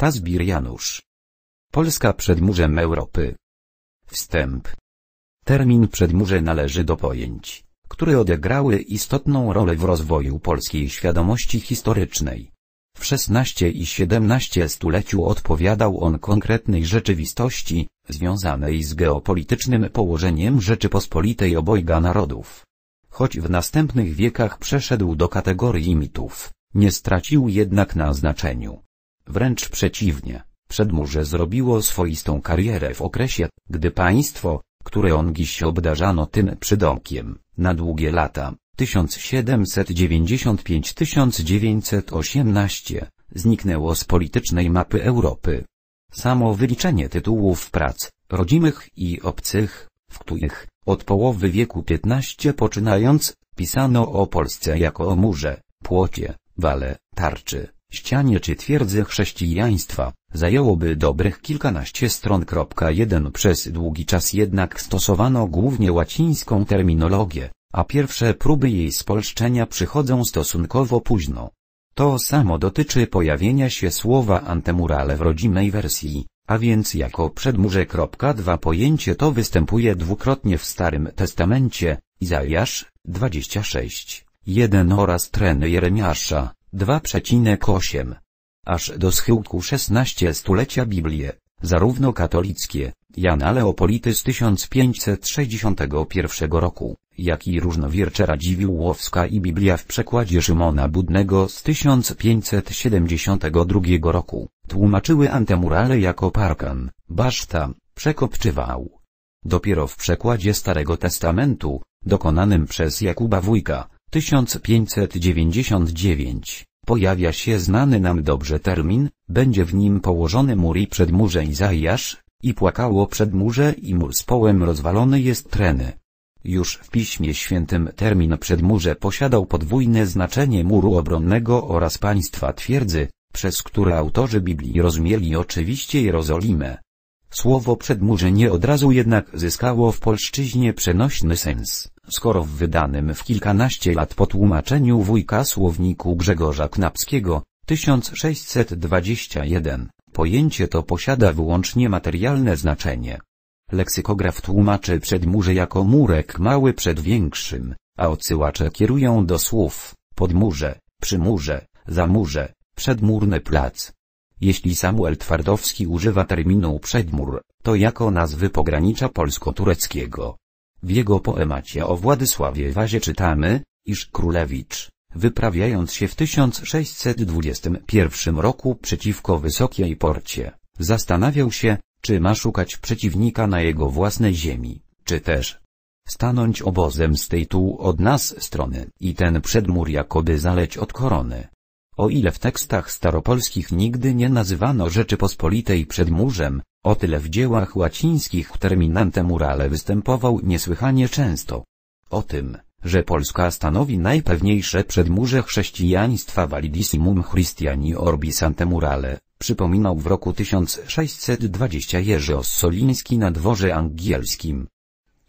Tazbir Janusz. Polska przed murzem Europy. Wstęp. Termin przedmurze należy do pojęć, które odegrały istotną rolę w rozwoju polskiej świadomości historycznej. W XVI i XVII stuleciu odpowiadał on konkretnej rzeczywistości, związanej z geopolitycznym położeniem Rzeczypospolitej obojga narodów. Choć w następnych wiekach przeszedł do kategorii mitów, nie stracił jednak na znaczeniu. Wręcz przeciwnie, przedmurze zrobiło swoistą karierę w okresie, gdy państwo, które on dziś obdarzano tym przydomkiem, na długie lata, 1795-1918, zniknęło z politycznej mapy Europy. Samo wyliczenie tytułów prac, rodzimych i obcych, w których, od połowy wieku XV poczynając, pisano o Polsce jako o murze, płocie, wale, tarczy, ścianie czy twierdzy chrześcijaństwa, zajęłoby dobrych kilkanaście stron. 1 Przez długi czas jednak stosowano głównie łacińską terminologię, a pierwsze próby jej spolszczenia przychodzą stosunkowo późno. To samo dotyczy pojawienia się słowa antemurale w rodzimej wersji, a więc jako przedmurze. 2 Pojęcie to występuje dwukrotnie w Starym Testamencie, Izajasz 26, 1 oraz treny Jeremiasza 2,8. Aż do schyłku XVI stulecia Biblie, zarówno katolickie, Jana Leopolity z 1561 roku, jak i różnowiercze Radziwiłłowska i Biblia w przekładzie Szymona Budnego z 1572 roku, tłumaczyły antemurale jako parkan, baszta, przekopczywał. Dopiero w przekładzie Starego Testamentu, dokonanym przez Jakuba Wójka, 1599 pojawia się znany nam dobrze termin, będzie w nim położony mur i przedmurze Izajasz, i płakało przedmurze i mur z połem rozwalony jest treny. Już w Piśmie Świętym termin przedmurze posiadał podwójne znaczenie muru obronnego oraz państwa twierdzy, przez które autorzy Biblii rozumieli oczywiście Jerozolimę. Słowo przedmurze nie od razu jednak zyskało w polszczyźnie przenośny sens, skoro w wydanym w kilkanaście lat po tłumaczeniu wujka słowniku Grzegorza Knapskiego, 1621, pojęcie to posiada wyłącznie materialne znaczenie. Leksykograf tłumaczy przedmurze jako murek mały przed większym, a odsyłacze kierują do słów, podmurze, przymurze, zamurze, przedmurny plac. Jeśli Samuel Twardowski używa terminu przedmur, to jako nazwy pogranicza polsko-tureckiego. W jego poemacie o Władysławie Wazie czytamy, iż królewicz, wyprawiając się w 1621 roku przeciwko Wysokiej Porcie, zastanawiał się, czy ma szukać przeciwnika na jego własnej ziemi, czy też stanąć obozem z tej tu od nas strony i ten przedmur jakoby zaleć od korony. O ile w tekstach staropolskich nigdy nie nazywano Rzeczypospolitej przedmurzem, o tyle w dziełach łacińskich terminante murale występował niesłychanie często. O tym, że Polska stanowi najpewniejsze przedmurze chrześcijaństwa validissimum Christiani orbis ante murale, przypominał w roku 1620 Jerzy Ossoliński na dworze angielskim.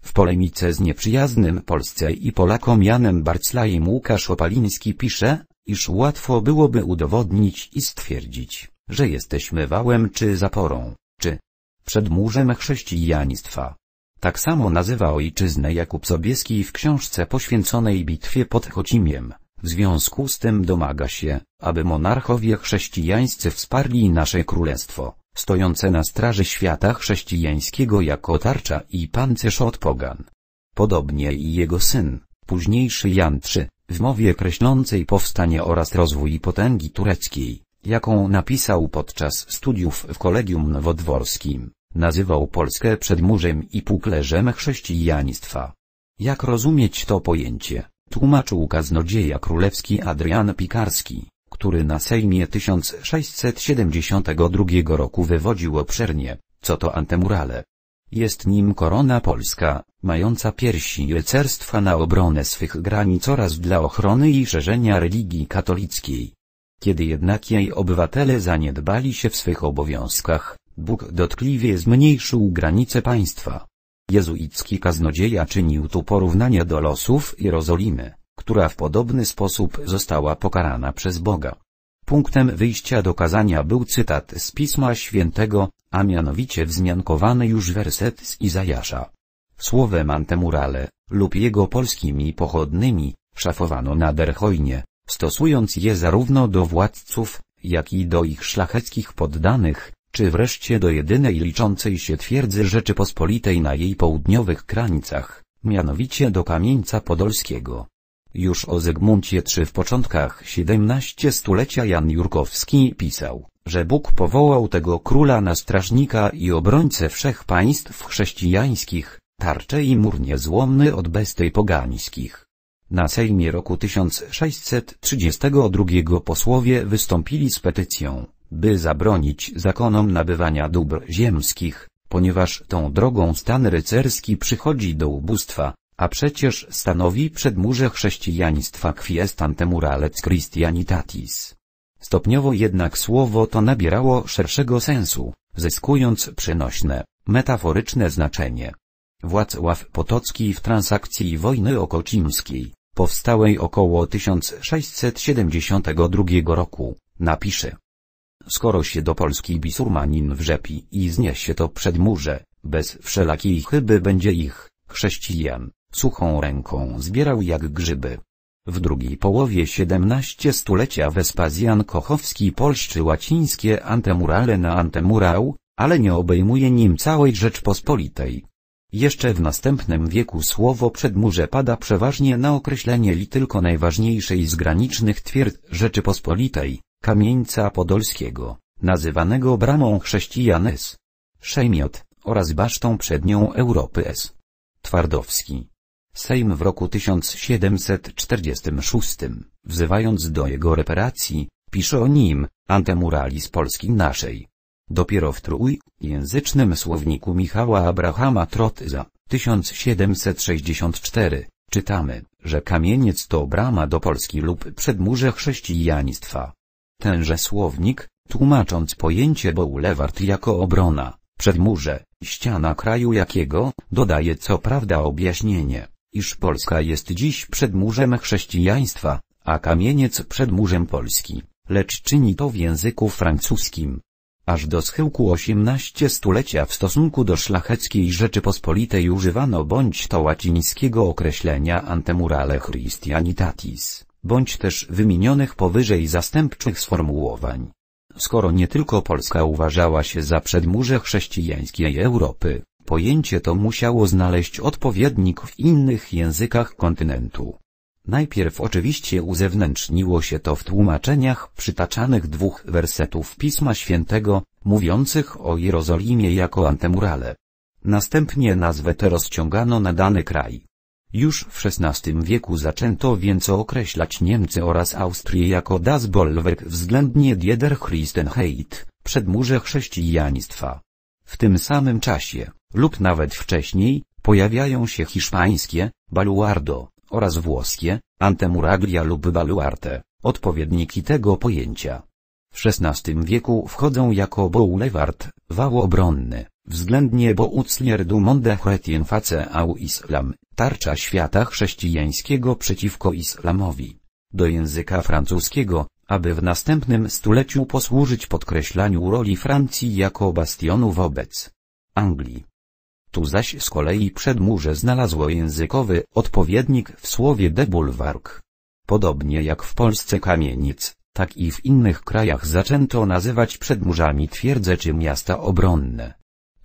W polemice z nieprzyjaznym Polsce i Polakom Janem Barclajem Łukasz Opaliński pisze, iż łatwo byłoby udowodnić i stwierdzić, że jesteśmy wałem czy zaporą, czy przedmurzem chrześcijaństwa. Tak samo nazywa ojczyznę Jakub Sobieski w książce poświęconej bitwie pod Chocimiem. W związku z tym domaga się, aby monarchowie chrześcijańscy wsparli nasze królestwo, stojące na straży świata chrześcijańskiego jako tarcza i pancerz od pogan. Podobnie i jego syn, późniejszy Jan III, w mowie kreślącej powstanie oraz rozwój potęgi tureckiej, jaką napisał podczas studiów w Kolegium Nowodworskim, nazywał Polskę przedmurzem i puklerzem chrześcijaństwa. Jak rozumieć to pojęcie, tłumaczył kaznodzieja królewski Adrian Pikarski, który na Sejmie 1672 roku wywodził obszernie, co to antemurale, jest nim korona polska, mająca piersi rycerstwa na obronę swych granic oraz dla ochrony i szerzenia religii katolickiej. Kiedy jednak jej obywatele zaniedbali się w swych obowiązkach, Bóg dotkliwie zmniejszył granice państwa. Jezuicki kaznodzieja czynił tu porównanie do losów Jerozolimy, która w podobny sposób została pokarana przez Boga. Punktem wyjścia do kazania był cytat z Pisma Świętego, a mianowicie wzmiankowany już werset z Izajasza. Słowem antemurale, lub jego polskimi pochodnymi, szafowano nader hojnie, stosując je zarówno do władców, jak i do ich szlacheckich poddanych, czy wreszcie do jedynej liczącej się twierdzy Rzeczypospolitej na jej południowych krańcach, mianowicie do Kamieńca Podolskiego. Już o Zygmuncie III w początkach XVII stulecia Jan Jurkowski pisał, że Bóg powołał tego króla na strażnika i obrońcę wszech państw chrześcijańskich, tarcze i mur niezłomny od bestii pogańskich. Na Sejmie roku 1632 posłowie wystąpili z petycją, by zabronić zakonom nabywania dóbr ziemskich, ponieważ tą drogą stan rycerski przychodzi do ubóstwa, a przecież stanowi przedmurze chrześcijaństwa quiestante muralec Christianitatis. Stopniowo jednak słowo to nabierało szerszego sensu, zyskując przenośne, metaforyczne znaczenie. Władysław Potocki w transakcji wojny okocimskiej, powstałej około 1672 roku, napisze Skoro się do Polski bisurmanin wrzepi i zniesie to przedmurze, bez wszelakiej chyby będzie ich, chrześcijan, Suchą ręką zbierał jak grzyby. W drugiej połowie XVII stulecia Wespazjan Kochowski polszczy łacińskie antemurale na antemurał, ale nie obejmuje nim całej Rzeczpospolitej. Jeszcze w następnym wieku słowo przedmurze pada przeważnie na określenie li tylko najważniejszej z granicznych twierd Rzeczypospolitej, kamieńca podolskiego, nazywanego bramą S. Szejmiot oraz basztą przednią Europy S. Twardowski Sejm w roku 1746, wzywając do jego reparacji, pisze o nim, Antemuralis Polski naszej. Dopiero w trójjęzycznym słowniku Michała Abrahama Trotyza, 1764, czytamy, że kamieniec to brama do Polski lub przedmurze chrześcijaństwa. Tenże słownik, tłumacząc pojęcie boulevard jako obrona, przedmurze, ściana kraju jakiego, dodaje co prawda objaśnienie, iż Polska jest dziś przedmurzem chrześcijaństwa, a kamieniec przedmurzem Polski, lecz czyni to w języku francuskim. Aż do schyłku XVIII stulecia w stosunku do szlacheckiej Rzeczypospolitej używano bądź to łacińskiego określenia antemurale Christianitatis, bądź też wymienionych powyżej zastępczych sformułowań. Skoro nie tylko Polska uważała się za przedmurze chrześcijańskiej Europy, Pojęcie to musiało znaleźć odpowiednik w innych językach kontynentu. Najpierw oczywiście uzewnętrzniło się to w tłumaczeniach przytaczanych dwóch wersetów Pisma Świętego, mówiących o Jerozolimie jako antemurale. Następnie nazwę tę rozciągano na dany kraj. Już w XVI wieku zaczęto więc określać Niemcy oraz Austrię jako Das Bollwerk względnie Dieder Christenheit, przedmurze chrześcijaństwa. W tym samym czasie, lub nawet wcześniej, pojawiają się hiszpańskie, baluardo, oraz włoskie, antemuraglia lub baluarte, odpowiedniki tego pojęcia. W XVI wieku wchodzą jako boulevard, wał obronny, względnie bouclier du monde chrétien face au islam, tarcza świata chrześcijańskiego przeciwko islamowi. Do języka francuskiego, aby w następnym stuleciu posłużyć podkreślaniu roli Francji jako bastionu wobec Anglii. Tu zaś z kolei przedmurze znalazło językowy odpowiednik w słowie debulwark. Podobnie jak w Polsce kamienic, tak i w innych krajach zaczęto nazywać przedmurzami twierdze czy miasta obronne.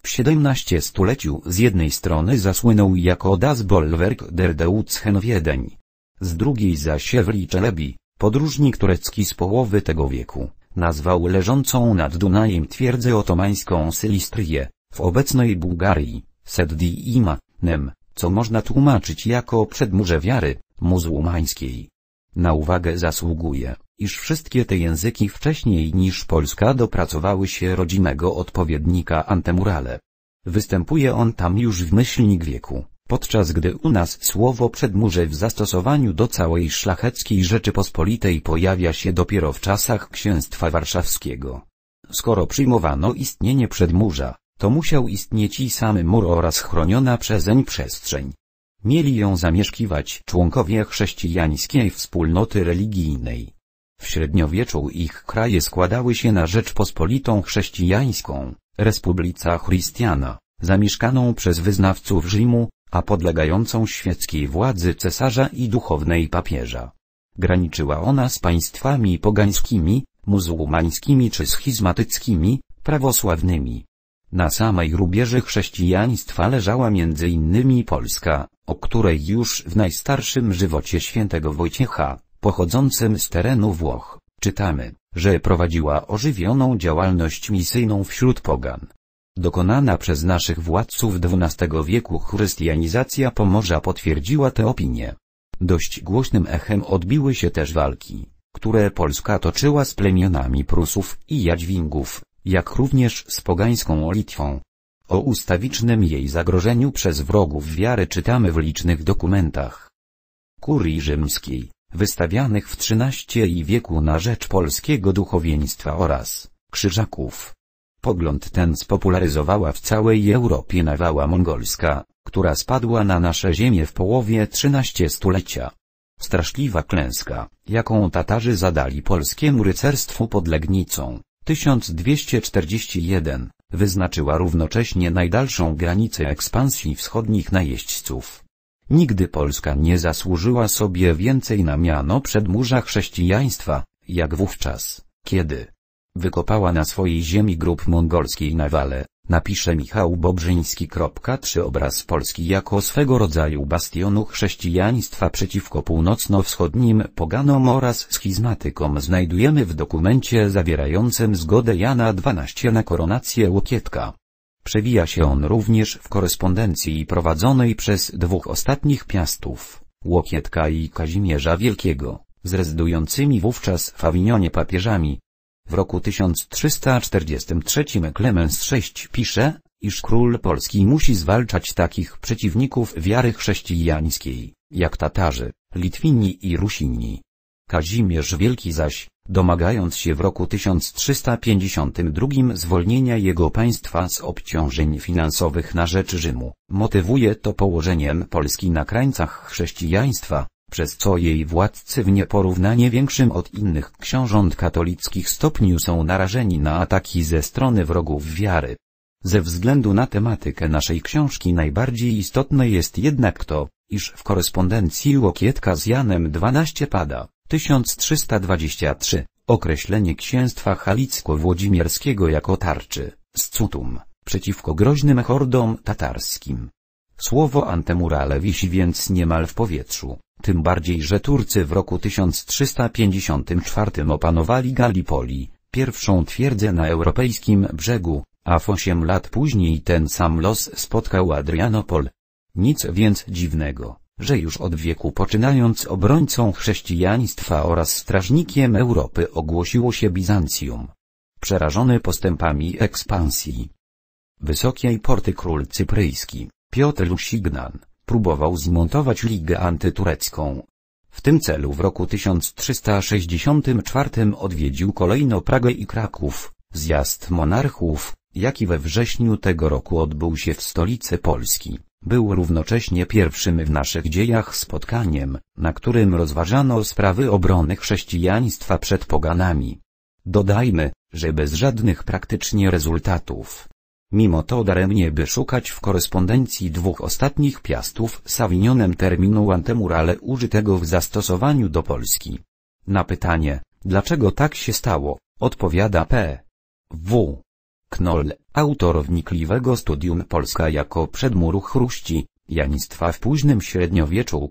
W XVII stuleciu z jednej strony zasłynął jako Das Bollwerk der Deutschen Wiedeń. Z drugiej zaś Ewli Czelebi, podróżnik turecki z połowy tego wieku, nazwał leżącą nad Dunajem twierdzę otomańską Sylistrię, w obecnej Bułgarii. Seddi ima, nem, co można tłumaczyć jako przedmurze wiary muzułmańskiej. Na uwagę zasługuje, iż wszystkie te języki wcześniej niż Polska dopracowały się rodzimego odpowiednika antemurale. Występuje on tam już w myślnik wieku, podczas gdy u nas słowo przedmurze w zastosowaniu do całej szlacheckiej Rzeczypospolitej pojawia się dopiero w czasach księstwa warszawskiego. Skoro przyjmowano istnienie przedmurza, to musiał istnieć i samy mur oraz chroniona przezeń przestrzeń. Mieli ją zamieszkiwać członkowie chrześcijańskiej wspólnoty religijnej. W średniowieczu ich kraje składały się na Rzeczpospolitą Chrześcijańską, Respublica Christiana, zamieszkaną przez wyznawców Rzymu, a podlegającą świeckiej władzy cesarza i duchownej papieża. Graniczyła ona z państwami pogańskimi, muzułmańskimi czy schizmatyckimi, prawosławnymi. Na samej rubieży chrześcijaństwa leżała między innymi Polska, o której już w najstarszym żywocie świętego Wojciecha, pochodzącym z terenu Włoch, czytamy, że prowadziła ożywioną działalność misyjną wśród pogan. Dokonana przez naszych władców XII wieku chrystianizacja Pomorza potwierdziła tę opinię. Dość głośnym echem odbiły się też walki, które Polska toczyła z plemionami Prusów i Jadźwingów, jak również z pogańską Litwą. O ustawicznym jej zagrożeniu przez wrogów wiary czytamy w licznych dokumentach kurii rzymskiej, wystawianych w XIII wieku na rzecz polskiego duchowieństwa oraz krzyżaków. Pogląd ten spopularyzowała w całej Europie nawała mongolska, która spadła na nasze ziemię w połowie XIII stulecia. Straszliwa klęska, jaką Tatarzy zadali polskiemu rycerstwu pod Legnicą, 1241 wyznaczyła równocześnie najdalszą granicę ekspansji wschodnich najeźdźców. Nigdy Polska nie zasłużyła sobie więcej na miano przedmurza chrześcijaństwa, jak wówczas, kiedy wykopała na swojej ziemi grup mongolskiej nawale, napisze Michał Bobrzyński. Obraz Polski jako swego rodzaju bastionu chrześcijaństwa przeciwko północno-wschodnim poganom oraz schizmatykom znajdujemy w dokumencie zawierającym zgodę Jana XII na koronację Łokietka. Przewija się on również w korespondencji prowadzonej przez dwóch ostatnich piastów, Łokietka i Kazimierza Wielkiego, z rezydującymi wówczas w Awinionie papieżami, w roku 1343 Klemens VI pisze, iż król polski musi zwalczać takich przeciwników wiary chrześcijańskiej, jak Tatarzy, Litwini i Rusini. Kazimierz Wielki zaś, domagając się w roku 1352 zwolnienia jego państwa z obciążeń finansowych na rzecz Rzymu, motywuje to położeniem Polski na krańcach chrześcijaństwa przez co jej władcy w nieporównanie większym od innych książąt katolickich stopniu są narażeni na ataki ze strony wrogów wiary. Ze względu na tematykę naszej książki najbardziej istotne jest jednak to, iż w korespondencji Łokietka z Janem XII pada 1323 określenie księstwa halicko-włodzimierskiego jako tarczy, scutum, przeciwko groźnym hordom tatarskim. Słowo antemurale wisi więc niemal w powietrzu. Tym bardziej, że Turcy w roku 1354 opanowali Gallipoli, pierwszą twierdzę na europejskim brzegu, a w osiem lat później ten sam los spotkał Adrianopol. Nic więc dziwnego, że już od wieku poczynając obrońcą chrześcijaństwa oraz strażnikiem Europy ogłosiło się Bizancjum. Przerażony postępami ekspansji wysokiej porty król cypryjski, Piotr Lusignan, próbował zmontować Ligę Antyturecką. W tym celu w roku 1364 odwiedził kolejno Pragę i Kraków, zjazd monarchów, jaki we wrześniu tego roku odbył się w stolicy Polski. Był równocześnie pierwszym w naszych dziejach spotkaniem, na którym rozważano sprawy obrony chrześcijaństwa przed poganami. Dodajmy, że bez żadnych praktycznie rezultatów. Mimo to daremnie by szukać w korespondencji dwóch ostatnich piastów Sawinionem terminu antemurale użytego w zastosowaniu do Polski. Na pytanie, dlaczego tak się stało, odpowiada P. W. Knoll, autor wnikliwego studium Polska jako przedmuru chruści, janistwa w późnym średniowieczu.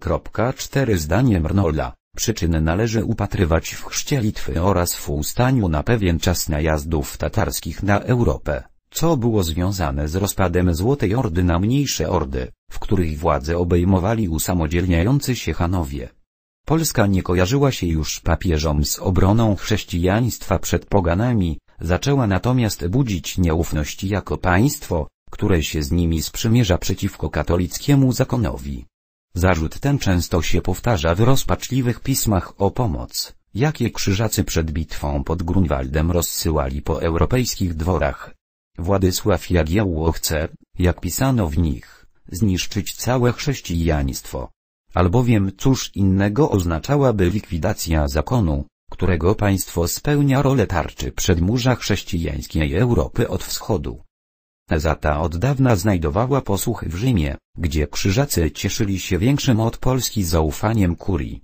4 zdanie Rnola, Przyczyny należy upatrywać w chrzcie Litwy oraz w ustaniu na pewien czas najazdów tatarskich na Europę co było związane z rozpadem Złotej Ordy na mniejsze ordy, w których władzę obejmowali usamodzielniający się Hanowie. Polska nie kojarzyła się już papieżom z obroną chrześcijaństwa przed poganami, zaczęła natomiast budzić nieufność jako państwo, które się z nimi sprzymierza przeciwko katolickiemu zakonowi. Zarzut ten często się powtarza w rozpaczliwych pismach o pomoc, jakie krzyżacy przed bitwą pod Grunwaldem rozsyłali po europejskich dworach, Władysław Jagiełło chce, jak pisano w nich, zniszczyć całe chrześcijaństwo. Albowiem cóż innego oznaczałaby likwidacja zakonu, którego państwo spełnia rolę tarczy przedmurza chrześcijańskiej Europy od wschodu. ta od dawna znajdowała posłuch w Rzymie, gdzie krzyżacy cieszyli się większym od Polski zaufaniem kurii.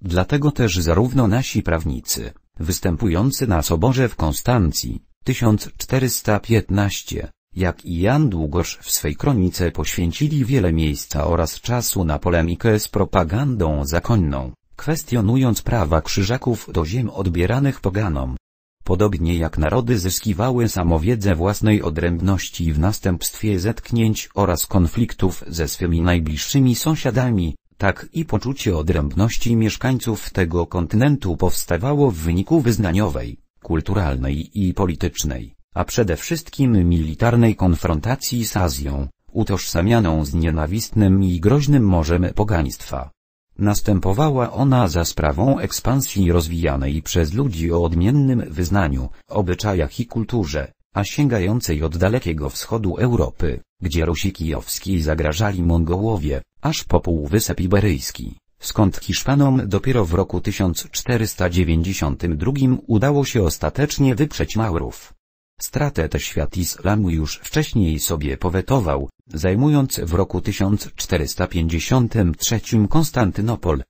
Dlatego też zarówno nasi prawnicy, występujący na soborze w Konstancji, 1415, jak i Jan Długosz w swej kronice poświęcili wiele miejsca oraz czasu na polemikę z propagandą zakonną, kwestionując prawa krzyżaków do ziem odbieranych poganom. Podobnie jak narody zyskiwały samowiedzę własnej odrębności w następstwie zetknięć oraz konfliktów ze swymi najbliższymi sąsiadami, tak i poczucie odrębności mieszkańców tego kontynentu powstawało w wyniku wyznaniowej, kulturalnej i politycznej, a przede wszystkim militarnej konfrontacji z Azją, utożsamianą z nienawistnym i groźnym morzem pogaństwa. Następowała ona za sprawą ekspansji rozwijanej przez ludzi o odmiennym wyznaniu, obyczajach i kulturze, a sięgającej od dalekiego wschodu Europy, gdzie Rusi kijowski zagrażali Mongołowie, aż po Półwysep Iberyjski skąd Hiszpanom dopiero w roku 1492 udało się ostatecznie wyprzeć Maurów. Stratę tę świat islamu już wcześniej sobie powetował, zajmując w roku 1453 Konstantynopol.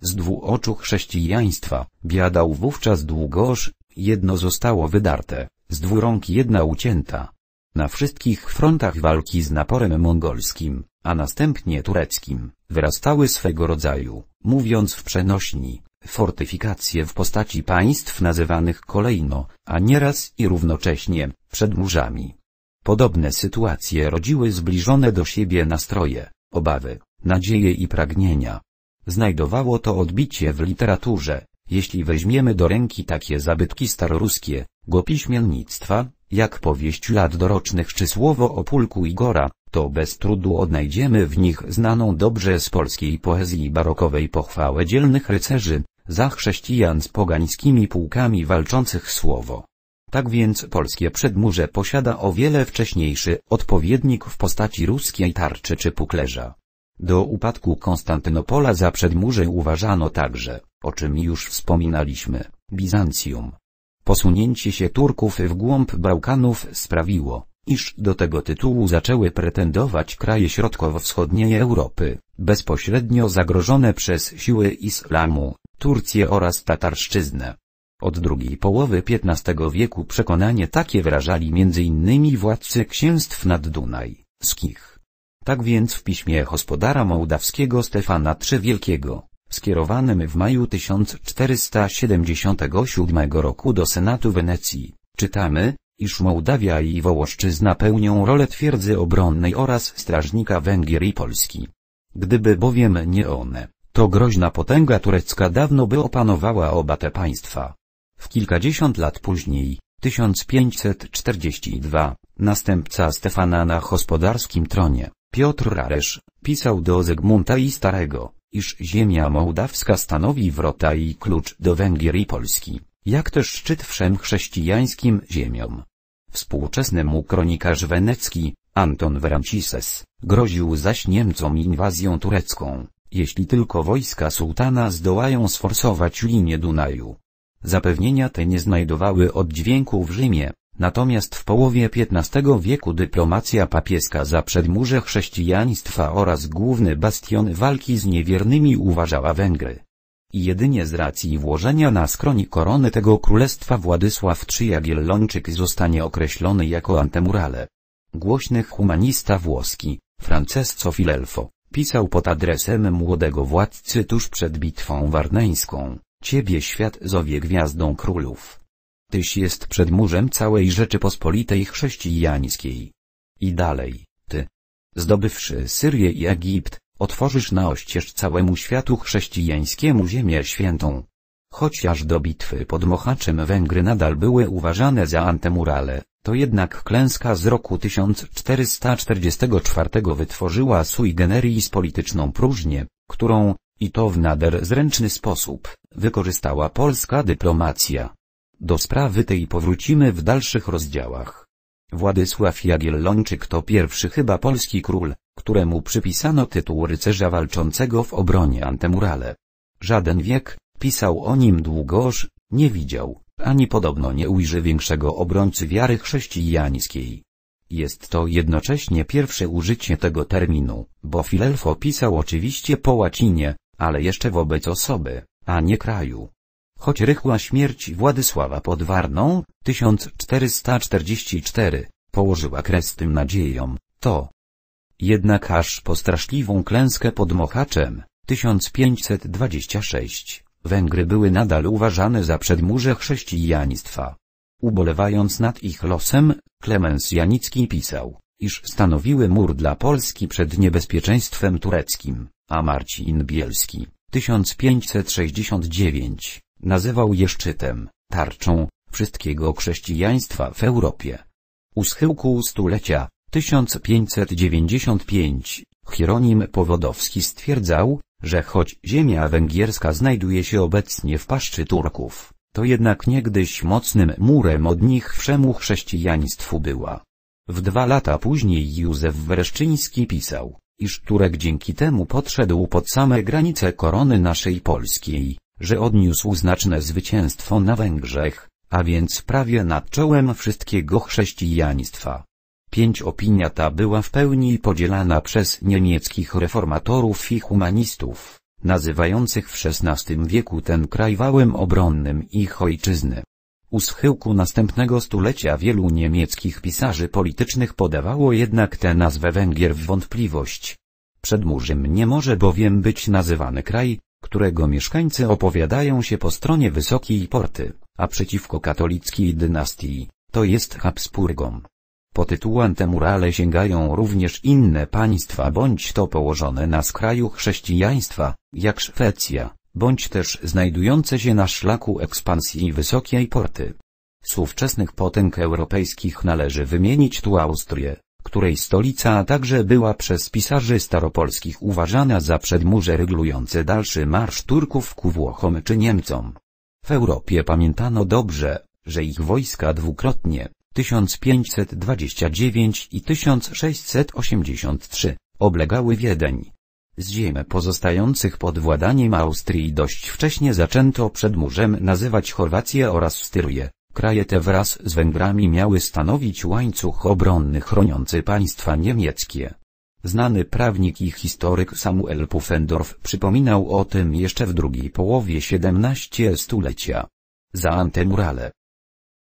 Z dwuoczu chrześcijaństwa, biadał wówczas długoż, jedno zostało wydarte, z dwóch rąk jedna ucięta. Na wszystkich frontach walki z naporem mongolskim, a następnie tureckim, wyrastały swego rodzaju, mówiąc w przenośni, fortyfikacje w postaci państw nazywanych kolejno, a nieraz i równocześnie, przedmurzami. Podobne sytuacje rodziły zbliżone do siebie nastroje, obawy, nadzieje i pragnienia. Znajdowało to odbicie w literaturze, jeśli weźmiemy do ręki takie zabytki staroruskie, go piśmiennictwa, jak powieść lat dorocznych czy słowo o pulku Igora, to bez trudu odnajdziemy w nich znaną dobrze z polskiej poezji barokowej pochwałę dzielnych rycerzy, za chrześcijan z pogańskimi pułkami walczących słowo. Tak więc polskie przedmurze posiada o wiele wcześniejszy odpowiednik w postaci ruskiej tarczy czy puklerza. Do upadku Konstantynopola za przedmurze uważano także, o czym już wspominaliśmy, Bizancjum. Posunięcie się Turków w głąb Bałkanów sprawiło, iż do tego tytułu zaczęły pretendować kraje środkowo-wschodniej Europy, bezpośrednio zagrożone przez siły islamu, Turcję oraz Tatarszczyznę. Od drugiej połowy XV wieku przekonanie takie wyrażali m.in. władcy księstw nad Dunaj, Skich. Tak więc w piśmie hospodara mołdawskiego Stefana Wielkiego, skierowanym w maju 1477 roku do Senatu Wenecji, czytamy, iż Mołdawia i Wołoszczyzna pełnią rolę twierdzy obronnej oraz strażnika Węgier i Polski. Gdyby bowiem nie one, to groźna potęga turecka dawno by opanowała oba te państwa. W kilkadziesiąt lat później, 1542, następca Stefana na gospodarskim tronie, Piotr Raresz, pisał do Zygmunta i Starego, iż ziemia mołdawska stanowi wrota i klucz do Węgier i Polski, jak też szczyt wszem chrześcijańskim ziemiom. Współczesnemu kronikarz wenecki, Anton Werancises, groził zaś Niemcom inwazją turecką, jeśli tylko wojska sułtana zdołają sforsować linię Dunaju. Zapewnienia te nie znajdowały oddźwięku w Rzymie, natomiast w połowie XV wieku dyplomacja papieska za przedmurze chrześcijaństwa oraz główny bastion walki z niewiernymi uważała Węgry. Jedynie z racji włożenia na skroni korony tego królestwa Władysław Trzyjagiellończyk zostanie określony jako antemurale. Głośny humanista włoski, Francesco Filelfo, pisał pod adresem młodego władcy tuż przed bitwą warneńską, Ciebie świat zowie gwiazdą królów. Tyś jest przedmurzem całej Rzeczypospolitej chrześcijańskiej. I dalej, ty, zdobywszy Syrię i Egipt, otworzysz na oścież całemu światu chrześcijańskiemu ziemię świętą. Chociaż do bitwy pod Mochaczem Węgry nadal były uważane za antemurale, to jednak klęska z roku 1444 wytworzyła sui generis polityczną próżnię, którą, i to w nader zręczny sposób, wykorzystała polska dyplomacja. Do sprawy tej powrócimy w dalszych rozdziałach. Władysław Jagiellończyk to pierwszy chyba polski król, któremu przypisano tytuł rycerza walczącego w obronie antemurale. Żaden wiek, pisał o nim długoż, nie widział, ani podobno nie ujrzy większego obrońcy wiary chrześcijańskiej. Jest to jednocześnie pierwsze użycie tego terminu, bo Filelfo pisał oczywiście po łacinie, ale jeszcze wobec osoby, a nie kraju. Choć rychła śmierć Władysława pod Warną, 1444, położyła kres tym nadziejom, to, jednak aż po straszliwą klęskę pod Mochaczem, 1526, Węgry były nadal uważane za przedmurze chrześcijaństwa. Ubolewając nad ich losem, Klemens Janicki pisał, iż stanowiły mur dla Polski przed niebezpieczeństwem tureckim, a Marcin Bielski, 1569, nazywał je szczytem, tarczą, wszystkiego chrześcijaństwa w Europie. U schyłku stulecia, 1595 Hieronim Powodowski stwierdzał, że choć ziemia węgierska znajduje się obecnie w paszczy Turków, to jednak niegdyś mocnym murem od nich wszemu chrześcijaństwu była. W dwa lata później Józef Wreszczyński pisał, iż Turek dzięki temu podszedł pod same granice korony naszej polskiej, że odniósł znaczne zwycięstwo na Węgrzech, a więc prawie nad czołem wszystkiego chrześcijaństwa. 5. Opinia ta była w pełni podzielana przez niemieckich reformatorów i humanistów, nazywających w XVI wieku ten kraj wałem obronnym ich ojczyzny. U schyłku następnego stulecia wielu niemieckich pisarzy politycznych podawało jednak tę nazwę Węgier w wątpliwość. Przedmurzym nie może bowiem być nazywany kraj, którego mieszkańcy opowiadają się po stronie Wysokiej Porty, a przeciwko katolickiej dynastii, to jest Habsburgom. Po te murale sięgają również inne państwa bądź to położone na skraju chrześcijaństwa, jak Szwecja, bądź też znajdujące się na szlaku ekspansji wysokiej porty. Z ówczesnych potęg europejskich należy wymienić tu Austrię, której stolica także była przez pisarzy staropolskich uważana za przedmurze regulujące dalszy marsz Turków ku Włochom czy Niemcom. W Europie pamiętano dobrze, że ich wojska dwukrotnie, 1529 i 1683, oblegały Wiedeń. Ziemie pozostających pod władaniem Austrii dość wcześnie zaczęto przed murzem nazywać Chorwację oraz Styrię. Kraje te wraz z Węgrami miały stanowić łańcuch obronny chroniący państwa niemieckie. Znany prawnik i historyk Samuel Pufendorf przypominał o tym jeszcze w drugiej połowie XVII stulecia. Za antemurale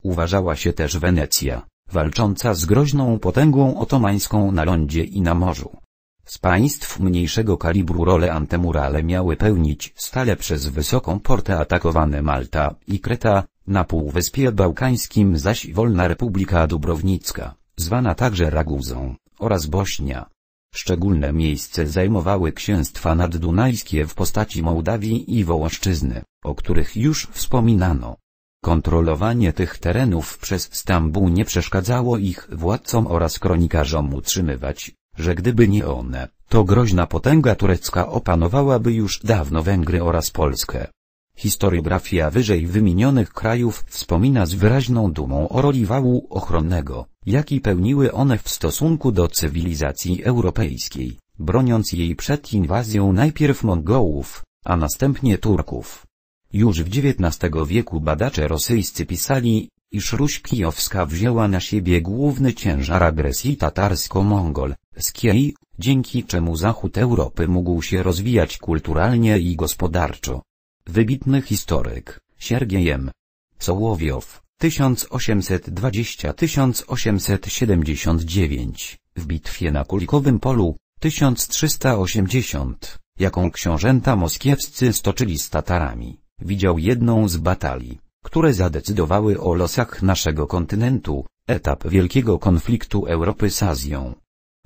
Uważała się też Wenecja, walcząca z groźną potęgą otomańską na lądzie i na morzu. Z państw mniejszego kalibru role antemurale miały pełnić stale przez wysoką portę atakowane Malta i Kreta, na Półwyspie Bałkańskim zaś Wolna Republika Dubrownicka, zwana także Raguzą, oraz Bośnia. Szczególne miejsce zajmowały księstwa naddunajskie w postaci Mołdawii i Wołoszczyzny, o których już wspominano. Kontrolowanie tych terenów przez Stambuł nie przeszkadzało ich władcom oraz kronikarzom utrzymywać, że gdyby nie one, to groźna potęga turecka opanowałaby już dawno Węgry oraz Polskę. Historiografia wyżej wymienionych krajów wspomina z wyraźną dumą o roli wału ochronnego, jaki pełniły one w stosunku do cywilizacji europejskiej, broniąc jej przed inwazją najpierw Mongołów, a następnie Turków. Już w XIX wieku badacze rosyjscy pisali, iż Ruś Kijowska wzięła na siebie główny ciężar agresji tatarsko mongol z Kiei, dzięki czemu zachód Europy mógł się rozwijać kulturalnie i gospodarczo. Wybitny historyk, Siergiej M. Sołowiow, 1820-1879, w bitwie na Kulikowym Polu, 1380, jaką książęta moskiewscy stoczyli z Tatarami widział jedną z batalii, które zadecydowały o losach naszego kontynentu, etap wielkiego konfliktu Europy z Azją.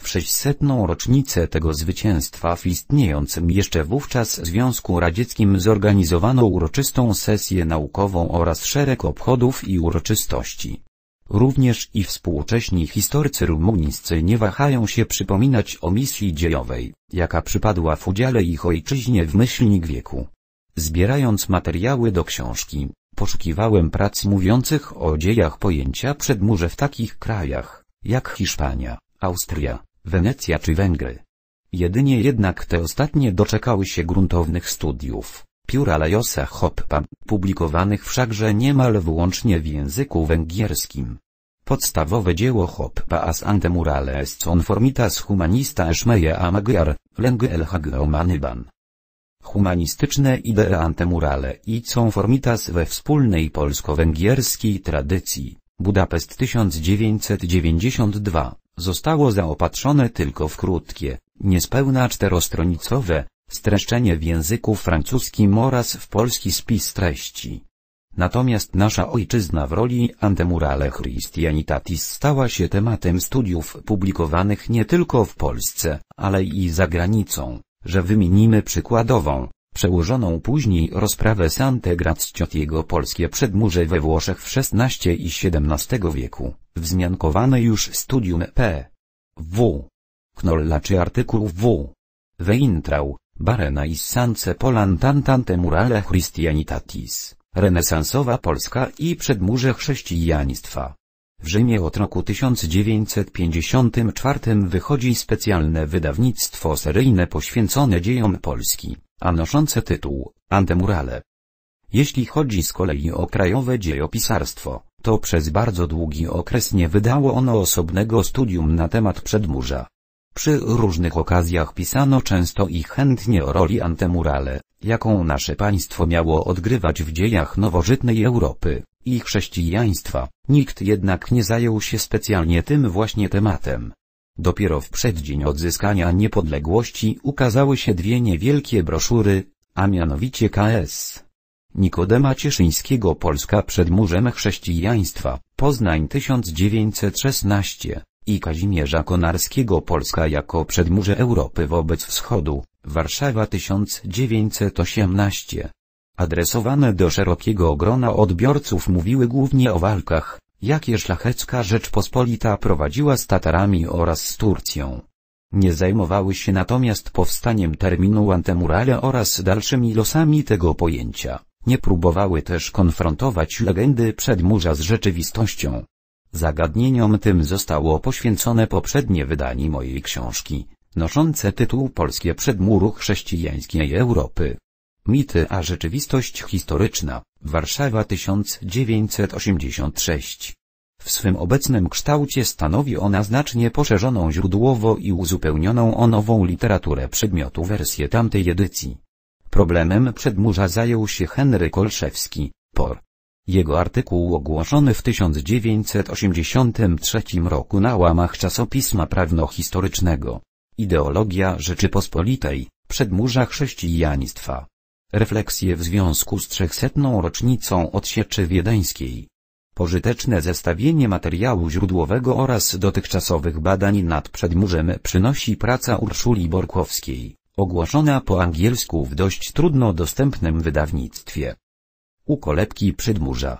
W 600. rocznicę tego zwycięstwa w istniejącym jeszcze wówczas Związku Radzieckim zorganizowano uroczystą sesję naukową oraz szereg obchodów i uroczystości. Również i współcześni historycy rumuńscy nie wahają się przypominać o misji dziejowej, jaka przypadła w udziale ich ojczyźnie w myślnik wieku. Zbierając materiały do książki, poszukiwałem prac mówiących o dziejach pojęcia przedmurze w takich krajach, jak Hiszpania, Austria, Wenecja czy Węgry. Jedynie jednak te ostatnie doczekały się gruntownych studiów, pióra Lajosa Hoppa, publikowanych wszakże niemal wyłącznie w języku węgierskim. Podstawowe dzieło Hoppa as antemurales conformitas humanista Schmeje a Magyar, Lenge el Hageomanyban. Humanistyczne idee antemurale i są we wspólnej polsko-węgierskiej tradycji. Budapest 1992 zostało zaopatrzone tylko w krótkie, niespełna czterostronicowe, streszczenie w języku francuskim oraz w polski spis treści. Natomiast nasza ojczyzna w roli antemurale Christianitatis stała się tematem studiów publikowanych nie tylko w Polsce, ale i za granicą że wymienimy przykładową, przełożoną później rozprawę Sante Ciotiego polskie przedmurze we Włoszech w XVI i XVII wieku, wzmiankowane już studium P. W. Knolla czy artykuł W. Weintrau, Barena i Sanse Polantantante Murale Christianitatis, renesansowa Polska i przedmurze chrześcijaństwa. W Rzymie od roku 1954 wychodzi specjalne wydawnictwo seryjne poświęcone dziejom Polski, a noszące tytuł Antemurale. Jeśli chodzi z kolei o krajowe dziejopisarstwo, to przez bardzo długi okres nie wydało ono osobnego studium na temat przedmurza. Przy różnych okazjach pisano często i chętnie o roli antemurale, jaką nasze państwo miało odgrywać w dziejach nowożytnej Europy i chrześcijaństwa, nikt jednak nie zajął się specjalnie tym właśnie tematem. Dopiero w przeddzień odzyskania niepodległości ukazały się dwie niewielkie broszury, a mianowicie KS. Nikodema Cieszyńskiego Polska przed murzem chrześcijaństwa, Poznań 1916 i Kazimierza Konarskiego Polska jako przedmurze Europy wobec Wschodu, Warszawa 1918 adresowane do szerokiego grona odbiorców mówiły głównie o walkach, jakie szlachecka Rzeczpospolita prowadziła z Tatarami oraz z Turcją. Nie zajmowały się natomiast powstaniem terminu antemurale oraz dalszymi losami tego pojęcia, nie próbowały też konfrontować legendy przedmurza z rzeczywistością. Zagadnieniom tym zostało poświęcone poprzednie wydanie mojej książki, noszące tytuł Polskie przedmuru chrześcijańskiej Europy. Mity a rzeczywistość historyczna, Warszawa 1986. W swym obecnym kształcie stanowi ona znacznie poszerzoną źródłowo i uzupełnioną o nową literaturę przedmiotu wersję tamtej edycji. Problemem przedmurza zajął się Henryk Kolszewski, POR. Jego artykuł ogłoszony w 1983 roku na łamach czasopisma prawno-historycznego. Ideologia Rzeczypospolitej, przedmurza chrześcijaństwa Refleksje w związku z trzechsetną rocznicą odsieczy wiedeńskiej. Pożyteczne zestawienie materiału źródłowego oraz dotychczasowych badań nad przedmurzem przynosi praca Urszuli Borkowskiej, ogłoszona po angielsku w dość trudno dostępnym wydawnictwie. U kolebki przedmurza.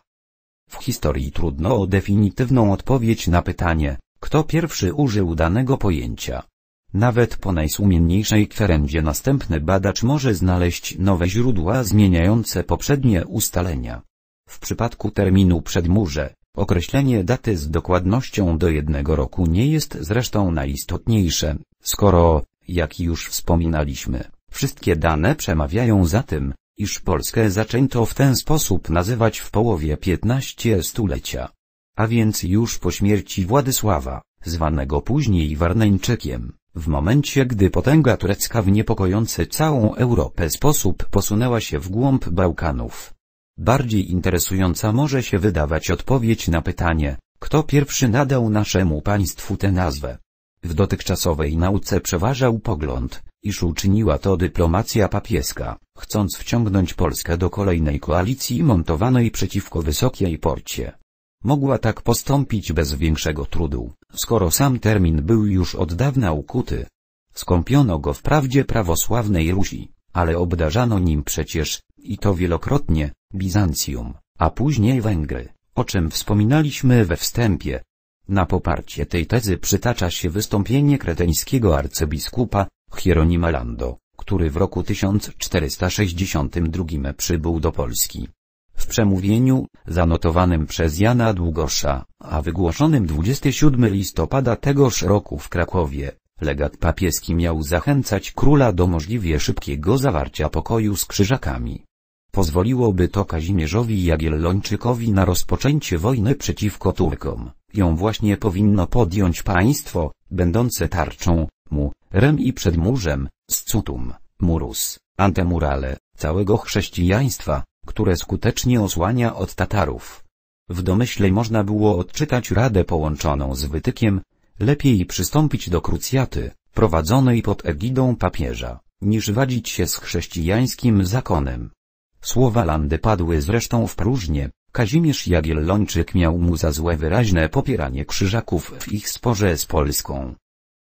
W historii trudno o definitywną odpowiedź na pytanie, kto pierwszy użył danego pojęcia. Nawet po najsumienniejszej kwerendzie następny badacz może znaleźć nowe źródła zmieniające poprzednie ustalenia. W przypadku terminu przedmurze, określenie daty z dokładnością do jednego roku nie jest zresztą najistotniejsze, skoro, jak już wspominaliśmy, wszystkie dane przemawiają za tym, iż Polskę zaczęto w ten sposób nazywać w połowie XV stulecia. A więc już po śmierci Władysława, zwanego później Warneńczykiem. W momencie gdy potęga turecka w niepokojący całą Europę sposób posunęła się w głąb Bałkanów. Bardziej interesująca może się wydawać odpowiedź na pytanie, kto pierwszy nadał naszemu państwu tę nazwę. W dotychczasowej nauce przeważał pogląd, iż uczyniła to dyplomacja papieska, chcąc wciągnąć Polskę do kolejnej koalicji montowanej przeciwko wysokiej porcie. Mogła tak postąpić bez większego trudu, skoro sam termin był już od dawna ukuty. Skąpiono go wprawdzie prawosławnej Rusi, ale obdarzano nim przecież, i to wielokrotnie, Bizancjum, a później Węgry, o czym wspominaliśmy we wstępie. Na poparcie tej tezy przytacza się wystąpienie kreteńskiego arcybiskupa, Hieronima Lando, który w roku 1462 przybył do Polski, w przemówieniu, zanotowanym przez Jana Długosza, a wygłoszonym 27 listopada tegoż roku w Krakowie, legat papieski miał zachęcać króla do możliwie szybkiego zawarcia pokoju z krzyżakami. Pozwoliłoby to Kazimierzowi Jagiellończykowi na rozpoczęcie wojny przeciwko Turkom, ją właśnie powinno podjąć państwo, będące tarczą, mu, rem i przedmurzem, scutum, murus, antemurale, całego chrześcijaństwa, które skutecznie osłania od Tatarów. W domyśle można było odczytać radę połączoną z wytykiem, lepiej przystąpić do krucjaty, prowadzonej pod egidą papieża, niż wadzić się z chrześcijańskim zakonem. Słowa Landy padły zresztą w próżnię, Kazimierz Jagiellończyk miał mu za złe wyraźne popieranie krzyżaków w ich sporze z Polską.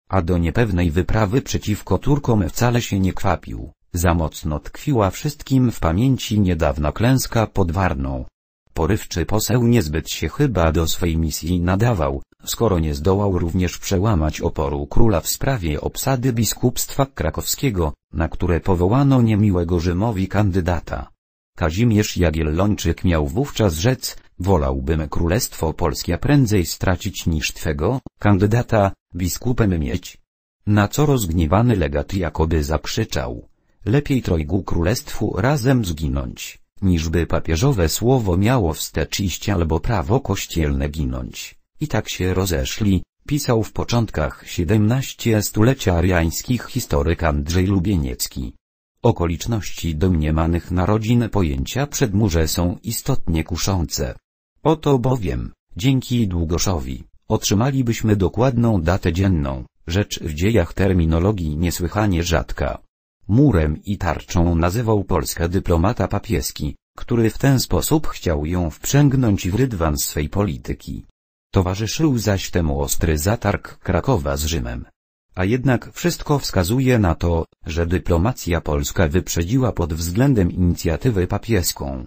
A do niepewnej wyprawy przeciwko Turkom wcale się nie kwapił. Za mocno tkwiła wszystkim w pamięci niedawna klęska pod Warną. Porywczy poseł niezbyt się chyba do swej misji nadawał, skoro nie zdołał również przełamać oporu króla w sprawie obsady biskupstwa krakowskiego, na które powołano niemiłego Rzymowi kandydata. Kazimierz Jagiellończyk miał wówczas rzec, wolałbym królestwo polskie prędzej stracić niż twego, kandydata, biskupem mieć. Na co rozgniewany legat jakoby zakrzyczał, Lepiej trojgu królestwu razem zginąć, niżby papieżowe słowo miało wstecz iść albo prawo kościelne ginąć. I tak się rozeszli, pisał w początkach XVII stulecia ariańskich historyk Andrzej Lubieniecki. Okoliczności domniemanych narodzin pojęcia przedmurze są istotnie kuszące. Oto bowiem, dzięki Długoszowi, otrzymalibyśmy dokładną datę dzienną, rzecz w dziejach terminologii niesłychanie rzadka. Murem i tarczą nazywał Polskę dyplomata papieski, który w ten sposób chciał ją wprzęgnąć w rydwan swej polityki. Towarzyszył zaś temu ostry zatarg Krakowa z Rzymem. A jednak wszystko wskazuje na to, że dyplomacja polska wyprzedziła pod względem inicjatywy papieską.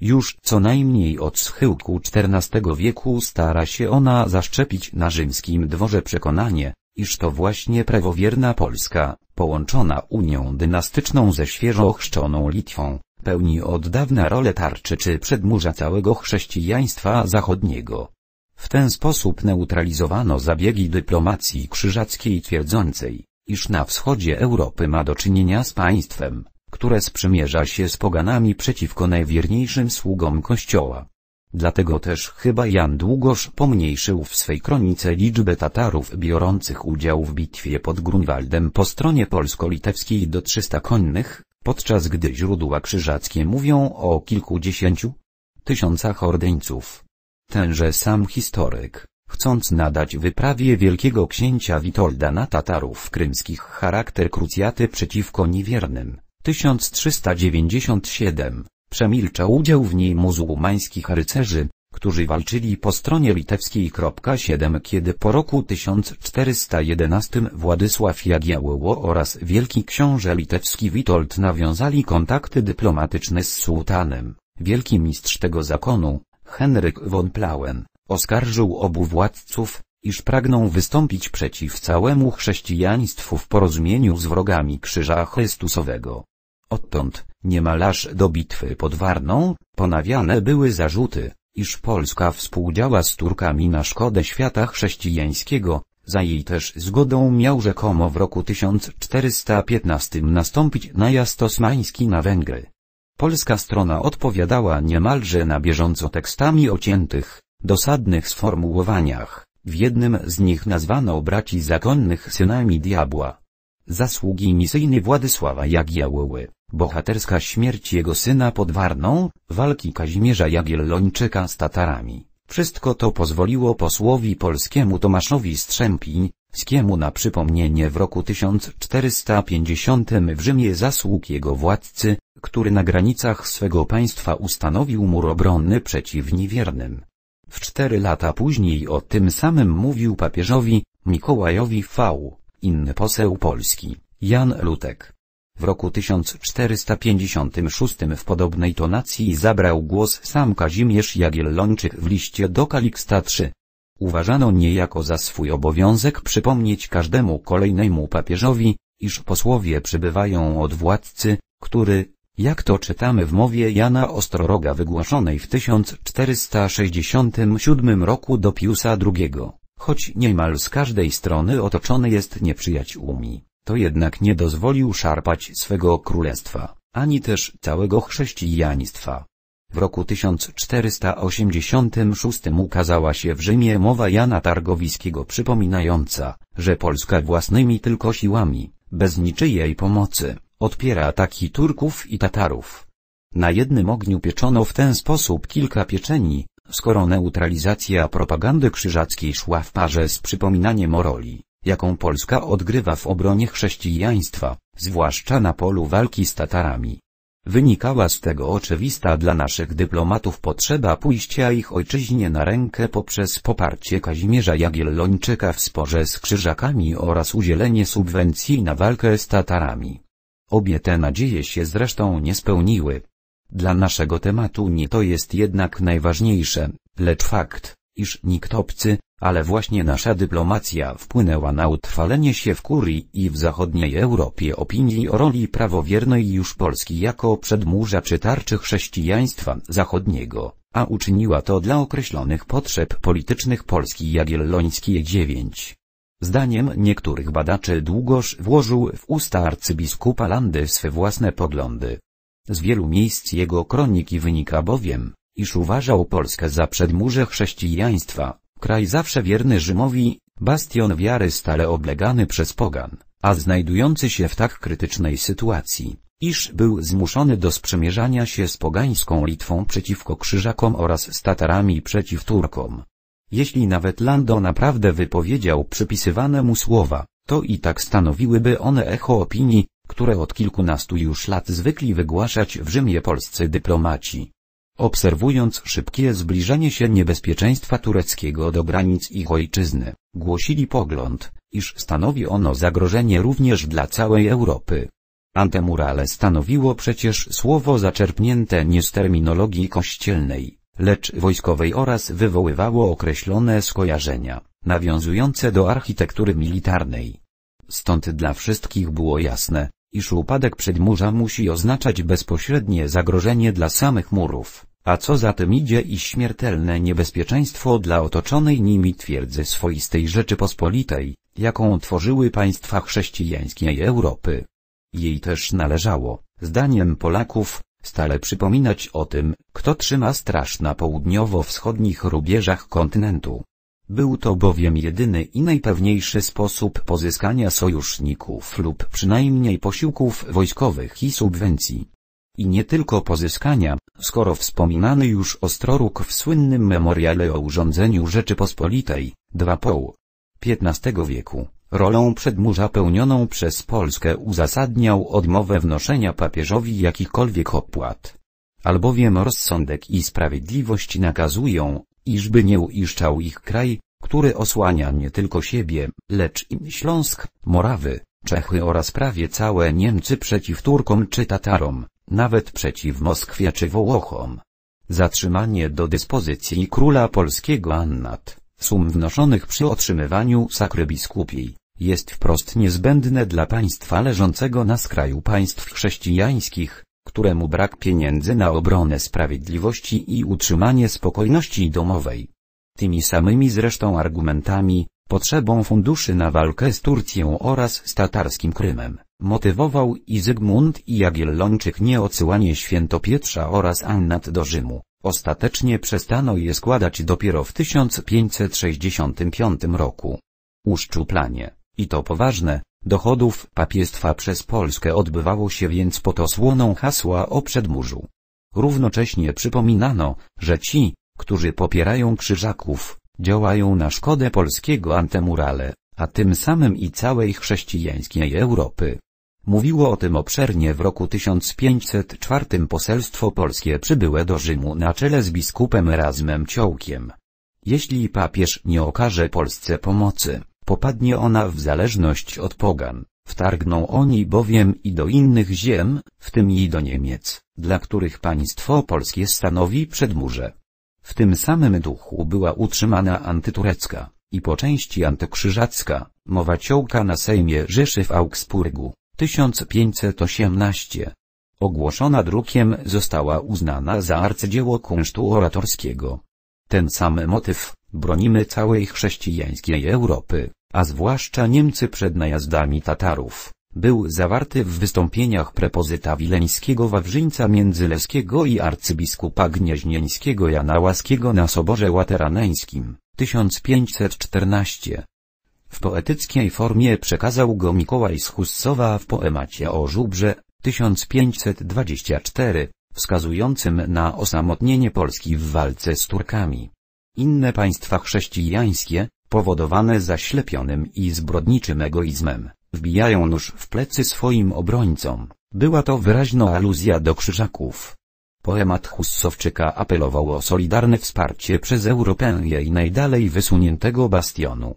Już co najmniej od schyłku XIV wieku stara się ona zaszczepić na rzymskim dworze przekonanie, iż to właśnie prawowierna Polska, połączona unią dynastyczną ze świeżo ochrzczoną Litwą, pełni od dawna rolę tarczy czy przedmurza całego chrześcijaństwa zachodniego. W ten sposób neutralizowano zabiegi dyplomacji krzyżackiej twierdzącej, iż na wschodzie Europy ma do czynienia z państwem, które sprzymierza się z poganami przeciwko najwierniejszym sługom Kościoła. Dlatego też chyba Jan Długosz pomniejszył w swej kronice liczbę Tatarów biorących udział w bitwie pod Grunwaldem po stronie polsko-litewskiej do 300 konnych, podczas gdy źródła krzyżackie mówią o kilkudziesięciu tysiącach ordeńców. Tenże sam historyk, chcąc nadać wyprawie wielkiego księcia Witolda na Tatarów krymskich charakter krucjaty przeciwko niewiernym, 1397 przemilczał udział w niej muzułmańskich rycerzy, którzy walczyli po stronie litewskiej. Kiedy po roku 1411 Władysław Jagiełło oraz wielki książę litewski Witold nawiązali kontakty dyplomatyczne z sułtanem, wielki mistrz tego zakonu, Henryk von Plauen, oskarżył obu władców, iż pragną wystąpić przeciw całemu chrześcijaństwu w porozumieniu z wrogami Krzyża Chrystusowego. Odtąd, Niemal aż do bitwy pod Warną, ponawiane były zarzuty, iż Polska współdziała z Turkami na szkodę świata chrześcijańskiego, za jej też zgodą miał rzekomo w roku 1415 nastąpić najazd osmański na Węgry. Polska strona odpowiadała niemalże na bieżąco tekstami ociętych, dosadnych sformułowaniach, w jednym z nich nazwano braci zakonnych synami diabła. Zasługi misyjne Władysława Jagiełły Bohaterska śmierć jego syna pod Warną, walki Kazimierza Jagiellończyka z Tatarami. Wszystko to pozwoliło posłowi polskiemu Tomaszowi Strzępińskiemu skiemu na przypomnienie w roku 1450 w Rzymie zasług jego władcy, który na granicach swego państwa ustanowił mur obronny przeciw niewiernym. W cztery lata później o tym samym mówił papieżowi, Mikołajowi V, inny poseł Polski, Jan Lutek. W roku 1456 w podobnej tonacji zabrał głos sam Kazimierz Jagiellończyk w liście do Kaliksta III. Uważano niejako za swój obowiązek przypomnieć każdemu kolejnemu papieżowi, iż posłowie przybywają od władcy, który, jak to czytamy w mowie Jana Ostroroga wygłoszonej w 1467 roku do Piusa II, choć niemal z każdej strony otoczony jest nieprzyjaciółmi to jednak nie dozwolił szarpać swego królestwa, ani też całego chrześcijaństwa. W roku 1486 ukazała się w Rzymie mowa Jana Targowiskiego przypominająca, że Polska własnymi tylko siłami, bez niczyjej pomocy, odpiera ataki Turków i Tatarów. Na jednym ogniu pieczono w ten sposób kilka pieczeni, skoro neutralizacja propagandy krzyżackiej szła w parze z przypominaniem o roli, jaką Polska odgrywa w obronie chrześcijaństwa, zwłaszcza na polu walki z Tatarami. Wynikała z tego oczywista dla naszych dyplomatów potrzeba pójścia ich ojczyźnie na rękę poprzez poparcie Kazimierza Jagiellończyka w sporze z Krzyżakami oraz udzielenie subwencji na walkę z Tatarami. Obie te nadzieje się zresztą nie spełniły. Dla naszego tematu nie to jest jednak najważniejsze, lecz fakt, iż nikt obcy, ale właśnie nasza dyplomacja wpłynęła na utrwalenie się w Kurii i w zachodniej Europie opinii o roli prawowiernej już Polski jako przedmurza czy tarczy chrześcijaństwa zachodniego, a uczyniła to dla określonych potrzeb politycznych Polski Jagiellońskiej 9. Zdaniem niektórych badaczy Długosz włożył w usta arcybiskupa Landy swe własne poglądy. Z wielu miejsc jego kroniki wynika bowiem, iż uważał Polskę za przedmurze chrześcijaństwa, kraj zawsze wierny Rzymowi, bastion wiary stale oblegany przez pogan, a znajdujący się w tak krytycznej sytuacji, iż był zmuszony do sprzymierzania się z pogańską Litwą przeciwko krzyżakom oraz z Tatarami przeciw Turkom. Jeśli nawet Lando naprawdę wypowiedział przypisywane mu słowa, to i tak stanowiłyby one echo opinii, które od kilkunastu już lat zwykli wygłaszać w Rzymie polscy dyplomaci obserwując szybkie zbliżanie się niebezpieczeństwa tureckiego do granic ich ojczyzny, głosili pogląd, iż stanowi ono zagrożenie również dla całej Europy. Antemurale stanowiło przecież słowo zaczerpnięte nie z terminologii kościelnej, lecz wojskowej oraz wywoływało określone skojarzenia, nawiązujące do architektury militarnej. Stąd dla wszystkich było jasne, iż upadek przedmurza musi oznaczać bezpośrednie zagrożenie dla samych murów, a co za tym idzie i śmiertelne niebezpieczeństwo dla otoczonej nimi twierdzy swoistej Rzeczypospolitej, jaką tworzyły państwa chrześcijańskie Europy. Jej też należało, zdaniem Polaków, stale przypominać o tym, kto trzyma straż na południowo-wschodnich rubieżach kontynentu. Był to bowiem jedyny i najpewniejszy sposób pozyskania sojuszników lub przynajmniej posiłków wojskowych i subwencji. I nie tylko pozyskania, skoro wspominany już Ostroruk w słynnym memoriale o urządzeniu Rzeczypospolitej, 2 poł. XV wieku, rolą przedmurza pełnioną przez Polskę uzasadniał odmowę wnoszenia papieżowi jakichkolwiek opłat albowiem rozsądek i sprawiedliwość nakazują, iżby nie uiszczał ich kraj, który osłania nie tylko siebie, lecz i Śląsk, Morawy, Czechy oraz prawie całe Niemcy przeciw Turkom czy Tatarom, nawet przeciw Moskwie czy Wołochom. Zatrzymanie do dyspozycji króla polskiego Annat, sum wnoszonych przy otrzymywaniu sakry biskupiej, jest wprost niezbędne dla państwa leżącego na skraju państw chrześcijańskich, któremu brak pieniędzy na obronę sprawiedliwości i utrzymanie spokojności domowej. Tymi samymi zresztą argumentami, potrzebą funduszy na walkę z Turcją oraz z tatarskim Krymem, motywował i Zygmunt i Jagiellończyk nieodsyłanie Świętopietrza oraz Annat do Rzymu. Ostatecznie przestano je składać dopiero w 1565 roku. Uszczuplanie, i to poważne, dochodów papiestwa przez Polskę odbywało się więc pod osłoną hasła o przedmurzu. Równocześnie przypominano, że ci, którzy popierają krzyżaków, działają na szkodę polskiego antemurale, a tym samym i całej chrześcijańskiej Europy. Mówiło o tym obszernie w roku 1504 poselstwo polskie przybyłe do Rzymu na czele z biskupem Erasmem Ciołkiem. Jeśli papież nie okaże Polsce pomocy, Popadnie ona w zależność od pogan. Wtargną oni bowiem i do innych ziem, w tym i do Niemiec, dla których państwo polskie stanowi przedmurze. W tym samym duchu była utrzymana antyturecka i po części antykrzyżacka mowa ciołka na Sejmie Rzeszy w Augsburgu 1518. Ogłoszona drukiem została uznana za arcydzieło kunsztu oratorskiego. Ten sam motyw Bronimy całej chrześcijańskiej Europy, a zwłaszcza Niemcy przed najazdami Tatarów. Był zawarty w wystąpieniach prepozyta wileńskiego Wawrzyńca Międzyleskiego i arcybiskupa gnieźnieńskiego Jana Łaskiego na Soborze Łateraneńskim, 1514. W poetyckiej formie przekazał go Mikołaj z Hussowa w poemacie o żubrze, 1524, wskazującym na osamotnienie Polski w walce z Turkami inne państwa chrześcijańskie, powodowane zaślepionym i zbrodniczym egoizmem, wbijają nóż w plecy swoim obrońcom. Była to wyraźna aluzja do krzyżaków. Poemat Hussowczyka apelował o solidarne wsparcie przez Europę jej najdalej wysuniętego bastionu.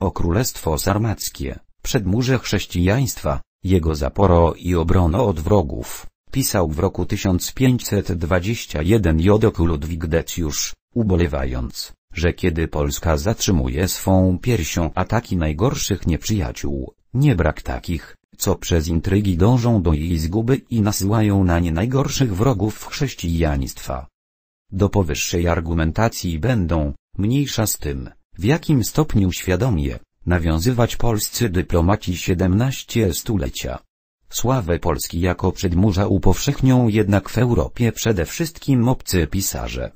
O Królestwo Sarmackie, przedmurze chrześcijaństwa, jego zaporo i obrono od wrogów, pisał w roku 1521 Jodok Ludwik Decius ubolewając, że kiedy Polska zatrzymuje swą piersią ataki najgorszych nieprzyjaciół, nie brak takich, co przez intrygi dążą do jej zguby i nasyłają na nie najgorszych wrogów chrześcijaństwa. Do powyższej argumentacji będą, mniejsza z tym, w jakim stopniu świadomie, nawiązywać polscy dyplomaci XVII stulecia. Sławę Polski jako przedmurza upowszechnią jednak w Europie przede wszystkim obcy pisarze.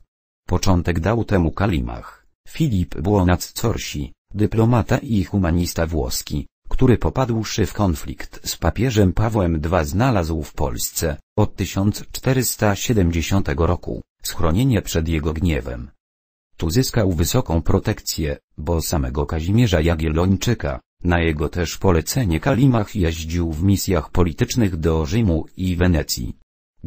Początek dał temu Kalimach, Filip Błonaccorsi, dyplomata i humanista włoski, który popadłszy w konflikt z papieżem Pawłem II znalazł w Polsce, od 1470 roku, schronienie przed jego gniewem. Tu zyskał wysoką protekcję, bo samego Kazimierza Jagiellończyka, na jego też polecenie Kalimach jeździł w misjach politycznych do Rzymu i Wenecji.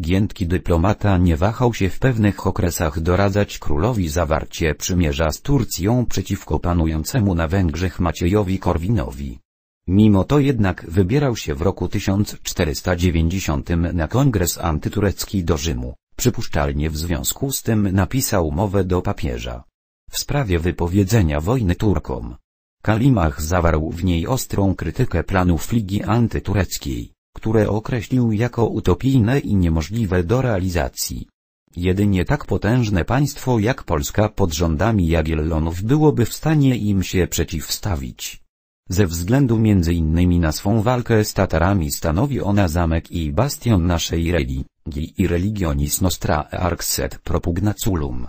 Giętki dyplomata nie wahał się w pewnych okresach doradzać królowi zawarcie przymierza z Turcją przeciwko panującemu na Węgrzech Maciejowi Korwinowi. Mimo to jednak wybierał się w roku 1490 na kongres antyturecki do Rzymu, przypuszczalnie w związku z tym napisał mowę do papieża. W sprawie wypowiedzenia wojny Turkom. Kalimach zawarł w niej ostrą krytykę planów Ligi Antytureckiej które określił jako utopijne i niemożliwe do realizacji. Jedynie tak potężne państwo jak Polska pod rządami Jagiellonów byłoby w stanie im się przeciwstawić. Ze względu m.in. na swą walkę z Tatarami stanowi ona zamek i bastion naszej religii i religionis nostra arxet propugnaculum.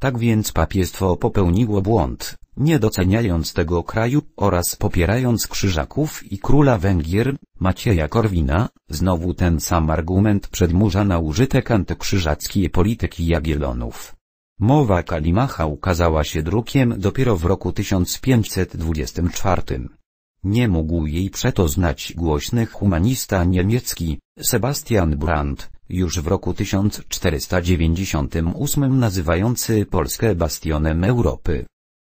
Tak więc papiestwo popełniło błąd, nie doceniając tego kraju oraz popierając Krzyżaków i króla Węgier, Macieja Korwina, znowu ten sam argument przedmurza na użytek antykrzyżackiej polityki Jagielonów. Mowa Kalimacha ukazała się drukiem dopiero w roku 1524. Nie mógł jej przeto znać głośny humanista niemiecki, Sebastian Brandt, już w roku 1498 nazywający Polskę bastionem Europy.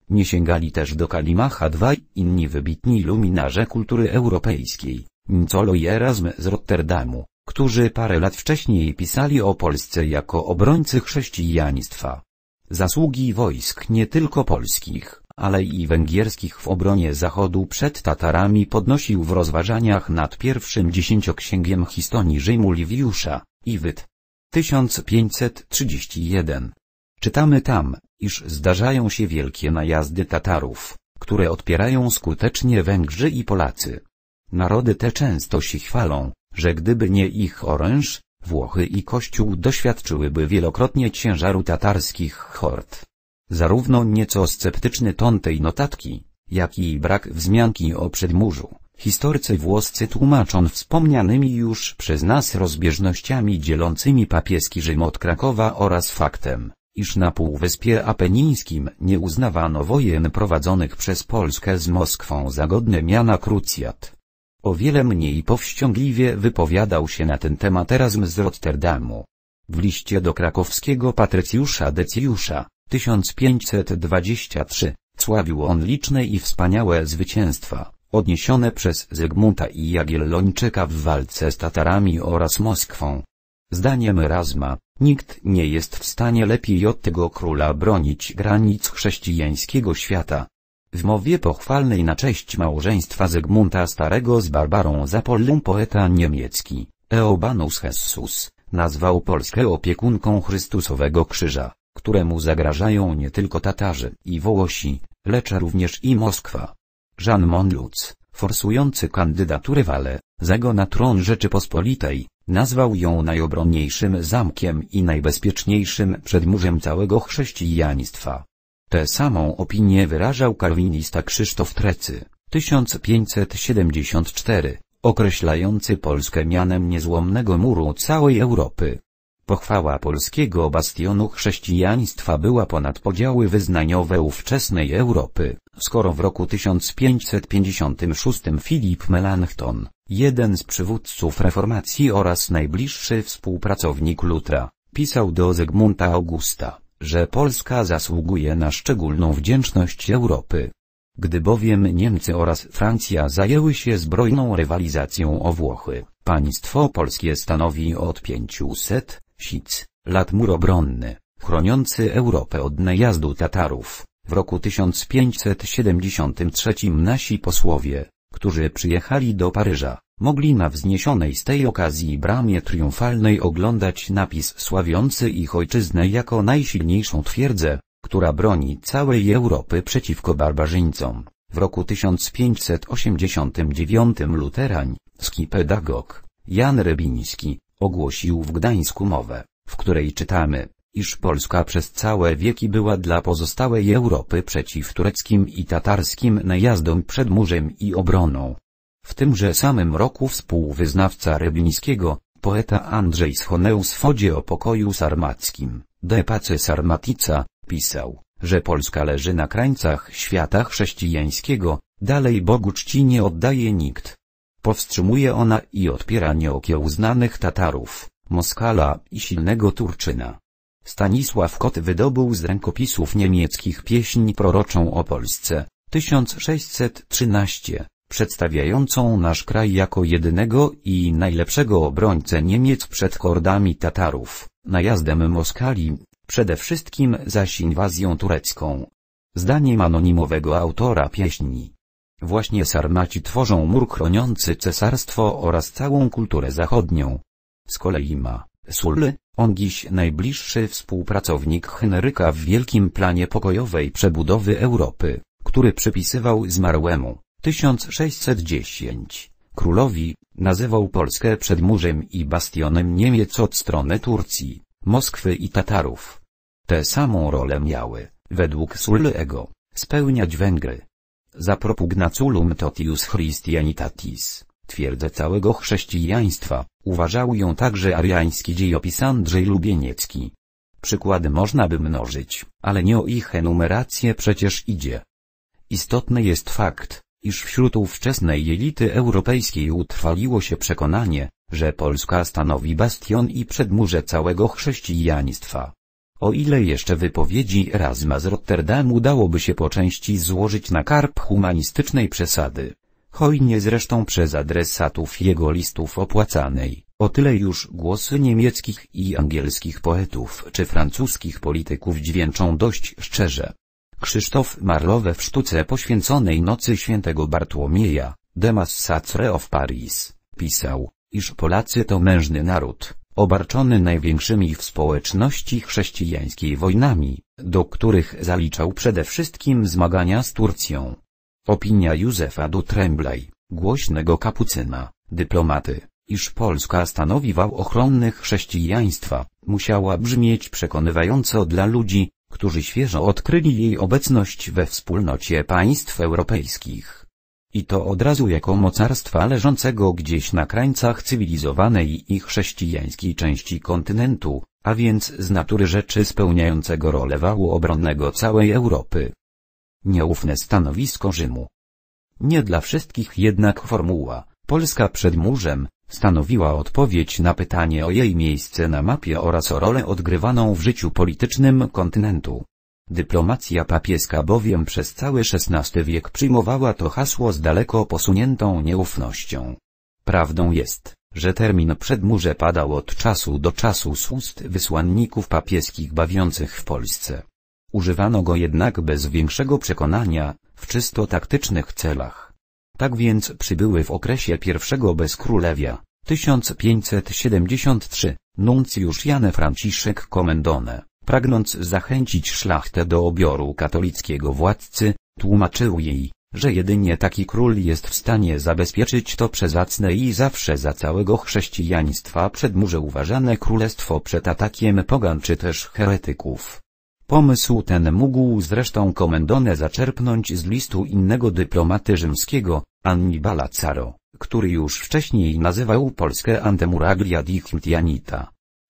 Nie sięgali też do Kalimacha dwaj inni wybitni luminarze kultury europejskiej, Nicolo i Erasm z Rotterdamu, którzy parę lat wcześniej pisali o Polsce jako obrońcy chrześcijaństwa. Zasługi wojsk nie tylko polskich, ale i węgierskich w obronie Zachodu przed Tatarami podnosił w rozważaniach nad pierwszym dziesięcioksięgiem historii Rzymu Liviusza, Iwyt. 1531. Czytamy tam, iż zdarzają się wielkie najazdy Tatarów, które odpierają skutecznie Węgrzy i Polacy. Narody te często się chwalą, że gdyby nie ich oręż, Włochy i Kościół doświadczyłyby wielokrotnie ciężaru tatarskich hord. Zarówno nieco sceptyczny ton tej notatki, jak i brak wzmianki o przedmurzu, historcy włoscy tłumaczą wspomnianymi już przez nas rozbieżnościami dzielącymi papieski Rzym od Krakowa oraz faktem, iż na Półwyspie Apenińskim nie uznawano wojen prowadzonych przez Polskę z Moskwą za godne miana krucjat. O wiele mniej powściągliwie wypowiadał się na ten temat Erasm z Rotterdamu. W liście do krakowskiego patrycjusza Decjusza, 1523, sławił on liczne i wspaniałe zwycięstwa, odniesione przez Zygmunta i Jagiellończyka w walce z Tatarami oraz Moskwą. Zdaniem razma, nikt nie jest w stanie lepiej od tego króla bronić granic chrześcijańskiego świata. W mowie pochwalnej na cześć małżeństwa Zygmunta Starego z Barbarą Zapollą poeta niemiecki, Eobanus Hessus, nazwał Polskę opiekunką Chrystusowego Krzyża, któremu zagrażają nie tylko Tatarzy i Wołosi, lecz również i Moskwa. Jean Monluc, forsujący kandydaturę Wale, zego na tron Rzeczypospolitej, Nazwał ją najobronniejszym zamkiem i najbezpieczniejszym przedmurzem całego chrześcijaństwa. Tę samą opinię wyrażał kalwinista Krzysztof Trecy, 1574, określający Polskę mianem niezłomnego muru całej Europy. Pochwała polskiego bastionu chrześcijaństwa była ponad podziały wyznaniowe ówczesnej Europy, skoro w roku 1556 Filip Melanchthon, Jeden z przywódców reformacji oraz najbliższy współpracownik Lutra, pisał do Zygmunta Augusta, że Polska zasługuje na szczególną wdzięczność Europy. Gdy bowiem Niemcy oraz Francja zajęły się zbrojną rywalizacją o Włochy, państwo polskie stanowi od 500 sic lat mur obronny, chroniący Europę od najazdu Tatarów. W roku 1573 nasi posłowie, którzy przyjechali do Paryża, mogli na wzniesionej z tej okazji bramie triumfalnej oglądać napis sławiący ich ojczyznę jako najsilniejszą twierdzę, która broni całej Europy przeciwko barbarzyńcom. W roku 1589 luterański pedagog, Jan Rybiński, ogłosił w Gdańsku mowę, w której czytamy iż Polska przez całe wieki była dla pozostałej Europy przeciw tureckim i tatarskim najazdom przed murzem i obroną. W tymże samym roku współwyznawca Ryblińskiego, poeta Andrzej Schoneu w swodzie o pokoju sarmackim, De Pace Sarmatica, pisał, że Polska leży na krańcach świata chrześcijańskiego, dalej Bogu czci nie oddaje nikt. Powstrzymuje ona i odpiera nieokiełznanych Tatarów, Moskala i silnego Turczyna. Stanisław Kot wydobył z rękopisów niemieckich pieśń proroczą o Polsce, 1613, przedstawiającą nasz kraj jako jedynego i najlepszego obrońcę Niemiec przed hordami Tatarów, najazdem Moskali, przede wszystkim zaś inwazją turecką. Zdaniem anonimowego autora pieśni. Właśnie Sarmaci tworzą mur chroniący cesarstwo oraz całą kulturę zachodnią. Z kolei ma Sul, on dziś najbliższy współpracownik Henryka w wielkim planie pokojowej przebudowy Europy, który przypisywał zmarłemu 1610 królowi, nazywał Polskę przedmurzem i bastionem Niemiec od strony Turcji, Moskwy i Tatarów. Tę samą rolę miały, według Sulego, spełniać Węgry. Zaproponaculum totius Christianitatis twierdzę całego chrześcijaństwa, uważał ją także ariański dziejopis Andrzej Lubieniecki. Przykłady można by mnożyć, ale nie o ich enumerację przecież idzie. Istotny jest fakt, iż wśród ówczesnej elity europejskiej utrwaliło się przekonanie, że Polska stanowi bastion i przedmurze całego chrześcijaństwa. O ile jeszcze wypowiedzi Erasma z Rotterdamu dałoby się po części złożyć na karp humanistycznej przesady, hojnie zresztą przez adresatów jego listów opłacanej. O tyle już głosy niemieckich i angielskich poetów czy francuskich polityków dźwięczą dość szczerze. Krzysztof Marlowe w sztuce poświęconej nocy świętego Bartłomieja, Demas Sacre of Paris, pisał, iż Polacy to mężny naród, obarczony największymi w społeczności chrześcijańskiej wojnami, do których zaliczał przede wszystkim zmagania z Turcją. Opinia Józefa Dutremblay, głośnego kapucyna, dyplomaty, iż Polska stanowi wał ochronny chrześcijaństwa, musiała brzmieć przekonywająco dla ludzi, którzy świeżo odkryli jej obecność we wspólnocie państw europejskich. I to od razu jako mocarstwa leżącego gdzieś na krańcach cywilizowanej i chrześcijańskiej części kontynentu, a więc z natury rzeczy spełniającego rolę wału obronnego całej Europy. Nieufne stanowisko Rzymu. Nie dla wszystkich jednak formuła Polska przed murzem stanowiła odpowiedź na pytanie o jej miejsce na mapie oraz o rolę odgrywaną w życiu politycznym kontynentu. Dyplomacja papieska bowiem przez cały XVI wiek przyjmowała to hasło z daleko posuniętą nieufnością. Prawdą jest, że termin przedmurze padał od czasu do czasu z ust wysłanników papieskich bawiących w Polsce. Używano go jednak bez większego przekonania, w czysto taktycznych celach. Tak więc przybyły w okresie pierwszego bezkrólewia, 1573, nuncjusz Jan Franciszek Komendone, pragnąc zachęcić szlachtę do obioru katolickiego władcy, tłumaczył jej, że jedynie taki król jest w stanie zabezpieczyć to przezacne i zawsze za całego chrześcijaństwa przedmurze uważane królestwo przed atakiem pogan czy też heretyków. Pomysł ten mógł zresztą komendone zaczerpnąć z listu innego dyplomaty rzymskiego, Annibala Caro, który już wcześniej nazywał Polskę Antemuraglia di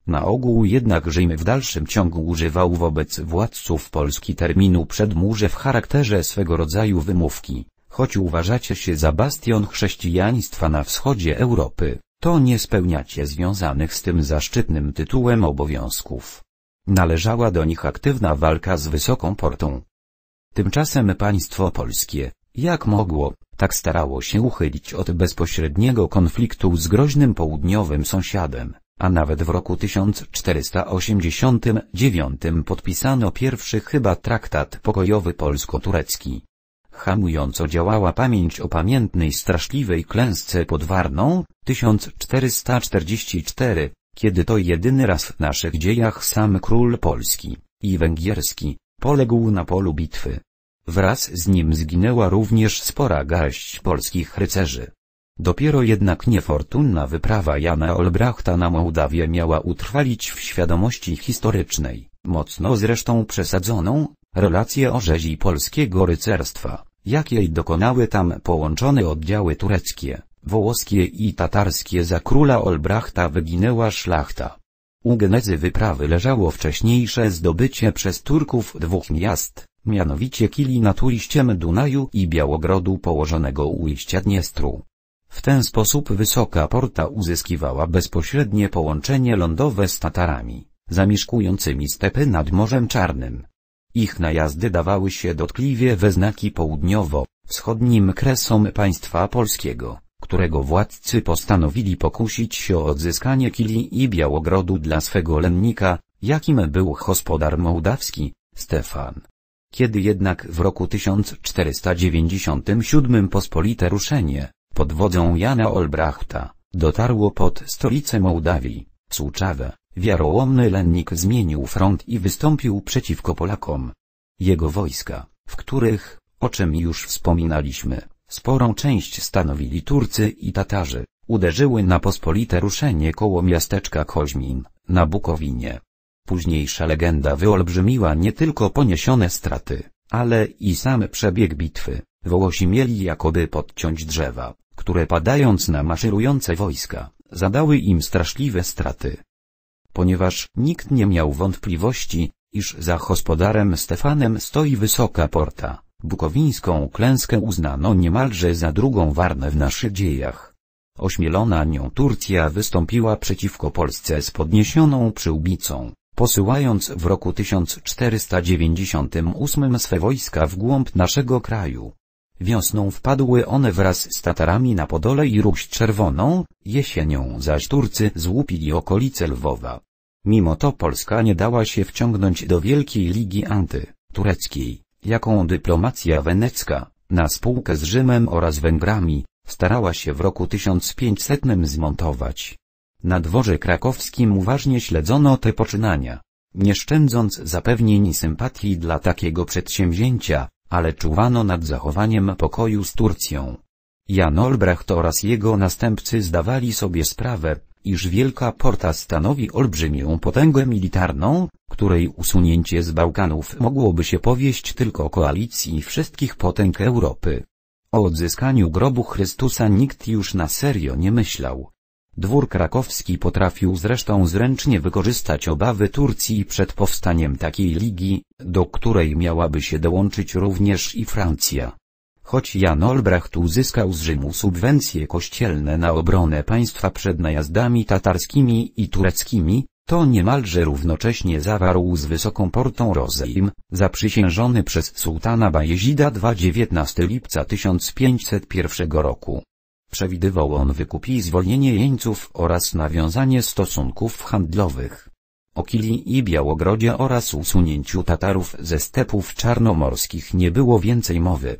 Na ogół jednak Rzym w dalszym ciągu używał wobec władców Polski terminu przedmurze w charakterze swego rodzaju wymówki. Choć uważacie się za bastion chrześcijaństwa na wschodzie Europy, to nie spełniacie związanych z tym zaszczytnym tytułem obowiązków. Należała do nich aktywna walka z wysoką portą. Tymczasem państwo polskie, jak mogło, tak starało się uchylić od bezpośredniego konfliktu z groźnym południowym sąsiadem, a nawet w roku 1489 podpisano pierwszy chyba traktat pokojowy polsko-turecki. Hamująco działała pamięć o pamiętnej straszliwej klęsce pod Warną, 1444, kiedy to jedyny raz w naszych dziejach sam król polski i węgierski poległ na polu bitwy. Wraz z nim zginęła również spora garść polskich rycerzy. Dopiero jednak niefortunna wyprawa Jana Olbrachta na Mołdawię miała utrwalić w świadomości historycznej, mocno zresztą przesadzoną, relację o rzezi polskiego rycerstwa, jakiej dokonały tam połączone oddziały tureckie włoskie i tatarskie za króla Olbrachta wyginęła szlachta. U genezy wyprawy leżało wcześniejsze zdobycie przez Turków dwóch miast, mianowicie Kili nad ujściem Dunaju i Białogrodu położonego u ujścia Dniestru. W ten sposób Wysoka Porta uzyskiwała bezpośrednie połączenie lądowe z Tatarami, zamieszkującymi stepy nad Morzem Czarnym. Ich najazdy dawały się dotkliwie we znaki południowo-wschodnim kresom państwa polskiego którego władcy postanowili pokusić się o odzyskanie Kili i Białogrodu dla swego lennika, jakim był gospodar mołdawski, Stefan. Kiedy jednak w roku 1497 pospolite ruszenie, pod wodzą Jana Olbrachta, dotarło pod stolicę Mołdawii, Suczawę, wiarołomny lennik zmienił front i wystąpił przeciwko Polakom. Jego wojska, w których, o czym już wspominaliśmy, sporą część stanowili Turcy i Tatarzy, uderzyły na pospolite ruszenie koło miasteczka Koźmin, na Bukowinie. Późniejsza legenda wyolbrzymiła nie tylko poniesione straty, ale i sam przebieg bitwy. Wołosi mieli jakoby podciąć drzewa, które padając na maszerujące wojska, zadały im straszliwe straty. Ponieważ nikt nie miał wątpliwości, iż za gospodarem Stefanem stoi wysoka porta Bukowińską klęskę uznano niemalże za drugą warnę w naszych dziejach. Ośmielona nią Turcja wystąpiła przeciwko Polsce z podniesioną przyłbicą, posyłając w roku 1498 swe wojska w głąb naszego kraju. Wiosną wpadły one wraz z Tatarami na Podole i Ruś Czerwoną, jesienią zaś Turcy złupili okolice Lwowa. Mimo to Polska nie dała się wciągnąć do Wielkiej Ligi Antytureckiej jaką dyplomacja wenecka, na spółkę z Rzymem oraz Węgrami, starała się w roku 1500 zmontować. Na dworze krakowskim uważnie śledzono te poczynania, nie szczędząc zapewnień i sympatii dla takiego przedsięwzięcia, ale czuwano nad zachowaniem pokoju z Turcją. Jan Olbracht oraz jego następcy zdawali sobie sprawę, iż Wielka Porta stanowi olbrzymią potęgę militarną, której usunięcie z Bałkanów mogłoby się powieść tylko koalicji wszystkich potęg Europy. O odzyskaniu grobu Chrystusa nikt już na serio nie myślał. Dwór krakowski potrafił zresztą zręcznie wykorzystać obawy Turcji przed powstaniem takiej ligi, do której miałaby się dołączyć również i Francja. Choć Jan Olbracht uzyskał z Rzymu subwencje kościelne na obronę państwa przed najazdami tatarskimi i tureckimi, to niemalże równocześnie zawarł z Wysoką Portą rozejm, zaprzysiężony przez sułtana Bajezida 2 19 lipca 1501 roku. Przewidywał on wykupi zwolnienie jeńców oraz nawiązanie stosunków handlowych. O Kili i Białogrodzie oraz usunięciu Tatarów ze stepów czarnomorskich nie było więcej mowy.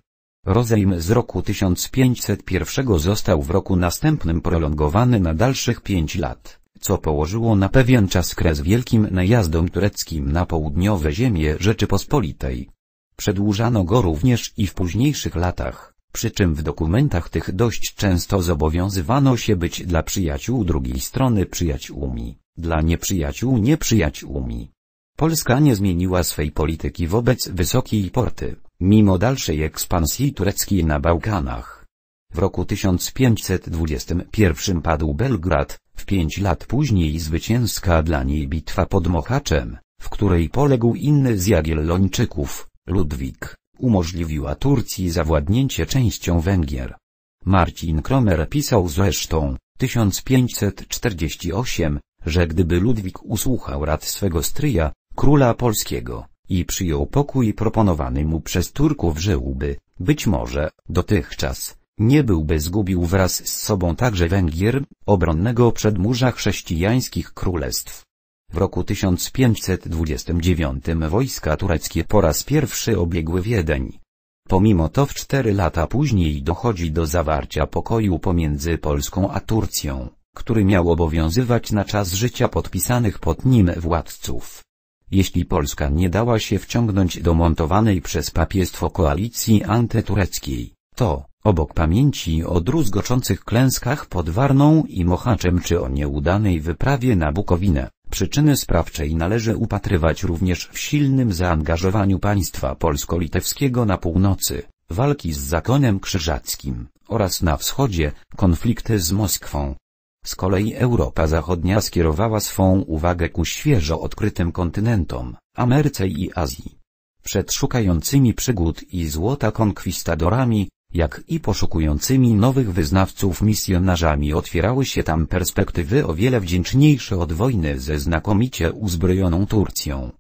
Rozejm z roku 1501 został w roku następnym prolongowany na dalszych pięć lat, co położyło na pewien czas kres wielkim najazdom tureckim na południowe ziemie Rzeczypospolitej. Przedłużano go również i w późniejszych latach, przy czym w dokumentach tych dość często zobowiązywano się być dla przyjaciół drugiej strony przyjaciółmi, dla nieprzyjaciół nieprzyjaciółmi. Polska nie zmieniła swej polityki wobec wysokiej porty mimo dalszej ekspansji tureckiej na Bałkanach. W roku 1521 padł Belgrad, w pięć lat później zwycięska dla niej bitwa pod Mochaczem, w której poległ inny z Jagiellończyków, Ludwik, umożliwiła Turcji zawładnięcie częścią Węgier. Marcin Kromer pisał zresztą, 1548, że gdyby Ludwik usłuchał rad swego stryja, króla polskiego, i przyjął pokój proponowany mu przez Turków żyłby, być może, dotychczas, nie byłby zgubił wraz z sobą także Węgier, obronnego przedmurza chrześcijańskich królestw. W roku 1529 wojska tureckie po raz pierwszy obiegły Wiedeń. Pomimo to w cztery lata później dochodzi do zawarcia pokoju pomiędzy Polską a Turcją, który miał obowiązywać na czas życia podpisanych pod nim władców jeśli Polska nie dała się wciągnąć do montowanej przez papiestwo koalicji antytureckiej, to, obok pamięci o druzgoczących klęskach pod Warną i Mochaczem czy o nieudanej wyprawie na Bukowinę, przyczyny sprawczej należy upatrywać również w silnym zaangażowaniu państwa polsko-litewskiego na północy, walki z zakonem krzyżackim, oraz na wschodzie, konflikty z Moskwą, z kolei Europa Zachodnia skierowała swą uwagę ku świeżo odkrytym kontynentom, Ameryce i Azji. Przed szukającymi przygód i złota konkwistadorami, jak i poszukującymi nowych wyznawców misjonarzami otwierały się tam perspektywy o wiele wdzięczniejsze od wojny ze znakomicie uzbrojoną Turcją.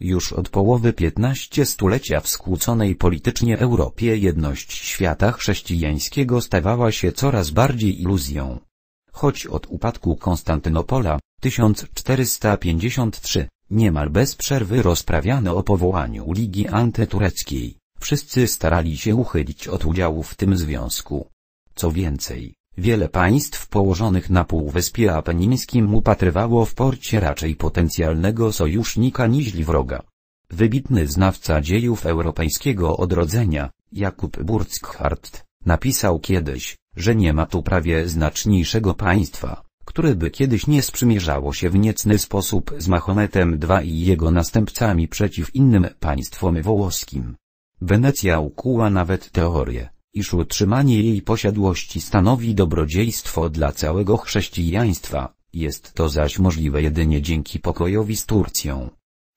Już od połowy XV stulecia w skłóconej politycznie Europie jedność świata chrześcijańskiego stawała się coraz bardziej iluzją choć od upadku Konstantynopola, 1453, niemal bez przerwy rozprawiano o powołaniu Ligi Antytureckiej, wszyscy starali się uchylić od udziału w tym związku. Co więcej, wiele państw położonych na Półwyspie Apenińskim upatrywało w porcie raczej potencjalnego sojusznika niż wroga. Wybitny znawca dziejów europejskiego odrodzenia, Jakub Burckhardt napisał kiedyś, że nie ma tu prawie znaczniejszego państwa, które by kiedyś nie sprzymierzało się w niecny sposób z Mahometem II i jego następcami przeciw innym państwom wołoskim. Wenecja ukuła nawet teorię, iż utrzymanie jej posiadłości stanowi dobrodziejstwo dla całego chrześcijaństwa, jest to zaś możliwe jedynie dzięki pokojowi z Turcją.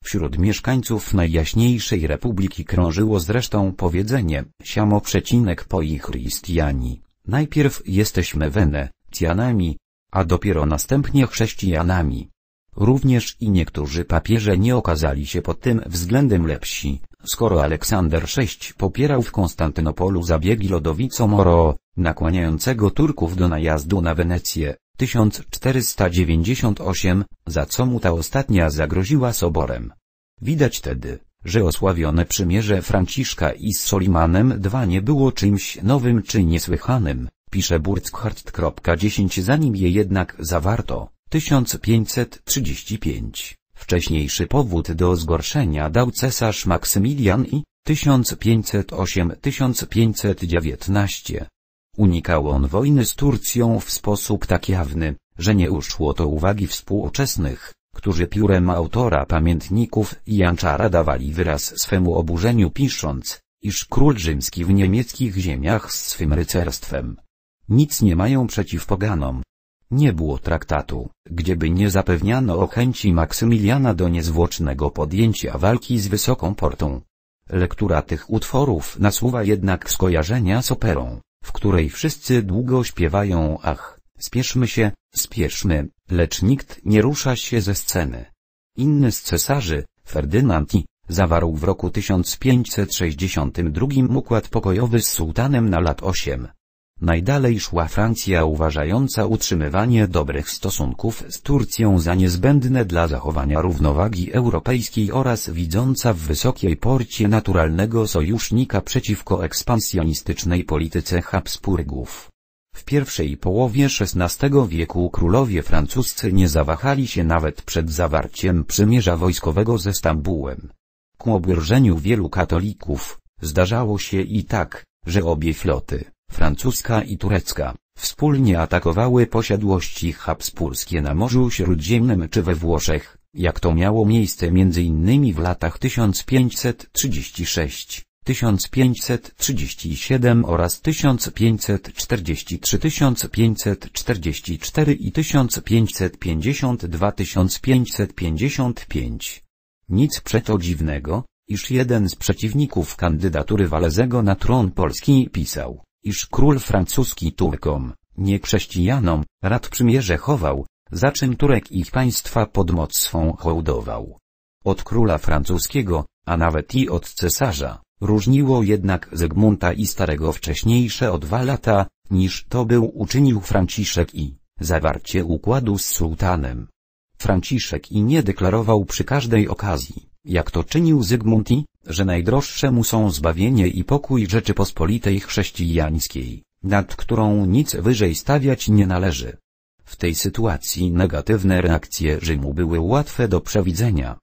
Wśród mieszkańców Najjaśniejszej Republiki krążyło zresztą powiedzenie, siamo przecinek po ich chrystiani, Najpierw jesteśmy Wenecjanami, a dopiero następnie chrześcijanami. Również i niektórzy papieże nie okazali się pod tym względem lepsi, skoro Aleksander VI popierał w Konstantynopolu zabiegi Lodowico Moro, nakłaniającego Turków do najazdu na Wenecję, 1498, za co mu ta ostatnia zagroziła soborem. Widać tedy, że osławione przymierze Franciszka i z Solimanem II nie było czymś nowym czy niesłychanym, pisze Burckhardt.10 zanim je jednak zawarto, 1535. Wcześniejszy powód do zgorszenia dał cesarz Maksymilian i 1508-1519. Unikał on wojny z Turcją w sposób tak jawny, że nie uszło to uwagi współczesnych którzy piórem autora pamiętników Janczara dawali wyraz swemu oburzeniu pisząc, iż król rzymski w niemieckich ziemiach z swym rycerstwem nic nie mają przeciw poganom. Nie było traktatu, gdzieby nie zapewniano o chęci Maksymiliana do niezwłocznego podjęcia walki z Wysoką Portą. Lektura tych utworów nasuwa jednak skojarzenia z operą, w której wszyscy długo śpiewają ach. Spieszmy się, spieszmy, lecz nikt nie rusza się ze sceny. Inny z cesarzy, Ferdynand I, zawarł w roku 1562 układ pokojowy z sułtanem na lat 8. Najdalej szła Francja uważająca utrzymywanie dobrych stosunków z Turcją za niezbędne dla zachowania równowagi europejskiej oraz widząca w wysokiej porcie naturalnego sojusznika przeciwko ekspansjonistycznej polityce Habsburgów. W pierwszej połowie XVI wieku królowie francuscy nie zawahali się nawet przed zawarciem przymierza wojskowego ze Stambułem. Ku oburzeniu wielu katolików, zdarzało się i tak, że obie floty, francuska i turecka, wspólnie atakowały posiadłości habspurskie na Morzu Śródziemnym czy we Włoszech, jak to miało miejsce m.in. w latach 1536 1537 oraz 1543 1544 i 1552 1555. Nic przeto dziwnego, iż jeden z przeciwników kandydatury Walezego na tron Polski pisał, iż król francuski Turkom, nie chrześcijanom, rad przymierze chował, za czym Turek ich państwa pod moc swą hołdował. Od króla francuskiego, a nawet i od cesarza, Różniło jednak Zygmunta i starego wcześniejsze o dwa lata, niż to był uczynił Franciszek i zawarcie układu z sułtanem. Franciszek i nie deklarował przy każdej okazji, jak to czynił Zygmunt i, że najdroższe mu są zbawienie i pokój Rzeczypospolitej chrześcijańskiej, nad którą nic wyżej stawiać nie należy. W tej sytuacji negatywne reakcje Rzymu były łatwe do przewidzenia.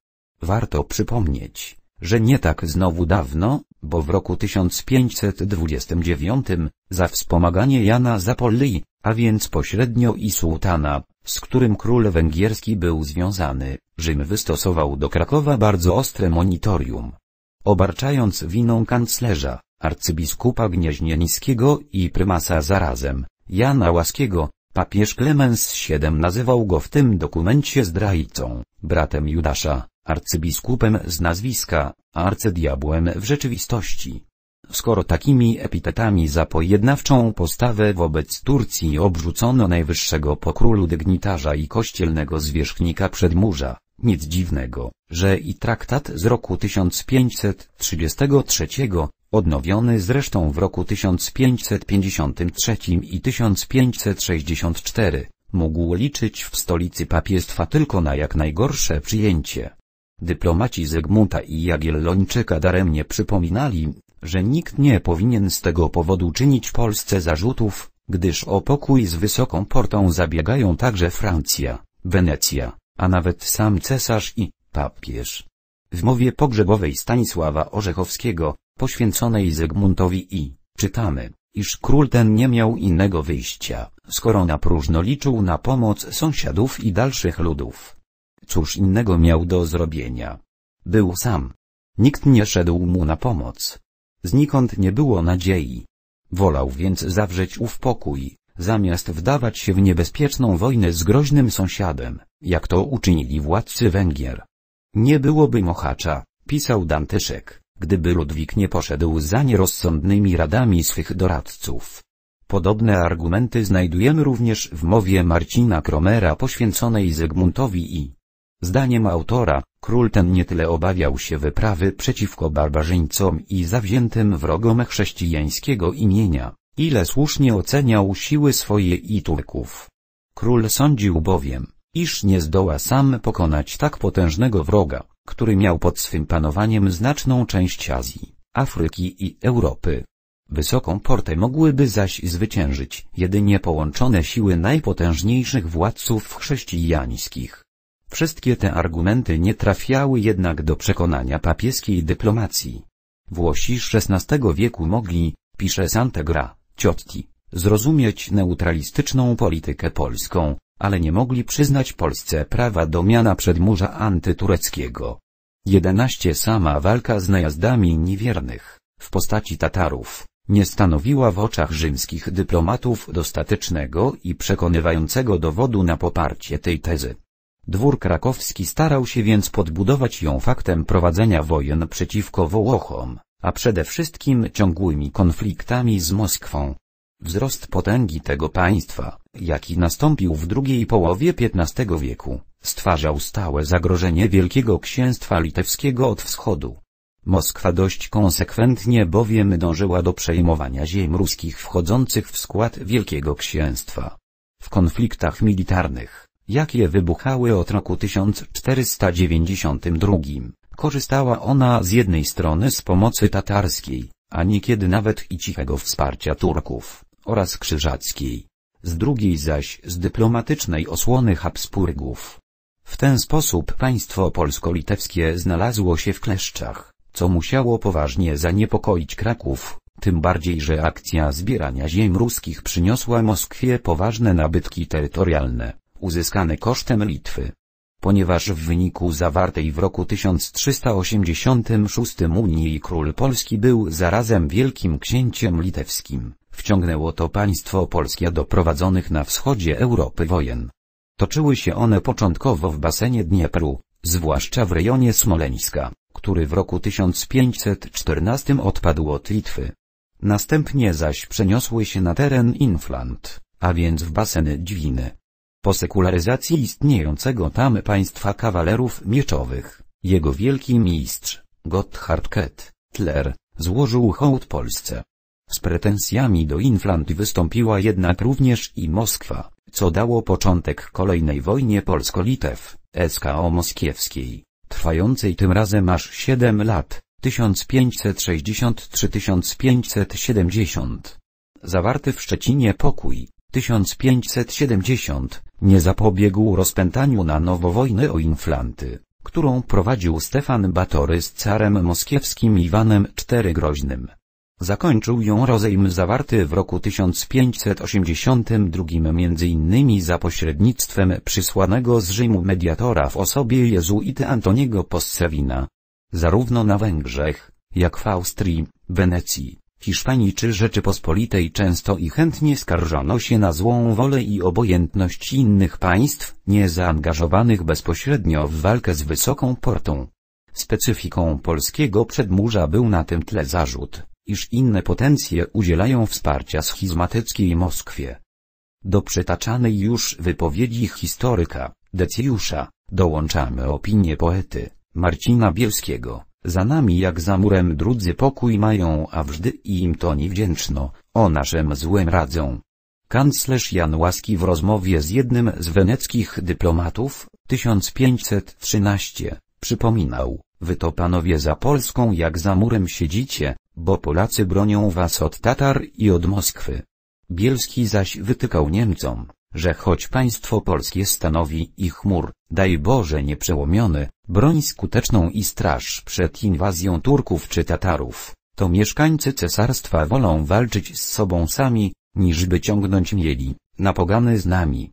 Warto przypomnieć, że nie tak znowu dawno, bo w roku 1529, za wspomaganie Jana Zapolli, a więc pośrednio i sułtana, z którym król węgierski był związany, Rzym wystosował do Krakowa bardzo ostre monitorium. Obarczając winą kanclerza, arcybiskupa gnieźnieńskiego i prymasa zarazem, Jana Łaskiego, papież Klemens VII nazywał go w tym dokumencie zdrajcą, bratem Judasza, arcybiskupem z nazwiska, a arcydiabłem w rzeczywistości. Skoro takimi epitetami za pojednawczą postawę wobec Turcji obrzucono najwyższego pokrólu dygnitarza i kościelnego zwierzchnika przedmurza, nic dziwnego, że i traktat z roku 1533, odnowiony zresztą w roku 1553 i 1564, mógł liczyć w stolicy papiestwa tylko na jak najgorsze przyjęcie. Dyplomaci Zygmunta i Jagiellończyka daremnie przypominali, że nikt nie powinien z tego powodu czynić Polsce zarzutów, gdyż o pokój z wysoką portą zabiegają także Francja, Wenecja, a nawet sam cesarz i papież. W mowie pogrzebowej Stanisława Orzechowskiego, poświęconej Zygmuntowi i, czytamy, iż król ten nie miał innego wyjścia, skoro na próżno liczył na pomoc sąsiadów i dalszych ludów. Cóż innego miał do zrobienia? Był sam. Nikt nie szedł mu na pomoc. Znikąd nie było nadziei. Wolał więc zawrzeć ów pokój, zamiast wdawać się w niebezpieczną wojnę z groźnym sąsiadem, jak to uczynili władcy Węgier. Nie byłoby mochacza, pisał Dantyszek, gdyby Ludwik nie poszedł za nierozsądnymi radami swych doradców. Podobne argumenty znajdujemy również w mowie Marcina Kromera poświęconej Zygmuntowi i Zdaniem autora, król ten nie tyle obawiał się wyprawy przeciwko barbarzyńcom i zawziętym wrogom chrześcijańskiego imienia, ile słusznie oceniał siły swoje i Turków. Król sądził bowiem, iż nie zdoła sam pokonać tak potężnego wroga, który miał pod swym panowaniem znaczną część Azji, Afryki i Europy. Wysoką portę mogłyby zaś zwyciężyć jedynie połączone siły najpotężniejszych władców chrześcijańskich. Wszystkie te argumenty nie trafiały jednak do przekonania papieskiej dyplomacji. Włosi XVI wieku mogli, pisze Santegra, ciotki, zrozumieć neutralistyczną politykę polską, ale nie mogli przyznać Polsce prawa do miana przedmurza antytureckiego. 11 Sama walka z najazdami niewiernych, w postaci Tatarów, nie stanowiła w oczach rzymskich dyplomatów dostatecznego i przekonywającego dowodu na poparcie tej tezy. Dwór krakowski starał się więc podbudować ją faktem prowadzenia wojen przeciwko Wołochom, a przede wszystkim ciągłymi konfliktami z Moskwą. Wzrost potęgi tego państwa, jaki nastąpił w drugiej połowie XV wieku, stwarzał stałe zagrożenie Wielkiego Księstwa Litewskiego od wschodu. Moskwa dość konsekwentnie bowiem dążyła do przejmowania ziem ruskich wchodzących w skład Wielkiego Księstwa. W konfliktach militarnych jakie wybuchały od roku 1492. Korzystała ona z jednej strony z pomocy tatarskiej, a niekiedy nawet i cichego wsparcia Turków, oraz krzyżackiej, z drugiej zaś z dyplomatycznej osłony Habsburgów. W ten sposób państwo polsko-litewskie znalazło się w kleszczach, co musiało poważnie zaniepokoić Kraków, tym bardziej że akcja zbierania ziem ruskich przyniosła Moskwie poważne nabytki terytorialne uzyskane kosztem Litwy. Ponieważ w wyniku zawartej w roku 1386 Unii król Polski był zarazem wielkim księciem litewskim, wciągnęło to państwo polskie do prowadzonych na wschodzie Europy wojen. Toczyły się one początkowo w basenie Dniepru, zwłaszcza w rejonie Smoleńska, który w roku 1514 odpadł od Litwy. Następnie zaś przeniosły się na teren Inflant, a więc w baseny Dźwiny. Po sekularyzacji istniejącego tam państwa kawalerów mieczowych, jego wielki mistrz, Gotthard Kettler, złożył hołd Polsce. Z pretensjami do inflant wystąpiła jednak również i Moskwa, co dało początek kolejnej wojnie polsko-litew, SKO moskiewskiej, trwającej tym razem aż 7 lat, 1563-1570. Zawarty w Szczecinie pokój, 1570, nie zapobiegł rozpętaniu na nowo wojny o Inflanty, którą prowadził Stefan Batory z carem moskiewskim Iwanem IV Groźnym. Zakończył ją rozejm zawarty w roku 1582 m.in. za pośrednictwem przysłanego z Rzymu mediatora w osobie jezuity Antoniego Possewina. Zarówno na Węgrzech, jak w Austrii, Wenecji, Hiszpanii czy Rzeczypospolitej często i chętnie skarżono się na złą wolę i obojętność innych państw, niezaangażowanych bezpośrednio w walkę z wysoką portą. Specyfiką polskiego przedmurza był na tym tle zarzut, iż inne potencje udzielają wsparcia schizmatyckiej Moskwie. Do przytaczanej już wypowiedzi historyka, Decjusza, dołączamy opinię poety, Marcina Bielskiego. Za nami jak za murem drudzy pokój mają, a wżdy im to niewdzięczno, o naszym złym radzą. Kanclerz Jan Łaski w rozmowie z jednym z weneckich dyplomatów, 1513, przypominał, wy to panowie za Polską jak za murem siedzicie, bo Polacy bronią was od Tatar i od Moskwy. Bielski zaś wytykał Niemcom, że choć państwo polskie stanowi ich mur, daj Boże nieprzełomiony, broń skuteczną i straż przed inwazją Turków czy Tatarów, to mieszkańcy cesarstwa wolą walczyć z sobą sami, niż by ciągnąć mieli, na pogany z nami.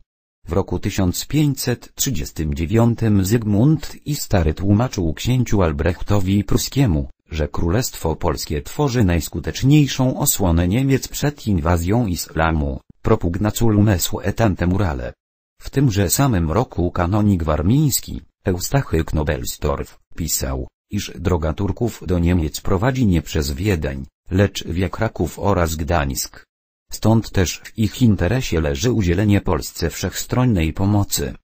W roku 1539 Zygmunt i Stary tłumaczył księciu Albrechtowi Pruskiemu, że Królestwo Polskie tworzy najskuteczniejszą osłonę Niemiec przed inwazją islamu, propugnaculum esu etante murale. W tymże samym roku kanonik warmiński, Eustachy Knobelsdorf pisał, iż droga Turków do Niemiec prowadzi nie przez Wiedeń, lecz via Kraków oraz Gdańsk. Stąd też w ich interesie leży udzielenie Polsce wszechstronnej pomocy.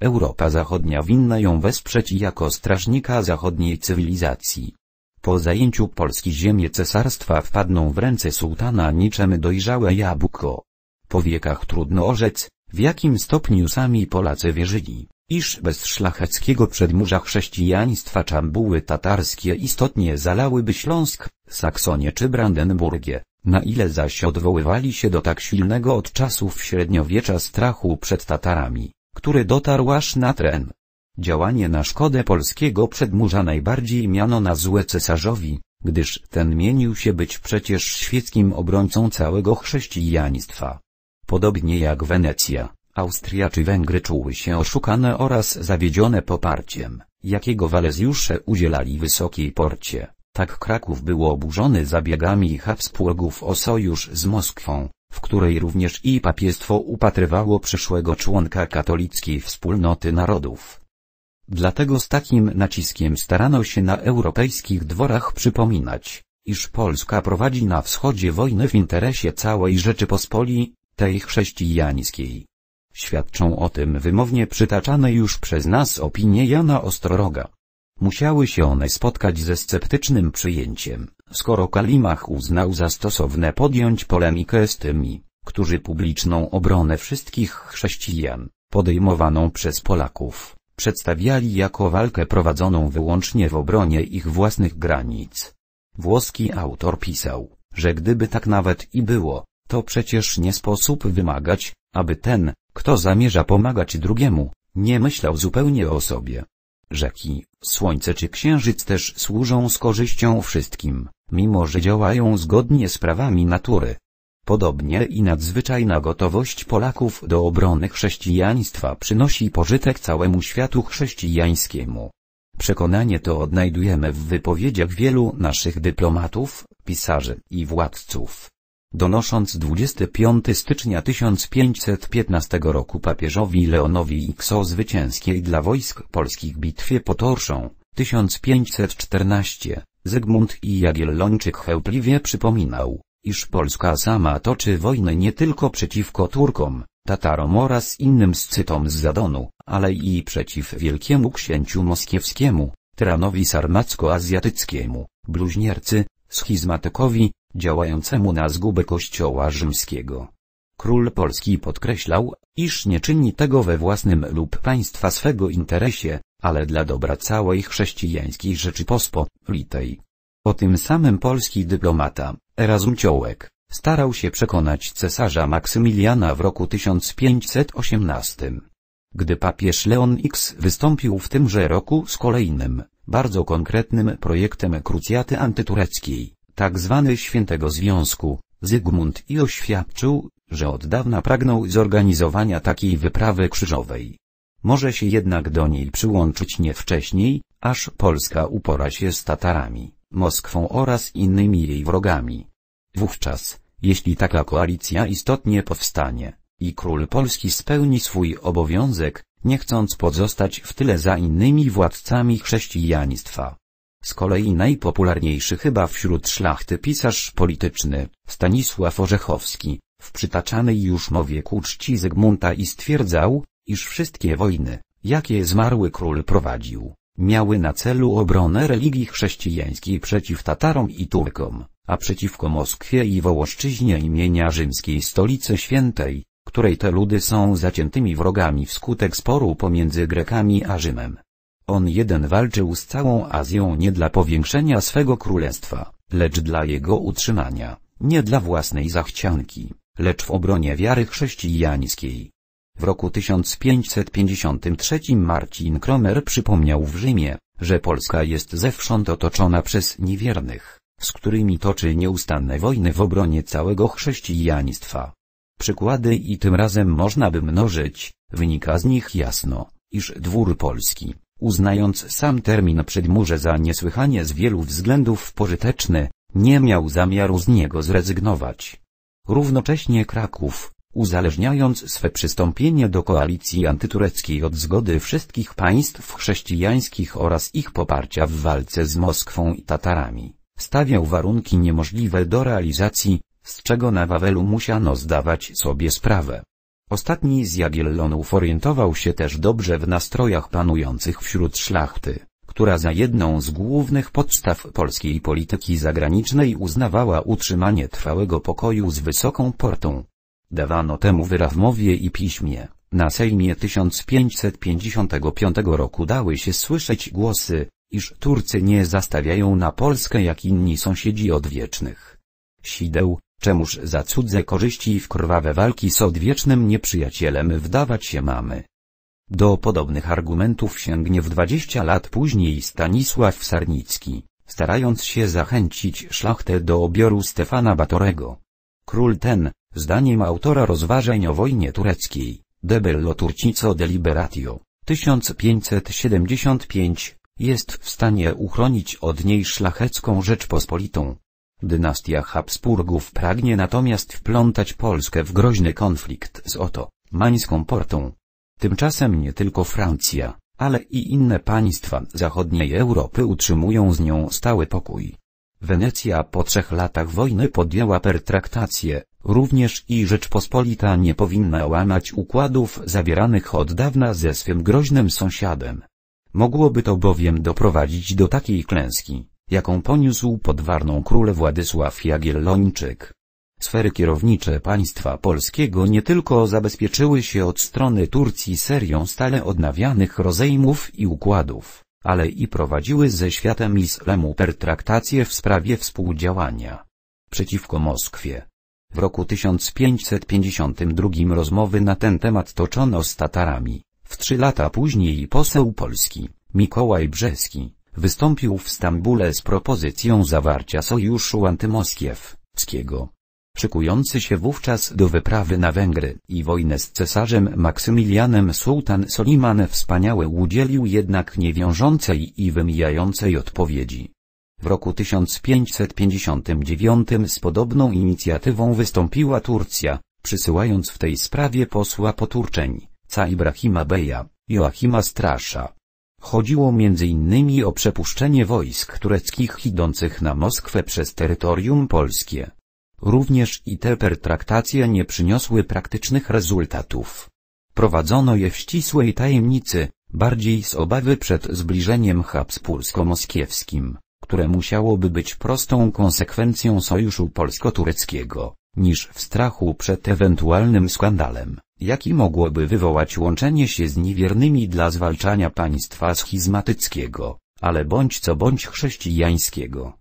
Europa Zachodnia winna ją wesprzeć jako strażnika zachodniej cywilizacji. Po zajęciu Polski ziemie cesarstwa wpadną w ręce sułtana niczem dojrzałe jabłko. Po wiekach trudno orzec, w jakim stopniu sami Polacy wierzyli iż bez szlacheckiego przedmurza chrześcijaństwa czambuły tatarskie istotnie zalałyby Śląsk, Saksonię czy Brandenburgię, na ile zaś odwoływali się do tak silnego od czasów średniowiecza strachu przed Tatarami, który dotarł aż na tren. Działanie na szkodę polskiego przedmurza najbardziej miano na złe cesarzowi, gdyż ten mienił się być przecież świeckim obrońcą całego chrześcijaństwa. Podobnie jak Wenecja, Austria czy Węgry czuły się oszukane oraz zawiedzione poparciem, jakiego Walezjusze udzielali wysokiej porcie. Tak Kraków był oburzony zabiegami Habsburgów o sojusz z Moskwą, w której również i papiestwo upatrywało przyszłego członka katolickiej wspólnoty narodów. Dlatego z takim naciskiem starano się na europejskich dworach przypominać, iż Polska prowadzi na wschodzie wojny w interesie całej Rzeczypospolitej chrześcijańskiej świadczą o tym wymownie przytaczane już przez nas opinie Jana Ostroroga. Musiały się one spotkać ze sceptycznym przyjęciem, skoro Kalimach uznał za stosowne podjąć polemikę z tymi, którzy publiczną obronę wszystkich chrześcijan, podejmowaną przez Polaków, przedstawiali jako walkę prowadzoną wyłącznie w obronie ich własnych granic. Włoski autor pisał, że gdyby tak nawet i było, to przecież nie sposób wymagać, aby ten, kto zamierza pomagać drugiemu, nie myślał zupełnie o sobie. Rzeki, słońce czy księżyc też służą z korzyścią wszystkim, mimo że działają zgodnie z prawami natury. Podobnie i nadzwyczajna gotowość Polaków do obrony chrześcijaństwa przynosi pożytek całemu światu chrześcijańskiemu. Przekonanie to odnajdujemy w wypowiedziach wielu naszych dyplomatów, pisarzy i władców donosząc 25 stycznia 1515 roku papieżowi Leonowi X o zwycięskiej dla wojsk polskich bitwie pod Orszą, 1514, Zygmunt i Jagiellończyk chełpliwie przypominał, iż Polska sama toczy wojny nie tylko przeciwko Turkom, Tatarom oraz innym scytom z Zadonu, ale i przeciw wielkiemu księciu moskiewskiemu, tyranowi sarmacko-azjatyckiemu, bluźniercy, schizmatykowi, działającemu na zgubę kościoła rzymskiego. Król Polski podkreślał, iż nie czyni tego we własnym lub państwa swego interesie, ale dla dobra całej chrześcijańskiej Rzeczypospolitej. O tym samym polski dyplomata, Erasm Ciołek, starał się przekonać cesarza Maksymiliana w roku 1518. Gdy papież Leon X wystąpił w tymże roku z kolejnym, bardzo konkretnym projektem krucjaty antytureckiej, tak zwany Świętego Związku, Zygmunt i oświadczył, że od dawna pragnął zorganizowania takiej wyprawy krzyżowej. Może się jednak do niej przyłączyć nie wcześniej, aż Polska upora się z Tatarami, Moskwą oraz innymi jej wrogami. Wówczas, jeśli taka koalicja istotnie powstanie, i król Polski spełni swój obowiązek, nie chcąc pozostać w tyle za innymi władcami chrześcijaństwa, z kolei najpopularniejszy chyba wśród szlachty pisarz polityczny, Stanisław Orzechowski, w przytaczanej już mowie ku czci Zygmunta i stwierdzał, iż wszystkie wojny, jakie zmarły król prowadził, miały na celu obronę religii chrześcijańskiej przeciw Tatarom i Turkom, a przeciwko Moskwie i Wołoszczyźnie imienia rzymskiej stolicy świętej, której te ludy są zaciętymi wrogami wskutek sporu pomiędzy Grekami a Rzymem. On jeden walczył z całą Azją nie dla powiększenia swego królestwa, lecz dla jego utrzymania, nie dla własnej zachcianki, lecz w obronie wiary chrześcijańskiej. W roku 1553 Marcin Kromer przypomniał w Rzymie, że Polska jest zewsząd otoczona przez niewiernych, z którymi toczy nieustanne wojny w obronie całego chrześcijaństwa. Przykłady i tym razem można by mnożyć, wynika z nich jasno, iż dwór polski, uznając sam termin przedmurze za niesłychanie z wielu względów pożyteczny, nie miał zamiaru z niego zrezygnować. Równocześnie Kraków, uzależniając swe przystąpienie do koalicji antytureckiej od zgody wszystkich państw chrześcijańskich oraz ich poparcia w walce z Moskwą i Tatarami, stawiał warunki niemożliwe do realizacji, z czego na Wawelu musiano zdawać sobie sprawę. Ostatni z Jagiellonów orientował się też dobrze w nastrojach panujących wśród szlachty, która za jedną z głównych podstaw polskiej polityki zagranicznej uznawała utrzymanie trwałego pokoju z wysoką portą. Dawano temu wyraw mowie i piśmie. Na Sejmie 1555 roku dały się słyszeć głosy, iż Turcy nie zastawiają na Polskę jak inni sąsiedzi odwiecznych sideł, Czemuż za cudze korzyści i w krwawe walki z odwiecznym nieprzyjacielem wdawać się mamy? Do podobnych argumentów sięgnie w 20 lat później Stanisław Sarnicki, starając się zachęcić szlachtę do obioru Stefana Batorego. Król ten, zdaniem autora rozważań o wojnie tureckiej, Debello Turcico Deliberatio, 1575, jest w stanie uchronić od niej szlachecką Rzeczpospolitą. Dynastia Habsburgów pragnie natomiast wplątać Polskę w groźny konflikt z oto, mańską portą. Tymczasem nie tylko Francja, ale i inne państwa zachodniej Europy utrzymują z nią stały pokój. Wenecja po trzech latach wojny podjęła pertraktację, również i Rzeczpospolita nie powinna łamać układów zawieranych od dawna ze swym groźnym sąsiadem. Mogłoby to bowiem doprowadzić do takiej klęski, jaką poniósł pod Warną Władysław Jagiellończyk. Sfery kierownicze państwa polskiego nie tylko zabezpieczyły się od strony Turcji serią stale odnawianych rozejmów i układów, ale i prowadziły ze światem islamu pertraktacje w sprawie współdziałania przeciwko Moskwie. W roku 1552 rozmowy na ten temat toczono z Tatarami, w trzy lata później poseł Polski, Mikołaj Brzeski wystąpił w Stambule z propozycją zawarcia sojuszu antymoskiewskiego. Szykujący się wówczas do wyprawy na Węgry i wojnę z cesarzem Maksymilianem Sultan Soliman wspaniały udzielił jednak niewiążącej i wymijającej odpowiedzi. W roku 1559 z podobną inicjatywą wystąpiła Turcja, przysyłając w tej sprawie posła poturczeń, Ca Ibrahima Beja, Joachima Strasza. Chodziło m.in. o przepuszczenie wojsk tureckich idących na Moskwę przez terytorium polskie. Również i te pertraktacje nie przyniosły praktycznych rezultatów. Prowadzono je w ścisłej tajemnicy, bardziej z obawy przed zbliżeniem habsbursko-moskiewskim, które musiałoby być prostą konsekwencją sojuszu polsko-tureckiego, niż w strachu przed ewentualnym skandalem jaki mogłoby wywołać łączenie się z niewiernymi dla zwalczania państwa schizmatyckiego, ale bądź co bądź chrześcijańskiego.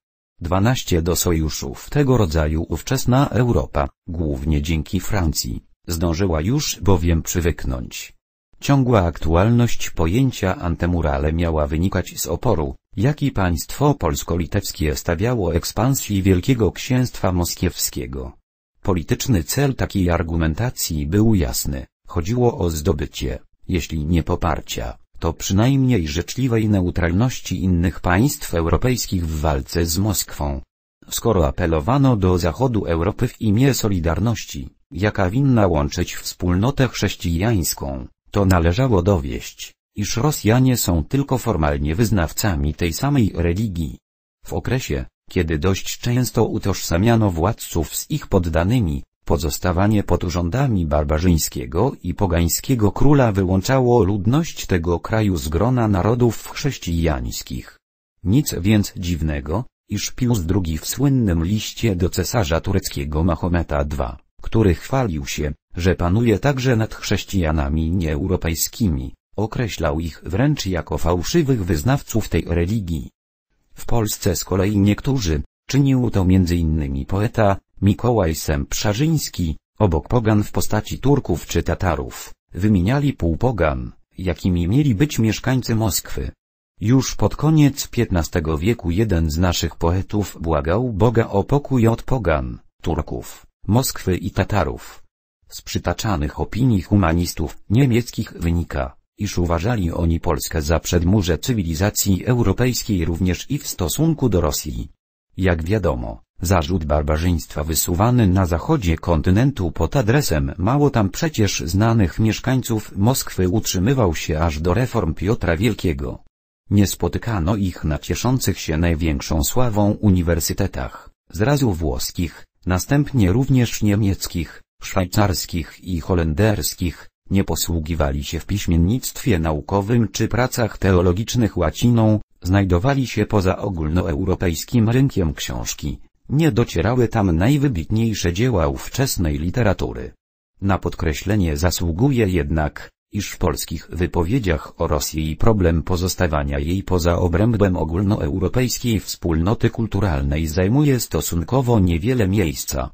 12 do sojuszów tego rodzaju ówczesna Europa, głównie dzięki Francji, zdążyła już bowiem przywyknąć. Ciągła aktualność pojęcia antemurale miała wynikać z oporu, jaki państwo polsko-litewskie stawiało ekspansji Wielkiego Księstwa Moskiewskiego. Polityczny cel takiej argumentacji był jasny, chodziło o zdobycie, jeśli nie poparcia, to przynajmniej życzliwej neutralności innych państw europejskich w walce z Moskwą. Skoro apelowano do Zachodu Europy w imię Solidarności, jaka winna łączyć wspólnotę chrześcijańską, to należało dowieść, iż Rosjanie są tylko formalnie wyznawcami tej samej religii. W okresie, kiedy dość często utożsamiano władców z ich poddanymi, pozostawanie pod rządami barbarzyńskiego i pogańskiego króla wyłączało ludność tego kraju z grona narodów chrześcijańskich. Nic więc dziwnego, iż Pius II w słynnym liście do cesarza tureckiego Mahometa II, który chwalił się, że panuje także nad chrześcijanami nieeuropejskimi, określał ich wręcz jako fałszywych wyznawców tej religii. W Polsce z kolei niektórzy, czynił to m.in. poeta, Mikołaj Sempszarzyński, obok pogan w postaci Turków czy Tatarów, wymieniali półpogan, jakimi mieli być mieszkańcy Moskwy. Już pod koniec XV wieku jeden z naszych poetów błagał Boga o pokój od pogan, Turków, Moskwy i Tatarów. Z przytaczanych opinii humanistów niemieckich wynika, iż uważali oni Polskę za przedmurze cywilizacji europejskiej również i w stosunku do Rosji. Jak wiadomo, zarzut barbarzyństwa wysuwany na zachodzie kontynentu pod adresem mało tam przecież znanych mieszkańców Moskwy utrzymywał się aż do reform Piotra Wielkiego. Nie spotykano ich na cieszących się największą sławą uniwersytetach, zrazu włoskich, następnie również niemieckich, szwajcarskich i holenderskich, nie posługiwali się w piśmiennictwie naukowym czy pracach teologicznych łaciną, znajdowali się poza ogólnoeuropejskim rynkiem książki, nie docierały tam najwybitniejsze dzieła ówczesnej literatury. Na podkreślenie zasługuje jednak, iż w polskich wypowiedziach o Rosji problem pozostawania jej poza obrębem ogólnoeuropejskiej wspólnoty kulturalnej zajmuje stosunkowo niewiele miejsca.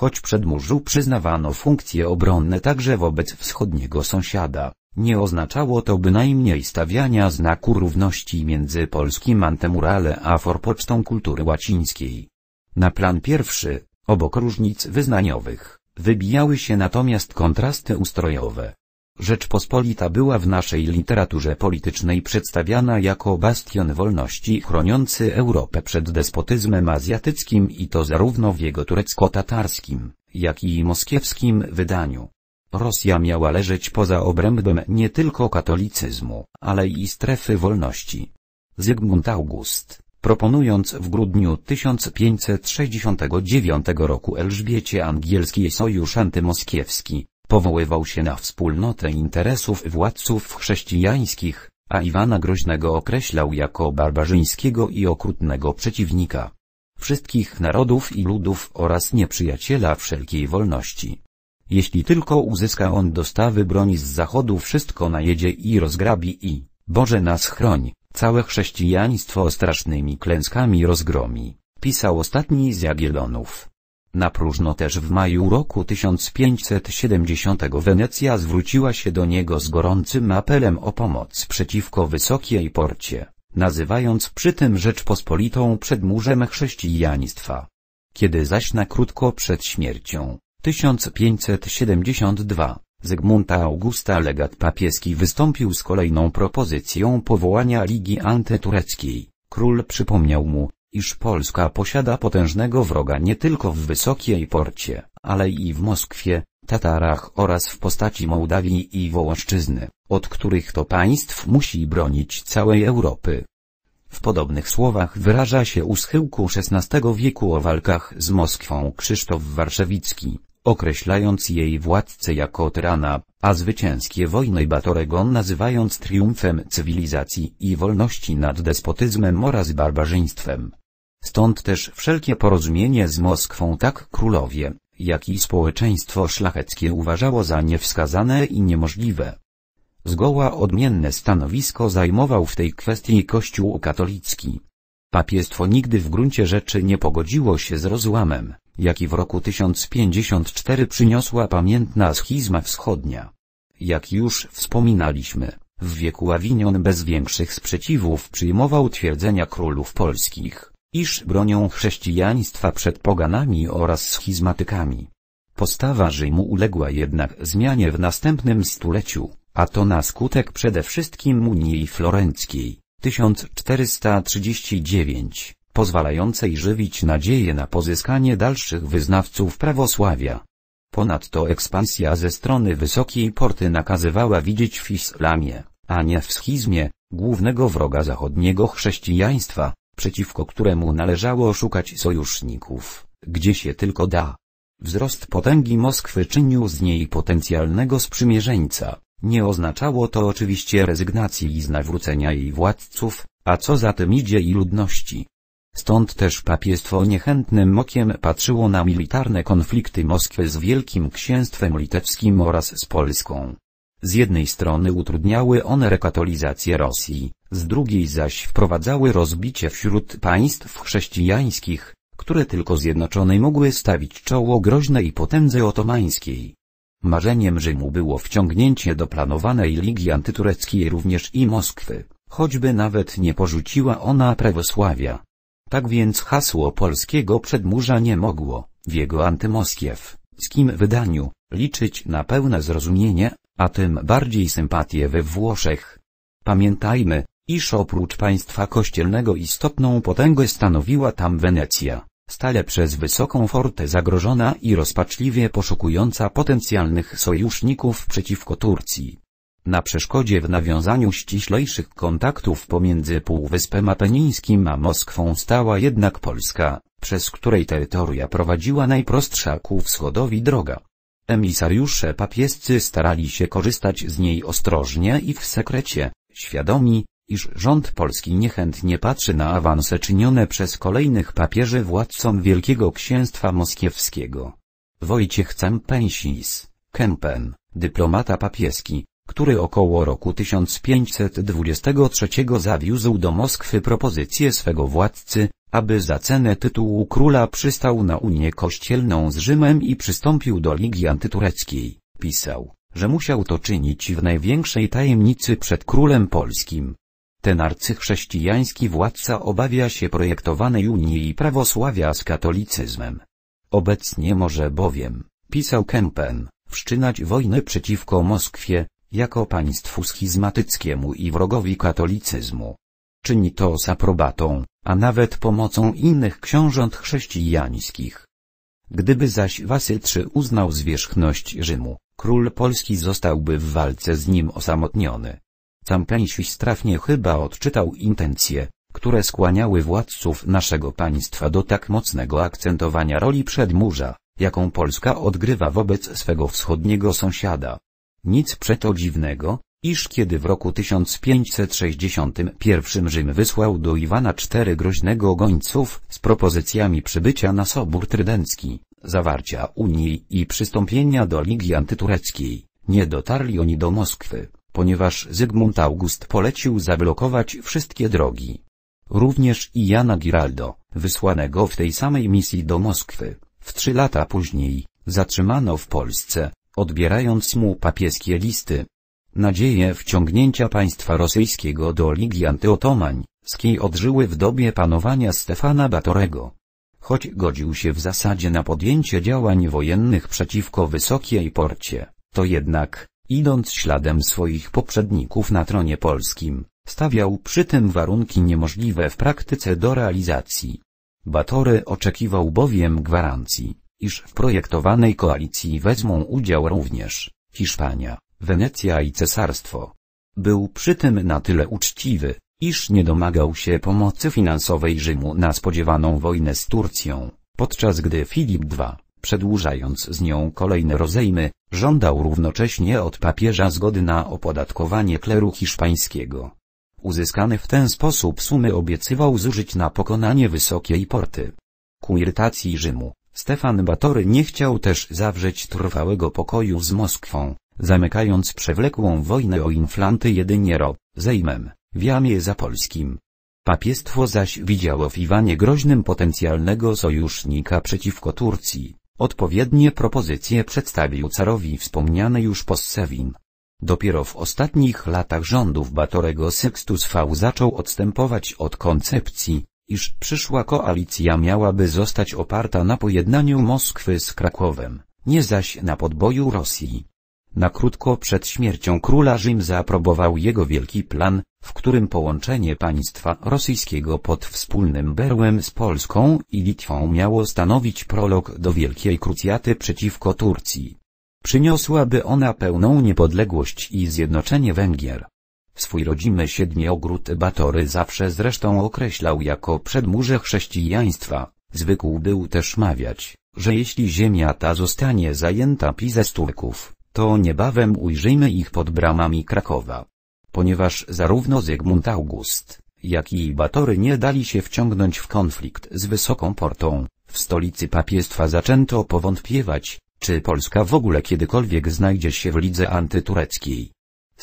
Choć murzu przyznawano funkcje obronne także wobec wschodniego sąsiada, nie oznaczało to bynajmniej stawiania znaku równości między polskim antemurale a forpocztą kultury łacińskiej. Na plan pierwszy, obok różnic wyznaniowych, wybijały się natomiast kontrasty ustrojowe. Rzeczpospolita była w naszej literaturze politycznej przedstawiana jako bastion wolności chroniący Europę przed despotyzmem azjatyckim i to zarówno w jego turecko-tatarskim, jak i moskiewskim wydaniu. Rosja miała leżeć poza obrębem nie tylko katolicyzmu, ale i strefy wolności. Zygmunt August, proponując w grudniu 1569 roku Elżbiecie angielski sojusz antymoskiewski, powoływał się na wspólnotę interesów władców chrześcijańskich, a Iwana Groźnego określał jako barbarzyńskiego i okrutnego przeciwnika wszystkich narodów i ludów oraz nieprzyjaciela wszelkiej wolności. Jeśli tylko uzyska on dostawy broni z zachodu wszystko najedzie i rozgrabi i, Boże nas chroń, całe chrześcijaństwo strasznymi klęskami rozgromi, pisał ostatni z Jagielonów. Na próżno też w maju roku 1570 Wenecja zwróciła się do niego z gorącym apelem o pomoc przeciwko Wysokiej Porcie, nazywając przy tym Rzeczpospolitą przedmurzem chrześcijaństwa. Kiedy zaś na krótko przed śmiercią, 1572, Zygmunta Augusta legat papieski wystąpił z kolejną propozycją powołania Ligi Antytureckiej. Król przypomniał mu, iż Polska posiada potężnego wroga nie tylko w Wysokiej Porcie, ale i w Moskwie, Tatarach oraz w postaci Mołdawii i Wołoszczyzny, od których to państw musi bronić całej Europy. W podobnych słowach wyraża się u schyłku XVI wieku o walkach z Moskwą Krzysztof Warszewicki, określając jej władcę jako tyrana, a zwycięskie wojny Batoregon nazywając triumfem cywilizacji i wolności nad despotyzmem oraz barbarzyństwem. Stąd też wszelkie porozumienie z Moskwą tak królowie, jak i społeczeństwo szlacheckie uważało za niewskazane i niemożliwe. Zgoła odmienne stanowisko zajmował w tej kwestii Kościół katolicki. Papiestwo nigdy w gruncie rzeczy nie pogodziło się z rozłamem, jaki w roku 1054 przyniosła pamiętna schizma wschodnia. Jak już wspominaliśmy, w wieku Awinion bez większych sprzeciwów przyjmował twierdzenia królów polskich iż bronią chrześcijaństwa przed poganami oraz schizmatykami. Postawa Rzymu uległa jednak zmianie w następnym stuleciu, a to na skutek przede wszystkim Unii Florenckiej 1439, pozwalającej żywić nadzieję na pozyskanie dalszych wyznawców prawosławia. Ponadto ekspansja ze strony Wysokiej Porty nakazywała widzieć w islamie, a nie w schizmie, głównego wroga zachodniego chrześcijaństwa przeciwko któremu należało szukać sojuszników, gdzie się tylko da. Wzrost potęgi Moskwy czynił z niej potencjalnego sprzymierzeńca. Nie oznaczało to oczywiście rezygnacji i znawrócenia jej władców, a co za tym idzie i ludności. Stąd też papiestwo niechętnym okiem patrzyło na militarne konflikty Moskwy z Wielkim Księstwem Litewskim oraz z Polską, z jednej strony utrudniały one rekatolizację Rosji, z drugiej zaś wprowadzały rozbicie wśród państw chrześcijańskich, które tylko zjednoczonej mogły stawić czoło groźnej potędze otomańskiej. Marzeniem Rzymu było wciągnięcie do planowanej Ligi Antytureckiej również i Moskwy, choćby nawet nie porzuciła ona prawosławia. Tak więc hasło polskiego przedmurza nie mogło, w jego antymoskiew, z kim wydaniu, liczyć na pełne zrozumienie, a tym bardziej sympatię we Włoszech. Pamiętajmy, iż oprócz państwa kościelnego istotną potęgę stanowiła tam Wenecja, stale przez wysoką fortę zagrożona i rozpaczliwie poszukująca potencjalnych sojuszników przeciwko Turcji. Na przeszkodzie w nawiązaniu ściślejszych kontaktów pomiędzy Półwyspem Apenińskim a Moskwą stała jednak Polska, przez której terytoria prowadziła najprostsza ku wschodowi droga. Emisariusze papiescy starali się korzystać z niej ostrożnie i w sekrecie, świadomi, iż rząd polski niechętnie patrzy na awanse czynione przez kolejnych papieży władcom Wielkiego Księstwa Moskiewskiego. Wojciech Campęsis, Kempen, dyplomata papieski, który około roku 1523 zawiózł do Moskwy propozycję swego władcy, aby za cenę tytułu króla przystał na unię kościelną z Rzymem i przystąpił do Ligi Antytureckiej, pisał, że musiał to czynić w największej tajemnicy przed królem polskim. Ten arcychrześcijański władca obawia się projektowanej unii i prawosławia z katolicyzmem. Obecnie może bowiem, pisał Kempen, wszczynać wojny przeciwko Moskwie, jako państwu schizmatyckiemu i wrogowi katolicyzmu. Czyni to z aprobatą, a nawet pomocą innych książąt chrześcijańskich. Gdyby zaś Wasy III uznał zwierzchność Rzymu, król Polski zostałby w walce z nim osamotniony. Campensi strafnie chyba odczytał intencje, które skłaniały władców naszego państwa do tak mocnego akcentowania roli przedmurza, jaką Polska odgrywa wobec swego wschodniego sąsiada. Nic przeto dziwnego, iż kiedy w roku 1561 Rzym wysłał do Iwana cztery groźnego ogońców z propozycjami przybycia na Sobór Trydencki, zawarcia Unii i przystąpienia do Ligi Antytureckiej, nie dotarli oni do Moskwy, ponieważ Zygmunt August polecił zablokować wszystkie drogi. Również i Jana Giraldo, wysłanego w tej samej misji do Moskwy, w trzy lata później, zatrzymano w Polsce, odbierając mu papieskie listy. Nadzieje wciągnięcia państwa rosyjskiego do Ligi Antyotomańskiej odżyły w dobie panowania Stefana Batorego. Choć godził się w zasadzie na podjęcie działań wojennych przeciwko Wysokiej Porcie, to jednak, idąc śladem swoich poprzedników na tronie polskim, stawiał przy tym warunki niemożliwe w praktyce do realizacji. Batory oczekiwał bowiem gwarancji, iż w projektowanej koalicji wezmą udział również Hiszpania, Wenecja i Cesarstwo. Był przy tym na tyle uczciwy, iż nie domagał się pomocy finansowej Rzymu na spodziewaną wojnę z Turcją, podczas gdy Filip II, przedłużając z nią kolejne rozejmy, żądał równocześnie od papieża zgody na opodatkowanie kleru hiszpańskiego. Uzyskane w ten sposób sumy obiecywał zużyć na pokonanie wysokiej porty. Ku irytacji Rzymu, Stefan Batory nie chciał też zawrzeć trwałego pokoju z Moskwą, zamykając przewlekłą wojnę o inflanty jedynie ro, zejmem, w jamie zapolskim. Papiestwo zaś widziało w Iwanie groźnym potencjalnego sojusznika przeciwko Turcji. Odpowiednie propozycje przedstawił carowi wspomniany już Possewin. Dopiero w ostatnich latach rządów Batorego Sextus V zaczął odstępować od koncepcji, iż przyszła koalicja miałaby zostać oparta na pojednaniu Moskwy z Krakowem, nie zaś na podboju Rosji. Na krótko przed śmiercią króla Rzym zaaprobował jego wielki plan, w którym połączenie państwa rosyjskiego pod wspólnym berłem z Polską i Litwą miało stanowić prolog do wielkiej krucjaty przeciwko Turcji. Przyniosłaby ona pełną niepodległość i zjednoczenie Węgier. Swój rodzimy siedmiogród Batory zawsze zresztą określał jako przedmurze chrześcijaństwa, zwykł był też mawiać, że jeśli ziemia ta zostanie zajęta przez Turków, to niebawem ujrzyjmy ich pod bramami Krakowa. Ponieważ zarówno Zygmunt August, jak i Batory nie dali się wciągnąć w konflikt z Wysoką Portą, w stolicy papiestwa zaczęto powątpiewać, czy Polska w ogóle kiedykolwiek znajdzie się w lidze antytureckiej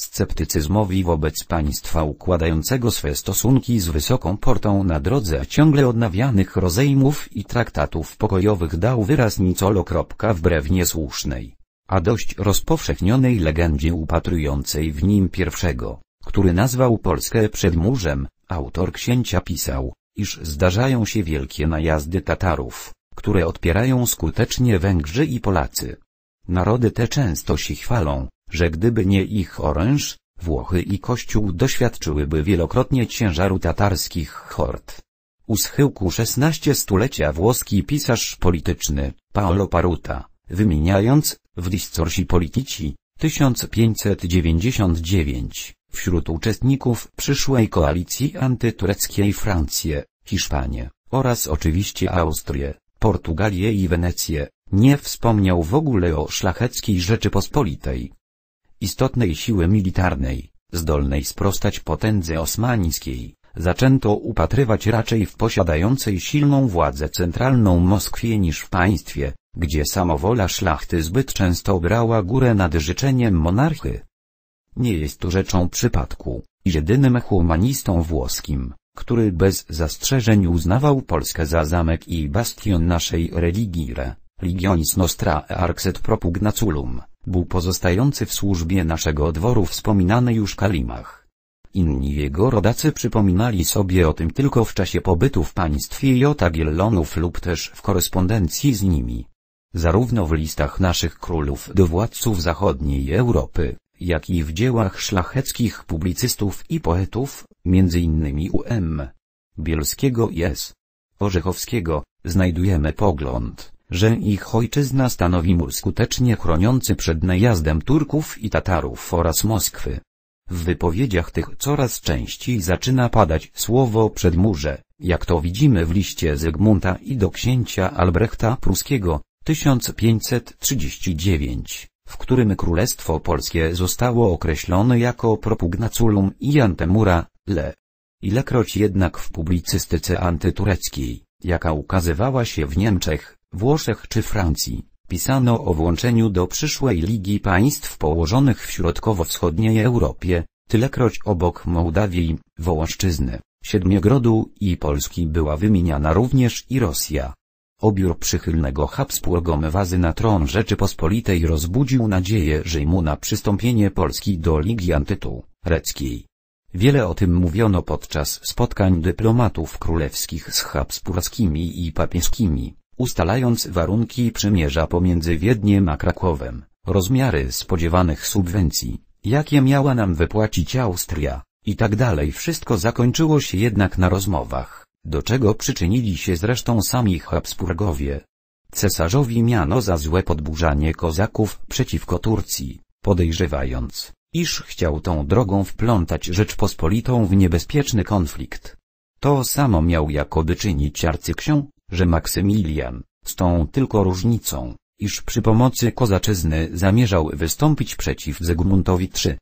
sceptycyzmowi wobec państwa układającego swe stosunki z wysoką portą na drodze ciągle odnawianych rozejmów i traktatów pokojowych dał wyraz nicolo. Wbrew niesłusznej, a dość rozpowszechnionej legendzie upatrującej w nim pierwszego, który nazwał Polskę przedmurzem, autor księcia pisał, iż zdarzają się wielkie najazdy Tatarów, które odpierają skutecznie Węgrzy i Polacy. Narody te często się chwalą, że gdyby nie ich oręż, Włochy i Kościół doświadczyłyby wielokrotnie ciężaru tatarskich hord. U schyłku XVI stulecia włoski pisarz polityczny, Paolo Paruta, wymieniając, w Discorsi Politici, 1599, wśród uczestników przyszłej koalicji antytureckiej Francję, Hiszpanię, oraz oczywiście Austrię, Portugalię i Wenecję, nie wspomniał w ogóle o szlacheckiej Rzeczypospolitej, istotnej siły militarnej, zdolnej sprostać potędze osmańskiej, zaczęto upatrywać raczej w posiadającej silną władzę centralną Moskwie niż w państwie, gdzie samowola szlachty zbyt często brała górę nad życzeniem monarchy. Nie jest to rzeczą przypadku, jedynym humanistą włoskim, który bez zastrzeżeń uznawał Polskę za zamek i bastion naszej religii religionis nostra arxet propugnaculum, był pozostający w służbie naszego dworu wspominany już Kalimach. Inni jego rodacy przypominali sobie o tym tylko w czasie pobytu w państwie Jotagiellonów lub też w korespondencji z nimi. Zarówno w listach naszych królów do władców zachodniej Europy, jak i w dziełach szlacheckich publicystów i poetów, m.in. U.M. Bielskiego i S. Orzechowskiego, znajdujemy pogląd, że ich ojczyzna stanowi mur skutecznie chroniący przed najazdem Turków i Tatarów oraz Moskwy. W wypowiedziach tych coraz częściej zaczyna padać słowo przedmurze, jak to widzimy w liście Zygmunta i do księcia Albrechta Pruskiego, 1539, w którym Królestwo Polskie zostało określone jako propugnaculum i antemura, le. Ilekroć jednak w publicystyce antytureckiej, jaka ukazywała się w Niemczech, Włoszech czy Francji, pisano o włączeniu do przyszłej Ligi Państw położonych w środkowo-wschodniej Europie, tylekroć obok Mołdawii, Wołoszczyzny, Siedmiogrodu i Polski była wymieniana również i Rosja. Obiór przychylnego Habsburgom wazy na tron Rzeczypospolitej rozbudził nadzieję Rzymu na przystąpienie Polski do Ligi Reckiej. Wiele o tym mówiono podczas spotkań dyplomatów królewskich z habsburskimi i papieskimi ustalając warunki przymierza pomiędzy Wiedniem a Krakowem, rozmiary spodziewanych subwencji, jakie miała nam wypłacić Austria, i tak dalej. Wszystko zakończyło się jednak na rozmowach, do czego przyczynili się zresztą sami Habsburgowie. Cesarzowi miano za złe podburzanie kozaków przeciwko Turcji, podejrzewając, iż chciał tą drogą wplątać Rzeczpospolitą w niebezpieczny konflikt. To samo miał jakoby czynić arcyksiąg że Maksymilian, z tą tylko różnicą, iż przy pomocy kozaczyzny zamierzał wystąpić przeciw Zygmuntowi III.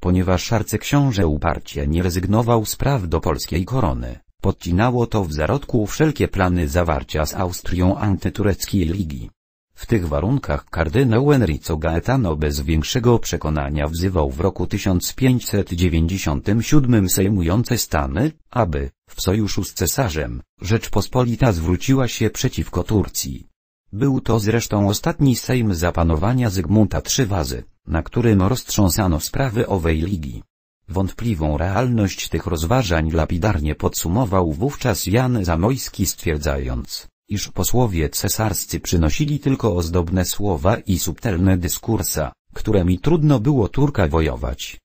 Ponieważ arcyksiąże uparcie nie rezygnował z praw do polskiej korony, podcinało to w zarodku wszelkie plany zawarcia z Austrią antytureckiej ligi. W tych warunkach kardynał Enrico Gaetano bez większego przekonania wzywał w roku 1597 sejmujące Stany, aby, w sojuszu z cesarzem, Rzeczpospolita zwróciła się przeciwko Turcji. Był to zresztą ostatni sejm zapanowania Zygmunta Trzywazy, na którym roztrząsano sprawy owej ligi. Wątpliwą realność tych rozważań lapidarnie podsumował wówczas Jan Zamojski stwierdzając, iż posłowie cesarscy przynosili tylko ozdobne słowa i subtelne dyskursa, którymi trudno było Turka wojować.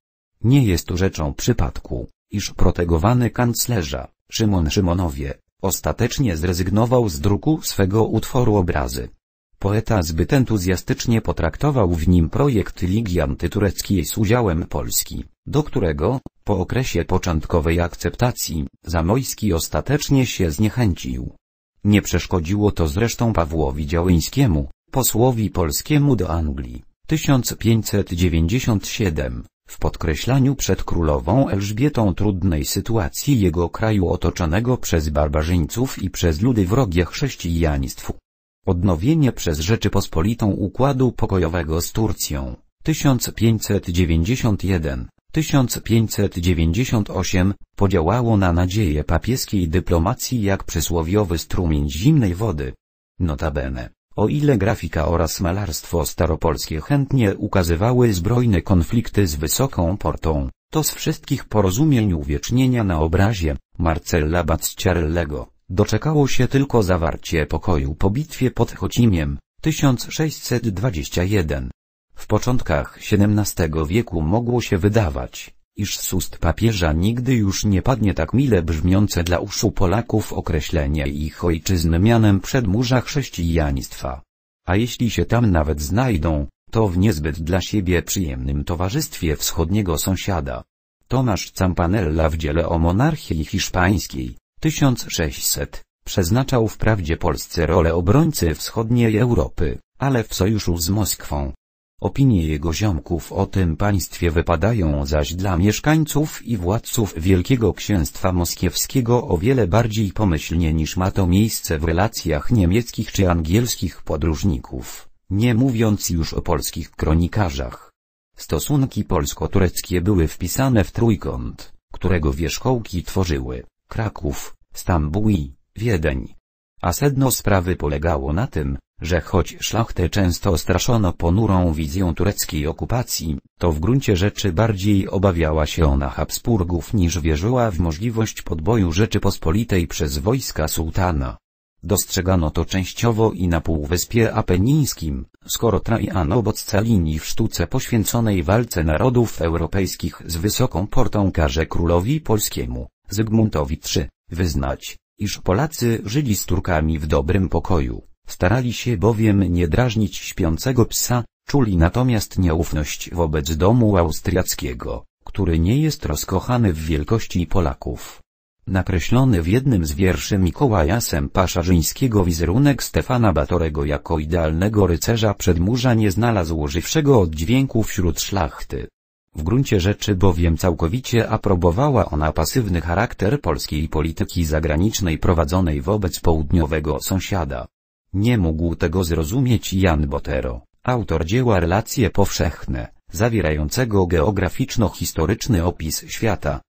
Nie jest rzeczą przypadku, iż protegowany kanclerza, Szymon Szymonowie, ostatecznie zrezygnował z druku swego utworu obrazy. Poeta zbyt entuzjastycznie potraktował w nim projekt Ligi Antytureckiej z udziałem Polski, do którego, po okresie początkowej akceptacji, Zamojski ostatecznie się zniechęcił. Nie przeszkodziło to zresztą Pawłowi Działyńskiemu, posłowi polskiemu do Anglii, 1597, w podkreślaniu przed królową Elżbietą trudnej sytuacji jego kraju otoczonego przez barbarzyńców i przez ludy wrogie chrześcijaństwu. Odnowienie przez Rzeczypospolitą układu pokojowego z Turcją, 1591, 1598 podziałało na nadzieję papieskiej dyplomacji jak przysłowiowy strumień zimnej wody. Notabene, o ile grafika oraz malarstwo staropolskie chętnie ukazywały zbrojne konflikty z wysoką portą, to z wszystkich porozumień uwiecznienia na obrazie Marcella Bacciarellego doczekało się tylko zawarcie pokoju po bitwie pod Chocimiem 1621. W początkach XVII wieku mogło się wydawać, iż z ust papieża nigdy już nie padnie tak mile brzmiące dla uszu Polaków określenie ich ojczyzny mianem przedmurza chrześcijaństwa. A jeśli się tam nawet znajdą, to w niezbyt dla siebie przyjemnym towarzystwie wschodniego sąsiada. Tomasz Campanella w dziele o monarchii hiszpańskiej, 1600, przeznaczał wprawdzie Polsce rolę obrońcy wschodniej Europy, ale w sojuszu z Moskwą, Opinie jego ziomków o tym państwie wypadają zaś dla mieszkańców i władców Wielkiego Księstwa Moskiewskiego o wiele bardziej pomyślnie niż ma to miejsce w relacjach niemieckich czy angielskich podróżników, nie mówiąc już o polskich kronikarzach. Stosunki polsko-tureckie były wpisane w trójkąt, którego wierzchołki tworzyły Kraków, Stambuł i Wiedeń. A sedno sprawy polegało na tym, że choć szlachtę często straszono ponurą wizją tureckiej okupacji, to w gruncie rzeczy bardziej obawiała się ona Habsburgów niż wierzyła w możliwość podboju Rzeczypospolitej przez wojska sułtana. Dostrzegano to częściowo i na Półwyspie Apenińskim, skoro Trajan linii w sztuce poświęconej walce narodów europejskich z wysoką portą każe królowi polskiemu, Zygmuntowi III, wyznać, iż Polacy żyli z Turkami w dobrym pokoju. Starali się bowiem nie drażnić śpiącego psa, czuli natomiast nieufność wobec domu austriackiego, który nie jest rozkochany w wielkości Polaków. Nakreślony w jednym z wierszy Mikołaja Paszarzyńskiego wizerunek Stefana Batorego jako idealnego rycerza przedmurza nie znalazł żywszego oddźwięku wśród szlachty. W gruncie rzeczy bowiem całkowicie aprobowała ona pasywny charakter polskiej polityki zagranicznej prowadzonej wobec południowego sąsiada. Nie mógł tego zrozumieć Jan Botero, autor dzieła Relacje Powszechne, zawierającego geograficzno-historyczny opis świata.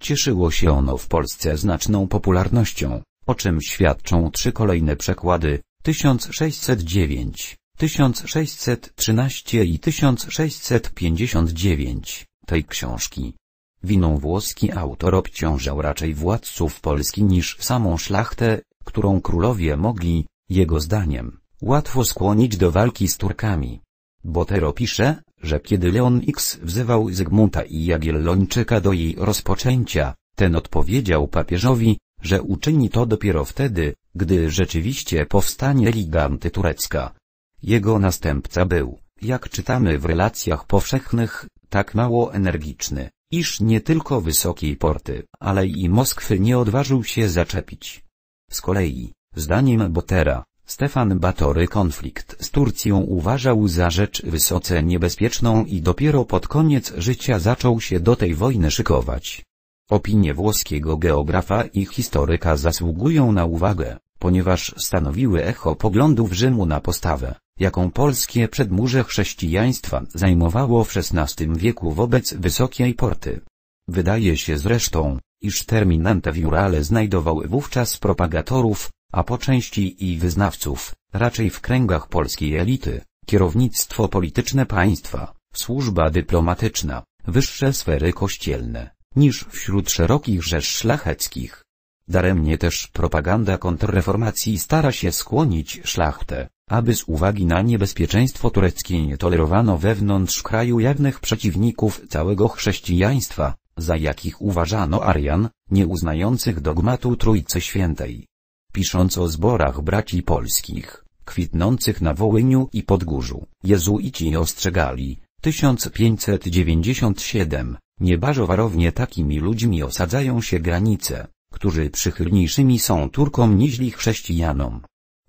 Cieszyło się ono w Polsce znaczną popularnością, o czym świadczą trzy kolejne przekłady, 1609, 1613 i 1659, tej książki. Winą włoski autor obciążał raczej władców Polski niż samą szlachtę, którą królowie mogli, jego zdaniem, łatwo skłonić do walki z Turkami. Botero pisze, że kiedy Leon X wzywał Zygmunta i Jagiellończyka do jej rozpoczęcia, ten odpowiedział papieżowi, że uczyni to dopiero wtedy, gdy rzeczywiście powstanie Liga Antyturecka. Jego następca był, jak czytamy w relacjach powszechnych, tak mało energiczny, iż nie tylko Wysokiej Porty, ale i Moskwy nie odważył się zaczepić. Z kolei, Zdaniem Botera, Stefan Batory konflikt z Turcją uważał za rzecz wysoce niebezpieczną i dopiero pod koniec życia zaczął się do tej wojny szykować. Opinie włoskiego geografa i historyka zasługują na uwagę, ponieważ stanowiły echo poglądów Rzymu na postawę, jaką polskie przedmurze chrześcijaństwa zajmowało w XVI wieku wobec wysokiej porty. Wydaje się zresztą, iż terminante wiórale znajdowały wówczas propagatorów, a po części i wyznawców, raczej w kręgach polskiej elity, kierownictwo polityczne państwa, służba dyplomatyczna, wyższe sfery kościelne, niż wśród szerokich rzesz szlacheckich. Daremnie też propaganda kontrreformacji stara się skłonić szlachtę, aby z uwagi na niebezpieczeństwo tureckie nie tolerowano wewnątrz kraju jawnych przeciwników całego chrześcijaństwa, za jakich uważano Arian, nieuznających dogmatu Trójcy Świętej. Pisząc o zborach braci polskich, kwitnących na Wołyniu i Podgórzu, jezuici ostrzegali, 1597, niebażowarownie takimi ludźmi osadzają się granice, którzy przychylniejszymi są Turkom niźli chrześcijanom.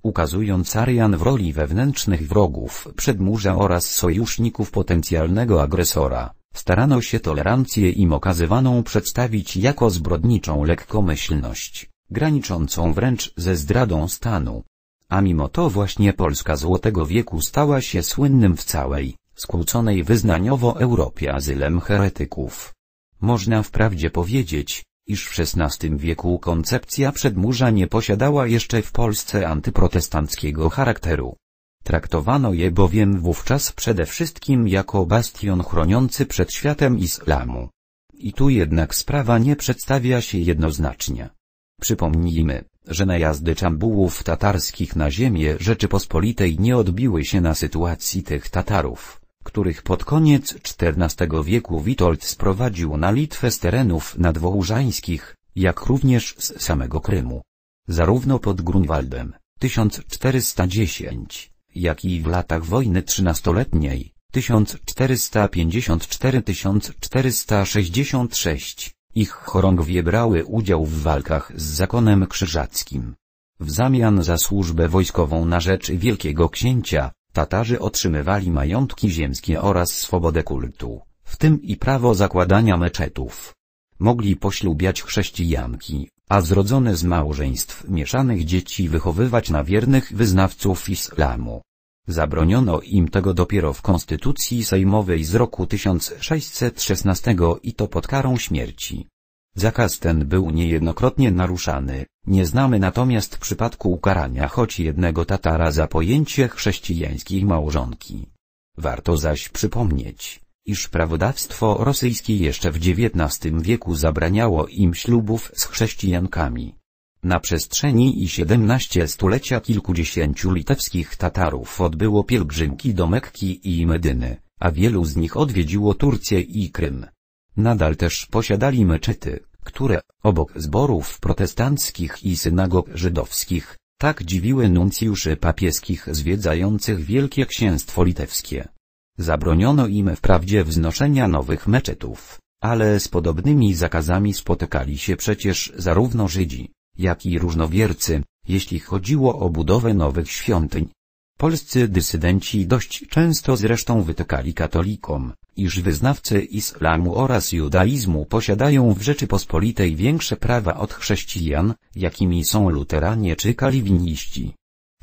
Ukazując Arian w roli wewnętrznych wrogów przedmurza oraz sojuszników potencjalnego agresora starano się tolerancję im okazywaną przedstawić jako zbrodniczą lekkomyślność, graniczącą wręcz ze zdradą stanu. A mimo to właśnie Polska Złotego Wieku stała się słynnym w całej, skłóconej wyznaniowo Europie azylem heretyków. Można wprawdzie powiedzieć, iż w XVI wieku koncepcja przedmurza nie posiadała jeszcze w Polsce antyprotestanckiego charakteru traktowano je bowiem wówczas przede wszystkim jako bastion chroniący przed światem islamu. I tu jednak sprawa nie przedstawia się jednoznacznie. Przypomnijmy, że najazdy czambułów tatarskich na ziemię Rzeczypospolitej nie odbiły się na sytuacji tych Tatarów, których pod koniec XIV wieku Witold sprowadził na Litwę z terenów nadwołżańskich, jak również z samego Krymu. Zarówno pod Grunwaldem, 1410 jak i w latach wojny trzynastoletniej 1454-1466, ich chorągwie brały udział w walkach z zakonem krzyżackim. W zamian za służbę wojskową na rzecz Wielkiego Księcia, Tatarzy otrzymywali majątki ziemskie oraz swobodę kultu, w tym i prawo zakładania meczetów. Mogli poślubiać chrześcijanki, a zrodzone z małżeństw mieszanych dzieci wychowywać na wiernych wyznawców islamu. Zabroniono im tego dopiero w Konstytucji Sejmowej z roku 1616 i to pod karą śmierci. Zakaz ten był niejednokrotnie naruszany, nie znamy natomiast przypadku ukarania choć jednego Tatara za pojęcie chrześcijańskiej małżonki. Warto zaś przypomnieć, iż prawodawstwo rosyjskie jeszcze w XIX wieku zabraniało im ślubów z chrześcijankami. Na przestrzeni i 17 stulecia kilkudziesięciu litewskich Tatarów odbyło pielgrzymki do Mekki i Medyny, a wielu z nich odwiedziło Turcję i Krym. Nadal też posiadali meczety, które, obok zborów protestanckich i synagog żydowskich, tak dziwiły nuncjuszy papieskich zwiedzających Wielkie Księstwo Litewskie. Zabroniono im wprawdzie wznoszenia nowych meczetów, ale z podobnymi zakazami spotykali się przecież zarówno Żydzi, jak i różnowiercy, jeśli chodziło o budowę nowych świątyń. Polscy dysydenci dość często zresztą wytykali katolikom, iż wyznawcy islamu oraz judaizmu posiadają w Rzeczypospolitej większe prawa od chrześcijan, jakimi są luteranie czy kalwiniści.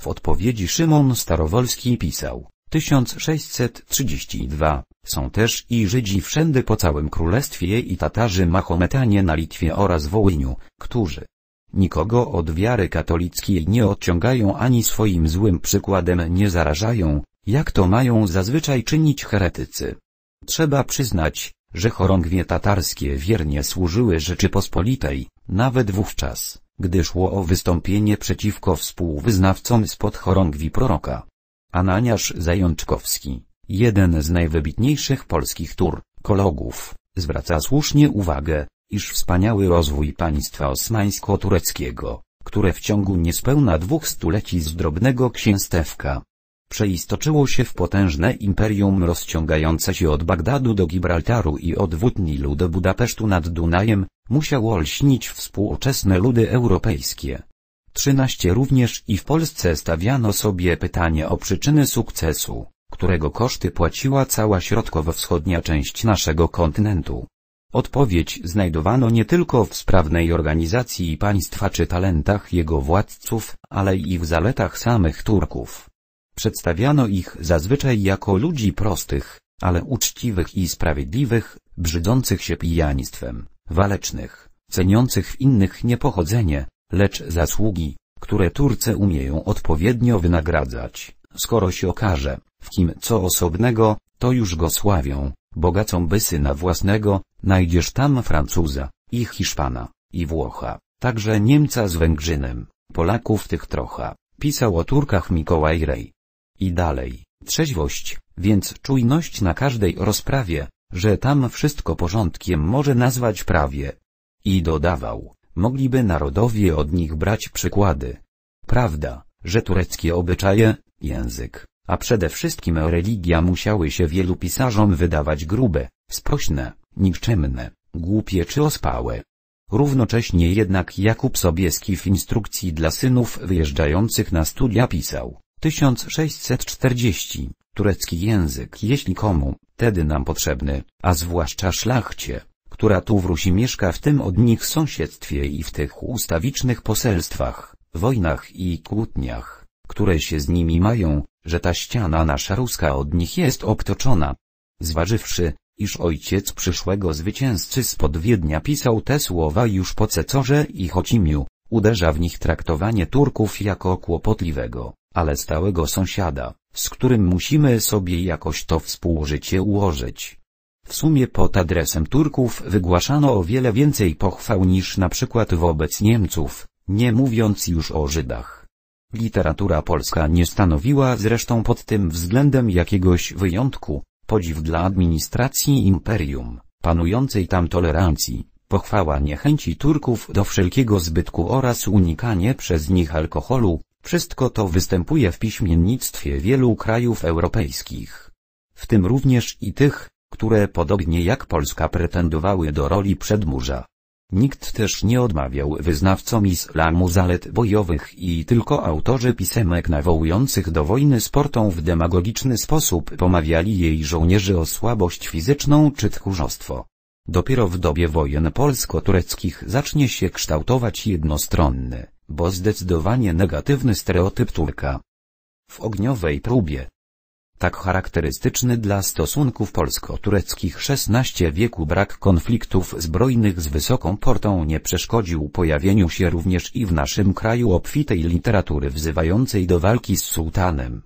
W odpowiedzi Szymon Starowolski pisał, 1632. Są też i Żydzi wszędzie po całym królestwie i Tatarzy Mahometanie na Litwie oraz Wołyniu, którzy nikogo od wiary katolickiej nie odciągają ani swoim złym przykładem nie zarażają, jak to mają zazwyczaj czynić heretycy. Trzeba przyznać, że chorągwie tatarskie wiernie służyły Rzeczypospolitej, nawet wówczas, gdy szło o wystąpienie przeciwko współwyznawcom spod chorągwi proroka. Ananiasz Zajączkowski, jeden z najwybitniejszych polskich turkologów, zwraca słusznie uwagę, iż wspaniały rozwój państwa osmańsko-tureckiego, które w ciągu niespełna dwóch stuleci z drobnego księstewka przeistoczyło się w potężne imperium rozciągające się od Bagdadu do Gibraltaru i od wód Nilu do Budapesztu nad Dunajem, musiało lśnić współczesne ludy europejskie. 13 Również i w Polsce stawiano sobie pytanie o przyczyny sukcesu, którego koszty płaciła cała środkowo-wschodnia część naszego kontynentu. Odpowiedź znajdowano nie tylko w sprawnej organizacji państwa czy talentach jego władców, ale i w zaletach samych Turków. Przedstawiano ich zazwyczaj jako ludzi prostych, ale uczciwych i sprawiedliwych, brzydzących się pijaństwem, walecznych, ceniących w innych niepochodzenie, lecz zasługi, które Turcy umieją odpowiednio wynagradzać, skoro się okaże, w kim co osobnego, to już go sławią, bogacą by syna własnego, znajdziesz tam Francuza, i Hiszpana, i Włocha, także Niemca z Węgrzynem, Polaków tych trocha, pisał o Turkach Mikołaj Rej. I dalej, trzeźwość, więc czujność na każdej rozprawie, że tam wszystko porządkiem może nazwać prawie. I dodawał, mogliby narodowie od nich brać przykłady. Prawda, że tureckie obyczaje, język, a przede wszystkim religia musiały się wielu pisarzom wydawać grube, sprośne, nikczemne, głupie czy ospałe. Równocześnie jednak Jakub Sobieski w instrukcji dla synów wyjeżdżających na studia pisał 1640, turecki język jeśli komu, tedy nam potrzebny, a zwłaszcza szlachcie, która tu wrósi mieszka w tym od nich sąsiedztwie i w tych ustawicznych poselstwach, wojnach i kłótniach, które się z nimi mają, że ta ściana nasza ruska od nich jest obtoczona. Zważywszy, iż ojciec przyszłego zwycięzcy spod Wiednia pisał te słowa już po Cecorze i Chocimiu, uderza w nich traktowanie Turków jako kłopotliwego, ale stałego sąsiada, z którym musimy sobie jakoś to współżycie ułożyć. W sumie pod adresem Turków wygłaszano o wiele więcej pochwał niż na przykład wobec Niemców, nie mówiąc już o Żydach. Literatura polska nie stanowiła zresztą pod tym względem jakiegoś wyjątku, podziw dla administracji imperium, panującej tam tolerancji, pochwała niechęci Turków do wszelkiego zbytku oraz unikanie przez nich alkoholu, wszystko to występuje w piśmiennictwie wielu krajów europejskich. W tym również i tych, które podobnie jak Polska pretendowały do roli przedmurza. Nikt też nie odmawiał wyznawcom islamu zalet bojowych i tylko autorzy pisemek nawołujących do wojny sportą w demagogiczny sposób pomawiali jej żołnierzy o słabość fizyczną czy tchórzostwo. Dopiero w dobie wojen polsko-tureckich zacznie się kształtować jednostronny, bo zdecydowanie negatywny stereotyp Turka. W ogniowej próbie, tak charakterystyczny dla stosunków polsko-tureckich XVI wieku brak konfliktów zbrojnych z wysoką portą nie przeszkodził pojawieniu się również i w naszym kraju obfitej literatury wzywającej do walki z sułtanem.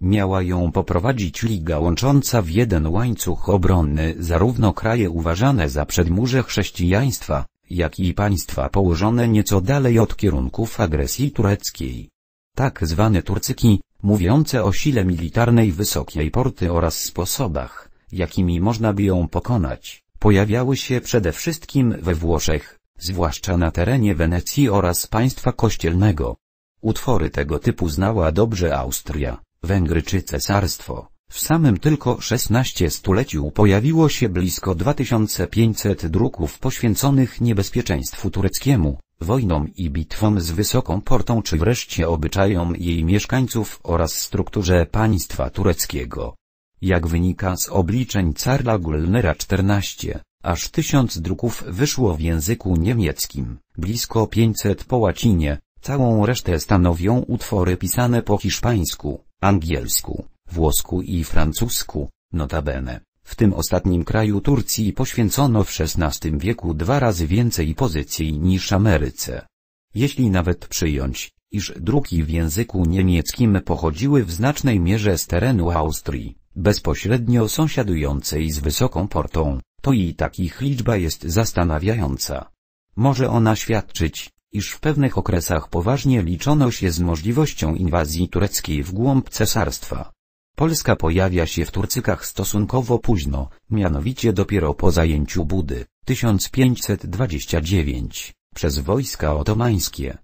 Miała ją poprowadzić liga łącząca w jeden łańcuch obronny zarówno kraje uważane za przedmurze chrześcijaństwa, jak i państwa położone nieco dalej od kierunków agresji tureckiej. Tak zwane Turcyki, mówiące o sile militarnej wysokiej porty oraz sposobach, jakimi można by ją pokonać, pojawiały się przede wszystkim we Włoszech, zwłaszcza na terenie Wenecji oraz państwa kościelnego. Utwory tego typu znała dobrze Austria, Węgry czy Cesarstwo. W samym tylko XVI stuleciu pojawiło się blisko 2500 druków poświęconych niebezpieczeństwu tureckiemu, Wojną i bitwą z wysoką portą czy wreszcie obyczajom jej mieszkańców oraz strukturze państwa tureckiego. Jak wynika z obliczeń Carla Gulnera 14, aż tysiąc druków wyszło w języku niemieckim, blisko 500 po łacinie, całą resztę stanowią utwory pisane po hiszpańsku, angielsku, włosku i francusku, notabene. W tym ostatnim kraju Turcji poświęcono w XVI wieku dwa razy więcej pozycji niż Ameryce. Jeśli nawet przyjąć, iż druki w języku niemieckim pochodziły w znacznej mierze z terenu Austrii, bezpośrednio sąsiadującej z Wysoką Portą, to i tak ich liczba jest zastanawiająca. Może ona świadczyć, iż w pewnych okresach poważnie liczono się z możliwością inwazji tureckiej w głąb cesarstwa. Polska pojawia się w Turcykach stosunkowo późno, mianowicie dopiero po zajęciu Budy, 1529, przez wojska otomańskie.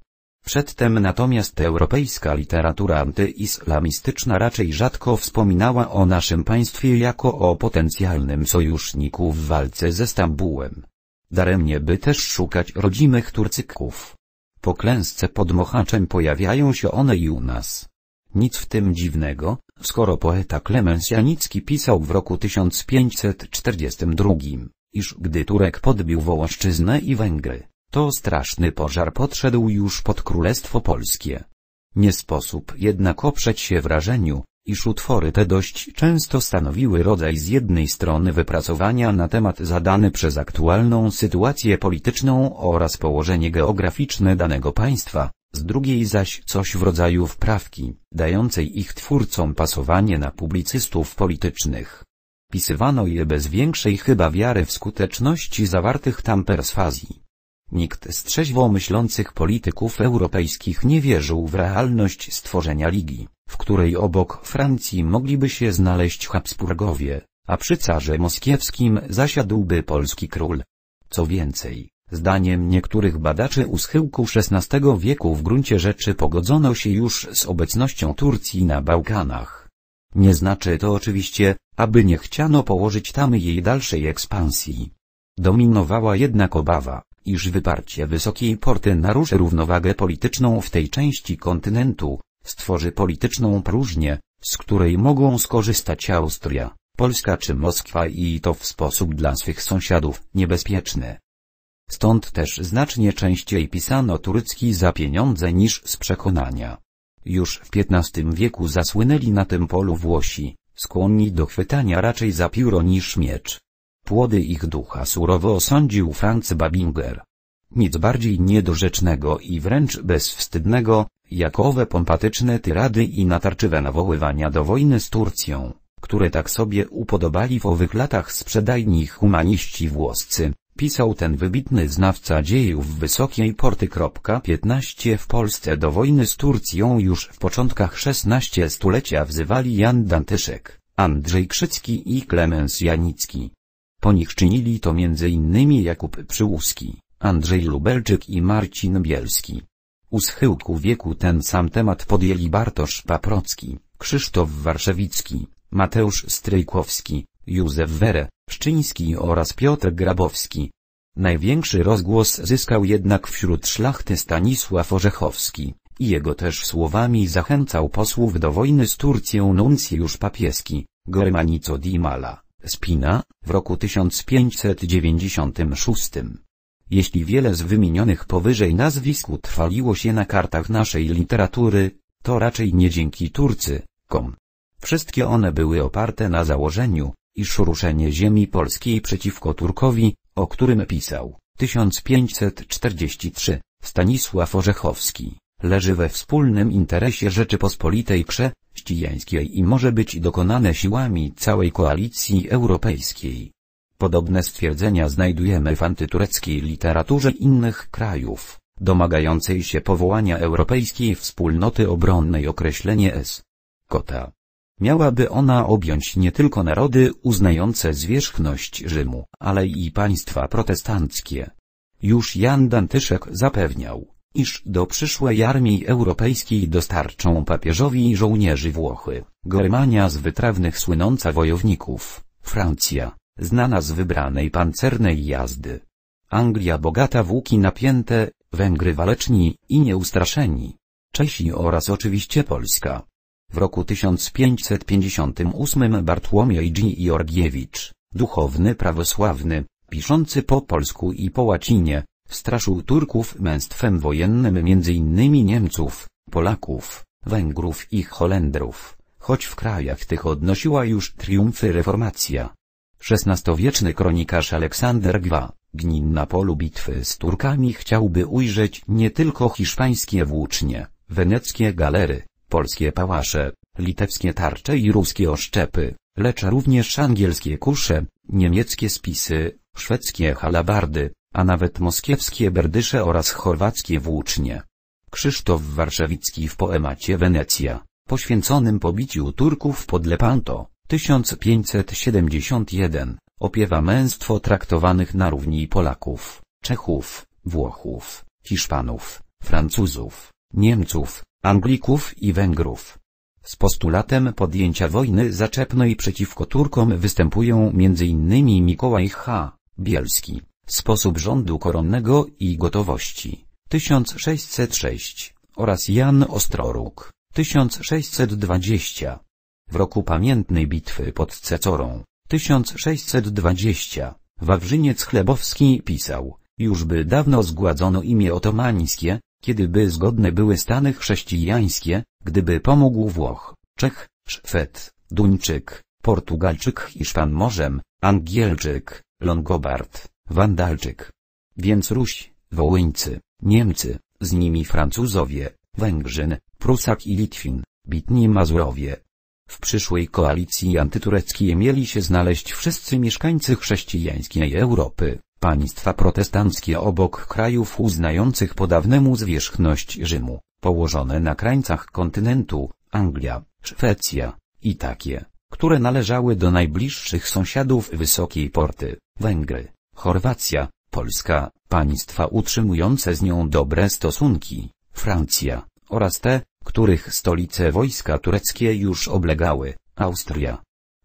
Przedtem natomiast europejska literatura antyislamistyczna raczej rzadko wspominała o naszym państwie jako o potencjalnym sojuszniku w walce ze Stambułem. Daremnie by też szukać rodzimych Turcyków. Po klęsce pod Mochaczem pojawiają się one i u nas. Nic w tym dziwnego, Skoro poeta Klemens Janicki pisał w roku 1542, iż gdy Turek podbił Wołoszczyznę i Węgry, to straszny pożar podszedł już pod Królestwo Polskie. Nie sposób jednak oprzeć się wrażeniu, iż utwory te dość często stanowiły rodzaj z jednej strony wypracowania na temat zadany przez aktualną sytuację polityczną oraz położenie geograficzne danego państwa, z drugiej zaś coś w rodzaju wprawki, dającej ich twórcom pasowanie na publicystów politycznych. Pisywano je bez większej chyba wiary w skuteczności zawartych tam perswazji. Nikt z trzeźwo myślących polityków europejskich nie wierzył w realność stworzenia ligi, w której obok Francji mogliby się znaleźć Habsburgowie, a przy carze moskiewskim zasiadłby polski król. Co więcej, Zdaniem niektórych badaczy u schyłku XVI wieku w gruncie rzeczy pogodzono się już z obecnością Turcji na Bałkanach. Nie znaczy to oczywiście, aby nie chciano położyć tam jej dalszej ekspansji. Dominowała jednak obawa, iż wyparcie wysokiej porty naruszy równowagę polityczną w tej części kontynentu, stworzy polityczną próżnię, z której mogą skorzystać Austria, Polska czy Moskwa i to w sposób dla swych sąsiadów niebezpieczny. Stąd też znacznie częściej pisano turycki za pieniądze niż z przekonania. Już w XV wieku zasłynęli na tym polu Włosi, skłonni do chwytania raczej za pióro niż miecz. Płody ich ducha surowo osądził Franz Babinger. Nic bardziej niedorzecznego i wręcz bezwstydnego, jak owe pompatyczne tyrady i natarczywe nawoływania do wojny z Turcją, które tak sobie upodobali w owych latach sprzedajni humaniści włoscy, pisał ten wybitny znawca dziejów wysokiej porty. 15 w Polsce do wojny z Turcją już w początkach XVI stulecia wzywali Jan Dantyszek, Andrzej Krzycki i Klemens Janicki. Po nich czynili to m.in. Jakub Przyłuski, Andrzej Lubelczyk i Marcin Bielski. U schyłku wieku ten sam temat podjęli Bartosz Paprocki, Krzysztof Warszewicki, Mateusz Stryjkowski, Józef Were, Szczyński oraz Piotr Grabowski. Największy rozgłos zyskał jednak wśród szlachty Stanisław Orzechowski, i jego też słowami zachęcał posłów do wojny z Turcją nuncjusz papieski, Germanico di Mala, Spina, w roku 1596. Jeśli wiele z wymienionych powyżej nazwisk utrwaliło się na kartach naszej literatury, to raczej nie dzięki Turcy, kom. Wszystkie one były oparte na założeniu, iż ruszenie ziemi polskiej przeciwko Turkowi, o którym pisał 1543 Stanisław Orzechowski, leży we wspólnym interesie Rzeczypospolitej Chrześcijańskiej i może być dokonane siłami całej koalicji europejskiej. Podobne stwierdzenia znajdujemy w antytureckiej literaturze innych krajów, domagającej się powołania Europejskiej Wspólnoty Obronnej określenie S. Kota. Miałaby ona objąć nie tylko narody uznające zwierzchność Rzymu, ale i państwa protestanckie. Już Jan Dantyszek zapewniał, iż do przyszłej armii europejskiej dostarczą papieżowi żołnierzy Włochy, Germania z wytrawnych słynąca wojowników, Francja, znana z wybranej pancernej jazdy. Anglia bogata w łuki napięte, Węgry waleczni i nieustraszeni. Czesi oraz oczywiście Polska. W roku 1558 Bartłomiej Jorgiewicz, duchowny prawosławny, piszący po polsku i po łacinie, straszył Turków męstwem wojennym m.in. Niemców, Polaków, Węgrów i Holendrów, choć w krajach tych odnosiła już triumfy reformacja. XVI-wieczny kronikarz Aleksander Gwa, gnin na polu bitwy z Turkami chciałby ujrzeć nie tylko hiszpańskie włócznie, weneckie galery, polskie pałasze, litewskie tarcze i ruskie oszczepy, lecz również angielskie kusze, niemieckie spisy, szwedzkie halabardy, a nawet moskiewskie berdysze oraz chorwackie włócznie. Krzysztof Warszawicki w poemacie Wenecja, poświęconym pobiciu Turków pod Lepanto, 1571, opiewa męstwo traktowanych na równi Polaków, Czechów, Włochów, Hiszpanów, Francuzów, Niemców, Anglików i Węgrów. Z postulatem podjęcia wojny zaczepnej przeciwko Turkom występują m.in. Mikołaj H. Bielski, Sposób rządu koronnego i gotowości, 1606, oraz Jan Ostroruk, 1620. W roku pamiętnej bitwy pod Cecorą, 1620, Wawrzyniec Chlebowski pisał, już by dawno zgładzono imię otomańskie, Kiedyby zgodne były Stany chrześcijańskie, gdyby pomógł Włoch, Czech, Szwed, Duńczyk, Portugalczyk, Hiszpan morzem, Angielczyk, Longobard, Wandalczyk. Więc Ruś, Wołyńcy, Niemcy, z nimi Francuzowie, Węgrzyn, Prusak i Litwin, bitni Mazurowie. W przyszłej koalicji antytureckiej mieli się znaleźć wszyscy mieszkańcy chrześcijańskiej Europy. Państwa protestanckie obok krajów uznających po dawnemu zwierzchność Rzymu, położone na krańcach kontynentu, Anglia, Szwecja, i takie, które należały do najbliższych sąsiadów Wysokiej Porty, Węgry, Chorwacja, Polska, państwa utrzymujące z nią dobre stosunki, Francja, oraz te, których stolice wojska tureckie już oblegały, Austria,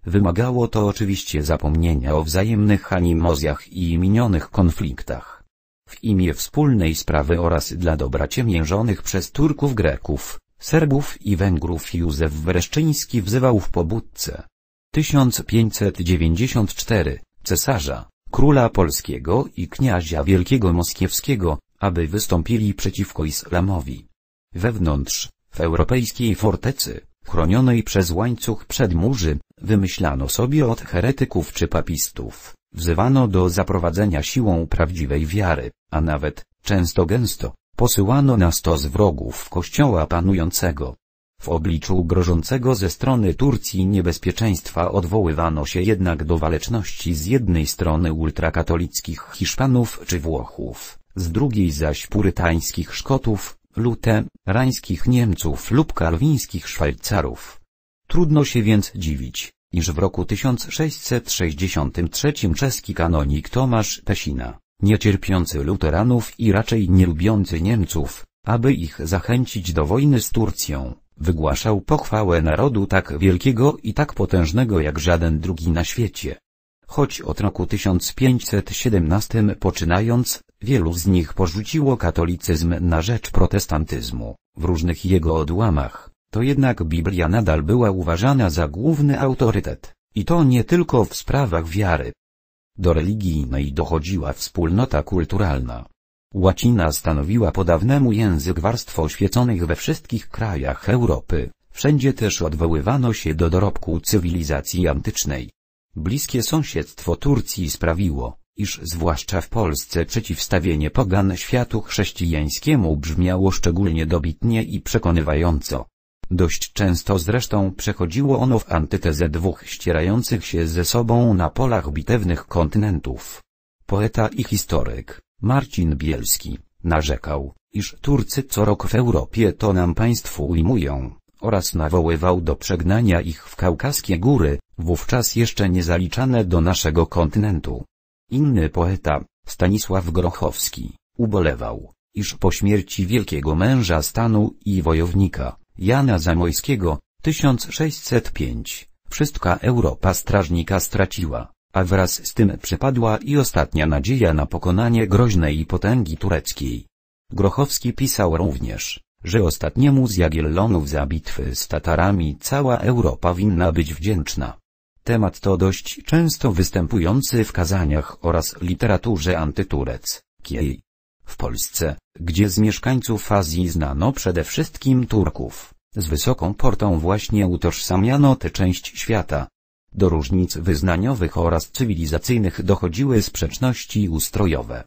Wymagało to oczywiście zapomnienia o wzajemnych animozjach i minionych konfliktach. W imię wspólnej sprawy oraz dla dobra ciemiężonych przez Turków Greków, Serbów i Węgrów Józef Breszczyński wzywał w pobudce 1594 cesarza, króla polskiego i kniazia wielkiego moskiewskiego, aby wystąpili przeciwko islamowi. Wewnątrz, w europejskiej fortecy, chronionej przez łańcuch przedmurzy, wymyślano sobie od heretyków czy papistów, wzywano do zaprowadzenia siłą prawdziwej wiary, a nawet, często gęsto, posyłano na stos wrogów kościoła panującego. W obliczu grożącego ze strony Turcji niebezpieczeństwa odwoływano się jednak do waleczności z jednej strony ultrakatolickich Hiszpanów czy Włochów, z drugiej zaś purytańskich Szkotów, luterańskich Niemców lub kalwińskich Szwajcarów. Trudno się więc dziwić, iż w roku 1663 czeski kanonik Tomasz Pesina, niecierpiący luteranów i raczej nielubiący Niemców, aby ich zachęcić do wojny z Turcją, wygłaszał pochwałę narodu tak wielkiego i tak potężnego jak żaden drugi na świecie. Choć od roku 1517 poczynając, wielu z nich porzuciło katolicyzm na rzecz protestantyzmu, w różnych jego odłamach, to jednak Biblia nadal była uważana za główny autorytet, i to nie tylko w sprawach wiary. Do religijnej dochodziła wspólnota kulturalna. Łacina stanowiła po dawnemu język warstwo oświeconych we wszystkich krajach Europy, wszędzie też odwoływano się do dorobku cywilizacji antycznej. Bliskie sąsiedztwo Turcji sprawiło, iż zwłaszcza w Polsce przeciwstawienie pogan światu chrześcijańskiemu brzmiało szczególnie dobitnie i przekonywająco. Dość często zresztą przechodziło ono w antytezę dwóch ścierających się ze sobą na polach bitewnych kontynentów. Poeta i historyk, Marcin Bielski, narzekał, iż Turcy co rok w Europie to nam państwu ujmują, oraz nawoływał do przegnania ich w kaukaskie góry, wówczas jeszcze niezaliczane do naszego kontynentu. Inny poeta, Stanisław Grochowski, ubolewał, iż po śmierci wielkiego męża stanu i wojownika, Jana Zamojskiego, 1605, wszystka Europa strażnika straciła, a wraz z tym przepadła i ostatnia nadzieja na pokonanie groźnej potęgi tureckiej. Grochowski pisał również, że ostatniemu z Jagiellonów za bitwy z Tatarami cała Europa winna być wdzięczna. Temat to dość często występujący w kazaniach oraz literaturze antyturec, kiej. W Polsce, gdzie z mieszkańców Azji znano przede wszystkim Turków, z wysoką portą właśnie utożsamiano tę część świata. Do różnic wyznaniowych oraz cywilizacyjnych dochodziły sprzeczności ustrojowe.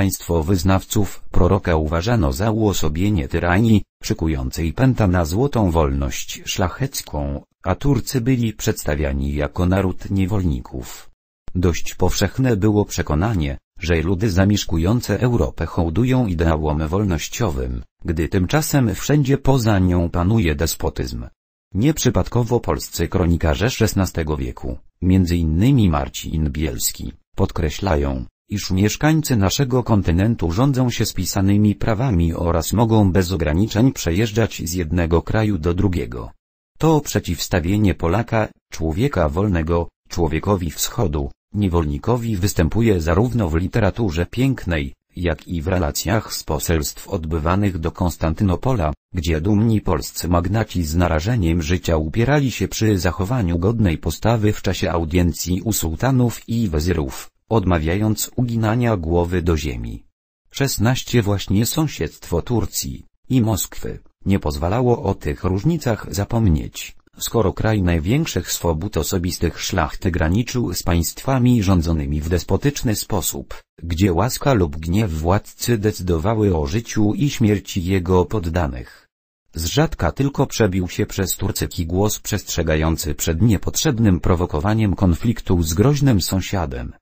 Państwo wyznawców proroka uważano za uosobienie tyranii, szykującej pęta na złotą wolność szlachecką, a Turcy byli przedstawiani jako naród niewolników. Dość powszechne było przekonanie, że ludy zamieszkujące Europę hołdują ideałom wolnościowym, gdy tymczasem wszędzie poza nią panuje despotyzm. Nieprzypadkowo polscy kronikarze XVI wieku, m.in. Marcin Bielski, podkreślają, iż mieszkańcy naszego kontynentu rządzą się spisanymi prawami oraz mogą bez ograniczeń przejeżdżać z jednego kraju do drugiego. To przeciwstawienie Polaka, człowieka wolnego, człowiekowi wschodu, niewolnikowi występuje zarówno w literaturze pięknej, jak i w relacjach z poselstw odbywanych do Konstantynopola, gdzie dumni polscy magnaci z narażeniem życia upierali się przy zachowaniu godnej postawy w czasie audiencji u sułtanów i wezyrów odmawiając uginania głowy do ziemi. 16 Właśnie sąsiedztwo Turcji i Moskwy nie pozwalało o tych różnicach zapomnieć, skoro kraj największych swobód osobistych szlachty graniczył z państwami rządzonymi w despotyczny sposób, gdzie łaska lub gniew władcy decydowały o życiu i śmierci jego poddanych. Z rzadka tylko przebił się przez Turcyki głos przestrzegający przed niepotrzebnym prowokowaniem konfliktu z groźnym sąsiadem.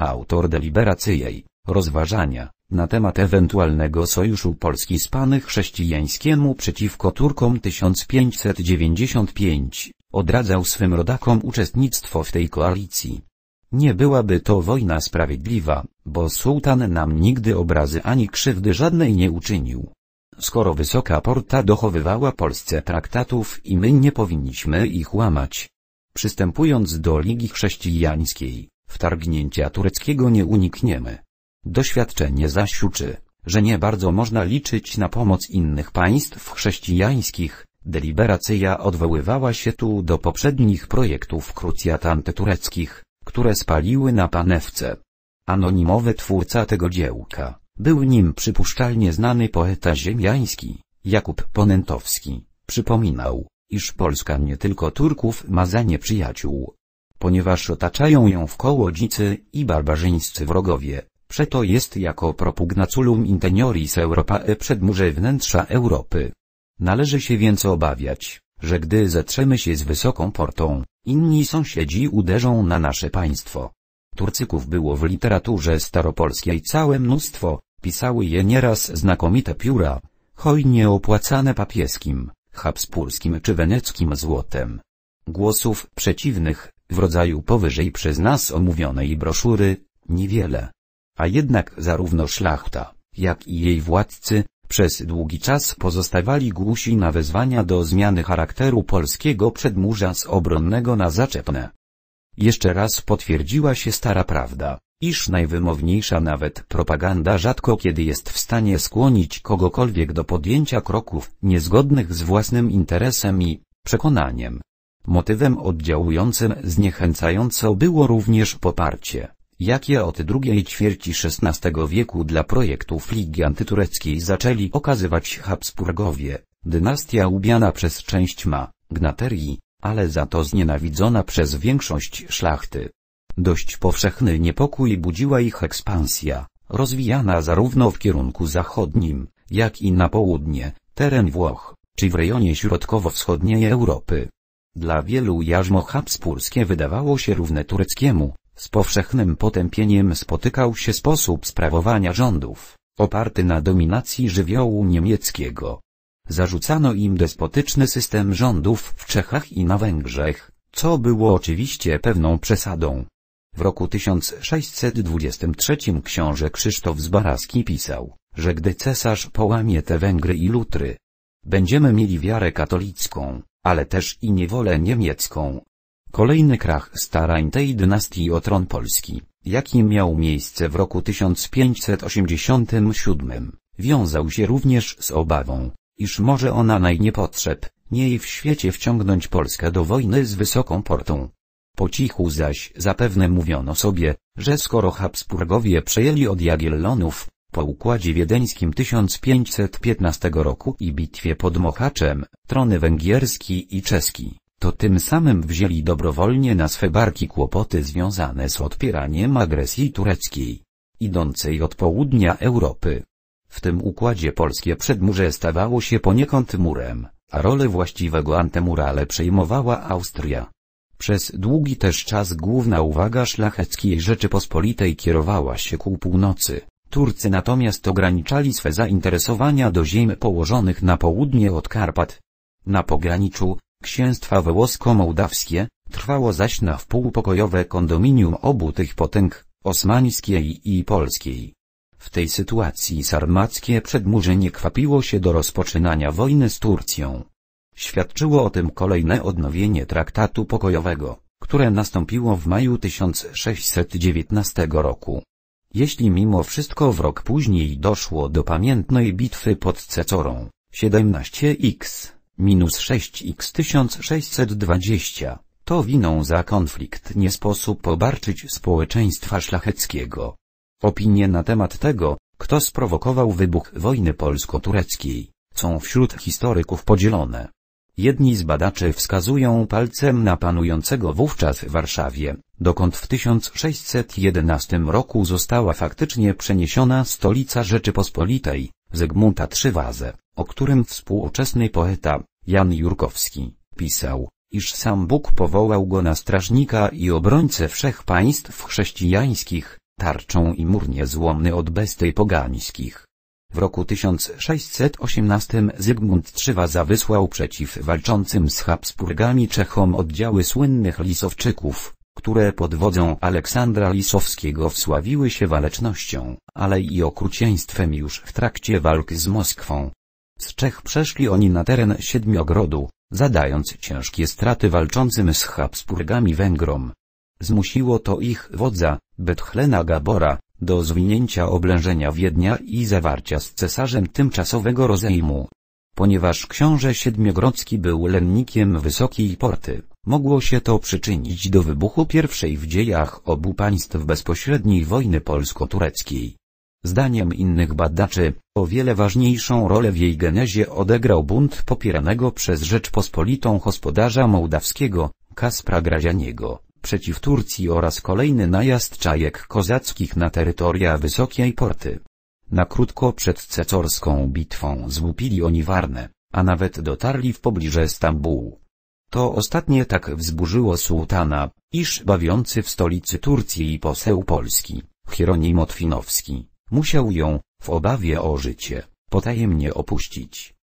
Autor deliberacyjej, rozważania, na temat ewentualnego sojuszu Polski z Pany chrześcijańskiemu przeciwko Turkom 1595, odradzał swym rodakom uczestnictwo w tej koalicji. Nie byłaby to wojna sprawiedliwa, bo sułtan nam nigdy obrazy ani krzywdy żadnej nie uczynił. Skoro Wysoka Porta dochowywała Polsce traktatów i my nie powinniśmy ich łamać. Przystępując do Ligi Chrześcijańskiej, Wtargnięcia tureckiego nie unikniemy. Doświadczenie zaś że nie bardzo można liczyć na pomoc innych państw chrześcijańskich, deliberacja odwoływała się tu do poprzednich projektów krucjat antytureckich, które spaliły na panewce. Anonimowy twórca tego dziełka, był nim przypuszczalnie znany poeta ziemiański, Jakub Ponentowski, przypominał, iż Polska nie tylko Turków ma za nieprzyjaciół, ponieważ otaczają ją w kołodzicy i barbarzyńscy wrogowie, przeto jest jako propugnaculum intenioris Europae przedmurze wnętrza Europy. Należy się więc obawiać, że gdy zetrzemy się z wysoką portą, inni sąsiedzi uderzą na nasze państwo. Turcyków było w literaturze staropolskiej całe mnóstwo, pisały je nieraz znakomite pióra, hojnie opłacane papieskim, habspurskim czy weneckim złotem. Głosów przeciwnych w rodzaju powyżej przez nas omówionej broszury, niewiele. A jednak zarówno szlachta, jak i jej władcy, przez długi czas pozostawali głusi na wezwania do zmiany charakteru polskiego przedmurza z obronnego na zaczepne. Jeszcze raz potwierdziła się stara prawda, iż najwymowniejsza nawet propaganda rzadko kiedy jest w stanie skłonić kogokolwiek do podjęcia kroków niezgodnych z własnym interesem i przekonaniem. Motywem oddziałującym zniechęcająco było również poparcie, jakie od drugiej ćwierci XVI wieku dla projektów Ligi Antytureckiej zaczęli okazywać Habsburgowie, dynastia ubiana przez część ma, gnaterii, ale za to znienawidzona przez większość szlachty. Dość powszechny niepokój budziła ich ekspansja, rozwijana zarówno w kierunku zachodnim, jak i na południe, teren Włoch, czy w rejonie środkowo-wschodniej Europy. Dla wielu jarzmo habsburskie wydawało się równe tureckiemu, z powszechnym potępieniem spotykał się sposób sprawowania rządów, oparty na dominacji żywiołu niemieckiego. Zarzucano im despotyczny system rządów w Czechach i na Węgrzech, co było oczywiście pewną przesadą. W roku 1623 książę Krzysztof Zbaraski pisał, że gdy cesarz połamie te Węgry i Lutry, będziemy mieli wiarę katolicką, ale też i niewolę niemiecką. Kolejny krach starań tej dynastii o tron Polski, jaki miał miejsce w roku 1587, wiązał się również z obawą, iż może ona najniepotrzebniej w świecie wciągnąć Polskę do wojny z Wysoką Portą. Po cichu zaś zapewne mówiono sobie, że skoro Habsburgowie przejęli od Jagiellonów, po Układzie Wiedeńskim 1515 roku i bitwie pod Mochaczem, trony węgierski i czeski, to tym samym wzięli dobrowolnie na swe barki kłopoty związane z odpieraniem agresji tureckiej, idącej od południa Europy. W tym układzie polskie przedmurze stawało się poniekąd murem, a rolę właściwego antemurale przejmowała Austria. Przez długi też czas główna uwaga szlacheckiej Rzeczypospolitej kierowała się ku północy, Turcy natomiast ograniczali swe zainteresowania do ziem położonych na południe od Karpat. Na pograniczu, księstwa wołosko-mołdawskie, trwało zaś na wpółpokojowe kondominium obu tych potęg, osmańskiej i polskiej. W tej sytuacji sarmackie przedmurze nie kwapiło się do rozpoczynania wojny z Turcją. Świadczyło o tym kolejne odnowienie traktatu pokojowego, które nastąpiło w maju 1619 roku. Jeśli mimo wszystko w rok później doszło do pamiętnej bitwy pod Cecorą, 17x minus 6x 1620, to winą za konflikt nie sposób obarczyć społeczeństwa szlacheckiego. Opinie na temat tego, kto sprowokował wybuch wojny polsko-tureckiej, są wśród historyków podzielone. Jedni z badaczy wskazują palcem na panującego wówczas w Warszawie, dokąd w 1611 roku została faktycznie przeniesiona stolica Rzeczypospolitej, Zygmunta Trzywaze, o którym współczesny poeta, Jan Jurkowski, pisał, iż sam Bóg powołał go na strażnika i obrońcę wszech państw chrześcijańskich, tarczą i mur niezłomny od bestii pogańskich. W roku 1618 Zygmunt Trzywaza wysłał przeciw walczącym z Habsburgami Czechom oddziały słynnych Lisowczyków, które pod wodzą Aleksandra Lisowskiego wsławiły się walecznością, ale i okrucieństwem już w trakcie walk z Moskwą. Z Czech przeszli oni na teren Siedmiogrodu, zadając ciężkie straty walczącym z Habsburgami Węgrom. Zmusiło to ich wodza, Bethlena Gabora, do zwinięcia oblężenia Wiednia i zawarcia z cesarzem tymczasowego rozejmu. Ponieważ książę Siedmiogrodzki był lennikiem Wysokiej Porty, mogło się to przyczynić do wybuchu pierwszej w dziejach obu państw bezpośredniej wojny polsko-tureckiej. Zdaniem innych badaczy, o wiele ważniejszą rolę w jej genezie odegrał bunt popieranego przez Rzeczpospolitą gospodarza mołdawskiego, Kaspra Grazianiego przeciw Turcji oraz kolejny najazd czajek kozackich na terytoria Wysokiej Porty. Na krótko przed cecorską bitwą złupili oni Warnę, a nawet dotarli w pobliże Stambułu. To ostatnie tak wzburzyło sułtana, iż bawiący w stolicy Turcji poseł Polski, Hieronim Otwinowski, musiał ją, w obawie o życie, potajemnie opuścić.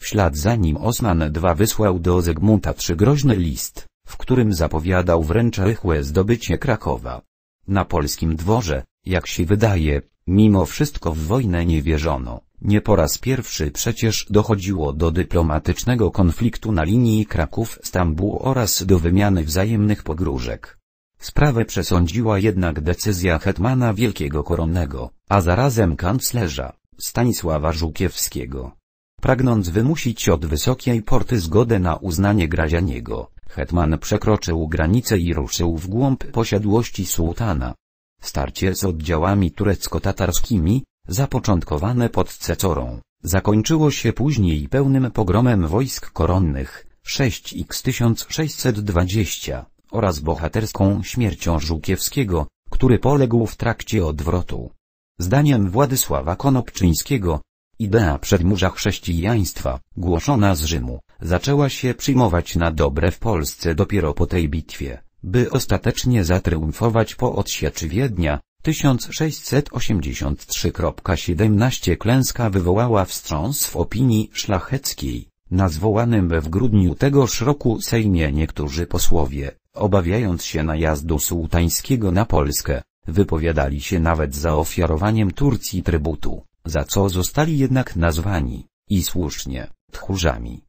W ślad za nim Osman II wysłał do Zygmunta trzy groźny list, w którym zapowiadał wręcz rychłe zdobycie Krakowa. Na polskim dworze, jak się wydaje, mimo wszystko w wojnę nie wierzono. Nie po raz pierwszy przecież dochodziło do dyplomatycznego konfliktu na linii Kraków-Stambuł oraz do wymiany wzajemnych pogróżek. Sprawę przesądziła jednak decyzja hetmana Wielkiego Koronnego, a zarazem kanclerza, Stanisława Żukiewskiego. Pragnąc wymusić od Wysokiej Porty zgodę na uznanie Grazianiego, Hetman przekroczył granicę i ruszył w głąb posiadłości sułtana. Starcie z oddziałami turecko-tatarskimi, zapoczątkowane pod Cecorą, zakończyło się później pełnym pogromem wojsk koronnych 6x1620 oraz bohaterską śmiercią Żółkiewskiego, który poległ w trakcie odwrotu. Zdaniem Władysława Konopczyńskiego, Idea przedmurza chrześcijaństwa, głoszona z Rzymu, zaczęła się przyjmować na dobre w Polsce dopiero po tej bitwie, by ostatecznie zatriumfować po odsieczy Wiednia. 1683.17 klęska wywołała wstrząs w opinii szlacheckiej. Na zwołanym w grudniu tegoż roku Sejmie niektórzy posłowie, obawiając się najazdu sułtańskiego na Polskę, wypowiadali się nawet za ofiarowaniem Turcji trybutu za co zostali jednak nazwani, i słusznie, tchórzami.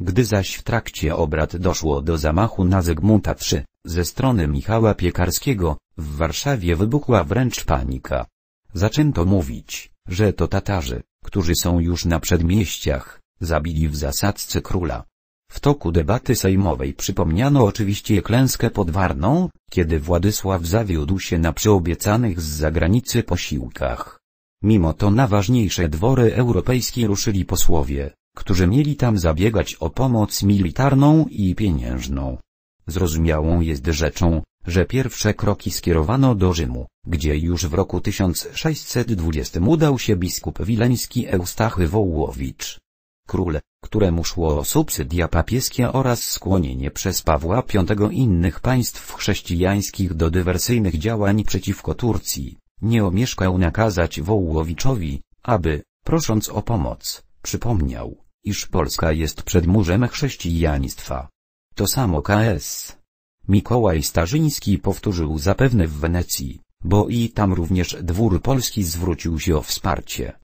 Gdy zaś w trakcie obrad doszło do zamachu na Zygmunta III, ze strony Michała Piekarskiego, w Warszawie wybuchła wręcz panika. Zaczęto mówić, że to Tatarzy, którzy są już na przedmieściach, zabili w zasadzce króla. W toku debaty sejmowej przypomniano oczywiście klęskę pod Warną, kiedy Władysław zawiódł się na przyobiecanych z zagranicy posiłkach. Mimo to na ważniejsze dwory europejskie ruszyli posłowie, którzy mieli tam zabiegać o pomoc militarną i pieniężną. Zrozumiałą jest rzeczą, że pierwsze kroki skierowano do Rzymu, gdzie już w roku 1620 udał się biskup wileński Eustachy Wołowicz. Król, któremu szło o subsydia papieskie oraz skłonienie przez Pawła V innych państw chrześcijańskich do dywersyjnych działań przeciwko Turcji, nie omieszkał nakazać Wołowiczowi, aby, prosząc o pomoc, przypomniał, iż Polska jest przed murzem chrześcijaństwa. To samo KS. Mikołaj Starzyński powtórzył zapewne w Wenecji, bo i tam również dwór Polski zwrócił się o wsparcie.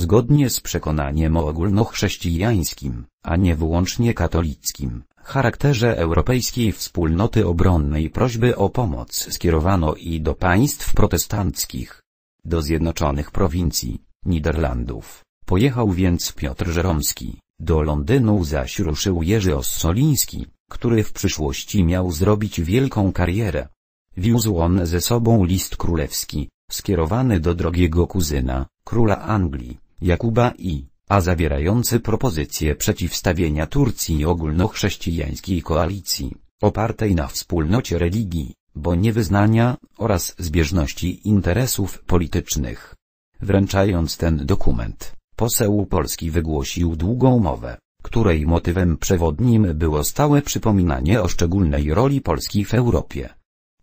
Zgodnie z przekonaniem ogólnochrześcijańskim, a nie wyłącznie katolickim, charakterze Europejskiej Wspólnoty Obronnej prośby o pomoc skierowano i do państw protestanckich. Do Zjednoczonych Prowincji, Niderlandów, pojechał więc Piotr Żeromski, do Londynu zaś ruszył Jerzy Ossoliński, który w przyszłości miał zrobić wielką karierę. Wiózł on ze sobą list królewski, skierowany do drogiego kuzyna, króla Anglii. Jakuba i a zawierający propozycję przeciwstawienia Turcji ogólnochrześcijańskiej koalicji, opartej na wspólnocie religii, bo nie wyznania oraz zbieżności interesów politycznych. Wręczając ten dokument, poseł Polski wygłosił długą mowę, której motywem przewodnim było stałe przypominanie o szczególnej roli Polski w Europie.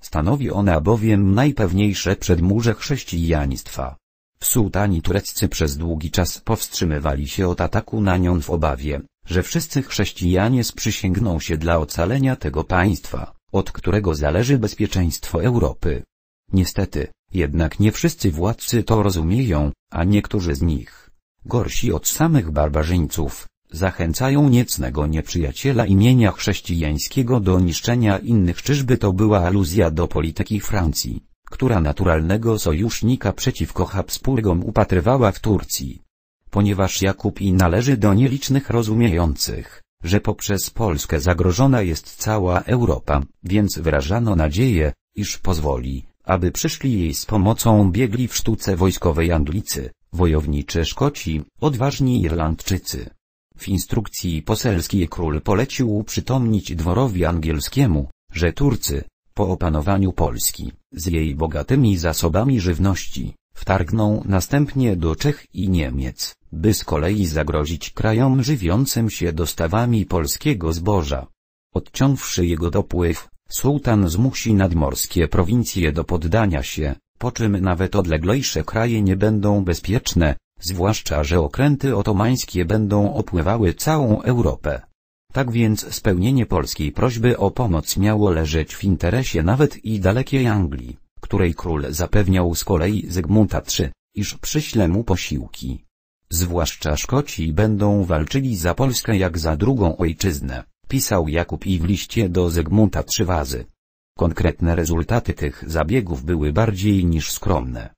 Stanowi ona bowiem najpewniejsze przedmurze chrześcijaństwa Sułtani tureccy przez długi czas powstrzymywali się od ataku na nią w obawie, że wszyscy chrześcijanie sprzysięgną się dla ocalenia tego państwa, od którego zależy bezpieczeństwo Europy. Niestety, jednak nie wszyscy władcy to rozumieją, a niektórzy z nich, gorsi od samych barbarzyńców, zachęcają niecnego nieprzyjaciela imienia chrześcijańskiego do niszczenia innych czyżby to była aluzja do polityki Francji która naturalnego sojusznika przeciwko Habsburgom upatrywała w Turcji. Ponieważ Jakub i należy do nielicznych rozumiejących, że poprzez Polskę zagrożona jest cała Europa, więc wyrażano nadzieję, iż pozwoli, aby przyszli jej z pomocą biegli w sztuce wojskowej Anglicy, wojowniczy Szkoci, odważni Irlandczycy. W instrukcji poselskiej król polecił uprzytomnić dworowi angielskiemu, że Turcy, po opanowaniu Polski, z jej bogatymi zasobami żywności, wtargnął następnie do Czech i Niemiec, by z kolei zagrozić krajom żywiącym się dostawami polskiego zboża. Odciąwszy jego dopływ, sułtan zmusi nadmorskie prowincje do poddania się, po czym nawet odleglejsze kraje nie będą bezpieczne, zwłaszcza że okręty otomańskie będą opływały całą Europę. Tak więc spełnienie polskiej prośby o pomoc miało leżeć w interesie nawet i dalekiej Anglii, której król zapewniał z kolei Zygmunta III, iż przyśle mu posiłki. Zwłaszcza Szkoci będą walczyli za Polskę jak za drugą ojczyznę, pisał Jakub i w liście do Zygmunta III wazy. Konkretne rezultaty tych zabiegów były bardziej niż skromne.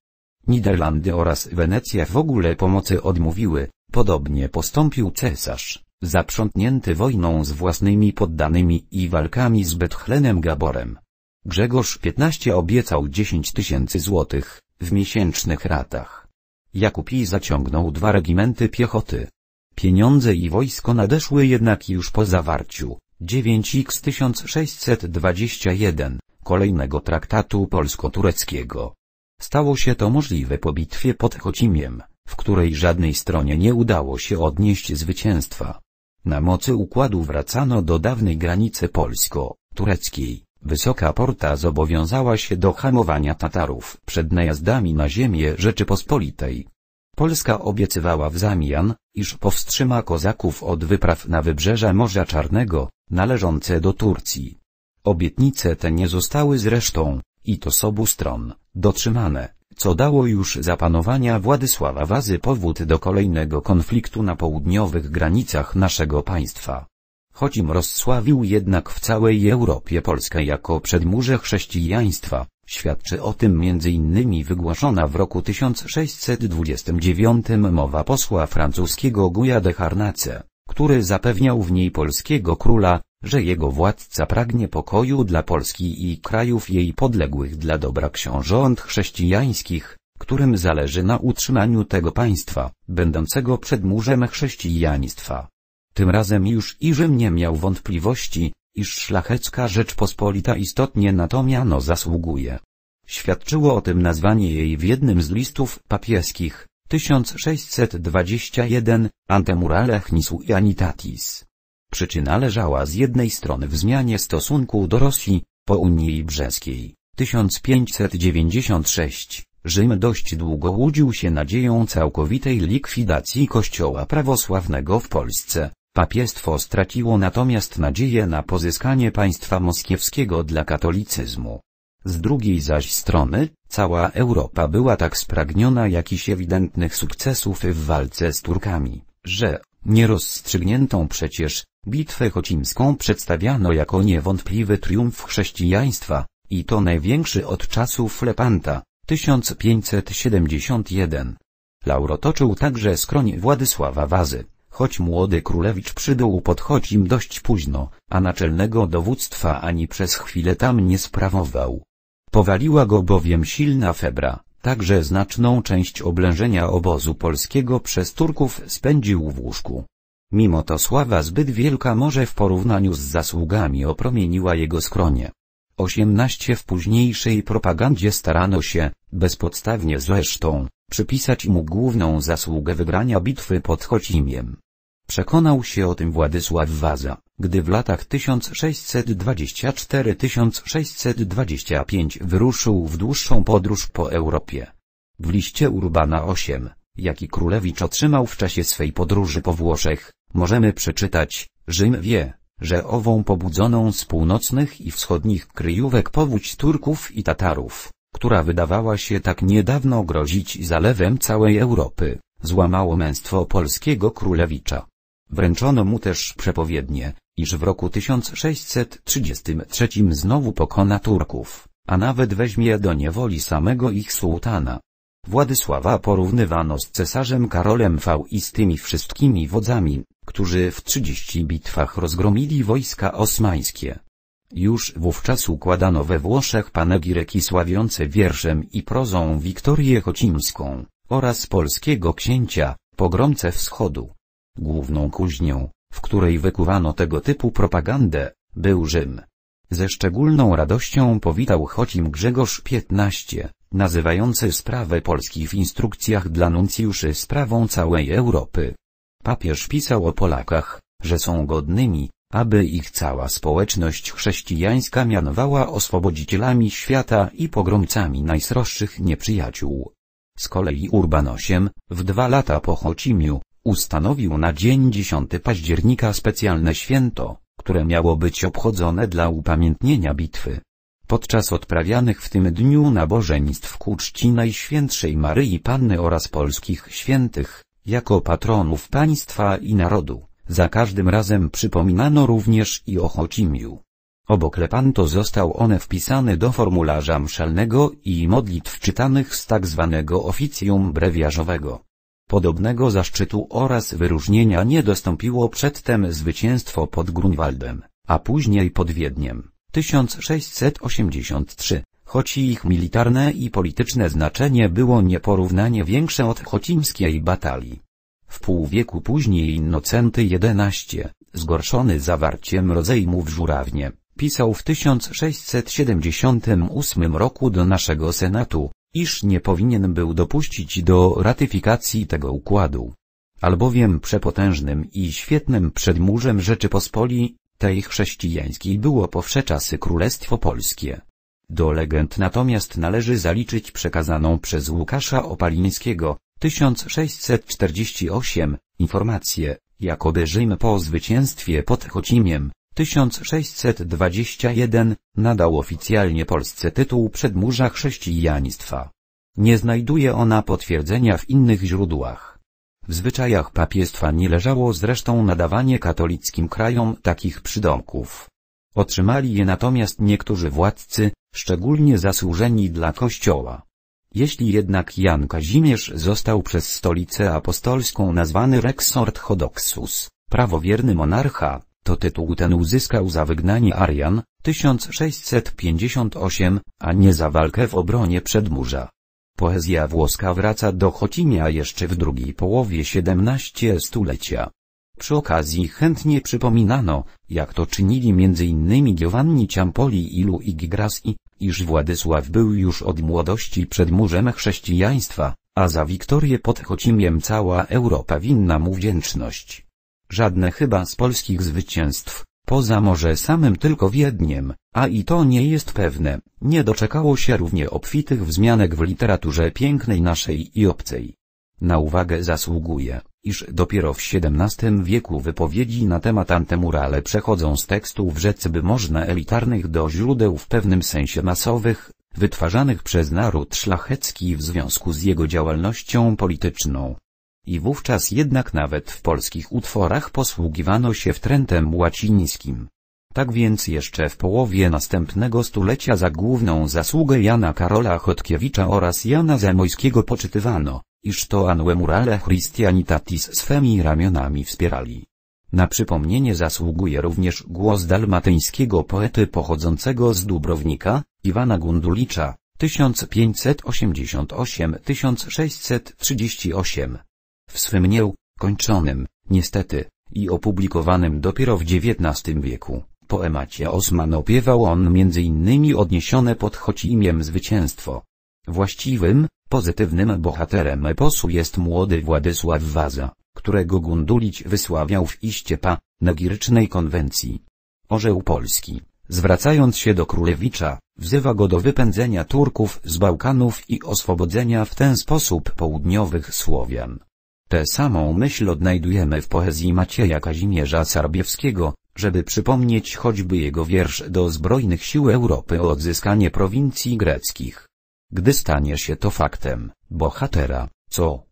Niderlandy oraz Wenecja w ogóle pomocy odmówiły, podobnie postąpił cesarz zaprzątnięty wojną z własnymi poddanymi i walkami z Betchlenem Gaborem. Grzegorz XV obiecał 10 tysięcy złotych, w miesięcznych ratach. Jakupi zaciągnął dwa regimenty piechoty. Pieniądze i wojsko nadeszły jednak już po zawarciu 9x 1621, kolejnego traktatu polsko-tureckiego. Stało się to możliwe po bitwie pod Chocimiem, w której żadnej stronie nie udało się odnieść zwycięstwa. Na mocy układu wracano do dawnej granicy polsko-tureckiej. Wysoka Porta zobowiązała się do hamowania Tatarów przed najazdami na ziemię Rzeczypospolitej. Polska obiecywała w zamian, iż powstrzyma kozaków od wypraw na wybrzeża Morza Czarnego, należące do Turcji. Obietnice te nie zostały zresztą, i to z obu stron, dotrzymane co dało już zapanowania Władysława Wazy powód do kolejnego konfliktu na południowych granicach naszego państwa. Choć im rozsławił jednak w całej Europie Polskę jako przedmurze chrześcijaństwa, świadczy o tym m.in. wygłaszona w roku 1629 mowa posła francuskiego Guya de Harnace który zapewniał w niej polskiego króla, że jego władca pragnie pokoju dla Polski i krajów jej podległych dla dobra książąt chrześcijańskich, którym zależy na utrzymaniu tego państwa, będącego przedmurzem chrześcijaństwa. Tym razem już i Rzym nie miał wątpliwości, iż szlachecka Rzeczpospolita istotnie na to miano zasługuje. Świadczyło o tym nazwanie jej w jednym z listów papieskich, 1621, Antemurale Chnisu i Anitatis. Przyczyna leżała z jednej strony w zmianie stosunku do Rosji, po Unii Brzeskiej, 1596, Rzym dość długo łudził się nadzieją całkowitej likwidacji kościoła prawosławnego w Polsce. Papiestwo straciło natomiast nadzieję na pozyskanie państwa moskiewskiego dla katolicyzmu. Z drugiej zaś strony, cała Europa była tak spragniona jakichś ewidentnych sukcesów w walce z Turkami, że nierozstrzygniętą przecież bitwę chocimską przedstawiano jako niewątpliwy triumf chrześcijaństwa, i to największy od czasów Lepanta, 1571. Lauro toczył także skroń Władysława Wazy, choć młody królewicz przybył pod Chocim dość późno, a naczelnego dowództwa ani przez chwilę tam nie sprawował. Powaliła go bowiem silna febra, także znaczną część oblężenia obozu polskiego przez Turków spędził w łóżku. Mimo to sława zbyt wielka może w porównaniu z zasługami opromieniła jego skronie. 18 W późniejszej propagandzie starano się, bezpodstawnie zresztą, przypisać mu główną zasługę wygrania bitwy pod Chocimiem. Przekonał się o tym Władysław Waza, gdy w latach 1624-1625 wyruszył w dłuższą podróż po Europie. W liście Urbana VIII, jaki królewicz otrzymał w czasie swej podróży po Włoszech, możemy przeczytać, Rzym wie, że ową pobudzoną z północnych i wschodnich kryjówek powódź Turków i Tatarów, która wydawała się tak niedawno grozić zalewem całej Europy, złamało męstwo polskiego królewicza. Wręczono mu też przepowiednie, iż w roku 1633 znowu pokona Turków, a nawet weźmie do niewoli samego ich sułtana. Władysława porównywano z cesarzem Karolem V i z tymi wszystkimi wodzami, którzy w 30 bitwach rozgromili wojska osmańskie. Już wówczas układano we Włoszech panegireki sławiące wierszem i prozą Wiktorię Chocimską oraz polskiego księcia, pogromce wschodu. Główną kuźnią, w której wykuwano tego typu propagandę, był Rzym. Ze szczególną radością powitał Chocim Grzegorz XV, nazywający sprawę Polski w instrukcjach dla nuncjuszy sprawą całej Europy. Papież pisał o Polakach, że są godnymi, aby ich cała społeczność chrześcijańska mianowała oswobodzicielami świata i pogromcami najsroższych nieprzyjaciół. Z kolei Urban VIII, w dwa lata po Chocimiu, Ustanowił na dzień 10 października specjalne święto, które miało być obchodzone dla upamiętnienia bitwy. Podczas odprawianych w tym dniu nabożeństw ku czci Najświętszej Maryi Panny oraz polskich świętych, jako patronów państwa i narodu, za każdym razem przypominano również i o Chocimiu. Obok Lepanto został one wpisany do formularza mszalnego i modlitw czytanych z tak zwanego oficjum brewiarzowego. Podobnego zaszczytu oraz wyróżnienia nie dostąpiło przedtem zwycięstwo pod Grunwaldem, a później pod Wiedniem 1683, choć ich militarne i polityczne znaczenie było nieporównanie większe od chocimskiej batalii. W pół wieku później Innocenty XI, zgorszony zawarciem rozejmu w Żurawnie, pisał w 1678 roku do naszego senatu, iż nie powinien był dopuścić do ratyfikacji tego układu, albowiem przepotężnym i świetnym przedmurzem rzeczypospoli tej chrześcijańskiej było powszeczasy Królestwo Polskie. Do legend natomiast należy zaliczyć przekazaną przez Łukasza Opalińskiego, 1648, informację, jakoby Rzym po zwycięstwie pod Chocimiem, 1621, nadał oficjalnie Polsce tytuł przedmurza chrześcijaństwa. Nie znajduje ona potwierdzenia w innych źródłach. W zwyczajach papiestwa nie leżało zresztą nadawanie katolickim krajom takich przydomków. Otrzymali je natomiast niektórzy władcy, szczególnie zasłużeni dla Kościoła. Jeśli jednak Jan Kazimierz został przez stolicę apostolską nazwany Rex Orthodoxus, prawowierny monarcha, to tytuł ten uzyskał za wygnanie Arian, 1658, a nie za walkę w obronie przedmurza. Poezja włoska wraca do Chocimia jeszcze w drugiej połowie XVII stulecia. Przy okazji chętnie przypominano, jak to czynili m.in. Giovanni Ciampoli i Luigi Grassi, iż Władysław był już od młodości przedmurzem chrześcijaństwa, a za Wiktorię pod Chocimiem cała Europa winna mu wdzięczność. Żadne chyba z polskich zwycięstw, poza może samym tylko Wiedniem, a i to nie jest pewne, nie doczekało się równie obfitych wzmianek w literaturze pięknej naszej i obcej. Na uwagę zasługuje, iż dopiero w XVII wieku wypowiedzi na temat antemurale przechodzą z tekstów rzec by można elitarnych do źródeł w pewnym sensie masowych, wytwarzanych przez naród szlachecki w związku z jego działalnością polityczną i wówczas jednak nawet w polskich utworach posługiwano się wtrętem łacińskim. Tak więc jeszcze w połowie następnego stulecia za główną zasługę Jana Karola Chodkiewicza oraz Jana Zamojskiego poczytywano, iż to anue murale Christianitatis swemi ramionami wspierali. Na przypomnienie zasługuje również głos dalmatyńskiego poety pochodzącego z Dubrownika, Iwana Gundulicza, 1588-1638 w swym nieukończonym, niestety, i opublikowanym dopiero w XIX wieku. Poemacie Osman opiewał on między innymi odniesione pod imię zwycięstwo. Właściwym, pozytywnym bohaterem eposu jest młody Władysław Waza, którego Gundulić wysławiał w iście pa, negirycznej konwencji. Orzeł Polski, zwracając się do królewicza, wzywa go do wypędzenia Turków z Bałkanów i oswobodzenia w ten sposób południowych Słowian. Tę samą myśl odnajdujemy w poezji Macieja Kazimierza Sarbiewskiego, żeby przypomnieć choćby jego wiersz do Zbrojnych Sił Europy o odzyskanie prowincji greckich. Gdy stanie się to faktem, bohatera, co?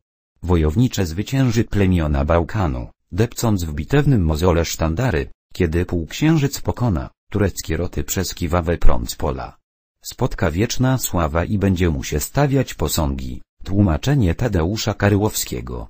Wojownicze zwycięży plemiona Bałkanu, depcąc w bitewnym mozole sztandary, kiedy półksiężyc pokona, tureckie roty przez kiwawe prąd z pola. Spotka wieczna sława i będzie mu się stawiać posągi. Tłumaczenie Tadeusza Karyłowskiego.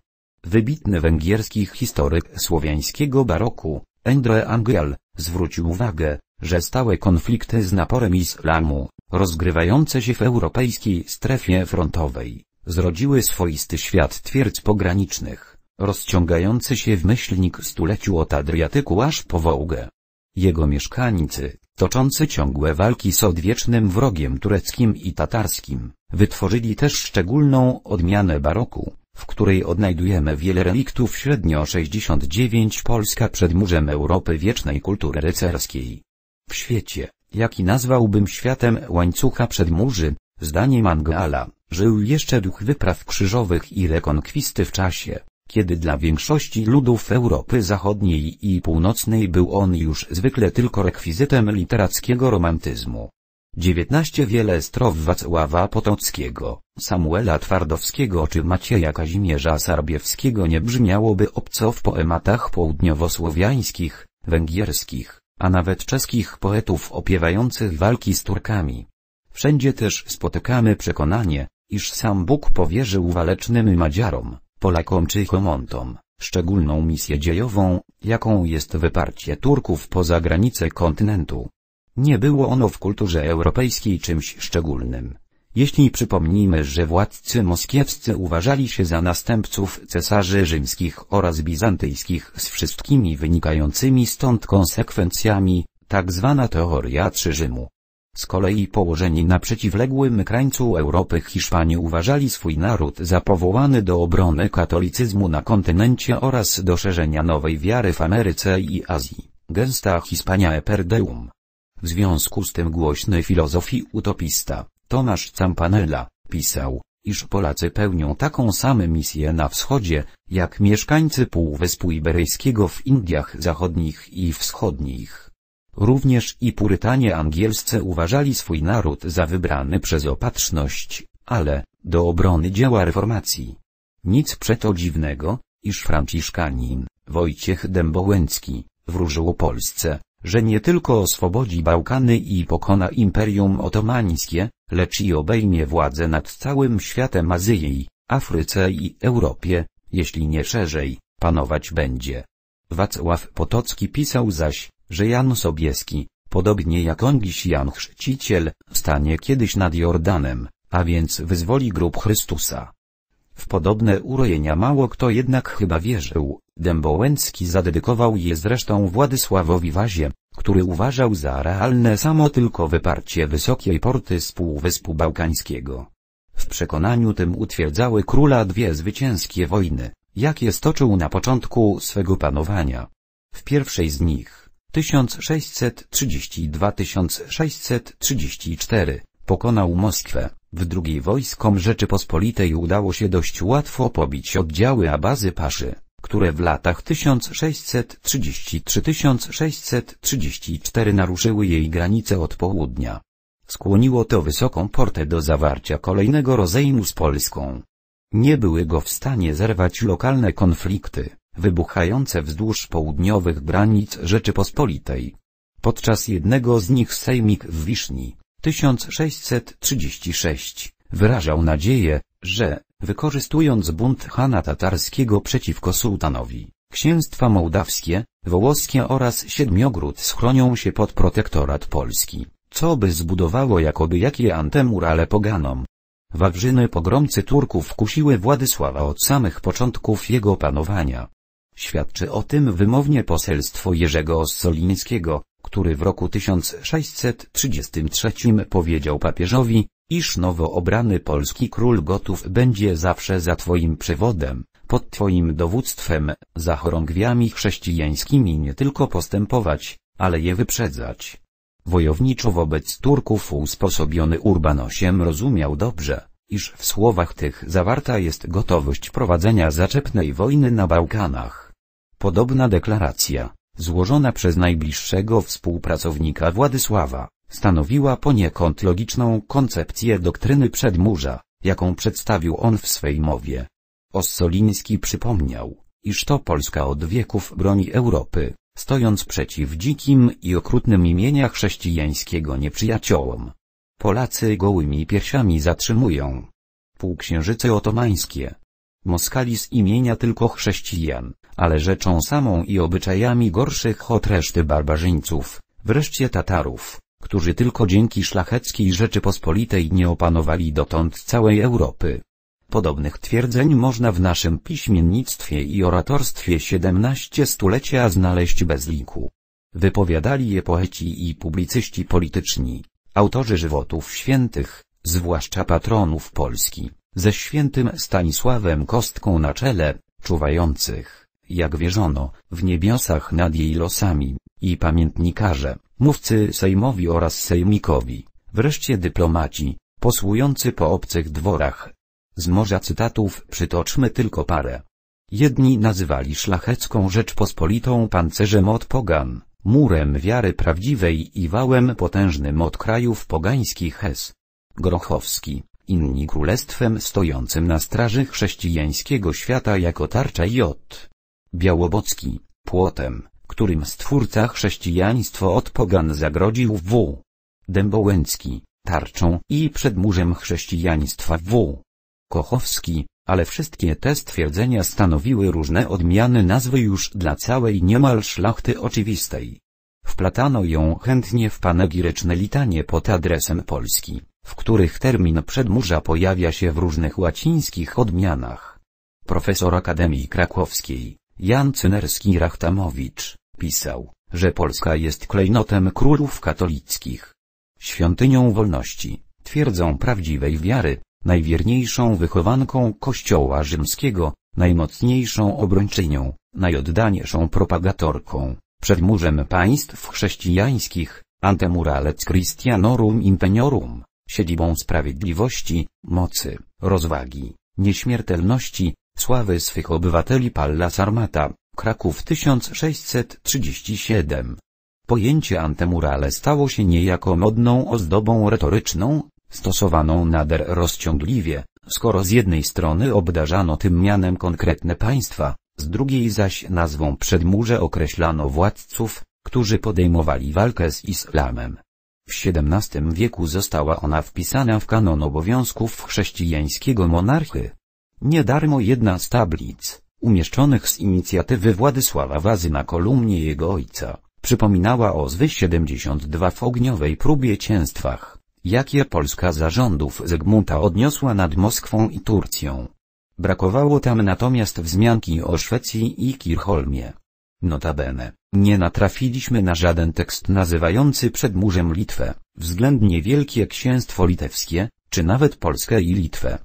Wybitny węgierski historyk słowiańskiego baroku, Endre Angel, zwrócił uwagę, że stałe konflikty z naporem islamu, rozgrywające się w europejskiej strefie frontowej, zrodziły swoisty świat twierdz pogranicznych, rozciągający się w myślnik stuleciu od Adriatyku aż po Wołgę. Jego mieszkańcy, toczący ciągłe walki z odwiecznym wrogiem tureckim i tatarskim, wytworzyli też szczególną odmianę baroku, w której odnajdujemy wiele reliktów średnio 69 Polska przed murzem Europy wiecznej kultury rycerskiej. W świecie, jaki nazwałbym światem łańcucha przedmurzy, zdanie Mangala, żył jeszcze duch wypraw krzyżowych i rekonkwisty w czasie, kiedy dla większości ludów Europy Zachodniej i Północnej był on już zwykle tylko rekwizytem literackiego romantyzmu. 19 Wiele strof Wacława Potockiego, Samuela Twardowskiego czy Macieja Kazimierza Sarbiewskiego nie brzmiałoby obco w poematach południowosłowiańskich, węgierskich, a nawet czeskich poetów opiewających walki z Turkami. Wszędzie też spotykamy przekonanie, iż sam Bóg powierzył walecznym Madziarom, Polakom czy Chomontom, szczególną misję dziejową, jaką jest wyparcie Turków poza granice kontynentu. Nie było ono w kulturze europejskiej czymś szczególnym. Jeśli przypomnimy, że władcy moskiewscy uważali się za następców cesarzy rzymskich oraz bizantyjskich z wszystkimi wynikającymi stąd konsekwencjami, tak zwana teoria rzymu. Z kolei położeni na przeciwległym krańcu Europy Hiszpanie uważali swój naród za powołany do obrony katolicyzmu na kontynencie oraz do szerzenia nowej wiary w Ameryce i Azji. Gęsta Hispania Eperdeum w związku z tym głośny filozof i utopista, Tomasz Campanella, pisał, iż Polacy pełnią taką samą misję na wschodzie, jak mieszkańcy Półwyspu Iberyjskiego w Indiach Zachodnich i Wschodnich. Również i purytanie angielscy uważali swój naród za wybrany przez opatrzność, ale, do obrony dzieła reformacji. Nic przeto dziwnego, iż franciszkanin, Wojciech Dębołęcki, wróżył Polsce, że nie tylko oswobodzi Bałkany i pokona Imperium Otomańskie, lecz i obejmie władzę nad całym światem Azji, Afryce i Europie, jeśli nie szerzej, panować będzie. Wacław Potocki pisał zaś, że Jan Sobieski, podobnie jak ongiś Jan Chrzciciel, stanie kiedyś nad Jordanem, a więc wyzwoli grób Chrystusa. W podobne urojenia mało kto jednak chyba wierzył, Dębołęcki zadedykował je zresztą Władysławowi Wazie, który uważał za realne samo tylko wyparcie wysokiej porty z Półwyspu Bałkańskiego. W przekonaniu tym utwierdzały króla dwie zwycięskie wojny, jakie stoczył na początku swego panowania. W pierwszej z nich, 1632-1634, pokonał Moskwę, w drugiej wojskom Rzeczypospolitej udało się dość łatwo pobić oddziały Abazy Paszy, które w latach 1633-1634 naruszyły jej granice od południa. Skłoniło to wysoką portę do zawarcia kolejnego rozejmu z Polską. Nie były go w stanie zerwać lokalne konflikty, wybuchające wzdłuż południowych granic Rzeczypospolitej. Podczas jednego z nich sejmik w Wiszni, 1636 wyrażał nadzieję, że, wykorzystując bunt Hana Tatarskiego przeciwko sułtanowi, księstwa mołdawskie, wołoskie oraz Siedmiogród schronią się pod protektorat Polski, co by zbudowało jakoby jakie antemurale poganom. Wawrzyny pogromcy Turków kusiły Władysława od samych początków jego panowania. Świadczy o tym wymownie poselstwo Jerzego Ossolińskiego, który w roku 1633 powiedział papieżowi, iż nowo obrany polski król gotów będzie zawsze za Twoim przewodem, pod Twoim dowództwem, za chorągwiami chrześcijańskimi nie tylko postępować, ale je wyprzedzać. Wojowniczo wobec Turków usposobiony Urban VIII rozumiał dobrze, iż w słowach tych zawarta jest gotowość prowadzenia zaczepnej wojny na Bałkanach. Podobna deklaracja złożona przez najbliższego współpracownika Władysława, stanowiła poniekąd logiczną koncepcję doktryny przedmurza, jaką przedstawił on w swej mowie. Ossoliński przypomniał, iż to Polska od wieków broni Europy, stojąc przeciw dzikim i okrutnym imienia chrześcijańskiego nieprzyjaciołom. Polacy gołymi piersiami zatrzymują półksiężyce otomańskie. Moskali z imienia tylko chrześcijan, ale rzeczą samą i obyczajami gorszych od reszty barbarzyńców, wreszcie Tatarów, którzy tylko dzięki szlacheckiej Rzeczypospolitej nie opanowali dotąd całej Europy. Podobnych twierdzeń można w naszym piśmiennictwie i oratorstwie XVII stulecia znaleźć bez liku. Wypowiadali je poeci i publicyści polityczni, autorzy żywotów świętych, zwłaszcza patronów Polski, ze świętym Stanisławem Kostką na czele, czuwających jak wierzono, w niebiosach nad jej losami, i pamiętnikarze, mówcy sejmowi oraz sejmikowi, wreszcie dyplomaci, posłujący po obcych dworach. Z morza cytatów przytoczmy tylko parę. Jedni nazywali szlachecką Rzeczpospolitą pancerzem od pogan, murem wiary prawdziwej i wałem potężnym od krajów pogańskich Hes. Grochowski, inni królestwem stojącym na straży chrześcijańskiego świata jako tarcza J. Białobocki, płotem, którym stwórca chrześcijaństwo od pogan zagrodził w. Dębołęcki, tarczą i przedmurzem chrześcijaństwa w. Kochowski, ale wszystkie te stwierdzenia stanowiły różne odmiany nazwy już dla całej niemal szlachty oczywistej. Wplatano ją chętnie w panegiryczne litanie pod adresem Polski, w których termin przedmurza pojawia się w różnych łacińskich odmianach. Profesor Akademii Krakowskiej, Jan Cynerski-Rachtamowicz, pisał, że Polska jest klejnotem królów katolickich. Świątynią wolności, twierdzą prawdziwej wiary, najwierniejszą wychowanką Kościoła rzymskiego, najmocniejszą obrończynią, najoddanieszą propagatorką, przed murzem państw chrześcijańskich, antemuralec Christianorum Impeniorum, siedzibą sprawiedliwości, mocy, rozwagi, nieśmiertelności, Sławy swych obywateli Pallas Armata, Kraków 1637. Pojęcie antemurale stało się niejako modną ozdobą retoryczną, stosowaną nader rozciągliwie, skoro z jednej strony obdarzano tym mianem konkretne państwa, z drugiej zaś nazwą przedmurze określano władców, którzy podejmowali walkę z islamem. W XVII wieku została ona wpisana w kanon obowiązków chrześcijańskiego monarchy. Niedarmo jedna z tablic, umieszczonych z inicjatywy Władysława Wazy na kolumnie jego ojca, przypominała o zwy 72 w ogniowej próbie cięstwach, jakie Polska zarządów Zygmunta odniosła nad Moskwą i Turcją. Brakowało tam natomiast wzmianki o Szwecji i Kirchholmie. Notabene, nie natrafiliśmy na żaden tekst nazywający przed murzem Litwę, względnie Wielkie Księstwo Litewskie, czy nawet Polskę i Litwę.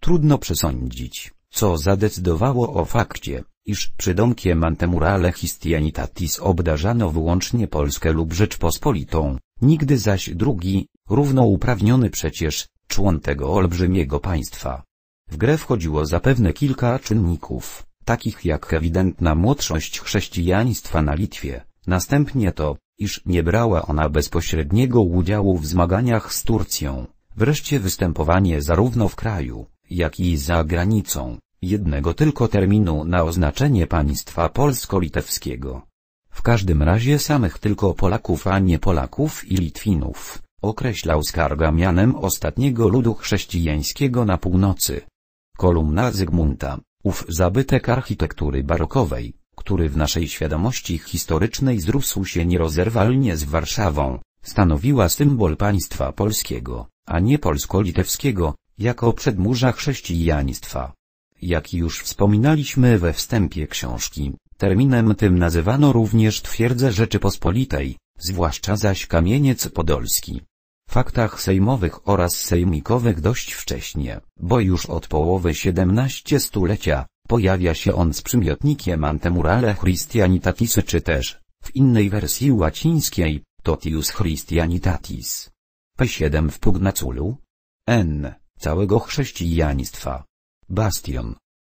Trudno przesądzić, co zadecydowało o fakcie, iż przydomkiem Mantemurale Histianitatis obdarzano wyłącznie Polskę lub Rzeczpospolitą, nigdy zaś drugi, równouprawniony przecież, człon tego olbrzymiego państwa. W grę wchodziło zapewne kilka czynników, takich jak ewidentna młodszość chrześcijaństwa na Litwie, następnie to, iż nie brała ona bezpośredniego udziału w zmaganiach z Turcją, wreszcie występowanie zarówno w kraju, jak i za granicą, jednego tylko terminu na oznaczenie państwa polsko-litewskiego. W każdym razie samych tylko Polaków, a nie Polaków i Litwinów, określał skarga mianem ostatniego ludu chrześcijańskiego na północy. Kolumna Zygmunta, ów zabytek architektury barokowej, który w naszej świadomości historycznej zrósł się nierozerwalnie z Warszawą, stanowiła symbol państwa polskiego, a nie polsko-litewskiego, jako przedmurza chrześcijaństwa. Jak już wspominaliśmy we wstępie książki, terminem tym nazywano również twierdzę Rzeczypospolitej, zwłaszcza zaś Kamieniec Podolski. W faktach sejmowych oraz sejmikowych dość wcześnie, bo już od połowy XVII stulecia, pojawia się on z przymiotnikiem antemurale Christianitatis czy też, w innej wersji łacińskiej, totius Christianitatis. P7 w pugnaculu. N całego chrześcijaństwa. Bastion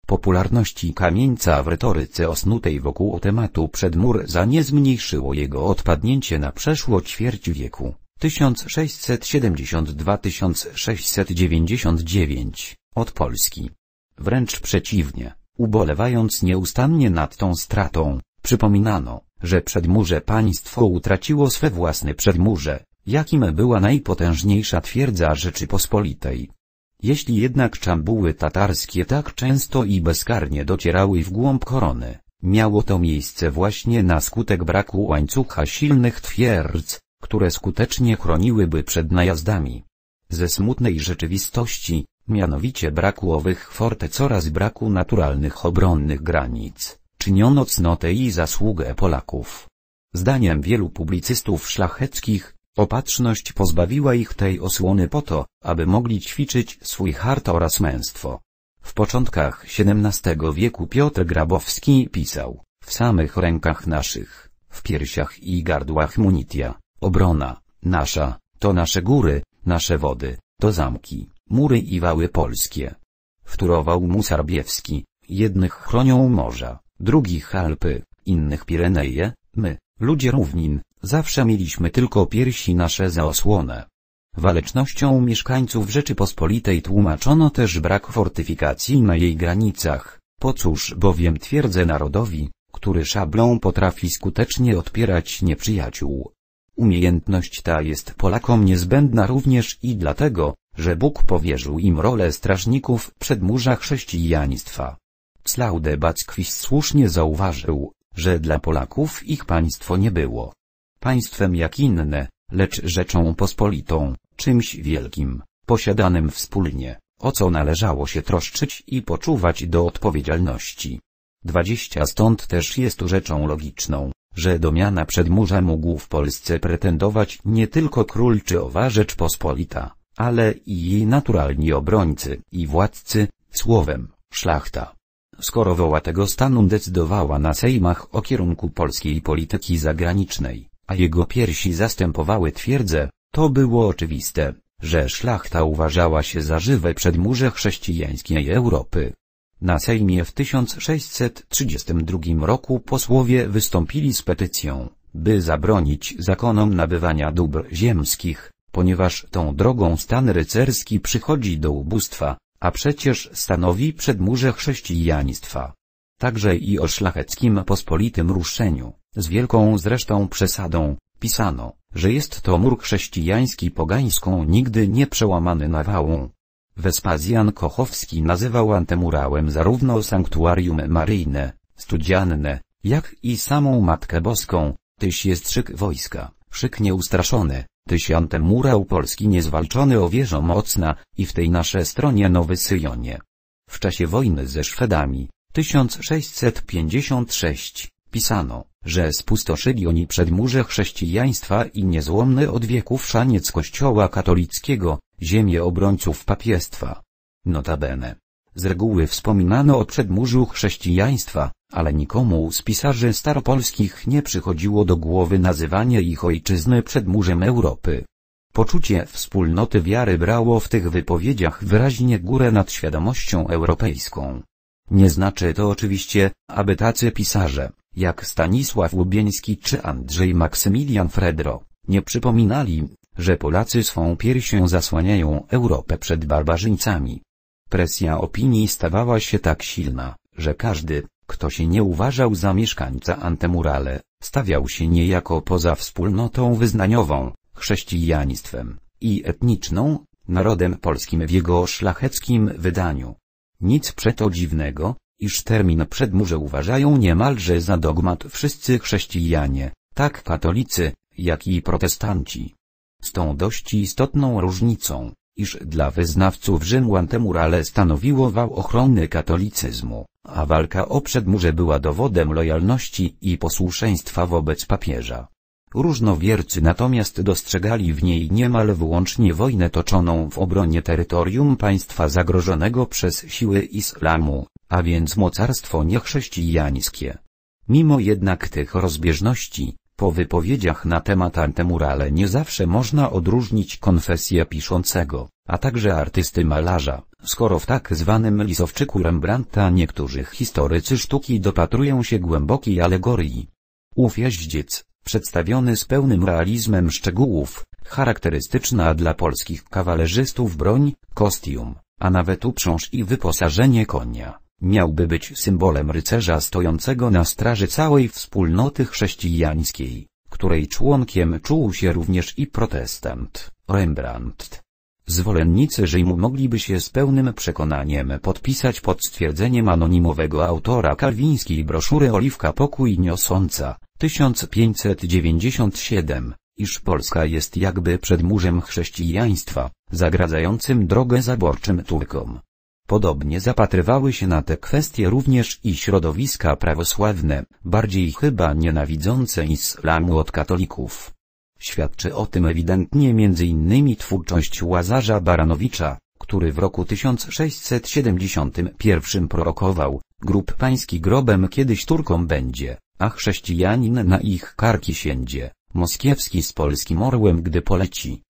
popularności kamieńca w retoryce osnutej wokół tematu przedmurza nie zmniejszyło jego odpadnięcie na przeszło ćwierć wieku 1672-1699 od Polski. Wręcz przeciwnie, ubolewając nieustannie nad tą stratą, przypominano, że przedmurze państwo utraciło swe własne przedmurze, jakim była najpotężniejsza twierdza Rzeczypospolitej jeśli jednak czambuły tatarskie tak często i bezkarnie docierały w głąb korony, miało to miejsce właśnie na skutek braku łańcucha silnych twierdz, które skutecznie chroniłyby przed najazdami. Ze smutnej rzeczywistości, mianowicie braku owych fortec oraz braku naturalnych obronnych granic, czyniono cnotę i zasługę Polaków. Zdaniem wielu publicystów szlacheckich, Opatrzność pozbawiła ich tej osłony po to, aby mogli ćwiczyć swój hart oraz męstwo. W początkach XVII wieku Piotr Grabowski pisał, w samych rękach naszych, w piersiach i gardłach munitia, obrona, nasza, to nasze góry, nasze wody, to zamki, mury i wały polskie. Wturował mu Sarbiewski, jednych chronią morza, drugich Alpy, innych Pireneje, my, ludzie równin, Zawsze mieliśmy tylko piersi nasze za osłonę. Walecznością mieszkańców Rzeczypospolitej tłumaczono też brak fortyfikacji na jej granicach, po cóż bowiem twierdzę narodowi, który szablą potrafi skutecznie odpierać nieprzyjaciół. Umiejętność ta jest Polakom niezbędna również i dlatego, że Bóg powierzył im rolę strażników przed murza chrześcijaństwa. Claude Backwis słusznie zauważył, że dla Polaków ich państwo nie było państwem jak inne, lecz rzeczą pospolitą, czymś wielkim, posiadanym wspólnie, o co należało się troszczyć i poczuwać do odpowiedzialności. 20 Stąd też jest rzeczą logiczną, że domiana przedmurza mógł w Polsce pretendować nie tylko król czy owa Rzeczpospolita, ale i jej naturalni obrońcy i władcy, słowem, szlachta. Skoro woła tego stanu decydowała na sejmach o kierunku polskiej polityki zagranicznej, a jego piersi zastępowały twierdzę, to było oczywiste, że szlachta uważała się za żywe przedmurze chrześcijańskiej Europy. Na Sejmie w 1632 roku posłowie wystąpili z petycją, by zabronić zakonom nabywania dóbr ziemskich, ponieważ tą drogą stan rycerski przychodzi do ubóstwa, a przecież stanowi przedmurze chrześcijaństwa. Także i o szlacheckim pospolitym ruszeniu z wielką zresztą przesadą, pisano, że jest to mur chrześcijański pogańską nigdy nie przełamany nawałą. Wespazjan Kochowski nazywał antemurałem zarówno sanktuarium maryjne, studzianne, jak i samą Matkę Boską, tyś jest szyk wojska, szyk nieustraszony, tyś antemurał Polski niezwalczony o wieżo mocna, i w tej naszej stronie Nowy Syjonie. W czasie wojny ze Szwedami, 1656, Pisano, że spustoszyli oni przedmurze chrześcijaństwa i niezłomny od wieków szaniec kościoła katolickiego, ziemię obrońców papiestwa. Notabene. Z reguły wspominano o przedmurzu chrześcijaństwa, ale nikomu z pisarzy staropolskich nie przychodziło do głowy nazywanie ich ojczyzny przedmurzem Europy. Poczucie wspólnoty wiary brało w tych wypowiedziach wyraźnie górę nad świadomością europejską. Nie znaczy to oczywiście, aby tacy pisarze, jak Stanisław Łubieński czy Andrzej Maksymilian Fredro, nie przypominali, że Polacy swą piersią zasłaniają Europę przed barbarzyńcami. Presja opinii stawała się tak silna, że każdy, kto się nie uważał za mieszkańca Antemurale, stawiał się niejako poza wspólnotą wyznaniową, chrześcijaństwem i etniczną, narodem polskim w jego szlacheckim wydaniu. Nic przeto dziwnego, iż termin przedmurze uważają niemalże za dogmat wszyscy chrześcijanie, tak katolicy, jak i protestanci. Z tą dość istotną różnicą, iż dla wyznawców Rzymu antemurale stanowiło wał ochrony katolicyzmu, a walka o przedmurze była dowodem lojalności i posłuszeństwa wobec papieża. Różnowiercy natomiast dostrzegali w niej niemal wyłącznie wojnę toczoną w obronie terytorium państwa zagrożonego przez siły islamu, a więc mocarstwo niechrześcijańskie. Mimo jednak tych rozbieżności, po wypowiedziach na temat antemurale nie zawsze można odróżnić konfesję piszącego, a także artysty malarza, skoro w tak zwanym lisowczyku Rembrandta niektórzy historycy sztuki dopatrują się głębokiej alegorii. Ów jeździec, przedstawiony z pełnym realizmem szczegółów, charakterystyczna dla polskich kawalerzystów broń, kostium, a nawet uprząż i wyposażenie konia, miałby być symbolem rycerza stojącego na straży całej wspólnoty chrześcijańskiej, której członkiem czuł się również i protestant, Rembrandt. Zwolennicy Rzymu mogliby się z pełnym przekonaniem podpisać pod stwierdzeniem anonimowego autora kalwińskiej broszury Oliwka Pokój Niosąca, 1597, iż Polska jest jakby przedmurzem chrześcijaństwa, zagradzającym drogę zaborczym Turkom. Podobnie zapatrywały się na te kwestie również i środowiska prawosławne, bardziej chyba nienawidzące islamu od katolików. Świadczy o tym ewidentnie m.in. twórczość Łazarza Baranowicza, który w roku 1671 prorokował, grób pański grobem kiedyś Turkom będzie a chrześcijanin na ich karki siędzie, moskiewski z polskim orłem gdy poleci.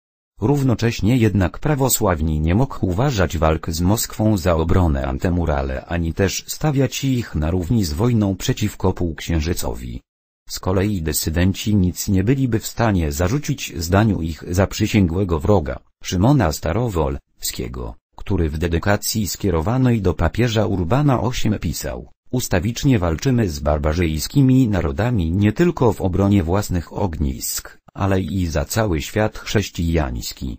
Równocześnie jednak prawosławni nie mógł uważać walk z Moskwą za obronę antymurale ani też stawiać ich na równi z wojną przeciwko półksiężycowi. Z kolei dysydenci nic nie byliby w stanie zarzucić zdaniu ich zaprzysięgłego wroga, Szymona Starowolskiego, który w dedykacji skierowanej do papieża Urbana VIII pisał Ustawicznie walczymy z barbarzyńskimi narodami nie tylko w obronie własnych ognisk, ale i za cały świat chrześcijański.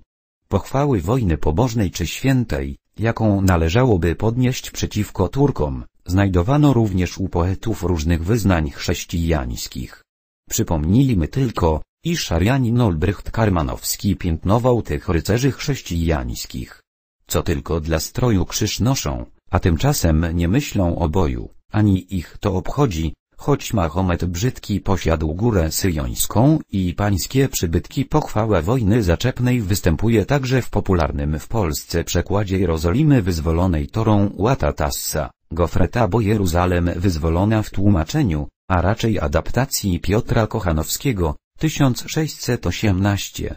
Pochwały wojny pobożnej czy świętej, jaką należałoby podnieść przeciwko Turkom, znajdowano również u poetów różnych wyznań chrześcijańskich. Przypomnijmy tylko, iż szarianin Olbrycht Karmanowski piętnował tych rycerzy chrześcijańskich. Co tylko dla stroju krzyż noszą, a tymczasem nie myślą o boju. Ani ich to obchodzi, choć Mahomet Brzydki posiadł górę syjońską i pańskie przybytki pochwała wojny zaczepnej występuje także w popularnym w Polsce przekładzie Jerozolimy wyzwolonej torą Łatatassa, Gofreta bo Jeruzalem wyzwolona w tłumaczeniu, a raczej adaptacji Piotra Kochanowskiego, 1618.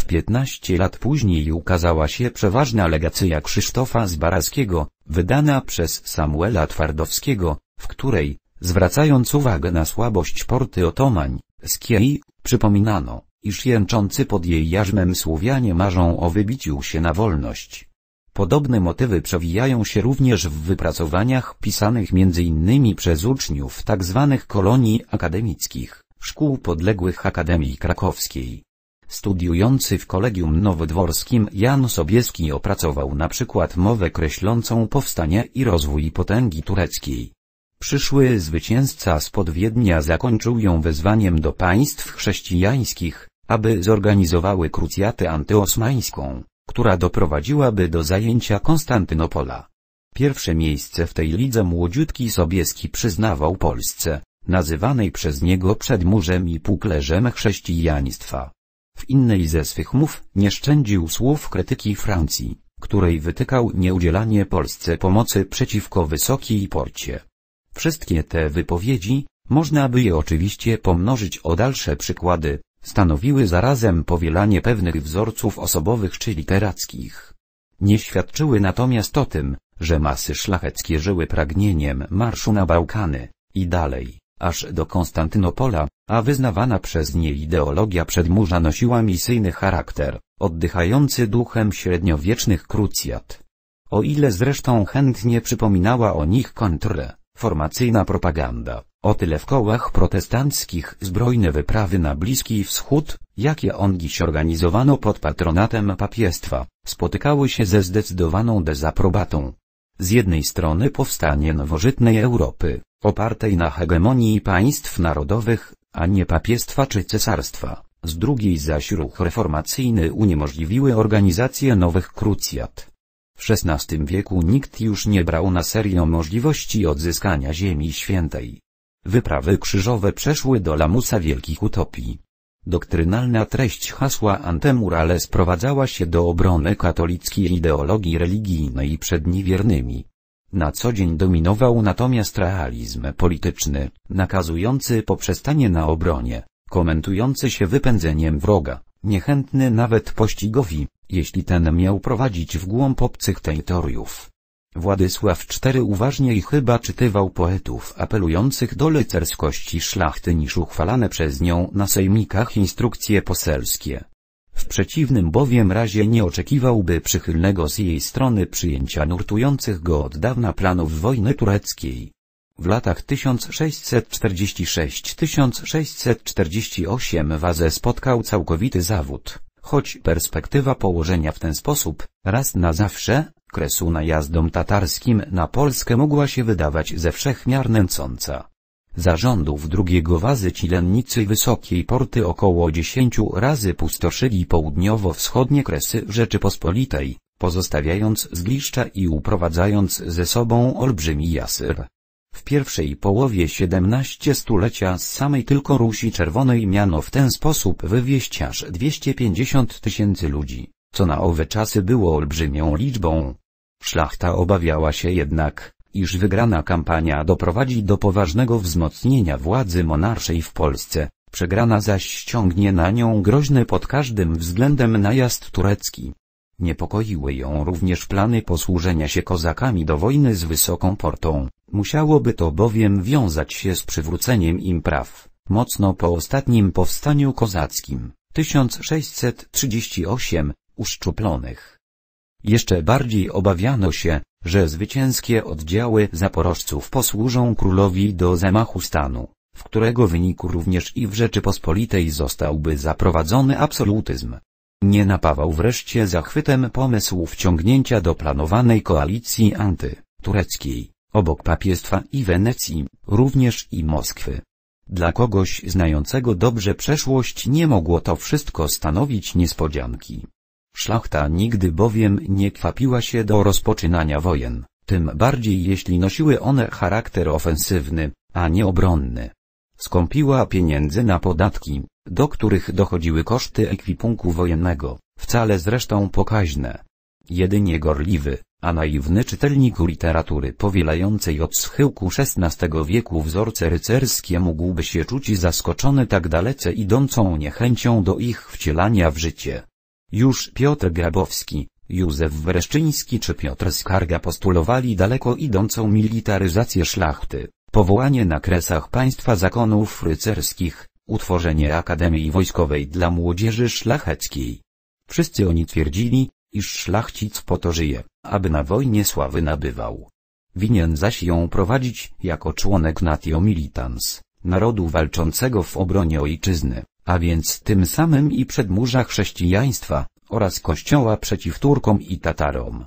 W 15 lat później ukazała się przeważna legacja Krzysztofa Zbaraskiego, wydana przez Samuela Twardowskiego, w której, zwracając uwagę na słabość porty otomań, z Kiei, przypominano, iż jęczący pod jej jarzmem Słowianie marzą o wybiciu się na wolność. Podobne motywy przewijają się również w wypracowaniach pisanych m.in. przez uczniów tzw. Tak kolonii akademickich, szkół podległych Akademii Krakowskiej. Studiujący w Kolegium Nowodworskim Jan Sobieski opracował na przykład mowę kreślącą powstanie i rozwój potęgi tureckiej. Przyszły zwycięzca spod Wiednia zakończył ją wezwaniem do państw chrześcijańskich, aby zorganizowały krucjatę antyosmańską, która doprowadziłaby do zajęcia Konstantynopola. Pierwsze miejsce w tej lidze młodziutki Sobieski przyznawał Polsce, nazywanej przez niego przedmurzem i puklerzem chrześcijaństwa. W innej ze swych mów nie szczędził słów krytyki Francji, której wytykał nieudzielanie Polsce pomocy przeciwko Wysokiej Porcie. Wszystkie te wypowiedzi, można by je oczywiście pomnożyć o dalsze przykłady, stanowiły zarazem powielanie pewnych wzorców osobowych czy literackich. Nie świadczyły natomiast o tym, że masy szlacheckie żyły pragnieniem marszu na Bałkany i dalej aż do Konstantynopola, a wyznawana przez nie ideologia przedmurza nosiła misyjny charakter, oddychający duchem średniowiecznych krucjat. O ile zresztą chętnie przypominała o nich kontrę, formacyjna propaganda, o tyle w kołach protestanckich zbrojne wyprawy na Bliski Wschód, jakie on dziś organizowano pod patronatem papiestwa, spotykały się ze zdecydowaną dezaprobatą. Z jednej strony powstanie nowożytnej Europy, opartej na hegemonii państw narodowych, a nie papiestwa czy cesarstwa, z drugiej zaś ruch reformacyjny uniemożliwiły organizację nowych krucjat. W XVI wieku nikt już nie brał na serio możliwości odzyskania Ziemi Świętej. Wyprawy krzyżowe przeszły do lamusa wielkich utopii. Doktrynalna treść hasła antemurale sprowadzała się do obrony katolickiej ideologii religijnej przed niewiernymi, na co dzień dominował natomiast realizm polityczny, nakazujący poprzestanie na obronie, komentujący się wypędzeniem wroga, niechętny nawet pościgowi, jeśli ten miał prowadzić w głąb obcych terytoriów. Władysław IV uważnie i chyba czytywał poetów apelujących do lecerskości szlachty niż uchwalane przez nią na sejmikach instrukcje poselskie. W przeciwnym bowiem razie nie oczekiwałby przychylnego z jej strony przyjęcia nurtujących go od dawna planów wojny tureckiej. W latach 1646-1648 Wazę spotkał całkowity zawód, choć perspektywa położenia w ten sposób, raz na zawsze, kresu najazdom tatarskim na Polskę mogła się wydawać ze wszechmiar nęcąca. Zarządów drugiego wazy Cilennicy Wysokiej Porty około 10 razy pustoszyli południowo-wschodnie kresy Rzeczypospolitej, pozostawiając zgliszcza i uprowadzając ze sobą olbrzymi jasyr. W pierwszej połowie XVII stulecia z samej tylko Rusi Czerwonej miano w ten sposób wywieźć aż 250 tysięcy ludzi, co na owe czasy było olbrzymią liczbą. Szlachta obawiała się jednak, iż wygrana kampania doprowadzi do poważnego wzmocnienia władzy monarszej w Polsce, przegrana zaś ściągnie na nią groźny pod każdym względem najazd turecki. Niepokoiły ją również plany posłużenia się kozakami do wojny z Wysoką Portą, musiałoby to bowiem wiązać się z przywróceniem im praw, mocno po ostatnim powstaniu kozackim, 1638, uszczuplonych. Jeszcze bardziej obawiano się, że zwycięskie oddziały zaporożców posłużą królowi do zamachu stanu, w którego wyniku również i w Rzeczypospolitej zostałby zaprowadzony absolutyzm. Nie napawał wreszcie zachwytem pomysł wciągnięcia do planowanej koalicji antytureckiej, obok papiestwa i Wenecji, również i Moskwy. Dla kogoś znającego dobrze przeszłość nie mogło to wszystko stanowić niespodzianki. Szlachta nigdy bowiem nie kwapiła się do rozpoczynania wojen, tym bardziej jeśli nosiły one charakter ofensywny, a nie obronny. Skąpiła pieniędzy na podatki, do których dochodziły koszty ekwipunku wojennego, wcale zresztą pokaźne. Jedynie gorliwy, a naiwny czytelnik literatury powielającej od schyłku XVI wieku wzorce rycerskie mógłby się czuć zaskoczony tak dalece idącą niechęcią do ich wcielania w życie. Już Piotr Grabowski, Józef Wreszczyński czy Piotr Skarga postulowali daleko idącą militaryzację szlachty, powołanie na kresach państwa zakonów rycerskich, utworzenie Akademii Wojskowej dla młodzieży szlacheckiej. Wszyscy oni twierdzili, iż szlachcic po to żyje, aby na wojnie sławy nabywał. Winien zaś ją prowadzić jako członek natio militans, narodu walczącego w obronie ojczyzny a więc tym samym i przedmurza chrześcijaństwa, oraz kościoła przeciw Turkom i Tatarom.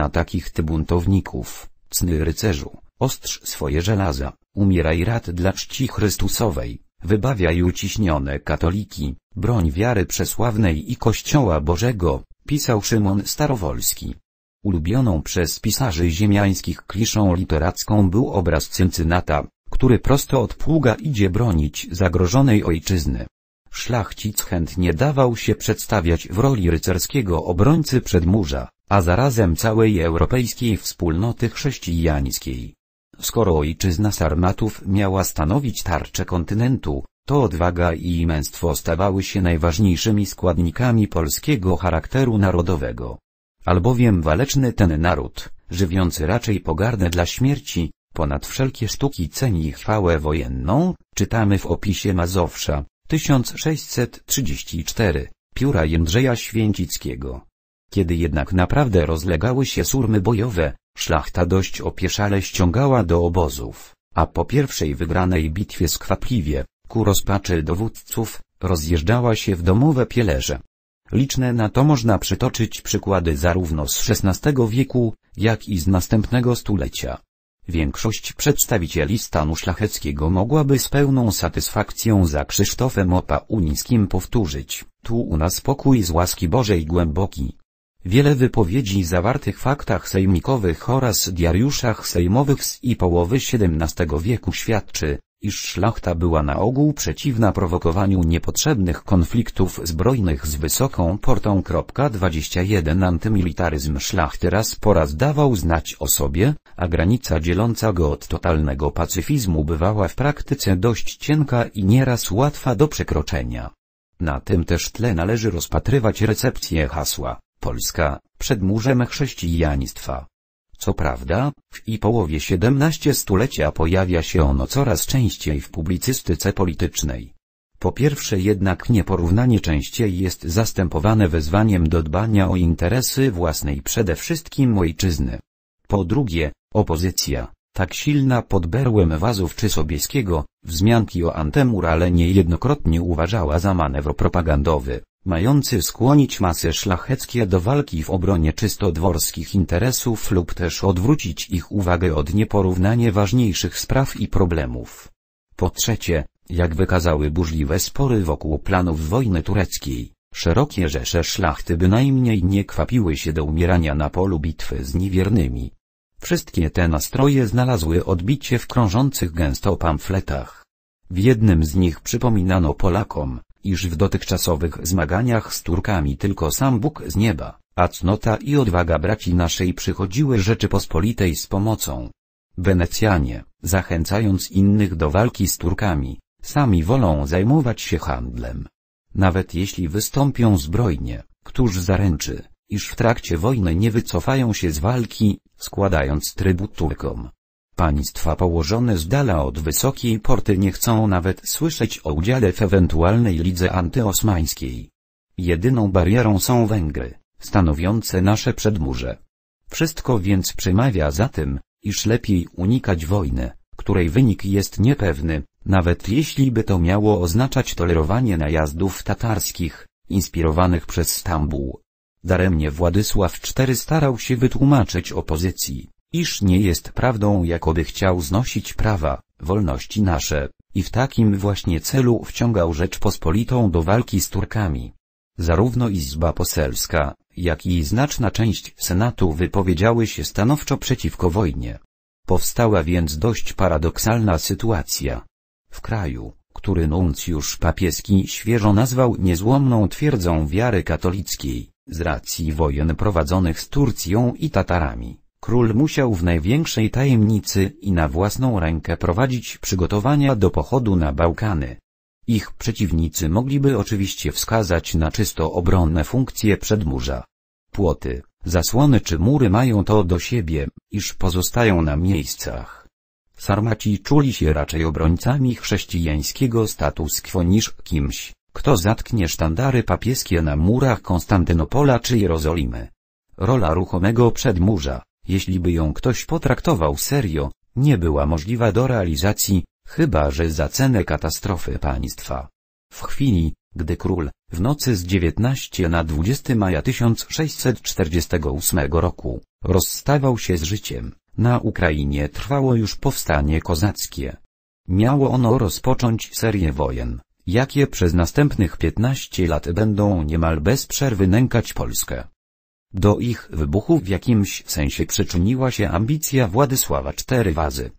Na takich ty buntowników, cny rycerzu, ostrz swoje żelaza, umieraj rad dla czci Chrystusowej, wybawiaj uciśnione katoliki, broń wiary przesławnej i Kościoła Bożego, pisał Szymon Starowolski. Ulubioną przez pisarzy ziemiańskich kliszą literacką był obraz Cyncynata, który prosto od pługa idzie bronić zagrożonej ojczyzny. Szlachcic chętnie dawał się przedstawiać w roli rycerskiego obrońcy przedmurza, a zarazem całej europejskiej wspólnoty chrześcijańskiej. Skoro ojczyzna Sarmatów miała stanowić tarczę kontynentu, to odwaga i męstwo stawały się najważniejszymi składnikami polskiego charakteru narodowego. Albowiem waleczny ten naród, żywiący raczej pogardę dla śmierci, ponad wszelkie sztuki ceni chwałę wojenną, czytamy w opisie Mazowsza, 1634, pióra Jędrzeja Święcickiego. Kiedy jednak naprawdę rozlegały się surmy bojowe, szlachta dość opieszale ściągała do obozów, a po pierwszej wygranej bitwie skwapliwie, ku rozpaczy dowódców, rozjeżdżała się w domowe pielerze. Liczne na to można przytoczyć przykłady zarówno z XVI wieku, jak i z następnego stulecia. Większość przedstawicieli stanu szlacheckiego mogłaby z pełną satysfakcją za Krzysztofem Opauńskim powtórzyć, tu u nas pokój z łaski Bożej głęboki. Wiele wypowiedzi zawartych w faktach sejmikowych oraz diariuszach sejmowych z i połowy XVII wieku świadczy, iż szlachta była na ogół przeciwna prowokowaniu niepotrzebnych konfliktów zbrojnych z wysoką portą. 21 Antymilitaryzm szlachty raz po raz dawał znać o sobie, a granica dzieląca go od totalnego pacyfizmu bywała w praktyce dość cienka i nieraz łatwa do przekroczenia. Na tym też tle należy rozpatrywać recepcję hasła Polska przed murzem chrześcijaństwa. Co prawda, w i połowie XVII stulecia pojawia się ono coraz częściej w publicystyce politycznej. Po pierwsze jednak nieporównanie częściej jest zastępowane wezwaniem do dbania o interesy własnej przede wszystkim ojczyzny. Po drugie, opozycja, tak silna pod berłem Wazów czy Sobieskiego, wzmianki o antemurale niejednokrotnie uważała za manewr propagandowy mający skłonić masy szlacheckie do walki w obronie czysto dworskich interesów lub też odwrócić ich uwagę od nieporównanie ważniejszych spraw i problemów. Po trzecie, jak wykazały burzliwe spory wokół planów wojny tureckiej, szerokie rzesze szlachty bynajmniej nie kwapiły się do umierania na polu bitwy z niewiernymi. Wszystkie te nastroje znalazły odbicie w krążących gęsto pamfletach. W jednym z nich przypominano Polakom, iż w dotychczasowych zmaganiach z Turkami tylko sam Bóg z nieba, a cnota i odwaga braci naszej przychodziły Rzeczypospolitej z pomocą. Wenecjanie, zachęcając innych do walki z Turkami, sami wolą zajmować się handlem. Nawet jeśli wystąpią zbrojnie, któż zaręczy, iż w trakcie wojny nie wycofają się z walki, składając trybut Turkom. Państwa położone z dala od wysokiej porty nie chcą nawet słyszeć o udziale w ewentualnej lidze antyosmańskiej. Jedyną barierą są Węgry, stanowiące nasze przedmurze. Wszystko więc przemawia za tym, iż lepiej unikać wojny, której wynik jest niepewny, nawet jeśli by to miało oznaczać tolerowanie najazdów tatarskich, inspirowanych przez Stambuł. Daremnie Władysław IV starał się wytłumaczyć opozycji, iż nie jest prawdą jakoby chciał znosić prawa, wolności nasze, i w takim właśnie celu wciągał Rzeczpospolitą do walki z Turkami. Zarówno Izba Poselska, jak i znaczna część Senatu wypowiedziały się stanowczo przeciwko wojnie. Powstała więc dość paradoksalna sytuacja. W kraju, który nuncjusz papieski świeżo nazwał niezłomną twierdzą wiary katolickiej, z racji wojen prowadzonych z Turcją i Tatarami Król musiał w największej tajemnicy i na własną rękę prowadzić przygotowania do pochodu na Bałkany. Ich przeciwnicy mogliby oczywiście wskazać na czysto obronne funkcje przedmurza. Płoty, zasłony czy mury mają to do siebie, iż pozostają na miejscach. Sarmaci czuli się raczej obrońcami chrześcijańskiego status quo niż kimś, kto zatknie sztandary papieskie na murach Konstantynopola czy Jerozolimy. Rola ruchomego przedmurza jeśli by ją ktoś potraktował serio, nie była możliwa do realizacji, chyba że za cenę katastrofy państwa. W chwili, gdy król, w nocy z 19 na 20 maja 1648 roku, rozstawał się z życiem, na Ukrainie trwało już powstanie kozackie. Miało ono rozpocząć serię wojen, jakie przez następnych 15 lat będą niemal bez przerwy nękać Polskę. Do ich wybuchu w jakimś sensie przyczyniła się ambicja Władysława cztery Wazy.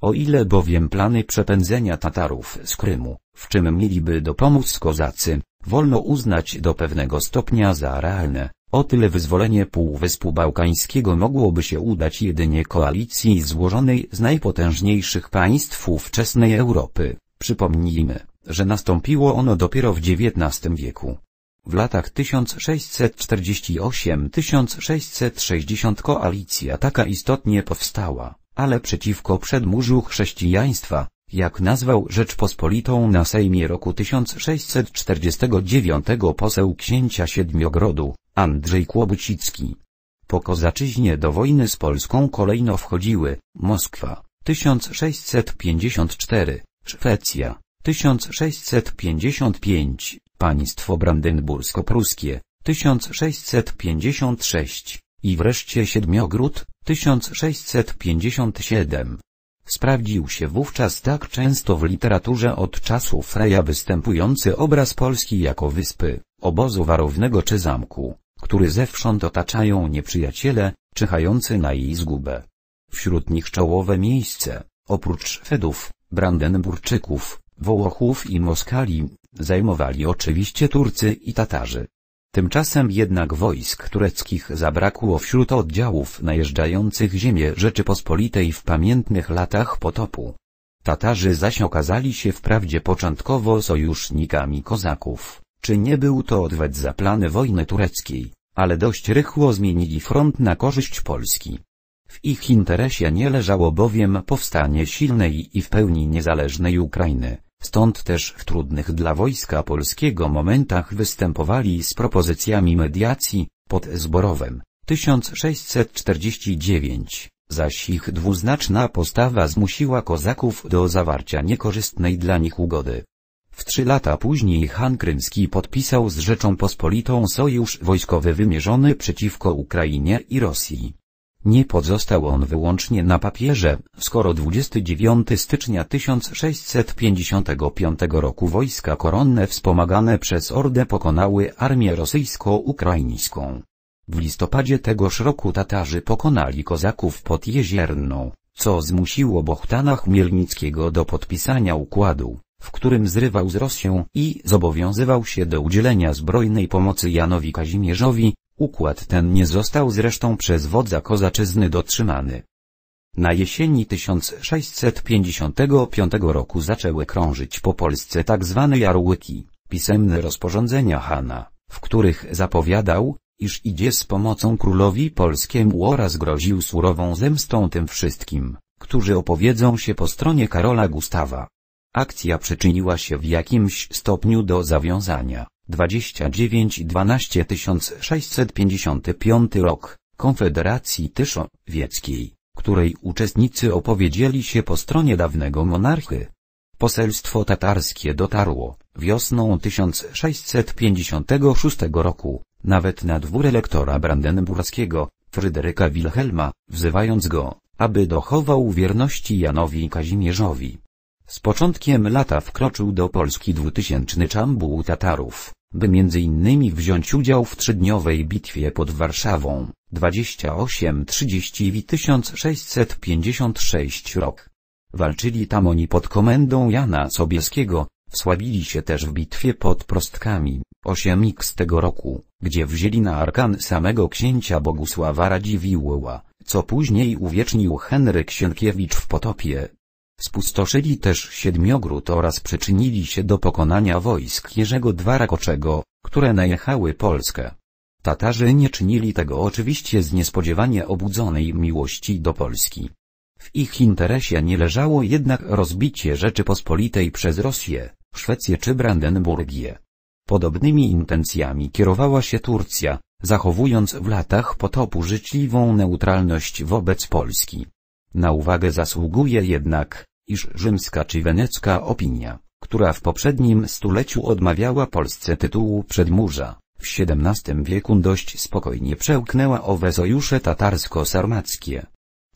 O ile bowiem plany przepędzenia Tatarów z Krymu, w czym mieliby dopomóc Kozacy, wolno uznać do pewnego stopnia za realne, o tyle wyzwolenie Półwyspu Bałkańskiego mogłoby się udać jedynie koalicji złożonej z najpotężniejszych państw ówczesnej Europy. Przypomnijmy, że nastąpiło ono dopiero w XIX wieku. W latach 1648-1660 koalicja taka istotnie powstała, ale przeciwko przedmurzu chrześcijaństwa, jak nazwał Rzeczpospolitą na Sejmie roku 1649 poseł księcia Siedmiogrodu, Andrzej Kłobucicki. Po kozaczyźnie do wojny z Polską kolejno wchodziły Moskwa 1654, Szwecja 1655, państwo brandenbursko-pruskie, 1656, i wreszcie Siedmiogród, 1657. Sprawdził się wówczas tak często w literaturze od czasu Freja występujący obraz Polski jako wyspy, obozu warownego czy zamku, który zewsząd otaczają nieprzyjaciele, czyhający na jej zgubę. Wśród nich czołowe miejsce, oprócz Szwedów, Brandenburczyków, Wołochów i Moskali, Zajmowali oczywiście Turcy i Tatarzy. Tymczasem jednak wojsk tureckich zabrakło wśród oddziałów najeżdżających ziemię Rzeczypospolitej w pamiętnych latach potopu. Tatarzy zaś okazali się wprawdzie początkowo sojusznikami kozaków, czy nie był to odwet za plany wojny tureckiej, ale dość rychło zmienili front na korzyść Polski. W ich interesie nie leżało bowiem powstanie silnej i w pełni niezależnej Ukrainy. Stąd też w trudnych dla wojska polskiego momentach występowali z propozycjami mediacji, pod Zborowem, 1649, zaś ich dwuznaczna postawa zmusiła kozaków do zawarcia niekorzystnej dla nich ugody. W trzy lata później Han Krymski podpisał z Rzeczą Pospolitą sojusz wojskowy wymierzony przeciwko Ukrainie i Rosji. Nie pozostał on wyłącznie na papierze, skoro 29 stycznia 1655 roku wojska koronne wspomagane przez Ordę pokonały armię rosyjsko-ukraińską. W listopadzie tegoż roku Tatarzy pokonali kozaków pod Jezierną, co zmusiło Bohtana Chmielnickiego do podpisania układu, w którym zrywał z Rosją i zobowiązywał się do udzielenia zbrojnej pomocy Janowi Kazimierzowi, Układ ten nie został zresztą przez wodza kozaczyzny dotrzymany. Na jesieni 1655 roku zaczęły krążyć po Polsce tak zwane jarłyki, pisemne rozporządzenia Hana, w których zapowiadał, iż idzie z pomocą królowi polskiemu oraz groził surową zemstą tym wszystkim, którzy opowiedzą się po stronie Karola Gustawa. Akcja przyczyniła się w jakimś stopniu do zawiązania 29 i 12 1655 rok, Konfederacji Tyszo-Wieckiej, której uczestnicy opowiedzieli się po stronie dawnego monarchy. Poselstwo tatarskie dotarło, wiosną 1656 roku, nawet na dwór elektora brandenburskiego, Fryderyka Wilhelma, wzywając go, aby dochował wierności Janowi Kazimierzowi. Z początkiem lata wkroczył do Polski dwutysięczny czambuł Tatarów, by między innymi wziąć udział w trzydniowej bitwie pod Warszawą, 28-30 i 1656 rok. Walczyli tam oni pod komendą Jana Sobieskiego, wsłabili się też w bitwie pod Prostkami, 8 x tego roku, gdzie wzięli na arkan samego księcia Bogusława Radziwiłła, co później uwiecznił Henryk Sienkiewicz w potopie Spustoszyli też Siedmiogród oraz przyczynili się do pokonania wojsk Jerzego Dwarakoczego, które najechały Polskę. Tatarzy nie czynili tego oczywiście z niespodziewanie obudzonej miłości do Polski. W ich interesie nie leżało jednak rozbicie Rzeczypospolitej przez Rosję, Szwecję czy Brandenburgię. Podobnymi intencjami kierowała się Turcja, zachowując w latach potopu życzliwą neutralność wobec Polski. Na uwagę zasługuje jednak, iż rzymska czy wenecka opinia, która w poprzednim stuleciu odmawiała Polsce tytułu przedmurza, w XVII wieku dość spokojnie przełknęła owe sojusze tatarsko-sarmackie.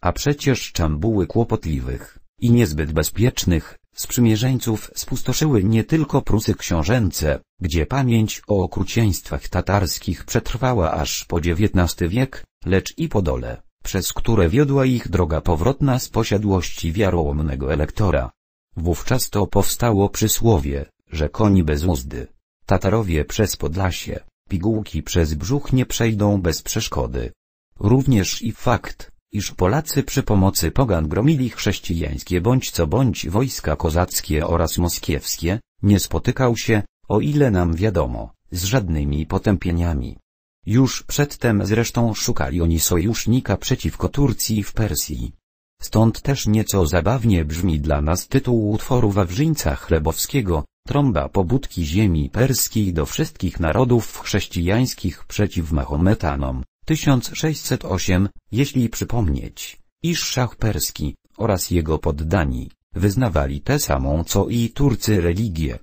A przecież czambuły kłopotliwych i niezbyt bezpiecznych sprzymierzeńców spustoszyły nie tylko Prusy książęce, gdzie pamięć o okrucieństwach tatarskich przetrwała aż po XIX wiek, lecz i Podole przez które wiodła ich droga powrotna z posiadłości wiarołomnego elektora. Wówczas to powstało przysłowie, że koni bez uzdy, Tatarowie przez Podlasie, pigułki przez brzuch nie przejdą bez przeszkody. Również i fakt, iż Polacy przy pomocy pogan gromili chrześcijańskie bądź co bądź wojska kozackie oraz moskiewskie, nie spotykał się, o ile nam wiadomo, z żadnymi potępieniami. Już przedtem zresztą szukali oni sojusznika przeciwko Turcji w Persji. Stąd też nieco zabawnie brzmi dla nas tytuł utworu Wawrzyńca Chlebowskiego, trąba pobudki ziemi perskiej do wszystkich narodów chrześcijańskich przeciw Mahometanom, 1608, jeśli przypomnieć, iż szach perski, oraz jego poddani, wyznawali tę samą co i Turcy religię.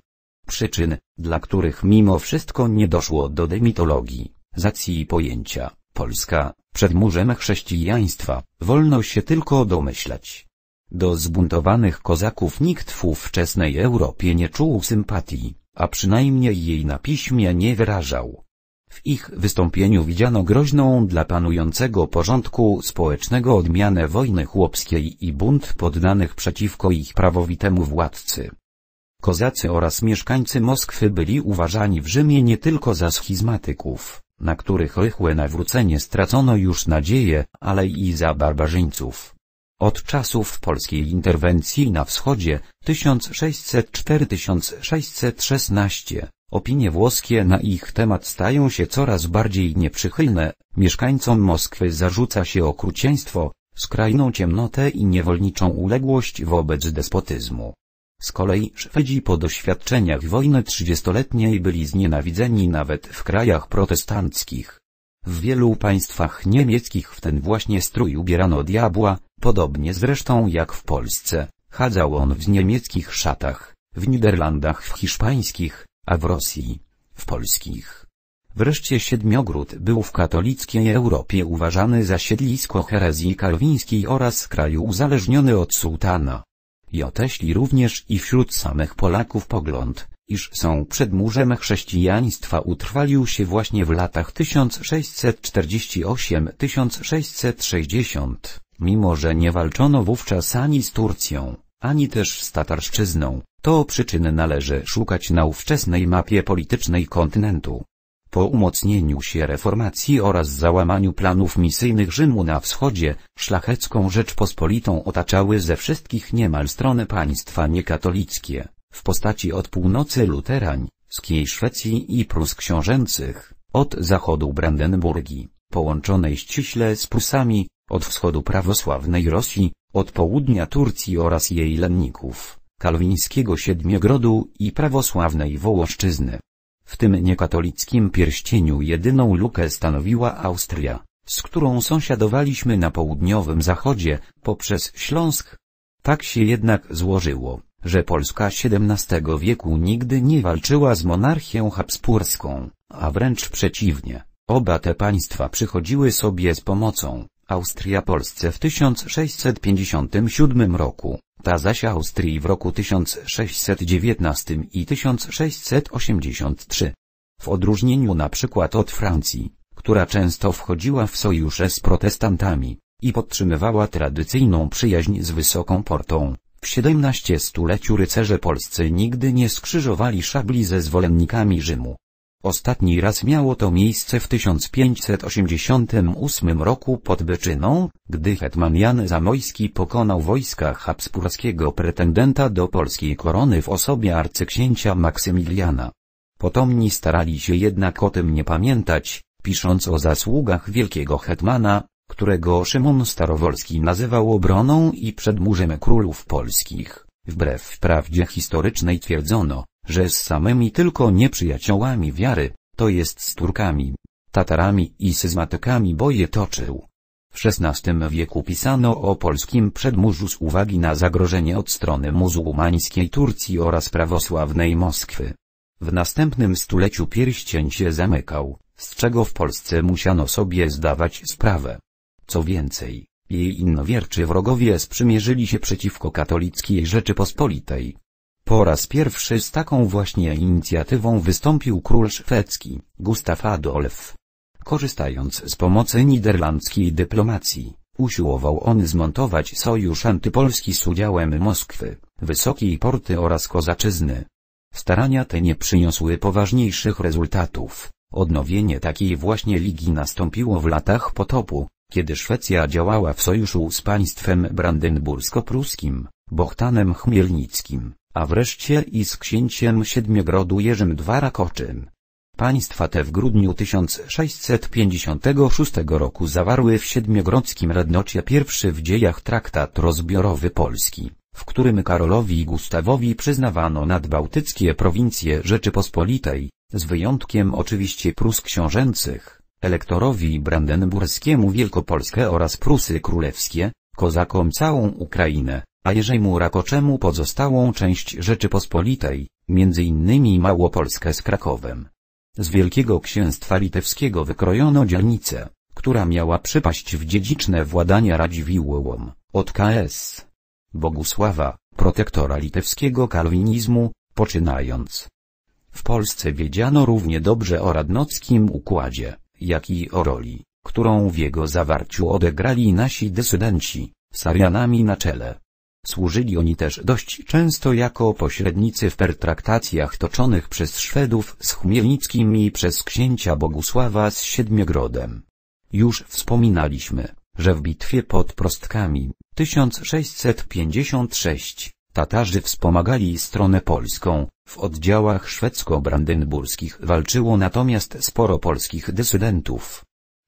Przyczyn, dla których mimo wszystko nie doszło do demitologii Zacji i pojęcia, Polska, przed murzem chrześcijaństwa, wolno się tylko domyślać. Do zbuntowanych kozaków nikt w ówczesnej Europie nie czuł sympatii, a przynajmniej jej na piśmie nie wyrażał. W ich wystąpieniu widziano groźną dla panującego porządku społecznego odmianę wojny chłopskiej i bunt poddanych przeciwko ich prawowitemu władcy. Kozacy oraz mieszkańcy Moskwy byli uważani w Rzymie nie tylko za schizmatyków, na których rychłe nawrócenie stracono już nadzieję, ale i za barbarzyńców. Od czasów polskiej interwencji na wschodzie 1604-1616 opinie włoskie na ich temat stają się coraz bardziej nieprzychylne, mieszkańcom Moskwy zarzuca się okrucieństwo, skrajną ciemnotę i niewolniczą uległość wobec despotyzmu. Z kolei Szwedzi po doświadczeniach wojny trzydziestoletniej byli znienawidzeni nawet w krajach protestanckich. W wielu państwach niemieckich w ten właśnie strój ubierano diabła, podobnie zresztą jak w Polsce. Chadzał on w niemieckich szatach, w Niderlandach w hiszpańskich, a w Rosji w polskich. Wreszcie Siedmiogród był w katolickiej Europie uważany za siedlisko herezji kalwińskiej oraz kraju uzależniony od sułtana. Joteśli również i wśród samych Polaków pogląd, iż są przedmurzem chrześcijaństwa utrwalił się właśnie w latach 1648-1660, mimo że nie walczono wówczas ani z Turcją, ani też z Tatarszczyzną, to przyczyny należy szukać na ówczesnej mapie politycznej kontynentu. Po umocnieniu się reformacji oraz załamaniu planów misyjnych Rzymu na wschodzie, szlachecką Rzeczpospolitą otaczały ze wszystkich niemal strony państwa niekatolickie, w postaci od północy Luterań, z kiej Szwecji i Prus książęcych, od zachodu Brandenburgii, połączonej ściśle z Prusami, od wschodu prawosławnej Rosji, od południa Turcji oraz jej lenników, kalwińskiego Siedmiogrodu i prawosławnej Wołoszczyzny. W tym niekatolickim pierścieniu jedyną lukę stanowiła Austria, z którą sąsiadowaliśmy na południowym zachodzie, poprzez Śląsk. Tak się jednak złożyło, że Polska XVII wieku nigdy nie walczyła z monarchią habsburską, a wręcz przeciwnie, oba te państwa przychodziły sobie z pomocą. Austria Polsce w 1657 roku, ta zaś Austrii w roku 1619 i 1683. W odróżnieniu na przykład od Francji, która często wchodziła w sojusze z protestantami i podtrzymywała tradycyjną przyjaźń z Wysoką Portą, w XVII stuleciu rycerze polscy nigdy nie skrzyżowali szabli ze zwolennikami Rzymu. Ostatni raz miało to miejsce w 1588 roku pod Byczyną, gdy hetman Jan Zamojski pokonał wojska habsburskiego pretendenta do polskiej korony w osobie arcyksięcia Maksymiliana. Potomni starali się jednak o tym nie pamiętać, pisząc o zasługach wielkiego hetmana, którego Szymon Starowolski nazywał obroną i przedmurzem królów polskich. Wbrew prawdzie historycznej twierdzono, że z samymi tylko nieprzyjaciołami wiary, to jest z Turkami, Tatarami i Syzmatykami boje toczył. W XVI wieku pisano o polskim przedmurzu z uwagi na zagrożenie od strony muzułmańskiej Turcji oraz prawosławnej Moskwy. W następnym stuleciu pierścień się zamykał, z czego w Polsce musiano sobie zdawać sprawę. Co więcej, jej innowierczy wrogowie sprzymierzyli się przeciwko katolickiej Rzeczypospolitej. Po raz pierwszy z taką właśnie inicjatywą wystąpił król szwedzki, Gustaf Adolf. Korzystając z pomocy niderlandzkiej dyplomacji, usiłował on zmontować sojusz antypolski z udziałem Moskwy, Wysokiej Porty oraz Kozaczyzny. Starania te nie przyniosły poważniejszych rezultatów. Odnowienie takiej właśnie ligi nastąpiło w latach potopu, kiedy Szwecja działała w sojuszu z państwem brandenbursko-pruskim, Bochtanem Chmielnickim a wreszcie i z księciem Siedmiogrodu Jerzym II Rakoczym. Państwa te w grudniu 1656 roku zawarły w Siedmiogrodzkim Radnocie pierwszy w dziejach traktat rozbiorowy Polski, w którym Karolowi Gustawowi przyznawano nadbałtyckie prowincje Rzeczypospolitej, z wyjątkiem oczywiście Prus książęcych, elektorowi brandenburskiemu Wielkopolskę oraz Prusy Królewskie, kozakom całą Ukrainę, a Jerzemu Rakoczemu pozostałą część Rzeczypospolitej, między innymi Małopolskę z Krakowem. Z Wielkiego Księstwa Litewskiego wykrojono dzielnicę, która miała przypaść w dziedziczne władania Radziwiłłom, od KS. Bogusława, protektora litewskiego kalwinizmu, poczynając. W Polsce wiedziano równie dobrze o radnockim układzie, jak i o roli, którą w jego zawarciu odegrali nasi dysydenci, sarianami na czele. Służyli oni też dość często jako pośrednicy w pertraktacjach toczonych przez Szwedów z Chmielnickim i przez księcia Bogusława z Siedmiogrodem. Już wspominaliśmy, że w bitwie pod Prostkami 1656 Tatarzy wspomagali stronę polską, w oddziałach szwedzko-brandynburskich walczyło natomiast sporo polskich dysydentów.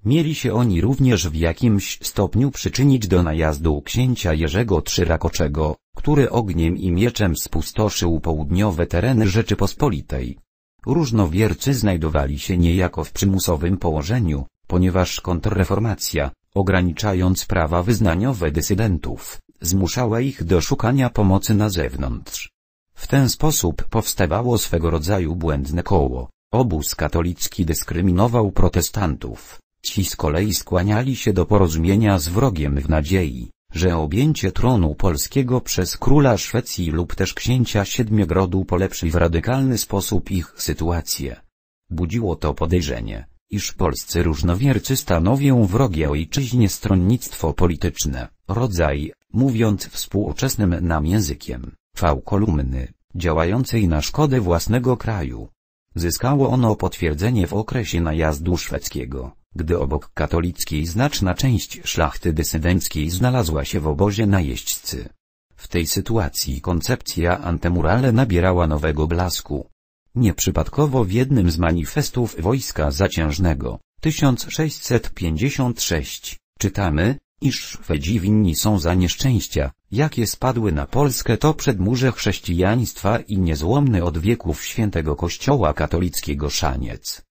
Mieli się oni również w jakimś stopniu przyczynić do najazdu księcia Jerzego Trzyrakoczego, który ogniem i mieczem spustoszył południowe tereny Rzeczypospolitej. Różnowiercy znajdowali się niejako w przymusowym położeniu, ponieważ kontrreformacja, ograniczając prawa wyznaniowe dysydentów, zmuszała ich do szukania pomocy na zewnątrz. W ten sposób powstawało swego rodzaju błędne koło. Obóz katolicki dyskryminował protestantów, Ci z kolei skłaniali się do porozumienia z wrogiem w nadziei, że objęcie tronu polskiego przez króla Szwecji lub też księcia Siedmiogrodu polepszy w radykalny sposób ich sytuację. Budziło to podejrzenie, iż polscy różnowiercy stanowią wrogie ojczyźnie stronnictwo polityczne, rodzaj, mówiąc współczesnym nam językiem, V-kolumny, działającej na szkodę własnego kraju. Zyskało ono potwierdzenie w okresie najazdu szwedzkiego gdy obok katolickiej znaczna część szlachty dysydenckiej znalazła się w obozie najeźdźcy. W tej sytuacji koncepcja antemurale nabierała nowego blasku. Nieprzypadkowo w jednym z manifestów wojska zaciężnego, 1656, czytamy, iż Szwedzi winni są za nieszczęścia, jakie spadły na Polskę to przedmurze chrześcijaństwa i niezłomny od wieków świętego kościoła katolickiego szaniec.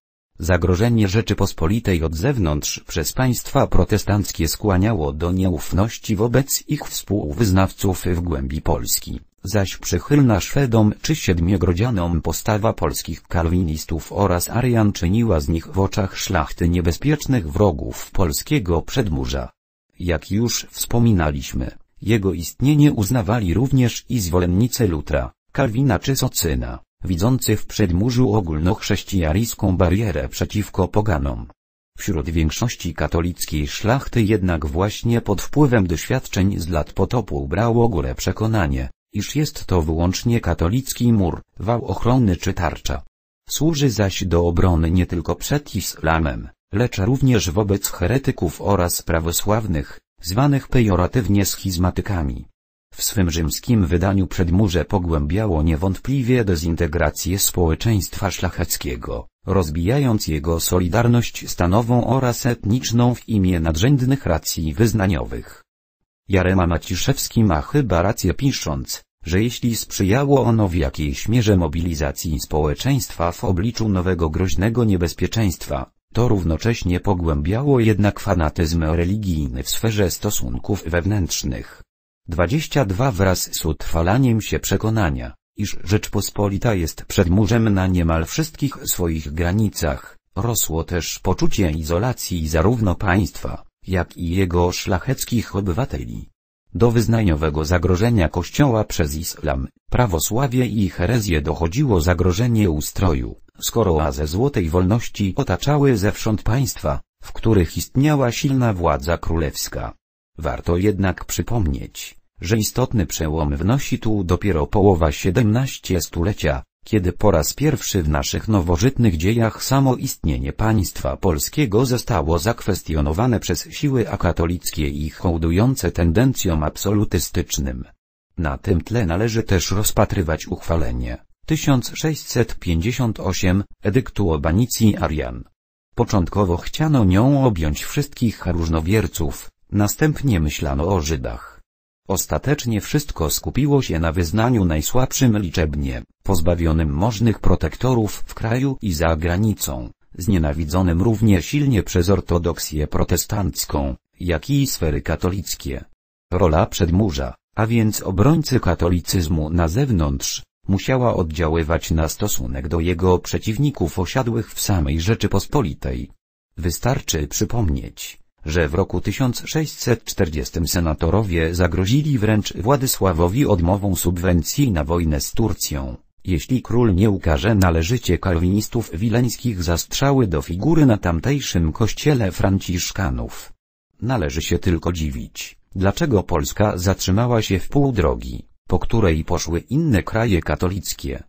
Zagrożenie Rzeczypospolitej od zewnątrz przez państwa protestanckie skłaniało do nieufności wobec ich współwyznawców w głębi Polski, zaś przychylna Szwedom czy Siedmiogrodzianom postawa polskich kalwinistów oraz Arian czyniła z nich w oczach szlachty niebezpiecznych wrogów polskiego przedmurza. Jak już wspominaliśmy, jego istnienie uznawali również i zwolennicy Lutra, Kalwina czy Socyna widzący w przedmurzu ogólnochrześcijańską barierę przeciwko poganom. Wśród większości katolickiej szlachty jednak właśnie pod wpływem doświadczeń z lat potopu brało górę przekonanie, iż jest to wyłącznie katolicki mur, wał ochronny czy tarcza. Służy zaś do obrony nie tylko przed islamem, lecz również wobec heretyków oraz prawosławnych, zwanych pejoratywnie schizmatykami. W swym rzymskim wydaniu przedmurze pogłębiało niewątpliwie dezintegrację społeczeństwa szlacheckiego, rozbijając jego solidarność stanową oraz etniczną w imię nadrzędnych racji wyznaniowych. Jarema Maciszewski ma chyba rację pisząc, że jeśli sprzyjało ono w jakiejś mierze mobilizacji społeczeństwa w obliczu nowego groźnego niebezpieczeństwa, to równocześnie pogłębiało jednak fanatyzm religijny w sferze stosunków wewnętrznych. 22 wraz z utrwalaniem się przekonania, iż Rzeczpospolita jest przedmurzem na niemal wszystkich swoich granicach, rosło też poczucie izolacji zarówno państwa, jak i jego szlacheckich obywateli. Do wyznaniowego zagrożenia Kościoła przez islam, prawosławie i herezję dochodziło zagrożenie ustroju, skoro ze złotej wolności otaczały zewsząd państwa, w których istniała silna władza królewska. Warto jednak przypomnieć, że istotny przełom wnosi tu dopiero połowa XVII stulecia, kiedy po raz pierwszy w naszych nowożytnych dziejach samo istnienie państwa polskiego zostało zakwestionowane przez siły akatolickie i hołdujące tendencjom absolutystycznym. Na tym tle należy też rozpatrywać uchwalenie 1658 edyktu o banicji Arian. Początkowo chciano nią objąć wszystkich różnowierców, następnie myślano o Żydach. Ostatecznie wszystko skupiło się na wyznaniu najsłabszym liczebnie, pozbawionym możnych protektorów w kraju i za granicą, znienawidzonym równie silnie przez ortodoksję protestancką, jak i sfery katolickie. Rola przedmurza, a więc obrońcy katolicyzmu na zewnątrz, musiała oddziaływać na stosunek do jego przeciwników osiadłych w samej Rzeczypospolitej. Wystarczy przypomnieć, że w roku 1640 senatorowie zagrozili wręcz Władysławowi odmową subwencji na wojnę z Turcją, jeśli król nie ukaże należycie kalwinistów wileńskich za do figury na tamtejszym kościele Franciszkanów. Należy się tylko dziwić, dlaczego Polska zatrzymała się w pół drogi, po której poszły inne kraje katolickie.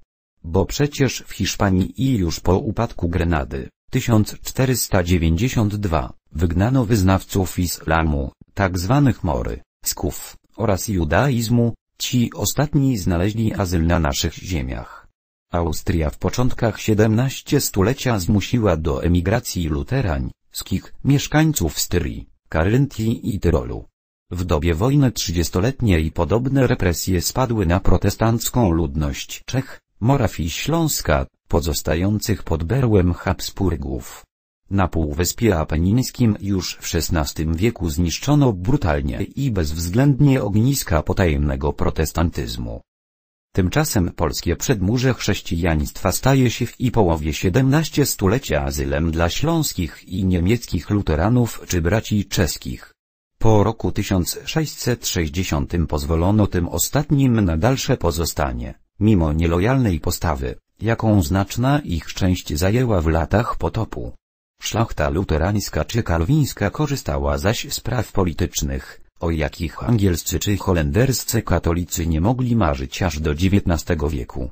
Bo przecież w Hiszpanii i już po upadku Grenady, 1492, Wygnano wyznawców islamu, tzw. Tak mory, sków, oraz judaizmu, ci ostatni znaleźli azyl na naszych ziemiach. Austria w początkach XVII stulecia zmusiła do emigracji luterań, skich, mieszkańców Styrii, Karyntii i Tyrolu. W dobie wojny trzydziestoletniej podobne represje spadły na protestancką ludność Czech, Moraw i Śląska, pozostających pod berłem Habsburgów. Na Półwyspie Apenińskim już w XVI wieku zniszczono brutalnie i bezwzględnie ogniska potajemnego protestantyzmu. Tymczasem polskie przedmurze chrześcijaństwa staje się w i połowie XVII stulecia azylem dla śląskich i niemieckich luteranów czy braci czeskich. Po roku 1660 pozwolono tym ostatnim na dalsze pozostanie, mimo nielojalnej postawy, jaką znaczna ich część zajęła w latach potopu. Szlachta luterańska czy kalwińska korzystała zaś z praw politycznych, o jakich angielscy czy holenderscy katolicy nie mogli marzyć aż do XIX wieku.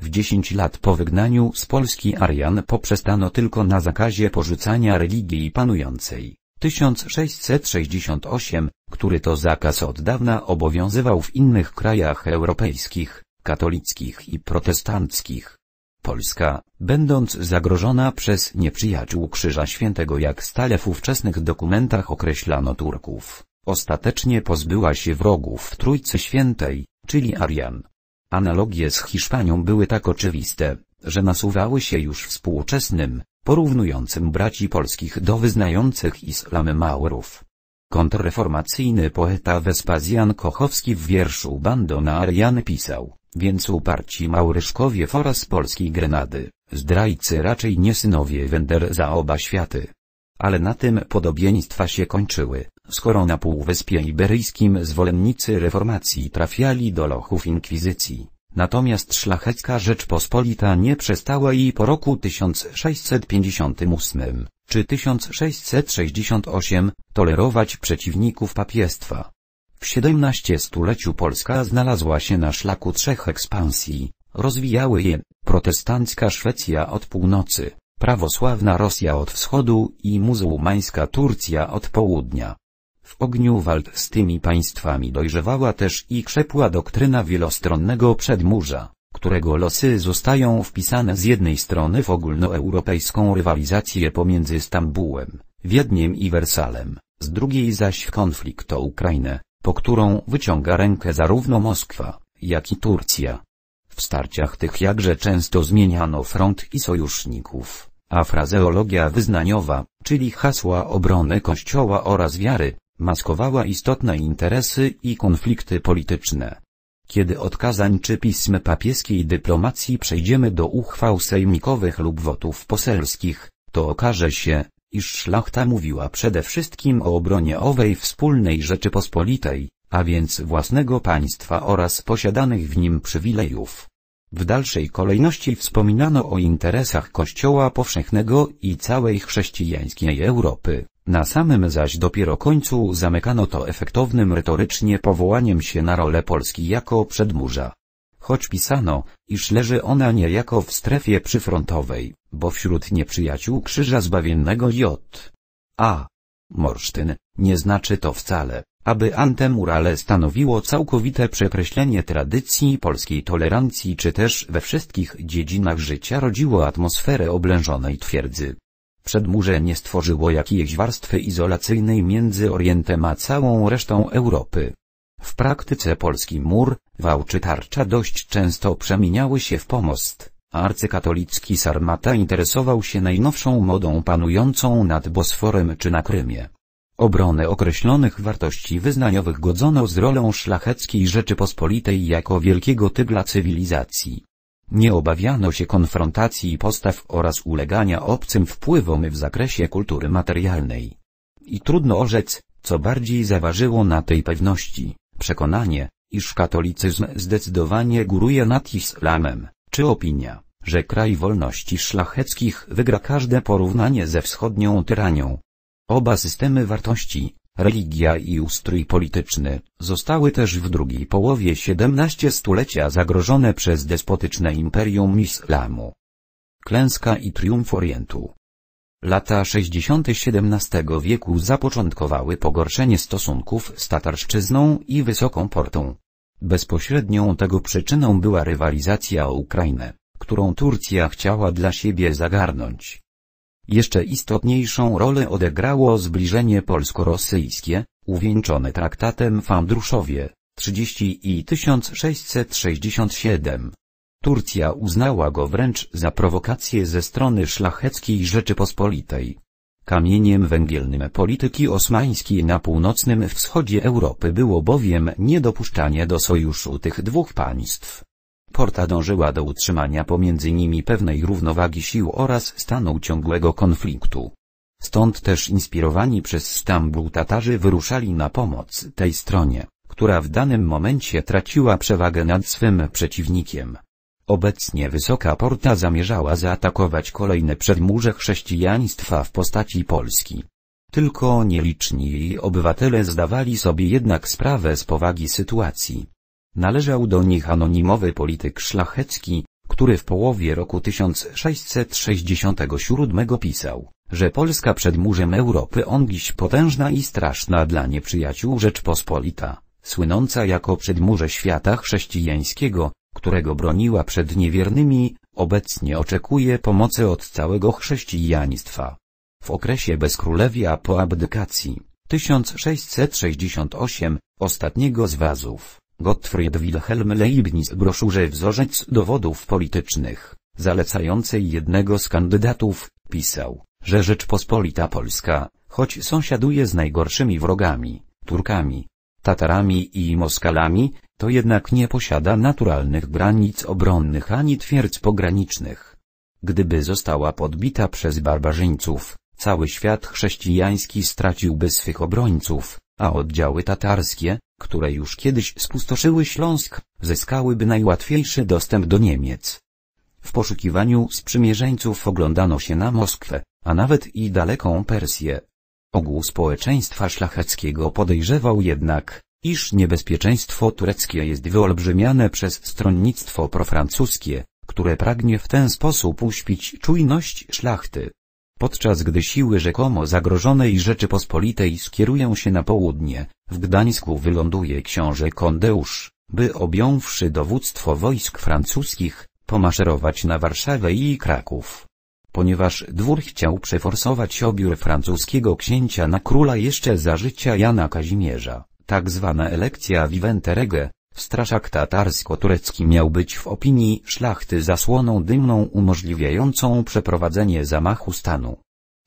W dziesięć lat po wygnaniu z Polski Arian poprzestano tylko na zakazie porzucania religii panującej. 1668, który to zakaz od dawna obowiązywał w innych krajach europejskich, katolickich i protestanckich. Polska, będąc zagrożona przez nieprzyjaciół Krzyża Świętego jak stale w ówczesnych dokumentach określano Turków, ostatecznie pozbyła się wrogów w Trójcy Świętej, czyli Arian. Analogie z Hiszpanią były tak oczywiste, że nasuwały się już współczesnym, porównującym braci polskich do wyznających islam Maurów. Kontrreformacyjny poeta Wespazjan Kochowski w wierszu Bando na Arian pisał więc uparci Mauryszkowie oraz polskiej Grenady, zdrajcy raczej nie synowie Wender za oba światy. Ale na tym podobieństwa się kończyły, skoro na Półwyspie Iberyjskim zwolennicy reformacji trafiali do lochów inkwizycji. Natomiast szlachecka Rzeczpospolita nie przestała i po roku 1658, czy 1668, tolerować przeciwników papiestwa. W XVII stuleciu Polska znalazła się na szlaku trzech ekspansji, rozwijały je protestancka Szwecja od północy, prawosławna Rosja od wschodu i muzułmańska Turcja od południa. W ogniu walk z tymi państwami dojrzewała też i krzepła doktryna wielostronnego przedmurza, którego losy zostają wpisane z jednej strony w ogólnoeuropejską rywalizację pomiędzy Stambułem, Wiedniem i Wersalem, z drugiej zaś w konflikt o Ukrainę po którą wyciąga rękę zarówno Moskwa, jak i Turcja. W starciach tych jakże często zmieniano front i sojuszników, a frazeologia wyznaniowa, czyli hasła obrony Kościoła oraz wiary, maskowała istotne interesy i konflikty polityczne. Kiedy od kazań czy pism papieskiej dyplomacji przejdziemy do uchwał sejmikowych lub wotów poselskich, to okaże się, iż szlachta mówiła przede wszystkim o obronie owej wspólnej Rzeczypospolitej, a więc własnego państwa oraz posiadanych w nim przywilejów. W dalszej kolejności wspominano o interesach Kościoła powszechnego i całej chrześcijańskiej Europy, na samym zaś dopiero końcu zamykano to efektownym retorycznie powołaniem się na rolę Polski jako przedmurza choć pisano, iż leży ona niejako w strefie przyfrontowej, bo wśród nieprzyjaciół Krzyża Zbawiennego J. A. Morsztyn, nie znaczy to wcale, aby antemurale stanowiło całkowite przekreślenie tradycji polskiej tolerancji czy też we wszystkich dziedzinach życia rodziło atmosferę oblężonej twierdzy. Przedmurze nie stworzyło jakiejś warstwy izolacyjnej między Orientem a całą resztą Europy. W praktyce polski mur, wał czy tarcza dość często przemieniały się w pomost. Arcykatolicki Sarmata interesował się najnowszą modą panującą nad Bosforem czy na Krymie. Obronę określonych wartości wyznaniowych godzono z rolą szlacheckiej Rzeczypospolitej jako wielkiego tygla cywilizacji. Nie obawiano się konfrontacji postaw oraz ulegania obcym wpływom w zakresie kultury materialnej. I trudno orzec, co bardziej zaważyło na tej pewności przekonanie, iż katolicyzm zdecydowanie góruje nad islamem, czy opinia, że kraj wolności szlacheckich wygra każde porównanie ze wschodnią tyranią. Oba systemy wartości, religia i ustrój polityczny, zostały też w drugiej połowie XVII stulecia zagrożone przez despotyczne imperium islamu. Klęska i triumf Orientu Lata 60. XVII wieku zapoczątkowały pogorszenie stosunków z Tatarszczyzną i Wysoką Portą. Bezpośrednią tego przyczyną była rywalizacja o Ukrainę, którą Turcja chciała dla siebie zagarnąć. Jeszcze istotniejszą rolę odegrało zbliżenie polsko-rosyjskie, uwieńczone traktatem w Andruszowie, 30 i 1667. Turcja uznała go wręcz za prowokację ze strony szlacheckiej Rzeczypospolitej. Kamieniem węgielnym polityki osmańskiej na północnym wschodzie Europy było bowiem niedopuszczanie do sojuszu tych dwóch państw. Porta dążyła do utrzymania pomiędzy nimi pewnej równowagi sił oraz stanu ciągłego konfliktu. Stąd też inspirowani przez Stambuł Tatarzy wyruszali na pomoc tej stronie, która w danym momencie traciła przewagę nad swym przeciwnikiem. Obecnie Wysoka Porta zamierzała zaatakować kolejne przedmurze chrześcijaństwa w postaci Polski. Tylko nieliczni jej obywatele zdawali sobie jednak sprawę z powagi sytuacji. Należał do nich anonimowy polityk szlachecki, który w połowie roku 1667 pisał, że Polska przed murzem Europy on dziś potężna i straszna dla nieprzyjaciół Rzeczpospolita, słynąca jako przedmurze świata chrześcijańskiego, którego broniła przed niewiernymi, obecnie oczekuje pomocy od całego chrześcijaństwa. W okresie bezkrólewia po abdykacji 1668, ostatniego z wazów, Gottfried Wilhelm Leibniz broszurze Wzorzec dowodów politycznych, zalecającej jednego z kandydatów, pisał, że Rzeczpospolita Polska, choć sąsiaduje z najgorszymi wrogami, Turkami, Tatarami i Moskalami, to jednak nie posiada naturalnych granic obronnych ani twierdz pogranicznych. Gdyby została podbita przez barbarzyńców, cały świat chrześcijański straciłby swych obrońców, a oddziały tatarskie, które już kiedyś spustoszyły Śląsk, zyskałyby najłatwiejszy dostęp do Niemiec. W poszukiwaniu sprzymierzeńców oglądano się na Moskwę, a nawet i daleką Persję. Ogół społeczeństwa szlacheckiego podejrzewał jednak, iż niebezpieczeństwo tureckie jest wyolbrzymiane przez stronnictwo profrancuskie, które pragnie w ten sposób uśpić czujność szlachty. Podczas gdy siły rzekomo zagrożonej Rzeczypospolitej skierują się na południe, w Gdańsku wyląduje książę Kondeusz, by objąwszy dowództwo wojsk francuskich, pomaszerować na Warszawę i Kraków. Ponieważ dwór chciał przeforsować obiór francuskiego księcia na króla jeszcze za życia Jana Kazimierza, tak zwana elekcja Viventerege, straszak tatarsko-turecki miał być w opinii szlachty zasłoną dymną umożliwiającą przeprowadzenie zamachu stanu.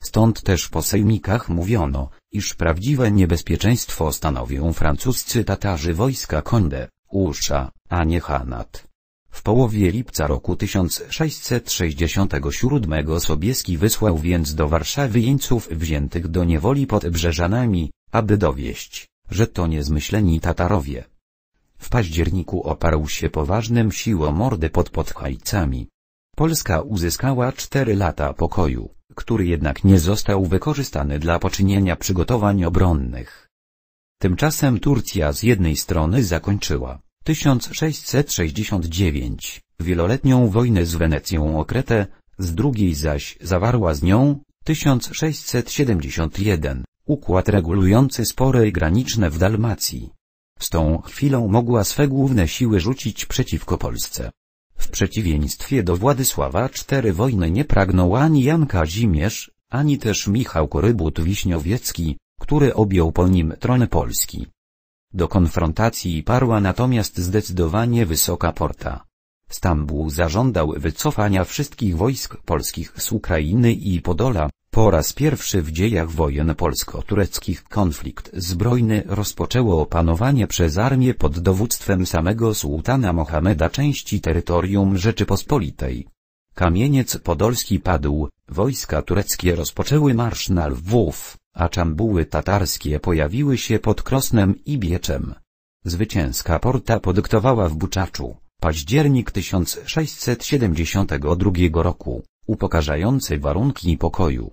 Stąd też po sejmikach mówiono, iż prawdziwe niebezpieczeństwo stanowią francuscy Tatarzy wojska Konde, Usza, a nie Hanat. W połowie lipca roku 1667 Sobieski wysłał więc do Warszawy jeńców wziętych do niewoli pod Brzeżanami, aby dowieść, że to niezmyśleni Tatarowie. W październiku oparł się poważnym siłom mordy pod Podhajcami. Polska uzyskała cztery lata pokoju, który jednak nie został wykorzystany dla poczynienia przygotowań obronnych. Tymczasem Turcja z jednej strony zakończyła 1669 wieloletnią wojnę z Wenecją o Kretę, z drugiej zaś zawarła z nią 1671 układ regulujący spory graniczne w Dalmacji. Z tą chwilą mogła swe główne siły rzucić przeciwko Polsce. W przeciwieństwie do Władysława cztery wojny nie pragnął ani Jan Kazimierz, ani też Michał Korybut Wiśniowiecki, który objął po nim tron Polski. Do konfrontacji parła natomiast zdecydowanie wysoka porta. Stambuł zażądał wycofania wszystkich wojsk polskich z Ukrainy i Podola, po raz pierwszy w dziejach wojen polsko-tureckich konflikt zbrojny rozpoczęło opanowanie przez armię pod dowództwem samego sułtana Mohameda części terytorium Rzeczypospolitej. Kamieniec Podolski padł, wojska tureckie rozpoczęły marsz na Lwów, a czambuły tatarskie pojawiły się pod Krosnem i Bieczem. Zwycięska porta podyktowała w Buczaczu, październik 1672 roku, upokarzający warunki pokoju.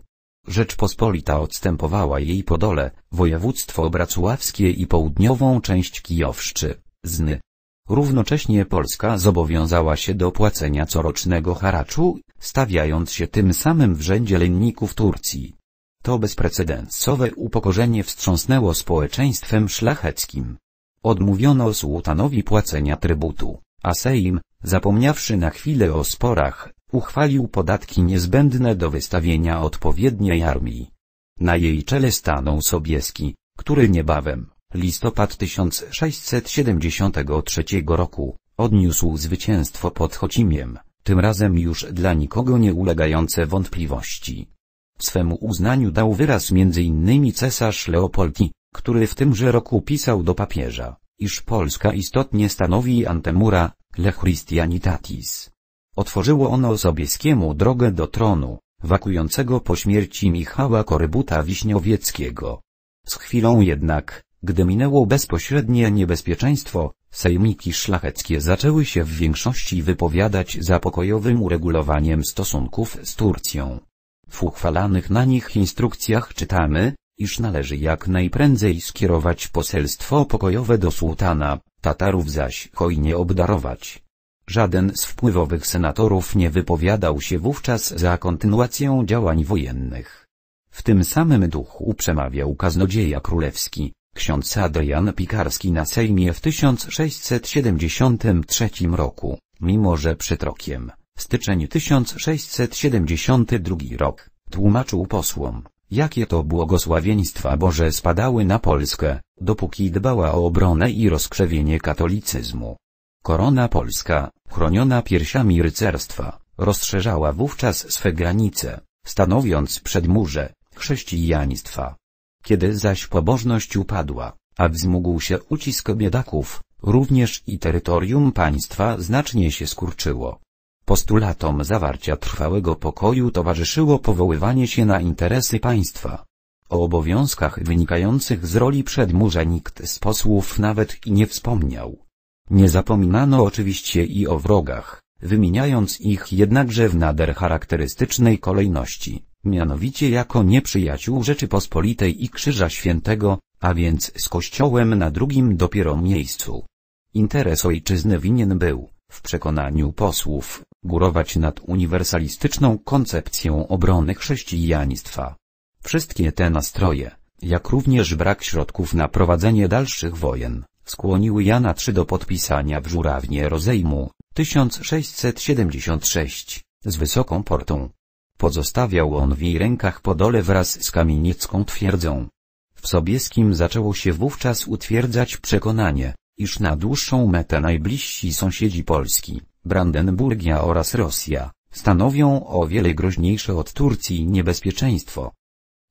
Rzeczpospolita odstępowała jej Podole, województwo bracławskie i południową część Kijowszczy, Zny. Równocześnie Polska zobowiązała się do płacenia corocznego haraczu, stawiając się tym samym w rzędzie lenników Turcji. To bezprecedensowe upokorzenie wstrząsnęło społeczeństwem szlacheckim. Odmówiono sułtanowi płacenia trybutu, a Sejm, zapomniawszy na chwilę o sporach, Uchwalił podatki niezbędne do wystawienia odpowiedniej armii. Na jej czele stanął Sobieski, który niebawem, listopad 1673 roku, odniósł zwycięstwo pod Chocimiem, tym razem już dla nikogo nie ulegające wątpliwości. Swemu uznaniu dał wyraz m.in. cesarz Leopoldi, który w tymże roku pisał do papieża, iż Polska istotnie stanowi antemura, le Christianitatis Otworzyło ono Sobieskiemu drogę do tronu, wakującego po śmierci Michała Korybuta Wiśniowieckiego. Z chwilą jednak, gdy minęło bezpośrednie niebezpieczeństwo, sejmiki szlacheckie zaczęły się w większości wypowiadać za pokojowym uregulowaniem stosunków z Turcją. W uchwalanych na nich instrukcjach czytamy, iż należy jak najprędzej skierować poselstwo pokojowe do sułtana, Tatarów zaś hojnie obdarować. Żaden z wpływowych senatorów nie wypowiadał się wówczas za kontynuacją działań wojennych. W tym samym duchu przemawiał kaznodzieja królewski, ksiądz Adrian Pikarski na Sejmie w 1673 roku, mimo że rokiem, styczeń 1672 rok, tłumaczył posłom, jakie to błogosławieństwa Boże spadały na Polskę, dopóki dbała o obronę i rozkrzewienie katolicyzmu. Korona polska, chroniona piersiami rycerstwa, rozszerzała wówczas swe granice, stanowiąc przedmurze chrześcijaństwa. Kiedy zaś pobożność upadła, a wzmógł się ucisk biedaków, również i terytorium państwa znacznie się skurczyło. Postulatom zawarcia trwałego pokoju towarzyszyło powoływanie się na interesy państwa. O obowiązkach wynikających z roli przedmurza nikt z posłów nawet i nie wspomniał. Nie zapominano oczywiście i o wrogach, wymieniając ich jednakże w nader charakterystycznej kolejności, mianowicie jako nieprzyjaciół Rzeczypospolitej i Krzyża Świętego, a więc z Kościołem na drugim dopiero miejscu. Interes ojczyzny winien był, w przekonaniu posłów, górować nad uniwersalistyczną koncepcją obrony chrześcijaństwa. Wszystkie te nastroje, jak również brak środków na prowadzenie dalszych wojen, skłoniły Jana III do podpisania w żurawnie rozejmu 1676 z wysoką portą. Pozostawiał on w jej rękach Podole wraz z kamieniecką twierdzą. W Sobieskim zaczęło się wówczas utwierdzać przekonanie, iż na dłuższą metę najbliżsi sąsiedzi Polski, Brandenburgia oraz Rosja, stanowią o wiele groźniejsze od Turcji niebezpieczeństwo.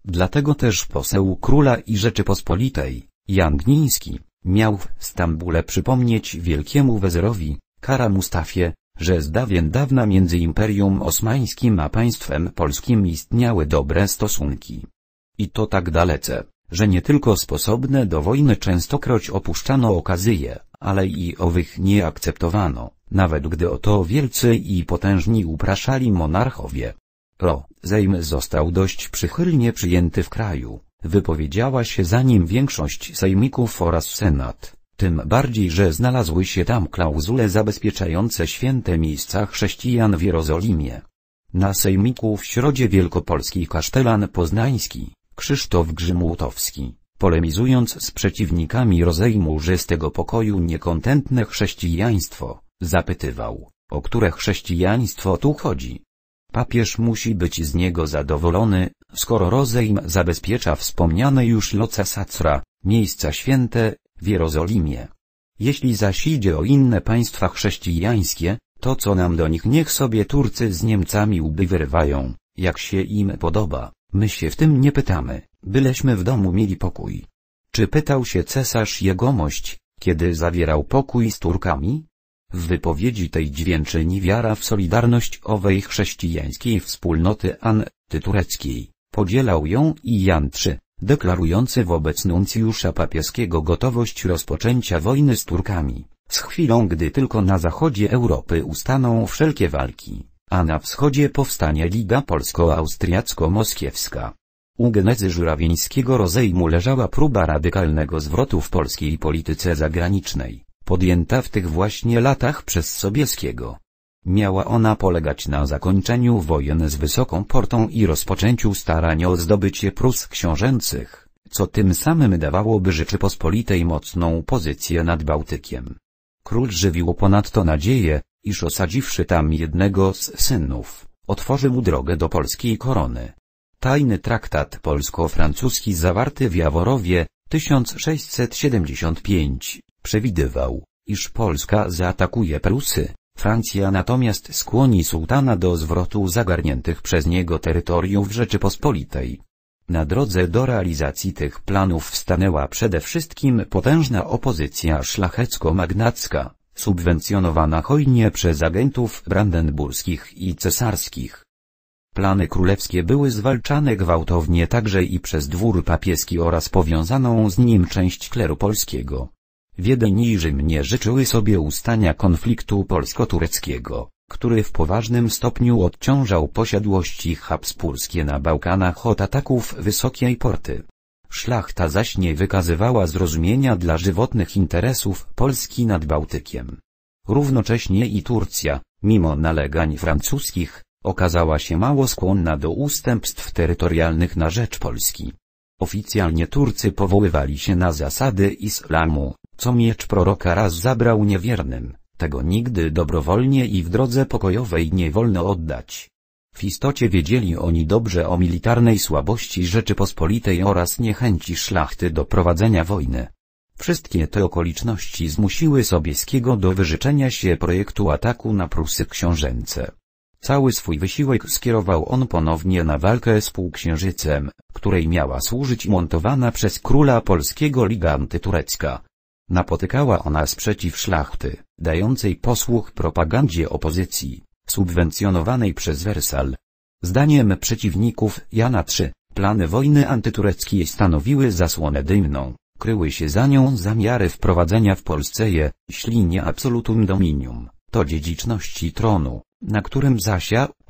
Dlatego też poseł króla i Rzeczypospolitej, Jan Gniński, Miał w Stambule przypomnieć wielkiemu wezerowi, Kara Mustafie, że z dawien dawna między Imperium Osmańskim a państwem polskim istniały dobre stosunki. I to tak dalece, że nie tylko sposobne do wojny częstokroć opuszczano okazyje, ale i owych nie akceptowano, nawet gdy o to wielcy i potężni upraszali monarchowie. Ro. Sejm został dość przychylnie przyjęty w kraju, wypowiedziała się za nim większość sejmików oraz senat, tym bardziej, że znalazły się tam klauzule zabezpieczające święte miejsca chrześcijan w Jerozolimie. Na sejmiku w Środzie Wielkopolski kasztelan poznański, Krzysztof Grzymłotowski, polemizując z przeciwnikami rozejmu, że z tego pokoju niekontentne chrześcijaństwo, zapytywał, o które chrześcijaństwo tu chodzi. Papież musi być z niego zadowolony, skoro rozejm zabezpiecza wspomniane już loca sacra, miejsca święte, w Jerozolimie. Jeśli zaś idzie o inne państwa chrześcijańskie, to co nam do nich niech sobie Turcy z Niemcami łby wyrywają, jak się im podoba, my się w tym nie pytamy, byleśmy w domu mieli pokój. Czy pytał się cesarz jegomość, kiedy zawierał pokój z Turkami? W wypowiedzi tej dźwięczyni wiara w solidarność owej chrześcijańskiej wspólnoty antytureckiej podzielał ją i Jan III, deklarujący wobec nuncjusza papieskiego gotowość rozpoczęcia wojny z Turkami, z chwilą gdy tylko na zachodzie Europy ustaną wszelkie walki, a na wschodzie powstanie Liga Polsko-Austriacko-Moskiewska. U genezy żurawieńskiego rozejmu leżała próba radykalnego zwrotu w polskiej polityce zagranicznej podjęta w tych właśnie latach przez Sobieskiego. Miała ona polegać na zakończeniu wojen z Wysoką Portą i rozpoczęciu starań o zdobycie Prus książęcych, co tym samym dawałoby Rzeczypospolitej mocną pozycję nad Bałtykiem. Król żywił ponadto nadzieję, iż osadziwszy tam jednego z synów, otworzy mu drogę do polskiej korony. Tajny traktat polsko-francuski zawarty w Jaworowie, 1675, Przewidywał, iż Polska zaatakuje Prusy, Francja natomiast skłoni sułtana do zwrotu zagarniętych przez niego terytoriów Rzeczypospolitej. Na drodze do realizacji tych planów stanęła przede wszystkim potężna opozycja szlachecko-magnacka, subwencjonowana hojnie przez agentów brandenburskich i cesarskich. Plany królewskie były zwalczane gwałtownie także i przez dwór papieski oraz powiązaną z nim część kleru polskiego. Wiedeń i Rzym nie życzyły sobie ustania konfliktu polsko-tureckiego, który w poważnym stopniu odciążał posiadłości habsburskie na Bałkanach od ataków Wysokiej Porty. Szlachta zaś nie wykazywała zrozumienia dla żywotnych interesów Polski nad Bałtykiem. Równocześnie i Turcja, mimo nalegań francuskich, okazała się mało skłonna do ustępstw terytorialnych na rzecz Polski. Oficjalnie Turcy powoływali się na zasady islamu, co miecz proroka raz zabrał niewiernym, tego nigdy dobrowolnie i w drodze pokojowej nie wolno oddać. W istocie wiedzieli oni dobrze o militarnej słabości Rzeczypospolitej oraz niechęci szlachty do prowadzenia wojny. Wszystkie te okoliczności zmusiły Sobieskiego do wyżyczenia się projektu ataku na Prusy książęce. Cały swój wysiłek skierował on ponownie na walkę z Półksiężycem, której miała służyć montowana przez króla polskiego Liga Antyturecka, Napotykała ona sprzeciw szlachty, dającej posłuch propagandzie opozycji, subwencjonowanej przez Wersal. Zdaniem przeciwników Jana III, plany wojny antytureckiej stanowiły zasłonę dymną, kryły się za nią zamiary wprowadzenia w Polsce je, jeśli nie absolutum dominium, to dziedziczności tronu, na którym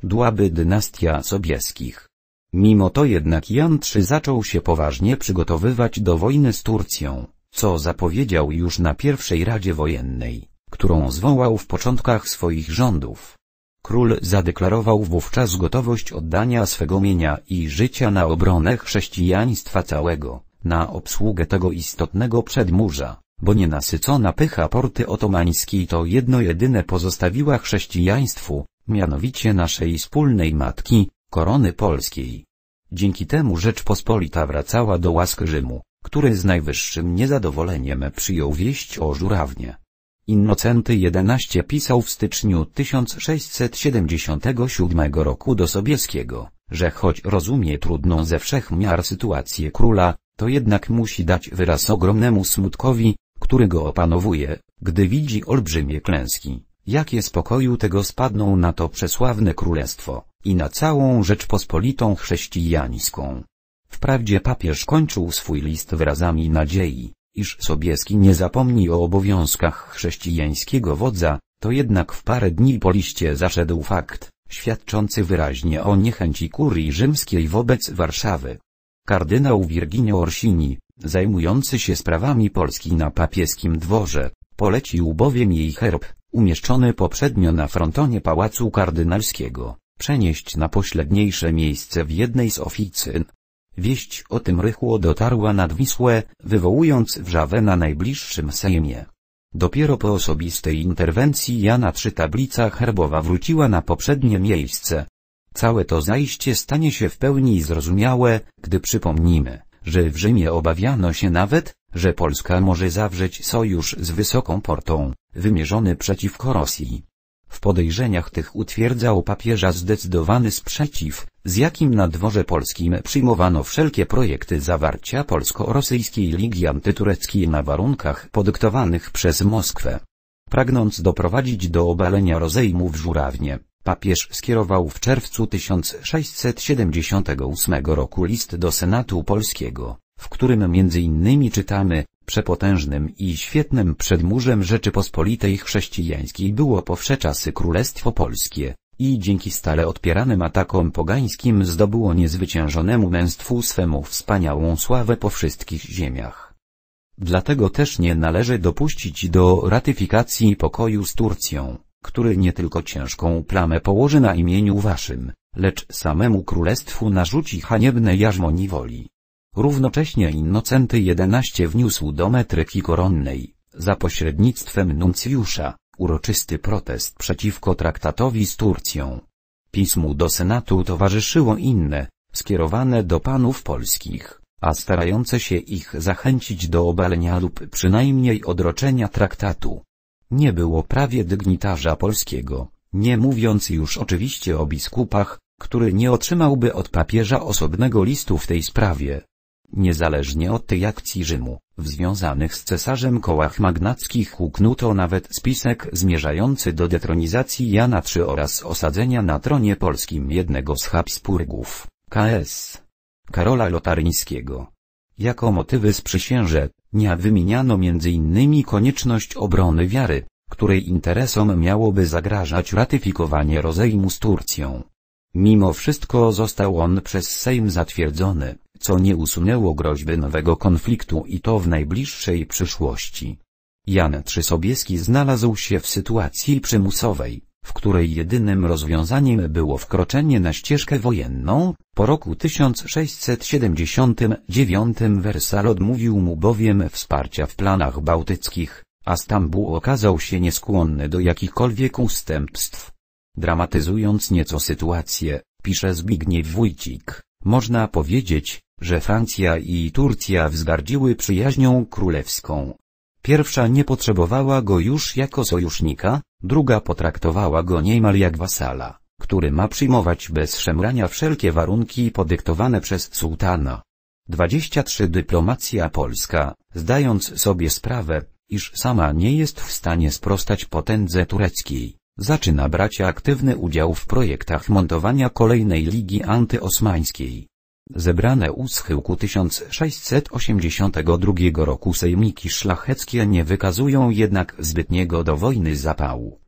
dłaby dynastia Sobieskich. Mimo to jednak Jan III zaczął się poważnie przygotowywać do wojny z Turcją co zapowiedział już na pierwszej Radzie Wojennej, którą zwołał w początkach swoich rządów. Król zadeklarował wówczas gotowość oddania swego mienia i życia na obronę chrześcijaństwa całego, na obsługę tego istotnego przedmurza, bo nienasycona pycha porty otomańskiej to jedno jedyne pozostawiła chrześcijaństwu, mianowicie naszej wspólnej matki, korony polskiej. Dzięki temu Rzeczpospolita wracała do łask Rzymu, który z najwyższym niezadowoleniem przyjął wieść o żurawnie. Innocenty XI pisał w styczniu 1677 roku do Sobieskiego, że choć rozumie trudną ze wszech miar sytuację króla, to jednak musi dać wyraz ogromnemu smutkowi, który go opanowuje, gdy widzi olbrzymie klęski, jakie spokoju tego spadną na to przesławne królestwo i na całą Rzeczpospolitą chrześcijańską. Wprawdzie papież kończył swój list wyrazami nadziei, iż Sobieski nie zapomni o obowiązkach chrześcijańskiego wodza, to jednak w parę dni po liście zaszedł fakt, świadczący wyraźnie o niechęci kurii rzymskiej wobec Warszawy. Kardynał Virginio Orsini, zajmujący się sprawami Polski na papieskim dworze, polecił bowiem jej herb, umieszczony poprzednio na frontonie Pałacu Kardynalskiego, przenieść na pośledniejsze miejsce w jednej z oficyn, Wieść o tym rychło dotarła nad Wisłę, wywołując wrzawę na najbliższym sejmie. Dopiero po osobistej interwencji Jana III tablica herbowa wróciła na poprzednie miejsce. Całe to zajście stanie się w pełni zrozumiałe, gdy przypomnimy, że w Rzymie obawiano się nawet, że Polska może zawrzeć sojusz z Wysoką Portą, wymierzony przeciwko Rosji. W podejrzeniach tych utwierdzał papieża zdecydowany sprzeciw, z jakim na dworze polskim przyjmowano wszelkie projekty zawarcia polsko-rosyjskiej ligi antytureckiej na warunkach podyktowanych przez Moskwę. Pragnąc doprowadzić do obalenia rozejmu w Żurawnie, papież skierował w czerwcu 1678 roku list do Senatu Polskiego, w którym między innymi czytamy, Przepotężnym i świetnym przedmurzem Rzeczypospolitej chrześcijańskiej było po czasy Królestwo Polskie, i dzięki stale odpieranym atakom pogańskim zdobyło niezwyciężonemu męstwu swemu wspaniałą sławę po wszystkich ziemiach. Dlatego też nie należy dopuścić do ratyfikacji pokoju z Turcją, który nie tylko ciężką plamę położy na imieniu waszym, lecz samemu królestwu narzuci haniebne jarzmo niewoli. Równocześnie Innocenty XI wniósł do metryki koronnej, za pośrednictwem nuncjusza, uroczysty protest przeciwko traktatowi z Turcją. Pismu do Senatu towarzyszyło inne, skierowane do panów polskich, a starające się ich zachęcić do obalenia lub przynajmniej odroczenia traktatu. Nie było prawie dygnitarza polskiego, nie mówiąc już oczywiście o biskupach, który nie otrzymałby od papieża osobnego listu w tej sprawie. Niezależnie od tej akcji Rzymu, w związanych z cesarzem kołach magnackich uknuto nawet spisek zmierzający do detronizacji Jana III oraz osadzenia na tronie polskim jednego z Habsburgów, K.S. Karola Lotaryńskiego. Jako motywy sprzysięże, nie wymieniano m.in. konieczność obrony wiary, której interesom miałoby zagrażać ratyfikowanie rozejmu z Turcją. Mimo wszystko został on przez Sejm zatwierdzony co nie usunęło groźby nowego konfliktu i to w najbliższej przyszłości. Jan Trzysobieski znalazł się w sytuacji przymusowej, w której jedynym rozwiązaniem było wkroczenie na ścieżkę wojenną, po roku 1679 Wersal odmówił mu bowiem wsparcia w planach bałtyckich, a Stambuł okazał się nieskłonny do jakichkolwiek ustępstw. Dramatyzując nieco sytuację, pisze Zbigniew Wójcik, można powiedzieć, że Francja i Turcja wzgardziły przyjaźnią królewską. Pierwsza nie potrzebowała go już jako sojusznika, druga potraktowała go niemal jak wasala, który ma przyjmować bez szemrania wszelkie warunki podyktowane przez sułtana. 23 Dyplomacja polska, zdając sobie sprawę, iż sama nie jest w stanie sprostać potędze tureckiej, zaczyna brać aktywny udział w projektach montowania kolejnej ligi antyosmańskiej. Zebrane u schyłku 1682 roku sejmiki szlacheckie nie wykazują jednak zbytniego do wojny zapału.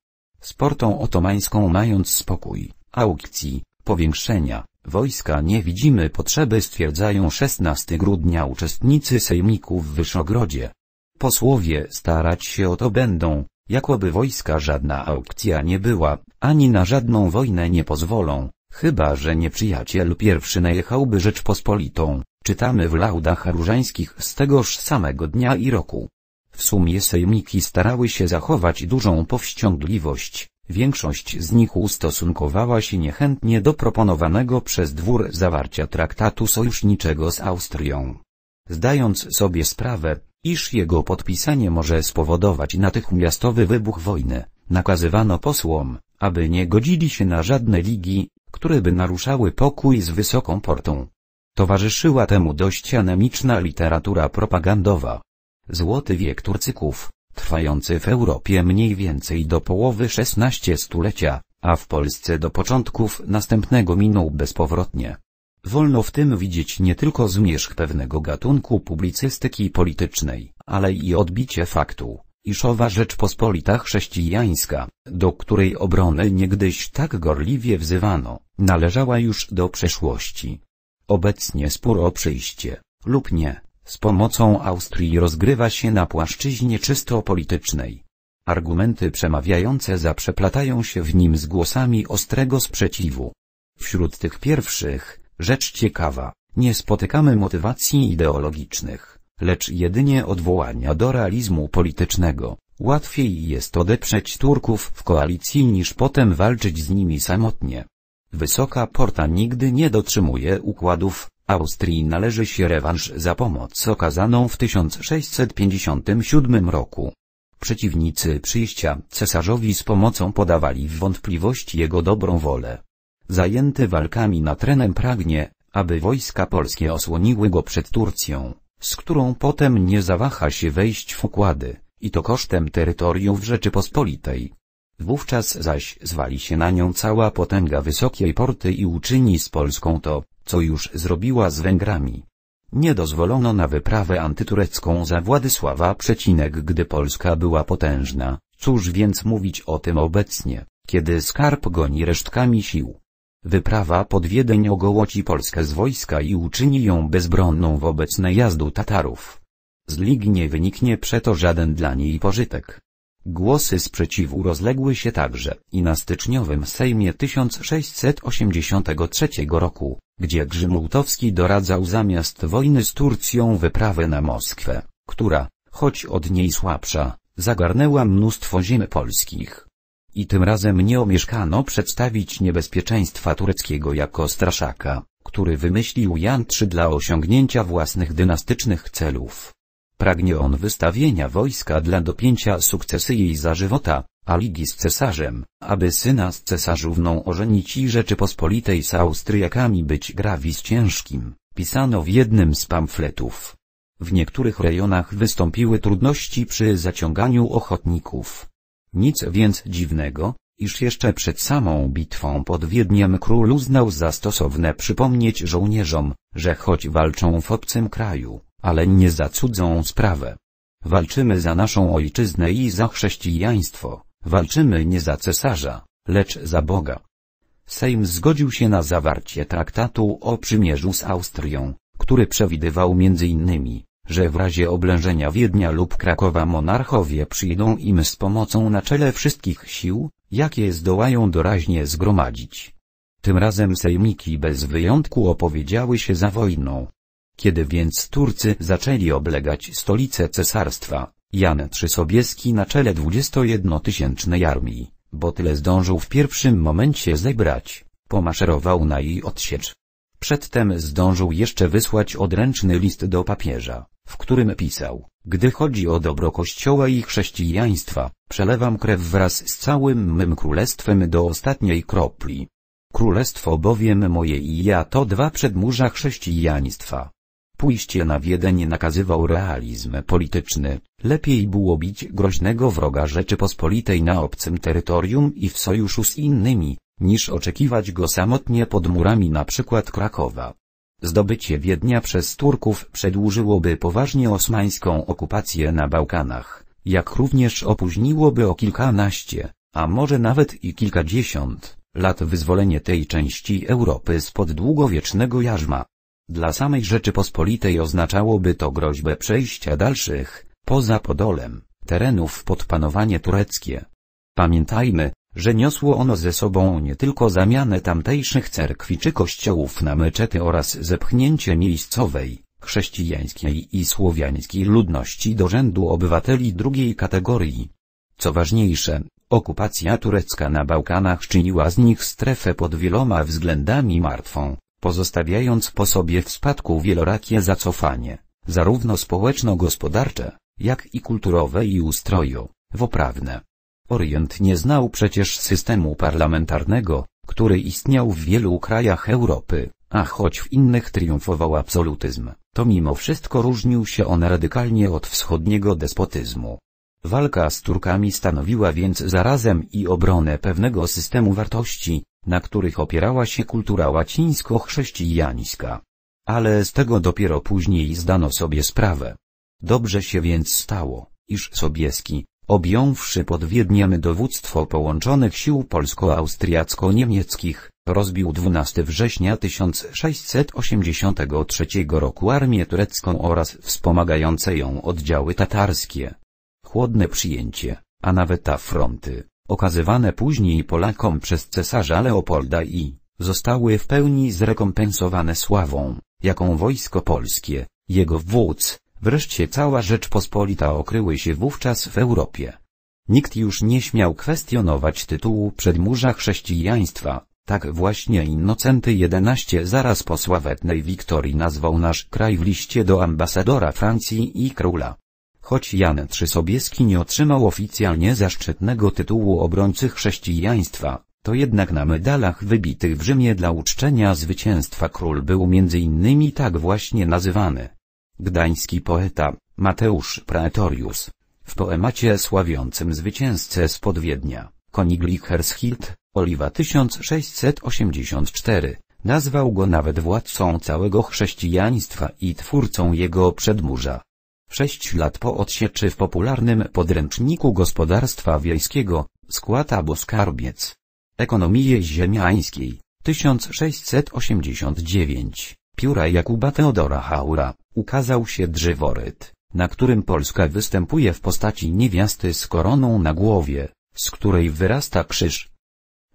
Z portą otomańską mając spokój, aukcji, powiększenia, wojska nie widzimy potrzeby stwierdzają 16 grudnia uczestnicy sejmiku w Wyszogrodzie. Posłowie starać się o to będą, jakoby wojska żadna aukcja nie była, ani na żadną wojnę nie pozwolą. Chyba, że nieprzyjaciel pierwszy najechałby Rzeczpospolitą, czytamy w laudach różańskich z tegoż samego dnia i roku. W sumie sejmiki starały się zachować dużą powściągliwość, większość z nich ustosunkowała się niechętnie do proponowanego przez dwór zawarcia traktatu sojuszniczego z Austrią. Zdając sobie sprawę, iż jego podpisanie może spowodować natychmiastowy wybuch wojny, nakazywano posłom, aby nie godzili się na żadne ligi, które by naruszały pokój z wysoką portą. Towarzyszyła temu dość anemiczna literatura propagandowa. Złoty wiek Turcyków, trwający w Europie mniej więcej do połowy XVI stulecia, a w Polsce do początków następnego minął bezpowrotnie. Wolno w tym widzieć nie tylko zmierzch pewnego gatunku publicystyki politycznej, ale i odbicie faktu, rzecz Rzeczpospolita Chrześcijańska, do której obrony niegdyś tak gorliwie wzywano, należała już do przeszłości. Obecnie spór o przyjście, lub nie, z pomocą Austrii rozgrywa się na płaszczyźnie czysto politycznej. Argumenty przemawiające za przeplatają się w nim z głosami ostrego sprzeciwu. Wśród tych pierwszych, rzecz ciekawa, nie spotykamy motywacji ideologicznych lecz jedynie odwołania do realizmu politycznego. Łatwiej jest odeprzeć Turków w koalicji niż potem walczyć z nimi samotnie. Wysoka Porta nigdy nie dotrzymuje układów, Austrii należy się rewanż za pomoc okazaną w 1657 roku. Przeciwnicy przyjścia cesarzowi z pomocą podawali w wątpliwość jego dobrą wolę. Zajęty walkami na trenem pragnie, aby wojska polskie osłoniły go przed Turcją z którą potem nie zawaha się wejść w układy, i to kosztem terytoriów Rzeczypospolitej. Wówczas zaś zwali się na nią cała potęga wysokiej porty i uczyni z Polską to, co już zrobiła z Węgrami. Nie dozwolono na wyprawę antyturecką za Władysława przecinek, gdy Polska była potężna, cóż więc mówić o tym obecnie, kiedy skarb goni resztkami sił. Wyprawa pod Wiedeń ogołoci Polskę z wojska i uczyni ją bezbronną wobec najazdu Tatarów. Z ligi nie wyniknie przeto żaden dla niej pożytek. Głosy sprzeciwu rozległy się także i na styczniowym Sejmie 1683 roku, gdzie Grzymułtowski doradzał zamiast wojny z Turcją wyprawę na Moskwę, która, choć od niej słabsza, zagarnęła mnóstwo ziem polskich. I tym razem nie omieszkano przedstawić niebezpieczeństwa tureckiego jako straszaka, który wymyślił Jan III dla osiągnięcia własnych dynastycznych celów. Pragnie on wystawienia wojska dla dopięcia sukcesy jej za żywota, a ligi z cesarzem, aby syna z cesarzówną ożenić i Rzeczypospolitej z Austriakami być grawi z ciężkim, pisano w jednym z pamfletów. W niektórych rejonach wystąpiły trudności przy zaciąganiu ochotników. Nic więc dziwnego, iż jeszcze przed samą bitwą pod Wiedniem król uznał za stosowne przypomnieć żołnierzom, że choć walczą w obcym kraju, ale nie za cudzą sprawę. Walczymy za naszą ojczyznę i za chrześcijaństwo, walczymy nie za cesarza, lecz za Boga. Sejm zgodził się na zawarcie traktatu o przymierzu z Austrią, który przewidywał m.in że w razie oblężenia Wiednia lub Krakowa monarchowie przyjdą im z pomocą na czele wszystkich sił, jakie zdołają doraźnie zgromadzić. Tym razem sejmiki bez wyjątku opowiedziały się za wojną. Kiedy więc Turcy zaczęli oblegać stolicę cesarstwa, Jan Trzysobieski na czele 21-tysięcznej armii, bo tyle zdążył w pierwszym momencie zebrać, pomaszerował na jej odsiecz. Przedtem zdążył jeszcze wysłać odręczny list do papieża, w którym pisał, gdy chodzi o dobro Kościoła i chrześcijaństwa, przelewam krew wraz z całym mym królestwem do ostatniej kropli. Królestwo bowiem moje i ja to dwa przedmurza chrześcijaństwa. Pójście na Wiedeń nakazywał realizm polityczny, lepiej było bić groźnego wroga Rzeczypospolitej na obcym terytorium i w sojuszu z innymi, niż oczekiwać go samotnie pod murami np. Krakowa. Zdobycie Wiednia przez Turków przedłużyłoby poważnie osmańską okupację na Bałkanach, jak również opóźniłoby o kilkanaście, a może nawet i kilkadziesiąt, lat wyzwolenie tej części Europy spod długowiecznego jarzma. Dla samej Rzeczypospolitej oznaczałoby to groźbę przejścia dalszych, poza Podolem, terenów pod panowanie tureckie. Pamiętajmy, że niosło ono ze sobą nie tylko zamianę tamtejszych cerkwi czy kościołów na meczety oraz zepchnięcie miejscowej, chrześcijańskiej i słowiańskiej ludności do rzędu obywateli drugiej kategorii. Co ważniejsze, okupacja turecka na Bałkanach czyniła z nich strefę pod wieloma względami martwą, pozostawiając po sobie w spadku wielorakie zacofanie, zarówno społeczno-gospodarcze, jak i kulturowe i ustroju, woprawne. Orient nie znał przecież systemu parlamentarnego, który istniał w wielu krajach Europy, a choć w innych triumfował absolutyzm, to mimo wszystko różnił się on radykalnie od wschodniego despotyzmu. Walka z Turkami stanowiła więc zarazem i obronę pewnego systemu wartości, na których opierała się kultura łacińsko-chrześcijańska. Ale z tego dopiero później zdano sobie sprawę. Dobrze się więc stało, iż Sobieski, objąwszy pod Wiedniem dowództwo połączonych sił polsko-austriacko-niemieckich, rozbił 12 września 1683 roku armię turecką oraz wspomagające ją oddziały tatarskie. Chłodne przyjęcie, a nawet afronty, okazywane później Polakom przez cesarza Leopolda i, zostały w pełni zrekompensowane sławą, jaką wojsko polskie, jego wódz, Wreszcie cała Rzeczpospolita okryły się wówczas w Europie. Nikt już nie śmiał kwestionować tytułu przedmurza chrześcijaństwa, tak właśnie Innocenty XI zaraz po sławetnej Wiktorii nazwał nasz kraj w liście do ambasadora Francji i króla. Choć Jan III Sobieski nie otrzymał oficjalnie zaszczytnego tytułu obrońcy chrześcijaństwa, to jednak na medalach wybitych w Rzymie dla uczczenia zwycięstwa król był między innymi tak właśnie nazywany. Gdański poeta, Mateusz Praetorius, w poemacie sławiącym zwycięzcę spod Wiednia, Koniglich Hershild, Oliwa 1684, nazwał go nawet władcą całego chrześcijaństwa i twórcą jego przedmurza. Sześć lat po odsieczy w popularnym podręczniku gospodarstwa wiejskiego, składa Boskarbiec. Ekonomię ziemiańskiej, 1689, pióra Jakuba Teodora Haura. Ukazał się drzeworyt, na którym Polska występuje w postaci niewiasty z koroną na głowie, z której wyrasta krzyż.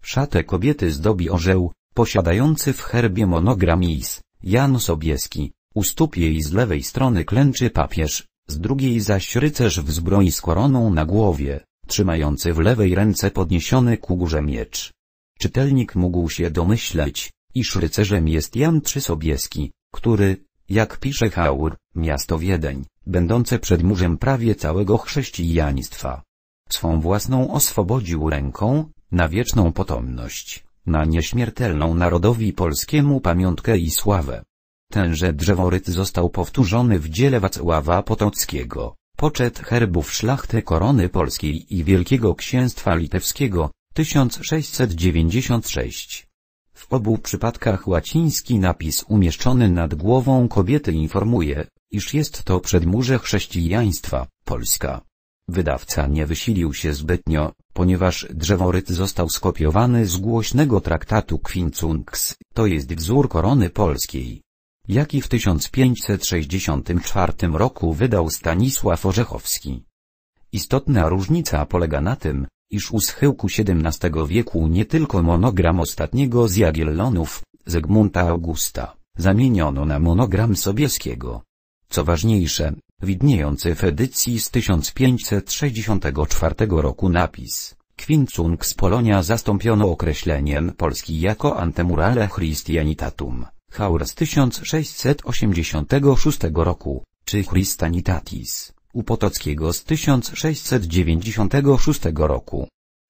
Szatę kobiety zdobi orzeł, posiadający w herbie monogram is, Jan Sobieski, u stóp jej z lewej strony klęczy papież, z drugiej zaś rycerz w zbroi z koroną na głowie, trzymający w lewej ręce podniesiony ku górze miecz. Czytelnik mógł się domyśleć, iż rycerzem jest Jan III Sobieski, który, jak pisze Haur, miasto Wiedeń, będące murzem prawie całego chrześcijaństwa. Swą własną oswobodził ręką, na wieczną potomność, na nieśmiertelną narodowi polskiemu pamiątkę i sławę. Tenże drzeworyt został powtórzony w dziele Wacława Potockiego, Poczet herbów szlachty korony polskiej i Wielkiego Księstwa Litewskiego, 1696. W obu przypadkach łaciński napis umieszczony nad głową kobiety informuje, iż jest to przedmurze chrześcijaństwa, Polska. Wydawca nie wysilił się zbytnio, ponieważ drzeworyt został skopiowany z głośnego traktatu Quincunx, to jest wzór korony polskiej. Jaki w 1564 roku wydał Stanisław Orzechowski. Istotna różnica polega na tym, iż u schyłku XVII wieku nie tylko monogram ostatniego z Jagiellonów, Zygmunta Augusta, zamieniono na monogram Sobieskiego. Co ważniejsze, widniejący w edycji z 1564 roku napis Quincung z Polonia zastąpiono określeniem Polski jako Antemurale Christianitatum, Haur z 1686 roku, czy Christianitatis u Potockiego z 1696 roku.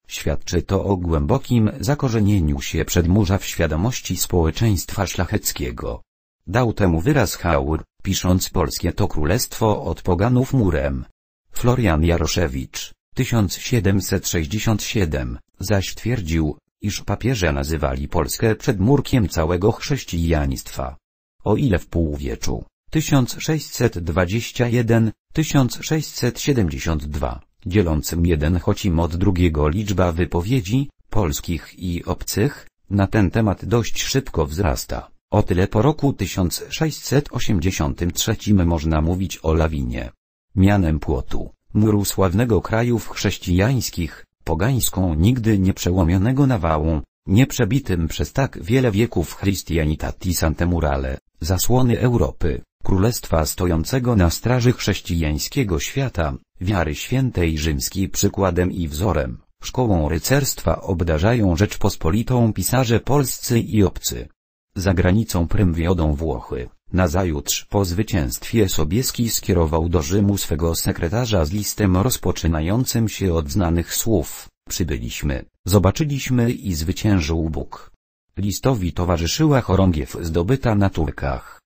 Świadczy to o głębokim zakorzenieniu się przedmurza w świadomości społeczeństwa szlacheckiego. Dał temu wyraz Haur, pisząc Polskie to królestwo od poganów murem. Florian Jaroszewicz, 1767, zaś twierdził, iż papieże nazywali Polskę przedmurkiem całego chrześcijaństwa. O ile w półwieczu 1621, 1672, dzielącym jeden choć im od drugiego liczba wypowiedzi, polskich i obcych, na ten temat dość szybko wzrasta. O tyle po roku 1683 można mówić o lawinie. Mianem płotu, muru sławnego krajów chrześcijańskich, pogańską nigdy nieprzełomionego nawałą, nieprzebitym przez tak wiele wieków Christianitati Santemurale, zasłony Europy, królestwa stojącego na straży chrześcijańskiego świata, wiary świętej rzymskiej przykładem i wzorem. Szkołą rycerstwa obdarzają Rzeczpospolitą pisarze polscy i obcy. Za granicą prym wiodą Włochy. Nazajutrz po zwycięstwie Sobieski skierował do Rzymu swego sekretarza z listem rozpoczynającym się od znanych słów. Przybyliśmy, zobaczyliśmy i zwyciężył Bóg. Listowi towarzyszyła chorągiew zdobyta na Turkach.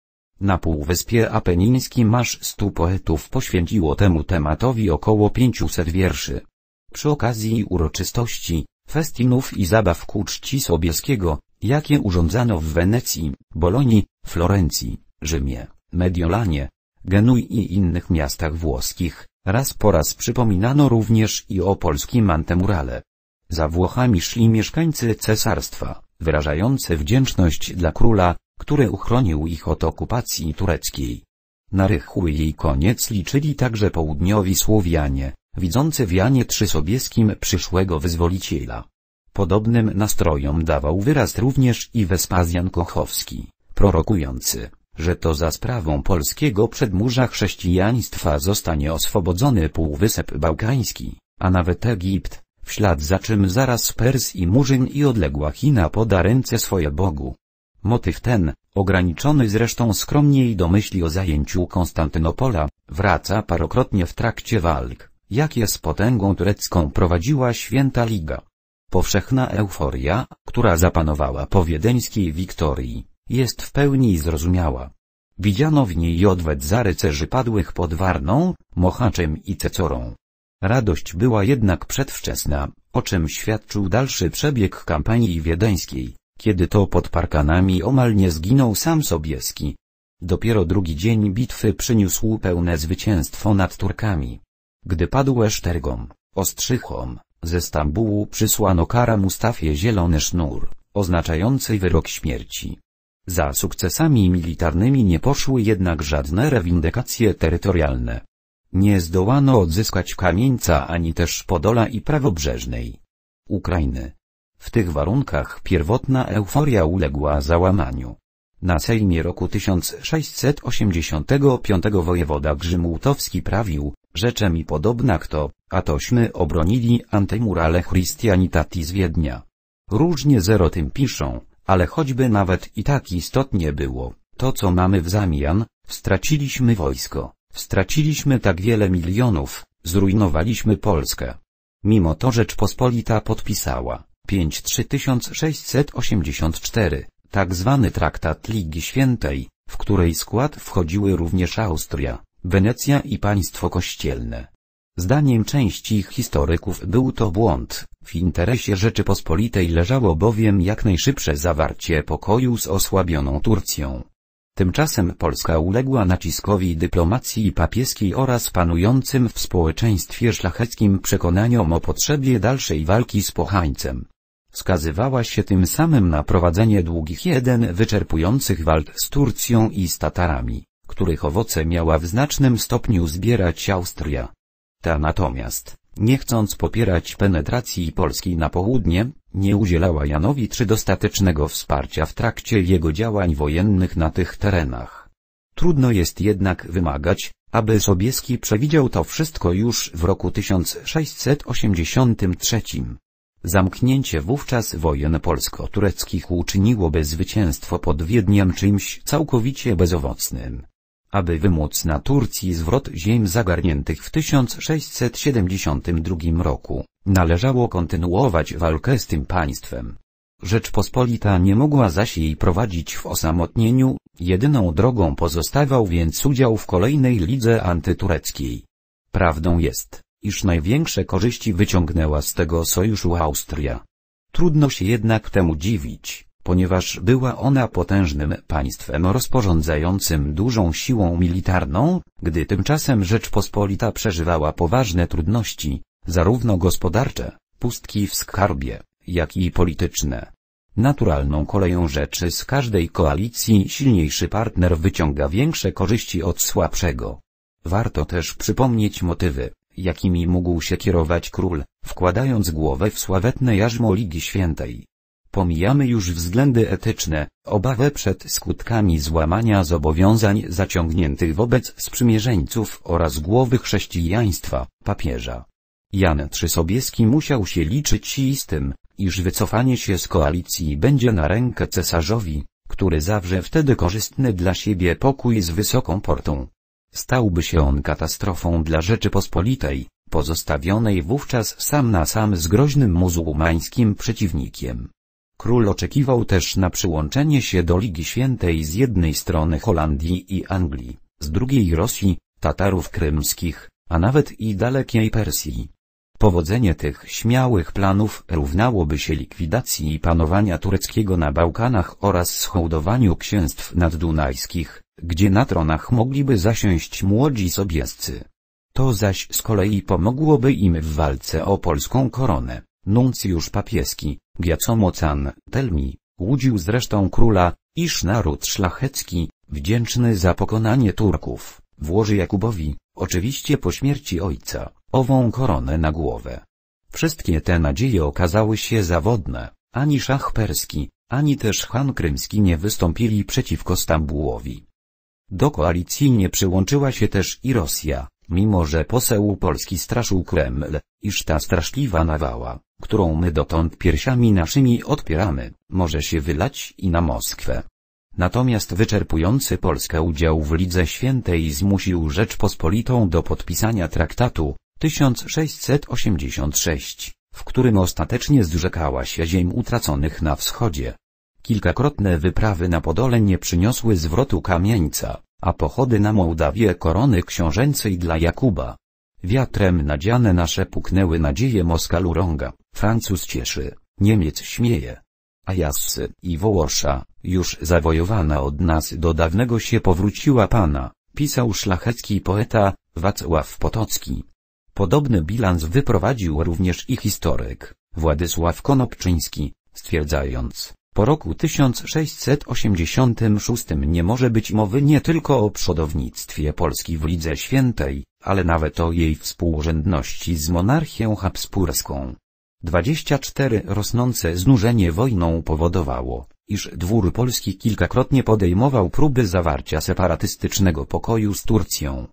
Na Półwyspie Apenińskim masz stu poetów poświęciło temu tematowi około 500 wierszy. Przy okazji uroczystości, festinów i zabaw ku czci Sobieskiego, jakie urządzano w Wenecji, Bolonii, Florencji, Rzymie, Mediolanie, Genui i innych miastach włoskich, raz po raz przypominano również i o polskim antemurale. Za Włochami szli mieszkańcy cesarstwa, wyrażający wdzięczność dla króla, które uchronił ich od okupacji tureckiej. Na rychły jej koniec liczyli także południowi Słowianie, widzący w Janie Trzysobieskim przyszłego wyzwoliciela. Podobnym nastrojom dawał wyraz również i Wespazjan Kochowski, prorokujący, że to za sprawą polskiego przedmurza chrześcijaństwa zostanie oswobodzony Półwysep Bałkański, a nawet Egipt, w ślad za czym zaraz Pers i Murzyn i odległa China poda ręce swoje Bogu. Motyw ten, ograniczony zresztą skromniej do myśli o zajęciu Konstantynopola, wraca parokrotnie w trakcie walk, jakie z potęgą turecką prowadziła Święta Liga. Powszechna euforia, która zapanowała po wiedeńskiej wiktorii, jest w pełni zrozumiała. Widziano w niej odwet za rycerzy padłych pod Warną, Mochaczem i Cecorą. Radość była jednak przedwczesna, o czym świadczył dalszy przebieg kampanii wiedeńskiej. Kiedy to pod parkanami omal nie zginął sam Sobieski. Dopiero drugi dzień bitwy przyniósł pełne zwycięstwo nad Turkami. Gdy padł Esztergom, Ostrzychom, ze Stambułu przysłano kara Mustafie zielony sznur, oznaczający wyrok śmierci. Za sukcesami militarnymi nie poszły jednak żadne rewindykacje terytorialne. Nie zdołano odzyskać Kamieńca ani też Podola i Prawobrzeżnej. Ukrainy. W tych warunkach pierwotna euforia uległa załamaniu. Na Sejmie roku 1685 wojewoda Grzymułtowski prawił, rzecze mi podobna kto, a tośmy obronili antemurale z Wiednia. Różnie zero tym piszą, ale choćby nawet i tak istotnie było, to co mamy w zamian, straciliśmy wojsko, straciliśmy tak wiele milionów, zrujnowaliśmy Polskę. Mimo to Rzeczpospolita podpisała 5684, tak zwany traktat Ligi Świętej, w której skład wchodziły również Austria, Wenecja i państwo kościelne. Zdaniem części ich historyków był to błąd, w interesie Rzeczypospolitej leżało bowiem jak najszybsze zawarcie pokoju z osłabioną Turcją. Tymczasem Polska uległa naciskowi dyplomacji papieskiej oraz panującym w społeczeństwie szlacheckim przekonaniom o potrzebie dalszej walki z pochańcem. Wskazywała się tym samym na prowadzenie długich jeden wyczerpujących walk z Turcją i z Tatarami, których owoce miała w znacznym stopniu zbierać Austria. Ta natomiast, nie chcąc popierać penetracji Polski na południe, nie udzielała Janowi czy dostatecznego wsparcia w trakcie jego działań wojennych na tych terenach. Trudno jest jednak wymagać, aby Sobieski przewidział to wszystko już w roku 1683. Zamknięcie wówczas wojen polsko-tureckich uczyniłoby zwycięstwo pod Wiedniem czymś całkowicie bezowocnym. Aby wymóc na Turcji zwrot ziem zagarniętych w 1672 roku, należało kontynuować walkę z tym państwem. Rzeczpospolita nie mogła zaś jej prowadzić w osamotnieniu, jedyną drogą pozostawał więc udział w kolejnej lidze antytureckiej. Prawdą jest, iż największe korzyści wyciągnęła z tego sojuszu Austria. Trudno się jednak temu dziwić, ponieważ była ona potężnym państwem rozporządzającym dużą siłą militarną, gdy tymczasem Rzeczpospolita przeżywała poważne trudności, zarówno gospodarcze, pustki w skarbie, jak i polityczne. Naturalną koleją rzeczy z każdej koalicji silniejszy partner wyciąga większe korzyści od słabszego. Warto też przypomnieć motywy, jakimi mógł się kierować król, wkładając głowę w sławetne jarzmo Ligi Świętej. Pomijamy już względy etyczne, obawę przed skutkami złamania zobowiązań zaciągniętych wobec sprzymierzeńców oraz głowy chrześcijaństwa, papieża. Jan Trzysobieski musiał się liczyć i z tym, iż wycofanie się z koalicji będzie na rękę cesarzowi, który zawrze wtedy korzystny dla siebie pokój z wysoką portą. Stałby się on katastrofą dla Rzeczypospolitej, pozostawionej wówczas sam na sam z groźnym muzułmańskim przeciwnikiem. Król oczekiwał też na przyłączenie się do Ligi Świętej z jednej strony Holandii i Anglii, z drugiej Rosji, Tatarów krymskich, a nawet i dalekiej Persji. Powodzenie tych śmiałych planów równałoby się likwidacji panowania tureckiego na Bałkanach oraz schołdowaniu księstw naddunajskich, gdzie na tronach mogliby zasiąść młodzi sobiescy. To zaś z kolei pomogłoby im w walce o polską koronę. Nuncjusz papieski, Giacomo-can, Telmi, łudził zresztą króla, iż naród szlachecki, wdzięczny za pokonanie Turków, włoży Jakubowi, oczywiście po śmierci ojca, ową koronę na głowę. Wszystkie te nadzieje okazały się zawodne, ani szach perski, ani też Han Krymski nie wystąpili przeciwko Stambułowi. Do koalicji nie przyłączyła się też i Rosja, mimo że poseł Polski straszył Kreml, iż ta straszliwa nawała, którą my dotąd piersiami naszymi odpieramy, może się wylać i na Moskwę. Natomiast wyczerpujący Polskę udział w Lidze Świętej zmusił Rzeczpospolitą do podpisania traktatu 1686, w którym ostatecznie zrzekała się ziem utraconych na wschodzie. Kilkakrotne wyprawy na Podole nie przyniosły zwrotu kamieńca, a pochody na Mołdawię korony książęcej dla Jakuba. Wiatrem nadziane nasze puknęły nadzieje Moskaluronga, Francuz cieszy, Niemiec śmieje. A Jassy i Wołosza, już zawojowana od nas do dawnego się powróciła Pana, pisał szlachecki poeta, Wacław Potocki. Podobny bilans wyprowadził również i historyk, Władysław Konopczyński, stwierdzając, po roku 1686 nie może być mowy nie tylko o przodownictwie Polski w Lidze Świętej, ale nawet o jej współrzędności z monarchią habsburską. 24 Rosnące znużenie wojną powodowało, iż dwór polski kilkakrotnie podejmował próby zawarcia separatystycznego pokoju z Turcją.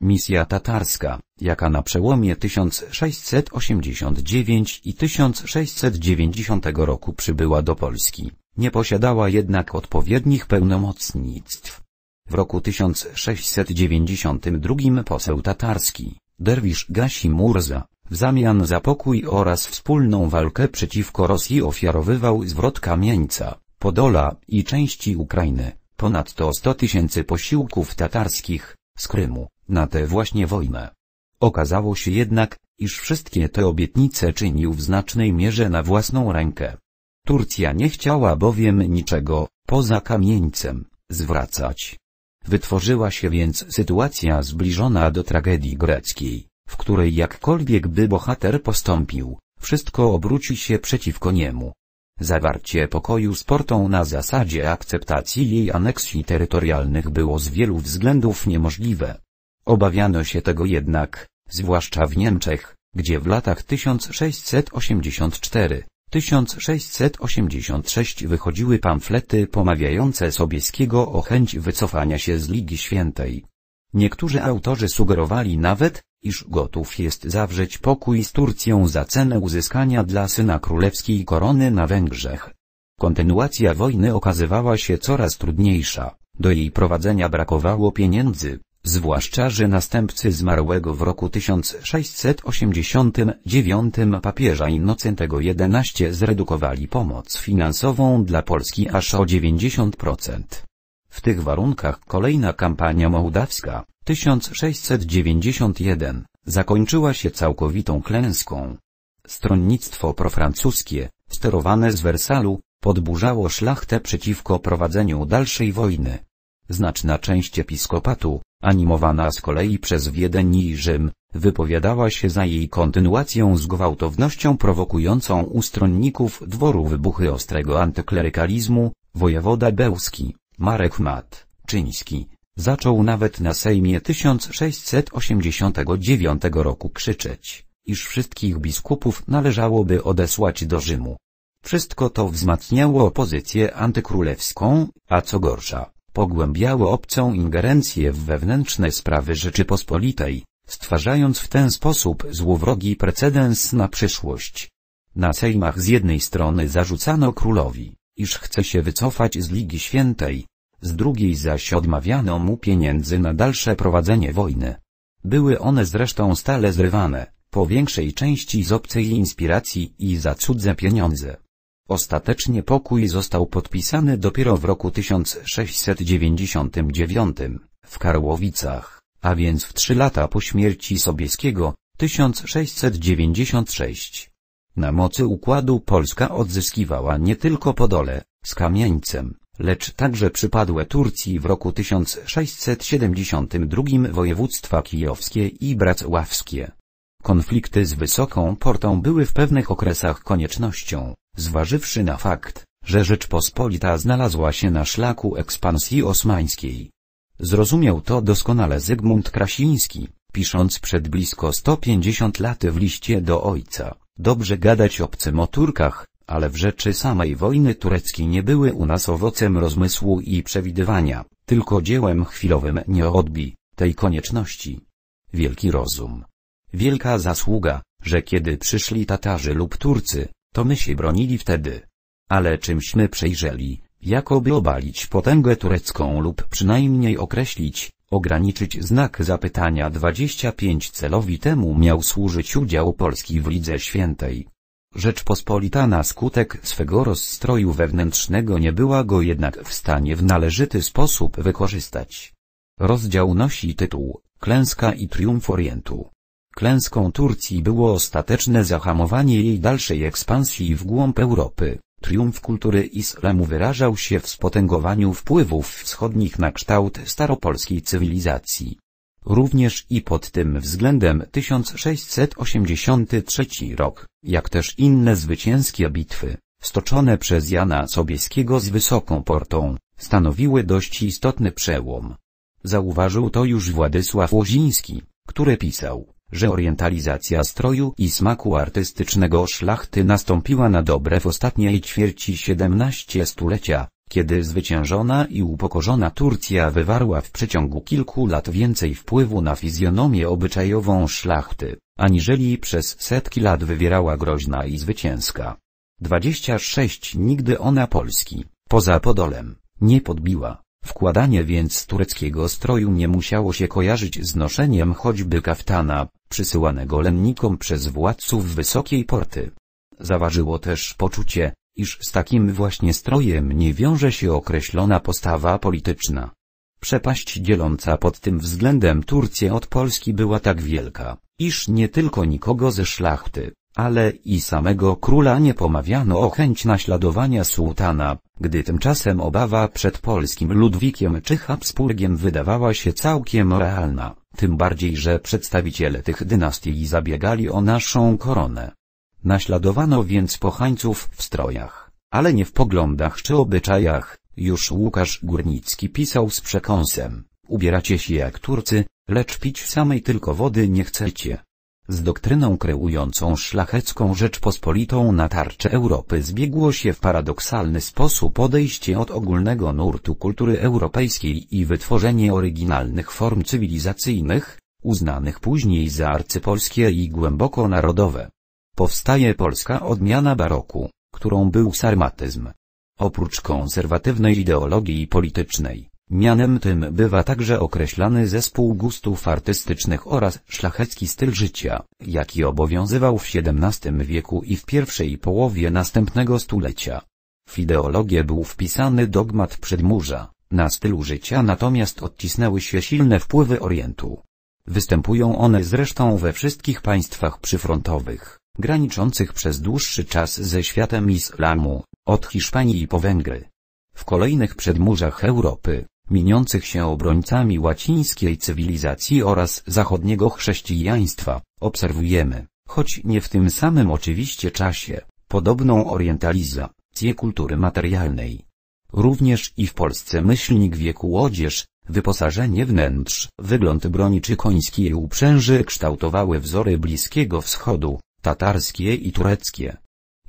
Misja tatarska, jaka na przełomie 1689 i 1690 roku przybyła do Polski, nie posiadała jednak odpowiednich pełnomocnictw. W roku 1692 poseł tatarski, derwisz Gasi Murza, w zamian za pokój oraz wspólną walkę przeciwko Rosji ofiarowywał zwrot Kamieńca, Podola i części Ukrainy, ponadto 100 tysięcy posiłków tatarskich, z Krymu, na tę właśnie wojnę. Okazało się jednak, iż wszystkie te obietnice czynił w znacznej mierze na własną rękę. Turcja nie chciała bowiem niczego, poza kamieńcem, zwracać. Wytworzyła się więc sytuacja zbliżona do tragedii greckiej, w której jakkolwiek by bohater postąpił, wszystko obróci się przeciwko niemu, Zawarcie pokoju z Portą na zasadzie akceptacji jej aneksji terytorialnych było z wielu względów niemożliwe. Obawiano się tego jednak, zwłaszcza w Niemczech, gdzie w latach 1684 1686 wychodziły pamflety pomawiające Sobieskiego o chęć wycofania się z Ligi Świętej. Niektórzy autorzy sugerowali nawet, iż gotów jest zawrzeć pokój z Turcją za cenę uzyskania dla syna królewskiej korony na Węgrzech. Kontynuacja wojny okazywała się coraz trudniejsza, do jej prowadzenia brakowało pieniędzy, zwłaszcza że następcy zmarłego w roku 1689 papieża Innocentego XI zredukowali pomoc finansową dla Polski aż o 90%. W tych warunkach kolejna kampania mołdawska, 1691 zakończyła się całkowitą klęską. Stronnictwo profrancuskie, sterowane z Wersalu, podburzało szlachtę przeciwko prowadzeniu dalszej wojny. Znaczna część episkopatu, animowana z kolei przez Wiedeń i Rzym, wypowiadała się za jej kontynuacją z gwałtownością prowokującą u stronników dworu wybuchy ostrego antyklerykalizmu, wojewoda bełski, Marek Mat, Czyński, Zaczął nawet na Sejmie 1689 roku krzyczeć, iż wszystkich biskupów należałoby odesłać do Rzymu. Wszystko to wzmacniało opozycję antykrólewską, a co gorsza, pogłębiało obcą ingerencję w wewnętrzne sprawy Rzeczypospolitej, stwarzając w ten sposób złowrogi precedens na przyszłość. Na sejmach z jednej strony zarzucano królowi, iż chce się wycofać z Ligi Świętej, z drugiej zaś odmawiano mu pieniędzy na dalsze prowadzenie wojny. Były one zresztą stale zrywane, po większej części z obcej inspiracji i za cudze pieniądze. Ostatecznie pokój został podpisany dopiero w roku 1699 w Karłowicach, a więc w trzy lata po śmierci Sobieskiego, 1696. Na mocy układu Polska odzyskiwała nie tylko Podole, z Kamieńcem, lecz także przypadłe Turcji w roku 1672 województwa kijowskie i bracławskie. Konflikty z Wysoką Portą były w pewnych okresach koniecznością, zważywszy na fakt, że Rzeczpospolita znalazła się na szlaku ekspansji osmańskiej. Zrozumiał to doskonale Zygmunt Krasiński, pisząc przed blisko 150 laty w liście do ojca. Dobrze gadać obcym o Turkach, ale w rzeczy samej wojny tureckiej nie były u nas owocem rozmysłu i przewidywania, tylko dziełem chwilowym nie odbi tej konieczności. Wielki rozum. Wielka zasługa, że kiedy przyszli Tatarzy lub Turcy, to my się bronili wtedy. Ale czymśmy przejrzeli, jakoby obalić potęgę turecką lub przynajmniej określić, ograniczyć znak zapytania 25 celowi temu miał służyć udział Polski w Lidze Świętej. Rzeczpospolita na skutek swego rozstroju wewnętrznego nie była go jednak w stanie w należyty sposób wykorzystać. Rozdział nosi tytuł Klęska i triumf Orientu. Klęską Turcji było ostateczne zahamowanie jej dalszej ekspansji w głąb Europy. Triumf kultury islamu wyrażał się w spotęgowaniu wpływów wschodnich na kształt staropolskiej cywilizacji również i pod tym względem 1683 rok, jak też inne zwycięskie bitwy, stoczone przez Jana Sobieskiego z Wysoką Portą, stanowiły dość istotny przełom. Zauważył to już Władysław Łoziński, który pisał, że orientalizacja stroju i smaku artystycznego szlachty nastąpiła na dobre w ostatniej ćwierci XVII stulecia, kiedy zwyciężona i upokorzona Turcja wywarła w przeciągu kilku lat więcej wpływu na fizjonomię obyczajową szlachty, aniżeli przez setki lat wywierała groźna i zwycięska. 26 Nigdy ona Polski, poza Podolem, nie podbiła. Wkładanie więc tureckiego stroju nie musiało się kojarzyć z noszeniem choćby kaftana, przysyłanego lennikom przez władców wysokiej porty. Zaważyło też poczucie, iż z takim właśnie strojem nie wiąże się określona postawa polityczna. Przepaść dzieląca pod tym względem Turcję od Polski była tak wielka, iż nie tylko nikogo ze szlachty, ale i samego króla nie pomawiano o chęć naśladowania sułtana, gdy tymczasem obawa przed polskim Ludwikiem czy Habsburgiem wydawała się całkiem realna, tym bardziej że przedstawiciele tych dynastii zabiegali o naszą koronę. Naśladowano więc pochańców w strojach, ale nie w poglądach czy obyczajach, już Łukasz Górnicki pisał z przekąsem, ubieracie się jak Turcy, lecz pić samej tylko wody nie chcecie. Z doktryną kreującą szlachecką Rzeczpospolitą na tarczę Europy zbiegło się w paradoksalny sposób podejście od ogólnego nurtu kultury europejskiej i wytworzenie oryginalnych form cywilizacyjnych, uznanych później za arcypolskie i głęboko narodowe. Powstaje polska odmiana baroku, którą był sarmatyzm. Oprócz konserwatywnej ideologii politycznej, mianem tym bywa także określany zespół gustów artystycznych oraz szlachecki styl życia, jaki obowiązywał w XVII wieku i w pierwszej połowie następnego stulecia. W ideologię był wpisany dogmat przedmurza, na stylu życia natomiast odcisnęły się silne wpływy Orientu. Występują one zresztą we wszystkich państwach przyfrontowych graniczących przez dłuższy czas ze światem islamu, od Hiszpanii po Węgry. W kolejnych przedmurzach Europy, miniących się obrońcami łacińskiej cywilizacji oraz zachodniego chrześcijaństwa, obserwujemy, choć nie w tym samym oczywiście czasie, podobną orientalizację kultury materialnej. Również i w Polsce myślnik wieku odzież, wyposażenie wnętrz, wygląd broni czy końskiej uprzęży kształtowały wzory Bliskiego Wschodu, tatarskie i tureckie.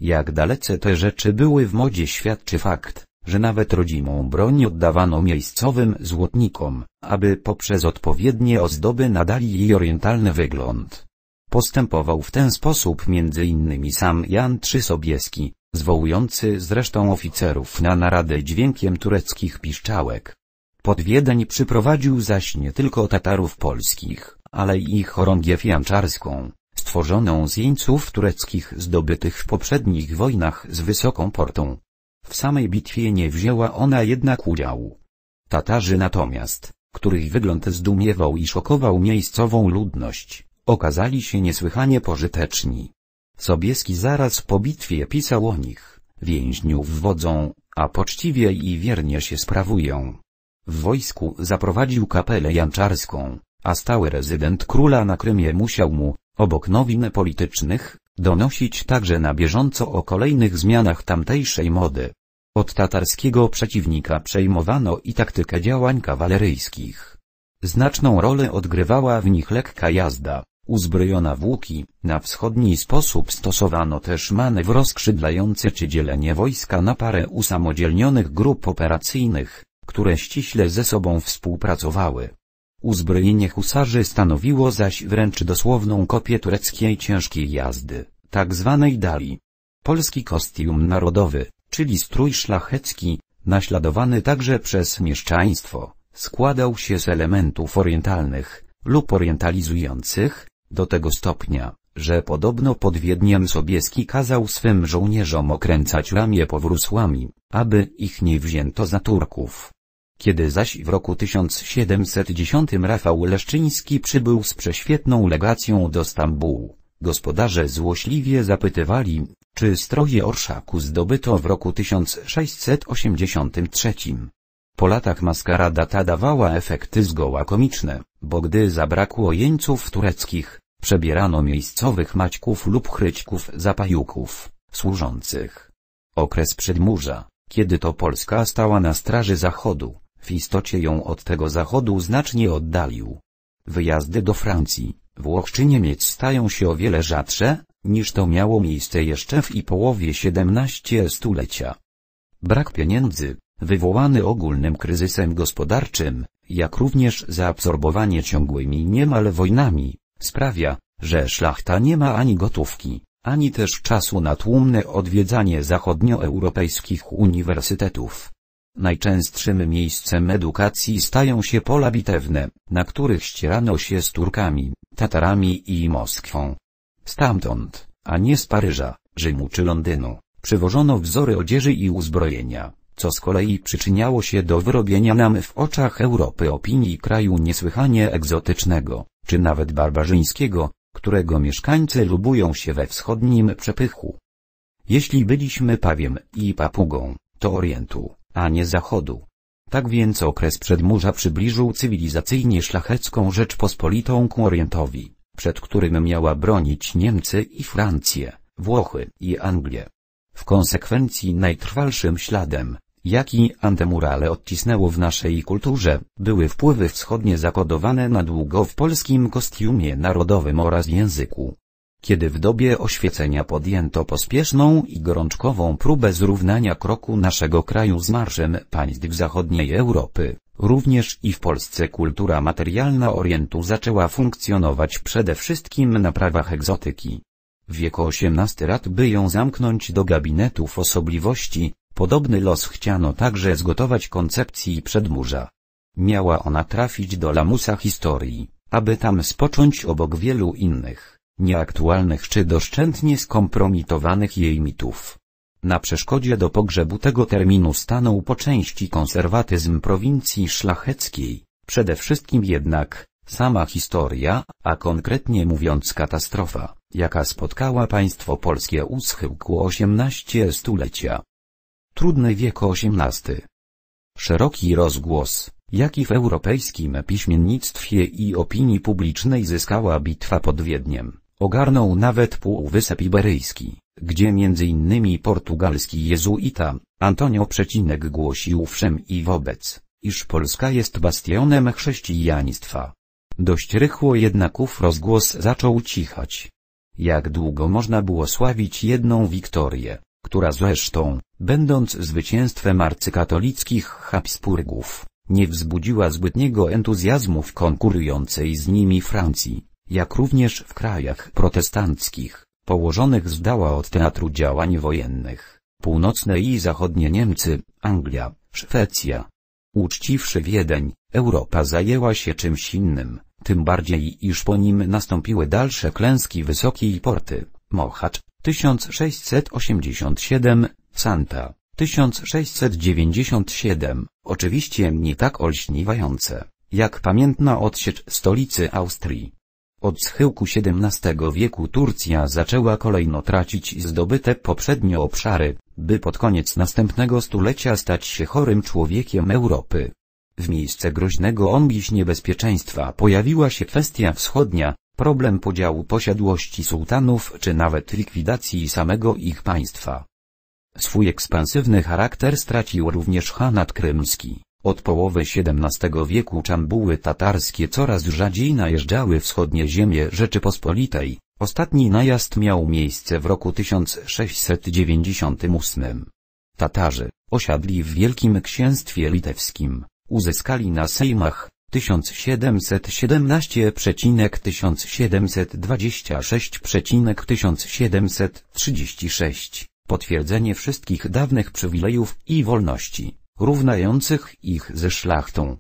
Jak dalece te rzeczy były w modzie świadczy fakt, że nawet rodzimą broń oddawano miejscowym złotnikom, aby poprzez odpowiednie ozdoby nadali jej orientalny wygląd. Postępował w ten sposób między innymi sam Jan Trzysobieski, zwołujący zresztą oficerów na naradę dźwiękiem tureckich piszczałek. Pod Wiedeń przyprowadził zaś nie tylko Tatarów polskich, ale i ich chorągiew janczarską stworzoną z jeńców tureckich zdobytych w poprzednich wojnach z wysoką portą. W samej bitwie nie wzięła ona jednak udziału. Tatarzy natomiast, których wygląd zdumiewał i szokował miejscową ludność, okazali się niesłychanie pożyteczni. Sobieski zaraz po bitwie pisał o nich, więźniów wodzą, a poczciwie i wiernie się sprawują. W wojsku zaprowadził kapelę janczarską, a stały rezydent króla na Krymie musiał mu, obok nowin politycznych, donosić także na bieżąco o kolejnych zmianach tamtejszej mody. Od tatarskiego przeciwnika przejmowano i taktykę działań kawaleryjskich. Znaczną rolę odgrywała w nich lekka jazda, uzbrojona w łuki, na wschodni sposób stosowano też manewr skrzydlający czy dzielenie wojska na parę usamodzielnionych grup operacyjnych, które ściśle ze sobą współpracowały. Uzbrojenie husarzy stanowiło zaś wręcz dosłowną kopię tureckiej ciężkiej jazdy, tak zwanej dali. Polski kostium narodowy, czyli strój szlachecki, naśladowany także przez mieszczaństwo, składał się z elementów orientalnych lub orientalizujących, do tego stopnia, że podobno pod Wiedniem Sobieski kazał swym żołnierzom okręcać ramię powrósłami, aby ich nie wzięto za Turków. Kiedy zaś w roku 1710 Rafał Leszczyński przybył z prześwietną legacją do Stambułu, gospodarze złośliwie zapytywali, czy stroje orszaku zdobyto w roku 1683. Po latach maskarada ta dawała efekty zgoła komiczne, bo gdy zabrakło jeńców tureckich, przebierano miejscowych maćków lub chryćków za pajuków, służących. Okres przedmurza, kiedy to Polska stała na straży Zachodu, w istocie ją od tego zachodu znacznie oddalił. Wyjazdy do Francji, Włoch czy Niemiec stają się o wiele rzadsze, niż to miało miejsce jeszcze w i połowie XVII stulecia. Brak pieniędzy, wywołany ogólnym kryzysem gospodarczym, jak również zaabsorbowanie ciągłymi niemal wojnami, sprawia, że szlachta nie ma ani gotówki, ani też czasu na tłumne odwiedzanie zachodnioeuropejskich uniwersytetów. Najczęstszym miejscem edukacji stają się pola bitewne, na których ścierano się z Turkami, Tatarami i Moskwą. Stamtąd, a nie z Paryża, Rzymu czy Londynu, przywożono wzory odzieży i uzbrojenia, co z kolei przyczyniało się do wyrobienia nam w oczach Europy opinii kraju niesłychanie egzotycznego, czy nawet barbarzyńskiego, którego mieszkańcy lubują się we wschodnim przepychu. Jeśli byliśmy pawiem i papugą, to Orientu, a nie Zachodu. Tak więc okres przedmurza przybliżył cywilizacyjnie szlachecką Rzeczpospolitą ku Orientowi, przed którym miała bronić Niemcy i Francję, Włochy i Anglię. W konsekwencji najtrwalszym śladem, jaki antemurale odcisnęło w naszej kulturze, były wpływy wschodnie zakodowane na długo w polskim kostiumie narodowym oraz języku kiedy w dobie oświecenia podjęto pospieszną i gorączkową próbę zrównania kroku naszego kraju z marszem państw zachodniej Europy. Również i w Polsce kultura materialna Orientu zaczęła funkcjonować przede wszystkim na prawach egzotyki. W wieku 18 lat by ją zamknąć do gabinetów osobliwości, podobny los chciano także zgotować koncepcji przedmurza. Miała ona trafić do lamusa historii, aby tam spocząć obok wielu innych nieaktualnych czy doszczętnie skompromitowanych jej mitów. Na przeszkodzie do pogrzebu tego terminu stanął po części konserwatyzm prowincji szlacheckiej, przede wszystkim jednak, sama historia, a konkretnie mówiąc katastrofa, jaka spotkała państwo polskie u schyłku XVIII stulecia. Trudny wiek XVIII. Szeroki rozgłos, jaki w europejskim piśmiennictwie i opinii publicznej zyskała bitwa pod Wiedniem, Ogarnął nawet Półwysep Iberyjski, gdzie m.in. portugalski jezuita, Antonio Przecinek głosił wszem i wobec, iż Polska jest bastionem chrześcijaństwa. Dość rychło jednak rozgłos zaczął cichać. Jak długo można było sławić jedną wiktorię, która zresztą, będąc zwycięstwem arcykatolickich Habsburgów, nie wzbudziła zbytniego entuzjazmu w konkurującej z nimi Francji jak również w krajach protestanckich, położonych z od teatru działań wojennych, północne i zachodnie Niemcy, Anglia, Szwecja. Uczciwszy Wiedeń, Europa zajęła się czymś innym, tym bardziej iż po nim nastąpiły dalsze klęski Wysokiej Porty, Mochacz, 1687, Santa, 1697, oczywiście nie tak olśniwające, jak pamiętna odsiecz stolicy Austrii. Od schyłku XVII wieku Turcja zaczęła kolejno tracić zdobyte poprzednio obszary, by pod koniec następnego stulecia stać się chorym człowiekiem Europy. W miejsce groźnego ongiś niebezpieczeństwa pojawiła się kwestia wschodnia, problem podziału posiadłości sułtanów czy nawet likwidacji samego ich państwa. Swój ekspansywny charakter stracił również Hanat Krymski. Od połowy XVII wieku czambuły tatarskie coraz rzadziej najeżdżały wschodnie ziemie Rzeczypospolitej. Ostatni najazd miał miejsce w roku 1698. Tatarzy, osiadli w Wielkim Księstwie Litewskim, uzyskali na sejmach 1717-1726-1736 potwierdzenie wszystkich dawnych przywilejów i wolności równających ich ze szlachtą.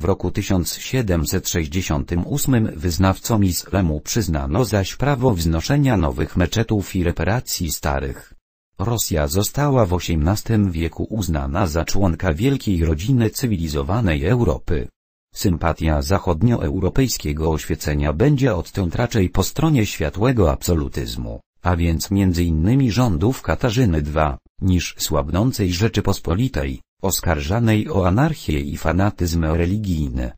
W roku 1768 wyznawcom islamu przyznano zaś prawo wznoszenia nowych meczetów i reparacji starych. Rosja została w XVIII wieku uznana za członka wielkiej rodziny cywilizowanej Europy. Sympatia zachodnioeuropejskiego oświecenia będzie odtąd raczej po stronie światłego absolutyzmu, a więc między innymi rządów Katarzyny II, niż słabnącej Rzeczypospolitej oskarżanej o anarchię i fanatyzm religijny.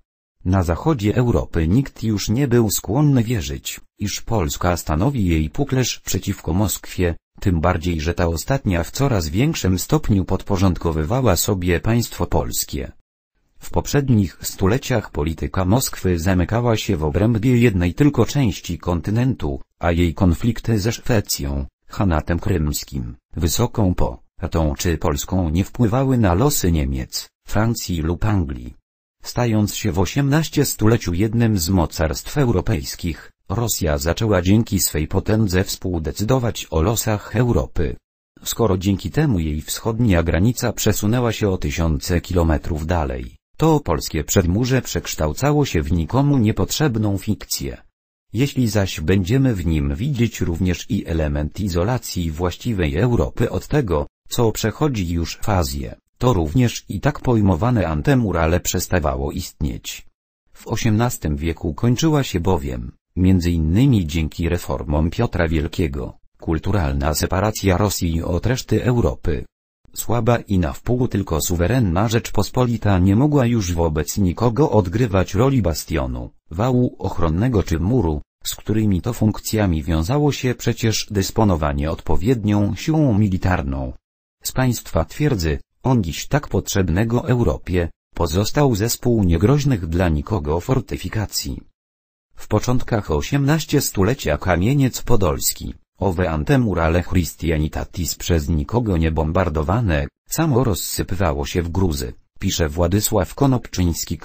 Na zachodzie Europy nikt już nie był skłonny wierzyć, iż Polska stanowi jej puklerz przeciwko Moskwie, tym bardziej że ta ostatnia w coraz większym stopniu podporządkowywała sobie państwo polskie. W poprzednich stuleciach polityka Moskwy zamykała się w obrębie jednej tylko części kontynentu, a jej konflikty ze Szwecją, Hanatem Krymskim, Wysoką Po, tą czy Polską nie wpływały na losy Niemiec, Francji lub Anglii. Stając się w XVIII stuleciu jednym z mocarstw europejskich, Rosja zaczęła dzięki swej potędze współdecydować o losach Europy. Skoro dzięki temu jej wschodnia granica przesunęła się o tysiące kilometrów dalej, to polskie przedmurze przekształcało się w nikomu niepotrzebną fikcję. Jeśli zaś będziemy w nim widzieć również i element izolacji właściwej Europy od tego, co przechodzi już fazję, to również i tak pojmowane antemurale przestawało istnieć. W XVIII wieku kończyła się bowiem, między innymi dzięki reformom Piotra Wielkiego, kulturalna separacja Rosji od reszty Europy. Słaba i na wpół tylko suwerenna Rzeczpospolita nie mogła już wobec nikogo odgrywać roli bastionu, wału ochronnego czy muru, z którymi to funkcjami wiązało się przecież dysponowanie odpowiednią siłą militarną. Z państwa twierdzy, on dziś tak potrzebnego Europie, pozostał zespół niegroźnych dla nikogo fortyfikacji. W początkach XVIII stulecia kamieniec podolski, owe antemurale Christianitatis przez nikogo nie bombardowane, samo rozsypywało się w gruzy, pisze Władysław Konopczyński.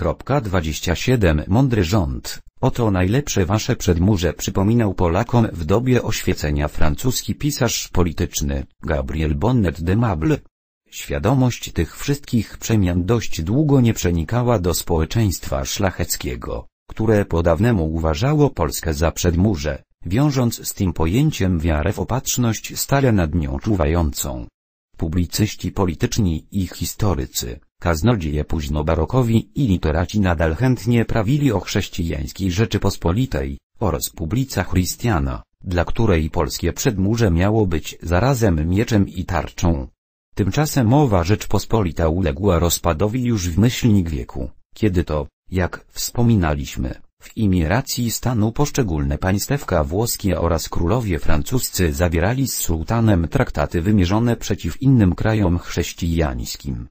27 Mądry rząd. Oto najlepsze wasze przedmurze przypominał Polakom w dobie oświecenia francuski pisarz polityczny, Gabriel Bonnet de Mable. Świadomość tych wszystkich przemian dość długo nie przenikała do społeczeństwa szlacheckiego, które po dawnemu uważało Polskę za przedmurze, wiążąc z tym pojęciem wiarę w opatrzność stale nad nią czuwającą. Publicyści polityczni i historycy, Kaznodzieje późnobarokowi i literaci nadal chętnie prawili o chrześcijańskiej Rzeczypospolitej, o Respublica Christiana, dla której polskie przedmurze miało być zarazem mieczem i tarczą. Tymczasem owa Rzeczpospolita uległa rozpadowi już w myślnik wieku, kiedy to, jak wspominaliśmy, w imię racji stanu poszczególne państewka włoskie oraz królowie francuscy zawierali z sułtanem traktaty wymierzone przeciw innym krajom chrześcijańskim.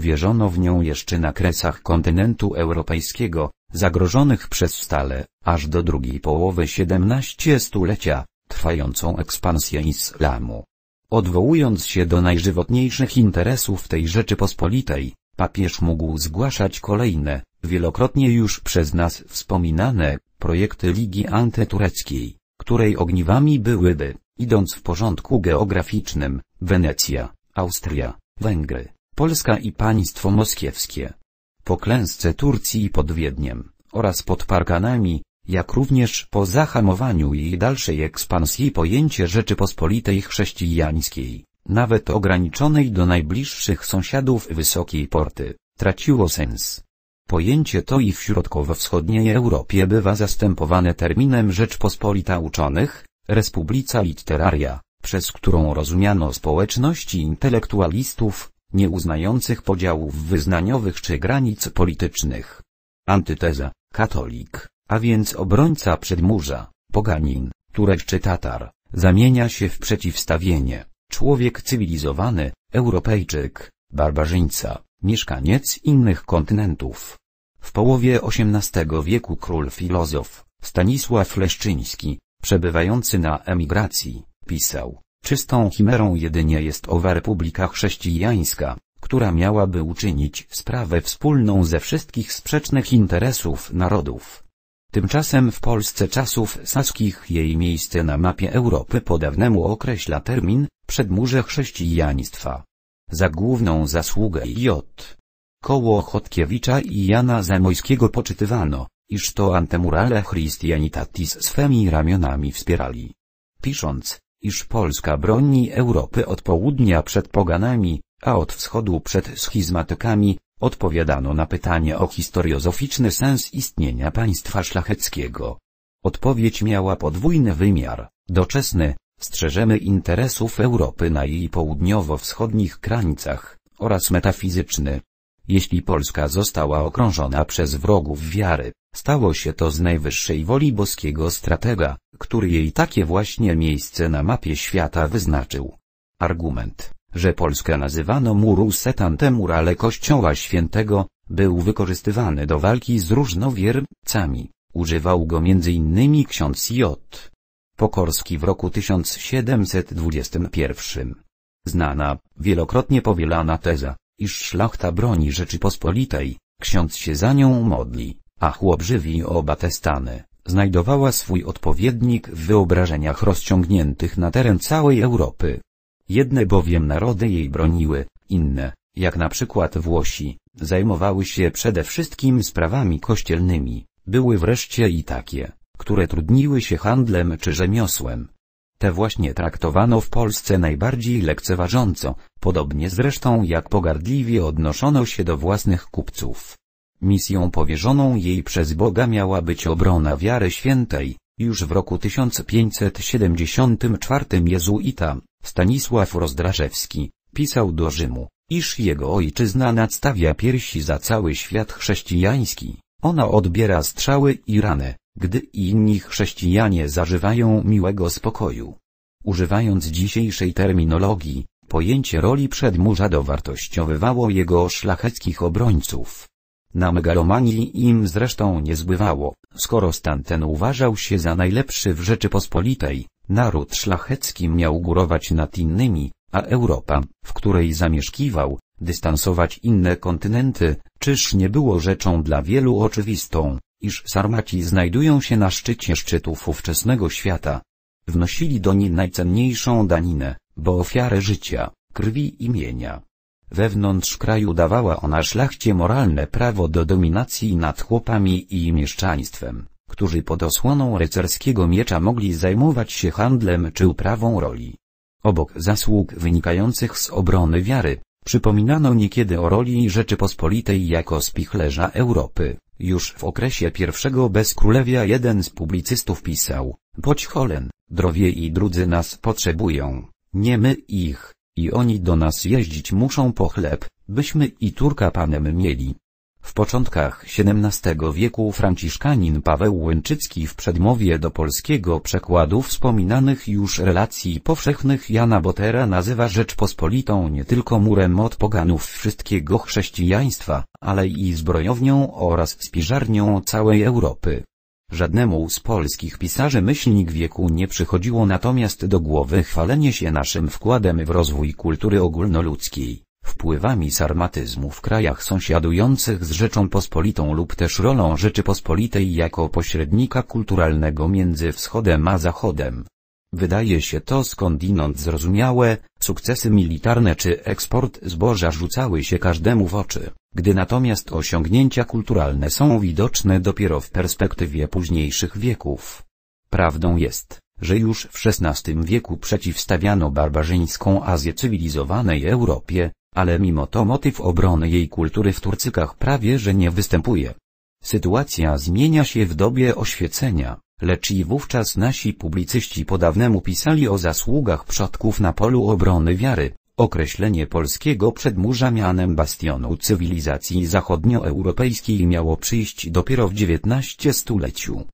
Wierzono w nią jeszcze na kresach kontynentu europejskiego, zagrożonych przez stale, aż do drugiej połowy XVII stulecia, trwającą ekspansję islamu. Odwołując się do najżywotniejszych interesów tej Rzeczypospolitej, papież mógł zgłaszać kolejne, wielokrotnie już przez nas wspominane, projekty Ligi Antytureckiej, której ogniwami byłyby, idąc w porządku geograficznym, Wenecja, Austria, Węgry, Polska i państwo moskiewskie. Po klęsce Turcji pod Wiedniem, oraz pod Parkanami, jak również po zahamowaniu jej dalszej ekspansji pojęcie Rzeczypospolitej chrześcijańskiej, nawet ograniczonej do najbliższych sąsiadów Wysokiej Porty, traciło sens. Pojęcie to i w środkowo-wschodniej Europie bywa zastępowane terminem Rzeczpospolita uczonych, Respublica Literaria, przez którą rozumiano społeczności intelektualistów, nieuznających podziałów wyznaniowych czy granic politycznych. Antyteza, katolik, a więc obrońca przedmurza, poganin, Turek czy Tatar, zamienia się w przeciwstawienie, człowiek cywilizowany, Europejczyk, barbarzyńca, mieszkaniec innych kontynentów. W połowie XVIII wieku król filozof, Stanisław Leszczyński, przebywający na emigracji, pisał, Czystą chimerą jedynie jest owa Republika Chrześcijańska, która miałaby uczynić sprawę wspólną ze wszystkich sprzecznych interesów narodów. Tymczasem w Polsce czasów saskich jej miejsce na mapie Europy po dawnemu określa termin przedmurze chrześcijaństwa. Za główną zasługę J. Koło Chodkiewicza i Jana Zamojskiego poczytywano, iż to antemurale Christianitatis swymi ramionami wspierali. Pisząc, iż Polska broni Europy od południa przed poganami, a od wschodu przed schizmatykami, odpowiadano na pytanie o historiozoficzny sens istnienia państwa szlacheckiego. Odpowiedź miała podwójny wymiar, doczesny, strzeżemy interesów Europy na jej południowo-wschodnich krańcach, oraz metafizyczny. Jeśli Polska została okrążona przez wrogów wiary, Stało się to z najwyższej woli boskiego stratega, który jej takie właśnie miejsce na mapie świata wyznaczył. Argument, że Polskę nazywano murusetantem murale Kościoła Świętego, był wykorzystywany do walki z różnowiercami, używał go m.in. ksiądz J. Pokorski w roku 1721. Znana, wielokrotnie powielana teza, iż szlachta broni Rzeczypospolitej, ksiądz się za nią modli, a chłop żywi oba te stany, znajdowała swój odpowiednik w wyobrażeniach rozciągniętych na teren całej Europy. Jedne bowiem narody jej broniły, inne, jak na przykład Włosi, zajmowały się przede wszystkim sprawami kościelnymi, były wreszcie i takie, które trudniły się handlem czy rzemiosłem. Te właśnie traktowano w Polsce najbardziej lekceważąco, podobnie zresztą jak pogardliwie odnoszono się do własnych kupców. Misją powierzoną jej przez Boga miała być obrona wiary świętej. Już w roku 1574 jezuita Stanisław Rozdrażewski pisał do Rzymu, iż jego ojczyzna nadstawia piersi za cały świat chrześcijański. Ona odbiera strzały i rany, gdy inni chrześcijanie zażywają miłego spokoju. Używając dzisiejszej terminologii, pojęcie roli przedmurza dowartościowywało jego szlacheckich obrońców. Na megalomanii im zresztą nie zbywało, skoro stan ten uważał się za najlepszy w Rzeczypospolitej, naród szlachecki miał górować nad innymi, a Europa, w której zamieszkiwał, dystansować inne kontynenty, czyż nie było rzeczą dla wielu oczywistą, iż Sarmaci znajdują się na szczycie szczytów ówczesnego świata. Wnosili do niej najcenniejszą daninę, bo ofiarę życia, krwi i mienia Wewnątrz kraju dawała ona szlachcie moralne prawo do dominacji nad chłopami i mieszczaństwem, którzy pod osłoną rycerskiego miecza mogli zajmować się handlem czy uprawą roli. Obok zasług wynikających z obrony wiary, przypominano niekiedy o roli Rzeczypospolitej jako spichlerza Europy. Już w okresie pierwszego bezkrólewia jeden z publicystów pisał, Poćholen, drowie i drudzy nas potrzebują, nie my ich i oni do nas jeździć muszą po chleb, byśmy i Turka panem mieli. W początkach XVII wieku franciszkanin Paweł Łęczycki w przedmowie do polskiego przekładu wspominanych już relacji powszechnych Jana Botera nazywa Rzeczpospolitą nie tylko murem od poganów wszystkiego chrześcijaństwa, ale i zbrojownią oraz spiżarnią całej Europy. Żadnemu z polskich pisarzy myślnik wieku nie przychodziło natomiast do głowy chwalenie się naszym wkładem w rozwój kultury ogólnoludzkiej, wpływami sarmatyzmu w krajach sąsiadujących z Rzeczą Rzecząpospolitą lub też rolą Rzeczypospolitej jako pośrednika kulturalnego między Wschodem a Zachodem. Wydaje się to skądinąd zrozumiałe, sukcesy militarne czy eksport zboża rzucały się każdemu w oczy, gdy natomiast osiągnięcia kulturalne są widoczne dopiero w perspektywie późniejszych wieków. Prawdą jest, że już w XVI wieku przeciwstawiano barbarzyńską Azję cywilizowanej Europie, ale mimo to motyw obrony jej kultury w Turcykach prawie że nie występuje. Sytuacja zmienia się w dobie oświecenia, lecz i wówczas nasi publicyści po dawnemu pisali o zasługach przodków na polu obrony wiary. Określenie polskiego przedmurza mianem bastionu cywilizacji zachodnioeuropejskiej miało przyjść dopiero w XIX stuleciu.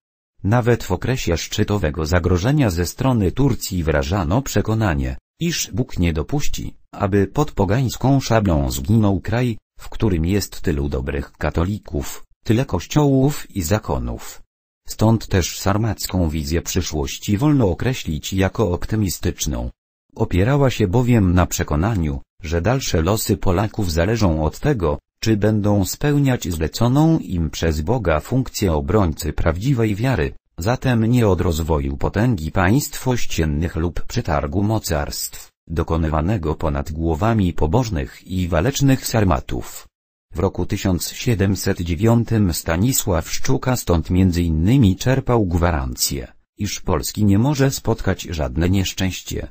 Nawet w okresie szczytowego zagrożenia ze strony Turcji wyrażano przekonanie, iż Bóg nie dopuści, aby pod pogańską szablą zginął kraj, w którym jest tylu dobrych katolików tyle kościołów i zakonów. Stąd też sarmacką wizję przyszłości wolno określić jako optymistyczną. Opierała się bowiem na przekonaniu, że dalsze losy Polaków zależą od tego, czy będą spełniać zleconą im przez Boga funkcję obrońcy prawdziwej wiary, zatem nie od rozwoju potęgi państw ościennych lub przetargu mocarstw, dokonywanego ponad głowami pobożnych i walecznych sarmatów. W roku 1709 Stanisław Szczuka stąd między innymi czerpał gwarancję, iż Polski nie może spotkać żadne nieszczęście.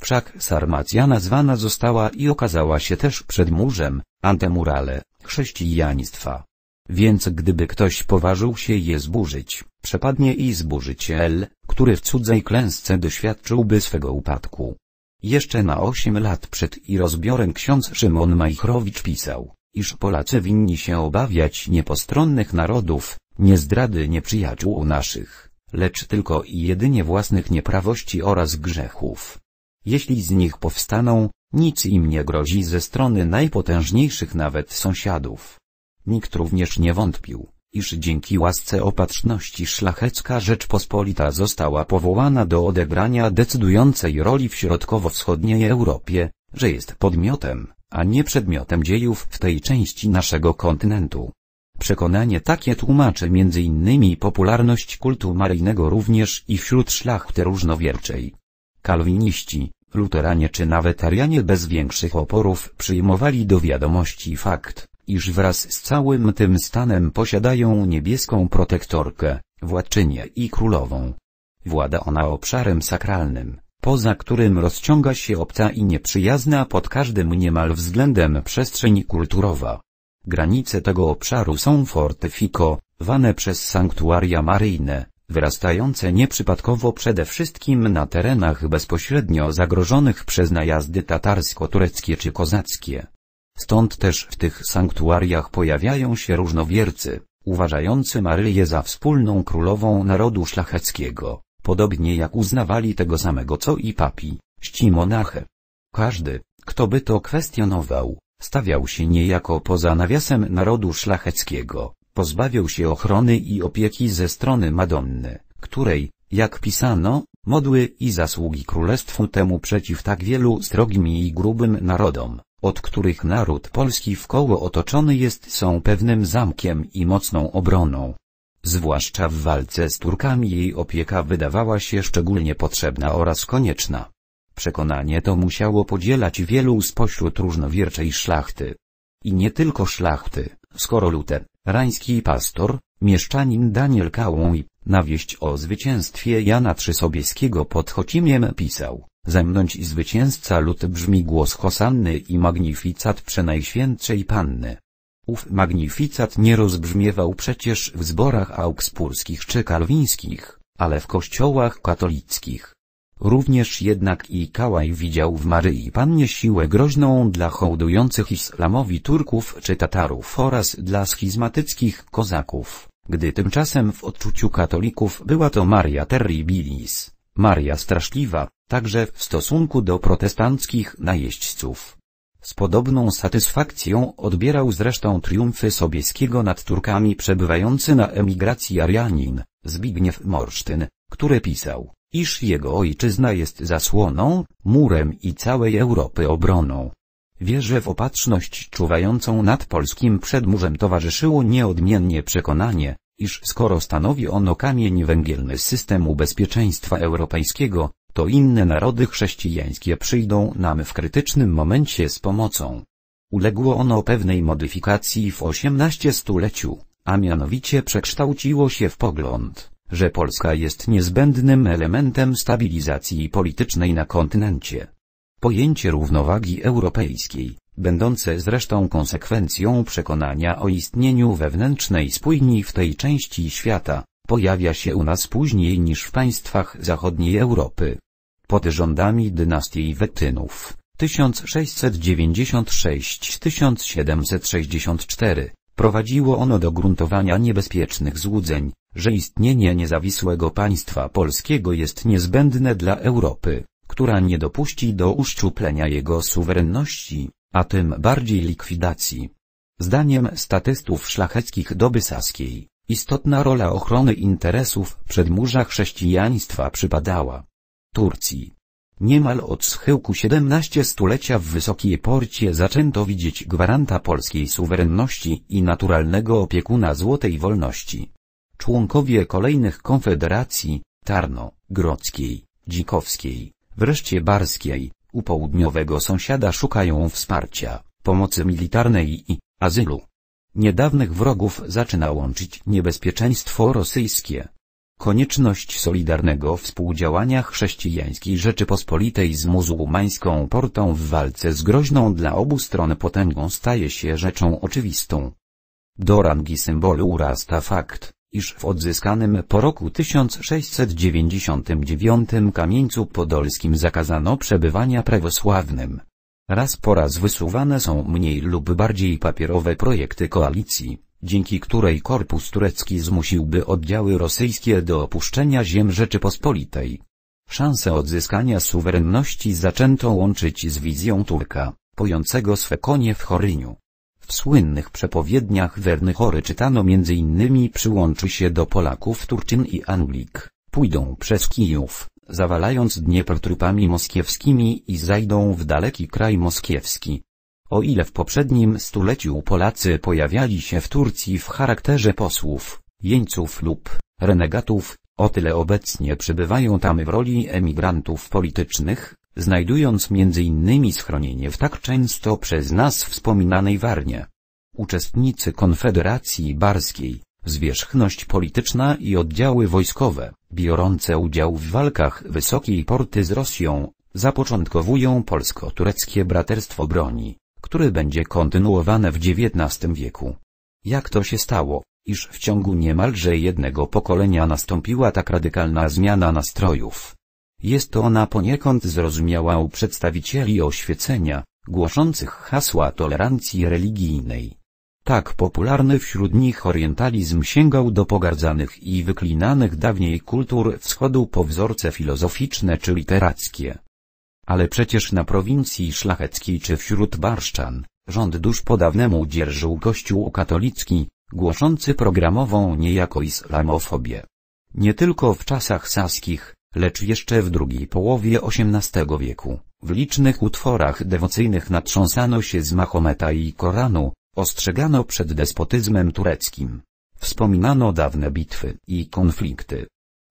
Wszak Sarmacja nazwana została i okazała się też przed murzem, antemurale, chrześcijaństwa. Więc gdyby ktoś poważył się je zburzyć, przepadnie i zburzyciel, który w cudzej klęsce doświadczyłby swego upadku. Jeszcze na osiem lat przed i rozbiorem ksiądz Szymon Majchrowicz pisał, iż Polacy winni się obawiać niepostronnych narodów, nie zdrady nieprzyjaciół naszych, lecz tylko i jedynie własnych nieprawości oraz grzechów. Jeśli z nich powstaną, nic im nie grozi ze strony najpotężniejszych nawet sąsiadów. Nikt również nie wątpił, iż dzięki łasce opatrzności szlachecka Rzeczpospolita została powołana do odegrania decydującej roli w środkowo-wschodniej Europie, że jest podmiotem, a nie przedmiotem dziejów w tej części naszego kontynentu. Przekonanie takie tłumaczy m.in. popularność kultu maryjnego również i wśród szlachty różnowierczej. Kalwiniści, luteranie czy nawet bez większych oporów przyjmowali do wiadomości fakt, iż wraz z całym tym stanem posiadają niebieską protektorkę, władczynię i królową. Włada ona obszarem sakralnym, poza którym rozciąga się obca i nieprzyjazna pod każdym niemal względem przestrzeń kulturowa. Granice tego obszaru są fortyfikowane przez sanktuaria maryjne, wyrastające nieprzypadkowo przede wszystkim na terenach bezpośrednio zagrożonych przez najazdy tatarsko-tureckie czy kozackie. Stąd też w tych sanktuariach pojawiają się różnowiercy, uważający Maryję za wspólną królową narodu szlacheckiego podobnie jak uznawali tego samego co i papi, ści Każdy, kto by to kwestionował, stawiał się niejako poza nawiasem narodu szlacheckiego, pozbawiał się ochrony i opieki ze strony Madonny, której, jak pisano, modły i zasługi królestwu temu przeciw tak wielu strogim i grubym narodom, od których naród polski w koło otoczony jest są pewnym zamkiem i mocną obroną. Zwłaszcza w walce z Turkami jej opieka wydawała się szczególnie potrzebna oraz konieczna. Przekonanie to musiało podzielać wielu spośród różnowierczej szlachty. I nie tylko szlachty, skoro Luter, rański pastor, mieszczanin Daniel Kałą i na wieść o zwycięstwie Jana Trzysobieskiego pod Chocimiem pisał, zemnąć i zwycięzca Lut brzmi głos Hosanny i magnificat Przenajświętszej Panny. Ów magnificat nie rozbrzmiewał przecież w zborach augsburskich czy kalwińskich, ale w kościołach katolickich. Również jednak i Kałaj widział w Maryi Pannie siłę groźną dla hołdujących islamowi Turków czy Tatarów oraz dla schizmatyckich kozaków, gdy tymczasem w odczuciu katolików była to Maria Terribilis, Maria Straszliwa, także w stosunku do protestanckich najeźdźców. Z podobną satysfakcją odbierał zresztą triumfy Sobieskiego nad Turkami przebywający na emigracji Arianin, Zbigniew Morsztyn, który pisał, iż jego ojczyzna jest zasłoną, murem i całej Europy obroną. Wierzę w opatrzność czuwającą nad polskim przedmurzem towarzyszyło nieodmiennie przekonanie, iż skoro stanowi ono kamień węgielny systemu bezpieczeństwa europejskiego, to inne narody chrześcijańskie przyjdą nam w krytycznym momencie z pomocą. Uległo ono pewnej modyfikacji w XVIII stuleciu, a mianowicie przekształciło się w pogląd, że Polska jest niezbędnym elementem stabilizacji politycznej na kontynencie. Pojęcie równowagi europejskiej, będące zresztą konsekwencją przekonania o istnieniu wewnętrznej spójni w tej części świata, pojawia się u nas później niż w państwach zachodniej Europy pod rządami dynastii Wetynów 1696-1764 prowadziło ono do gruntowania niebezpiecznych złudzeń, że istnienie niezawisłego państwa polskiego jest niezbędne dla Europy, która nie dopuści do uszczuplenia jego suwerenności, a tym bardziej likwidacji. Zdaniem statystów szlacheckich doby saskiej, istotna rola ochrony interesów przed murza chrześcijaństwa przypadała Turcji. Niemal od schyłku XVII stulecia w Wysokiej Porcie zaczęto widzieć gwaranta polskiej suwerenności i naturalnego opiekuna złotej wolności. Członkowie kolejnych konfederacji, Tarno, Grodzkiej, Dzikowskiej, wreszcie Barskiej, u południowego sąsiada szukają wsparcia, pomocy militarnej i azylu. Niedawnych wrogów zaczyna łączyć niebezpieczeństwo rosyjskie. Konieczność solidarnego współdziałania chrześcijańskiej Rzeczypospolitej z muzułmańską portą w walce z groźną dla obu stron potęgą staje się rzeczą oczywistą. Do rangi symbolu urasta fakt, iż w odzyskanym po roku 1699 kamieńcu podolskim zakazano przebywania prawosławnym. Raz po raz wysuwane są mniej lub bardziej papierowe projekty koalicji dzięki której korpus turecki zmusiłby oddziały rosyjskie do opuszczenia ziem Rzeczypospolitej. Szansę odzyskania suwerenności zaczęto łączyć z wizją Turka, pojącego swe konie w Choryniu. W słynnych przepowiedniach Werny Chory czytano m.in. przyłączy się do Polaków Turczyn i Anglik, pójdą przez Kijów, zawalając Dniepr trupami moskiewskimi i zajdą w daleki kraj moskiewski, o ile w poprzednim stuleciu Polacy pojawiali się w Turcji w charakterze posłów, jeńców lub renegatów, o tyle obecnie przybywają tam w roli emigrantów politycznych, znajdując m.in. schronienie w tak często przez nas wspominanej Warnie. Uczestnicy Konfederacji Barskiej, zwierzchność polityczna i oddziały wojskowe, biorące udział w walkach Wysokiej Porty z Rosją, zapoczątkowują polsko-tureckie braterstwo broni. Który będzie kontynuowane w XIX wieku. Jak to się stało, iż w ciągu niemalże jednego pokolenia nastąpiła tak radykalna zmiana nastrojów? Jest to ona poniekąd zrozumiała u przedstawicieli oświecenia, głoszących hasła tolerancji religijnej. Tak popularny wśród nich orientalizm sięgał do pogardzanych i wyklinanych dawniej kultur wschodu po wzorce filozoficzne czy literackie. Ale przecież na prowincji szlacheckiej czy wśród barszczan, rząd dusz po dawnemu dzierżył kościół katolicki, głoszący programową niejako islamofobię. Nie tylko w czasach saskich, lecz jeszcze w drugiej połowie XVIII wieku, w licznych utworach dewocyjnych natrząsano się z Mahometa i Koranu, ostrzegano przed despotyzmem tureckim. Wspominano dawne bitwy i konflikty,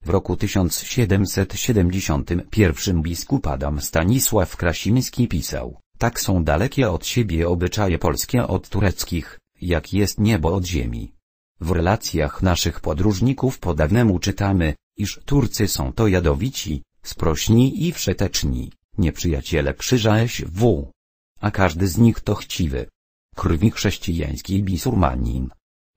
w roku 1771 biskup Adam Stanisław Krasiński pisał, tak są dalekie od siebie obyczaje polskie od tureckich, jak jest niebo od ziemi. W relacjach naszych podróżników po dawnemu czytamy, iż Turcy są to jadowici, sprośni i wszeteczni, nieprzyjaciele krzyża SW. A każdy z nich to chciwy. Krwi chrześcijański bisurmanin,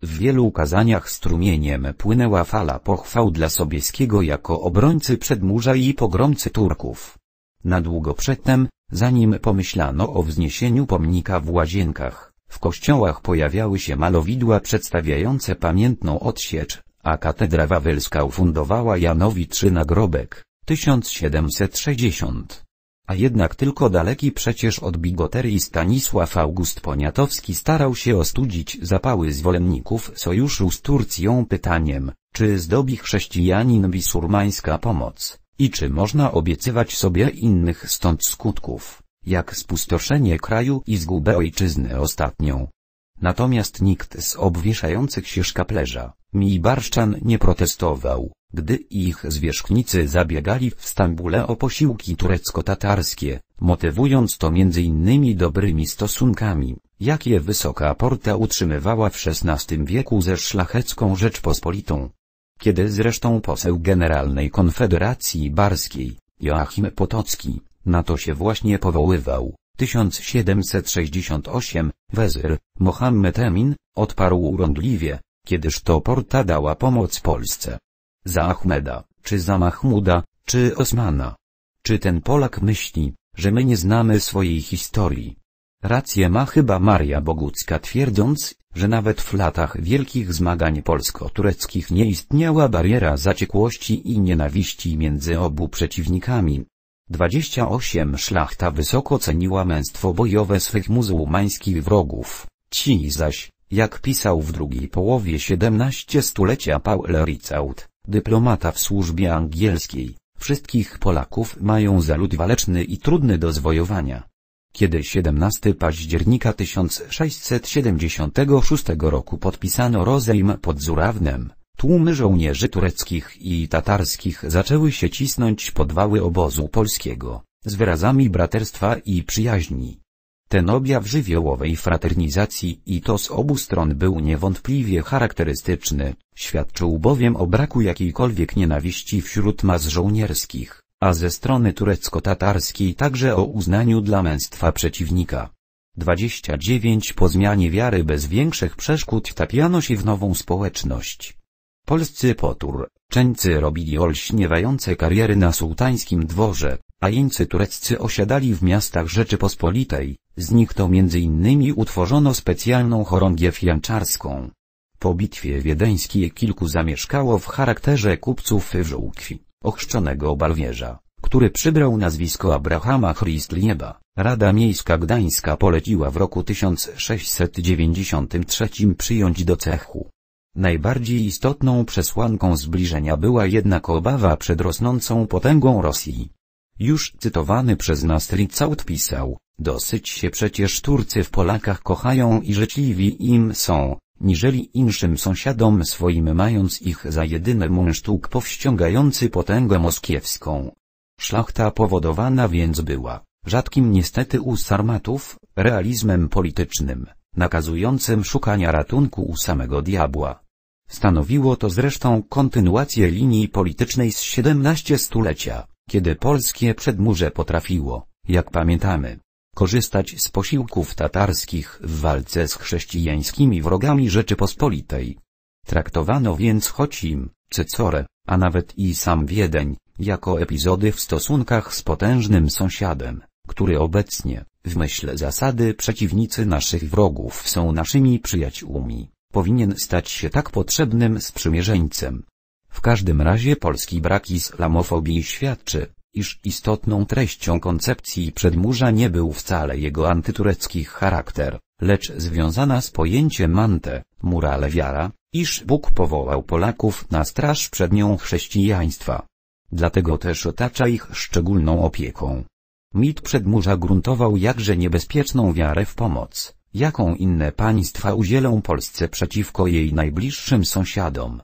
w wielu ukazaniach strumieniem płynęła fala pochwał dla Sobieskiego jako obrońcy przedmurza i pogromcy Turków. Na długo przedtem, zanim pomyślano o wzniesieniu pomnika w łazienkach, w kościołach pojawiały się malowidła przedstawiające pamiętną odsiecz, a katedra wawelska ufundowała Janowi trzy nagrobek, 1760 a jednak tylko daleki przecież od bigoterii Stanisław August Poniatowski starał się ostudzić zapały zwolenników sojuszu z Turcją pytaniem, czy zdobi chrześcijanin bisurmańska pomoc, i czy można obiecywać sobie innych stąd skutków, jak spustoszenie kraju i zgubę ojczyzny ostatnią, Natomiast nikt z obwieszających się szkaplerza, barszczan nie protestował, gdy ich zwierzchnicy zabiegali w Stambule o posiłki turecko-tatarskie, motywując to m.in. dobrymi stosunkami, jakie Wysoka Porta utrzymywała w XVI wieku ze szlachecką Rzeczpospolitą. Kiedy zresztą poseł Generalnej Konfederacji Barskiej, Joachim Potocki, na to się właśnie powoływał, 1768, Wezyr, Mohammed Emin, odparł urądliwie, kiedyż to porta dała pomoc Polsce. Za Ahmeda, czy za Mahmuda, czy Osmana. Czy ten Polak myśli, że my nie znamy swojej historii? Rację ma chyba Maria Bogucka twierdząc, że nawet w latach wielkich zmagań polsko-tureckich nie istniała bariera zaciekłości i nienawiści między obu przeciwnikami, 28 Szlachta wysoko ceniła męstwo bojowe swych muzułmańskich wrogów. Ci zaś, jak pisał w drugiej połowie XVII stulecia Paul Ricaut, dyplomata w służbie angielskiej, wszystkich Polaków mają za lud waleczny i trudny do zwojowania. Kiedy 17 października 1676 roku podpisano rozejm pod Zurawnem, Tłumy żołnierzy tureckich i tatarskich zaczęły się cisnąć pod wały obozu polskiego, z wyrazami braterstwa i przyjaźni. Ten objaw żywiołowej fraternizacji i to z obu stron był niewątpliwie charakterystyczny, świadczył bowiem o braku jakiejkolwiek nienawiści wśród mas żołnierskich, a ze strony turecko-tatarskiej także o uznaniu dla męstwa przeciwnika. 29 Po zmianie wiary bez większych przeszkód wtapiano się w nową społeczność Polscy potur, Czeńcy robili olśniewające kariery na sułtańskim dworze, a jeńcy tureccy osiadali w miastach Rzeczypospolitej, z nich to m.in. utworzono specjalną chorągiew fianczarską. Po bitwie wiedeńskiej kilku zamieszkało w charakterze kupców wyżółkwi, żółkwi, ochrzczonego balwierza, który przybrał nazwisko Abrahama Christlieba. Rada Miejska Gdańska poleciła w roku 1693 przyjąć do cechu. Najbardziej istotną przesłanką zbliżenia była jednak obawa przed rosnącą potęgą Rosji. Już cytowany przez nas Ritzaut pisał, dosyć się przecież Turcy w Polakach kochają i życzliwi im są, niżeli inszym sąsiadom swoim mając ich za jedyny mundsztuk powściągający potęgę moskiewską. Szlachta powodowana więc była, rzadkim niestety u sarmatów, realizmem politycznym nakazującym szukania ratunku u samego diabła. Stanowiło to zresztą kontynuację linii politycznej z XVII stulecia, kiedy polskie przedmurze potrafiło, jak pamiętamy, korzystać z posiłków tatarskich w walce z chrześcijańskimi wrogami Rzeczypospolitej. Traktowano więc Chocim, Cecore, a nawet i sam Wiedeń, jako epizody w stosunkach z potężnym sąsiadem, który obecnie, w myśl zasady przeciwnicy naszych wrogów są naszymi przyjaciółmi, powinien stać się tak potrzebnym sprzymierzeńcem. W każdym razie polski brak islamofobii świadczy, iż istotną treścią koncepcji przedmurza nie był wcale jego antyturecki charakter, lecz związana z pojęciem mante murale wiara, iż Bóg powołał Polaków na straż przed nią chrześcijaństwa. Dlatego też otacza ich szczególną opieką. Mit przedmurza gruntował jakże niebezpieczną wiarę w pomoc, jaką inne państwa udzielą Polsce przeciwko jej najbliższym sąsiadom.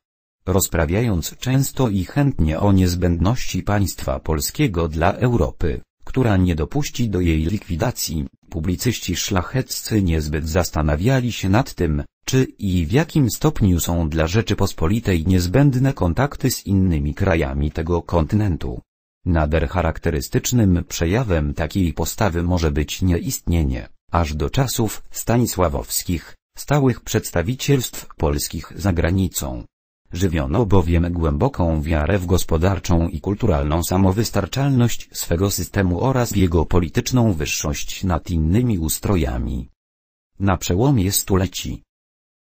Rozprawiając często i chętnie o niezbędności państwa polskiego dla Europy, która nie dopuści do jej likwidacji, publicyści szlacheccy niezbyt zastanawiali się nad tym, czy i w jakim stopniu są dla Rzeczypospolitej niezbędne kontakty z innymi krajami tego kontynentu. Nader charakterystycznym przejawem takiej postawy może być nieistnienie, aż do czasów stanisławowskich, stałych przedstawicielstw polskich za granicą. Żywiono bowiem głęboką wiarę w gospodarczą i kulturalną samowystarczalność swego systemu oraz jego polityczną wyższość nad innymi ustrojami. Na przełomie stuleci,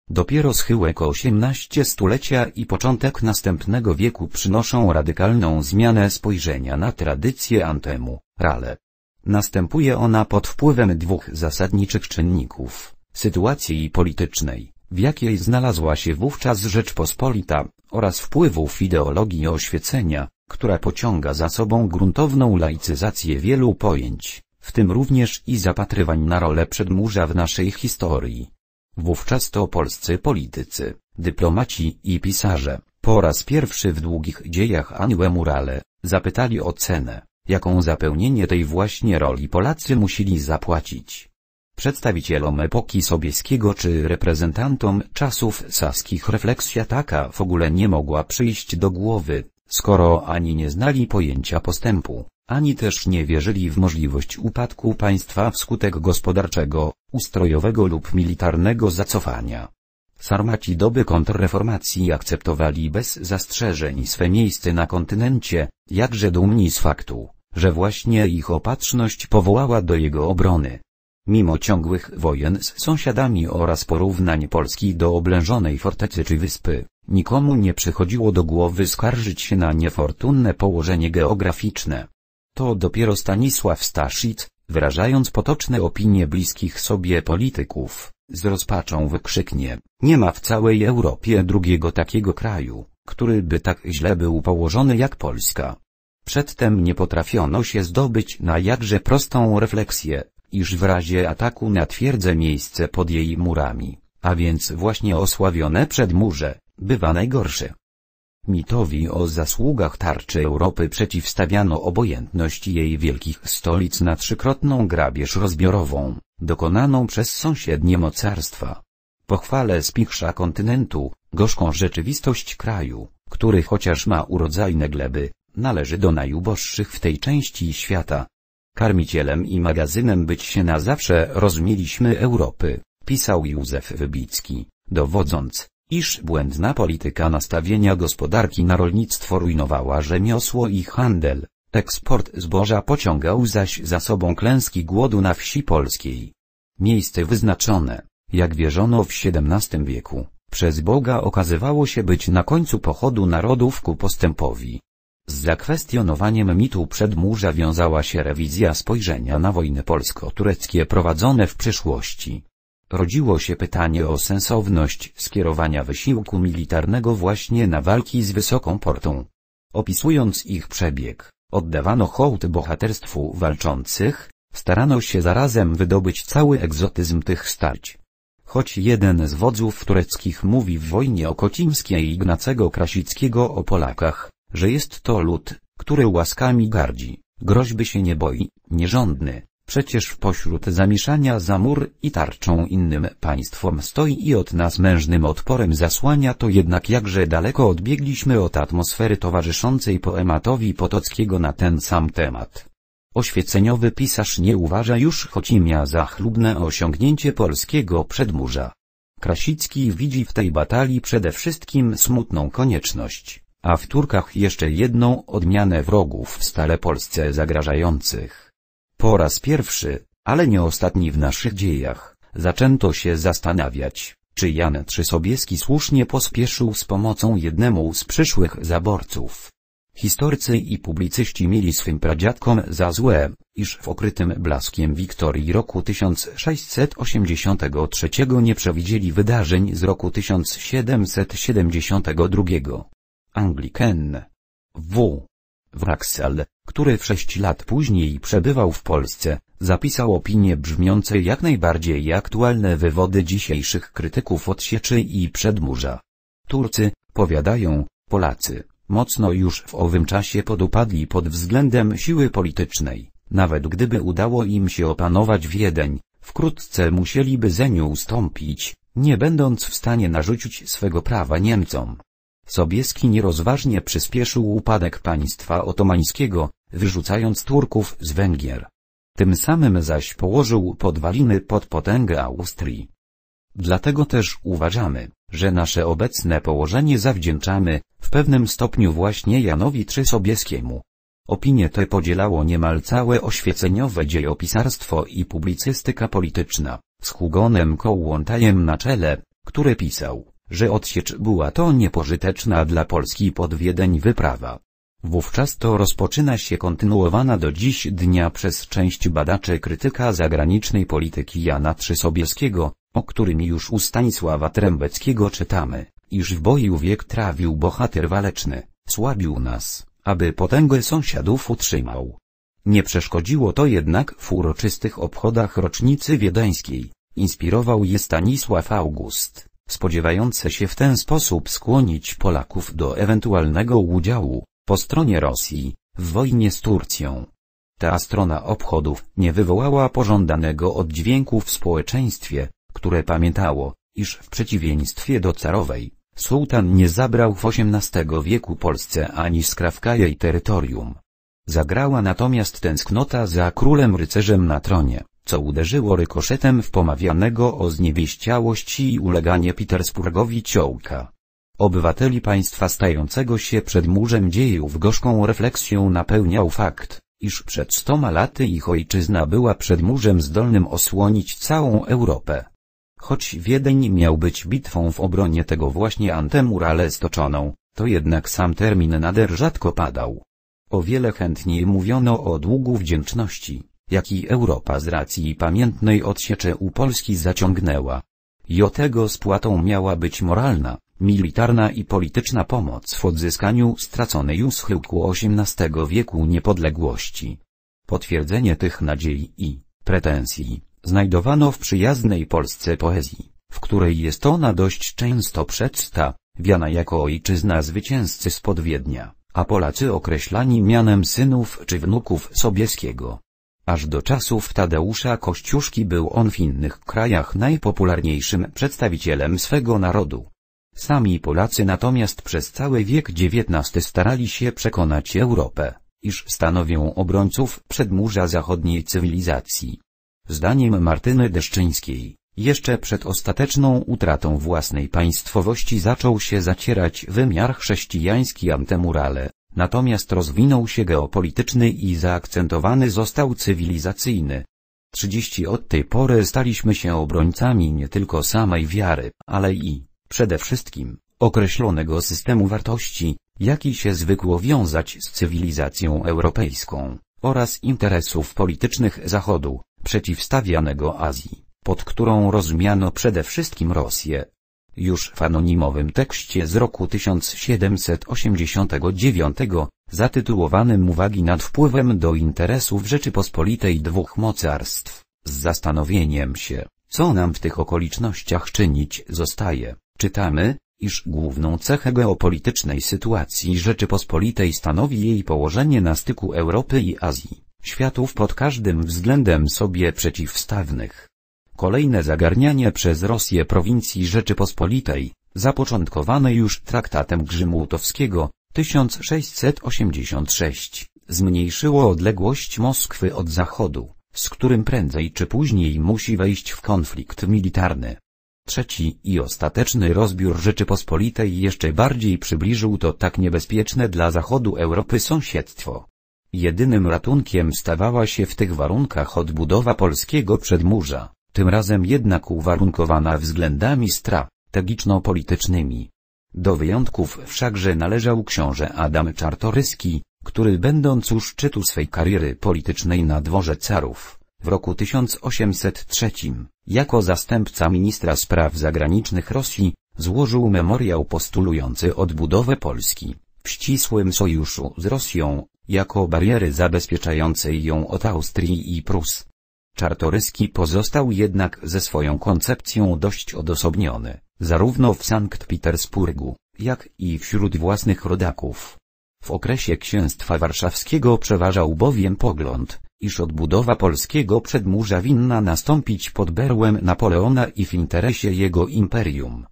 Dopiero schyłek XVIII-stulecia i początek następnego wieku przynoszą radykalną zmianę spojrzenia na tradycję antemu, rale. Następuje ona pod wpływem dwóch zasadniczych czynników, sytuacji politycznej, w jakiej znalazła się wówczas Rzeczpospolita, oraz wpływów ideologii oświecenia, która pociąga za sobą gruntowną laicyzację wielu pojęć, w tym również i zapatrywań na rolę przedmurza w naszej historii. Wówczas to polscy politycy, dyplomaci i pisarze, po raz pierwszy w długich dziejach Anue Murale, zapytali o cenę, jaką zapełnienie tej właśnie roli Polacy musieli zapłacić. Przedstawicielom epoki sobieskiego czy reprezentantom czasów saskich refleksja taka w ogóle nie mogła przyjść do głowy, skoro ani nie znali pojęcia postępu, ani też nie wierzyli w możliwość upadku państwa wskutek gospodarczego, ustrojowego lub militarnego zacofania. Sarmaci doby kontrreformacji akceptowali bez zastrzeżeń swe miejsce na kontynencie, jakże dumni z faktu, że właśnie ich opatrzność powołała do jego obrony. Mimo ciągłych wojen z sąsiadami oraz porównań Polski do oblężonej fortecy czy wyspy, nikomu nie przychodziło do głowy skarżyć się na niefortunne położenie geograficzne. To dopiero Stanisław Staszic, wyrażając potoczne opinie bliskich sobie polityków, z rozpaczą wykrzyknie, nie ma w całej Europie drugiego takiego kraju, który by tak źle był położony jak Polska. Przedtem nie potrafiono się zdobyć na jakże prostą refleksję, iż w razie ataku na twierdzę miejsce pod jej murami, a więc właśnie osławione przedmurze, bywa najgorsze. Mitowi o zasługach tarczy Europy przeciwstawiano obojętność jej wielkich stolic na trzykrotną grabież rozbiorową, dokonaną przez sąsiednie mocarstwa. Pochwale spichrza kontynentu, gorzką rzeczywistość kraju, który chociaż ma urodzajne gleby, należy do najuboższych w tej części świata. Karmicielem i magazynem być się na zawsze rozumieliśmy Europy, pisał Józef Wybicki, dowodząc, iż błędna polityka nastawienia gospodarki na rolnictwo rujnowała rzemiosło i handel, eksport zboża pociągał zaś za sobą klęski głodu na wsi polskiej. Miejsce wyznaczone, jak wierzono w XVII wieku, przez Boga okazywało się być na końcu pochodu narodów ku postępowi. Z zakwestionowaniem mitu przedmurza wiązała się rewizja spojrzenia na wojny polsko-tureckie prowadzone w przyszłości rodziło się pytanie o sensowność skierowania wysiłku militarnego właśnie na walki z wysoką portą. Opisując ich przebieg, oddawano hołd bohaterstwu walczących, starano się zarazem wydobyć cały egzotyzm tych starć. Choć jeden z wodzów tureckich mówi w wojnie okocimskiej Ignacego Krasickiego o Polakach, że jest to lud, który łaskami gardzi, groźby się nie boi, nierządny, Przecież w pośród zamieszania za mur i tarczą innym państwom stoi i od nas mężnym odporem zasłania to jednak jakże daleko odbiegliśmy od atmosfery towarzyszącej poematowi Potockiego na ten sam temat. Oświeceniowy pisarz nie uważa już imia za chlubne osiągnięcie polskiego przedmurza. Krasicki widzi w tej batalii przede wszystkim smutną konieczność, a w Turkach jeszcze jedną odmianę wrogów w stale Polsce zagrażających. Po raz pierwszy, ale nie ostatni w naszych dziejach, zaczęto się zastanawiać, czy Jan Trzysobieski słusznie pospieszył z pomocą jednemu z przyszłych zaborców. Historcy i publicyści mieli swym pradziadkom za złe, iż w okrytym blaskiem Wiktorii roku 1683 nie przewidzieli wydarzeń z roku 1772. Angliken W. Wraxel, który w sześć lat później przebywał w Polsce, zapisał opinie brzmiące jak najbardziej aktualne wywody dzisiejszych krytyków od sieczy i przedmurza. Turcy, powiadają, Polacy, mocno już w owym czasie podupadli pod względem siły politycznej, nawet gdyby udało im się opanować Wiedeń, wkrótce musieliby nią ustąpić, nie będąc w stanie narzucić swego prawa Niemcom. Sobieski nierozważnie przyspieszył upadek państwa otomańskiego, wyrzucając Turków z Węgier. Tym samym zaś położył podwaliny pod potęgę Austrii. Dlatego też uważamy, że nasze obecne położenie zawdzięczamy, w pewnym stopniu właśnie Janowi Trzysobieskiemu. Sobieskiemu. Opinie te podzielało niemal całe oświeceniowe dziejopisarstwo i publicystyka polityczna, z Hugonem Kołłątajem na czele, który pisał że odsiecz była to niepożyteczna dla Polski pod Wiedeń wyprawa. Wówczas to rozpoczyna się kontynuowana do dziś dnia przez część badaczy krytyka zagranicznej polityki Jana Trzysobieskiego, o którym już u Stanisława Trębeckiego czytamy, iż w boju wiek trawił bohater waleczny, słabił nas, aby potęgę sąsiadów utrzymał. Nie przeszkodziło to jednak w uroczystych obchodach rocznicy wiedeńskiej, inspirował je Stanisław August spodziewające się w ten sposób skłonić Polaków do ewentualnego udziału, po stronie Rosji, w wojnie z Turcją. Ta strona obchodów nie wywołała pożądanego oddźwięku w społeczeństwie, które pamiętało, iż w przeciwieństwie do carowej, sułtan nie zabrał w XVIII wieku Polsce ani skrawka jej terytorium. Zagrała natomiast tęsknota za królem rycerzem na tronie co uderzyło rykoszetem w pomawianego o zniewieściałości i uleganie Petersburgowi ciołka. Obywateli państwa stającego się przed murzem dziejów gorzką refleksją napełniał fakt, iż przed stoma laty ich ojczyzna była przed murzem zdolnym osłonić całą Europę. Choć Wiedeń miał być bitwą w obronie tego właśnie antemurale stoczoną, to jednak sam termin nader rzadko padał. O wiele chętniej mówiono o długu wdzięczności jak i Europa z racji pamiętnej odsiecze u Polski zaciągnęła. I o tego spłatą miała być moralna, militarna i polityczna pomoc w odzyskaniu straconej już schyłku XVIII wieku niepodległości. Potwierdzenie tych nadziei i pretensji znajdowano w przyjaznej Polsce poezji, w której jest ona dość często przedstawiana jako ojczyzna zwycięzcy spod Wiednia, a Polacy określani mianem synów czy wnuków Sobieskiego. Aż do czasów Tadeusza Kościuszki był on w innych krajach najpopularniejszym przedstawicielem swego narodu. Sami Polacy natomiast przez cały wiek XIX starali się przekonać Europę, iż stanowią obrońców przedmurza zachodniej cywilizacji. Zdaniem Martyny Deszczyńskiej, jeszcze przed ostateczną utratą własnej państwowości zaczął się zacierać wymiar chrześcijański antemurale, Natomiast rozwinął się geopolityczny i zaakcentowany został cywilizacyjny. 30 Od tej pory staliśmy się obrońcami nie tylko samej wiary, ale i, przede wszystkim, określonego systemu wartości, jaki się zwykło wiązać z cywilizacją europejską, oraz interesów politycznych Zachodu, przeciwstawianego Azji, pod którą rozumiano przede wszystkim Rosję, już w anonimowym tekście z roku 1789, zatytułowanym Uwagi nad wpływem do interesów Rzeczypospolitej dwóch mocarstw, z zastanowieniem się, co nam w tych okolicznościach czynić zostaje, czytamy, iż główną cechę geopolitycznej sytuacji Rzeczypospolitej stanowi jej położenie na styku Europy i Azji, światów pod każdym względem sobie przeciwstawnych kolejne zagarnianie przez Rosję prowincji Rzeczypospolitej, zapoczątkowane już traktatem Grzymułtowskiego, 1686, zmniejszyło odległość Moskwy od zachodu, z którym prędzej czy później musi wejść w konflikt militarny. Trzeci i ostateczny rozbiór Rzeczypospolitej jeszcze bardziej przybliżył to tak niebezpieczne dla zachodu Europy sąsiedztwo. Jedynym ratunkiem stawała się w tych warunkach odbudowa polskiego przedmurza tym razem jednak uwarunkowana względami strategiczno-politycznymi. Do wyjątków wszakże należał książę Adam Czartoryski, który będąc u szczytu swej kariery politycznej na dworze carów, w roku 1803, jako zastępca ministra spraw zagranicznych Rosji, złożył memoriał postulujący odbudowę Polski, w ścisłym sojuszu z Rosją, jako bariery zabezpieczającej ją od Austrii i Prus. Czartoryski pozostał jednak ze swoją koncepcją dość odosobniony, zarówno w Sankt Petersburgu, jak i wśród własnych rodaków. W okresie Księstwa Warszawskiego przeważał bowiem pogląd, iż odbudowa polskiego przedmurza winna nastąpić pod berłem Napoleona i w interesie jego imperium.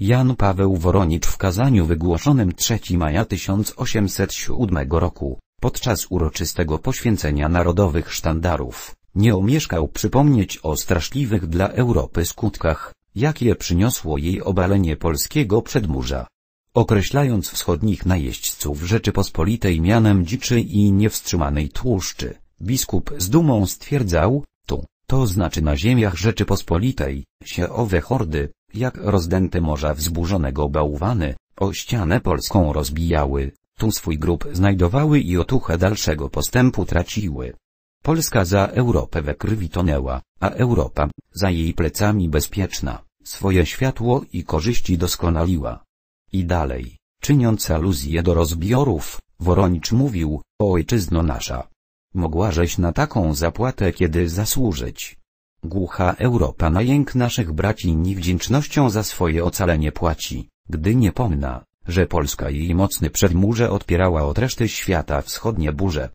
Jan Paweł Woronicz w kazaniu wygłoszonym 3 maja 1807 roku, podczas uroczystego poświęcenia narodowych sztandarów, nie omieszkał przypomnieć o straszliwych dla Europy skutkach, jakie przyniosło jej obalenie polskiego przedmurza. Określając wschodnich najeźdźców Rzeczypospolitej mianem dziczy i niewstrzymanej tłuszczy, biskup z dumą stwierdzał, tu, to znaczy na ziemiach Rzeczypospolitej, się owe hordy, jak rozdęte morza wzburzonego bałwany, o ścianę polską rozbijały, tu swój grób znajdowały i otuchę dalszego postępu traciły. Polska za Europę we krwi tonęła, a Europa, za jej plecami bezpieczna, swoje światło i korzyści doskonaliła. I dalej, czyniąc aluzję do rozbiorów, Woronicz mówił, o ojczyzno nasza. Mogłażeś na taką zapłatę kiedy zasłużyć. Głucha Europa na jęk naszych braci niewdzięcznością za swoje ocalenie płaci, gdy nie pomna, że Polska jej mocny przedmurze odpierała od reszty świata wschodnie burze.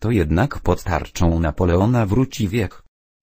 To jednak pod tarczą Napoleona wróci wiek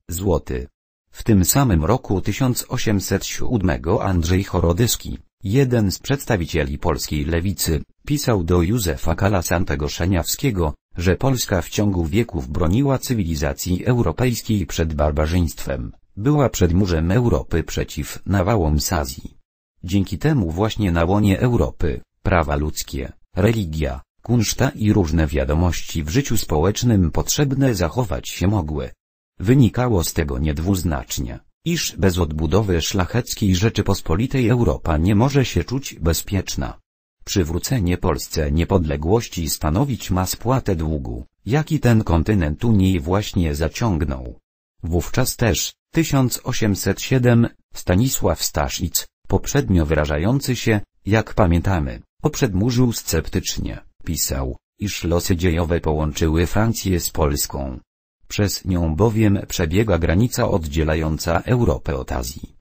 złoty. W tym samym roku 1807 Andrzej Chorodyski, jeden z przedstawicieli polskiej lewicy, pisał do Józefa Kalasantego Szeniawskiego, że Polska w ciągu wieków broniła cywilizacji europejskiej przed barbarzyństwem, była przed murzem Europy przeciw nawałom z Azji. Dzięki temu właśnie na łonie Europy, prawa ludzkie, religia, kunszta i różne wiadomości w życiu społecznym potrzebne zachować się mogły. Wynikało z tego niedwuznacznie, iż bez odbudowy szlacheckiej Rzeczypospolitej Europa nie może się czuć bezpieczna. Przywrócenie Polsce niepodległości stanowić ma spłatę długu, jaki ten kontynent niej właśnie zaciągnął. Wówczas też, 1807, Stanisław Staszic, poprzednio wyrażający się, jak pamiętamy, poprzedmurzył sceptycznie, Pisał, iż losy dziejowe połączyły Francję z Polską. Przez nią bowiem przebiega granica oddzielająca Europę od Azji.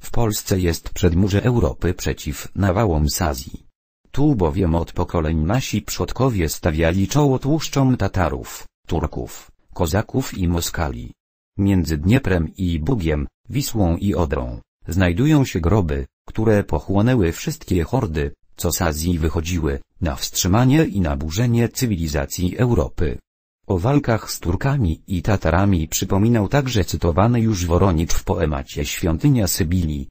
W Polsce jest przedmurze Europy przeciw nawałom z Azji. Tu bowiem od pokoleń nasi przodkowie stawiali czoło tłuszczom Tatarów, Turków, Kozaków i Moskali. Między Dnieprem i Bugiem, Wisłą i Odrą, znajdują się groby, które pochłonęły wszystkie hordy, co z Azji wychodziły, na wstrzymanie i naburzenie cywilizacji Europy. O walkach z Turkami i Tatarami przypominał także cytowany już Woronicz w poemacie Świątynia Sybilii.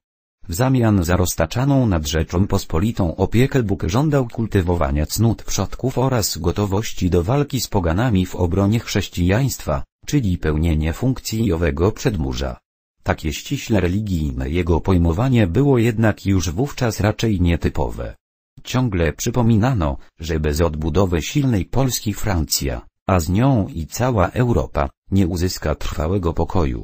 W zamian za roztaczaną nad Rzeczą Pospolitą opiekę Bóg żądał kultywowania cnót przodków oraz gotowości do walki z poganami w obronie chrześcijaństwa, czyli pełnienie funkcji owego przedmurza. Takie ściśle religijne jego pojmowanie było jednak już wówczas raczej nietypowe ciągle przypominano, że bez odbudowy silnej Polski Francja, a z nią i cała Europa, nie uzyska trwałego pokoju.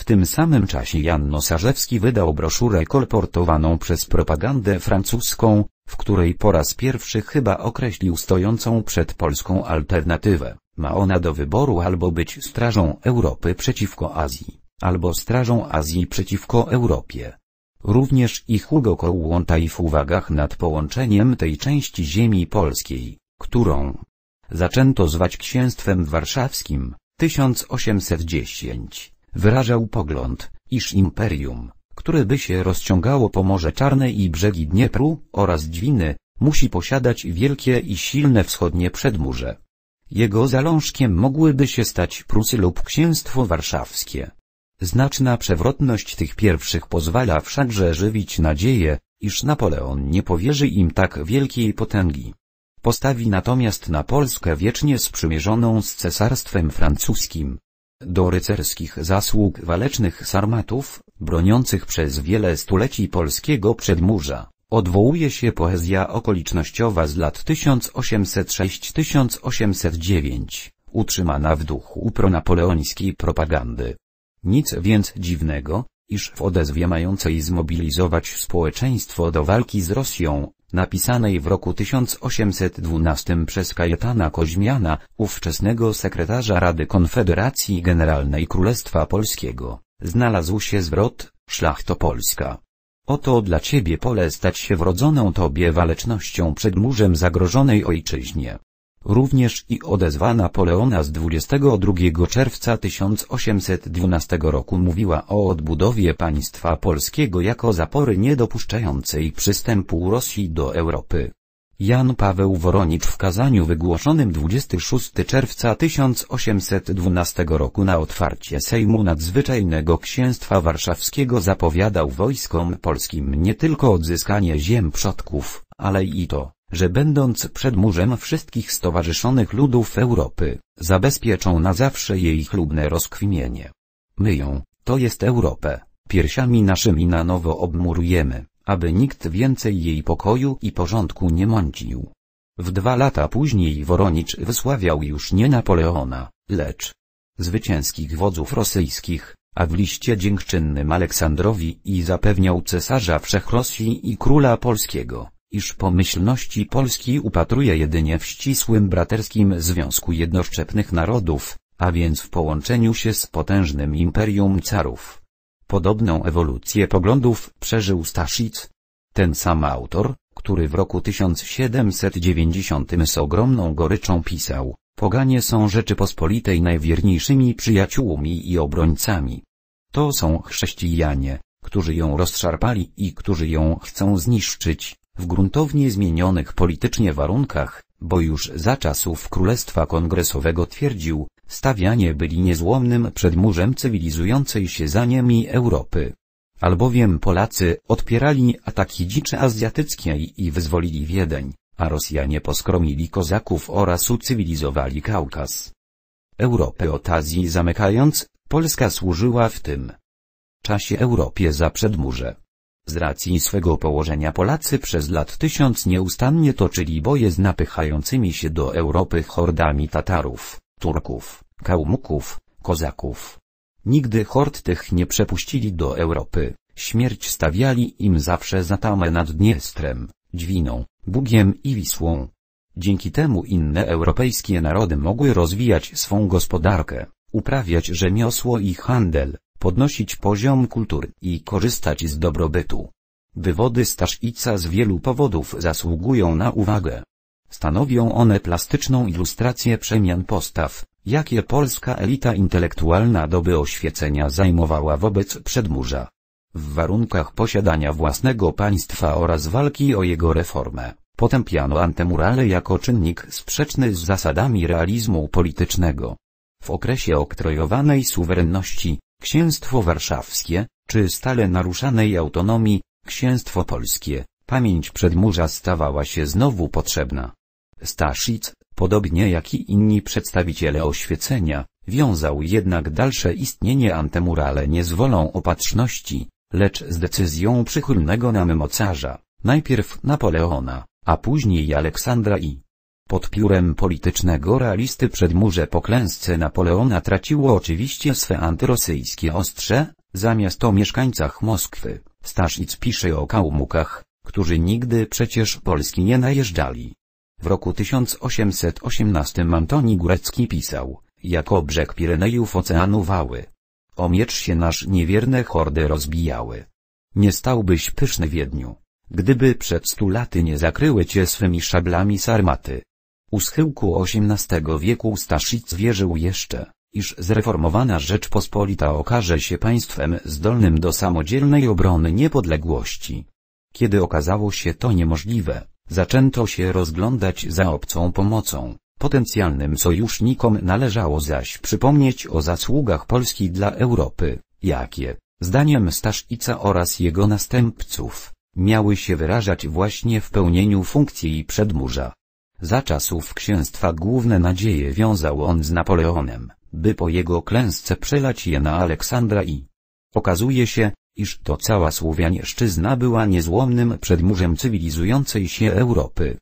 W tym samym czasie Jan Nosarzewski wydał broszurę kolportowaną przez propagandę francuską, w której po raz pierwszy chyba określił stojącą przed Polską alternatywę. Ma ona do wyboru albo być strażą Europy przeciwko Azji, albo strażą Azji przeciwko Europie. Również i Hugo i w uwagach nad połączeniem tej części ziemi polskiej, którą zaczęto zwać Księstwem Warszawskim, 1810, wyrażał pogląd, iż imperium, które by się rozciągało po Morze Czarne i brzegi Dniepru oraz Dźwiny, musi posiadać wielkie i silne wschodnie przedmurze. Jego zalążkiem mogłyby się stać Prusy lub Księstwo Warszawskie. Znaczna przewrotność tych pierwszych pozwala wszakże żywić nadzieję, iż Napoleon nie powierzy im tak wielkiej potęgi. Postawi natomiast na Polskę wiecznie sprzymierzoną z cesarstwem francuskim. Do rycerskich zasług walecznych sarmatów, broniących przez wiele stuleci polskiego przedmurza, odwołuje się poezja okolicznościowa z lat 1806-1809, utrzymana w duchu pronapoleońskiej propagandy. Nic więc dziwnego, iż w odezwie mającej zmobilizować społeczeństwo do walki z Rosją, napisanej w roku 1812 przez Kajetana Koźmiana, ówczesnego sekretarza Rady Konfederacji Generalnej Królestwa Polskiego, znalazł się zwrot, szlachto polska. Oto dla ciebie pole stać się wrodzoną tobie walecznością przed murzem zagrożonej ojczyźnie. Również i odezwa Napoleona z 22 czerwca 1812 roku mówiła o odbudowie państwa polskiego jako zapory niedopuszczającej przystępu Rosji do Europy. Jan Paweł Woronicz w kazaniu wygłoszonym 26 czerwca 1812 roku na otwarcie Sejmu Nadzwyczajnego Księstwa Warszawskiego zapowiadał wojskom polskim nie tylko odzyskanie ziem przodków, ale i to, że będąc przedmurzem wszystkich stowarzyszonych ludów Europy, zabezpieczą na zawsze jej chlubne rozkwimienie. My ją, to jest Europę, piersiami naszymi na nowo obmurujemy, aby nikt więcej jej pokoju i porządku nie mącił. W dwa lata później Woronicz wysławiał już nie Napoleona, lecz zwycięskich wodzów rosyjskich, a w liście dziękczynnym Aleksandrowi i zapewniał cesarza Wszechrosji i króla polskiego, iż pomyślności Polski upatruje jedynie w ścisłym braterskim Związku Jednoszczepnych Narodów, a więc w połączeniu się z potężnym imperium carów. Podobną ewolucję poglądów przeżył Staszic. Ten sam autor, który w roku 1790 z ogromną goryczą pisał, Poganie są Rzeczypospolitej najwierniejszymi przyjaciółmi i obrońcami. To są chrześcijanie, którzy ją rozszarpali i którzy ją chcą zniszczyć w gruntownie zmienionych politycznie warunkach, bo już za czasów Królestwa Kongresowego twierdził, stawianie byli niezłomnym przedmurzem cywilizującej się za niemi Europy. Albowiem Polacy odpierali ataki dziczy azjatyckiej i wyzwolili Wiedeń, a Rosjanie poskromili kozaków oraz ucywilizowali Kaukaz. Europę od Azji zamykając, Polska służyła w tym czasie Europie za przedmurze. Z racji swego położenia Polacy przez lat tysiąc nieustannie toczyli boje z napychającymi się do Europy hordami Tatarów, Turków, Kałmuków, Kozaków. Nigdy hord tych nie przepuścili do Europy, śmierć stawiali im zawsze za tamę nad Dniestrem, Dźwiną, Bugiem i Wisłą. Dzięki temu inne europejskie narody mogły rozwijać swą gospodarkę, uprawiać rzemiosło i handel, podnosić poziom kultury i korzystać z dobrobytu. Wywody Staszica z wielu powodów zasługują na uwagę. Stanowią one plastyczną ilustrację przemian postaw, jakie polska elita intelektualna doby oświecenia zajmowała wobec przedmurza. W warunkach posiadania własnego państwa oraz walki o jego reformę, potępiano antemurale jako czynnik sprzeczny z zasadami realizmu politycznego. W okresie oktrojowanej suwerenności, Księstwo Warszawskie, czy stale naruszanej autonomii, księstwo polskie, pamięć przedmurza stawała się znowu potrzebna. Staszic, podobnie jak i inni przedstawiciele oświecenia, wiązał jednak dalsze istnienie antemurale nie z wolą opatrzności, lecz z decyzją przychylnego nam mocarza, najpierw Napoleona, a później Aleksandra i pod piórem politycznego realisty murze po klęsce Napoleona traciło oczywiście swe antyrosyjskie ostrze, zamiast o mieszkańcach Moskwy, Staszic pisze o kałmukach, którzy nigdy przecież Polski nie najeżdżali. W roku 1818 Antoni Górecki pisał, jako brzeg Pirenejów oceanu wały. O miecz się nasz niewierne hordy rozbijały. Nie stałbyś pyszny Wiedniu, gdyby przed stu laty nie zakryły cię swymi szablami sarmaty. U schyłku XVIII wieku Staszic wierzył jeszcze, iż zreformowana Rzeczpospolita okaże się państwem zdolnym do samodzielnej obrony niepodległości. Kiedy okazało się to niemożliwe, zaczęto się rozglądać za obcą pomocą. Potencjalnym sojusznikom należało zaś przypomnieć o zasługach Polski dla Europy, jakie, zdaniem Staszica oraz jego następców, miały się wyrażać właśnie w pełnieniu funkcji przedmurza. Za czasów księstwa główne nadzieje wiązał on z Napoleonem, by po jego klęsce przelać je na Aleksandra i okazuje się, iż to cała Słowianieszczyzna była niezłomnym przedmurzem cywilizującej się Europy.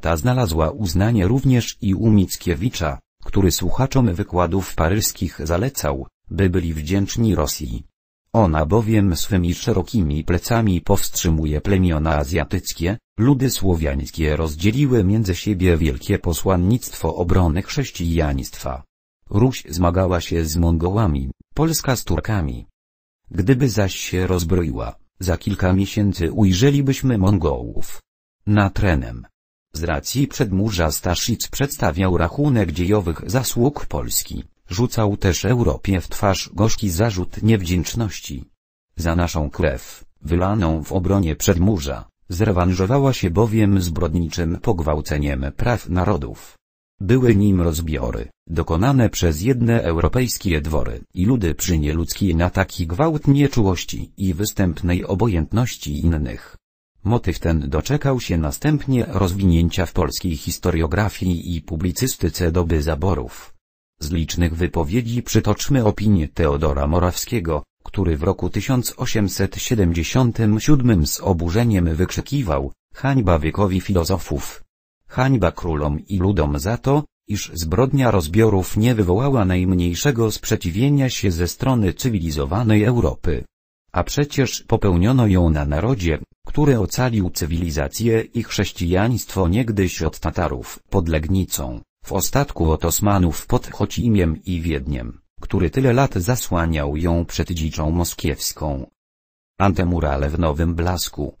ta znalazła uznanie również i u Mickiewicza, który słuchaczom wykładów paryskich zalecał, by byli wdzięczni Rosji. Ona bowiem swymi szerokimi plecami powstrzymuje plemiona azjatyckie, ludy słowiańskie rozdzieliły między siebie wielkie posłannictwo obrony chrześcijaństwa. Ruś zmagała się z Mongołami, Polska z Turkami. Gdyby zaś się rozbroiła, za kilka miesięcy ujrzelibyśmy Mongołów. Na trenem. Z racji przedmurza Staszic przedstawiał rachunek dziejowych zasług Polski. Rzucał też Europie w twarz gorzki zarzut niewdzięczności. Za naszą krew, wylaną w obronie przedmurza, zrewanżowała się bowiem zbrodniczym pogwałceniem praw narodów. Były nim rozbiory, dokonane przez jedne europejskie dwory i ludy przy nieludzkiej na taki gwałt nieczułości i występnej obojętności innych. Motyw ten doczekał się następnie rozwinięcia w polskiej historiografii i publicystyce doby zaborów. Z licznych wypowiedzi przytoczmy opinię Teodora Morawskiego, który w roku 1877 z oburzeniem wykrzykiwał, hańba wiekowi filozofów. Hańba królom i ludom za to, iż zbrodnia rozbiorów nie wywołała najmniejszego sprzeciwienia się ze strony cywilizowanej Europy. A przecież popełniono ją na narodzie, który ocalił cywilizację i chrześcijaństwo niegdyś od Tatarów pod Legnicą w ostatku od Osmanów pod Chocimiem i Wiedniem, który tyle lat zasłaniał ją przed dziczą moskiewską. Antemurale w nowym blasku.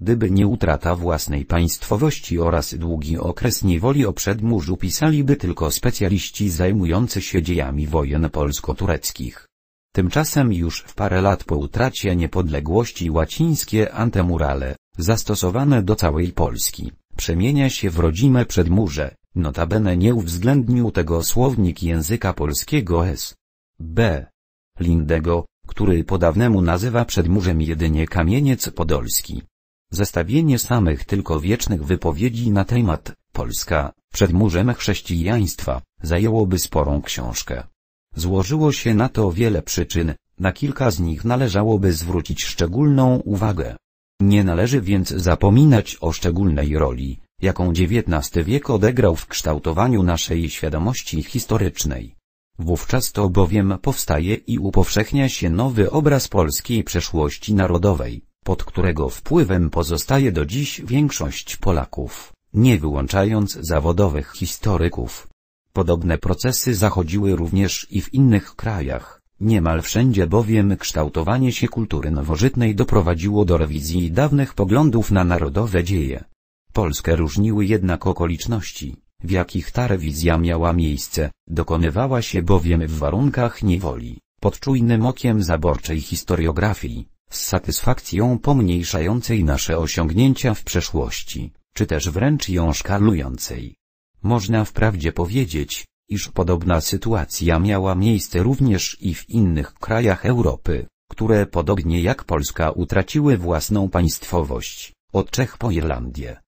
Gdyby nie utrata własnej państwowości oraz długi okres niewoli o przedmurzu pisaliby tylko specjaliści zajmujący się dziejami wojen polsko-tureckich. Tymczasem już w parę lat po utracie niepodległości łacińskie antemurale, zastosowane do całej Polski, przemienia się w rodzime przedmurze. Notabene nie uwzględnił tego słownik języka polskiego S. B. Lindego, który po dawnemu nazywa przedmurzem jedynie kamieniec podolski. Zestawienie samych tylko wiecznych wypowiedzi na temat Polska, przedmurzem chrześcijaństwa, zajęłoby sporą książkę. Złożyło się na to wiele przyczyn, na kilka z nich należałoby zwrócić szczególną uwagę. Nie należy więc zapominać o szczególnej roli, jaką XIX wiek odegrał w kształtowaniu naszej świadomości historycznej. Wówczas to bowiem powstaje i upowszechnia się nowy obraz polskiej przeszłości narodowej, pod którego wpływem pozostaje do dziś większość Polaków, nie wyłączając zawodowych historyków. Podobne procesy zachodziły również i w innych krajach, niemal wszędzie bowiem kształtowanie się kultury nowożytnej doprowadziło do rewizji dawnych poglądów na narodowe dzieje. Polskę różniły jednak okoliczności, w jakich ta rewizja miała miejsce, dokonywała się bowiem w warunkach niewoli, pod czujnym okiem zaborczej historiografii, z satysfakcją pomniejszającej nasze osiągnięcia w przeszłości, czy też wręcz ją szkalującej. Można wprawdzie powiedzieć, iż podobna sytuacja miała miejsce również i w innych krajach Europy, które podobnie jak Polska utraciły własną państwowość, od Czech po Irlandię.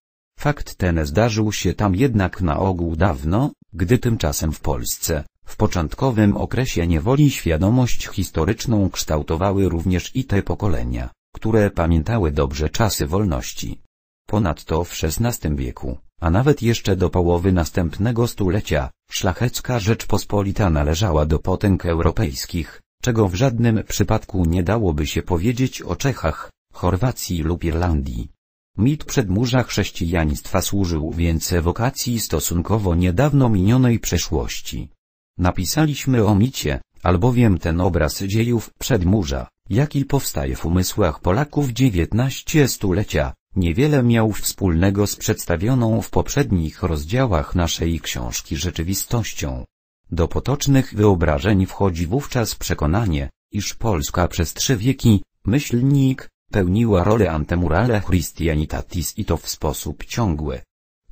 Fakt ten zdarzył się tam jednak na ogół dawno, gdy tymczasem w Polsce, w początkowym okresie niewoli świadomość historyczną kształtowały również i te pokolenia, które pamiętały dobrze czasy wolności. Ponadto w XVI wieku, a nawet jeszcze do połowy następnego stulecia, szlachecka Rzeczpospolita należała do potęg europejskich, czego w żadnym przypadku nie dałoby się powiedzieć o Czechach, Chorwacji lub Irlandii. Mit przedmurza chrześcijaństwa służył więc ewokacji stosunkowo niedawno minionej przeszłości. Napisaliśmy o micie, albowiem ten obraz dziejów przedmurza, jaki powstaje w umysłach Polaków XIX stulecia, niewiele miał wspólnego z przedstawioną w poprzednich rozdziałach naszej książki rzeczywistością. Do potocznych wyobrażeń wchodzi wówczas przekonanie, iż Polska przez trzy wieki, myślnik, pełniła rolę antemurale Christianitatis i to w sposób ciągły.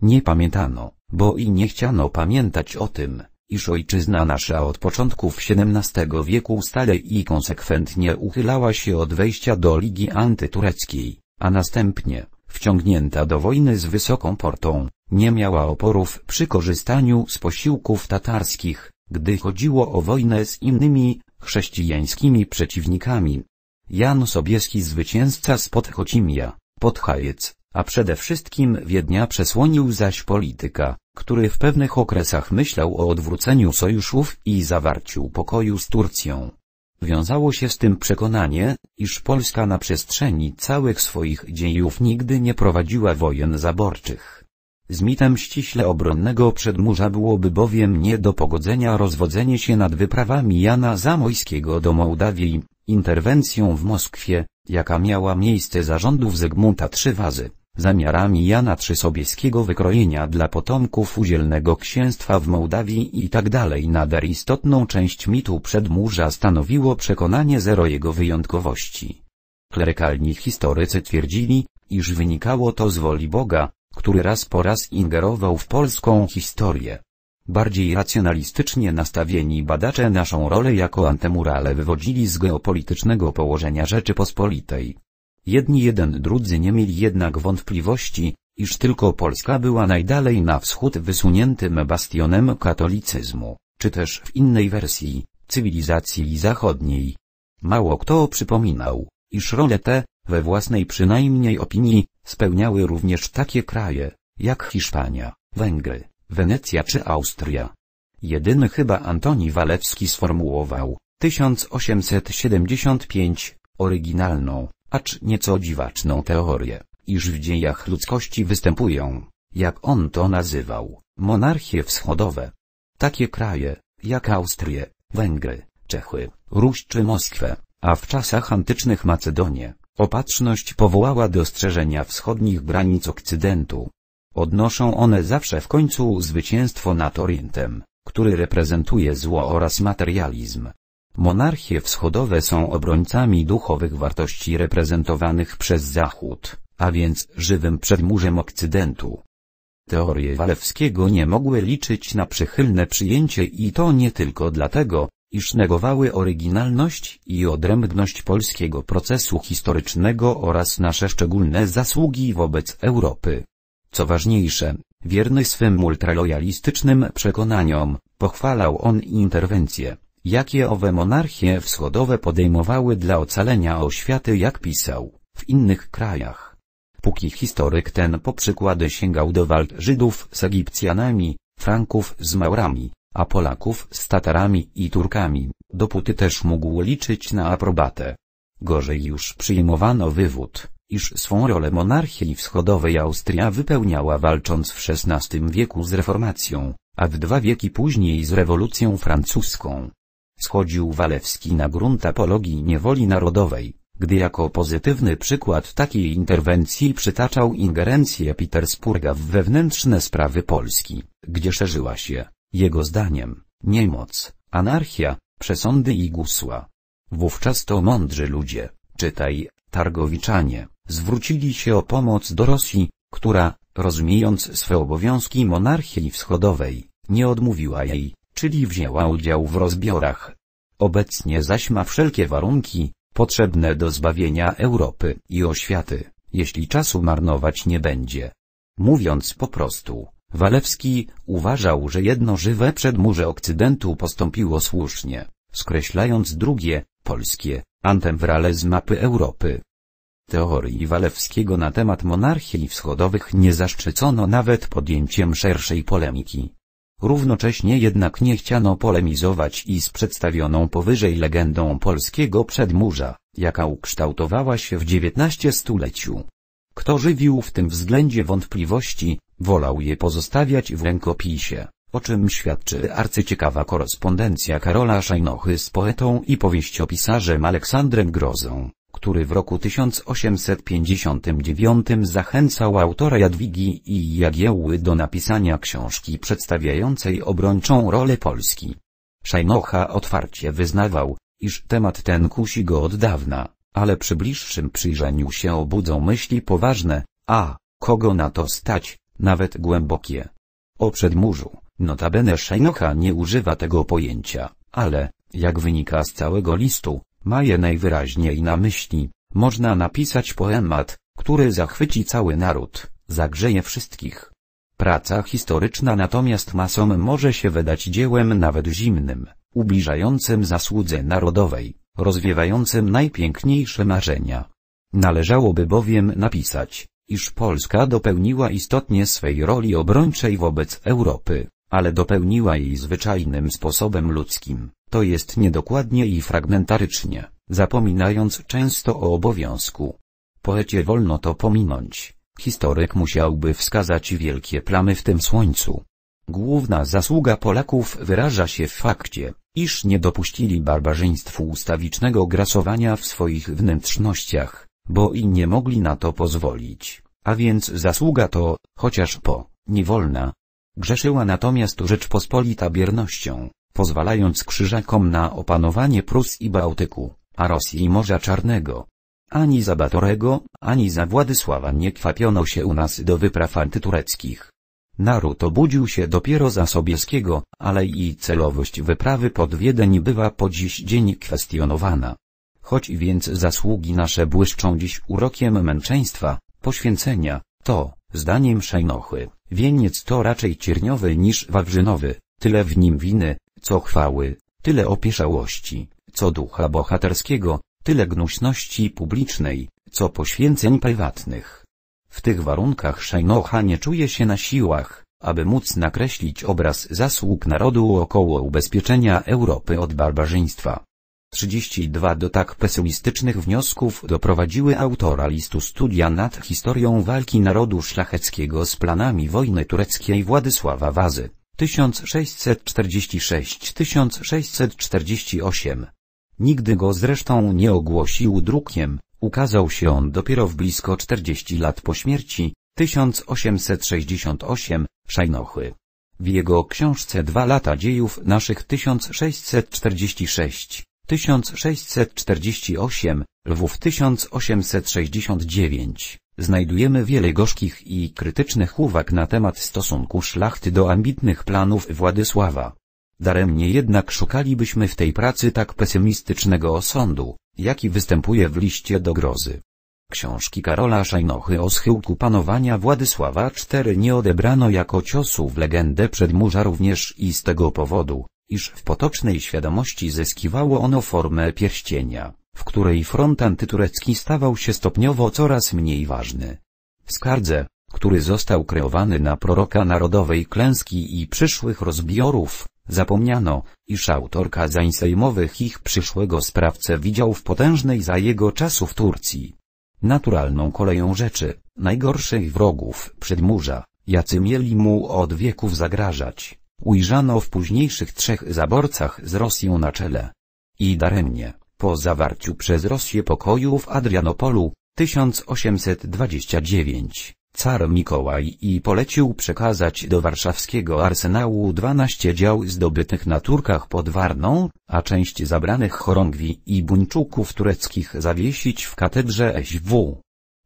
Nie pamiętano, bo i nie chciano pamiętać o tym, iż ojczyzna nasza od początków XVII wieku stale i konsekwentnie uchylała się od wejścia do ligi antytureckiej, a następnie, wciągnięta do wojny z wysoką portą, nie miała oporów przy korzystaniu z posiłków tatarskich, gdy chodziło o wojnę z innymi, chrześcijańskimi przeciwnikami. Jan Sobieski zwycięzca spod Chocimia, pod Hajec, a przede wszystkim Wiednia przesłonił zaś polityka, który w pewnych okresach myślał o odwróceniu sojuszów i zawarciu pokoju z Turcją. Wiązało się z tym przekonanie, iż Polska na przestrzeni całych swoich dziejów nigdy nie prowadziła wojen zaborczych. Z mitem ściśle obronnego przedmurza byłoby bowiem nie do pogodzenia rozwodzenie się nad wyprawami Jana Zamojskiego do Mołdawii, interwencją w Moskwie, jaka miała miejsce zarządów Zygmunta III Wazy, zamiarami Jana Sobieskiego wykrojenia dla potomków udzielnego księstwa w Mołdawii i tak dalej nader istotną część mitu przedmurza stanowiło przekonanie zero jego wyjątkowości. Klerykalni historycy twierdzili, iż wynikało to z woli Boga, który raz po raz ingerował w polską historię. Bardziej racjonalistycznie nastawieni badacze naszą rolę jako antemurale wywodzili z geopolitycznego położenia Rzeczypospolitej. Jedni jeden drudzy nie mieli jednak wątpliwości, iż tylko Polska była najdalej na wschód wysuniętym bastionem katolicyzmu, czy też w innej wersji, cywilizacji zachodniej. Mało kto przypominał, iż rolę tę, we własnej przynajmniej opinii, spełniały również takie kraje, jak Hiszpania, Węgry, Wenecja czy Austria. Jedyny chyba Antoni Walewski sformułował 1875 oryginalną, acz nieco dziwaczną teorię, iż w dziejach ludzkości występują, jak on to nazywał, monarchie wschodowe. Takie kraje, jak Austrię, Węgry, Czechy, Ruś czy Moskwę, a w czasach antycznych Macedonię, opatrzność powołała do strzeżenia wschodnich granic Okcydentu. Odnoszą one zawsze w końcu zwycięstwo nad Orientem, który reprezentuje zło oraz materializm. Monarchie wschodowe są obrońcami duchowych wartości reprezentowanych przez Zachód, a więc żywym przedmurzem Okcydentu. Teorie Walewskiego nie mogły liczyć na przychylne przyjęcie i to nie tylko dlatego, iż negowały oryginalność i odrębność polskiego procesu historycznego oraz nasze szczególne zasługi wobec Europy. Co ważniejsze, wierny swym ultralojalistycznym przekonaniom, pochwalał on interwencje, jakie owe monarchie wschodowe podejmowały dla ocalenia oświaty jak pisał, w innych krajach. Póki historyk ten po przykłady sięgał do walk Żydów z Egipcjanami, Franków z Maurami, a Polaków z Tatarami i Turkami, dopóty też mógł liczyć na aprobatę. Gorzej już przyjmowano wywód, iż swą rolę monarchii wschodowej Austria wypełniała walcząc w XVI wieku z reformacją, a w dwa wieki później z rewolucją francuską. Schodził Walewski na grunt apologii niewoli narodowej, gdy jako pozytywny przykład takiej interwencji przytaczał ingerencję Petersburga w wewnętrzne sprawy Polski, gdzie szerzyła się, jego zdaniem, niemoc, anarchia, przesądy i gusła. Wówczas to mądrzy ludzie, czytaj, targowiczanie, zwrócili się o pomoc do Rosji, która, rozumiejąc swe obowiązki monarchii wschodowej, nie odmówiła jej, czyli wzięła udział w rozbiorach. Obecnie zaś ma wszelkie warunki, potrzebne do zbawienia Europy i oświaty, jeśli czasu marnować nie będzie. Mówiąc po prostu, Walewski uważał, że jedno żywe przedmurze Okcydentu postąpiło słusznie, skreślając drugie, polskie, antemwrale z mapy Europy. Teorii Walewskiego na temat monarchii wschodowych nie zaszczycono nawet podjęciem szerszej polemiki. Równocześnie jednak nie chciano polemizować i z przedstawioną powyżej legendą polskiego przedmurza, jaka ukształtowała się w XIX stuleciu. Kto żywił w tym względzie wątpliwości, wolał je pozostawiać w rękopisie, o czym świadczy arcyciekawa korespondencja Karola Szajnochy z poetą i powieściopisarzem Aleksandrem Grozą który w roku 1859 zachęcał autora Jadwigi i Jagiełły do napisania książki przedstawiającej obrończą rolę Polski. Szajnocha otwarcie wyznawał, iż temat ten kusi go od dawna, ale przy bliższym przyjrzeniu się obudzą myśli poważne, a, kogo na to stać, nawet głębokie. O przedmurzu, notabene Szajnocha nie używa tego pojęcia, ale, jak wynika z całego listu, ma je najwyraźniej na myśli, można napisać poemat, który zachwyci cały naród, zagrzeje wszystkich. Praca historyczna natomiast masom może się wydać dziełem nawet zimnym, ubliżającym zasłudze narodowej, rozwiewającym najpiękniejsze marzenia. Należałoby bowiem napisać, iż Polska dopełniła istotnie swej roli obrończej wobec Europy, ale dopełniła jej zwyczajnym sposobem ludzkim, to jest niedokładnie i fragmentarycznie, zapominając często o obowiązku. Poecie wolno to pominąć, historyk musiałby wskazać wielkie plamy w tym słońcu. Główna zasługa Polaków wyraża się w fakcie, iż nie dopuścili barbarzyństwu ustawicznego grasowania w swoich wnętrznościach, bo i nie mogli na to pozwolić, a więc zasługa to, chociaż po, niewolna, Grzeszyła natomiast Rzeczpospolita biernością, pozwalając krzyżakom na opanowanie Prus i Bałtyku, a Rosji Morza Czarnego. Ani za Batorego, ani za Władysława nie kwapiono się u nas do wypraw antytureckich. Naród obudził się dopiero za Sobieskiego, ale i celowość wyprawy pod Wiedeń bywa po dziś dzień kwestionowana. Choć więc zasługi nasze błyszczą dziś urokiem męczeństwa, poświęcenia, to, Zdaniem Szajnochy, wieniec to raczej cierniowy niż wawrzynowy, tyle w nim winy, co chwały, tyle opieszałości, co ducha bohaterskiego, tyle gnuśności publicznej, co poświęceń prywatnych. W tych warunkach Szajnocha nie czuje się na siłach, aby móc nakreślić obraz zasług narodu około ubezpieczenia Europy od barbarzyństwa. 32 do tak pesymistycznych wniosków doprowadziły autora listu studia nad historią walki narodu szlacheckiego z planami wojny tureckiej Władysława Wazy 1646-1648. Nigdy go zresztą nie ogłosił drukiem, ukazał się on dopiero w blisko 40 lat po śmierci, 1868, Szajnochy. W jego książce Dwa lata dziejów naszych 1646 1648, Lwów 1869, znajdujemy wiele gorzkich i krytycznych uwag na temat stosunku szlachty do ambitnych planów Władysława. Daremnie jednak szukalibyśmy w tej pracy tak pesymistycznego osądu, jaki występuje w liście do grozy. Książki Karola Szajnochy o schyłku panowania Władysława IV nie odebrano jako ciosu w legendę przedmurza również i z tego powodu, iż w potocznej świadomości zyskiwało ono formę pierścienia, w której front antyturecki stawał się stopniowo coraz mniej ważny. W skardze, który został kreowany na proroka narodowej klęski i przyszłych rozbiorów, zapomniano, iż autorka zainsejmowych ich przyszłego sprawcę widział w potężnej za jego czasów Turcji. Naturalną koleją rzeczy, najgorszych wrogów przedmurza, jacy mieli mu od wieków zagrażać Ujrzano w późniejszych trzech zaborcach z Rosją na czele. I daremnie, po zawarciu przez Rosję pokoju w Adrianopolu, 1829, car Mikołaj i polecił przekazać do warszawskiego arsenału 12 dział zdobytych na Turkach pod Warną, a część zabranych chorągwi i buńczuków tureckich zawiesić w katedrze SW.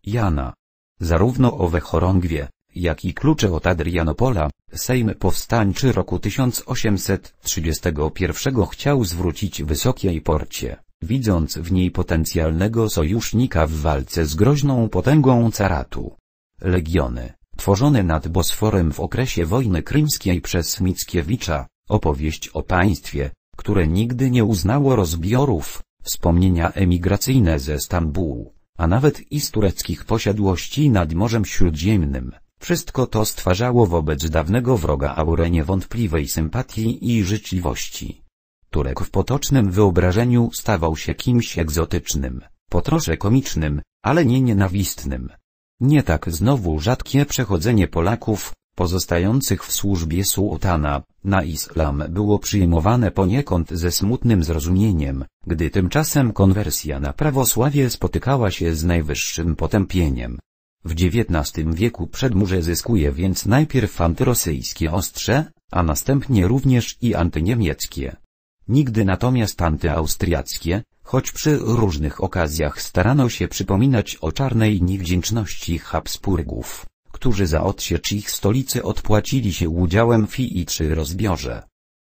Jana. Zarówno owe chorągwie, jak i klucze od Adrianopola, Sejm Powstańczy roku 1831 chciał zwrócić Wysokiej Porcie, widząc w niej potencjalnego sojusznika w walce z groźną potęgą caratu. Legiony, tworzone nad Bosforem w okresie wojny krymskiej przez Mickiewicza, opowieść o państwie, które nigdy nie uznało rozbiorów, wspomnienia emigracyjne ze Stambułu, a nawet i z tureckich posiadłości nad Morzem Śródziemnym. Wszystko to stwarzało wobec dawnego wroga aurę niewątpliwej sympatii i życzliwości. Turek w potocznym wyobrażeniu stawał się kimś egzotycznym, potrosze komicznym, ale nie nienawistnym. Nie tak znowu rzadkie przechodzenie Polaków, pozostających w służbie sułtana, na islam było przyjmowane poniekąd ze smutnym zrozumieniem, gdy tymczasem konwersja na prawosławie spotykała się z najwyższym potępieniem. W XIX wieku przedmurze zyskuje więc najpierw antyrosyjskie ostrze, a następnie również i antyniemieckie. Nigdy natomiast antyaustriackie, choć przy różnych okazjach starano się przypominać o czarnej niewdzięczności Habsburgów, którzy za odsiecz ich stolicy odpłacili się udziałem w i rozbiorze.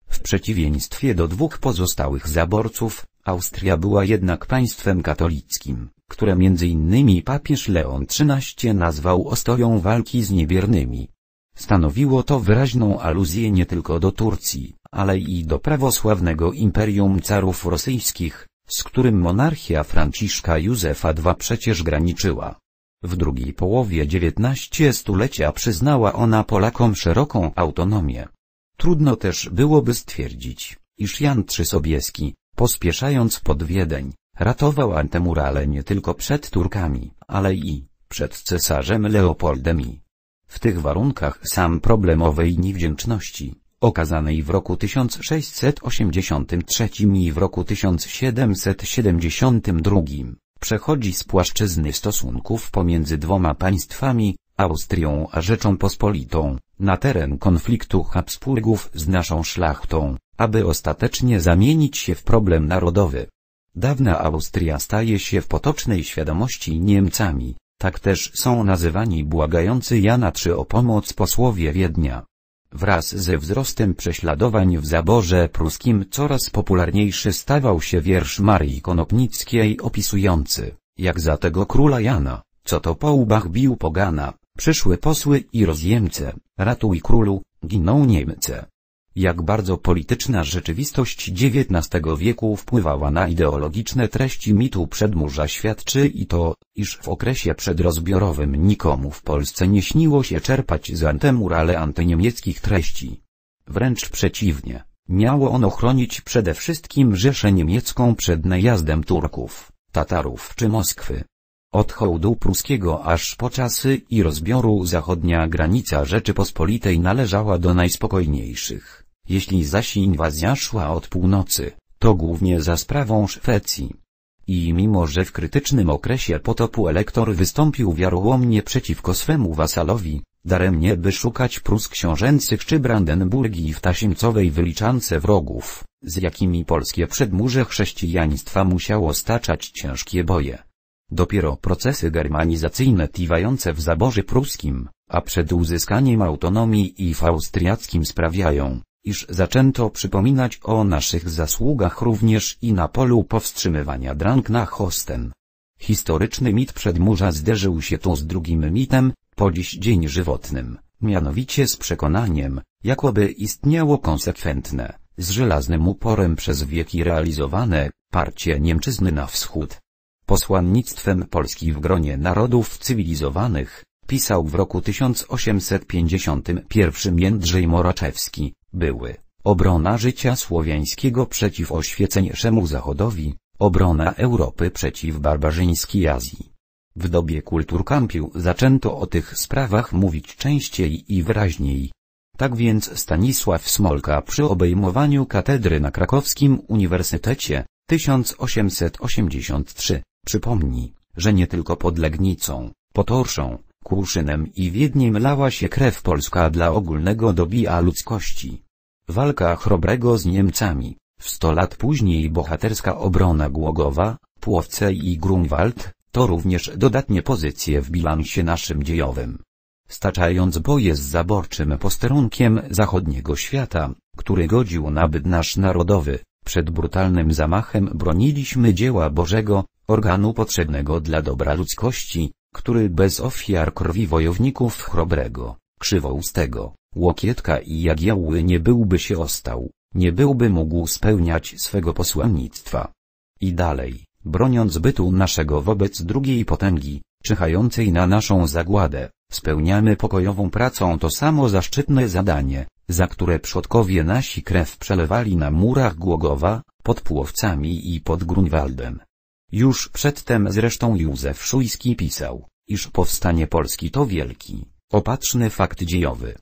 W przeciwieństwie do dwóch pozostałych zaborców, Austria była jednak państwem katolickim które między innymi papież Leon XIII nazwał ostoją walki z niewiernymi. Stanowiło to wyraźną aluzję nie tylko do Turcji, ale i do prawosławnego imperium carów rosyjskich, z którym monarchia Franciszka Józefa II przecież graniczyła. W drugiej połowie XIX stulecia przyznała ona Polakom szeroką autonomię. Trudno też byłoby stwierdzić, iż Jan Trzysobieski, pospieszając pod Wiedeń, Ratował Antemurale nie tylko przed Turkami, ale i przed cesarzem Leopoldem I. W tych warunkach sam problemowej niewdzięczności, okazanej w roku 1683 i w roku 1772, przechodzi z płaszczyzny stosunków pomiędzy dwoma państwami, Austrią a Rzeczą Pospolitą, na teren konfliktu Habsburgów z naszą szlachtą, aby ostatecznie zamienić się w problem narodowy. Dawna Austria staje się w potocznej świadomości Niemcami, tak też są nazywani błagający Jana III o pomoc posłowie Wiednia. Wraz ze wzrostem prześladowań w zaborze pruskim coraz popularniejszy stawał się wiersz Marii Konopnickiej opisujący, jak za tego króla Jana, co to po łbach bił pogana, przyszły posły i rozjemce, ratuj królu, giną Niemce jak bardzo polityczna rzeczywistość XIX wieku wpływała na ideologiczne treści mitu przedmurza świadczy i to, iż w okresie przedrozbiorowym nikomu w Polsce nie śniło się czerpać z antymurale antyniemieckich treści. Wręcz przeciwnie, miało ono chronić przede wszystkim Rzeszę Niemiecką przed najazdem Turków, Tatarów czy Moskwy. Od hołdu pruskiego aż po czasy i rozbioru zachodnia granica Rzeczypospolitej należała do najspokojniejszych. Jeśli zaś inwazja szła od północy, to głównie za sprawą Szwecji. I mimo że w krytycznym okresie potopu elektor wystąpił wiarołomnie przeciwko swemu wasalowi, daremnie by szukać Prus książęcych czy Brandenburgii w tasimcowej wyliczance wrogów, z jakimi polskie przedmurze chrześcijaństwa musiało staczać ciężkie boje. Dopiero procesy germanizacyjne tiwające w zaborze pruskim, a przed uzyskaniem autonomii i w austriackim sprawiają, iż zaczęto przypominać o naszych zasługach również i na polu powstrzymywania drang na hostem. Historyczny mit przedmurza zderzył się tu z drugim mitem, po dziś dzień żywotnym, mianowicie z przekonaniem, jakoby istniało konsekwentne, z żelaznym uporem przez wieki realizowane, parcie Niemczyzny na wschód. Posłannictwem Polski w gronie narodów cywilizowanych, pisał w roku 1851 Jędrzej Moraczewski, były obrona życia słowiańskiego przeciw oświecenioszemu Zachodowi, obrona Europy przeciw barbarzyńskiej Azji. W dobie kultur zaczęto o tych sprawach mówić częściej i wyraźniej. Tak więc Stanisław Smolka przy obejmowaniu katedry na krakowskim uniwersytecie, 1883, przypomni, że nie tylko pod Legnicą, Potorszą, Kurszynem i Wiedniem lała się krew polska dla ogólnego dobija ludzkości. Walka chrobrego z Niemcami, w sto lat później bohaterska obrona Głogowa, Płowce i Grunwald, to również dodatnie pozycje w bilansie naszym dziejowym. Staczając boje z zaborczym posterunkiem zachodniego świata, który godził na byt nasz narodowy, przed brutalnym zamachem broniliśmy dzieła Bożego, organu potrzebnego dla dobra ludzkości, który bez ofiar krwi wojowników chrobrego, krzywoustego, łokietka i jagiełły nie byłby się ostał, nie byłby mógł spełniać swego posłannictwa. I dalej, broniąc bytu naszego wobec drugiej potęgi, czyhającej na naszą zagładę, spełniamy pokojową pracą to samo zaszczytne zadanie, za które przodkowie nasi krew przelewali na murach Głogowa, pod Płowcami i pod Grunwaldem. Już przedtem zresztą Józef Szujski pisał, iż powstanie Polski to wielki, opatrzny fakt dziejowy.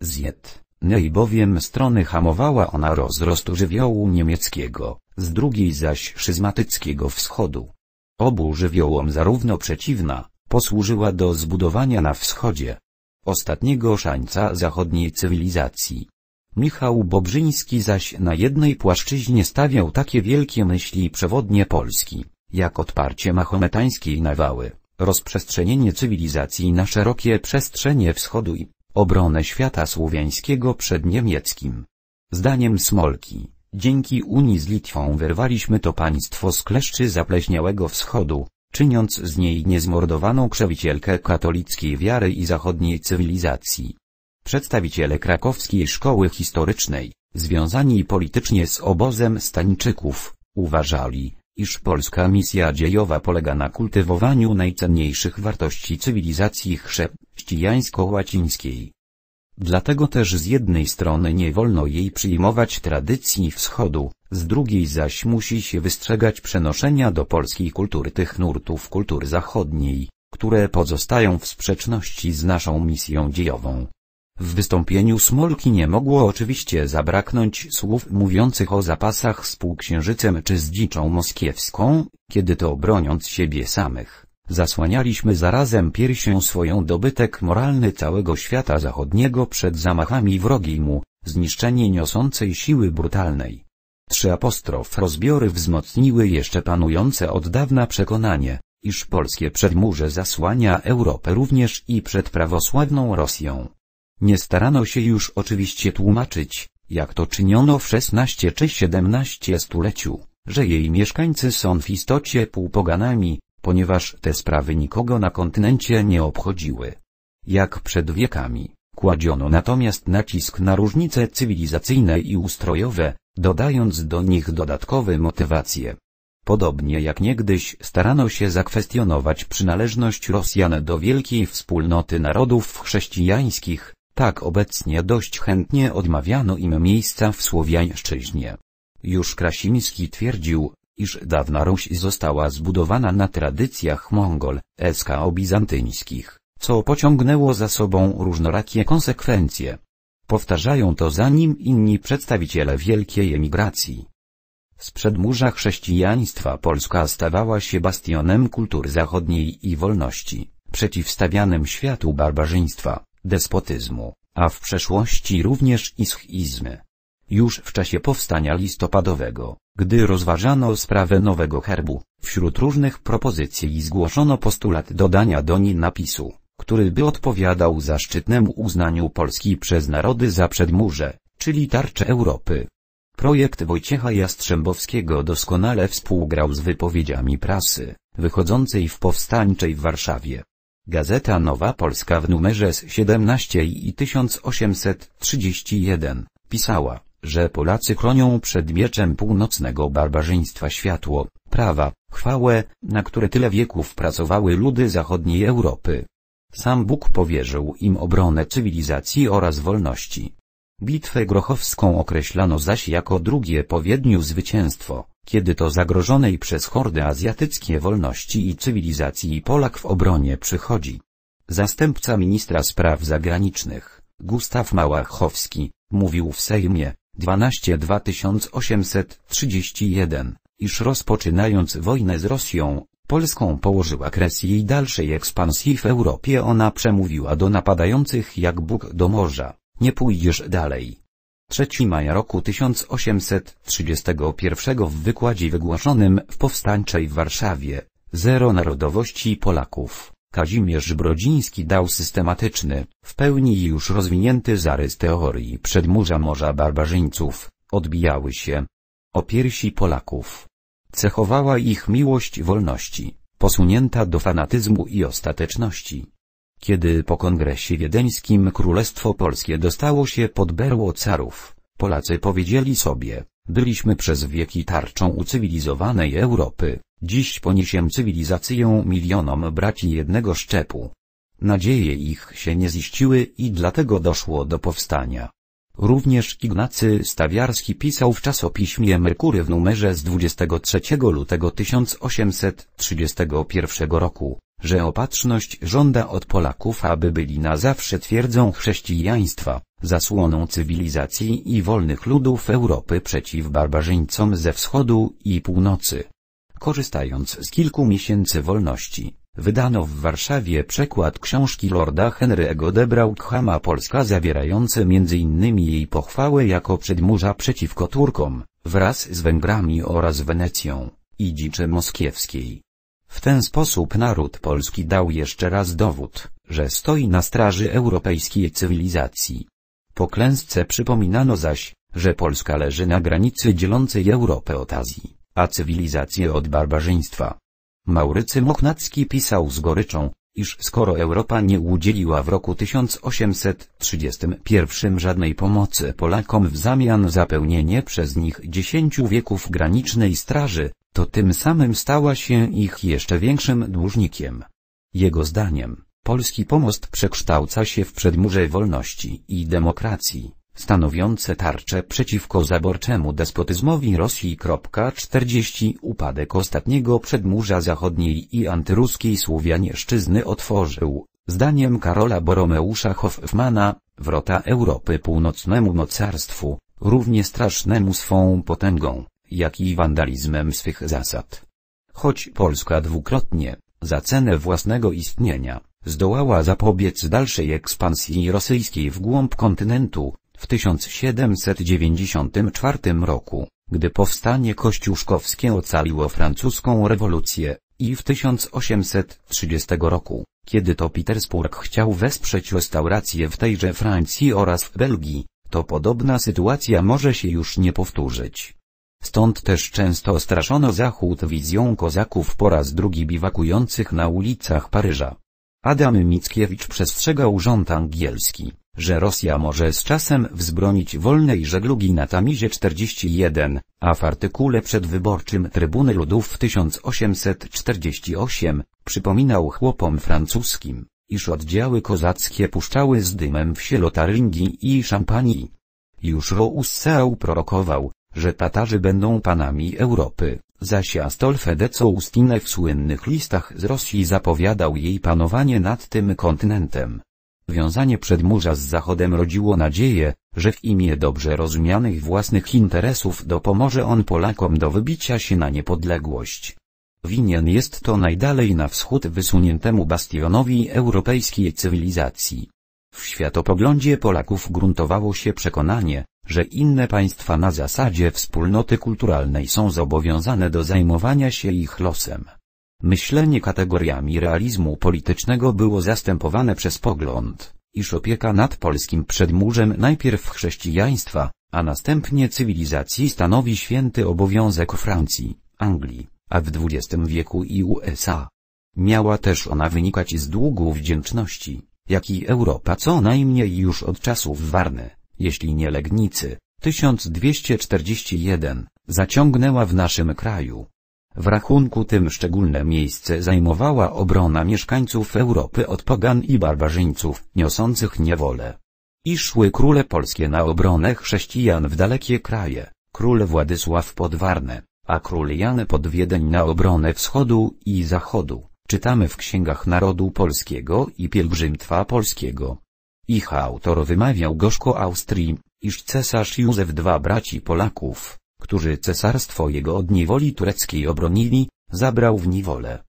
Zjed. jednej bowiem strony hamowała ona rozrost żywiołu niemieckiego, z drugiej zaś szyzmatyckiego wschodu. Obu żywiołom zarówno przeciwna, posłużyła do zbudowania na wschodzie ostatniego szańca zachodniej cywilizacji. Michał Bobrzyński zaś na jednej płaszczyźnie stawiał takie wielkie myśli przewodnie Polski, jak odparcie mahometańskiej nawały, rozprzestrzenienie cywilizacji na szerokie przestrzenie wschodu i obronę świata słowiańskiego przed niemieckim. Zdaniem Smolki, dzięki Unii z Litwą wyrwaliśmy to państwo z kleszczy zapleśniałego wschodu, czyniąc z niej niezmordowaną krzewicielkę katolickiej wiary i zachodniej cywilizacji. Przedstawiciele krakowskiej szkoły historycznej, związani politycznie z obozem Stańczyków, uważali, iż polska misja dziejowa polega na kultywowaniu najcenniejszych wartości cywilizacji chrześcijańsko-łacińskiej. Dlatego też z jednej strony nie wolno jej przyjmować tradycji wschodu, z drugiej zaś musi się wystrzegać przenoszenia do polskiej kultury tych nurtów kultury zachodniej, które pozostają w sprzeczności z naszą misją dziejową. W wystąpieniu Smolki nie mogło oczywiście zabraknąć słów mówiących o zapasach z półksiężycem czy z dziczą moskiewską, kiedy to broniąc siebie samych, zasłanialiśmy zarazem piersią swoją dobytek moralny całego świata zachodniego przed zamachami wrogiej mu, zniszczenie niosącej siły brutalnej. Trzy apostrof rozbiory wzmocniły jeszcze panujące od dawna przekonanie, iż polskie przedmurze zasłania Europę również i przed prawosławną Rosją. Nie starano się już oczywiście tłumaczyć, jak to czyniono w XVI czy XVII stuleciu, że jej mieszkańcy są w istocie półpoganami, ponieważ te sprawy nikogo na kontynencie nie obchodziły. Jak przed wiekami, kładziono natomiast nacisk na różnice cywilizacyjne i ustrojowe, dodając do nich dodatkowe motywacje. Podobnie jak niegdyś starano się zakwestionować przynależność Rosjan do wielkiej wspólnoty narodów chrześcijańskich, tak obecnie dość chętnie odmawiano im miejsca w Słowiańszczyźnie. Już Krasiński twierdził, iż dawna Ruś została zbudowana na tradycjach Mongol, eskao-bizantyńskich, co pociągnęło za sobą różnorakie konsekwencje. Powtarzają to za nim inni przedstawiciele wielkiej emigracji. Z przedmurza chrześcijaństwa Polska stawała się bastionem kultury zachodniej i wolności, przeciwstawianym światu barbarzyństwa despotyzmu, a w przeszłości również ischizmy. Już w czasie powstania listopadowego, gdy rozważano sprawę nowego herbu, wśród różnych propozycji zgłoszono postulat dodania do niej napisu, który by odpowiadał zaszczytnemu uznaniu Polski przez narody za przedmurze, czyli tarczę Europy. Projekt Wojciecha Jastrzębowskiego doskonale współgrał z wypowiedziami prasy, wychodzącej w powstańczej w Warszawie. Gazeta Nowa Polska w numerze z 17 i 1831 pisała, że Polacy chronią przed mieczem północnego barbarzyństwa światło, prawa, chwałę, na które tyle wieków pracowały ludy zachodniej Europy. Sam Bóg powierzył im obronę cywilizacji oraz wolności. Bitwę grochowską określano zaś jako drugie po Wiedniu zwycięstwo, kiedy to zagrożonej przez hordy azjatyckie wolności i cywilizacji Polak w obronie przychodzi. Zastępca ministra spraw zagranicznych, Gustaw Małachowski, mówił w Sejmie 12 2831, iż rozpoczynając wojnę z Rosją, Polską położyła kres jej dalszej ekspansji w Europie ona przemówiła do napadających jak Bóg do morza. Nie pójdziesz dalej. 3 maja roku 1831 w wykładzie wygłaszonym w Powstańczej w Warszawie, Zero Narodowości Polaków, Kazimierz Brodziński dał systematyczny, w pełni już rozwinięty zarys teorii przedmurza Morza Barbarzyńców, odbijały się o piersi Polaków. Cechowała ich miłość wolności, posunięta do fanatyzmu i ostateczności. Kiedy po kongresie wiedeńskim Królestwo Polskie dostało się pod berło carów, Polacy powiedzieli sobie, byliśmy przez wieki tarczą ucywilizowanej Europy, dziś poniesiem cywilizację milionom braci jednego szczepu. Nadzieje ich się nie ziściły i dlatego doszło do powstania. Również Ignacy Stawiarski pisał w czasopiśmie Merkury w numerze z 23 lutego 1831 roku, że opatrzność żąda od Polaków, aby byli na zawsze twierdzą chrześcijaństwa, zasłoną cywilizacji i wolnych ludów Europy przeciw barbarzyńcom ze wschodu i północy. Korzystając z kilku miesięcy wolności, wydano w Warszawie przekład książki Lorda Henry'ego de Brauchama Polska zawierający m.in. jej pochwałę jako przedmurza przeciwko Turkom, wraz z Węgrami oraz Wenecją, i dziczy moskiewskiej. W ten sposób naród polski dał jeszcze raz dowód, że stoi na straży europejskiej cywilizacji. Po klęsce przypominano zaś, że Polska leży na granicy dzielącej Europę od Azji, a cywilizację od barbarzyństwa. Maurycy Mochnacki pisał z goryczą, iż skoro Europa nie udzieliła w roku 1831 żadnej pomocy Polakom w zamian za pełnienie przez nich dziesięciu wieków granicznej straży, to tym samym stała się ich jeszcze większym dłużnikiem. Jego zdaniem, polski pomost przekształca się w przedmurze wolności i demokracji, stanowiące tarczę przeciwko zaborczemu despotyzmowi Rosji. 40 Upadek ostatniego przedmurza zachodniej i antyruskiej Słowianieszczyzny otworzył, zdaniem Karola Boromeusza Hoffmana, wrota Europy północnemu mocarstwu, równie strasznemu swą potęgą jak i wandalizmem swych zasad. Choć Polska dwukrotnie, za cenę własnego istnienia, zdołała zapobiec dalszej ekspansji rosyjskiej w głąb kontynentu, w 1794 roku, gdy powstanie kościuszkowskie ocaliło francuską rewolucję, i w 1830 roku, kiedy to Petersburg chciał wesprzeć restaurację w tejże Francji oraz w Belgii, to podobna sytuacja może się już nie powtórzyć. Stąd też często straszono Zachód wizją kozaków po raz drugi biwakujących na ulicach Paryża. Adam Mickiewicz przestrzegał rząd angielski, że Rosja może z czasem wzbronić wolnej żeglugi na Tamizie 41, a w artykule przedwyborczym Trybuny Ludów w 1848 przypominał chłopom francuskim, iż oddziały kozackie puszczały z dymem w lotaringi i szampanii. Już Rousseau prorokował, że Tatarzy będą panami Europy, zaś Astolfe de Coustine w słynnych listach z Rosji zapowiadał jej panowanie nad tym kontynentem. Wiązanie przedmurza z Zachodem rodziło nadzieję, że w imię dobrze rozumianych własnych interesów dopomoże on Polakom do wybicia się na niepodległość. Winien jest to najdalej na wschód wysuniętemu bastionowi europejskiej cywilizacji. W światopoglądzie Polaków gruntowało się przekonanie, że inne państwa na zasadzie wspólnoty kulturalnej są zobowiązane do zajmowania się ich losem. Myślenie kategoriami realizmu politycznego było zastępowane przez pogląd, iż opieka nad polskim przedmurzem najpierw chrześcijaństwa, a następnie cywilizacji stanowi święty obowiązek Francji, Anglii, a w XX wieku i USA. Miała też ona wynikać z długu wdzięczności jak i Europa co najmniej już od czasów Warny, jeśli nie Legnicy, 1241, zaciągnęła w naszym kraju. W rachunku tym szczególne miejsce zajmowała obrona mieszkańców Europy od pogan i barbarzyńców, niosących niewolę. I szły króle polskie na obronę chrześcijan w dalekie kraje, król Władysław pod Warnę, a król Jan pod Wiedeń na obronę wschodu i zachodu. Czytamy w księgach narodu polskiego i pielgrzymtwa polskiego. Ich autor wymawiał gorzko Austrii, iż cesarz Józef dwa braci Polaków, którzy cesarstwo jego od niewoli tureckiej obronili, zabrał w niewolę.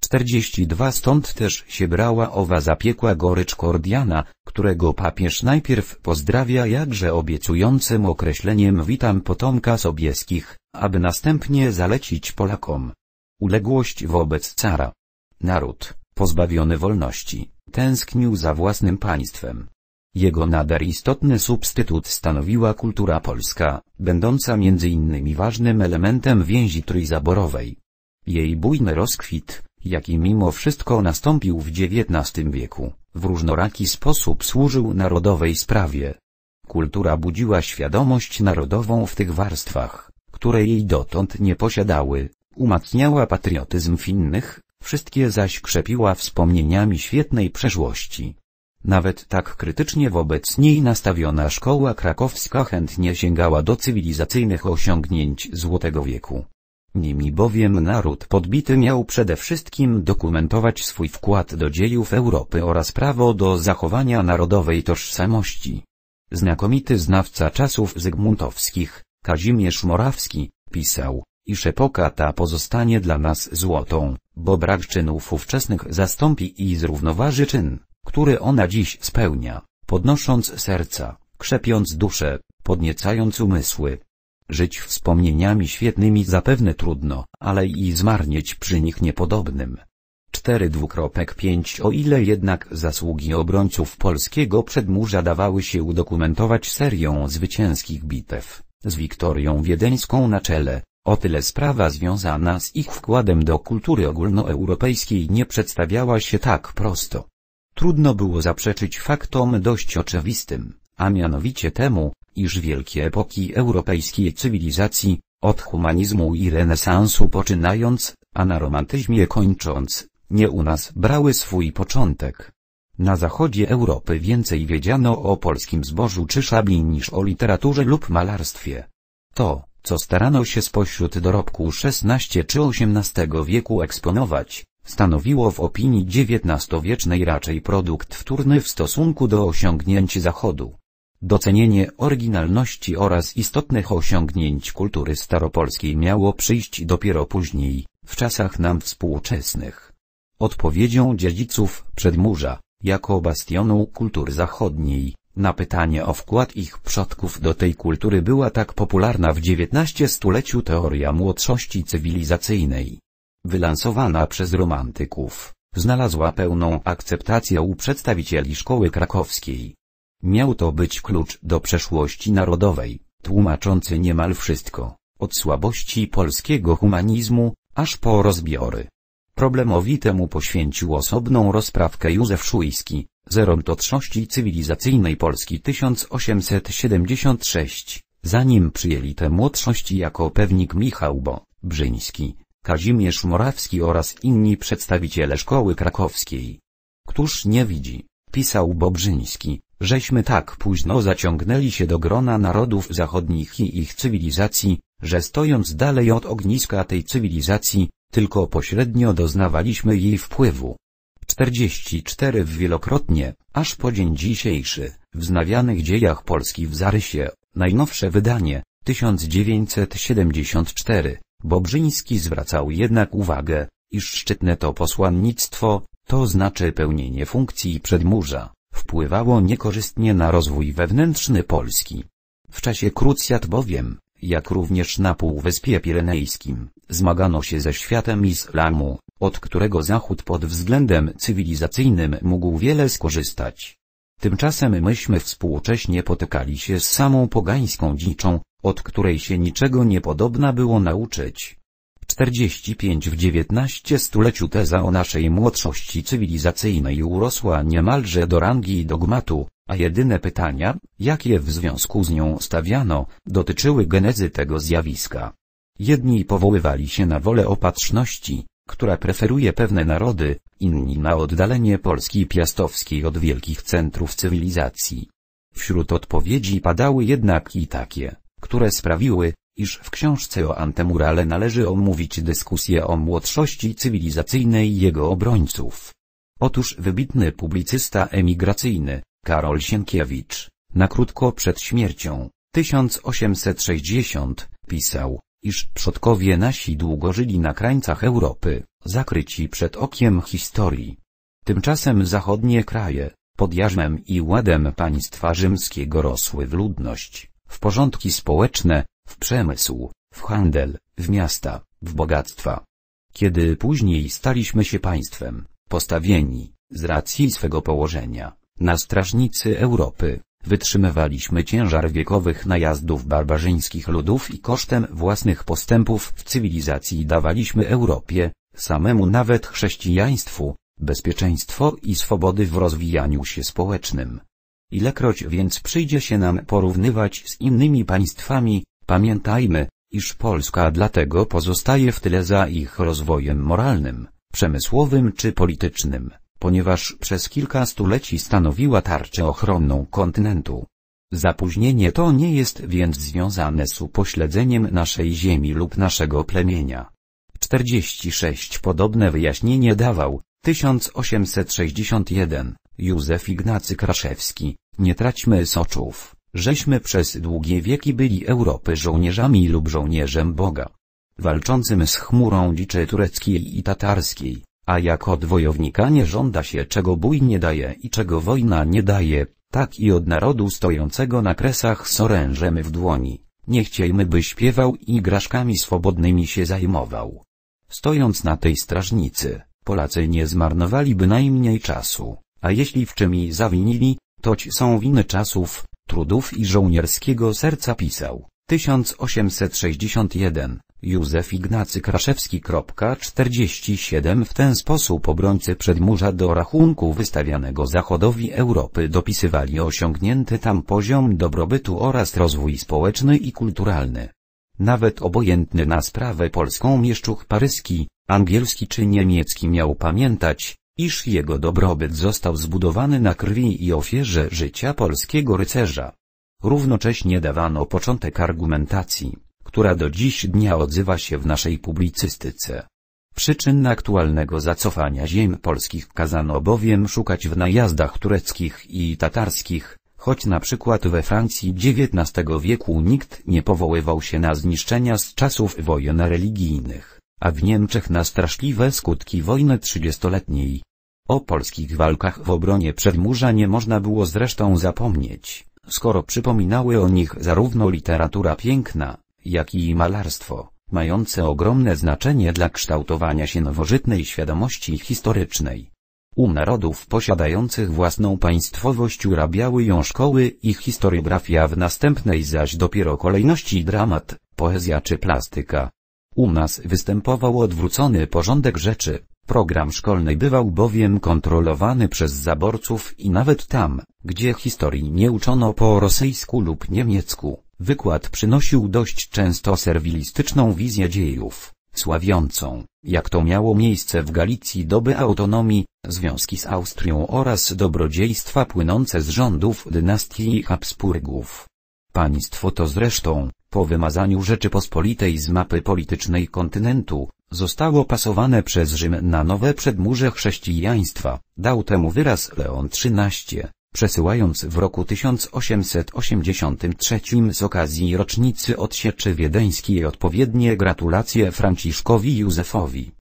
42 Stąd też się brała owa zapiekła gorycz Kordiana, którego papież najpierw pozdrawia jakże obiecującym określeniem witam potomka sobieskich, aby następnie zalecić Polakom uległość wobec cara. Naród, pozbawiony wolności, tęsknił za własnym państwem. Jego nader istotny substytut stanowiła kultura polska, będąca między innymi ważnym elementem więzi trójzaborowej. Jej bujny rozkwit, jaki mimo wszystko nastąpił w XIX wieku, w różnoraki sposób służył narodowej sprawie. Kultura budziła świadomość narodową w tych warstwach, które jej dotąd nie posiadały, umacniała patriotyzm w innych, Wszystkie zaś krzepiła wspomnieniami świetnej przeszłości. Nawet tak krytycznie wobec niej nastawiona szkoła krakowska chętnie sięgała do cywilizacyjnych osiągnięć Złotego wieku. Nimi bowiem naród podbity miał przede wszystkim dokumentować swój wkład do dziejów Europy oraz prawo do zachowania narodowej tożsamości. Znakomity znawca czasów zygmuntowskich, Kazimierz Morawski, pisał, iż epoka ta pozostanie dla nas złotą, bo brak czynów ówczesnych zastąpi i zrównoważy czyn, który ona dziś spełnia, podnosząc serca, krzepiąc duszę, podniecając umysły. Żyć wspomnieniami świetnymi zapewne trudno, ale i zmarnieć przy nich niepodobnym. 4.5 O ile jednak zasługi obrońców polskiego przedmurza dawały się udokumentować serią zwycięskich bitew, z Wiktorią Wiedeńską na czele, o tyle sprawa związana z ich wkładem do kultury ogólnoeuropejskiej nie przedstawiała się tak prosto. Trudno było zaprzeczyć faktom dość oczywistym, a mianowicie temu, iż wielkie epoki europejskiej cywilizacji, od humanizmu i renesansu poczynając, a na romantyzmie kończąc, nie u nas brały swój początek. Na zachodzie Europy więcej wiedziano o polskim zbożu czy szabli niż o literaturze lub malarstwie. To, co starano się spośród dorobku XVI czy XVIII wieku eksponować, stanowiło w opinii XIX-wiecznej raczej produkt wtórny w stosunku do osiągnięć Zachodu. Docenienie oryginalności oraz istotnych osiągnięć kultury staropolskiej miało przyjść dopiero później, w czasach nam współczesnych. Odpowiedzią dziedziców przedmurza, jako bastionu kultury zachodniej, na pytanie o wkład ich przodków do tej kultury była tak popularna w XIX stuleciu teoria młodszości cywilizacyjnej. Wylansowana przez romantyków, znalazła pełną akceptację u przedstawicieli szkoły krakowskiej. Miał to być klucz do przeszłości narodowej, tłumaczący niemal wszystko, od słabości polskiego humanizmu, aż po rozbiory. Problemowi temu poświęcił osobną rozprawkę Józef Szujski, Zerom totrzności cywilizacyjnej Polski 1876, zanim przyjęli tę młodszość jako pewnik Michał Bo, Brzyński, Kazimierz Morawski oraz inni przedstawiciele szkoły krakowskiej. Któż nie widzi, pisał Bobrzyński, żeśmy tak późno zaciągnęli się do grona narodów zachodnich i ich cywilizacji, że stojąc dalej od ogniska tej cywilizacji, tylko pośrednio doznawaliśmy jej wpływu. 44 w wielokrotnie, aż po dzień dzisiejszy, wznawianych dziejach Polski w zarysie, najnowsze wydanie, 1974, Bobrzyński zwracał jednak uwagę, iż szczytne to posłannictwo, to znaczy pełnienie funkcji przedmurza, wpływało niekorzystnie na rozwój wewnętrzny Polski. W czasie krucjat bowiem, jak również na Półwyspie Pirenejskim, zmagano się ze światem islamu, od którego Zachód pod względem cywilizacyjnym mógł wiele skorzystać. Tymczasem myśmy współcześnie potykali się z samą pogańską dziczą, od której się niczego nie podobna było nauczyć. 45 w XIX stuleciu teza o naszej młodszości cywilizacyjnej urosła niemalże do rangi dogmatu, a jedyne pytania, jakie w związku z nią stawiano, dotyczyły genezy tego zjawiska. Jedni powoływali się na wolę opatrzności, która preferuje pewne narody, inni na oddalenie Polski piastowskiej od wielkich centrów cywilizacji. Wśród odpowiedzi padały jednak i takie, które sprawiły, iż w książce o antemurale należy omówić dyskusję o młodszości cywilizacyjnej jego obrońców. Otóż wybitny publicysta emigracyjny, Karol Sienkiewicz, na krótko przed śmiercią, 1860, pisał, iż przodkowie nasi długo żyli na krańcach Europy, zakryci przed okiem historii. Tymczasem zachodnie kraje, pod jarzmem i ładem państwa rzymskiego rosły w ludność, w porządki społeczne, w przemysł, w handel, w miasta, w bogactwa. Kiedy później staliśmy się państwem, postawieni, z racji swego położenia, na strażnicy Europy, Wytrzymywaliśmy ciężar wiekowych najazdów barbarzyńskich ludów i kosztem własnych postępów w cywilizacji dawaliśmy Europie, samemu nawet chrześcijaństwu, bezpieczeństwo i swobody w rozwijaniu się społecznym. Ilekroć więc przyjdzie się nam porównywać z innymi państwami, pamiętajmy, iż Polska dlatego pozostaje w tyle za ich rozwojem moralnym, przemysłowym czy politycznym ponieważ przez kilka stuleci stanowiła tarczę ochronną kontynentu. Zapóźnienie to nie jest więc związane z upośledzeniem naszej ziemi lub naszego plemienia. 46 Podobne wyjaśnienie dawał, 1861, Józef Ignacy Kraszewski, nie traćmy soczów, żeśmy przez długie wieki byli Europy żołnierzami lub żołnierzem Boga. Walczącym z chmurą dziczy tureckiej i tatarskiej, a jak od wojownika nie żąda się czego bój nie daje i czego wojna nie daje, tak i od narodu stojącego na kresach z orężem w dłoni, nie chciejmy by śpiewał i graszkami swobodnymi się zajmował. Stojąc na tej strażnicy, Polacy nie zmarnowali bynajmniej czasu, a jeśli w czym i zawinili, toć są winy czasów, trudów i żołnierskiego serca pisał. 1861 Józef Ignacy Kraszewski. 47 W ten sposób obrońcy przedmurza do rachunku wystawianego Zachodowi Europy dopisywali osiągnięty tam poziom dobrobytu oraz rozwój społeczny i kulturalny. Nawet obojętny na sprawę polską mieszczuch paryski, angielski czy niemiecki miał pamiętać, iż jego dobrobyt został zbudowany na krwi i ofierze życia polskiego rycerza. Równocześnie dawano początek argumentacji która do dziś dnia odzywa się w naszej publicystyce. Przyczyn aktualnego zacofania ziem polskich kazano bowiem szukać w najazdach tureckich i tatarskich, choć na przykład we Francji XIX wieku nikt nie powoływał się na zniszczenia z czasów wojen religijnych, a w Niemczech na straszliwe skutki wojny trzydziestoletniej. O polskich walkach w obronie przedmurza nie można było zresztą zapomnieć, skoro przypominały o nich zarówno literatura piękna, jak i malarstwo, mające ogromne znaczenie dla kształtowania się nowożytnej świadomości historycznej. U narodów posiadających własną państwowość urabiały ją szkoły i historiografia w następnej zaś dopiero kolejności dramat, poezja czy plastyka. U nas występował odwrócony porządek rzeczy, program szkolny bywał bowiem kontrolowany przez zaborców i nawet tam, gdzie historii nie uczono po rosyjsku lub niemiecku, Wykład przynosił dość często serwilistyczną wizję dziejów, sławiącą, jak to miało miejsce w Galicji doby autonomii, związki z Austrią oraz dobrodziejstwa płynące z rządów dynastii Habsburgów. Państwo to zresztą, po wymazaniu Rzeczypospolitej z mapy politycznej kontynentu, zostało pasowane przez Rzym na nowe przedmurze chrześcijaństwa, dał temu wyraz Leon XIII przesyłając w roku 1883 z okazji rocznicy odsieczy wiedeńskiej odpowiednie gratulacje Franciszkowi Józefowi.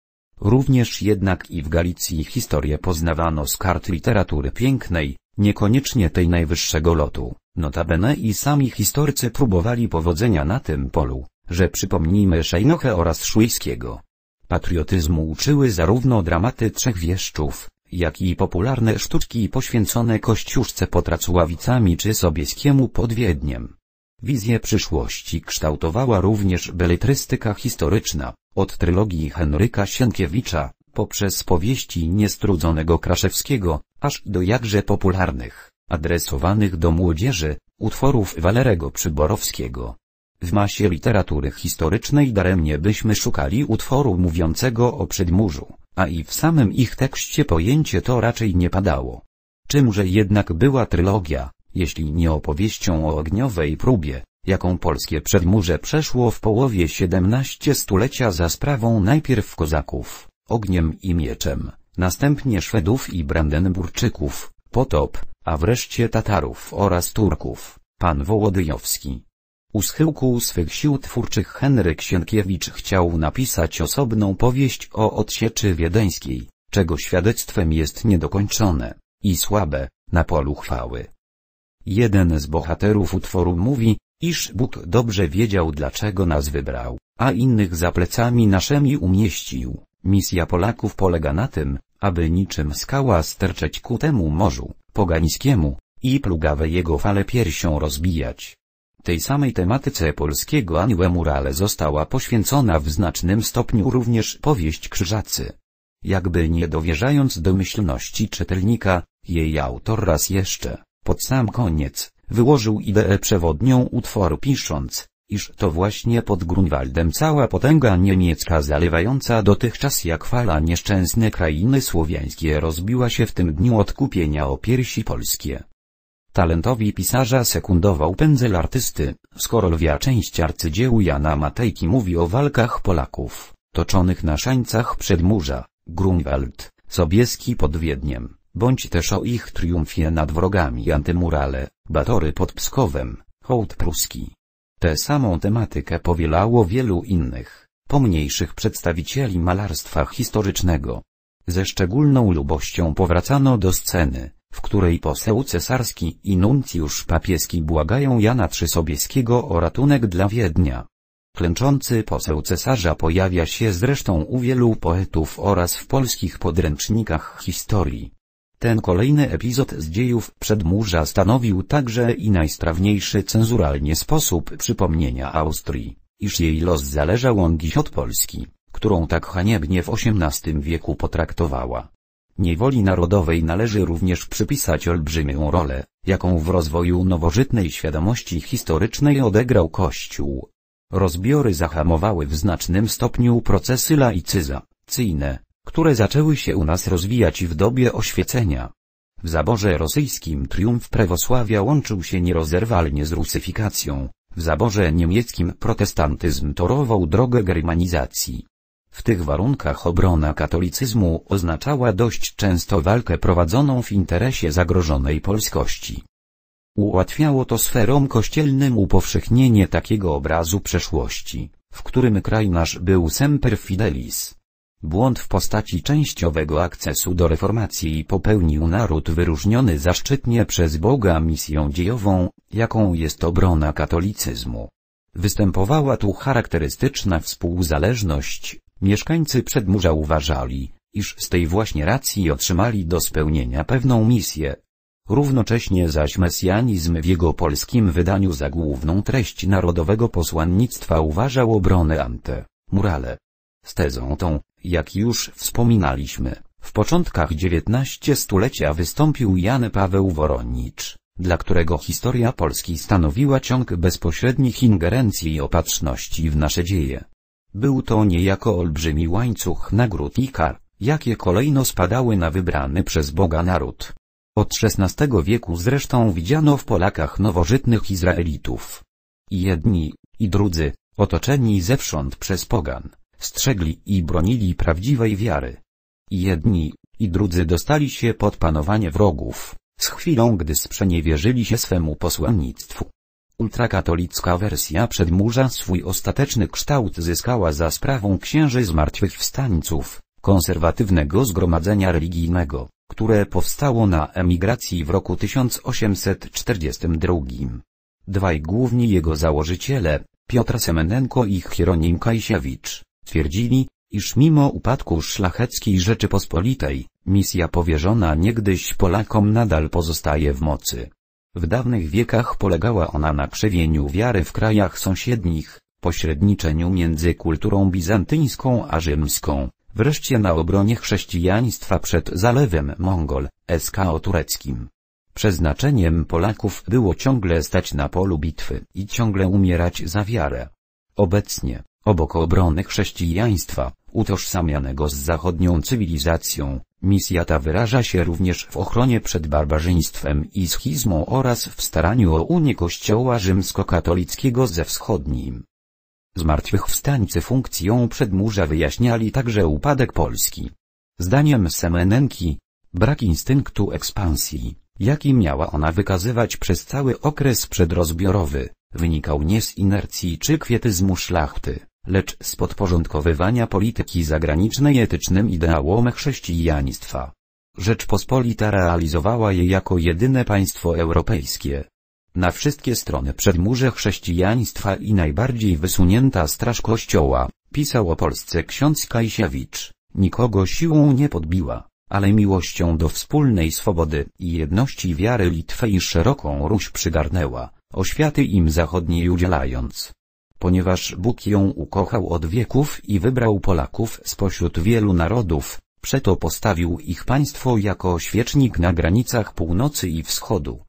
Również jednak i w Galicji historię poznawano z kart literatury pięknej, niekoniecznie tej najwyższego lotu. Notabene i sami historycy próbowali powodzenia na tym polu, że przypomnijmy Szejnochę oraz Szujskiego. Patriotyzmu uczyły zarówno dramaty trzech wieszczów, jak i popularne sztuczki poświęcone Kościuszce pod Racławicami czy Sobieskiemu pod Wiedniem. Wizję przyszłości kształtowała również beletrystyka historyczna, od trylogii Henryka Sienkiewicza, poprzez powieści niestrudzonego Kraszewskiego, aż do jakże popularnych, adresowanych do młodzieży, utworów Walerego Przyborowskiego. W masie literatury historycznej daremnie byśmy szukali utworu mówiącego o przedmurzu a i w samym ich tekście pojęcie to raczej nie padało. Czymże jednak była trylogia, jeśli nie opowieścią o ogniowej próbie, jaką polskie przedmurze przeszło w połowie XVII stulecia za sprawą najpierw kozaków, ogniem i mieczem, następnie Szwedów i Brandenburczyków, potop, a wreszcie Tatarów oraz Turków, pan Wołodyjowski. U schyłku swych sił twórczych Henryk Sienkiewicz chciał napisać osobną powieść o odsieczy wiedeńskiej, czego świadectwem jest niedokończone i słabe na polu chwały. Jeden z bohaterów utworu mówi, iż Bóg dobrze wiedział dlaczego nas wybrał, a innych za plecami naszymi umieścił. Misja Polaków polega na tym, aby niczym skała sterczeć ku temu morzu, pogańskiemu, i plugawe jego fale piersią rozbijać. Tej samej tematyce polskiego anime murale została poświęcona w znacznym stopniu również powieść Krzyżacy. Jakby nie dowierzając domyślności czytelnika, jej autor raz jeszcze, pod sam koniec, wyłożył ideę przewodnią utworu pisząc, iż to właśnie pod Grunwaldem cała potęga niemiecka zalewająca dotychczas jak fala nieszczęsne krainy słowiańskie rozbiła się w tym dniu odkupienia o piersi polskie. Talentowi pisarza sekundował pędzel artysty, skoro lwia część arcydzieł Jana Matejki mówi o walkach Polaków, toczonych na szańcach Przedmurza, Grunwald, Sobieski pod Wiedniem, bądź też o ich triumfie nad wrogami antymurale, Batory pod Pskowem, hołd pruski. Tę samą tematykę powielało wielu innych, pomniejszych przedstawicieli malarstwa historycznego. Ze szczególną lubością powracano do sceny w której poseł cesarski i nuncjusz papieski błagają Jana Trzysobieskiego o ratunek dla Wiednia. Klęczący poseł cesarza pojawia się zresztą u wielu poetów oraz w polskich podręcznikach historii. Ten kolejny epizod z dziejów przedmurza stanowił także i najstrawniejszy cenzuralnie sposób przypomnienia Austrii, iż jej los zależał on dziś od Polski, którą tak haniebnie w XVIII wieku potraktowała. Niewoli narodowej należy również przypisać olbrzymią rolę, jaką w rozwoju nowożytnej świadomości historycznej odegrał Kościół. Rozbiory zahamowały w znacznym stopniu procesy laicyzacyjne, które zaczęły się u nas rozwijać w dobie oświecenia. W zaborze rosyjskim triumf prawosławia łączył się nierozerwalnie z rusyfikacją, w zaborze niemieckim protestantyzm torował drogę germanizacji. W tych warunkach obrona katolicyzmu oznaczała dość często walkę prowadzoną w interesie zagrożonej polskości. Ułatwiało to sferom kościelnym upowszechnienie takiego obrazu przeszłości, w którym kraj nasz był semper fidelis. Błąd w postaci częściowego akcesu do reformacji popełnił naród wyróżniony zaszczytnie przez Boga misją dziejową, jaką jest obrona katolicyzmu. Występowała tu charakterystyczna współzależność Mieszkańcy przedmurza uważali, iż z tej właśnie racji otrzymali do spełnienia pewną misję. Równocześnie zaś mesjanizm w jego polskim wydaniu za główną treść narodowego posłannictwa uważał obronę ante, murale. Z tezą tą, jak już wspominaliśmy, w początkach XIX stulecia wystąpił Jan Paweł Woronicz, dla którego historia Polski stanowiła ciąg bezpośrednich ingerencji i opatrzności w nasze dzieje. Był to niejako olbrzymi łańcuch nagród i kar, jakie kolejno spadały na wybrany przez Boga naród. Od XVI wieku zresztą widziano w Polakach nowożytnych Izraelitów. I jedni, i drudzy, otoczeni zewsząd przez pogan, strzegli i bronili prawdziwej wiary. I jedni, i drudzy dostali się pod panowanie wrogów, z chwilą gdy sprzeniewierzyli się swemu posłannictwu. Ultrakatolicka wersja przedmurza swój ostateczny kształt zyskała za sprawą księży zmartwychwstańców, konserwatywnego zgromadzenia religijnego, które powstało na emigracji w roku 1842. Dwaj główni jego założyciele, Piotr Semenenko i Hieronim Kajsiewicz, twierdzili, iż mimo upadku szlacheckiej Rzeczypospolitej, misja powierzona niegdyś Polakom nadal pozostaje w mocy. W dawnych wiekach polegała ona na krzewieniu wiary w krajach sąsiednich, pośredniczeniu między kulturą bizantyńską a rzymską, wreszcie na obronie chrześcijaństwa przed zalewem Mongol, SKO tureckim. Przeznaczeniem Polaków było ciągle stać na polu bitwy i ciągle umierać za wiarę. Obecnie, obok obrony chrześcijaństwa, utożsamianego z zachodnią cywilizacją, misja ta wyraża się również w ochronie przed barbarzyństwem i schizmą oraz w staraniu o unię kościoła rzymskokatolickiego ze wschodnim. Zmartwychwstańcy funkcją przedmurza wyjaśniali także upadek Polski. Zdaniem Semenenki, brak instynktu ekspansji, jaki miała ona wykazywać przez cały okres przedrozbiorowy, wynikał nie z inercji czy kwietyzmu szlachty lecz z podporządkowywania polityki zagranicznej etycznym ideałom chrześcijaństwa. Rzeczpospolita realizowała je jako jedyne państwo europejskie. Na wszystkie strony przedmurze chrześcijaństwa i najbardziej wysunięta straż kościoła, pisał o Polsce ksiądz Kajsiewicz, nikogo siłą nie podbiła, ale miłością do wspólnej swobody i jedności wiary Litwę i szeroką Ruś przygarnęła, oświaty im zachodniej udzielając ponieważ Bóg ją ukochał od wieków i wybrał Polaków spośród wielu narodów, przeto postawił ich państwo jako świecznik na granicach północy i wschodu.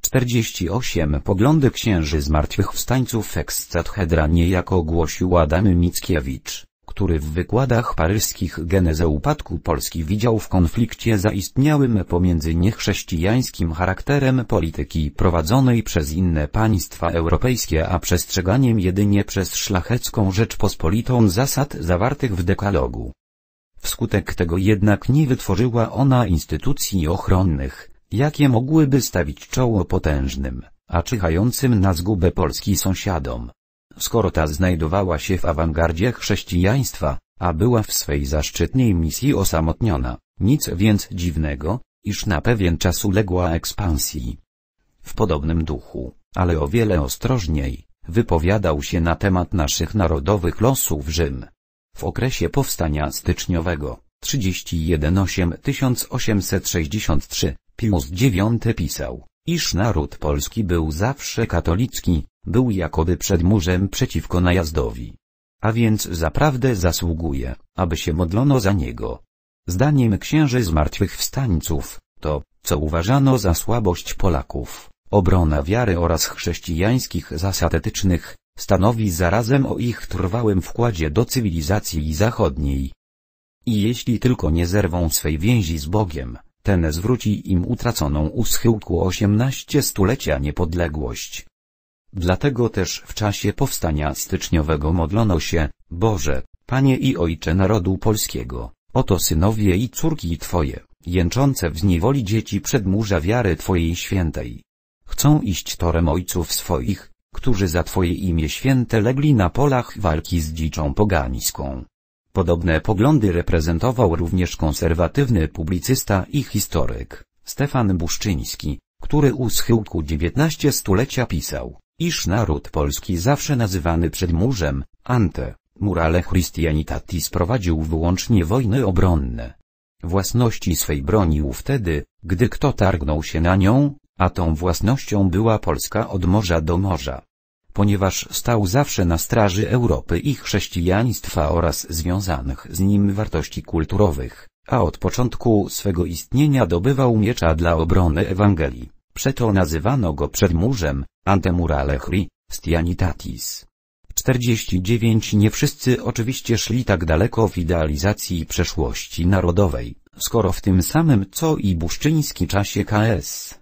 48 Poglądy księży zmartwychwstańców ex cathedra niejako głosił Adam Mickiewicz który w wykładach paryskich genezę upadku Polski widział w konflikcie zaistniałym pomiędzy niechrześcijańskim charakterem polityki prowadzonej przez inne państwa europejskie a przestrzeganiem jedynie przez szlachecką Rzeczpospolitą zasad zawartych w dekalogu. Wskutek tego jednak nie wytworzyła ona instytucji ochronnych, jakie mogłyby stawić czoło potężnym, a czyhającym na zgubę Polski sąsiadom skoro ta znajdowała się w awangardzie chrześcijaństwa, a była w swej zaszczytnej misji osamotniona, nic więc dziwnego, iż na pewien czas uległa ekspansji. W podobnym duchu, ale o wiele ostrożniej, wypowiadał się na temat naszych narodowych losów Rzym. W okresie powstania styczniowego 1863, Pius IX pisał, iż naród polski był zawsze katolicki, był jakoby przed murzem przeciwko najazdowi. A więc zaprawdę zasługuje, aby się modlono za niego. Zdaniem księży zmartwychwstańców, to, co uważano za słabość Polaków, obrona wiary oraz chrześcijańskich zasad etycznych, stanowi zarazem o ich trwałym wkładzie do cywilizacji zachodniej. I jeśli tylko nie zerwą swej więzi z Bogiem, ten zwróci im utraconą u schyłku XVIII stulecia niepodległość. Dlatego też w czasie powstania styczniowego modlono się, Boże, Panie i Ojcze narodu polskiego, oto synowie i córki Twoje, jęczące w zniewoli dzieci przed murza wiary Twojej świętej. Chcą iść torem ojców swoich, którzy za Twoje imię święte legli na polach walki z dziczą pogańską. Podobne poglądy reprezentował również konserwatywny publicysta i historyk, Stefan Buszczyński, który u schyłku XIX stulecia pisał iż naród polski zawsze nazywany murzem, ante, murale Christianitatis prowadził wyłącznie wojny obronne. Własności swej bronił wtedy, gdy kto targnął się na nią, a tą własnością była Polska od morza do morza. Ponieważ stał zawsze na straży Europy i chrześcijaństwa oraz związanych z nim wartości kulturowych, a od początku swego istnienia dobywał miecza dla obrony Ewangelii. Przeto nazywano go murzem, antemurale chri, stianitatis. 49 Nie wszyscy oczywiście szli tak daleko w idealizacji przeszłości narodowej, skoro w tym samym co i buszczyński czasie KS.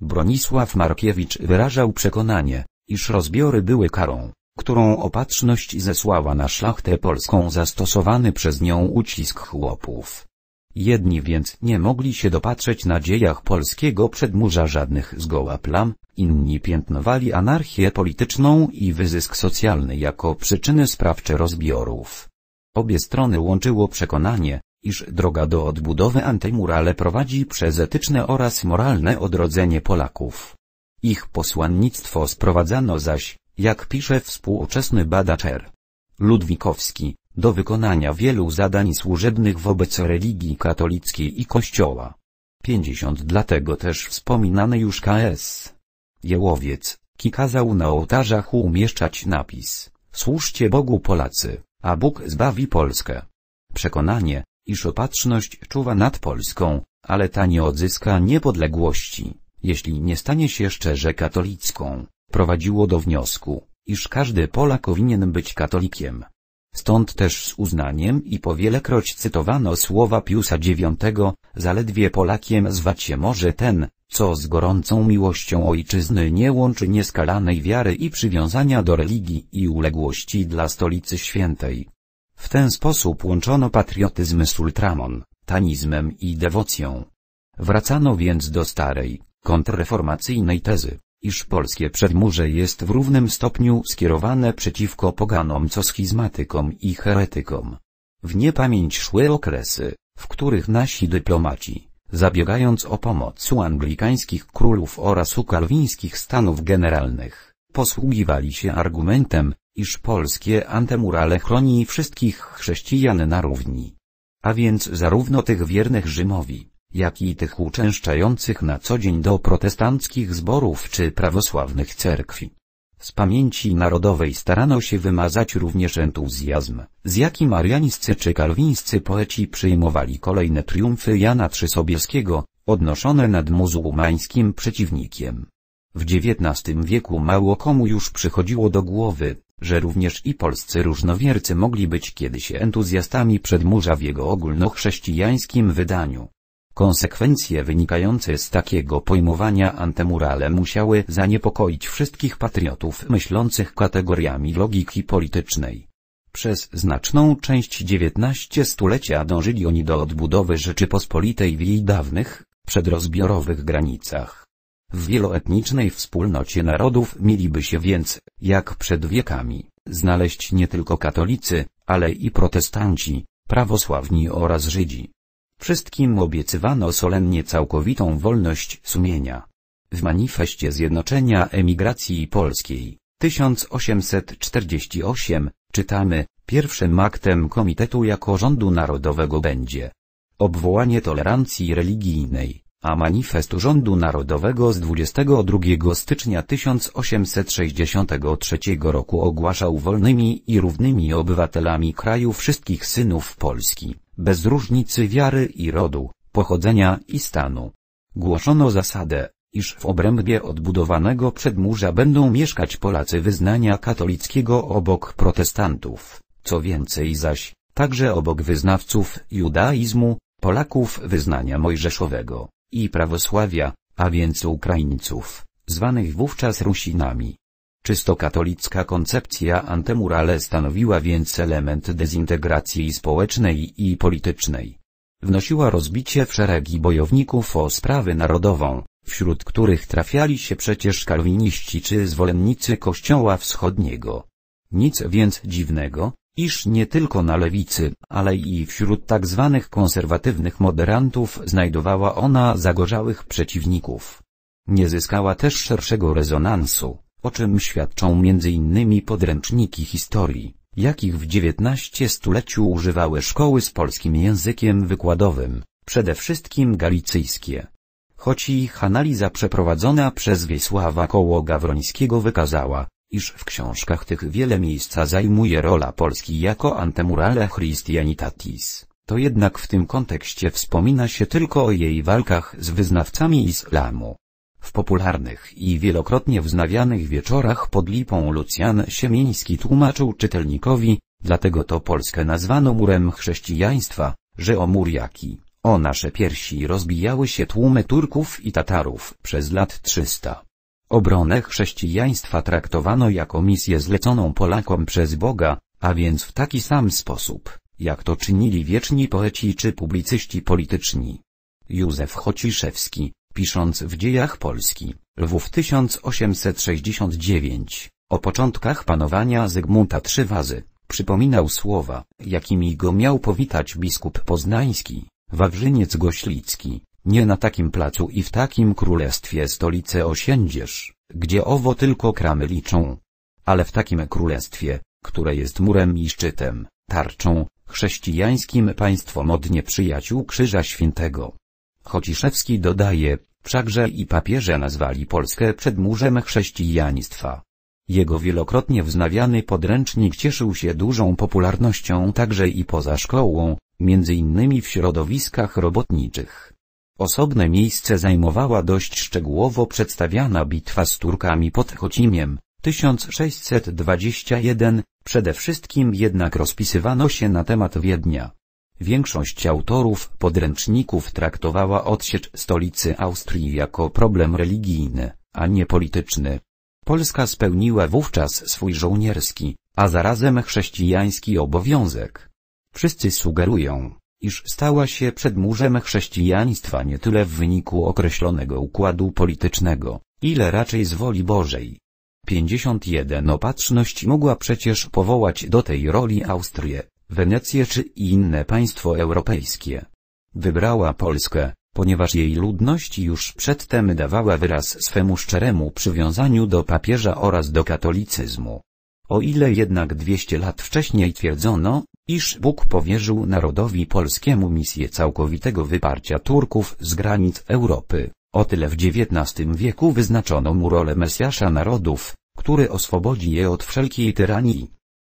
Bronisław Markiewicz wyrażał przekonanie, iż rozbiory były karą, którą opatrzność zesłała na szlachtę polską zastosowany przez nią ucisk chłopów. Jedni więc nie mogli się dopatrzeć na dziejach polskiego przedmurza żadnych zgoła plam, inni piętnowali anarchię polityczną i wyzysk socjalny jako przyczyny sprawcze rozbiorów. Obie strony łączyło przekonanie, iż droga do odbudowy antymurale prowadzi przez etyczne oraz moralne odrodzenie Polaków. Ich posłannictwo sprowadzano zaś, jak pisze współczesny badaczer, Ludwikowski, do wykonania wielu zadań służebnych wobec religii katolickiej i Kościoła. 50 Dlatego też wspominany już K.S. Jełowiec, kazał na ołtarzach umieszczać napis Służcie Bogu Polacy, a Bóg zbawi Polskę. Przekonanie, iż opatrzność czuwa nad Polską, ale ta nie odzyska niepodległości, jeśli nie stanie się szczerze katolicką, prowadziło do wniosku, iż każdy Polak powinien być katolikiem. Stąd też z uznaniem i po wielekroć cytowano słowa Piusa IX, zaledwie Polakiem zwać się może ten, co z gorącą miłością ojczyzny nie łączy nieskalanej wiary i przywiązania do religii i uległości dla Stolicy Świętej. W ten sposób łączono patriotyzm z ultramon, tanizmem i dewocją. Wracano więc do starej, kontrreformacyjnej tezy iż polskie przedmurze jest w równym stopniu skierowane przeciwko poganom co schizmatykom i heretykom. W niepamięć szły okresy, w których nasi dyplomaci, zabiegając o pomoc u anglikańskich królów oraz u kalwińskich stanów generalnych, posługiwali się argumentem, iż polskie antemurale chroni wszystkich chrześcijan na równi. A więc zarówno tych wiernych Rzymowi, jak i tych uczęszczających na co dzień do protestanckich zborów czy prawosławnych cerkwi. Z pamięci narodowej starano się wymazać również entuzjazm, z jakim ariańscy czy kalwińscy poeci przyjmowali kolejne triumfy Jana Trzysobieskiego, odnoszone nad muzułmańskim przeciwnikiem. W XIX wieku mało komu już przychodziło do głowy, że również i polscy różnowiercy mogli być kiedyś entuzjastami przedmurza w jego ogólnochrześcijańskim wydaniu. Konsekwencje wynikające z takiego pojmowania antemurale musiały zaniepokoić wszystkich patriotów myślących kategoriami logiki politycznej. Przez znaczną część XIX stulecia dążyli oni do odbudowy Rzeczypospolitej w jej dawnych, przedrozbiorowych granicach. W wieloetnicznej wspólnocie narodów mieliby się więc, jak przed wiekami, znaleźć nie tylko katolicy, ale i protestanci, prawosławni oraz Żydzi. Wszystkim obiecywano solennie całkowitą wolność sumienia. W manifestie Zjednoczenia Emigracji Polskiej 1848 czytamy, pierwszym aktem Komitetu jako Rządu Narodowego będzie obwołanie tolerancji religijnej a manifest Rządu Narodowego z 22 stycznia 1863 roku ogłaszał wolnymi i równymi obywatelami kraju wszystkich synów Polski, bez różnicy wiary i rodu, pochodzenia i stanu. Głoszono zasadę, iż w obrębie odbudowanego przedmurza będą mieszkać Polacy wyznania katolickiego obok protestantów, co więcej zaś, także obok wyznawców judaizmu, Polaków wyznania mojżeszowego i prawosławia, a więc Ukraińców, zwanych wówczas Rusinami. Czysto katolicka koncepcja antemurale stanowiła więc element dezintegracji społecznej i politycznej. Wnosiła rozbicie w szeregi bojowników o sprawę narodową, wśród których trafiali się przecież kalwiniści czy zwolennicy Kościoła Wschodniego. Nic więc dziwnego, iż nie tylko na lewicy, ale i wśród tak zwanych konserwatywnych moderantów znajdowała ona zagorzałych przeciwników. Nie zyskała też szerszego rezonansu, o czym świadczą m.in. podręczniki historii, jakich w XIX stuleciu używały szkoły z polskim językiem wykładowym, przede wszystkim galicyjskie. Choć ich analiza przeprowadzona przez Wiesława Koło Gawrońskiego wykazała, iż w książkach tych wiele miejsca zajmuje rola Polski jako antemurale Christianitatis, to jednak w tym kontekście wspomina się tylko o jej walkach z wyznawcami islamu. W popularnych i wielokrotnie wznawianych wieczorach pod lipą Lucjan Siemiński tłumaczył czytelnikowi, dlatego to Polskę nazwano murem chrześcijaństwa, że o mur jaki, o nasze piersi rozbijały się tłumy Turków i Tatarów przez lat 300. Obronę chrześcijaństwa traktowano jako misję zleconą Polakom przez Boga, a więc w taki sam sposób, jak to czynili wieczni poeci czy publicyści polityczni. Józef Chociszewski, pisząc w Dziejach Polski, Lwów 1869, o początkach panowania Zygmunta Trzywazy, przypominał słowa, jakimi go miał powitać biskup poznański, Wawrzyniec Goślicki, nie na takim placu i w takim królestwie stolice osiędziesz, gdzie owo tylko kramy liczą. Ale w takim królestwie, które jest murem i szczytem, tarczą, chrześcijańskim państwom od nieprzyjaciół Krzyża Świętego. Chociszewski dodaje, wszakże i papieże nazwali Polskę murzem chrześcijaństwa. Jego wielokrotnie wznawiany podręcznik cieszył się dużą popularnością także i poza szkołą, między innymi w środowiskach robotniczych. Osobne miejsce zajmowała dość szczegółowo przedstawiana bitwa z Turkami pod Chocimiem, 1621, przede wszystkim jednak rozpisywano się na temat Wiednia. Większość autorów podręczników traktowała odsiecz stolicy Austrii jako problem religijny, a nie polityczny. Polska spełniła wówczas swój żołnierski, a zarazem chrześcijański obowiązek. Wszyscy sugerują, iż stała się przedmurzem chrześcijaństwa nie tyle w wyniku określonego układu politycznego, ile raczej z woli Bożej. 51 Opatrzność mogła przecież powołać do tej roli Austrię, Wenecję czy inne państwo europejskie. Wybrała Polskę, ponieważ jej ludność już przedtem dawała wyraz swemu szczeremu przywiązaniu do papieża oraz do katolicyzmu. O ile jednak 200 lat wcześniej twierdzono, iż Bóg powierzył narodowi polskiemu misję całkowitego wyparcia Turków z granic Europy, o tyle w XIX wieku wyznaczono mu rolę Mesjasza narodów, który oswobodzi je od wszelkiej tyranii.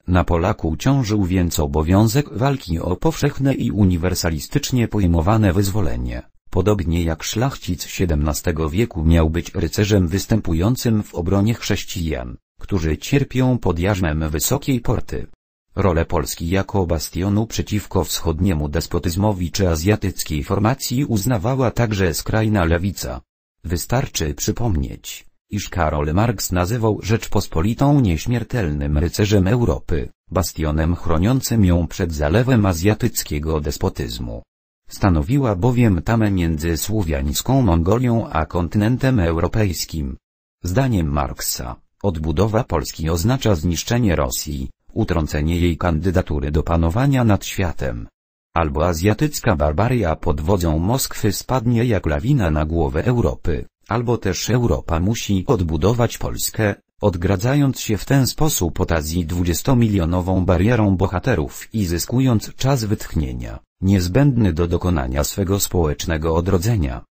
Na Polaku ciążył więc obowiązek walki o powszechne i uniwersalistycznie pojmowane wyzwolenie, podobnie jak szlachcic XVII wieku miał być rycerzem występującym w obronie chrześcijan którzy cierpią pod jarzmem wysokiej porty. Rolę Polski jako bastionu przeciwko wschodniemu despotyzmowi czy azjatyckiej formacji uznawała także skrajna lewica. Wystarczy przypomnieć, iż Karol Marx nazywał Rzeczpospolitą nieśmiertelnym rycerzem Europy, bastionem chroniącym ją przed zalewem azjatyckiego despotyzmu. Stanowiła bowiem tamę między słowiańską Mongolią a kontynentem europejskim. Zdaniem Marksa, Odbudowa Polski oznacza zniszczenie Rosji, utrącenie jej kandydatury do panowania nad światem. Albo azjatycka barbaria pod wodzą Moskwy spadnie jak lawina na głowę Europy, albo też Europa musi odbudować Polskę, odgradzając się w ten sposób od Azji dwudziestomilionową barierą bohaterów i zyskując czas wytchnienia, niezbędny do dokonania swego społecznego odrodzenia.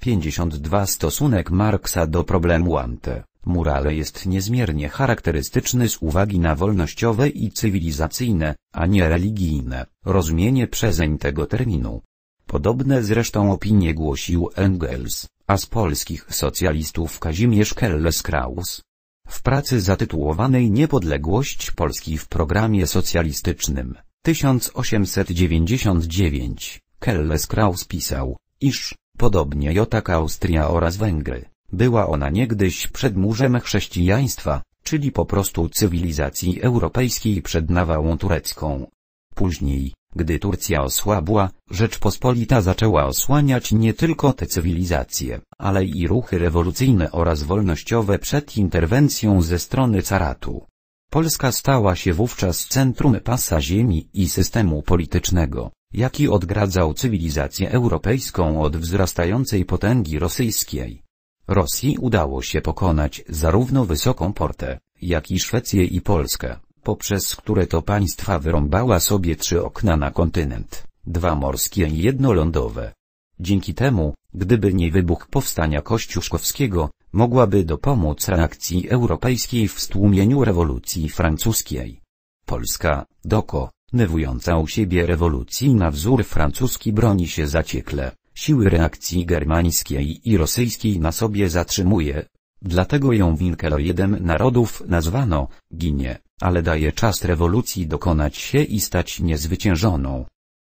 52 Stosunek Marksa do problemu Ante Murale jest niezmiernie charakterystyczny z uwagi na wolnościowe i cywilizacyjne, a nie religijne, rozumienie przezeń tego terminu. Podobne zresztą opinie głosił Engels, a z polskich socjalistów Kazimierz Kelles-Kraus. W pracy zatytułowanej Niepodległość Polski w programie socjalistycznym 1899 Kelles-Kraus pisał, iż, podobnie jota Austria oraz Węgry, była ona niegdyś przedmurzem chrześcijaństwa, czyli po prostu cywilizacji europejskiej przed nawałą turecką. Później, gdy Turcja osłabła, Rzeczpospolita zaczęła osłaniać nie tylko te cywilizacje, ale i ruchy rewolucyjne oraz wolnościowe przed interwencją ze strony caratu. Polska stała się wówczas centrum pasa ziemi i systemu politycznego, jaki odgradzał cywilizację europejską od wzrastającej potęgi rosyjskiej. Rosji udało się pokonać zarówno Wysoką Portę, jak i Szwecję i Polskę, poprzez które to państwa wyrąbała sobie trzy okna na kontynent, dwa morskie i jedno lądowe. Dzięki temu, gdyby nie wybuch powstania kościuszkowskiego, mogłaby dopomóc reakcji europejskiej w stłumieniu rewolucji francuskiej. Polska, doko, nywująca u siebie rewolucji na wzór francuski broni się zaciekle, siły reakcji germańskiej i rosyjskiej na sobie zatrzymuje. Dlatego ją Winkelojedem narodów nazwano, ginie, ale daje czas rewolucji dokonać się i stać niezwyciężoną.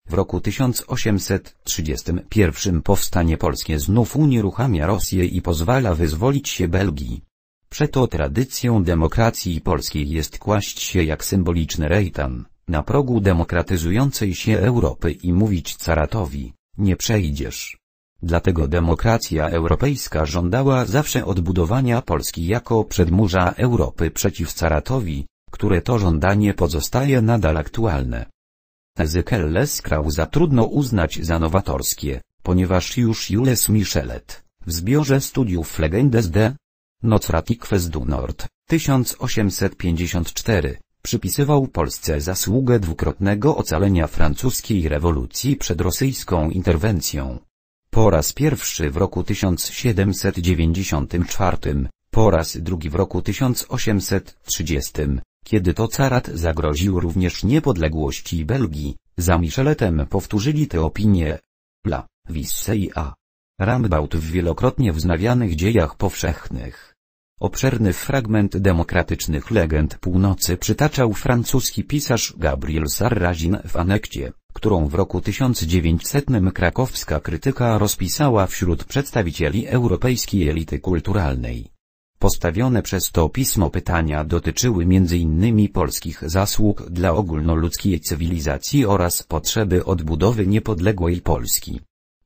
W roku 1831 powstanie polskie znów unieruchamia Rosję i pozwala wyzwolić się Belgii. Przeto tradycją demokracji polskiej jest kłaść się jak symboliczny rejtan, na progu demokratyzującej się Europy i mówić Caratowi, nie przejdziesz. Dlatego demokracja europejska żądała zawsze odbudowania Polski jako przedmurza Europy przeciw caratowi, które to żądanie pozostaje nadal aktualne. Ezekiel za trudno uznać za nowatorskie, ponieważ już Jules Michelet, w zbiorze studiów Legendes de Nocratique du Nord, 1854, Przypisywał Polsce zasługę dwukrotnego ocalenia francuskiej rewolucji przed rosyjską interwencją. Po raz pierwszy w roku 1794, po raz drugi w roku 1830, kiedy to carat zagroził również niepodległości Belgii, za Micheletem powtórzyli te opinie. La, Vissei a. Rambaut w wielokrotnie wznawianych dziejach powszechnych. Obszerny fragment demokratycznych legend północy przytaczał francuski pisarz Gabriel Sarrazin w anekcie, którą w roku 1900 krakowska krytyka rozpisała wśród przedstawicieli europejskiej elity kulturalnej. Postawione przez to pismo pytania dotyczyły m.in. polskich zasług dla ogólnoludzkiej cywilizacji oraz potrzeby odbudowy niepodległej Polski.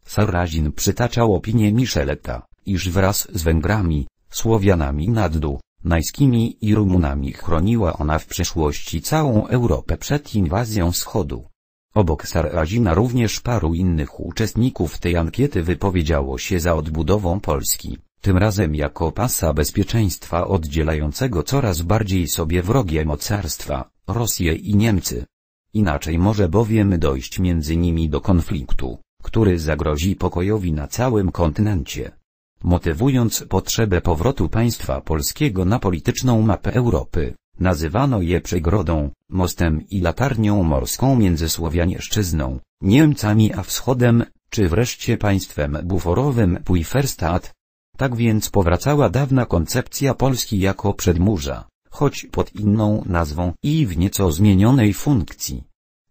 Sarrazin przytaczał opinię Micheleta, iż wraz z Węgrami, Słowianami nad dół, Najskimi i Rumunami chroniła ona w przeszłości całą Europę przed inwazją Wschodu. Obok Sarrazina również paru innych uczestników tej ankiety wypowiedziało się za odbudową Polski, tym razem jako pasa bezpieczeństwa oddzielającego coraz bardziej sobie wrogie mocarstwa, Rosję i Niemcy. Inaczej może bowiem dojść między nimi do konfliktu, który zagrozi pokojowi na całym kontynencie motywując potrzebę powrotu państwa polskiego na polityczną mapę Europy. Nazywano je przegrodą, mostem i latarnią morską między Słowianieszczyzną, Niemcami a Wschodem, czy wreszcie państwem buforowym Pujferstadt. Tak więc powracała dawna koncepcja Polski jako przedmurza, choć pod inną nazwą i w nieco zmienionej funkcji.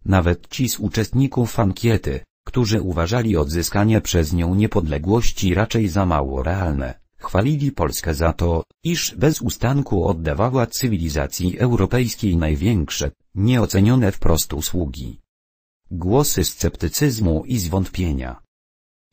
Nawet ci z uczestników ankiety, którzy uważali odzyskanie przez nią niepodległości raczej za mało realne, chwalili Polskę za to, iż bez ustanku oddawała cywilizacji europejskiej największe, nieocenione wprost usługi. Głosy sceptycyzmu i zwątpienia.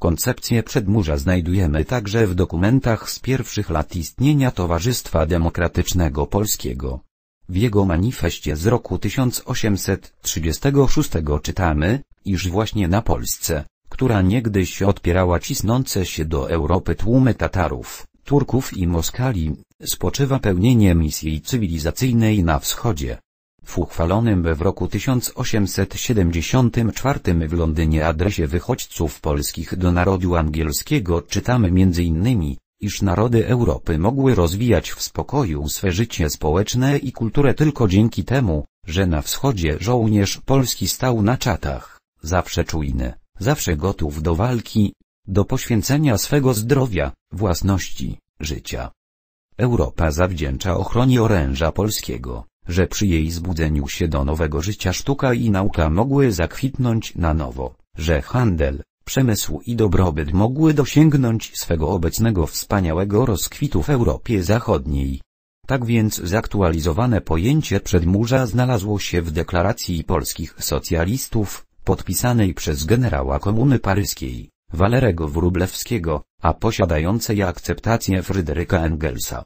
Koncepcję przedmurza znajdujemy także w dokumentach z pierwszych lat istnienia Towarzystwa Demokratycznego Polskiego. W jego manifestie z roku 1836 czytamy, iż właśnie na Polsce, która niegdyś odpierała cisnące się do Europy tłumy Tatarów, Turków i Moskali, spoczywa pełnienie misji cywilizacyjnej na wschodzie. W uchwalonym w roku 1874 w Londynie adresie wychodźców polskich do narodu angielskiego czytamy m.in iż narody Europy mogły rozwijać w spokoju swe życie społeczne i kulturę tylko dzięki temu, że na wschodzie żołnierz polski stał na czatach, zawsze czujny, zawsze gotów do walki, do poświęcenia swego zdrowia, własności, życia. Europa zawdzięcza ochronie oręża polskiego, że przy jej zbudzeniu się do nowego życia sztuka i nauka mogły zakwitnąć na nowo, że handel, przemysł i dobrobyt mogły dosięgnąć swego obecnego wspaniałego rozkwitu w Europie Zachodniej. Tak więc zaktualizowane pojęcie przedmurza znalazło się w deklaracji polskich socjalistów, podpisanej przez generała Komuny Paryskiej, Walerego Wrublewskiego, a posiadającej akceptację Fryderyka Engelsa.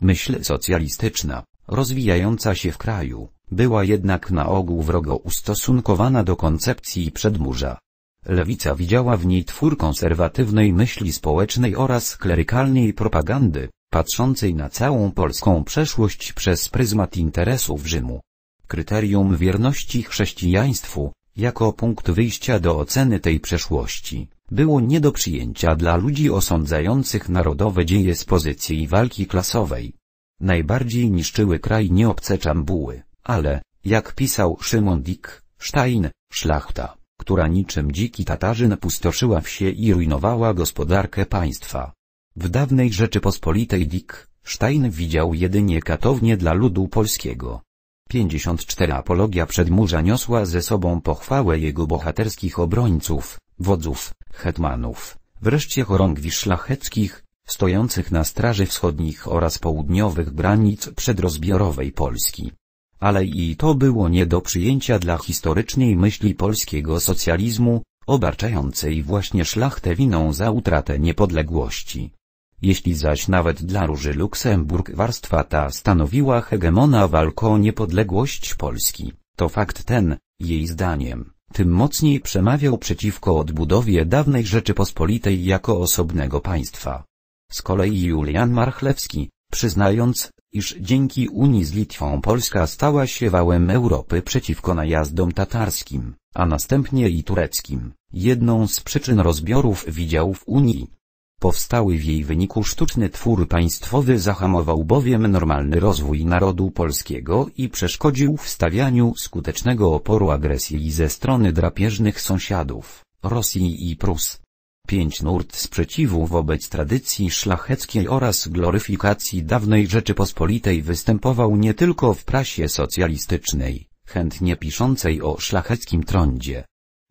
Myśl socjalistyczna, rozwijająca się w kraju, była jednak na ogół wrogo ustosunkowana do koncepcji przedmurza. Lewica widziała w niej twór konserwatywnej myśli społecznej oraz klerykalnej propagandy, patrzącej na całą polską przeszłość przez pryzmat interesów Rzymu. Kryterium wierności chrześcijaństwu, jako punkt wyjścia do oceny tej przeszłości, było nie do przyjęcia dla ludzi osądzających narodowe dzieje z pozycji walki klasowej. Najbardziej niszczyły kraj nieobce czambuły, ale, jak pisał Szymon Dick, Stein, szlachta która niczym dziki tatarzy pustoszyła wsie i rujnowała gospodarkę państwa. W dawnej Rzeczypospolitej Dick Stein widział jedynie katownie dla ludu polskiego. 54 Apologia Przedmurza niosła ze sobą pochwałę jego bohaterskich obrońców, wodzów, hetmanów, wreszcie chorągwi szlacheckich, stojących na straży wschodnich oraz południowych granic przedrozbiorowej Polski ale i to było nie do przyjęcia dla historycznej myśli polskiego socjalizmu, obarczającej właśnie szlachtę winą za utratę niepodległości. Jeśli zaś nawet dla Róży Luksemburg warstwa ta stanowiła hegemona walk o niepodległość Polski, to fakt ten, jej zdaniem, tym mocniej przemawiał przeciwko odbudowie dawnej Rzeczypospolitej jako osobnego państwa. Z kolei Julian Marchlewski, przyznając, iż dzięki Unii z Litwą Polska stała się wałem Europy przeciwko najazdom tatarskim, a następnie i tureckim. Jedną z przyczyn rozbiorów widział w Unii. Powstały w jej wyniku sztuczny twór państwowy zahamował bowiem normalny rozwój narodu polskiego i przeszkodził w stawianiu skutecznego oporu agresji ze strony drapieżnych sąsiadów, Rosji i Prus pięć nurt sprzeciwu wobec tradycji szlacheckiej oraz gloryfikacji dawnej Rzeczypospolitej występował nie tylko w prasie socjalistycznej, chętnie piszącej o szlacheckim trądzie.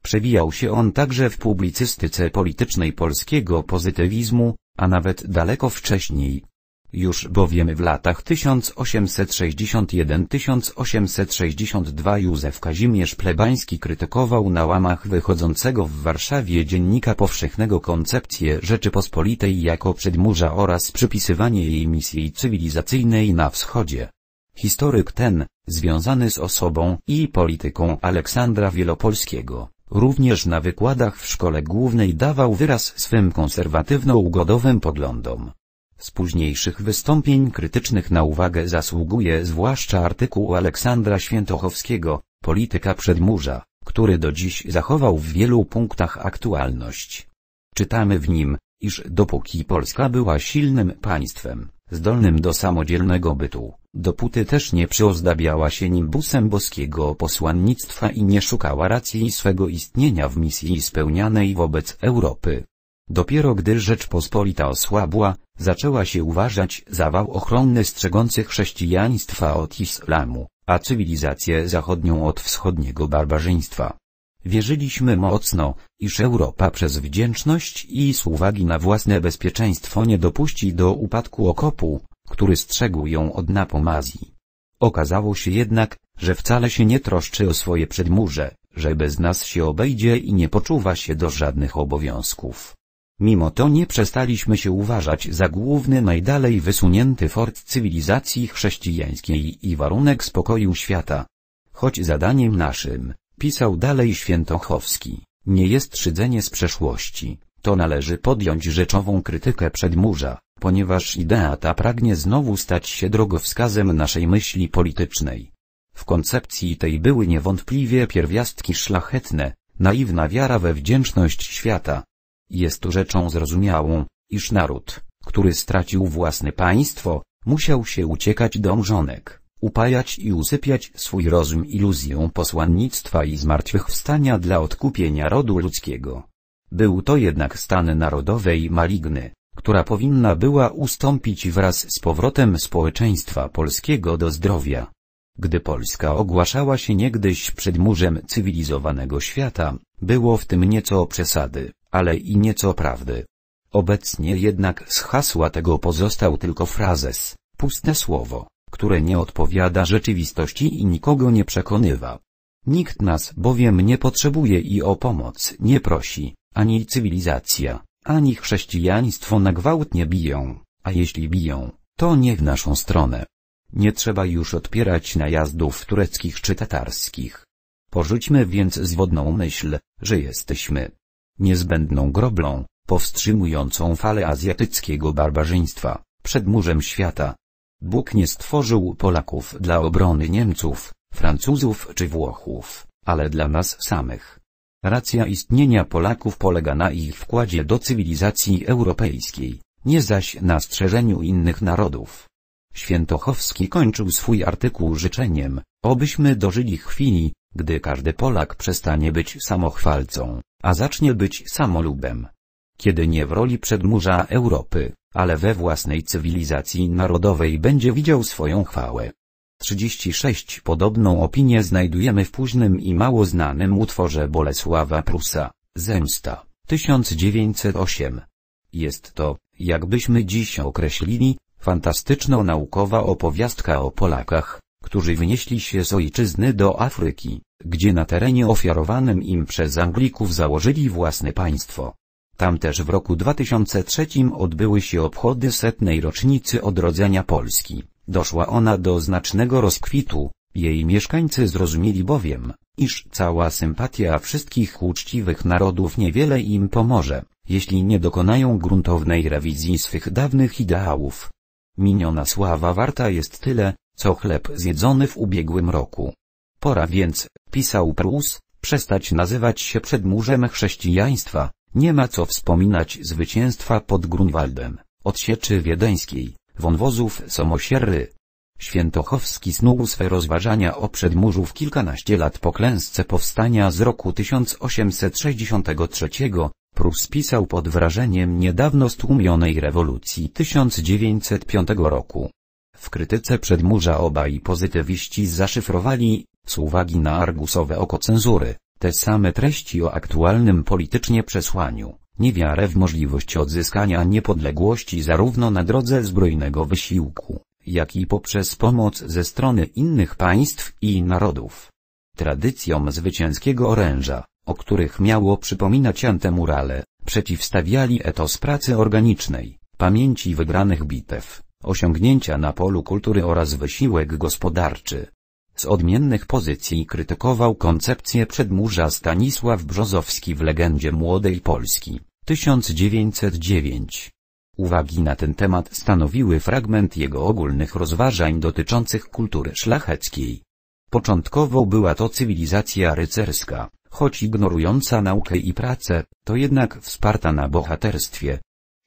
Przewijał się on także w publicystyce politycznej polskiego pozytywizmu, a nawet daleko wcześniej. Już bowiem w latach 1861-1862 Józef Kazimierz Plebański krytykował na łamach wychodzącego w Warszawie Dziennika Powszechnego koncepcję Rzeczypospolitej jako przedmurza oraz przypisywanie jej misji cywilizacyjnej na wschodzie. Historyk ten, związany z osobą i polityką Aleksandra Wielopolskiego, również na wykładach w szkole głównej dawał wyraz swym konserwatywno-ugodowym poglądom. Z późniejszych wystąpień krytycznych na uwagę zasługuje zwłaszcza artykuł Aleksandra Świętochowskiego, Polityka Przedmurza, który do dziś zachował w wielu punktach aktualność. Czytamy w nim, iż dopóki Polska była silnym państwem, zdolnym do samodzielnego bytu, dopóty też nie przyozdabiała się nimbusem boskiego posłannictwa i nie szukała racji swego istnienia w misji spełnianej wobec Europy, Dopiero gdy Rzeczpospolita osłabła, zaczęła się uważać za wał ochronny strzegący chrześcijaństwa od islamu, a cywilizację zachodnią od wschodniego barbarzyństwa. Wierzyliśmy mocno, iż Europa przez wdzięczność i z uwagi na własne bezpieczeństwo nie dopuści do upadku okopu, który strzegł ją od napomazji. Okazało się jednak, że wcale się nie troszczy o swoje przedmurze, że bez nas się obejdzie i nie poczuwa się do żadnych obowiązków. Mimo to nie przestaliśmy się uważać za główny najdalej wysunięty fort cywilizacji chrześcijańskiej i warunek spokoju świata. Choć zadaniem naszym, pisał dalej Świętochowski, nie jest szydzenie z przeszłości, to należy podjąć rzeczową krytykę przedmurza, ponieważ idea ta pragnie znowu stać się drogowskazem naszej myśli politycznej. W koncepcji tej były niewątpliwie pierwiastki szlachetne, naiwna wiara we wdzięczność świata, jest to rzeczą zrozumiałą, iż naród, który stracił własne państwo, musiał się uciekać do mrzonek, upajać i usypiać swój rozum iluzją posłannictwa i zmartwychwstania dla odkupienia rodu ludzkiego. Był to jednak stan narodowej maligny, która powinna była ustąpić wraz z powrotem społeczeństwa polskiego do zdrowia. Gdy Polska ogłaszała się niegdyś przed murzem cywilizowanego świata, było w tym nieco przesady, ale i nieco prawdy. Obecnie jednak z hasła tego pozostał tylko frazes, puste słowo, które nie odpowiada rzeczywistości i nikogo nie przekonywa. Nikt nas bowiem nie potrzebuje i o pomoc nie prosi, ani cywilizacja, ani chrześcijaństwo na gwałt nie biją, a jeśli biją, to nie w naszą stronę. Nie trzeba już odpierać najazdów tureckich czy tatarskich. Porzućmy więc zwodną myśl, że jesteśmy niezbędną groblą, powstrzymującą falę azjatyckiego barbarzyństwa, przed murzem świata. Bóg nie stworzył Polaków dla obrony Niemców, Francuzów czy Włochów, ale dla nas samych. Racja istnienia Polaków polega na ich wkładzie do cywilizacji europejskiej, nie zaś na strzeżeniu innych narodów. Świętochowski kończył swój artykuł życzeniem, obyśmy dożyli chwili, gdy każdy Polak przestanie być samochwalcą a zacznie być samolubem. Kiedy nie w roli przedmurza Europy, ale we własnej cywilizacji narodowej będzie widział swoją chwałę. 36 Podobną opinię znajdujemy w późnym i mało znanym utworze Bolesława Prusa, Zemsta, 1908. Jest to, jakbyśmy dziś określili, fantastyczno-naukowa opowiastka o Polakach, którzy wynieśli się z ojczyzny do Afryki, gdzie na terenie ofiarowanym im przez Anglików założyli własne państwo. Tam też w roku 2003 odbyły się obchody setnej rocznicy odrodzenia Polski. Doszła ona do znacznego rozkwitu, jej mieszkańcy zrozumieli bowiem, iż cała sympatia wszystkich uczciwych narodów niewiele im pomoże, jeśli nie dokonają gruntownej rewizji swych dawnych ideałów. Miniona sława warta jest tyle, co chleb zjedzony w ubiegłym roku. Pora więc, pisał Prus, przestać nazywać się przedmurzem chrześcijaństwa, nie ma co wspominać zwycięstwa pod Grunwaldem, odsieczy wiedeńskiej, wąwozów Somosierry. Świętochowski snuł swe rozważania o przedmurzu w kilkanaście lat po klęsce powstania z roku 1863, Prus pisał pod wrażeniem niedawno stłumionej rewolucji 1905 roku. W krytyce przedmurza obaj pozytywiści zaszyfrowali, z uwagi na argusowe oko cenzury, te same treści o aktualnym politycznie przesłaniu, niewiarę w możliwość odzyskania niepodległości zarówno na drodze zbrojnego wysiłku, jak i poprzez pomoc ze strony innych państw i narodów. Tradycjom zwycięskiego oręża, o których miało przypominać antemurale, przeciwstawiali etos pracy organicznej, pamięci wygranych bitew, osiągnięcia na polu kultury oraz wysiłek gospodarczy, z odmiennych pozycji krytykował koncepcję przedmurza Stanisław Brzozowski w Legendzie Młodej Polski, 1909. Uwagi na ten temat stanowiły fragment jego ogólnych rozważań dotyczących kultury szlacheckiej. Początkowo była to cywilizacja rycerska, choć ignorująca naukę i pracę, to jednak wsparta na bohaterstwie.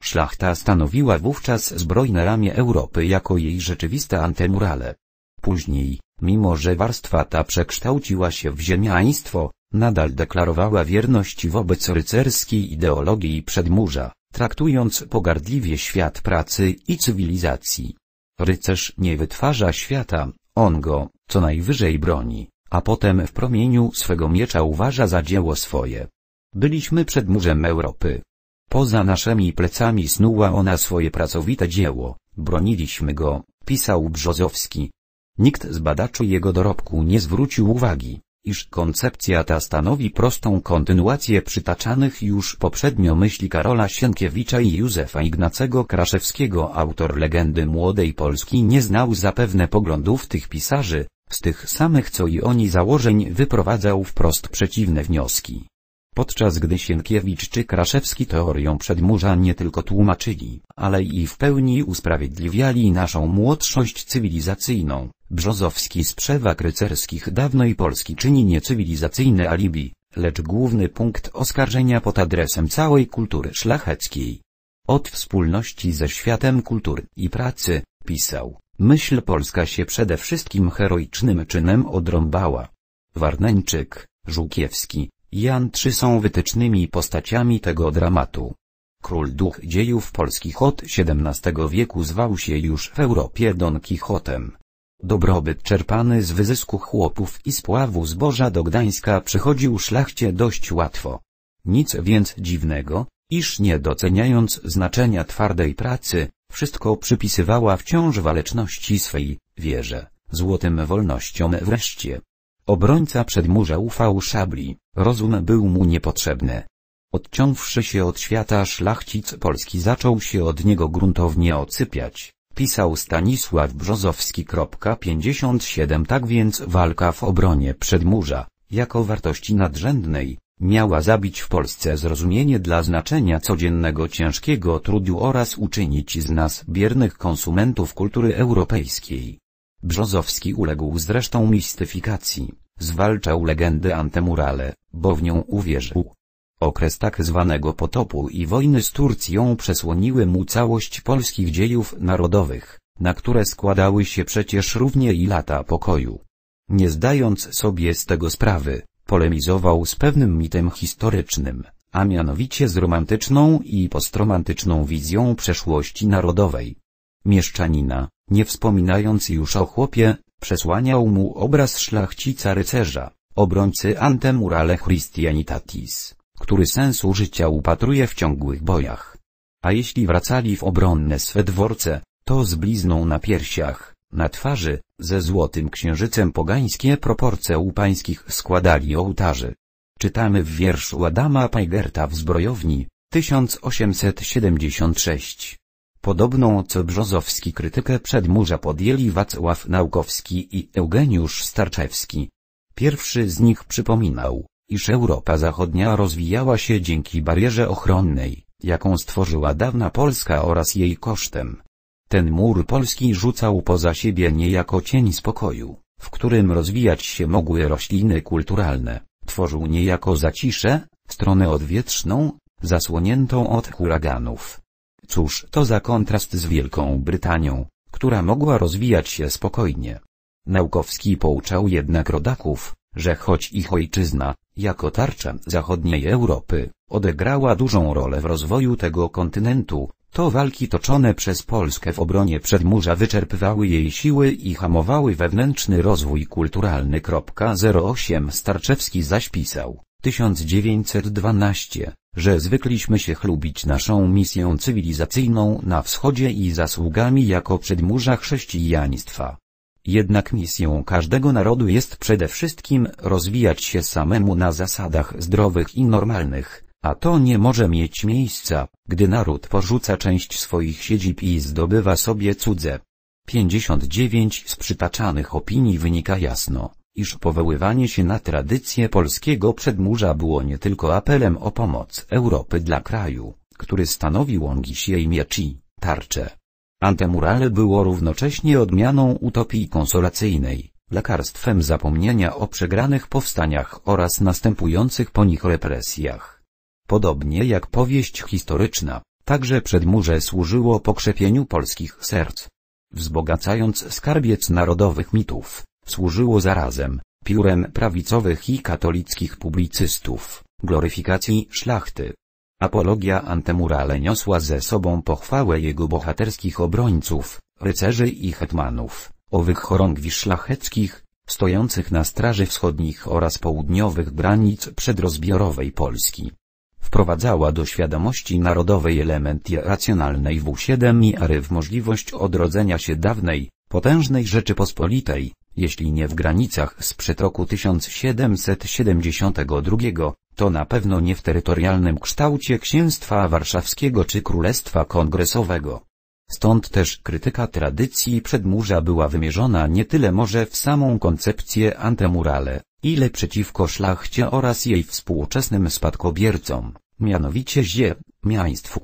Szlachta stanowiła wówczas zbrojne ramię Europy jako jej rzeczywiste antemurale. Później, Mimo że warstwa ta przekształciła się w ziemiaństwo, nadal deklarowała wierność wobec rycerskiej ideologii przedmurza, traktując pogardliwie świat pracy i cywilizacji. Rycerz nie wytwarza świata, on go, co najwyżej broni, a potem w promieniu swego miecza uważa za dzieło swoje. Byliśmy przedmurzem Europy. Poza naszymi plecami snuła ona swoje pracowite dzieło, broniliśmy go, pisał Brzozowski, Nikt z badaczy jego dorobku nie zwrócił uwagi, iż koncepcja ta stanowi prostą kontynuację przytaczanych już poprzednio myśli Karola Sienkiewicza i Józefa Ignacego Kraszewskiego. Autor legendy młodej Polski nie znał zapewne poglądów tych pisarzy, z tych samych co i oni założeń wyprowadzał wprost przeciwne wnioski. Podczas gdy Sienkiewicz czy Kraszewski teorią przedmurza nie tylko tłumaczyli, ale i w pełni usprawiedliwiali naszą młodszość cywilizacyjną, Brzozowski z przewag rycerskich dawnej Polski czyni niecywilizacyjne alibi, lecz główny punkt oskarżenia pod adresem całej kultury szlacheckiej. Od wspólności ze światem kultury i pracy, pisał, myśl polska się przede wszystkim heroicznym czynem odrąbała. Warneńczyk, Żółkiewski, Jan III są wytycznymi postaciami tego dramatu. Król duch dziejów polskich od XVII wieku zwał się już w Europie Don Quixotem. Dobrobyt czerpany z wyzysku chłopów i spławu zboża do Gdańska przychodził szlachcie dość łatwo. Nic więc dziwnego, iż nie doceniając znaczenia twardej pracy, wszystko przypisywała wciąż waleczności swej, wierze, złotym wolnościom wreszcie. Obrońca przedmurza ufał szabli, rozum był mu niepotrzebny. Odciąwszy się od świata szlachcic Polski zaczął się od niego gruntownie ocypiać, pisał Stanisław Brzozowski. 57 Tak więc walka w obronie przedmurza, jako wartości nadrzędnej, miała zabić w Polsce zrozumienie dla znaczenia codziennego ciężkiego trudu oraz uczynić z nas biernych konsumentów kultury europejskiej. Brzozowski uległ zresztą mistyfikacji, zwalczał legendy antemurale, bo w nią uwierzył. Okres tak zwanego potopu i wojny z Turcją przesłoniły mu całość polskich dziejów narodowych, na które składały się przecież równie i lata pokoju. Nie zdając sobie z tego sprawy, polemizował z pewnym mitem historycznym, a mianowicie z romantyczną i postromantyczną wizją przeszłości narodowej. Mieszczanina, nie wspominając już o chłopie, przesłaniał mu obraz szlachcica rycerza, obrońcy antemurale Christianitatis, który sensu życia upatruje w ciągłych bojach. A jeśli wracali w obronne swe dworce, to z blizną na piersiach, na twarzy, ze złotym księżycem pogańskie proporcje upańskich składali ołtarzy. Czytamy w wierszu Adama Pajgerta w zbrojowni, 1876. Podobną co Brzozowski krytykę przedmurza podjęli Wacław Naukowski i Eugeniusz Starczewski. Pierwszy z nich przypominał, iż Europa Zachodnia rozwijała się dzięki barierze ochronnej, jaką stworzyła dawna Polska oraz jej kosztem. Ten mur polski rzucał poza siebie niejako cień spokoju, w którym rozwijać się mogły rośliny kulturalne, tworzył niejako zaciszę, stronę odwietrzną, zasłoniętą od huraganów. Cóż to za kontrast z Wielką Brytanią, która mogła rozwijać się spokojnie. Naukowski pouczał jednak rodaków, że choć ich ojczyzna, jako tarcza zachodniej Europy, odegrała dużą rolę w rozwoju tego kontynentu, to walki toczone przez Polskę w obronie przedmurza wyczerpywały jej siły i hamowały wewnętrzny rozwój kulturalny. 08 Starczewski zaś pisał, 1912, że zwykliśmy się chlubić naszą misją cywilizacyjną na wschodzie i zasługami jako przedmurza chrześcijaństwa. Jednak misją każdego narodu jest przede wszystkim rozwijać się samemu na zasadach zdrowych i normalnych, a to nie może mieć miejsca, gdy naród porzuca część swoich siedzib i zdobywa sobie cudze. 59 z przytaczanych opinii wynika jasno, iż powoływanie się na tradycję polskiego przedmurza było nie tylko apelem o pomoc Europy dla kraju, który stanowił Ongisie i mieczy, tarcze. Antemurale było równocześnie odmianą utopii konsolacyjnej, lekarstwem zapomnienia o przegranych powstaniach oraz następujących po nich represjach. Podobnie jak powieść historyczna, także przedmurze służyło pokrzepieniu polskich serc, wzbogacając skarbiec narodowych mitów. Służyło zarazem, piórem prawicowych i katolickich publicystów, gloryfikacji szlachty. Apologia Antemurale niosła ze sobą pochwałę jego bohaterskich obrońców, rycerzy i hetmanów, owych chorągwi szlacheckich, stojących na straży wschodnich oraz południowych granic przedrozbiorowej Polski. Wprowadzała do świadomości narodowej element racjonalnej W7 i ary w możliwość odrodzenia się dawnej, potężnej Rzeczypospolitej, jeśli nie w granicach sprzed roku 1772, to na pewno nie w terytorialnym kształcie Księstwa Warszawskiego czy Królestwa Kongresowego. Stąd też krytyka tradycji przedmurza była wymierzona nie tyle może w samą koncepcję antemurale, ile przeciwko szlachcie oraz jej współczesnym spadkobiercom, mianowicie ziemiaństwu.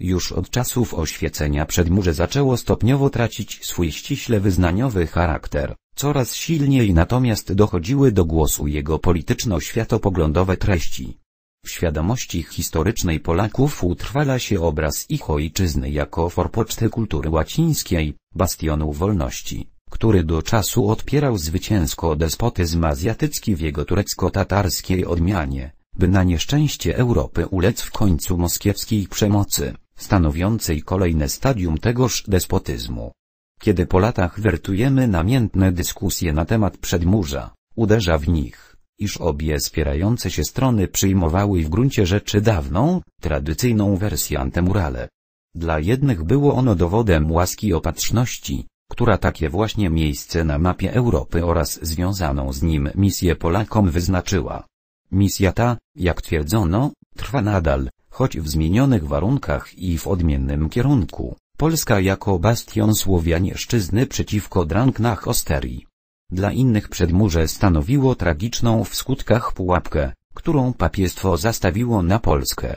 Już od czasów oświecenia przedmurze zaczęło stopniowo tracić swój ściśle wyznaniowy charakter, Coraz silniej natomiast dochodziły do głosu jego polityczno-światopoglądowe treści. W świadomości historycznej Polaków utrwala się obraz ich ojczyzny jako forpoczty kultury łacińskiej, bastionu wolności, który do czasu odpierał zwycięsko despotyzm azjatycki w jego turecko-tatarskiej odmianie, by na nieszczęście Europy ulec w końcu moskiewskiej przemocy, stanowiącej kolejne stadium tegoż despotyzmu. Kiedy po latach wertujemy namiętne dyskusje na temat przedmurza, uderza w nich, iż obie spierające się strony przyjmowały w gruncie rzeczy dawną, tradycyjną wersję antemurale. Dla jednych było ono dowodem łaski opatrzności, która takie właśnie miejsce na mapie Europy oraz związaną z nim misję Polakom wyznaczyła. Misja ta, jak twierdzono, trwa nadal, choć w zmienionych warunkach i w odmiennym kierunku. Polska jako bastion Słowianieszczyzny przeciwko Dranknach Osterii. Dla innych przedmurze stanowiło tragiczną w skutkach pułapkę, którą papiestwo zastawiło na Polskę.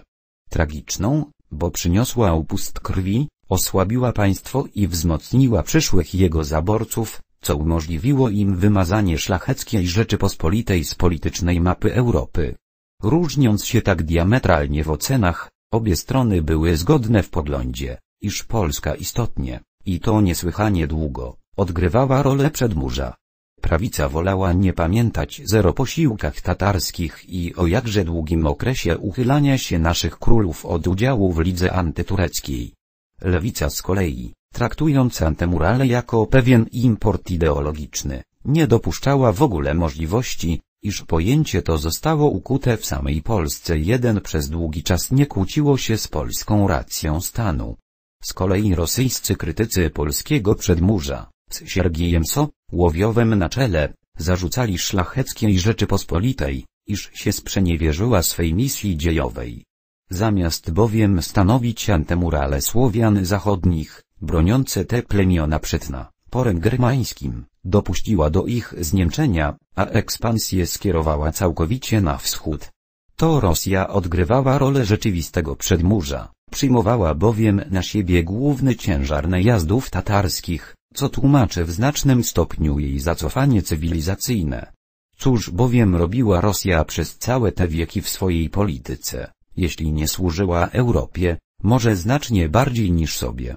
Tragiczną, bo przyniosła upust krwi, osłabiła państwo i wzmocniła przyszłych jego zaborców, co umożliwiło im wymazanie szlacheckiej Rzeczypospolitej z politycznej mapy Europy. Różniąc się tak diametralnie w ocenach, obie strony były zgodne w poglądzie, iż Polska istotnie, i to niesłychanie długo, odgrywała rolę przedmurza. Prawica wolała nie pamiętać zero posiłkach tatarskich i o jakże długim okresie uchylania się naszych królów od udziału w lidze antytureckiej. Lewica z kolei, traktując antemurale jako pewien import ideologiczny, nie dopuszczała w ogóle możliwości, iż pojęcie to zostało ukute w samej Polsce jeden przez długi czas nie kłóciło się z polską racją stanu. Z kolei rosyjscy krytycy polskiego przedmurza, z Siergiejem Sołowiowem na czele, zarzucali szlacheckiej Rzeczypospolitej, iż się sprzeniewierzyła swej misji dziejowej. Zamiast bowiem stanowić antemurale Słowian zachodnich, broniące te plemiona przed naporem germańskim, dopuściła do ich zniemczenia, a ekspansję skierowała całkowicie na wschód. To Rosja odgrywała rolę rzeczywistego przedmurza. Przyjmowała bowiem na siebie główny ciężar najazdów tatarskich, co tłumaczy w znacznym stopniu jej zacofanie cywilizacyjne. Cóż bowiem robiła Rosja przez całe te wieki w swojej polityce, jeśli nie służyła Europie, może znacznie bardziej niż sobie.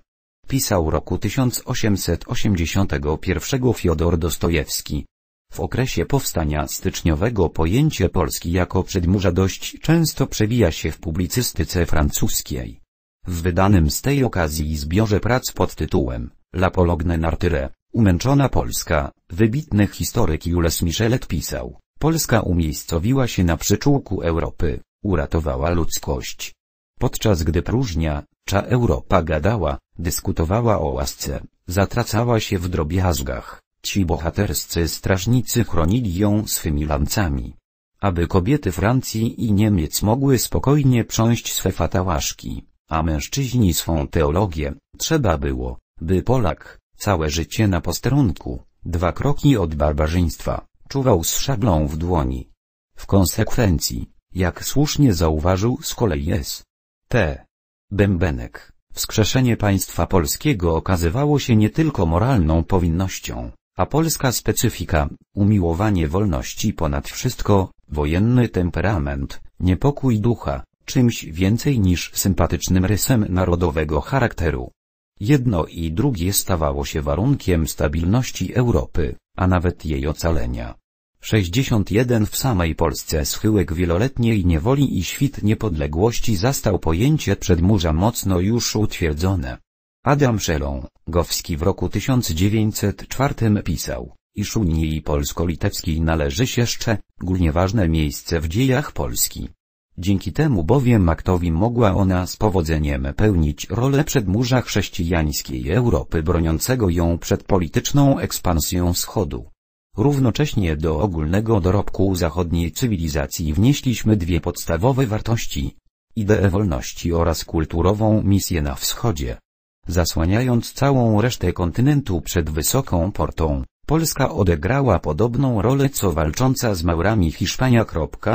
Pisał roku 1881 Fiodor Dostojewski. W okresie powstania styczniowego pojęcie Polski jako przedmurza dość często przewija się w publicystyce francuskiej w wydanym z tej okazji zbiorze prac pod tytułem La Pologne Nartyre, Umęczona Polska, wybitny historyk Jules Michelet pisał, Polska umiejscowiła się na przyczółku Europy, uratowała ludzkość. Podczas gdy próżnia, cza Europa gadała, dyskutowała o łasce, zatracała się w drobiazgach, ci bohaterscy strażnicy chronili ją swymi lancami. Aby kobiety Francji i Niemiec mogły spokojnie prząść swe fatałaszki a mężczyźni swą teologię, trzeba było, by Polak, całe życie na posterunku, dwa kroki od barbarzyństwa, czuwał z szablą w dłoni. W konsekwencji, jak słusznie zauważył z kolei S. T. Bębenek, wskrzeszenie państwa polskiego okazywało się nie tylko moralną powinnością, a polska specyfika, umiłowanie wolności ponad wszystko, wojenny temperament, niepokój ducha, czymś więcej niż sympatycznym rysem narodowego charakteru. Jedno i drugie stawało się warunkiem stabilności Europy, a nawet jej ocalenia. 61 W samej Polsce schyłek wieloletniej niewoli i świt niepodległości zastał pojęcie przedmurza mocno już utwierdzone. Adam Szelon, Gowski w roku 1904 pisał, iż Unii Polsko-Litewskiej należy się jeszcze, głównie ważne miejsce w dziejach Polski. Dzięki temu bowiem aktowi mogła ona z powodzeniem pełnić rolę przedmurza chrześcijańskiej Europy broniącego ją przed polityczną ekspansją Wschodu. Równocześnie do ogólnego dorobku zachodniej cywilizacji wnieśliśmy dwie podstawowe wartości – ideę wolności oraz kulturową misję na wschodzie, zasłaniając całą resztę kontynentu przed wysoką portą. Polska odegrała podobną rolę co walcząca z Maurami Hiszpania.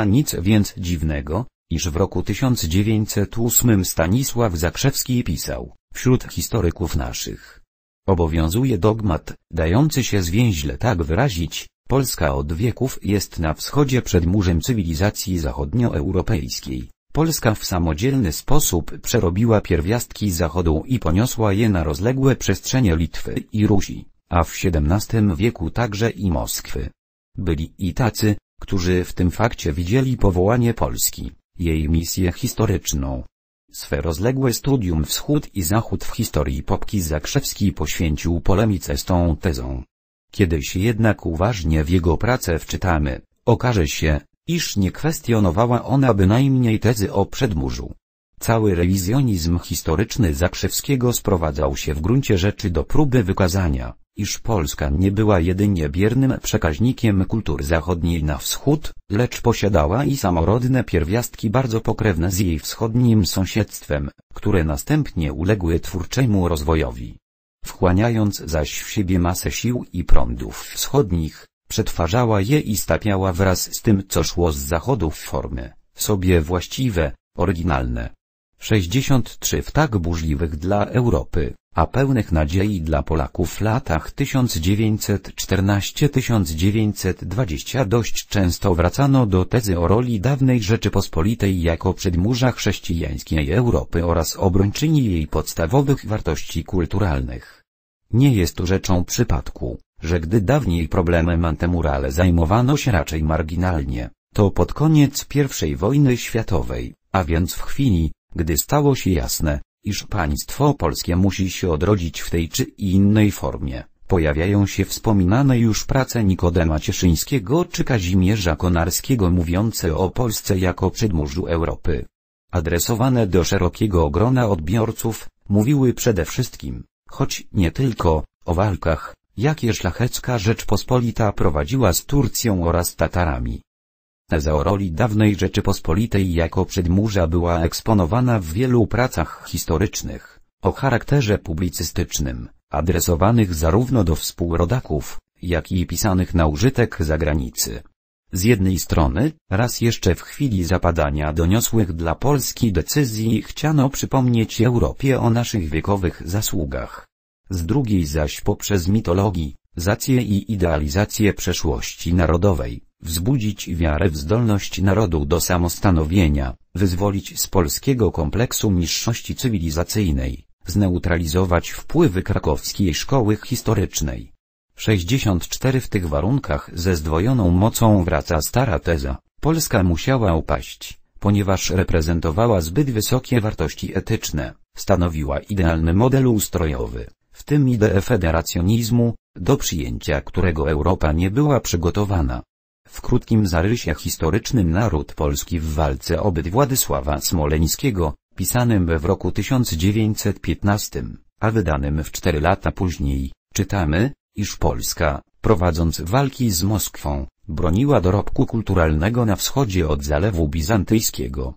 Nic więc dziwnego, iż w roku 1908 Stanisław Zakrzewski pisał, wśród historyków naszych. Obowiązuje dogmat, dający się zwięźle tak wyrazić, Polska od wieków jest na wschodzie przed murzem cywilizacji zachodnioeuropejskiej. Polska w samodzielny sposób przerobiła pierwiastki Zachodu i poniosła je na rozległe przestrzenie Litwy i Rusi a w XVII wieku także i Moskwy. Byli i tacy, którzy w tym fakcie widzieli powołanie Polski, jej misję historyczną. Swe rozległe studium wschód i zachód w historii popki Zakrzewski poświęcił polemice z tą tezą. Kiedy się jednak uważnie w jego pracę wczytamy, okaże się, iż nie kwestionowała ona bynajmniej tezy o przedmurzu. Cały rewizjonizm historyczny Zakrzewskiego sprowadzał się w gruncie rzeczy do próby wykazania, iż Polska nie była jedynie biernym przekaźnikiem kultur zachodniej na wschód, lecz posiadała i samorodne pierwiastki bardzo pokrewne z jej wschodnim sąsiedztwem, które następnie uległy twórczemu rozwojowi. Wchłaniając zaś w siebie masę sił i prądów wschodnich, przetwarzała je i stapiała wraz z tym co szło z zachodu w formy, sobie właściwe, oryginalne 63 w tak burzliwych dla Europy, a pełnych nadziei dla Polaków latach 1914-1920 dość często wracano do tezy o roli dawnej Rzeczypospolitej jako przedmurza chrześcijańskiej Europy oraz obrończyni jej podstawowych wartości kulturalnych. Nie jest to rzeczą przypadku, że gdy dawniej problemem antemurale zajmowano się raczej marginalnie, to pod koniec I wojny światowej, a więc w chwili, gdy stało się jasne, iż państwo polskie musi się odrodzić w tej czy innej formie, pojawiają się wspominane już prace Nikodema Cieszyńskiego czy Kazimierza Konarskiego mówiące o Polsce jako przedmurzu Europy. Adresowane do szerokiego grona odbiorców, mówiły przede wszystkim, choć nie tylko, o walkach, jakie szlachecka Rzeczpospolita prowadziła z Turcją oraz Tatarami. Teza o roli dawnej Rzeczypospolitej jako przedmurza była eksponowana w wielu pracach historycznych, o charakterze publicystycznym, adresowanych zarówno do współrodaków, jak i pisanych na użytek zagranicy. Z jednej strony, raz jeszcze w chwili zapadania doniosłych dla Polski decyzji chciano przypomnieć Europie o naszych wiekowych zasługach. Z drugiej zaś poprzez mitologii, zację i idealizację przeszłości narodowej wzbudzić wiarę w zdolność narodu do samostanowienia, wyzwolić z polskiego kompleksu niższości cywilizacyjnej, zneutralizować wpływy krakowskiej szkoły historycznej. 64 W tych warunkach ze zdwojoną mocą wraca stara teza, Polska musiała upaść, ponieważ reprezentowała zbyt wysokie wartości etyczne, stanowiła idealny model ustrojowy, w tym ideę federacjonizmu, do przyjęcia którego Europa nie była przygotowana. W krótkim zarysie historycznym naród polski w walce o byt Władysława Smoleńskiego, pisanym w roku 1915, a wydanym w cztery lata później, czytamy, iż Polska, prowadząc walki z Moskwą, broniła dorobku kulturalnego na wschodzie od Zalewu Bizantyjskiego.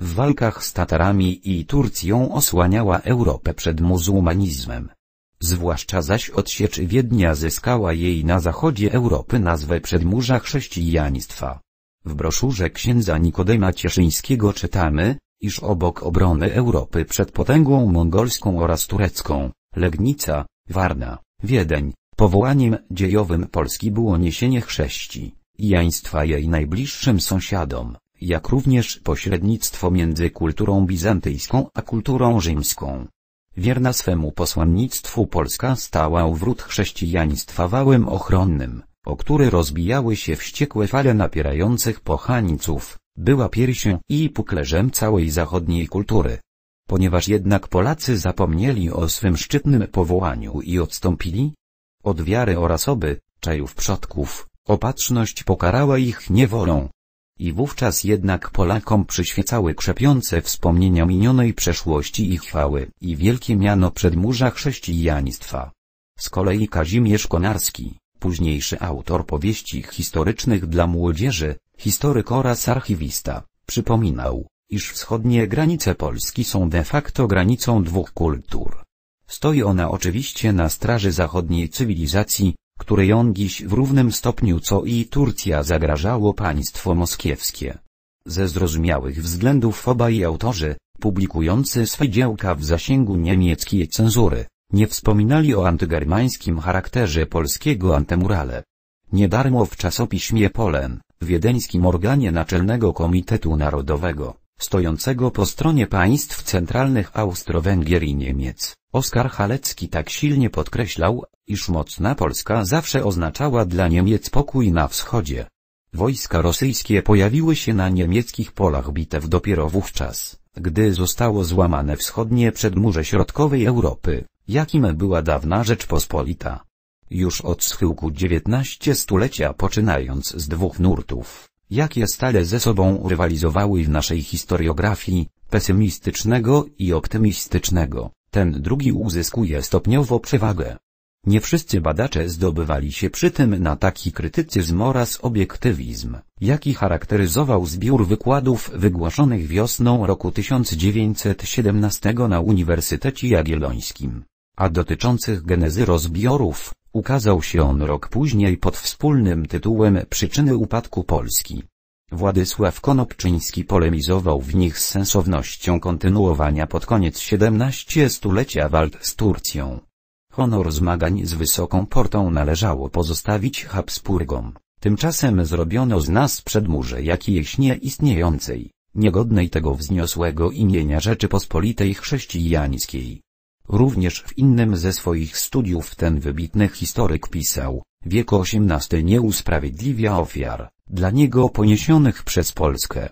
W walkach z Tatarami i Turcją osłaniała Europę przed muzułmanizmem, Zwłaszcza zaś odsiecz Wiednia zyskała jej na zachodzie Europy nazwę przedmurza chrześcijaństwa. W broszurze księdza Nikodema Cieszyńskiego czytamy, iż obok obrony Europy przed potęgą mongolską oraz turecką, Legnica, Warna, Wiedeń, powołaniem dziejowym Polski było niesienie chrześci, jaństwa jej najbliższym sąsiadom, jak również pośrednictwo między kulturą bizantyjską a kulturą rzymską. Wierna swemu posłannictwu Polska stała u wrót chrześcijaństwa wałem ochronnym, o który rozbijały się wściekłe fale napierających pochańców, była piersią i puklerzem całej zachodniej kultury. Ponieważ jednak Polacy zapomnieli o swym szczytnym powołaniu i odstąpili od wiary oraz oby, czajów przodków, opatrzność pokarała ich niewolą. I wówczas jednak Polakom przyświecały krzepiące wspomnienia minionej przeszłości i chwały i wielkie miano przedmurza chrześcijaństwa. Z kolei Kazimierz Konarski, późniejszy autor powieści historycznych dla młodzieży, historyk oraz archiwista, przypominał, iż wschodnie granice Polski są de facto granicą dwóch kultur. Stoi ona oczywiście na straży zachodniej cywilizacji, której ją dziś w równym stopniu co i Turcja zagrażało państwo moskiewskie. Ze zrozumiałych względów obaj autorzy, publikujący swe dziełka w zasięgu niemieckiej cenzury, nie wspominali o antygermańskim charakterze polskiego antymurale. Niedarmo w czasopiśmie Polen, wiedeńskim organie Naczelnego Komitetu Narodowego, stojącego po stronie państw centralnych Austro-Węgier i Niemiec. Oskar Halecki tak silnie podkreślał, iż mocna Polska zawsze oznaczała dla Niemiec pokój na wschodzie. Wojska rosyjskie pojawiły się na niemieckich polach bitew dopiero wówczas, gdy zostało złamane wschodnie przedmurze środkowej Europy, jakim była dawna Rzeczpospolita. Już od schyłku XIX stulecia poczynając z dwóch nurtów jakie stale ze sobą rywalizowały w naszej historiografii, pesymistycznego i optymistycznego, ten drugi uzyskuje stopniowo przewagę. Nie wszyscy badacze zdobywali się przy tym na taki krytycyzm oraz obiektywizm, jaki charakteryzował zbiór wykładów wygłaszonych wiosną roku 1917 na Uniwersytecie Jagiellońskim, a dotyczących genezy rozbiorów, Ukazał się on rok później pod wspólnym tytułem Przyczyny upadku Polski. Władysław Konopczyński polemizował w nich z sensownością kontynuowania pod koniec XVII stulecia walk z Turcją. Honor zmagań z wysoką portą należało pozostawić Habsburgom, tymczasem zrobiono z nas przedmurze jakiejś nieistniejącej, niegodnej tego wzniosłego imienia Rzeczypospolitej Chrześcijańskiej. Również w innym ze swoich studiów ten wybitny historyk pisał, wiek XVIII nie usprawiedliwia ofiar, dla niego poniesionych przez Polskę.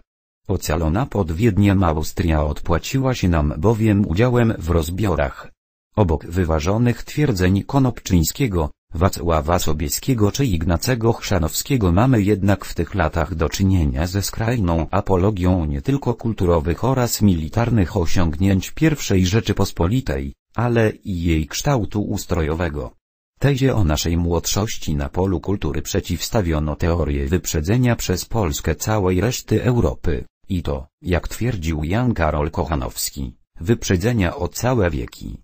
Ocalona pod Wiedniem Austria odpłaciła się nam bowiem udziałem w rozbiorach. Obok wyważonych twierdzeń Konopczyńskiego, Wacława Sobieskiego czy Ignacego Chrzanowskiego mamy jednak w tych latach do czynienia ze skrajną apologią nie tylko kulturowych oraz militarnych osiągnięć I Rzeczypospolitej, ale i jej kształtu ustrojowego. Tezie o naszej młodszości na polu kultury przeciwstawiono teorię wyprzedzenia przez Polskę całej reszty Europy, i to, jak twierdził Jan Karol Kochanowski, wyprzedzenia o całe wieki.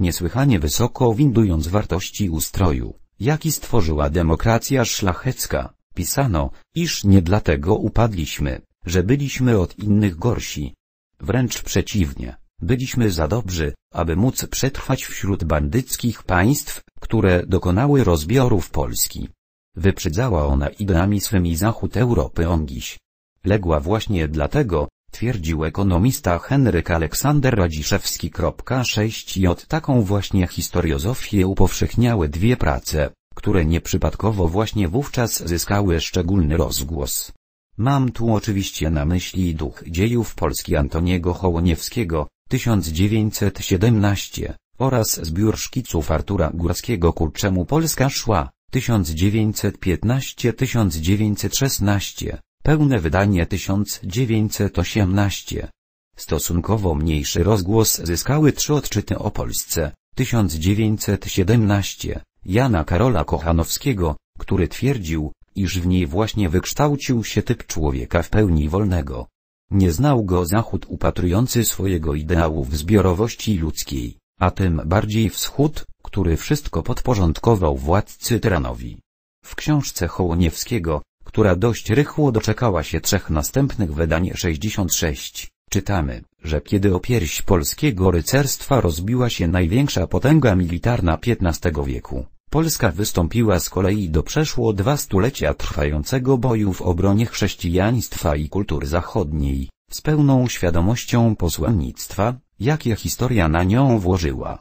Niesłychanie wysoko windując wartości ustroju, jaki stworzyła demokracja szlachecka, pisano, iż nie dlatego upadliśmy, że byliśmy od innych gorsi. Wręcz przeciwnie Byliśmy za dobrzy, aby móc przetrwać wśród bandyckich państw, które dokonały rozbiorów Polski. Wyprzedzała ona ideami swymi zachód Europy ongiś. Legła właśnie dlatego, twierdził ekonomista Henryk Aleksander Radziszewski.6 i od taką właśnie historiozofię upowszechniały dwie prace, które nieprzypadkowo właśnie wówczas zyskały szczególny rozgłos. Mam tu oczywiście na myśli duch dziejów Polski Antoniego Hołoniewskiego, 1917 oraz zbiór szkiców Artura Górskiego ku czemu Polska szła 1915-1916, pełne wydanie 1918. Stosunkowo mniejszy rozgłos zyskały trzy odczyty o Polsce 1917 Jana Karola Kochanowskiego, który twierdził, iż w niej właśnie wykształcił się typ człowieka w pełni wolnego, nie znał go Zachód upatrujący swojego ideału w zbiorowości ludzkiej, a tym bardziej Wschód, który wszystko podporządkował władcy tyranowi. W książce Hołoniewskiego, która dość rychło doczekała się trzech następnych wydań 66, czytamy, że kiedy o pierś polskiego rycerstwa rozbiła się największa potęga militarna XV wieku, Polska wystąpiła z kolei do przeszło dwa stulecia trwającego boju w obronie chrześcijaństwa i kultury zachodniej, z pełną świadomością posłannictwa, jakie historia na nią włożyła.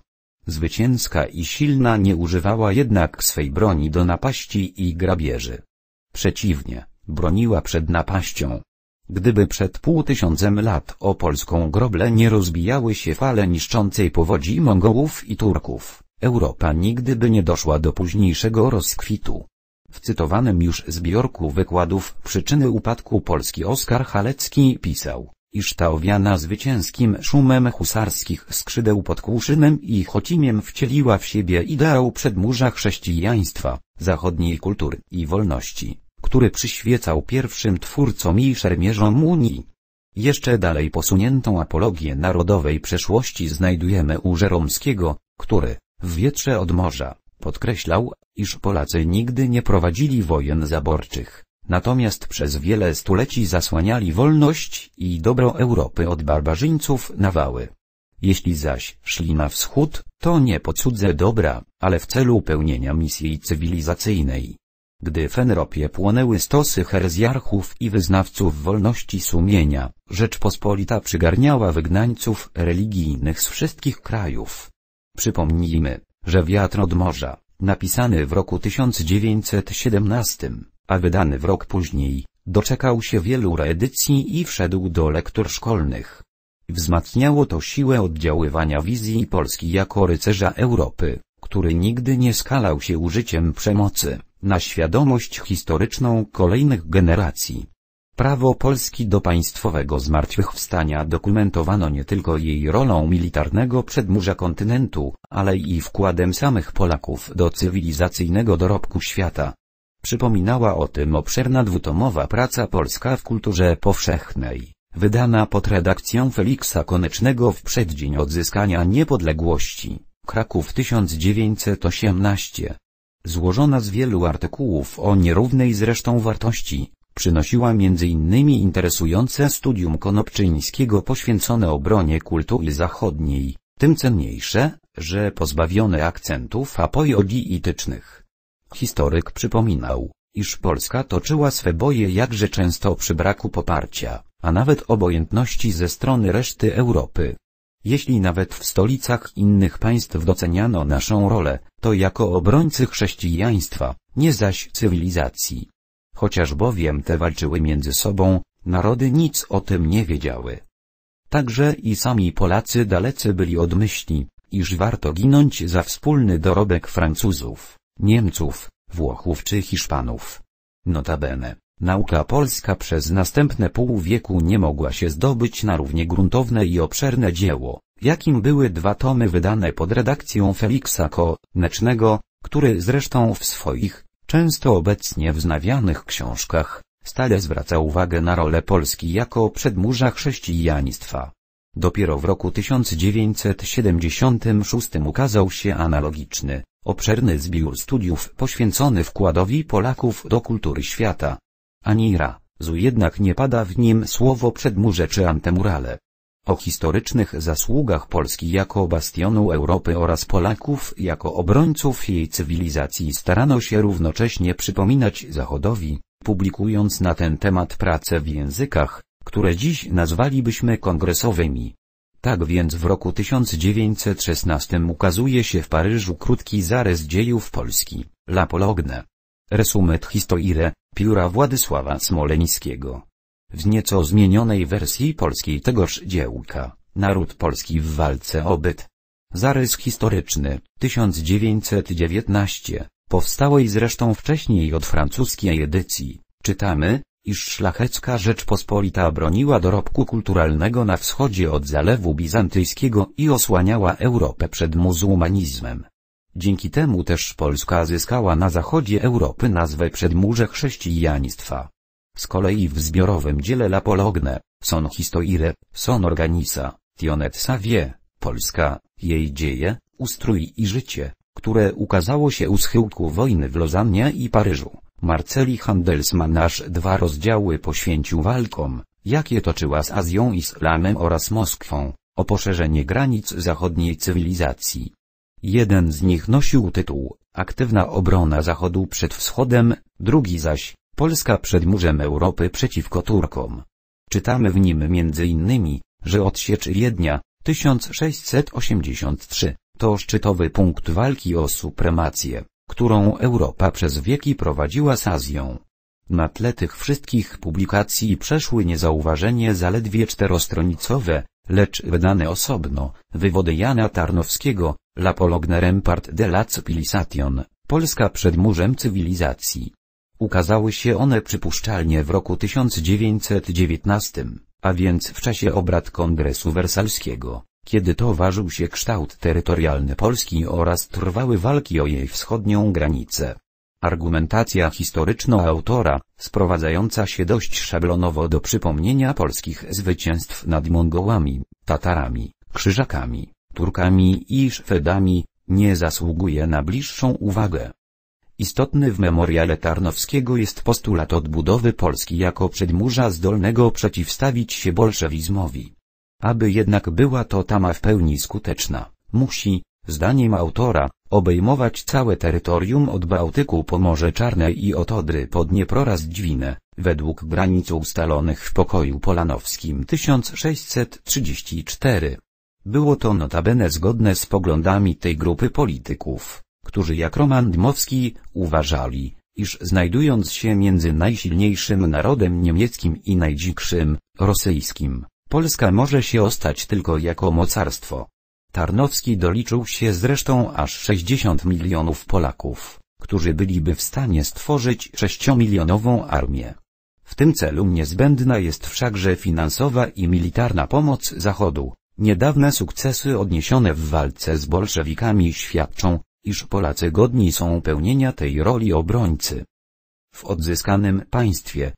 Zwycięska i silna nie używała jednak swej broni do napaści i grabieży. Przeciwnie, broniła przed napaścią. Gdyby przed pół tysiącem lat o polską groble nie rozbijały się fale niszczącej powodzi Mongołów i Turków, Europa nigdy by nie doszła do późniejszego rozkwitu. W cytowanym już zbiorku wykładów przyczyny upadku Polski Oskar Halecki pisał, iż ta owiana zwycięskim szumem husarskich skrzydeł pod Kłuszynem i Chocimiem wcieliła w siebie ideał przedmurza chrześcijaństwa, zachodniej kultury i wolności, który przyświecał pierwszym twórcom i szermierzom Unii. Jeszcze dalej posuniętą apologię narodowej przeszłości znajdujemy u Żeromskiego, który, w wietrze od morza, podkreślał, iż Polacy nigdy nie prowadzili wojen zaborczych, natomiast przez wiele stuleci zasłaniali wolność i dobro Europy od barbarzyńców nawały. Jeśli zaś szli na wschód, to nie po cudze dobra, ale w celu pełnienia misji cywilizacyjnej. Gdy w Enropie płonęły stosy herezjarchów i wyznawców wolności sumienia, Rzeczpospolita przygarniała wygnańców religijnych z wszystkich krajów. Przypomnijmy, że Wiatr od morza, napisany w roku 1917, a wydany w rok później, doczekał się wielu reedycji i wszedł do lektur szkolnych. Wzmacniało to siłę oddziaływania wizji Polski jako rycerza Europy, który nigdy nie skalał się użyciem przemocy, na świadomość historyczną kolejnych generacji. Prawo Polski do państwowego zmartwychwstania dokumentowano nie tylko jej rolą militarnego przedmurza kontynentu, ale i wkładem samych Polaków do cywilizacyjnego dorobku świata. Przypominała o tym obszerna dwutomowa praca Polska w kulturze powszechnej, wydana pod redakcją Feliksa Konecznego w przeddzień odzyskania niepodległości, Kraków 1918. Złożona z wielu artykułów o nierównej zresztą wartości, Przynosiła m.in. interesujące studium Konopczyńskiego poświęcone obronie kultury zachodniej, tym cenniejsze, że pozbawione akcentów apojogiitycznych. Historyk przypominał, iż Polska toczyła swe boje jakże często przy braku poparcia, a nawet obojętności ze strony reszty Europy. Jeśli nawet w stolicach innych państw doceniano naszą rolę, to jako obrońcy chrześcijaństwa, nie zaś cywilizacji. Chociaż bowiem te walczyły między sobą, narody nic o tym nie wiedziały. Także i sami Polacy dalecy byli od myśli, iż warto ginąć za wspólny dorobek Francuzów, Niemców, Włochów czy Hiszpanów. Notabene, nauka polska przez następne pół wieku nie mogła się zdobyć na równie gruntowne i obszerne dzieło, jakim były dwa tomy wydane pod redakcją Feliksa Konecznego, który zresztą w swoich często obecnie wznawianych książkach, stale zwraca uwagę na rolę Polski jako przedmurza chrześcijaństwa. Dopiero w roku 1976 ukazał się analogiczny, obszerny zbiór studiów poświęcony wkładowi Polaków do kultury świata. Ani razu jednak nie pada w nim słowo przedmurze czy antemurale o historycznych zasługach Polski jako bastionu Europy oraz Polaków jako obrońców jej cywilizacji starano się równocześnie przypominać Zachodowi, publikując na ten temat prace w językach, które dziś nazwalibyśmy kongresowymi. Tak więc w roku 1916 ukazuje się w Paryżu krótki zarys dziejów Polski, La Pologne. Resumet historii, pióra Władysława Smoleńskiego. W nieco zmienionej wersji polskiej tegoż dziełka, naród polski w walce o byt. Zarys historyczny, 1919, powstałej zresztą wcześniej od francuskiej edycji, czytamy, iż szlachecka Rzeczpospolita broniła dorobku kulturalnego na wschodzie od zalewu bizantyjskiego i osłaniała Europę przed muzułmanizmem. Dzięki temu też Polska zyskała na zachodzie Europy nazwę przedmurze chrześcijaństwa. Z kolei w zbiorowym dziele La Pologne, son historie, son organisa, Tionet Savie, Polska, jej dzieje, ustrój i życie, które ukazało się u schyłku wojny w Lozannie i Paryżu. Marceli Handelsman aż dwa rozdziały poświęcił walkom, jakie toczyła z Azją Islamem oraz Moskwą, o poszerzenie granic zachodniej cywilizacji. Jeden z nich nosił tytuł Aktywna obrona Zachodu przed Wschodem, drugi zaś Polska przed murzem Europy przeciwko Turkom. Czytamy w nim m.in., że odsiecz Wiednia, 1683, to szczytowy punkt walki o supremację, którą Europa przez wieki prowadziła z Azją. Na tle tych wszystkich publikacji przeszły niezauważenie zaledwie czterostronicowe, lecz wydane osobno, wywody Jana Tarnowskiego, L'apologne rempart de la civilisation, Polska przed murzem cywilizacji. Ukazały się one przypuszczalnie w roku 1919, a więc w czasie obrad Kongresu Wersalskiego, kiedy to ważył się kształt terytorialny Polski oraz trwały walki o jej wschodnią granicę. Argumentacja historyczna autora, sprowadzająca się dość szablonowo do przypomnienia polskich zwycięstw nad Mongołami, Tatarami, Krzyżakami, Turkami i Szwedami, nie zasługuje na bliższą uwagę. Istotny w memoriale Tarnowskiego jest postulat odbudowy Polski jako przedmurza zdolnego przeciwstawić się bolszewizmowi. Aby jednak była to tama w pełni skuteczna, musi, zdaniem autora, obejmować całe terytorium od Bałtyku po Morze Czarne i od Odry pod Dniepro oraz Dźwinę, według granic ustalonych w pokoju polanowskim 1634. Było to notabene zgodne z poglądami tej grupy polityków którzy jak Roman Dmowski uważali, iż znajdując się między najsilniejszym narodem niemieckim i najdzikszym, rosyjskim, Polska może się ostać tylko jako mocarstwo. Tarnowski doliczył się zresztą aż 60 milionów Polaków, którzy byliby w stanie stworzyć sześciomilionową armię. W tym celu niezbędna jest wszakże finansowa i militarna pomoc Zachodu. Niedawne sukcesy odniesione w walce z bolszewikami świadczą, iż Polacy godni są pełnienia tej roli obrońcy. W odzyskanym państwie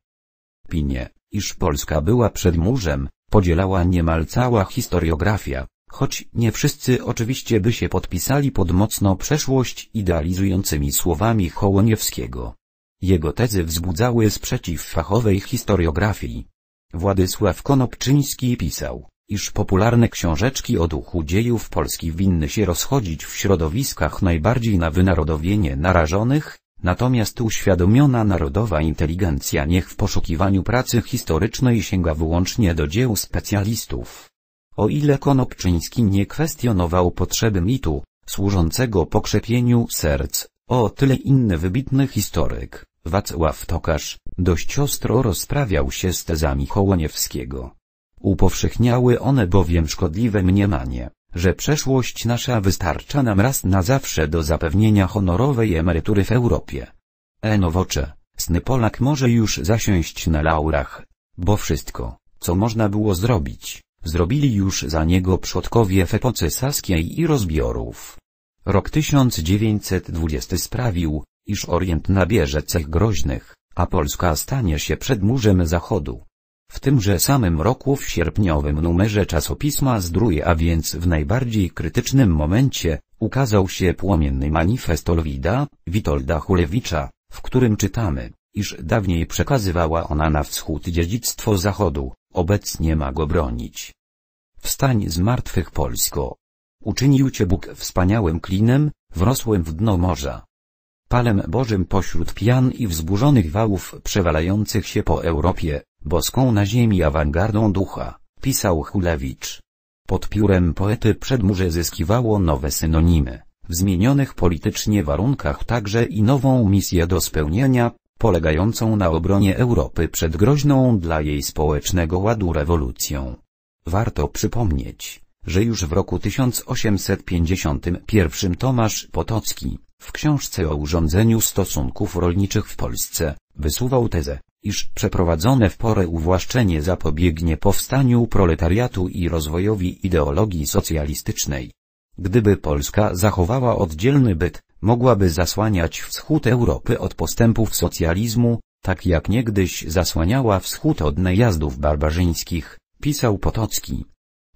Pinie, iż Polska była przed murzem, podzielała niemal cała historiografia, choć nie wszyscy oczywiście by się podpisali pod mocno przeszłość idealizującymi słowami Hołoniewskiego. Jego tezy wzbudzały sprzeciw fachowej historiografii. Władysław Konopczyński pisał iż popularne książeczki o duchu dziejów Polski winny się rozchodzić w środowiskach najbardziej na wynarodowienie narażonych, natomiast uświadomiona narodowa inteligencja niech w poszukiwaniu pracy historycznej sięga wyłącznie do dzieł specjalistów. O ile Konopczyński nie kwestionował potrzeby mitu, służącego pokrzepieniu serc, o tyle inny wybitny historyk, Wacław Tokarz, dość ostro rozprawiał się z tezami Hołoniewskiego. Upowszechniały one bowiem szkodliwe mniemanie, że przeszłość nasza wystarcza nam raz na zawsze do zapewnienia honorowej emerytury w Europie. E nowocze, sny Polak może już zasiąść na laurach, bo wszystko, co można było zrobić, zrobili już za niego przodkowie w epoce saskiej i rozbiorów. Rok 1920 sprawił, iż Orient nabierze cech groźnych, a Polska stanie się przedmurzem Zachodu. W tymże samym roku w sierpniowym numerze czasopisma Zdrój, a więc w najbardziej krytycznym momencie, ukazał się płomienny manifest Olwida, Witolda Hulewicza, w którym czytamy, iż dawniej przekazywała ona na wschód dziedzictwo Zachodu, obecnie ma go bronić. Wstań z martwych Polsko. Uczynił cię Bóg wspaniałym klinem, wrosłym w dno morza. Palem Bożym pośród pian i wzburzonych wałów przewalających się po Europie, boską na ziemi awangardą ducha, pisał Hulewicz. Pod piórem poety przedmurze zyskiwało nowe synonimy, w zmienionych politycznie warunkach także i nową misję do spełnienia, polegającą na obronie Europy przed groźną dla jej społecznego ładu rewolucją. Warto przypomnieć, że już w roku 1851 Tomasz Potocki, w książce o urządzeniu stosunków rolniczych w Polsce, wysuwał tezę, iż przeprowadzone w porę uwłaszczenie zapobiegnie powstaniu proletariatu i rozwojowi ideologii socjalistycznej. Gdyby Polska zachowała oddzielny byt, mogłaby zasłaniać wschód Europy od postępów socjalizmu, tak jak niegdyś zasłaniała wschód od najazdów barbarzyńskich, pisał Potocki.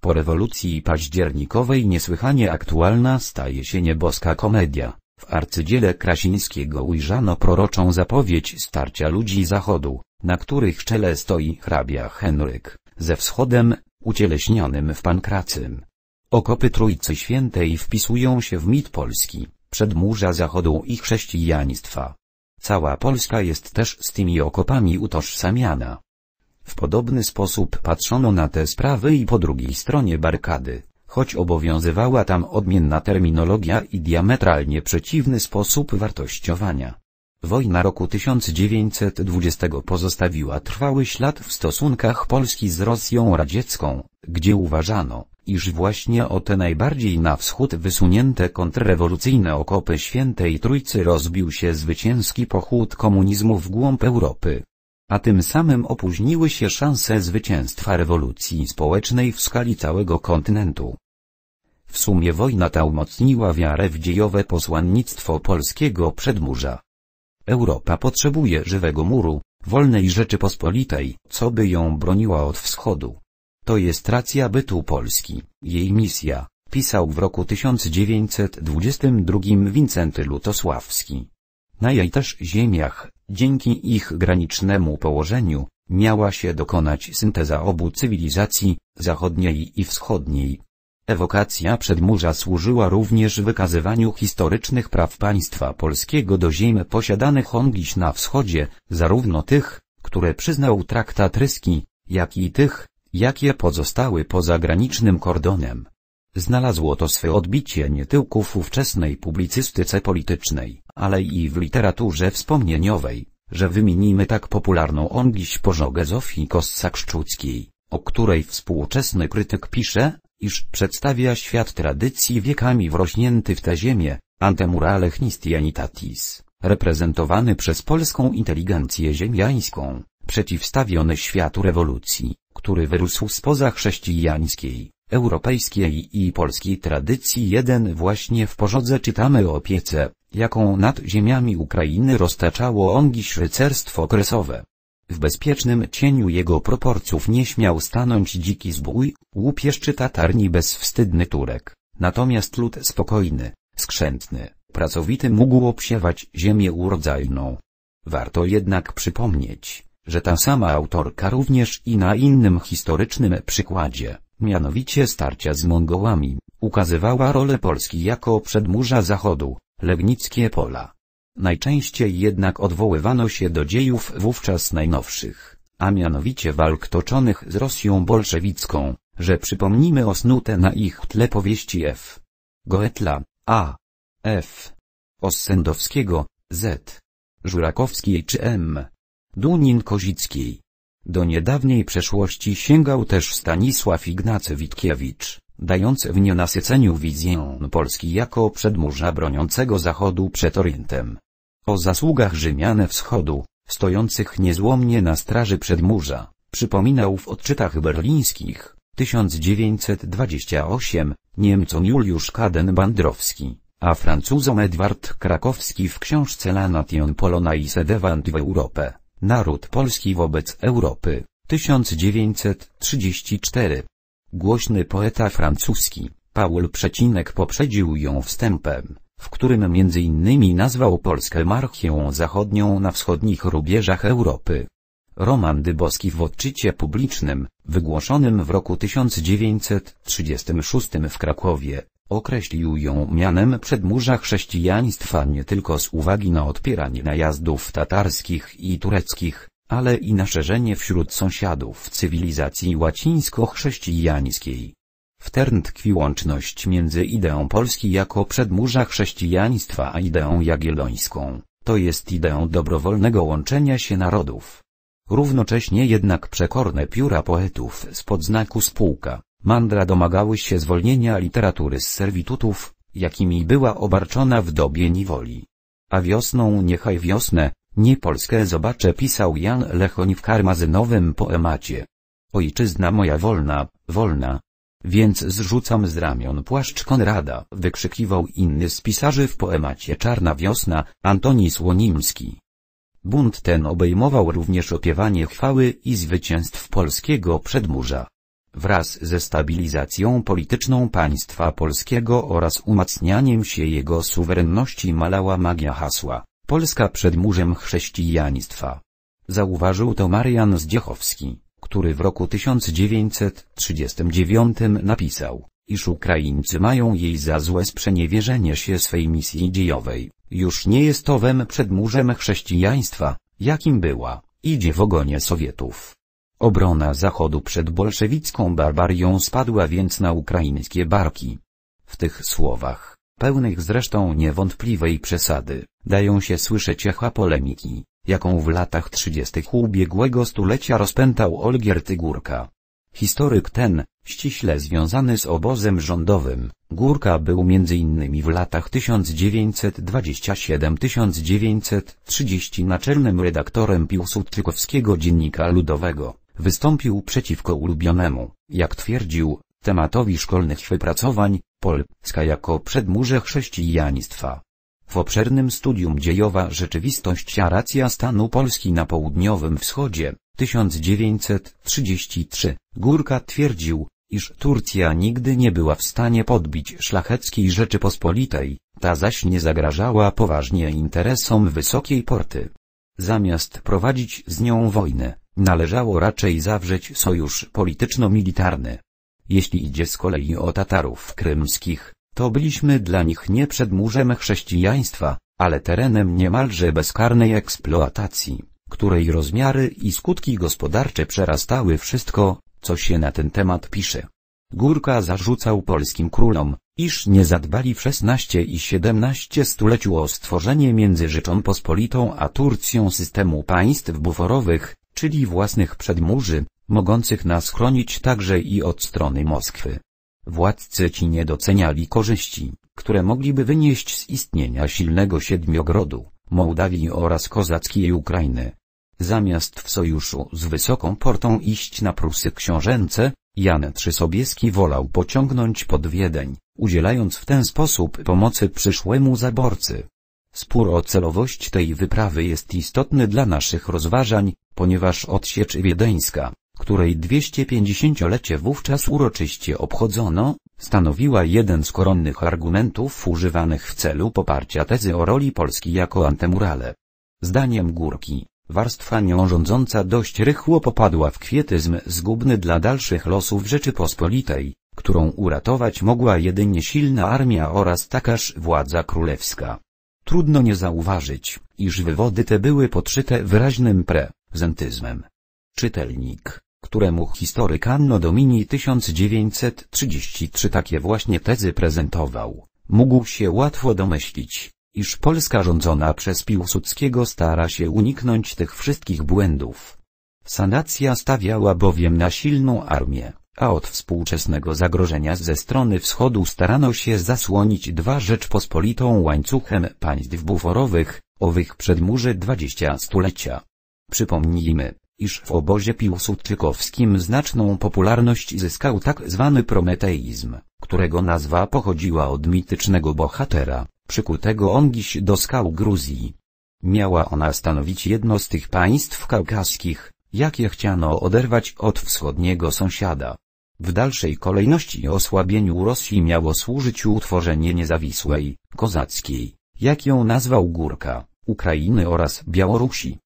Po rewolucji październikowej niesłychanie aktualna staje się nieboska komedia. W arcydziele Krasińskiego ujrzano proroczą zapowiedź starcia ludzi Zachodu, na których czele stoi hrabia Henryk, ze wschodem, ucieleśnionym w Pankracym. Okopy Trójcy Świętej wpisują się w mit Polski, przedmurza Zachodu i chrześcijaństwa. Cała Polska jest też z tymi okopami utożsamiana. W podobny sposób patrzono na te sprawy i po drugiej stronie barkady choć obowiązywała tam odmienna terminologia i diametralnie przeciwny sposób wartościowania. Wojna roku 1920 pozostawiła trwały ślad w stosunkach Polski z Rosją radziecką, gdzie uważano, iż właśnie o te najbardziej na wschód wysunięte kontrrewolucyjne okopy Świętej Trójcy rozbił się zwycięski pochód komunizmu w głąb Europy a tym samym opóźniły się szanse zwycięstwa rewolucji społecznej w skali całego kontynentu. W sumie wojna ta umocniła wiarę w dziejowe posłannictwo polskiego przedmurza. Europa potrzebuje żywego muru, wolnej Rzeczypospolitej, co by ją broniła od wschodu. To jest racja bytu Polski, jej misja, pisał w roku 1922 Wincenty Lutosławski. Na jej też ziemiach Dzięki ich granicznemu położeniu, miała się dokonać synteza obu cywilizacji, zachodniej i wschodniej. Ewokacja przedmurza służyła również wykazywaniu historycznych praw państwa polskiego do ziem posiadanych ongliś na wschodzie, zarówno tych, które przyznał traktat ryski, jak i tych, jakie pozostały poza granicznym kordonem. Znalazło to swe odbicie nie tylko w ówczesnej publicystyce politycznej, ale i w literaturze wspomnieniowej, że wymienimy tak popularną on dziś pożogę Zofii Kossak-Szczuckiej, o której współczesny krytyk pisze, iż przedstawia świat tradycji wiekami wrośnięty w tę ziemię, antemurale Christianitatis, reprezentowany przez polską inteligencję ziemiańską, przeciwstawiony światu rewolucji, który wyrósł spoza chrześcijańskiej europejskiej i polskiej tradycji jeden właśnie w porządze czytamy o opiece, jaką nad ziemiami Ukrainy roztaczało ongiś rycerstwo kresowe. W bezpiecznym cieniu jego proporcjów nie śmiał stanąć dziki zbój, łupieszczy tatarni bezwstydny Turek, natomiast lud spokojny, skrzętny, pracowity mógł obsiewać ziemię urodzajną. Warto jednak przypomnieć, że ta sama autorka również i na innym historycznym przykładzie mianowicie starcia z Mongołami, ukazywała rolę Polski jako przedmurza Zachodu, legnickie pola. Najczęściej jednak odwoływano się do dziejów wówczas najnowszych, a mianowicie walk toczonych z Rosją bolszewicką, że przypomnimy osnute na ich tle powieści F. Goetla, A. F. Ossendowskiego, Z. Żurakowskiej czy M. Dunin-Kozickiej. Do niedawniej przeszłości sięgał też Stanisław Ignacy Witkiewicz, dający w nienasyceniu wizję Polski jako przedmurza broniącego Zachodu przed Orientem. O zasługach Rzymiane Wschodu, stojących niezłomnie na straży przedmurza, przypominał w odczytach berlińskich 1928 Niemcom Juliusz Kaden-Bandrowski, a Francuzom Edward Krakowski w książce La Nation Polonaise devant w Europe. Naród polski wobec Europy, 1934. Głośny poeta francuski, Paul Przecinek poprzedził ją wstępem, w którym m.in. nazwał Polskę marchią zachodnią na wschodnich rubieżach Europy. Roman Dyboski w odczycie publicznym, wygłoszonym w roku 1936 w Krakowie, Określił ją mianem przedmurza chrześcijaństwa nie tylko z uwagi na odpieranie najazdów tatarskich i tureckich, ale i na szerzenie wśród sąsiadów cywilizacji łacińsko-chrześcijańskiej. W Tern tkwi łączność między ideą Polski jako przedmurza chrześcijaństwa a ideą jagiellońską, to jest ideą dobrowolnego łączenia się narodów. Równocześnie jednak przekorne pióra poetów z podznaku spółka Mandra domagały się zwolnienia literatury z serwitutów, jakimi była obarczona w dobie niewoli. A wiosną niechaj wiosnę, nie Polskę zobaczę pisał Jan Lechoń w karmazynowym poemacie. Ojczyzna moja wolna, wolna. Więc zrzucam z ramion płaszcz Konrada, wykrzykiwał inny z pisarzy w poemacie Czarna Wiosna, Antoni Słonimski. Bunt ten obejmował również opiewanie chwały i zwycięstw polskiego przedmurza wraz ze stabilizacją polityczną państwa polskiego oraz umacnianiem się jego suwerenności malała magia hasła Polska przed murzem chrześcijaństwa. Zauważył to Marian Zdziechowski, który w roku 1939 napisał, iż Ukraińcy mają jej za złe sprzeniewierzenie się swej misji dziejowej, już nie jest owem przed murzem chrześcijaństwa, jakim była, idzie w ogonie Sowietów. Obrona Zachodu przed bolszewicką barbarią spadła więc na ukraińskie barki. W tych słowach, pełnych zresztą niewątpliwej przesady, dają się słyszeć echa polemiki, jaką w latach 30. ubiegłego stulecia rozpętał Olgier Tygórka. Historyk ten, ściśle związany z obozem rządowym, Górka był m.in. w latach 1927-1930 naczelnym redaktorem Piłsudczykowskiego Dziennika Ludowego wystąpił przeciwko ulubionemu, jak twierdził, tematowi szkolnych wypracowań, Polska jako przedmurze chrześcijaństwa. W obszernym studium dziejowa rzeczywistość a racja stanu Polski na południowym wschodzie, 1933, Górka twierdził, iż Turcja nigdy nie była w stanie podbić szlacheckiej Rzeczypospolitej, ta zaś nie zagrażała poważnie interesom Wysokiej Porty. Zamiast prowadzić z nią wojnę, Należało raczej zawrzeć sojusz polityczno-militarny. Jeśli idzie z kolei o Tatarów krymskich, to byliśmy dla nich nie przedmurzem chrześcijaństwa, ale terenem niemalże bezkarnej eksploatacji, której rozmiary i skutki gospodarcze przerastały wszystko, co się na ten temat pisze. Górka zarzucał polskim królom, iż nie zadbali w XVI i XVII stuleciu o stworzenie między pospolitą a Turcją systemu państw buforowych, czyli własnych przedmurzy, mogących nas chronić także i od strony Moskwy. Władcy ci nie doceniali korzyści, które mogliby wynieść z istnienia silnego siedmiogrodu, Mołdawii oraz kozackiej Ukrainy. Zamiast w sojuszu z wysoką portą iść na Prusy książęce, Jan Trzysobieski Sobieski wolał pociągnąć pod Wiedeń, udzielając w ten sposób pomocy przyszłemu zaborcy. Spór o celowość tej wyprawy jest istotny dla naszych rozważań, ponieważ odsiecz wiedeńska, której 250-lecie wówczas uroczyście obchodzono, stanowiła jeden z koronnych argumentów używanych w celu poparcia tezy o roli Polski jako antemurale. Zdaniem Górki, warstwa nią rządząca dość rychło popadła w kwietyzm zgubny dla dalszych losów Rzeczypospolitej, którą uratować mogła jedynie silna armia oraz takaż władza królewska. Trudno nie zauważyć, iż wywody te były podszyte wyraźnym pre Zentyzmem. Czytelnik, któremu historyk Anno Domini 1933 takie właśnie tezy prezentował, mógł się łatwo domyślić, iż Polska rządzona przez Piłsudskiego stara się uniknąć tych wszystkich błędów. Sanacja stawiała bowiem na silną armię, a od współczesnego zagrożenia ze strony wschodu starano się zasłonić dwa Rzeczpospolitą łańcuchem państw buforowych, owych przedmurze dwadzieścia stulecia. Przypomnijmy, iż w obozie piłsudczykowskim znaczną popularność zyskał tak zwany prometeizm, którego nazwa pochodziła od mitycznego bohatera, przykutego ongiś do skał Gruzji. Miała ona stanowić jedno z tych państw kaukaskich, jakie chciano oderwać od wschodniego sąsiada. W dalszej kolejności osłabieniu Rosji miało służyć utworzenie niezawisłej, kozackiej, jak ją nazwał Górka, Ukrainy oraz Białorusi.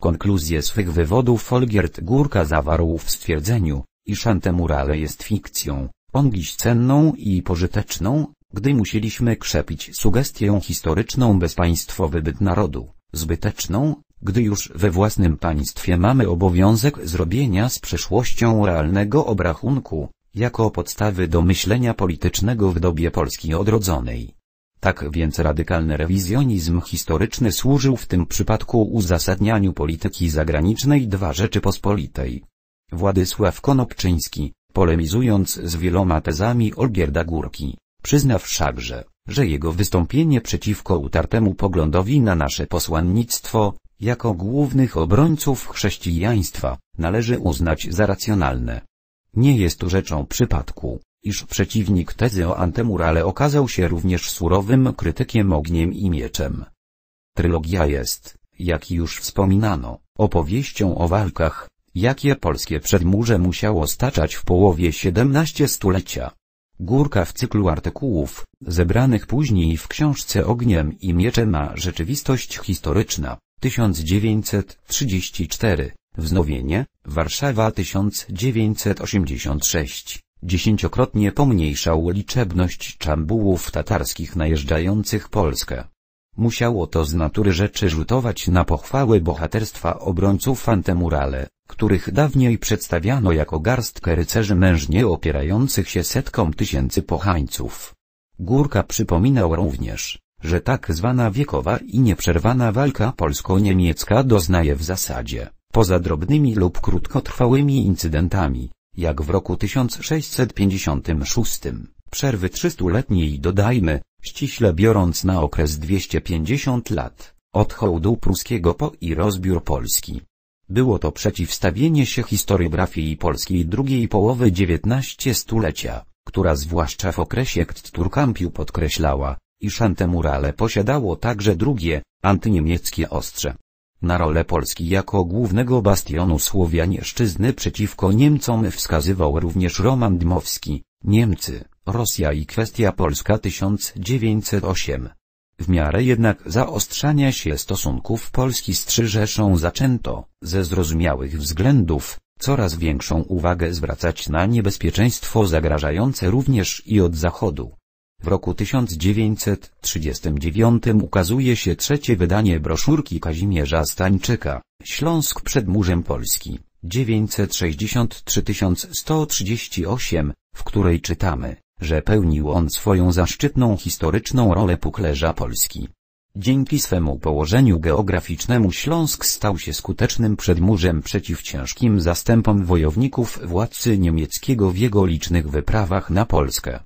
Konkluzję swych wywodów Olgierd Górka zawarł w stwierdzeniu, iż antemurale jest fikcją, on dziś cenną i pożyteczną, gdy musieliśmy krzepić sugestię historyczną bezpaństwowy byt narodu, zbyteczną, gdy już we własnym państwie mamy obowiązek zrobienia z przeszłością realnego obrachunku, jako podstawy do myślenia politycznego w dobie Polski odrodzonej. Tak więc radykalny rewizjonizm historyczny służył w tym przypadku uzasadnianiu polityki zagranicznej II Rzeczypospolitej. Władysław Konopczyński, polemizując z wieloma tezami Olgierda Górki, przyzna wszakże, że jego wystąpienie przeciwko utartemu poglądowi na nasze posłannictwo, jako głównych obrońców chrześcijaństwa, należy uznać za racjonalne. Nie jest rzeczą przypadku, iż przeciwnik tezy o antymurale okazał się również surowym krytykiem ogniem i mieczem. Trylogia jest, jak już wspominano, opowieścią o walkach, jakie polskie przedmurze musiało staczać w połowie XVII stulecia. Górka w cyklu artykułów, zebranych później w książce Ogniem i Mieczem a Rzeczywistość Historyczna, 1934, wznowienie, Warszawa 1986. Dziesięciokrotnie pomniejszał liczebność czambułów tatarskich najeżdżających Polskę. Musiało to z natury rzeczy rzutować na pochwały bohaterstwa obrońców Antemurale, których dawniej przedstawiano jako garstkę rycerzy mężnie opierających się setkom tysięcy pochańców. Górka przypominał również, że tak zwana wiekowa i nieprzerwana walka polsko-niemiecka doznaje w zasadzie, poza drobnymi lub krótkotrwałymi incydentami, jak w roku 1656, przerwy 300-letniej dodajmy, ściśle biorąc na okres 250 lat, od hołdu pruskiego po i rozbiór Polski. Było to przeciwstawienie się historiografii polskiej drugiej połowy XIX stulecia, która zwłaszcza w okresie Ktturkampiu podkreślała, iż antemurale posiadało także drugie, antyniemieckie ostrze. Na rolę Polski jako głównego bastionu Słowianieszczyzny przeciwko Niemcom wskazywał również Roman Dmowski, Niemcy, Rosja i kwestia Polska 1908. W miarę jednak zaostrzania się stosunków Polski z Trzyrzeszą zaczęto, ze zrozumiałych względów, coraz większą uwagę zwracać na niebezpieczeństwo zagrażające również i od Zachodu. W roku 1939 ukazuje się trzecie wydanie broszurki Kazimierza Stańczyka, Śląsk przed murzem Polski, 963 w której czytamy, że pełnił on swoją zaszczytną historyczną rolę puklerza Polski. Dzięki swemu położeniu geograficznemu Śląsk stał się skutecznym przedmurzem przeciw ciężkim zastępom wojowników władcy niemieckiego w jego licznych wyprawach na Polskę.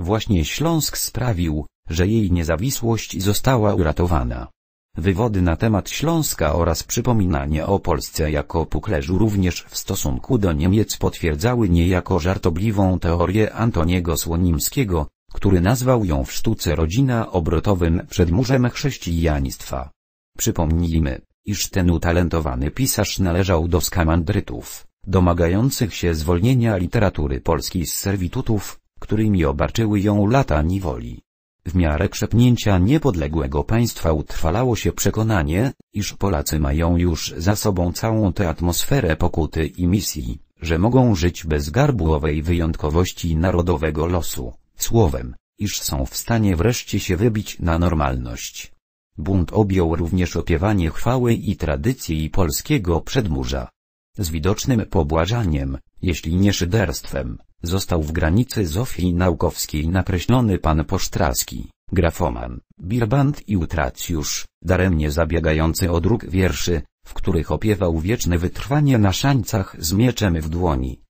Właśnie Śląsk sprawił, że jej niezawisłość została uratowana. Wywody na temat Śląska oraz przypominanie o Polsce jako puklerzu również w stosunku do Niemiec potwierdzały niejako żartobliwą teorię Antoniego Słonimskiego, który nazwał ją w sztuce rodzina obrotowym murzem chrześcijaństwa. Przypomnijmy, iż ten utalentowany pisarz należał do skamandrytów, domagających się zwolnienia literatury polskiej z serwitutów, którymi obarczyły ją lata niewoli. W miarę krzepnięcia niepodległego państwa utrwalało się przekonanie, iż Polacy mają już za sobą całą tę atmosferę pokuty i misji, że mogą żyć bez garbułowej wyjątkowości narodowego losu, słowem, iż są w stanie wreszcie się wybić na normalność. Bunt objął również opiewanie chwały i tradycji polskiego przedmurza. Z widocznym pobłażaniem, jeśli nie szyderstwem, Został w granicy Zofii Naukowskiej nakreślony pan Posztraski, grafoman, birbant i utracjusz, daremnie zabiegający o druk wierszy, w których opiewał wieczne wytrwanie na szańcach z mieczem w dłoni.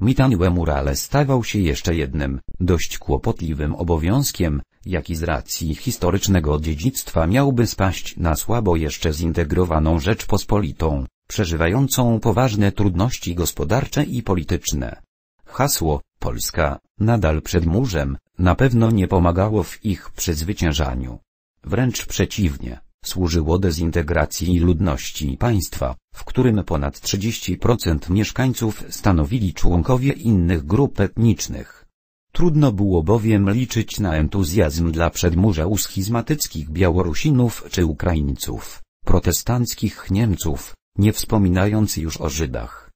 Mitaniłe murale stawał się jeszcze jednym, dość kłopotliwym obowiązkiem, jaki z racji historycznego dziedzictwa miałby spaść na słabo jeszcze zintegrowaną Rzeczpospolitą, przeżywającą poważne trudności gospodarcze i polityczne. Hasło, Polska, nadal przed murzem, na pewno nie pomagało w ich przezwyciężaniu. Wręcz przeciwnie, służyło dezintegracji ludności państwa, w którym ponad 30% mieszkańców stanowili członkowie innych grup etnicznych. Trudno było bowiem liczyć na entuzjazm dla przedmurza u schizmatyckich Białorusinów czy Ukraińców, protestanckich Niemców, nie wspominając już o Żydach.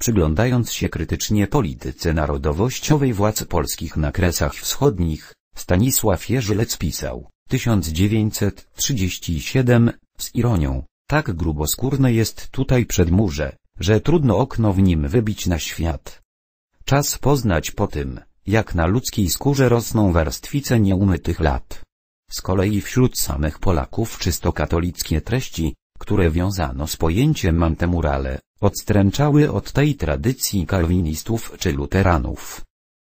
Przyglądając się krytycznie polityce narodowościowej władz polskich na Kresach Wschodnich, Stanisław Jerzylec pisał, 1937, z ironią, tak gruboskórne jest tutaj przedmurze, że trudno okno w nim wybić na świat. Czas poznać po tym, jak na ludzkiej skórze rosną warstwice nieumytych lat. Z kolei wśród samych Polaków czysto katolickie treści, które wiązano z pojęciem mantemurale, odstręczały od tej tradycji kalwinistów czy luteranów.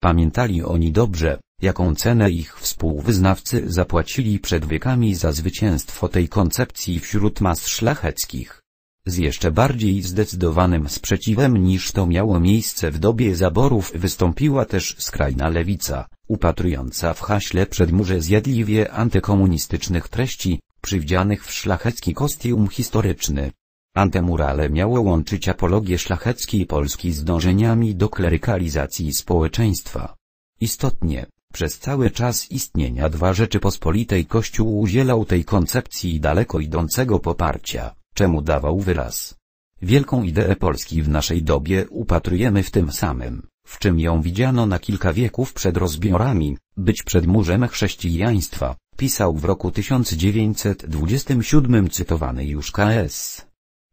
Pamiętali oni dobrze, jaką cenę ich współwyznawcy zapłacili przed wiekami za zwycięstwo tej koncepcji wśród mas szlacheckich z jeszcze bardziej zdecydowanym sprzeciwem niż to miało miejsce w dobie zaborów wystąpiła też skrajna lewica, upatrująca w haśle przedmurze zjadliwie antykomunistycznych treści, przywdzianych w szlachecki kostium historyczny. Antemurale miało łączyć apologię szlacheckiej Polski z dążeniami do klerykalizacji społeczeństwa. Istotnie, przez cały czas istnienia dwa Rzeczypospolitej Kościół udzielał tej koncepcji daleko idącego poparcia czemu dawał wyraz. Wielką ideę Polski w naszej dobie upatrujemy w tym samym, w czym ją widziano na kilka wieków przed rozbiorami, być przed murzem chrześcijaństwa, pisał w roku 1927 cytowany już K.S.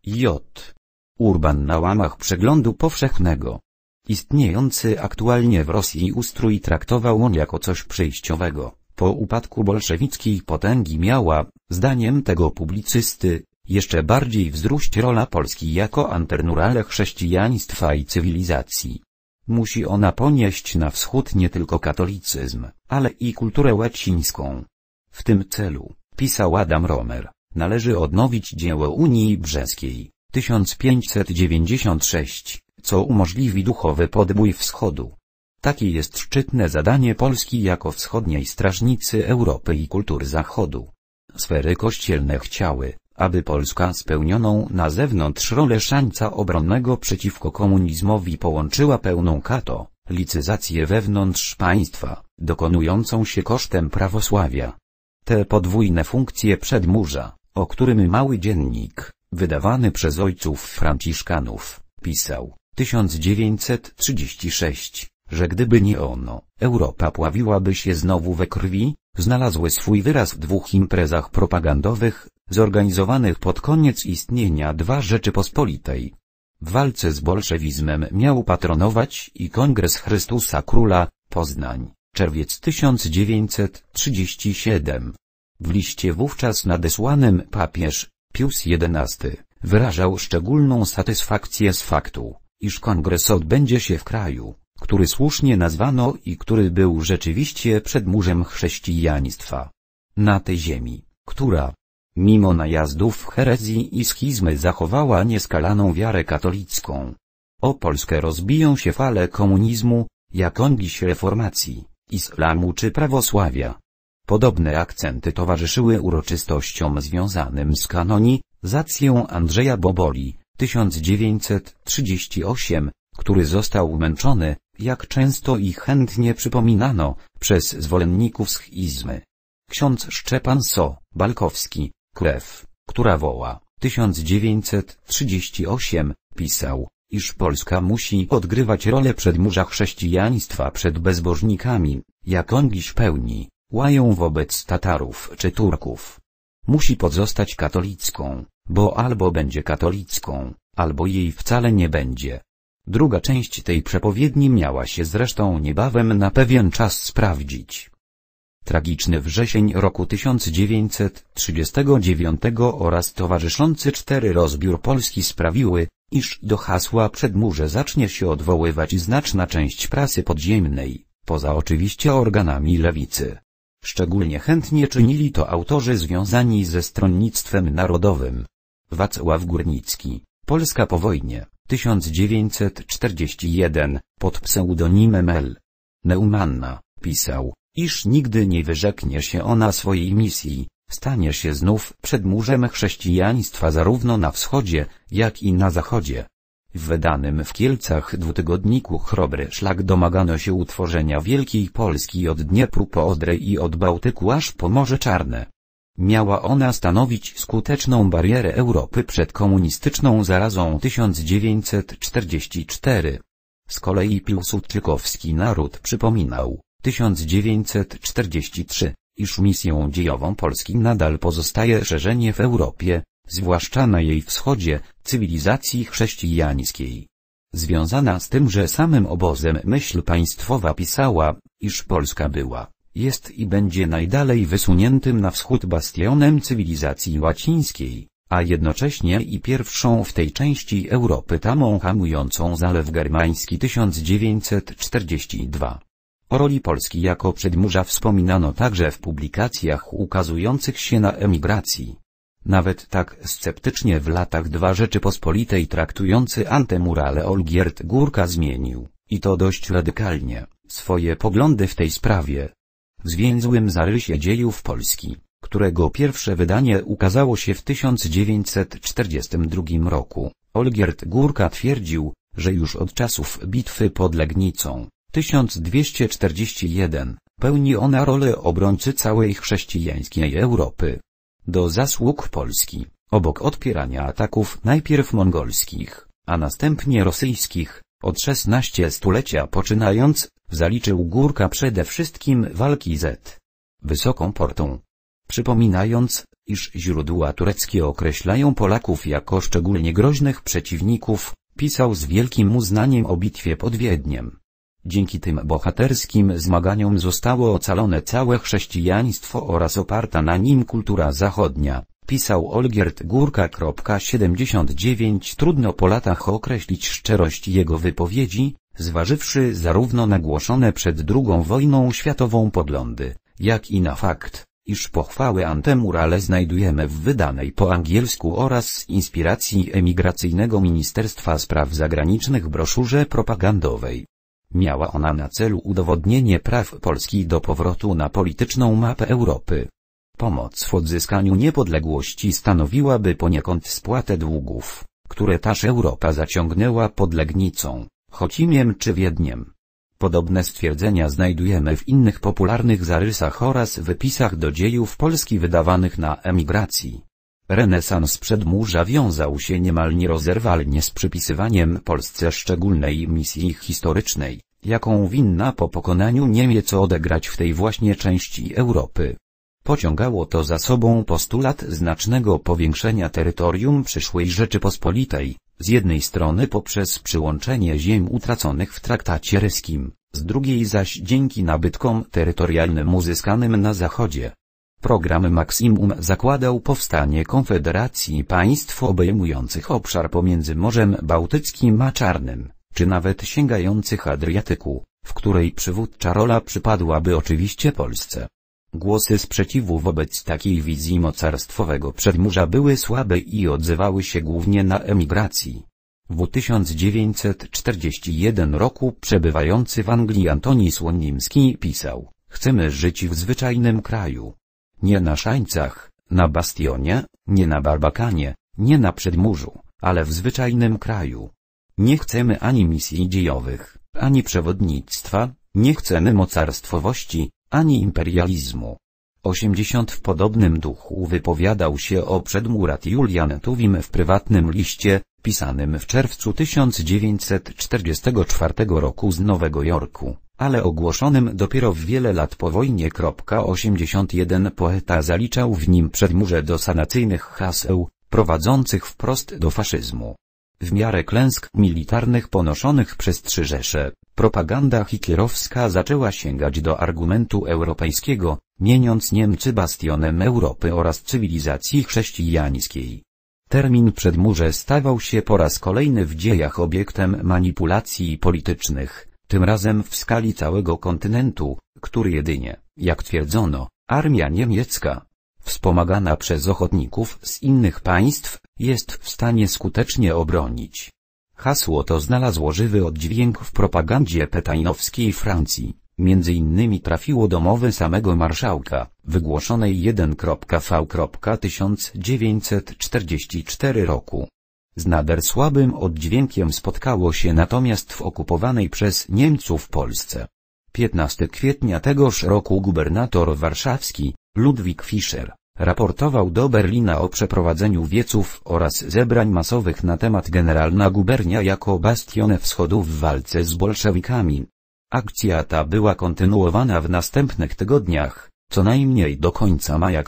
J. Urban na łamach przeglądu powszechnego. Istniejący aktualnie w Rosji ustrój traktował on jako coś przejściowego. Po upadku bolszewickiej potęgi miała, zdaniem tego publicysty, jeszcze bardziej wzróść rola Polski jako anternurale chrześcijaństwa i cywilizacji. Musi ona ponieść na wschód nie tylko katolicyzm, ale i kulturę łacińską. W tym celu, pisał Adam Romer, należy odnowić dzieło Unii Brzeskiej, 1596, co umożliwi duchowy podbój wschodu. Takie jest szczytne zadanie Polski jako wschodniej strażnicy Europy i kultury Zachodu. Sfery kościelne chciały, aby Polska spełnioną na zewnątrz rolę szańca obronnego przeciwko komunizmowi połączyła pełną kato, licyzację wewnątrz państwa, dokonującą się kosztem prawosławia. Te podwójne funkcje przedmurza, o którym mały dziennik, wydawany przez ojców Franciszkanów, pisał, 1936 że gdyby nie ono, Europa pławiłaby się znowu we krwi, znalazły swój wyraz w dwóch imprezach propagandowych, zorganizowanych pod koniec istnienia II Rzeczypospolitej. W walce z bolszewizmem miał patronować i Kongres Chrystusa Króla, Poznań, czerwiec 1937. W liście wówczas nadesłanym papież, Pius XI, wyrażał szczególną satysfakcję z faktu, iż kongres odbędzie się w kraju, który słusznie nazwano i który był rzeczywiście przedmurzem chrześcijaństwa. Na tej ziemi, która, mimo najazdów herezji i schizmy zachowała nieskalaną wiarę katolicką. O Polskę rozbiją się fale komunizmu, jak reformacji, islamu czy prawosławia. Podobne akcenty towarzyszyły uroczystościom związanym z kanonizacją Andrzeja Boboli, 1938, który został męczony, jak często i chętnie przypominano, przez zwolenników schizmy. Ksiądz Szczepan So, Balkowski, krew, która woła, 1938, pisał, iż Polska musi odgrywać rolę przedmurza chrześcijaństwa przed bezbożnikami, jak on dziś pełni, łają wobec Tatarów czy Turków. Musi pozostać katolicką, bo albo będzie katolicką, albo jej wcale nie będzie. Druga część tej przepowiedni miała się zresztą niebawem na pewien czas sprawdzić. Tragiczny wrzesień roku 1939 oraz towarzyszący cztery rozbiór Polski sprawiły, iż do hasła przedmurze zacznie się odwoływać znaczna część prasy podziemnej, poza oczywiście organami lewicy. Szczególnie chętnie czynili to autorzy związani ze stronnictwem narodowym. Wacław Górnicki, Polska po wojnie. 1941, pod pseudonimem L. Neumanna, pisał, iż nigdy nie wyrzeknie się ona swojej misji, stanie się znów przedmurzem chrześcijaństwa zarówno na wschodzie, jak i na zachodzie. W wydanym w Kielcach dwutygodniku Chrobry Szlak domagano się utworzenia Wielkiej Polski od Dniepru po Odrę i od Bałtyku aż po Morze Czarne. Miała ona stanowić skuteczną barierę Europy przed komunistyczną zarazą 1944. Z kolei Piłsudczykowski naród przypominał 1943, iż misją dziejową Polski nadal pozostaje szerzenie w Europie, zwłaszcza na jej wschodzie, cywilizacji chrześcijańskiej. Związana z tymże samym obozem myśl państwowa pisała, iż Polska była jest i będzie najdalej wysuniętym na wschód bastionem cywilizacji łacińskiej, a jednocześnie i pierwszą w tej części Europy tamą hamującą Zalew Germański 1942. O roli Polski jako przedmurza wspominano także w publikacjach ukazujących się na emigracji. Nawet tak sceptycznie w latach dwa Rzeczypospolitej traktujący antemurale Olgierd Górka zmienił, i to dość radykalnie, swoje poglądy w tej sprawie, zwięzłym zarysie dziejów Polski, którego pierwsze wydanie ukazało się w 1942 roku, Olgierd Górka twierdził, że już od czasów bitwy pod Legnicą, 1241, pełni ona rolę obrońcy całej chrześcijańskiej Europy. Do zasług Polski, obok odpierania ataków najpierw mongolskich, a następnie rosyjskich, od XVI stulecia poczynając Zaliczył Górka przede wszystkim walki z wysoką portą. Przypominając, iż źródła tureckie określają Polaków jako szczególnie groźnych przeciwników, pisał z wielkim uznaniem o bitwie pod Wiedniem. Dzięki tym bohaterskim zmaganiom zostało ocalone całe chrześcijaństwo oraz oparta na nim kultura zachodnia, pisał Olgierd Górka.79 79 Trudno po latach określić szczerość jego wypowiedzi, zważywszy zarówno na głoszone przed II wojną światową poglądy, jak i na fakt, iż pochwały antemurale znajdujemy w wydanej po angielsku oraz z inspiracji emigracyjnego Ministerstwa Spraw Zagranicznych broszurze propagandowej. Miała ona na celu udowodnienie praw Polski do powrotu na polityczną mapę Europy. Pomoc w odzyskaniu niepodległości stanowiłaby poniekąd spłatę długów, które taż Europa zaciągnęła podlegnicą. Chocimiem czy Wiedniem. Podobne stwierdzenia znajdujemy w innych popularnych zarysach oraz wypisach do dziejów Polski wydawanych na emigracji. Renesans przedmurza wiązał się niemal nierozerwalnie z przypisywaniem Polsce szczególnej misji historycznej, jaką winna po pokonaniu Niemiec odegrać w tej właśnie części Europy. Pociągało to za sobą postulat znacznego powiększenia terytorium przyszłej Rzeczypospolitej, z jednej strony poprzez przyłączenie ziem utraconych w traktacie ryskim, z drugiej zaś dzięki nabytkom terytorialnym uzyskanym na zachodzie. Program Maximum zakładał powstanie konfederacji państw obejmujących obszar pomiędzy Morzem Bałtyckim a Czarnym, czy nawet sięgających Adriatyku, w której przywódcza rola przypadłaby oczywiście Polsce. Głosy sprzeciwu wobec takiej wizji mocarstwowego przedmurza były słabe i odzywały się głównie na emigracji. W 1941 roku przebywający w Anglii Antoni Słonimski pisał, chcemy żyć w zwyczajnym kraju. Nie na szańcach, na bastionie, nie na barbakanie, nie na przedmurzu, ale w zwyczajnym kraju. Nie chcemy ani misji dziejowych, ani przewodnictwa, nie chcemy mocarstwowości, ani imperializmu. 80 w podobnym duchu wypowiadał się o przedmurat Julian Tuwim w prywatnym liście, pisanym w czerwcu 1944 roku z Nowego Jorku, ale ogłoszonym dopiero w wiele lat po wojnie. 81 poeta zaliczał w nim przedmurze do sanacyjnych haseł, prowadzących wprost do faszyzmu. W miarę klęsk militarnych ponoszonych przez trzy rzesze, propaganda hitlerowska zaczęła sięgać do argumentu europejskiego, mieniąc Niemcy bastionem Europy oraz cywilizacji chrześcijańskiej. Termin przedmurze stawał się po raz kolejny w dziejach obiektem manipulacji politycznych, tym razem w skali całego kontynentu, który jedynie, jak twierdzono, armia niemiecka, wspomagana przez ochotników z innych państw, jest w stanie skutecznie obronić. Hasło to znalazło żywy oddźwięk w propagandzie petajnowskiej Francji. Między innymi trafiło do mowy samego marszałka, wygłoszonej 1.V.1944 roku. Z nader słabym oddźwiękiem spotkało się natomiast w okupowanej przez Niemców Polsce. 15 kwietnia tegoż roku gubernator warszawski, Ludwik Fischer, Raportował do Berlina o przeprowadzeniu wieców oraz zebrań masowych na temat generalna gubernia jako bastion wschodu w walce z bolszewikami. Akcja ta była kontynuowana w następnych tygodniach. Co najmniej do końca maja.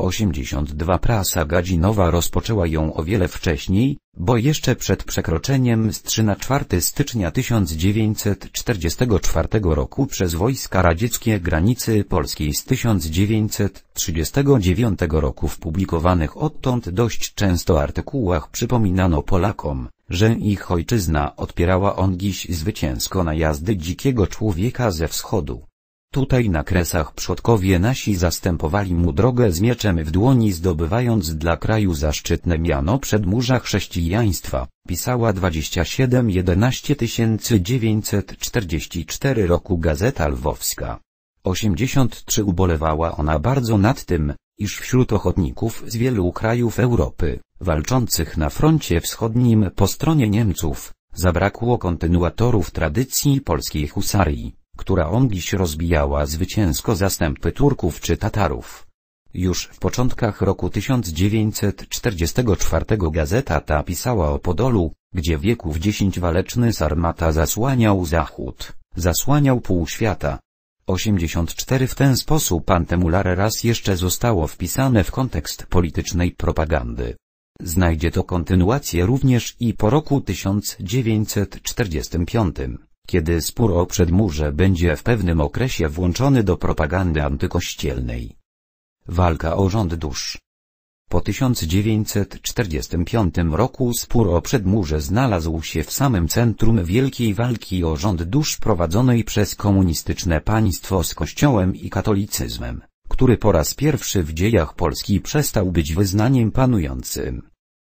82 prasa gadzinowa rozpoczęła ją o wiele wcześniej, bo jeszcze przed przekroczeniem z 3 na 4 stycznia 1944 roku przez wojska radzieckie granicy polskiej z 1939 roku w publikowanych odtąd dość często artykułach przypominano Polakom, że ich ojczyzna odpierała ongiś zwycięsko na jazdy dzikiego człowieka ze wschodu. Tutaj na kresach przodkowie nasi zastępowali mu drogę z mieczem w dłoni zdobywając dla kraju zaszczytne miano przedmurza chrześcijaństwa, pisała 27 11 1944 roku Gazeta Lwowska. 83 ubolewała ona bardzo nad tym, iż wśród ochotników z wielu krajów Europy, walczących na froncie wschodnim po stronie Niemców, zabrakło kontynuatorów tradycji polskiej husarii która on dziś rozbijała zwycięsko zastępy Turków czy Tatarów. Już w początkach roku 1944 gazeta ta pisała o Podolu, gdzie wieków dziesięć waleczny Sarmata zasłaniał zachód, zasłaniał pół świata. 84 W ten sposób Antemulare raz jeszcze zostało wpisane w kontekst politycznej propagandy. Znajdzie to kontynuację również i po roku 1945 kiedy spór o przedmurze będzie w pewnym okresie włączony do propagandy antykościelnej. Walka o rząd dusz Po 1945 roku spór o przedmurze znalazł się w samym centrum wielkiej walki o rząd dusz prowadzonej przez komunistyczne państwo z kościołem i katolicyzmem, który po raz pierwszy w dziejach Polski przestał być wyznaniem panującym.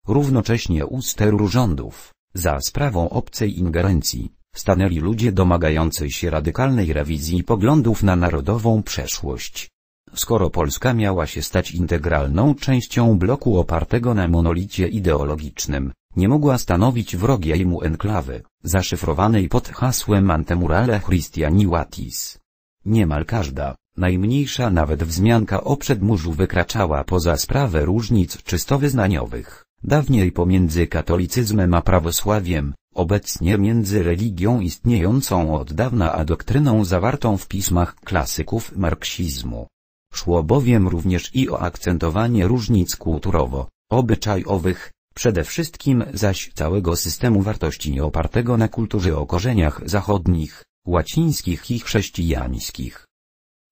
Równocześnie u steru rządów, za sprawą obcej ingerencji, stanęli ludzie domagający się radykalnej rewizji poglądów na narodową przeszłość. Skoro Polska miała się stać integralną częścią bloku opartego na monolicie ideologicznym, nie mogła stanowić wrogiej mu enklawy, zaszyfrowanej pod hasłem Antemurale Christiani Watis. Niemal każda, najmniejsza nawet wzmianka o przedmurzu wykraczała poza sprawę różnic czysto wyznaniowych, dawniej pomiędzy katolicyzmem a prawosławiem, Obecnie między religią istniejącą od dawna a doktryną zawartą w pismach klasyków marksizmu. Szło bowiem również i o akcentowanie różnic kulturowo-obyczajowych, przede wszystkim zaś całego systemu wartości opartego na kulturze o korzeniach zachodnich, łacińskich i chrześcijańskich.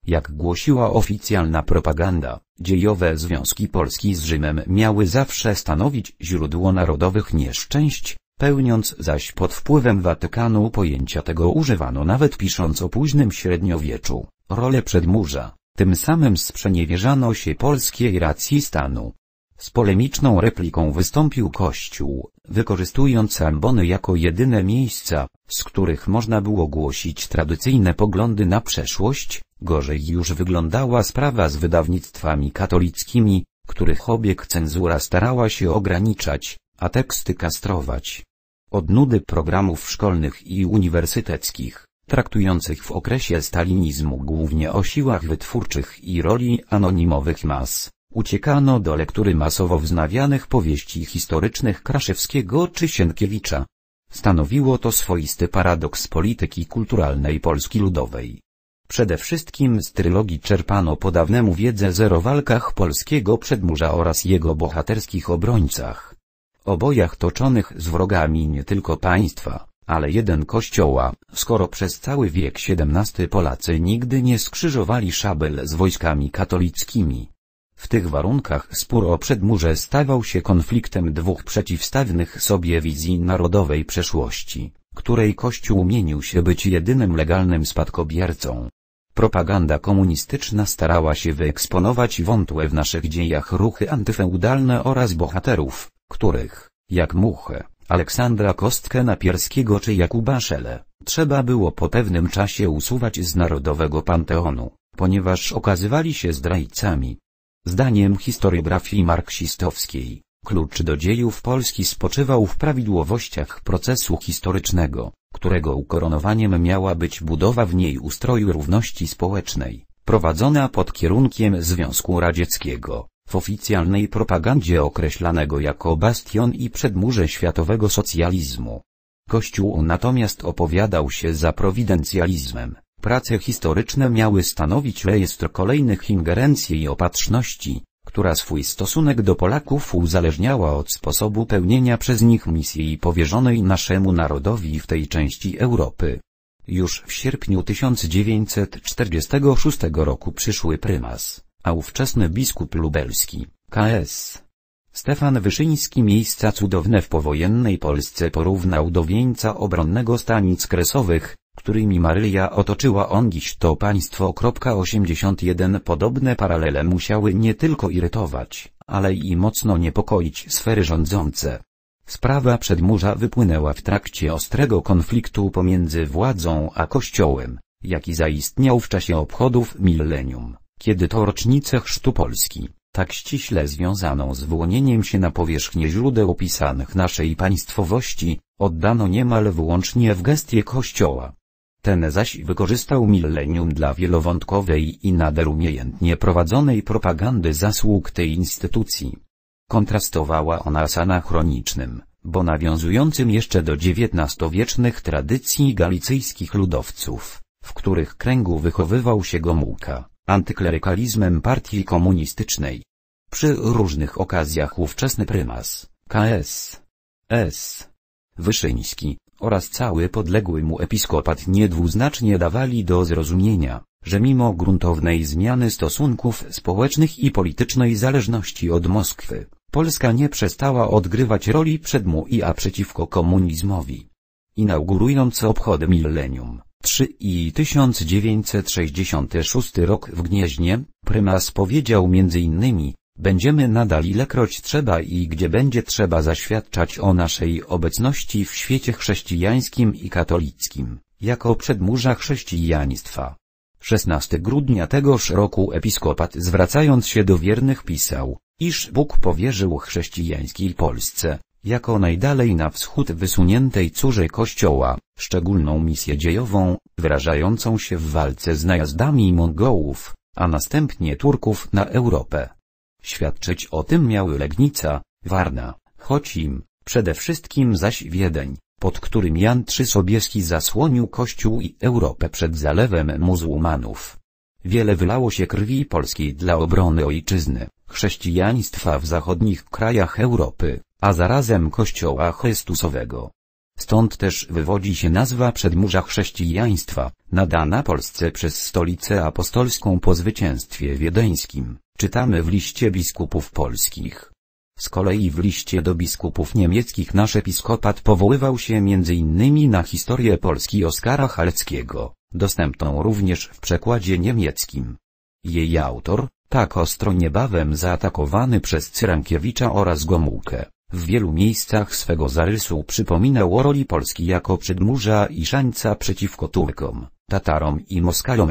Jak głosiła oficjalna propaganda, dziejowe związki Polski z Rzymem miały zawsze stanowić źródło narodowych nieszczęść, Pełniąc zaś pod wpływem Watykanu pojęcia tego używano nawet pisząc o późnym średniowieczu, rolę przedmurza, tym samym sprzeniewierzano się polskiej racji stanu. Z polemiczną repliką wystąpił Kościół, wykorzystując ambony jako jedyne miejsca, z których można było głosić tradycyjne poglądy na przeszłość, gorzej już wyglądała sprawa z wydawnictwami katolickimi, których obieg cenzura starała się ograniczać, a teksty kastrować od nudy programów szkolnych i uniwersyteckich, traktujących w okresie stalinizmu głównie o siłach wytwórczych i roli anonimowych mas, uciekano do lektury masowo wznawianych powieści historycznych Kraszewskiego czy Sienkiewicza. Stanowiło to swoisty paradoks polityki kulturalnej Polski Ludowej. Przede wszystkim z trylogii czerpano podawnemu wiedzę zero walkach polskiego przedmurza oraz jego bohaterskich obrońcach o bojach toczonych z wrogami nie tylko państwa, ale jeden kościoła, skoro przez cały wiek XVII Polacy nigdy nie skrzyżowali szabel z wojskami katolickimi. W tych warunkach spór o przedmurze stawał się konfliktem dwóch przeciwstawnych sobie wizji narodowej przeszłości, której Kościół mienił się być jedynym legalnym spadkobiercą. Propaganda komunistyczna starała się wyeksponować wątłe w naszych dziejach ruchy antyfeudalne oraz bohaterów, których, jak muchę, Aleksandra Kostkę-Napierskiego czy Jakuba Szele, trzeba było po pewnym czasie usuwać z narodowego panteonu, ponieważ okazywali się zdrajcami. Zdaniem historiografii marksistowskiej, klucz do dziejów Polski spoczywał w prawidłowościach procesu historycznego, którego ukoronowaniem miała być budowa w niej ustroju równości społecznej, prowadzona pod kierunkiem Związku Radzieckiego. W oficjalnej propagandzie określanego jako bastion i przedmurze światowego socjalizmu. Kościół natomiast opowiadał się za prowidencjalizmem. Prace historyczne miały stanowić rejestr kolejnych ingerencji i opatrzności, która swój stosunek do Polaków uzależniała od sposobu pełnienia przez nich misji powierzonej naszemu narodowi w tej części Europy. Już w sierpniu 1946 roku przyszły prymas a ówczesny biskup lubelski, K.S. Stefan Wyszyński miejsca cudowne w powojennej Polsce porównał do wieńca obronnego stanic kresowych, którymi Maryja otoczyła ongiś to państwo. 81 Podobne paralele musiały nie tylko irytować, ale i mocno niepokoić sfery rządzące. Sprawa przedmurza wypłynęła w trakcie ostrego konfliktu pomiędzy władzą a kościołem, jaki zaistniał w czasie obchodów milenium. Kiedy to rocznicę chrztu Polski, tak ściśle związaną z włonieniem się na powierzchnię źródeł opisanych naszej państwowości, oddano niemal wyłącznie w gestie Kościoła. Ten zaś wykorzystał milenium dla wielowątkowej i nader umiejętnie prowadzonej propagandy zasług tej instytucji. Kontrastowała ona z anachronicznym, bo nawiązującym jeszcze do XIX-wiecznych tradycji galicyjskich ludowców, w których kręgu wychowywał się Gomułka antyklerykalizmem partii komunistycznej. Przy różnych okazjach ówczesny prymas, K.S. S. Wyszyński, oraz cały podległy mu episkopat niedwuznacznie dawali do zrozumienia, że mimo gruntownej zmiany stosunków społecznych i politycznej zależności od Moskwy, Polska nie przestała odgrywać roli przed mu i a przeciwko komunizmowi. Inaugurując obchody milenium, 3 i 1966 rok w Gnieźnie, prymas powiedział m.in., będziemy nadal ilekroć trzeba i gdzie będzie trzeba zaświadczać o naszej obecności w świecie chrześcijańskim i katolickim, jako przedmurza chrześcijaństwa. 16 grudnia tegoż roku episkopat zwracając się do wiernych pisał, iż Bóg powierzył chrześcijańskiej Polsce, jako najdalej na wschód wysuniętej córze kościoła, szczególną misję dziejową, wyrażającą się w walce z najazdami Mongołów, a następnie Turków na Europę. Świadczyć o tym miały Legnica, Warna, Chocim, przede wszystkim zaś Wiedeń, pod którym Jan III Sobieski zasłonił Kościół i Europę przed zalewem muzułmanów. Wiele wylało się krwi polskiej dla obrony ojczyzny, chrześcijaństwa w zachodnich krajach Europy a zarazem Kościoła Chrystusowego. Stąd też wywodzi się nazwa przedmurza chrześcijaństwa, nadana Polsce przez Stolicę Apostolską po zwycięstwie wiedeńskim, czytamy w liście biskupów polskich. Z kolei w liście do biskupów niemieckich nasz episkopat powoływał się m.in. na historię Polski Oskara Haleckiego, dostępną również w przekładzie niemieckim. Jej autor, tak ostro niebawem zaatakowany przez Cyrankiewicza oraz Gomułkę, w wielu miejscach swego zarysu przypominał o roli Polski jako przedmurza i szańca przeciwko Turkom, Tatarom i Moskalom.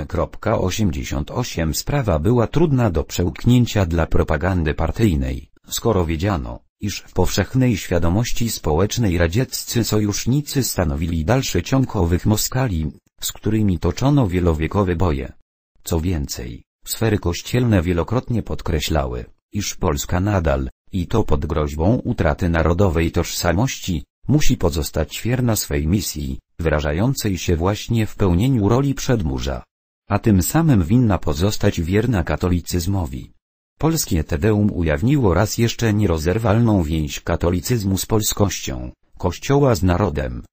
88 Sprawa była trudna do przełknięcia dla propagandy partyjnej, skoro wiedziano, iż w powszechnej świadomości społecznej radzieccy sojusznicy stanowili dalszy ciąg owych Moskali, z którymi toczono wielowiekowe boje. Co więcej, sfery kościelne wielokrotnie podkreślały, iż Polska nadal, i to pod groźbą utraty narodowej tożsamości, musi pozostać wierna swej misji, wyrażającej się właśnie w pełnieniu roli przedmurza. A tym samym winna pozostać wierna katolicyzmowi. Polskie Tedeum ujawniło raz jeszcze nierozerwalną więź katolicyzmu z polskością, kościoła z narodem.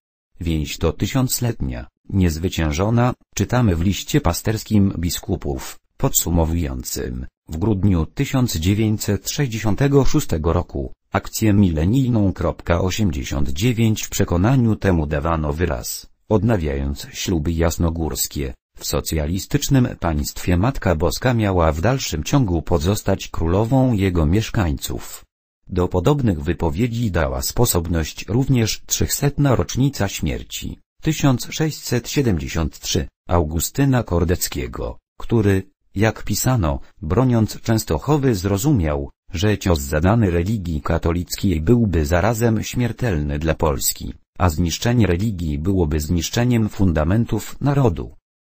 Więź to tysiącletnia, niezwyciężona, czytamy w liście pasterskim biskupów, podsumowującym, w grudniu 1966 roku, akcję milenijną. 89 w przekonaniu temu dawano wyraz, odnawiając śluby jasnogórskie. W socjalistycznym państwie Matka Boska miała w dalszym ciągu pozostać królową jego mieszkańców. Do podobnych wypowiedzi dała sposobność również 300. rocznica śmierci 1673 Augustyna Kordeckiego, który, jak pisano, broniąc Częstochowy zrozumiał, że cios zadany religii katolickiej byłby zarazem śmiertelny dla Polski, a zniszczenie religii byłoby zniszczeniem fundamentów narodu.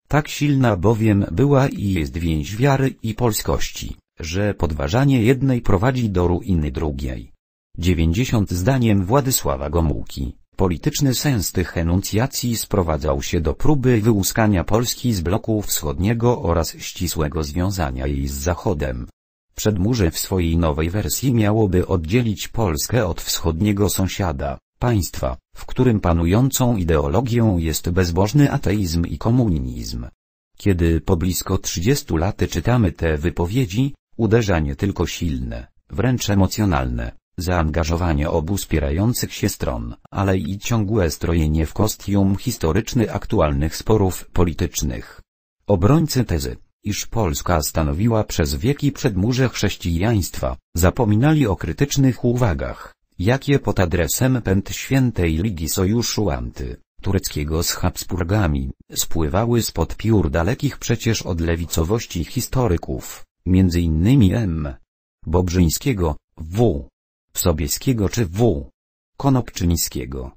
Tak silna bowiem była i jest więź wiary i polskości, że podważanie jednej prowadzi do ruiny drugiej. 90 zdaniem Władysława Gomułki polityczny sens tych enuncjacji sprowadzał się do próby wyłuskania Polski z bloku wschodniego oraz ścisłego związania jej z Zachodem. Przedmurze w swojej nowej wersji miałoby oddzielić Polskę od wschodniego sąsiada, państwa, w którym panującą ideologią jest bezbożny ateizm i komunizm. Kiedy po blisko 30 laty czytamy te wypowiedzi, uderza nie tylko silne, wręcz emocjonalne, zaangażowanie obu spierających się stron, ale i ciągłe strojenie w kostium historyczny aktualnych sporów politycznych. Obrońcy tezy, iż Polska stanowiła przez wieki przedmurze chrześcijaństwa, zapominali o krytycznych uwagach, jakie pod adresem pęd świętej Ligi Sojuszu Anty tureckiego z Habsburgami, spływały spod piór dalekich przecież od lewicowości historyków, między innymi M. Bobrzyńskiego, W. Sobieskiego czy W. Konopczyńskiego.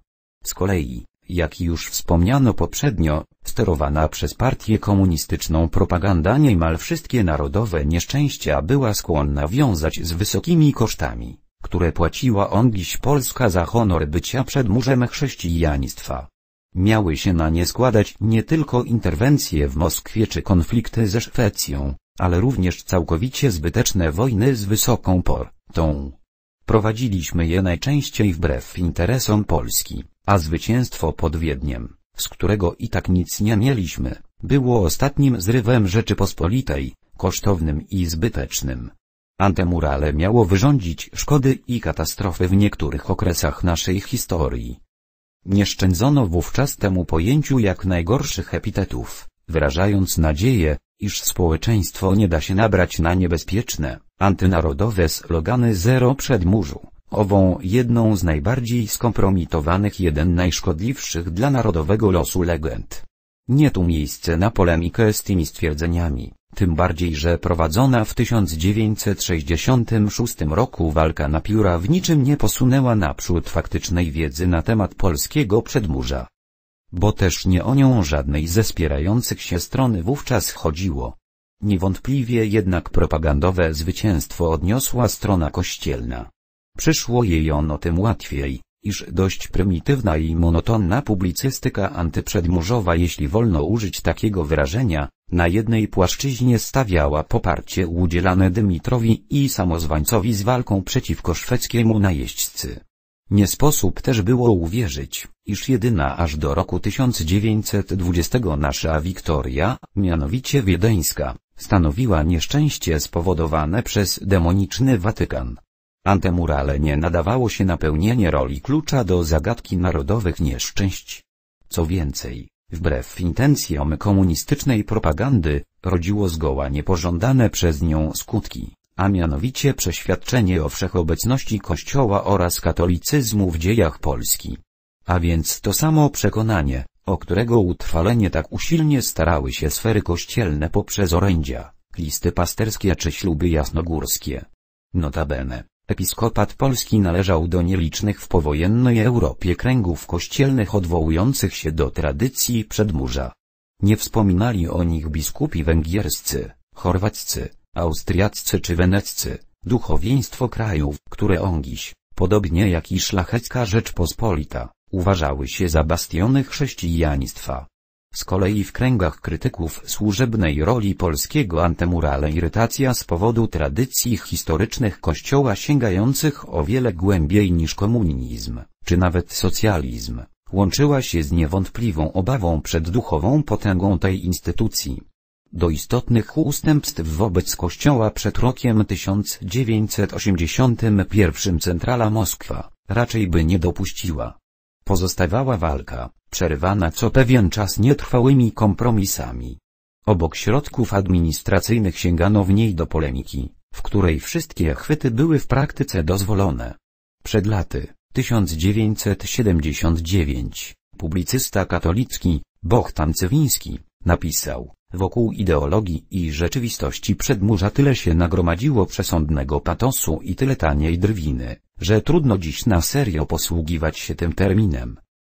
Z kolei, jak już wspomniano poprzednio, sterowana przez partię komunistyczną propaganda niemal wszystkie narodowe nieszczęścia była skłonna wiązać z wysokimi kosztami, które płaciła on dziś Polska za honor bycia przed murzem chrześcijaństwa. Miały się na nie składać nie tylko interwencje w Moskwie czy konflikty ze Szwecją, ale również całkowicie zbyteczne wojny z wysoką portą, Prowadziliśmy je najczęściej wbrew interesom Polski, a zwycięstwo pod Wiedniem, z którego i tak nic nie mieliśmy, było ostatnim zrywem Rzeczypospolitej, kosztownym i zbytecznym. Antemurale miało wyrządzić szkody i katastrofy w niektórych okresach naszej historii. Nie szczędzono wówczas temu pojęciu jak najgorszych epitetów wyrażając nadzieję, iż społeczeństwo nie da się nabrać na niebezpieczne, antynarodowe slogany Zero Przedmurzu, ową jedną z najbardziej skompromitowanych jeden najszkodliwszych dla narodowego losu legend. Nie tu miejsce na polemikę z tymi stwierdzeniami, tym bardziej że prowadzona w 1966 roku walka na pióra w niczym nie posunęła naprzód faktycznej wiedzy na temat polskiego przedmurza bo też nie o nią żadnej ze spierających się strony wówczas chodziło. Niewątpliwie jednak propagandowe zwycięstwo odniosła strona kościelna. Przyszło jej ono tym łatwiej, iż dość prymitywna i monotonna publicystyka antyprzedmurzowa jeśli wolno użyć takiego wyrażenia, na jednej płaszczyźnie stawiała poparcie udzielane Dymitrowi i samozwańcowi z walką przeciwko szwedzkiemu najeźdźcy. Nie sposób też było uwierzyć, iż jedyna aż do roku 1920 nasza Wiktoria, mianowicie wiedeńska, stanowiła nieszczęście spowodowane przez demoniczny Watykan. Antemurale nie nadawało się na pełnienie roli klucza do zagadki narodowych nieszczęść. Co więcej, wbrew intencjom komunistycznej propagandy, rodziło zgoła niepożądane przez nią skutki a mianowicie przeświadczenie o wszechobecności Kościoła oraz katolicyzmu w dziejach Polski. A więc to samo przekonanie, o którego utrwalenie tak usilnie starały się sfery kościelne poprzez orędzia, listy pasterskie czy śluby jasnogórskie. Notabene, episkopat polski należał do nielicznych w powojennej Europie kręgów kościelnych odwołujących się do tradycji przedmurza. Nie wspominali o nich biskupi węgierscy, chorwaccy, austriaccy czy weneccy, duchowieństwo krajów, które ongiś, podobnie jak i szlachecka Rzeczpospolita, uważały się za bastiony chrześcijaństwa. Z kolei w kręgach krytyków służebnej roli polskiego antemurale irytacja z powodu tradycji historycznych kościoła sięgających o wiele głębiej niż komunizm, czy nawet socjalizm, łączyła się z niewątpliwą obawą przed duchową potęgą tej instytucji. Do istotnych ustępstw wobec Kościoła przed rokiem 1981 centrala Moskwa, raczej by nie dopuściła. Pozostawała walka, przerwana co pewien czas nietrwałymi kompromisami. Obok środków administracyjnych sięgano w niej do polemiki, w której wszystkie chwyty były w praktyce dozwolone. Przed laty 1979 publicysta katolicki Bohdan Cywiński napisał, Wokół ideologii i rzeczywistości przedmurza tyle się nagromadziło przesądnego patosu i tyle taniej drwiny, że trudno dziś na serio posługiwać się tym terminem.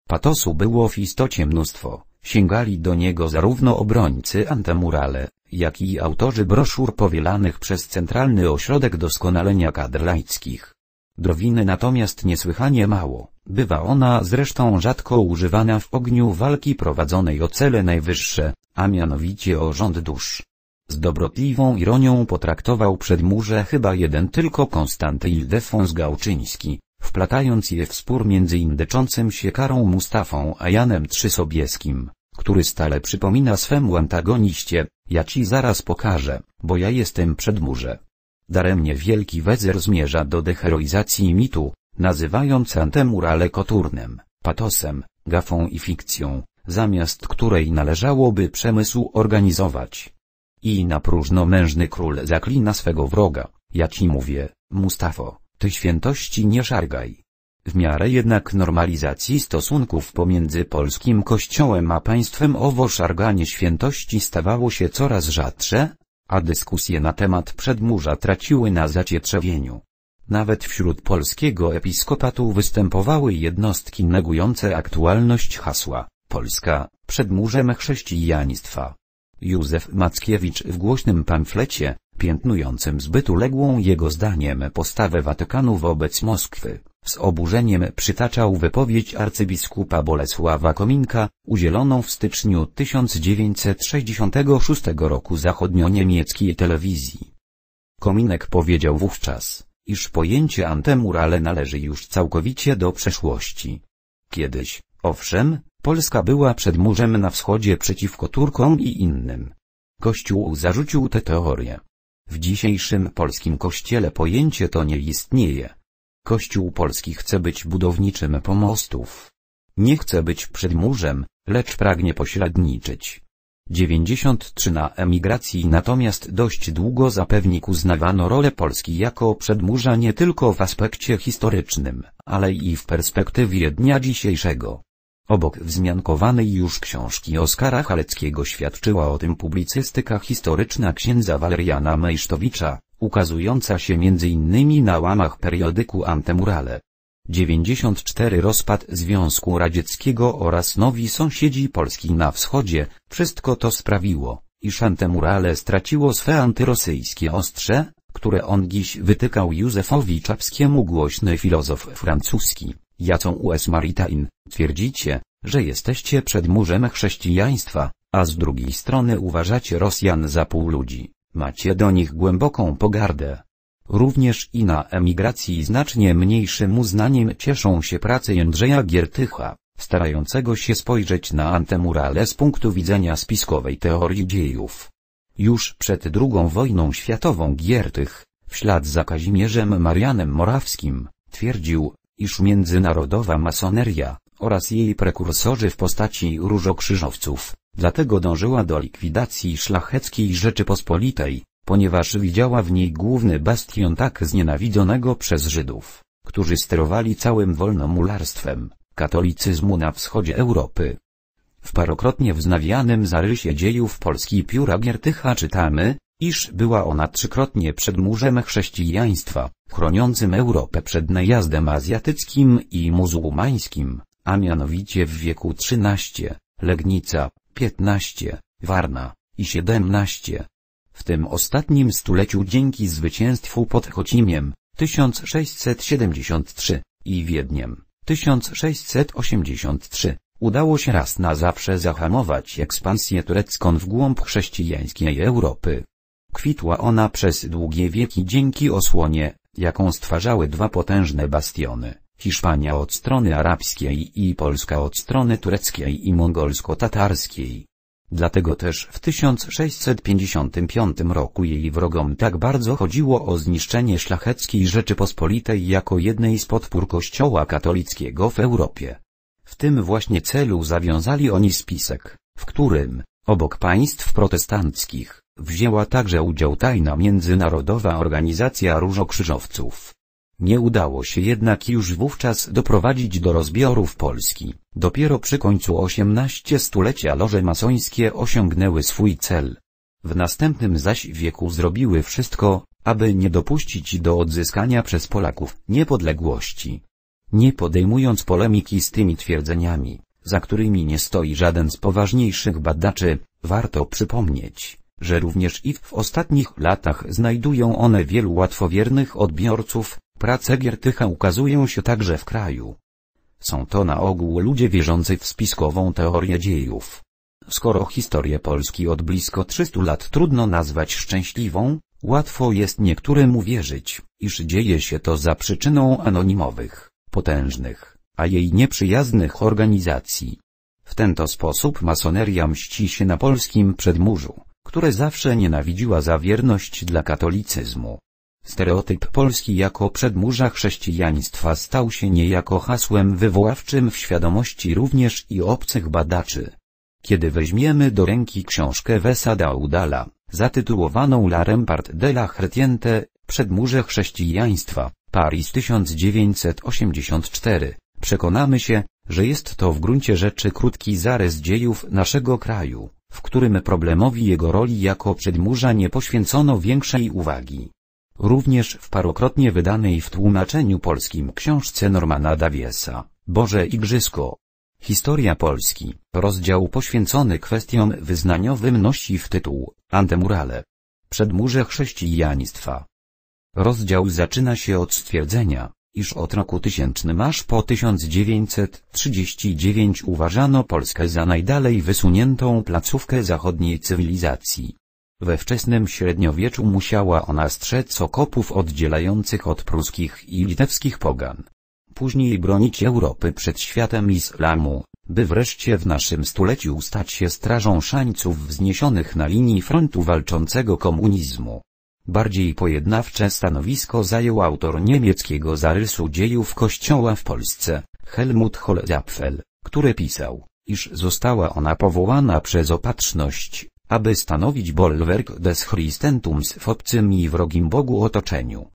Patosu było w istocie mnóstwo, sięgali do niego zarówno obrońcy antemurale, jak i autorzy broszur powielanych przez Centralny Ośrodek Doskonalenia Kadr Laickich. Drowiny natomiast niesłychanie mało, bywa ona zresztą rzadko używana w ogniu walki prowadzonej o cele najwyższe, a mianowicie o rząd dusz. Z dobrotliwą ironią potraktował przedmurze chyba jeden tylko Konstanty Ildefons Gałczyński, wplatając je w spór między indyczącym się karą Mustafą a Janem Trzysobieskim, który stale przypomina swemu antagoniście, ja ci zaraz pokażę, bo ja jestem przedmurze. Daremnie wielki wezer zmierza do deheroizacji mitu, nazywając antemurale koturnem, patosem, gafą i fikcją, zamiast której należałoby przemysł organizować. I na próżno mężny król zaklina swego wroga, ja ci mówię, Mustafo, ty świętości nie szargaj. W miarę jednak normalizacji stosunków pomiędzy polskim kościołem a państwem owo szarganie świętości stawało się coraz rzadsze, a dyskusje na temat przedmurza traciły na zacietrzewieniu. Nawet wśród polskiego episkopatu występowały jednostki negujące aktualność hasła Polska przedmurzem chrześcijaństwa. Józef Mackiewicz w głośnym pamflecie piętnującym zbyt uległą jego zdaniem postawę Watykanu wobec Moskwy. Z oburzeniem przytaczał wypowiedź arcybiskupa Bolesława Kominka, udzieloną w styczniu 1966 roku zachodnio-niemieckiej telewizji. Kominek powiedział wówczas, iż pojęcie antemurale należy już całkowicie do przeszłości. Kiedyś, owszem, Polska była przed murzem na wschodzie przeciwko Turkom i innym. Kościół zarzucił tę teorię. W dzisiejszym polskim kościele pojęcie to nie istnieje. Kościół polski chce być budowniczym pomostów. Nie chce być przedmurzem, lecz pragnie pośredniczyć. 93 na emigracji natomiast dość długo zapewnik uznawano rolę Polski jako przedmurza nie tylko w aspekcie historycznym, ale i w perspektywie dnia dzisiejszego. Obok wzmiankowanej już książki Oskara Haleckiego świadczyła o tym publicystyka historyczna księdza Waleriana Mejsztowicza, ukazująca się m.in. na łamach periodyku Antemurale. 94 Rozpad Związku Radzieckiego oraz nowi sąsiedzi Polski na wschodzie, wszystko to sprawiło, iż Antemurale straciło swe antyrosyjskie ostrze, które on dziś wytykał Józefowi Czapskiemu głośny filozof francuski. Jacą US Maritain, twierdzicie, że jesteście przed murzem chrześcijaństwa, a z drugiej strony uważacie Rosjan za pół ludzi. Macie do nich głęboką pogardę. Również i na emigracji znacznie mniejszym uznaniem cieszą się prace Jędrzeja Giertycha, starającego się spojrzeć na antemurale z punktu widzenia spiskowej teorii dziejów. Już przed II wojną światową Giertych, w ślad za Kazimierzem Marianem Morawskim, twierdził, iż międzynarodowa masoneria, oraz jej prekursorzy w postaci różokrzyżowców, dlatego dążyła do likwidacji szlacheckiej Rzeczypospolitej, ponieważ widziała w niej główny bastion tak znienawidzonego przez Żydów, którzy sterowali całym wolnomularstwem, katolicyzmu na wschodzie Europy. W parokrotnie wznawianym zarysie dziejów Polski pióra Giertycha czytamy, iż była ona trzykrotnie przedmurzem chrześcijaństwa, chroniącym Europę przed najazdem azjatyckim i muzułmańskim, a mianowicie w wieku XIII, Legnica, XV, Warna i XVII. W tym ostatnim stuleciu dzięki zwycięstwu pod Chocimiem 1673 i Wiedniem 1683 udało się raz na zawsze zahamować ekspansję turecką w głąb chrześcijańskiej Europy. Kwitła ona przez długie wieki dzięki osłonie, jaką stwarzały dwa potężne bastiony, Hiszpania od strony arabskiej i Polska od strony tureckiej i mongolsko-tatarskiej. Dlatego też w 1655 roku jej wrogom tak bardzo chodziło o zniszczenie szlacheckiej Rzeczypospolitej jako jednej z podpór kościoła katolickiego w Europie. W tym właśnie celu zawiązali oni spisek, w którym, obok państw protestanckich, Wzięła także udział tajna międzynarodowa organizacja Różokrzyżowców. Nie udało się jednak już wówczas doprowadzić do rozbiorów Polski. Dopiero przy końcu XVIII stulecia loże masońskie osiągnęły swój cel. W następnym zaś wieku zrobiły wszystko, aby nie dopuścić do odzyskania przez Polaków niepodległości. Nie podejmując polemiki z tymi twierdzeniami, za którymi nie stoi żaden z poważniejszych badaczy, warto przypomnieć, że również i w ostatnich latach znajdują one wielu łatwowiernych odbiorców, prace Giertycha ukazują się także w kraju. Są to na ogół ludzie wierzący w spiskową teorię dziejów. Skoro historię Polski od blisko 300 lat trudno nazwać szczęśliwą, łatwo jest niektórym uwierzyć, iż dzieje się to za przyczyną anonimowych, potężnych, a jej nieprzyjaznych organizacji. W ten to sposób masoneria mści się na polskim przedmurzu które zawsze nienawidziła za wierność dla katolicyzmu. Stereotyp Polski jako przedmurza chrześcijaństwa stał się niejako hasłem wywoławczym w świadomości również i obcych badaczy. Kiedy weźmiemy do ręki książkę Wesada Udala, zatytułowaną La Rempart de la chrétienté, Przedmurze Chrześcijaństwa, Paris 1984, przekonamy się, że jest to w gruncie rzeczy krótki zarys dziejów naszego kraju w którym problemowi jego roli jako przedmurza nie poświęcono większej uwagi. Również w parokrotnie wydanej w tłumaczeniu polskim książce Normana Daviesa, Boże Igrzysko. Historia Polski, rozdział poświęcony kwestiom wyznaniowym nosi w tytuł, Antemurale. Przedmurze chrześcijaństwa. Rozdział zaczyna się od stwierdzenia, iż od roku 1000 aż po 1939 uważano Polskę za najdalej wysuniętą placówkę zachodniej cywilizacji. We wczesnym średniowieczu musiała ona strzec okopów oddzielających od pruskich i litewskich pogan. Później bronić Europy przed światem islamu, by wreszcie w naszym stuleciu stać się strażą szańców wzniesionych na linii frontu walczącego komunizmu. Bardziej pojednawcze stanowisko zajął autor niemieckiego zarysu dziejów Kościoła w Polsce, Helmut Holedapfel, który pisał, iż została ona powołana przez opatrzność, aby stanowić bolwerk des Christentums w obcym i wrogim Bogu otoczeniu.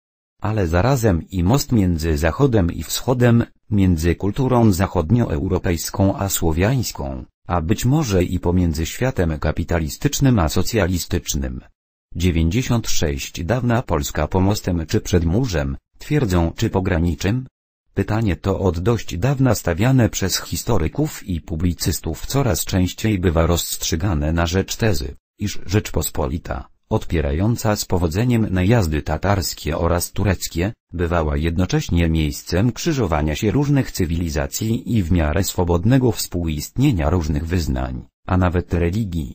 Ale zarazem i most między Zachodem i Wschodem, między kulturą zachodnioeuropejską a słowiańską, a być może i pomiędzy światem kapitalistycznym a socjalistycznym. 96 Dawna Polska pomostem czy przed murzem, twierdzą czy pograniczym? Pytanie to od dość dawna stawiane przez historyków i publicystów coraz częściej bywa rozstrzygane na rzecz tezy, iż Rzeczpospolita, odpierająca z powodzeniem najazdy tatarskie oraz tureckie, bywała jednocześnie miejscem krzyżowania się różnych cywilizacji i w miarę swobodnego współistnienia różnych wyznań, a nawet religii.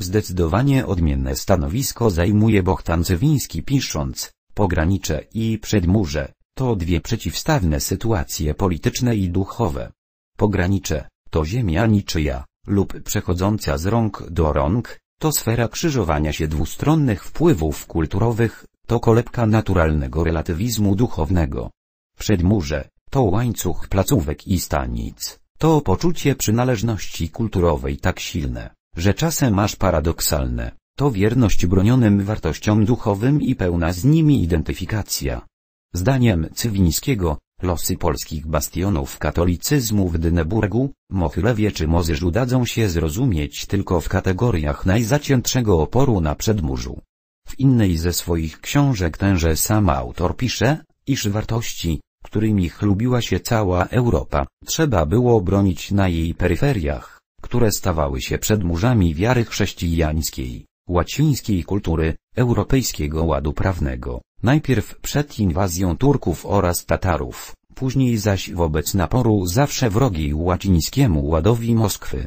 Zdecydowanie odmienne stanowisko zajmuje Bohdan Cywiński pisząc, pogranicze i przedmurze, to dwie przeciwstawne sytuacje polityczne i duchowe. Pogranicze, to ziemia niczyja, lub przechodząca z rąk do rąk, to sfera krzyżowania się dwustronnych wpływów kulturowych, to kolebka naturalnego relatywizmu duchownego. Przedmurze, to łańcuch placówek i stanic, to poczucie przynależności kulturowej tak silne że czasem aż paradoksalne. To wierność bronionym wartościom duchowym i pełna z nimi identyfikacja. Zdaniem Cywińskiego, losy polskich bastionów katolicyzmu w Dyneburgu, Mochylewie czy Mozyżu dadzą się zrozumieć tylko w kategoriach najzaciętszego oporu na przedmurzu. W innej ze swoich książek tenże sam autor pisze, iż wartości, którymi chlubiła się cała Europa, trzeba było bronić na jej peryferiach które stawały się przedmurzami wiary chrześcijańskiej, łacińskiej kultury, europejskiego ładu prawnego, najpierw przed inwazją Turków oraz Tatarów, później zaś wobec naporu zawsze wrogiej łacińskiemu ładowi Moskwy.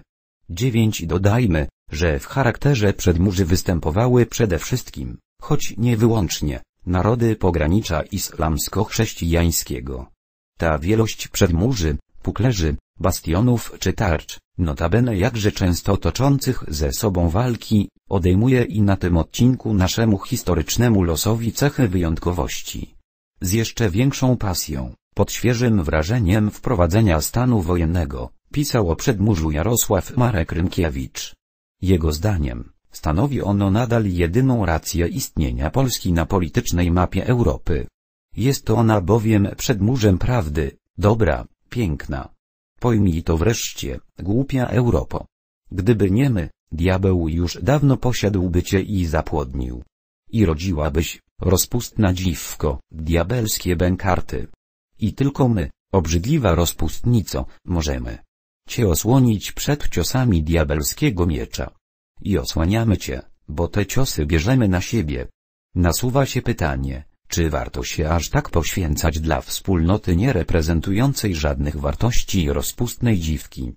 9. Dodajmy, że w charakterze przedmurzy występowały przede wszystkim, choć nie wyłącznie, narody pogranicza islamsko-chrześcijańskiego. Ta wielość przedmurzy, puklerzy, bastionów czy tarcz, notabene jakże często toczących ze sobą walki, odejmuje i na tym odcinku naszemu historycznemu losowi cechy wyjątkowości. Z jeszcze większą pasją, pod świeżym wrażeniem wprowadzenia stanu wojennego, pisał o przedmurzu Jarosław Marek Rynkiewicz. Jego zdaniem, stanowi ono nadal jedyną rację istnienia Polski na politycznej mapie Europy. Jest ona bowiem przedmurzem prawdy, dobra, piękna, Pojmij to wreszcie, głupia Europo. Gdyby nie my, diabeł już dawno posiadłby cię i zapłodnił. I rodziłabyś, rozpustna dziwko, diabelskie bękarty. I tylko my, obrzydliwa rozpustnico, możemy cię osłonić przed ciosami diabelskiego miecza. I osłaniamy cię, bo te ciosy bierzemy na siebie. Nasuwa się pytanie, czy warto się aż tak poświęcać dla wspólnoty nie reprezentującej żadnych wartości rozpustnej dziwki?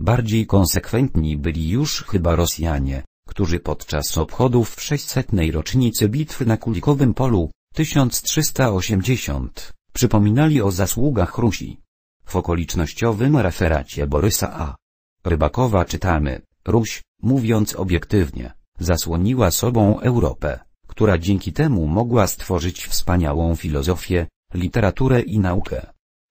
Bardziej konsekwentni byli już chyba Rosjanie, którzy podczas obchodów 600. rocznicy bitwy na Kulikowym Polu, 1380, przypominali o zasługach Rusi. W okolicznościowym referacie Borysa A. Rybakowa czytamy, Ruś, mówiąc obiektywnie, zasłoniła sobą Europę która dzięki temu mogła stworzyć wspaniałą filozofię, literaturę i naukę.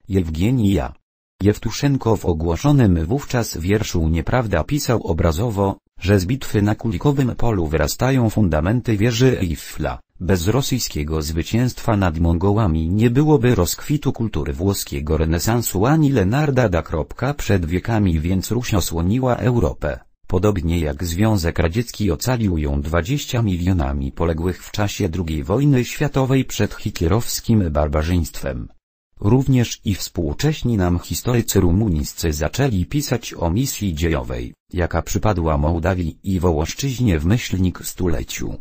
Jewgienija Jewtuszenko w ogłoszonym wówczas wierszu Nieprawda pisał obrazowo, że z bitwy na Kulikowym polu wyrastają fundamenty wieży Eiffla. Bez rosyjskiego zwycięstwa nad Mongołami nie byłoby rozkwitu kultury włoskiego renesansu ani Lenarda da. Przed wiekami więc Ruś osłoniła Europę. Podobnie jak Związek Radziecki ocalił ją 20 milionami poległych w czasie II wojny światowej przed hitlerowskim barbarzyństwem. Również i współcześni nam historycy rumuńscy zaczęli pisać o misji dziejowej, jaka przypadła Mołdawii i Wołoszczyźnie w myślnik stuleciu.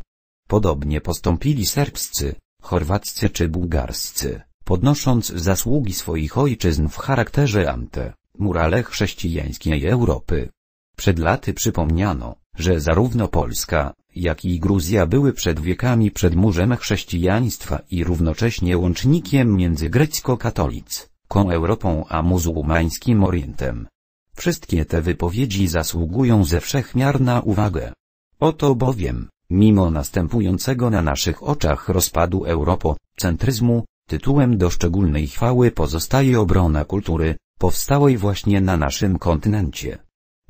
Podobnie postąpili serbscy, chorwaccy czy bułgarscy, podnosząc zasługi swoich ojczyzn w charakterze ante, murale chrześcijańskiej Europy. Przed laty przypomniano, że zarówno Polska, jak i Gruzja były przed wiekami przed murzem chrześcijaństwa i równocześnie łącznikiem między grecko-katolicką Europą a muzułmańskim Orientem. Wszystkie te wypowiedzi zasługują ze wszechmiar na uwagę. Oto bowiem, mimo następującego na naszych oczach rozpadu europocentryzmu, tytułem do szczególnej chwały pozostaje obrona kultury, powstałej właśnie na naszym kontynencie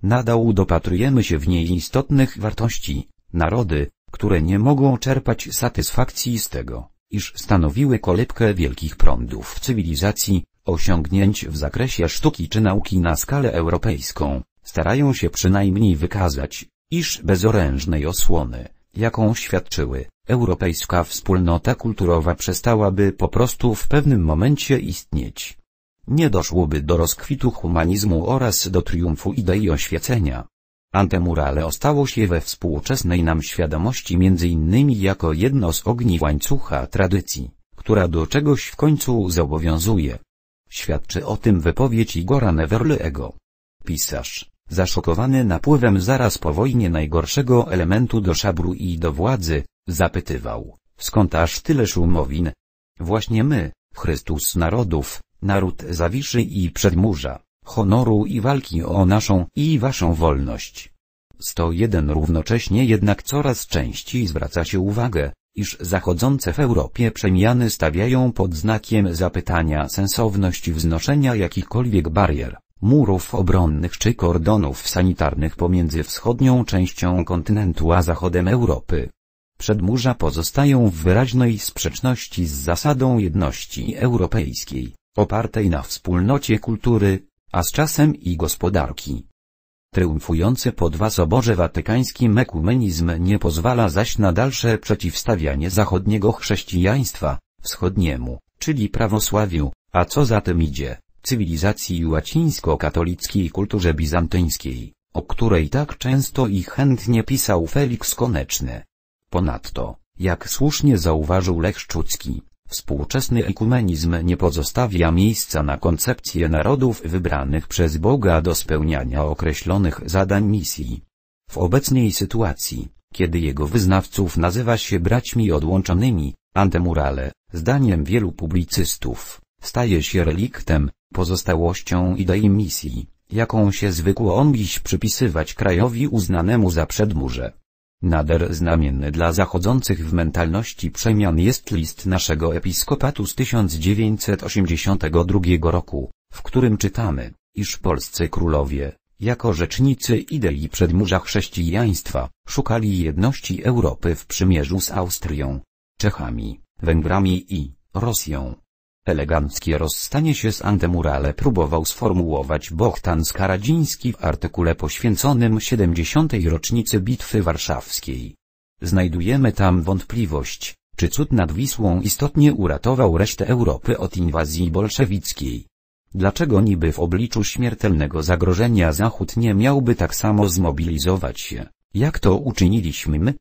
nadal dopatrujemy się w niej istotnych wartości, narody, które nie mogą czerpać satysfakcji z tego, iż stanowiły kolebkę wielkich prądów cywilizacji, osiągnięć w zakresie sztuki czy nauki na skalę europejską, starają się przynajmniej wykazać, iż bezorężnej osłony, jaką świadczyły, europejska wspólnota kulturowa przestałaby po prostu w pewnym momencie istnieć nie doszłoby do rozkwitu humanizmu oraz do triumfu idei oświecenia. Antemurale ostało się we współczesnej nam świadomości między innymi jako jedno z ogniw łańcucha tradycji, która do czegoś w końcu zobowiązuje. Świadczy o tym wypowiedź Igora Neverlego. Pisarz, zaszokowany napływem zaraz po wojnie najgorszego elementu do szabru i do władzy, zapytywał, skąd aż tyle szumowin? Właśnie my, Chrystus narodów, naród zawiszy i przedmurza, honoru i walki o naszą i waszą wolność. 101 Równocześnie jednak coraz częściej zwraca się uwagę, iż zachodzące w Europie przemiany stawiają pod znakiem zapytania sensowność wznoszenia jakichkolwiek barier, murów obronnych czy kordonów sanitarnych pomiędzy wschodnią częścią kontynentu a zachodem Europy. Przedmurza pozostają w wyraźnej sprzeczności z zasadą jedności europejskiej opartej na wspólnocie kultury, a z czasem i gospodarki. Triumfujący po dwa soborze watykańskim ekumenizm nie pozwala zaś na dalsze przeciwstawianie zachodniego chrześcijaństwa, wschodniemu, czyli prawosławiu, a co za tym idzie, cywilizacji łacińsko-katolickiej kulturze bizantyńskiej, o której tak często i chętnie pisał Felix Koneczny. Ponadto, jak słusznie zauważył Lech Szczucki, Współczesny ekumenizm nie pozostawia miejsca na koncepcję narodów wybranych przez Boga do spełniania określonych zadań misji. W obecnej sytuacji, kiedy jego wyznawców nazywa się braćmi odłączonymi, antemurale, zdaniem wielu publicystów, staje się reliktem, pozostałością idei misji, jaką się zwykło dziś przypisywać krajowi uznanemu za przedmurze. Nader znamienny dla zachodzących w mentalności przemian jest list naszego episkopatu z 1982 roku, w którym czytamy, iż polscy królowie, jako rzecznicy idei przedmurza chrześcijaństwa, szukali jedności Europy w przymierzu z Austrią, Czechami, Węgrami i Rosją. Eleganckie rozstanie się z Antemurale próbował sformułować Bohdan Skaradziński w artykule poświęconym 70. rocznicy Bitwy Warszawskiej. Znajdujemy tam wątpliwość, czy cud nad Wisłą istotnie uratował resztę Europy od inwazji bolszewickiej. Dlaczego niby w obliczu śmiertelnego zagrożenia Zachód nie miałby tak samo zmobilizować się, jak to uczyniliśmy my?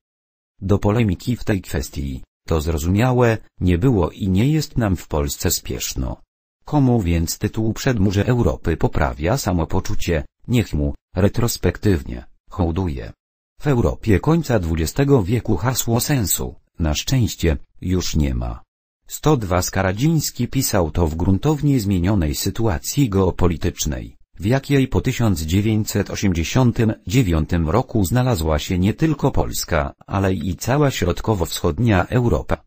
Do polemiki w tej kwestii to zrozumiałe, nie było i nie jest nam w Polsce spieszno. Komu więc tytuł Przedmurze Europy poprawia samopoczucie, niech mu, retrospektywnie, hołduje. W Europie końca XX wieku hasło sensu, na szczęście, już nie ma. 102 Skaradziński pisał to w gruntownie zmienionej sytuacji geopolitycznej w jakiej po 1989 roku znalazła się nie tylko Polska, ale i cała środkowo-wschodnia Europa.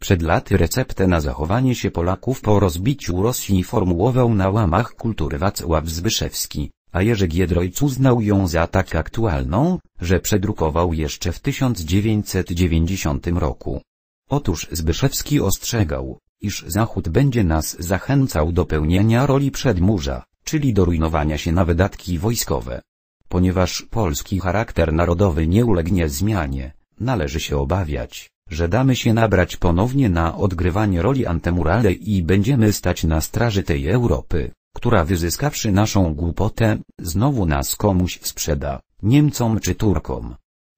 Przed laty receptę na zachowanie się Polaków po rozbiciu Rosji formułował na łamach kultury Wacław Zbyszewski, a Jerzy Giedrojc uznał ją za tak aktualną, że przedrukował jeszcze w 1990 roku. Otóż Zbyszewski ostrzegał, iż Zachód będzie nas zachęcał do pełnienia roli przedmurza, czyli do rujnowania się na wydatki wojskowe. Ponieważ polski charakter narodowy nie ulegnie zmianie, należy się obawiać, że damy się nabrać ponownie na odgrywanie roli antemurale i będziemy stać na straży tej Europy, która wyzyskawszy naszą głupotę, znowu nas komuś sprzeda, Niemcom czy Turkom.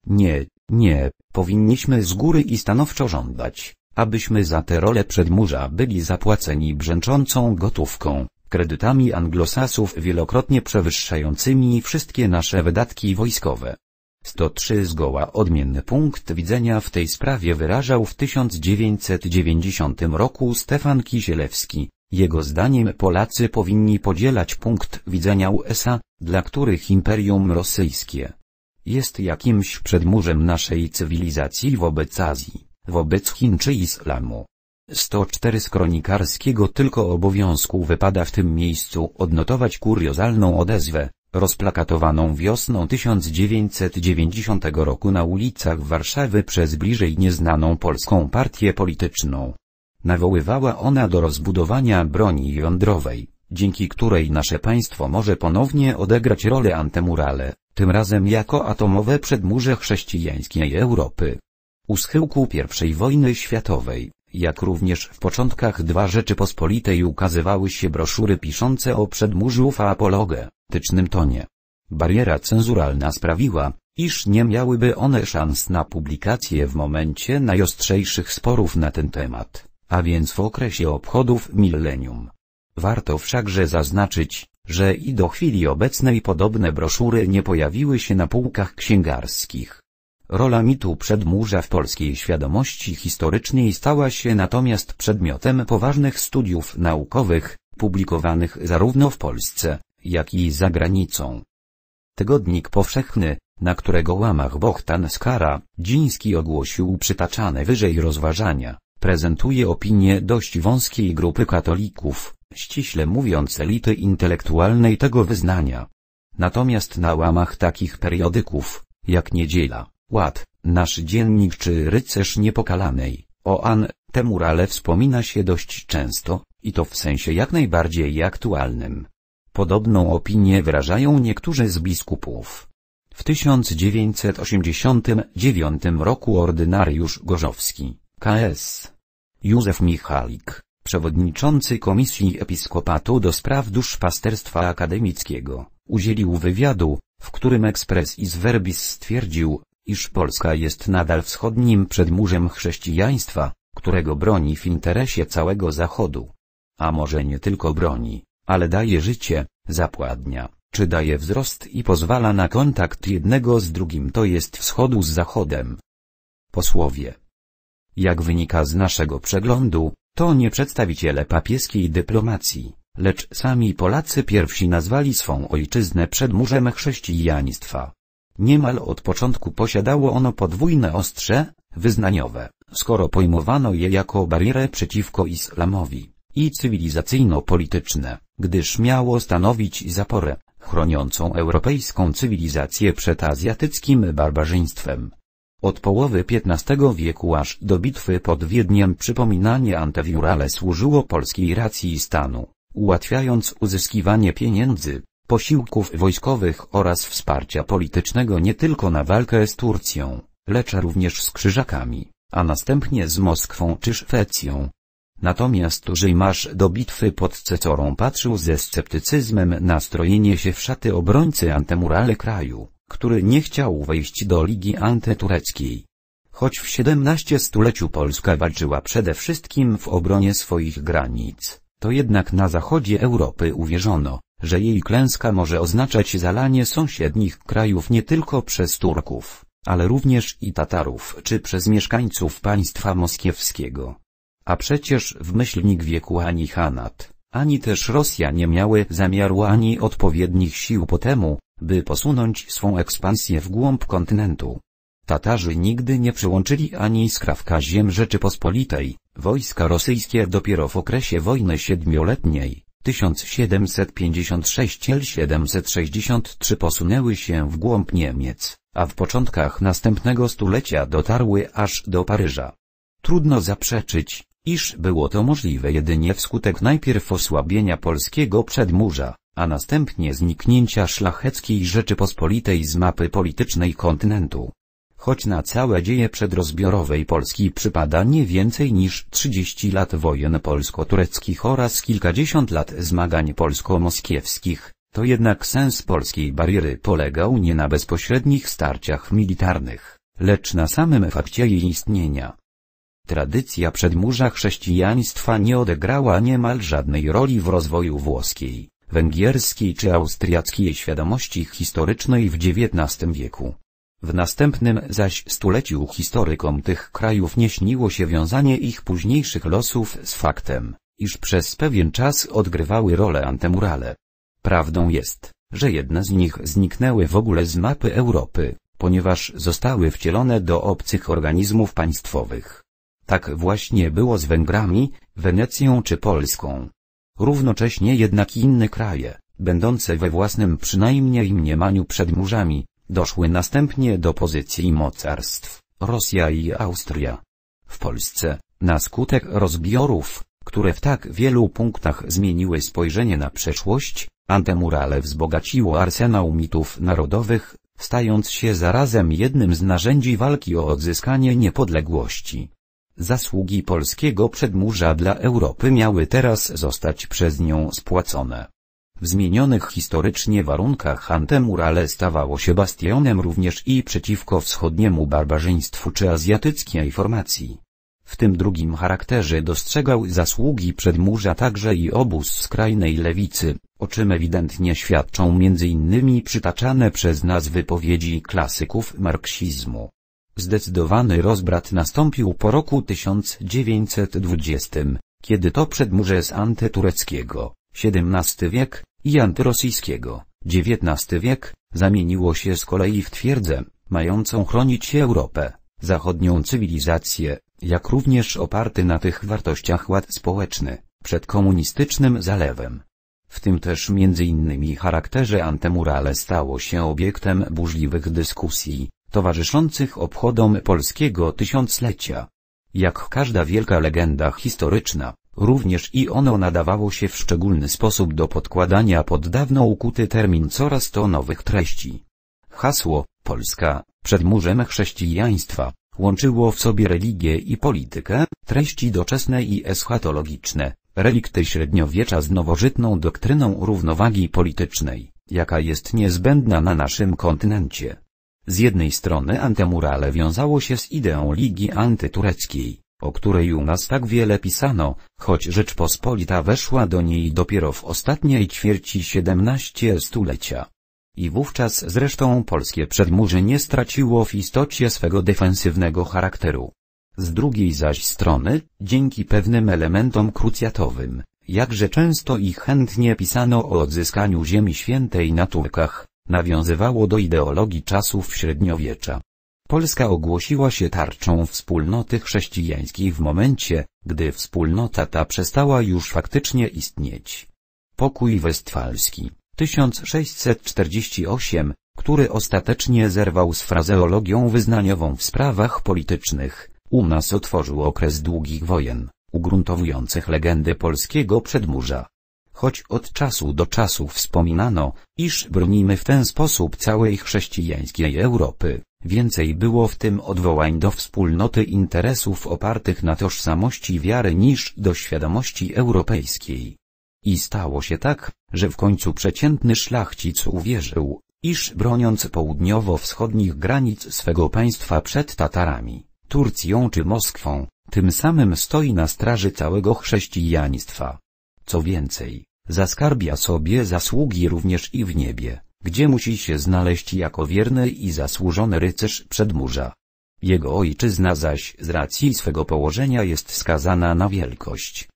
Nie, nie, powinniśmy z góry i stanowczo żądać, abyśmy za tę rolę przedmurza byli zapłaceni brzęczącą gotówką, kredytami anglosasów wielokrotnie przewyższającymi wszystkie nasze wydatki wojskowe. 103 zgoła odmienny punkt widzenia w tej sprawie wyrażał w 1990 roku Stefan Kisielewski. Jego zdaniem Polacy powinni podzielać punkt widzenia USA, dla których Imperium Rosyjskie jest jakimś przedmurzem naszej cywilizacji wobec Azji, wobec Chin czy Islamu. 104 z kronikarskiego tylko obowiązku wypada w tym miejscu odnotować kuriozalną odezwę, rozplakatowaną wiosną 1990 roku na ulicach Warszawy przez bliżej nieznaną polską partię polityczną. Nawoływała ona do rozbudowania broni jądrowej, dzięki której nasze państwo może ponownie odegrać rolę antemurale, tym razem jako atomowe przedmurze chrześcijańskiej Europy. U schyłku I wojny światowej jak również w początkach dwa Rzeczypospolitej ukazywały się broszury piszące o przedmurzu apologę, tycznym tonie. Bariera cenzuralna sprawiła, iż nie miałyby one szans na publikację w momencie najostrzejszych sporów na ten temat, a więc w okresie obchodów milenium. Warto wszakże zaznaczyć, że i do chwili obecnej podobne broszury nie pojawiły się na półkach księgarskich. Rola mitu przedmurza w polskiej świadomości historycznej stała się natomiast przedmiotem poważnych studiów naukowych, publikowanych zarówno w Polsce, jak i za granicą. Tygodnik powszechny, na którego łamach Bochtan Skara, Dziński ogłosił przytaczane wyżej rozważania, prezentuje opinię dość wąskiej grupy katolików, ściśle mówiąc elity intelektualnej tego wyznania. Natomiast na łamach takich periodyków, jak Niedziela, Ład, nasz dziennik czy rycerz niepokalanej, o An, te murale wspomina się dość często, i to w sensie jak najbardziej aktualnym. Podobną opinię wyrażają niektórzy z biskupów. W 1989 roku ordynariusz Gorzowski, KS. Józef Michalik, przewodniczący Komisji Episkopatu do Spraw Duszpasterstwa Akademickiego, udzielił wywiadu, w którym ekspres Is Verbis stwierdził, iż Polska jest nadal wschodnim przedmurzem chrześcijaństwa, którego broni w interesie całego Zachodu. A może nie tylko broni, ale daje życie, zapładnia, czy daje wzrost i pozwala na kontakt jednego z drugim to jest wschodu z zachodem. Posłowie. Jak wynika z naszego przeglądu, to nie przedstawiciele papieskiej dyplomacji, lecz sami Polacy pierwsi nazwali swą ojczyznę przedmurzem chrześcijaństwa. Niemal od początku posiadało ono podwójne ostrze, wyznaniowe, skoro pojmowano je jako barierę przeciwko islamowi, i cywilizacyjno-polityczne, gdyż miało stanowić zaporę, chroniącą europejską cywilizację przed azjatyckim barbarzyństwem. Od połowy XV wieku aż do bitwy pod Wiedniem przypominanie antywiurale służyło polskiej racji stanu, ułatwiając uzyskiwanie pieniędzy, posiłków wojskowych oraz wsparcia politycznego nie tylko na walkę z Turcją, lecz również z Krzyżakami, a następnie z Moskwą czy Szwecją. Natomiast Żyjmasz do bitwy pod Cecorą patrzył ze sceptycyzmem na strojenie się w szaty obrońcy antemurale kraju, który nie chciał wejść do Ligi Antytureckiej. Choć w XVII stuleciu Polska walczyła przede wszystkim w obronie swoich granic, to jednak na zachodzie Europy uwierzono, że jej klęska może oznaczać zalanie sąsiednich krajów nie tylko przez Turków, ale również i Tatarów czy przez mieszkańców państwa moskiewskiego. A przecież w myślnik wieku ani Hanat, ani też Rosja nie miały zamiaru ani odpowiednich sił po temu, by posunąć swą ekspansję w głąb kontynentu. Tatarzy nigdy nie przyłączyli ani skrawka ziem Rzeczypospolitej, wojska rosyjskie dopiero w okresie wojny siedmioletniej, 1756 1763 posunęły się w głąb Niemiec, a w początkach następnego stulecia dotarły aż do Paryża. Trudno zaprzeczyć, iż było to możliwe jedynie wskutek najpierw osłabienia polskiego przedmurza, a następnie zniknięcia szlacheckiej Rzeczypospolitej z mapy politycznej kontynentu choć na całe dzieje przedrozbiorowej Polski przypada nie więcej niż 30 lat wojen polsko-tureckich oraz kilkadziesiąt lat zmagań polsko-moskiewskich, to jednak sens polskiej bariery polegał nie na bezpośrednich starciach militarnych, lecz na samym fakcie jej istnienia. Tradycja przedmurza chrześcijaństwa nie odegrała niemal żadnej roli w rozwoju włoskiej, węgierskiej czy austriackiej świadomości historycznej w XIX wieku. W następnym zaś stuleciu historykom tych krajów nie śniło się wiązanie ich późniejszych losów z faktem, iż przez pewien czas odgrywały rolę antemurale. Prawdą jest, że jedne z nich zniknęły w ogóle z mapy Europy, ponieważ zostały wcielone do obcych organizmów państwowych. Tak właśnie było z Węgrami, Wenecją czy Polską. Równocześnie jednak inne kraje, będące we własnym przynajmniej mniemaniu przed murzami, Doszły następnie do pozycji mocarstw Rosja i Austria. W Polsce, na skutek rozbiorów, które w tak wielu punktach zmieniły spojrzenie na przeszłość, Antemurale wzbogaciło arsenał mitów narodowych, stając się zarazem jednym z narzędzi walki o odzyskanie niepodległości. Zasługi polskiego przedmurza dla Europy miały teraz zostać przez nią spłacone. W zmienionych historycznie warunkach Antemurale stawało się bastionem również i przeciwko wschodniemu barbarzyństwu czy azjatyckiej formacji. W tym drugim charakterze dostrzegał zasługi przedmurza także i obóz skrajnej lewicy, o czym ewidentnie świadczą m.in. przytaczane przez nas wypowiedzi klasyków marksizmu. Zdecydowany rozbrat nastąpił po roku 1920, kiedy to przedmurze z antytureckiego, XVII wiek, i antyrosyjskiego, XIX wiek, zamieniło się z kolei w twierdzę, mającą chronić Europę, zachodnią cywilizację, jak również oparty na tych wartościach ład społeczny, przed komunistycznym zalewem. W tym też między innymi charakterze antemurale stało się obiektem burzliwych dyskusji, towarzyszących obchodom polskiego tysiąclecia. Jak każda wielka legenda historyczna, Również i ono nadawało się w szczególny sposób do podkładania pod dawno ukuty termin coraz to nowych treści. Hasło, Polska, przed murzem chrześcijaństwa, łączyło w sobie religię i politykę, treści doczesne i eschatologiczne, relikty średniowiecza z nowożytną doktryną równowagi politycznej, jaka jest niezbędna na naszym kontynencie. Z jednej strony antemurale wiązało się z ideą Ligi Antytureckiej, o której u nas tak wiele pisano, choć Rzeczpospolita weszła do niej dopiero w ostatniej ćwierci XVII stulecia. I wówczas zresztą polskie przedmurze nie straciło w istocie swego defensywnego charakteru. Z drugiej zaś strony, dzięki pewnym elementom krucjatowym, jakże często i chętnie pisano o odzyskaniu Ziemi Świętej na Turkach, nawiązywało do ideologii czasów średniowiecza. Polska ogłosiła się tarczą wspólnoty chrześcijańskiej w momencie, gdy wspólnota ta przestała już faktycznie istnieć. Pokój Westfalski 1648, który ostatecznie zerwał z frazeologią wyznaniową w sprawach politycznych, u nas otworzył okres długich wojen, ugruntowujących legendę polskiego przedmurza. Choć od czasu do czasu wspominano, iż bronimy w ten sposób całej chrześcijańskiej Europy Więcej było w tym odwołań do wspólnoty interesów opartych na tożsamości wiary niż do świadomości europejskiej. I stało się tak, że w końcu przeciętny szlachcic uwierzył, iż broniąc południowo-wschodnich granic swego państwa przed Tatarami, Turcją czy Moskwą, tym samym stoi na straży całego chrześcijaństwa. Co więcej, zaskarbia sobie zasługi również i w niebie gdzie musi się znaleźć jako wierny i zasłużony rycerz przedmurza. Jego ojczyzna zaś z racji swego położenia jest skazana na wielkość.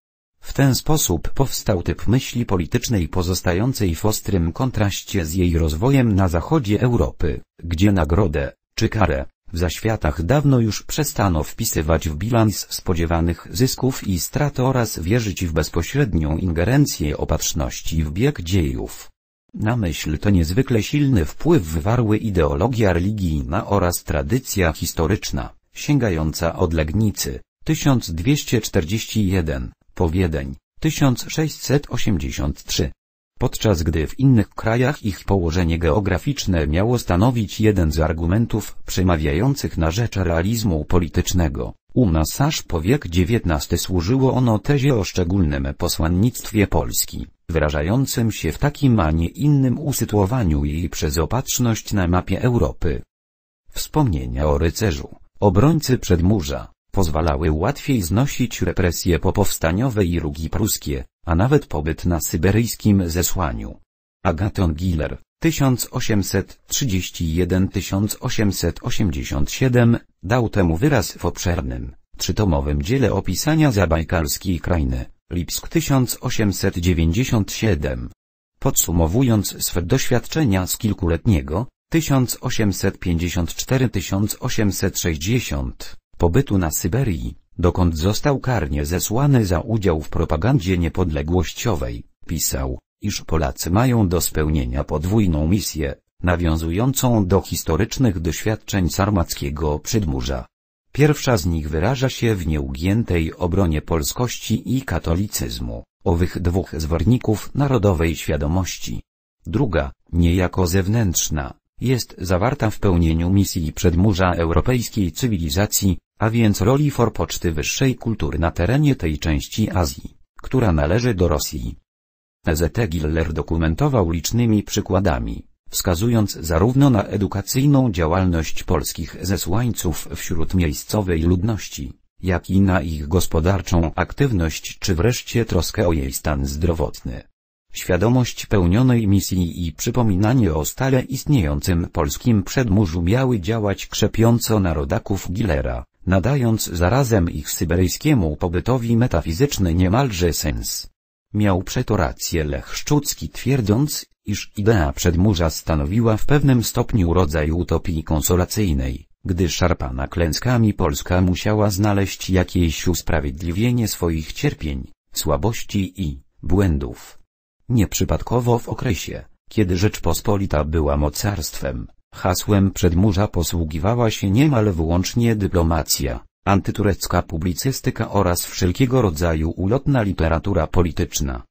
W ten sposób powstał typ myśli politycznej pozostającej w ostrym kontraście z jej rozwojem na zachodzie Europy, gdzie nagrodę, czy karę, w zaświatach dawno już przestano wpisywać w bilans spodziewanych zysków i strat oraz wierzyć w bezpośrednią ingerencję opatrzności w bieg dziejów. Na myśl to niezwykle silny wpływ wywarły ideologia religijna oraz tradycja historyczna, sięgająca od Legnicy, 1241, powiedeń 1683. Podczas gdy w innych krajach ich położenie geograficzne miało stanowić jeden z argumentów przemawiających na rzecz realizmu politycznego, u nas aż po wiek XIX służyło ono tezie o szczególnym posłannictwie Polski wyrażającym się w takim a nie innym usytuowaniu jej przez opatrzność na mapie Europy. Wspomnienia o rycerzu, obrońcy przedmurza, pozwalały łatwiej znosić represje popowstaniowe i rugi pruskie, a nawet pobyt na syberyjskim zesłaniu. Agaton Giller, 1831-1887, dał temu wyraz w obszernym, trzytomowym dziele opisania zabajkalskiej krainy. Lipsk 1897. Podsumowując swe doświadczenia z kilkuletniego, 1854-1860, pobytu na Syberii, dokąd został karnie zesłany za udział w propagandzie niepodległościowej, pisał, iż Polacy mają do spełnienia podwójną misję, nawiązującą do historycznych doświadczeń sarmackiego przydmurza Pierwsza z nich wyraża się w nieugiętej obronie polskości i katolicyzmu, owych dwóch zworników narodowej świadomości. Druga, niejako zewnętrzna, jest zawarta w pełnieniu misji przedmurza europejskiej cywilizacji, a więc roli forpoczty wyższej kultury na terenie tej części Azji, która należy do Rosji. EZT Giller dokumentował licznymi przykładami, wskazując zarówno na edukacyjną działalność polskich zesłańców wśród miejscowej ludności, jak i na ich gospodarczą aktywność czy wreszcie troskę o jej stan zdrowotny. Świadomość pełnionej misji i przypominanie o stale istniejącym polskim przedmurzu miały działać krzepiąco na rodaków Gilera, nadając zarazem ich syberyjskiemu pobytowi metafizyczny niemalże sens. Miał przeto rację Lech Szczucki twierdząc, iż idea przedmurza stanowiła w pewnym stopniu rodzaj utopii konsolacyjnej, gdy szarpana klęskami Polska musiała znaleźć jakieś usprawiedliwienie swoich cierpień, słabości i błędów. Nieprzypadkowo w okresie, kiedy Rzeczpospolita była mocarstwem, hasłem przedmurza posługiwała się niemal wyłącznie dyplomacja, antyturecka publicystyka oraz wszelkiego rodzaju ulotna literatura polityczna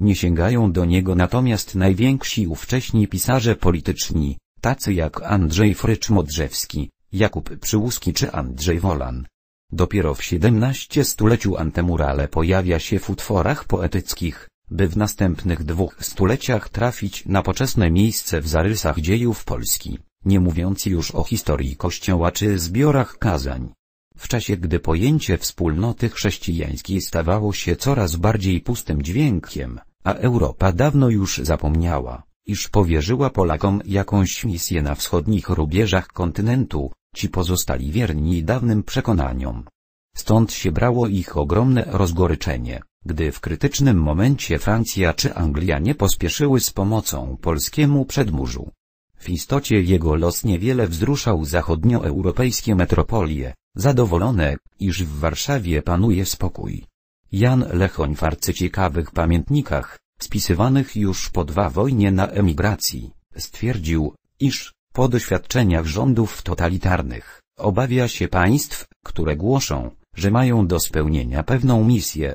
nie sięgają do niego natomiast najwięksi ówcześni pisarze polityczni, tacy jak Andrzej Frycz-Modrzewski, Jakub Przyłuski czy Andrzej Wolan. Dopiero w XVII stuleciu antemurale pojawia się w utworach poetyckich, by w następnych dwóch stuleciach trafić na poczesne miejsce w zarysach dziejów Polski, nie mówiąc już o historii Kościoła czy zbiorach kazań. W czasie gdy pojęcie wspólnoty chrześcijańskiej stawało się coraz bardziej pustym dźwiękiem, a Europa dawno już zapomniała, iż powierzyła Polakom jakąś misję na wschodnich rubieżach kontynentu, ci pozostali wierni dawnym przekonaniom. Stąd się brało ich ogromne rozgoryczenie, gdy w krytycznym momencie Francja czy Anglia nie pospieszyły z pomocą polskiemu przedmurzu. W istocie jego los niewiele wzruszał zachodnioeuropejskie metropolie, zadowolone, iż w Warszawie panuje spokój. Jan Lechoń w arcyciekawych pamiętnikach, spisywanych już po dwa wojnie na emigracji, stwierdził, iż po doświadczeniach rządów totalitarnych obawia się państw, które głoszą, że mają do spełnienia pewną misję.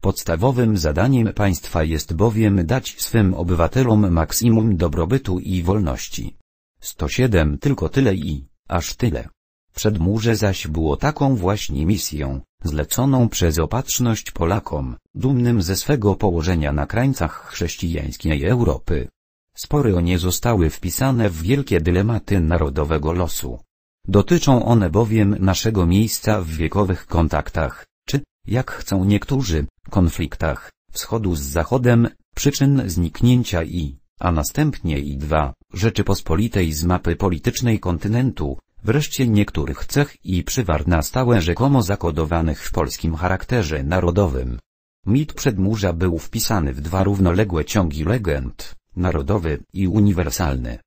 Podstawowym zadaniem państwa jest bowiem dać swym obywatelom maksimum dobrobytu i wolności. 107 tylko tyle i aż tyle. Przedmurze zaś było taką właśnie misją, zleconą przez opatrzność Polakom, dumnym ze swego położenia na krańcach chrześcijańskiej Europy. Spory o nie zostały wpisane w wielkie dylematy narodowego losu. Dotyczą one bowiem naszego miejsca w wiekowych kontaktach, czy, jak chcą niektórzy, konfliktach, wschodu z zachodem, przyczyn zniknięcia i, a następnie i dwa, Rzeczypospolitej z mapy politycznej kontynentu, wreszcie niektórych cech i przywar na stałe rzekomo zakodowanych w polskim charakterze narodowym. Mit przedmurza był wpisany w dwa równoległe ciągi legend, narodowy i uniwersalny.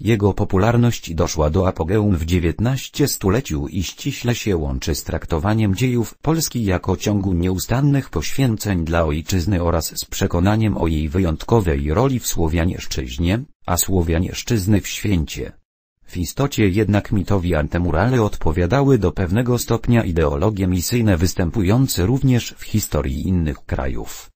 Jego popularność doszła do apogeum w XIX stuleciu i ściśle się łączy z traktowaniem dziejów Polski jako ciągu nieustannych poświęceń dla ojczyzny oraz z przekonaniem o jej wyjątkowej roli w Słowianieszczyźnie, a Słowianieszczyzny w święcie. W istocie jednak mitowi antemurale odpowiadały do pewnego stopnia ideologie misyjne występujące również w historii innych krajów.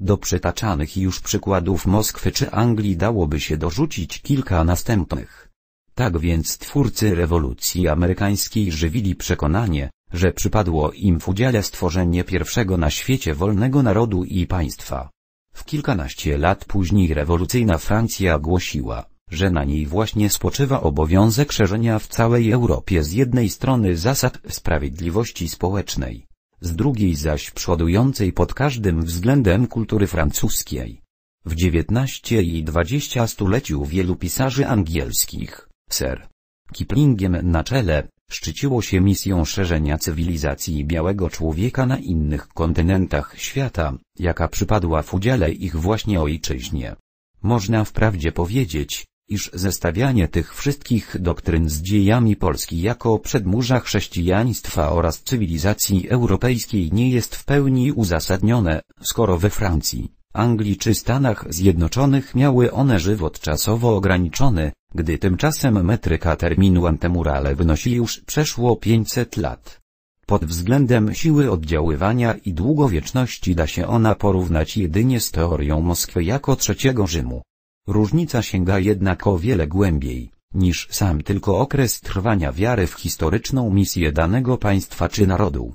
Do przytaczanych już przykładów Moskwy czy Anglii dałoby się dorzucić kilka następnych. Tak więc twórcy rewolucji amerykańskiej żywili przekonanie, że przypadło im w udziale stworzenie pierwszego na świecie wolnego narodu i państwa. W kilkanaście lat później rewolucyjna Francja głosiła, że na niej właśnie spoczywa obowiązek szerzenia w całej Europie z jednej strony zasad sprawiedliwości społecznej, z drugiej zaś przodującej pod każdym względem kultury francuskiej. W XIX i XX stuleciu wielu pisarzy angielskich, Sir Kiplingiem na czele, szczyciło się misją szerzenia cywilizacji białego człowieka na innych kontynentach świata, jaka przypadła w udziale ich właśnie ojczyźnie. Można wprawdzie powiedzieć, iż zestawianie tych wszystkich doktryn z dziejami Polski jako przedmurza chrześcijaństwa oraz cywilizacji europejskiej nie jest w pełni uzasadnione, skoro we Francji, Anglii czy Stanach Zjednoczonych miały one żywot czasowo ograniczony, gdy tymczasem metryka terminu antemurale wynosi już przeszło 500 lat. Pod względem siły oddziaływania i długowieczności da się ona porównać jedynie z teorią Moskwy jako trzeciego Rzymu. Różnica sięga jednak o wiele głębiej, niż sam tylko okres trwania wiary w historyczną misję danego państwa czy narodu.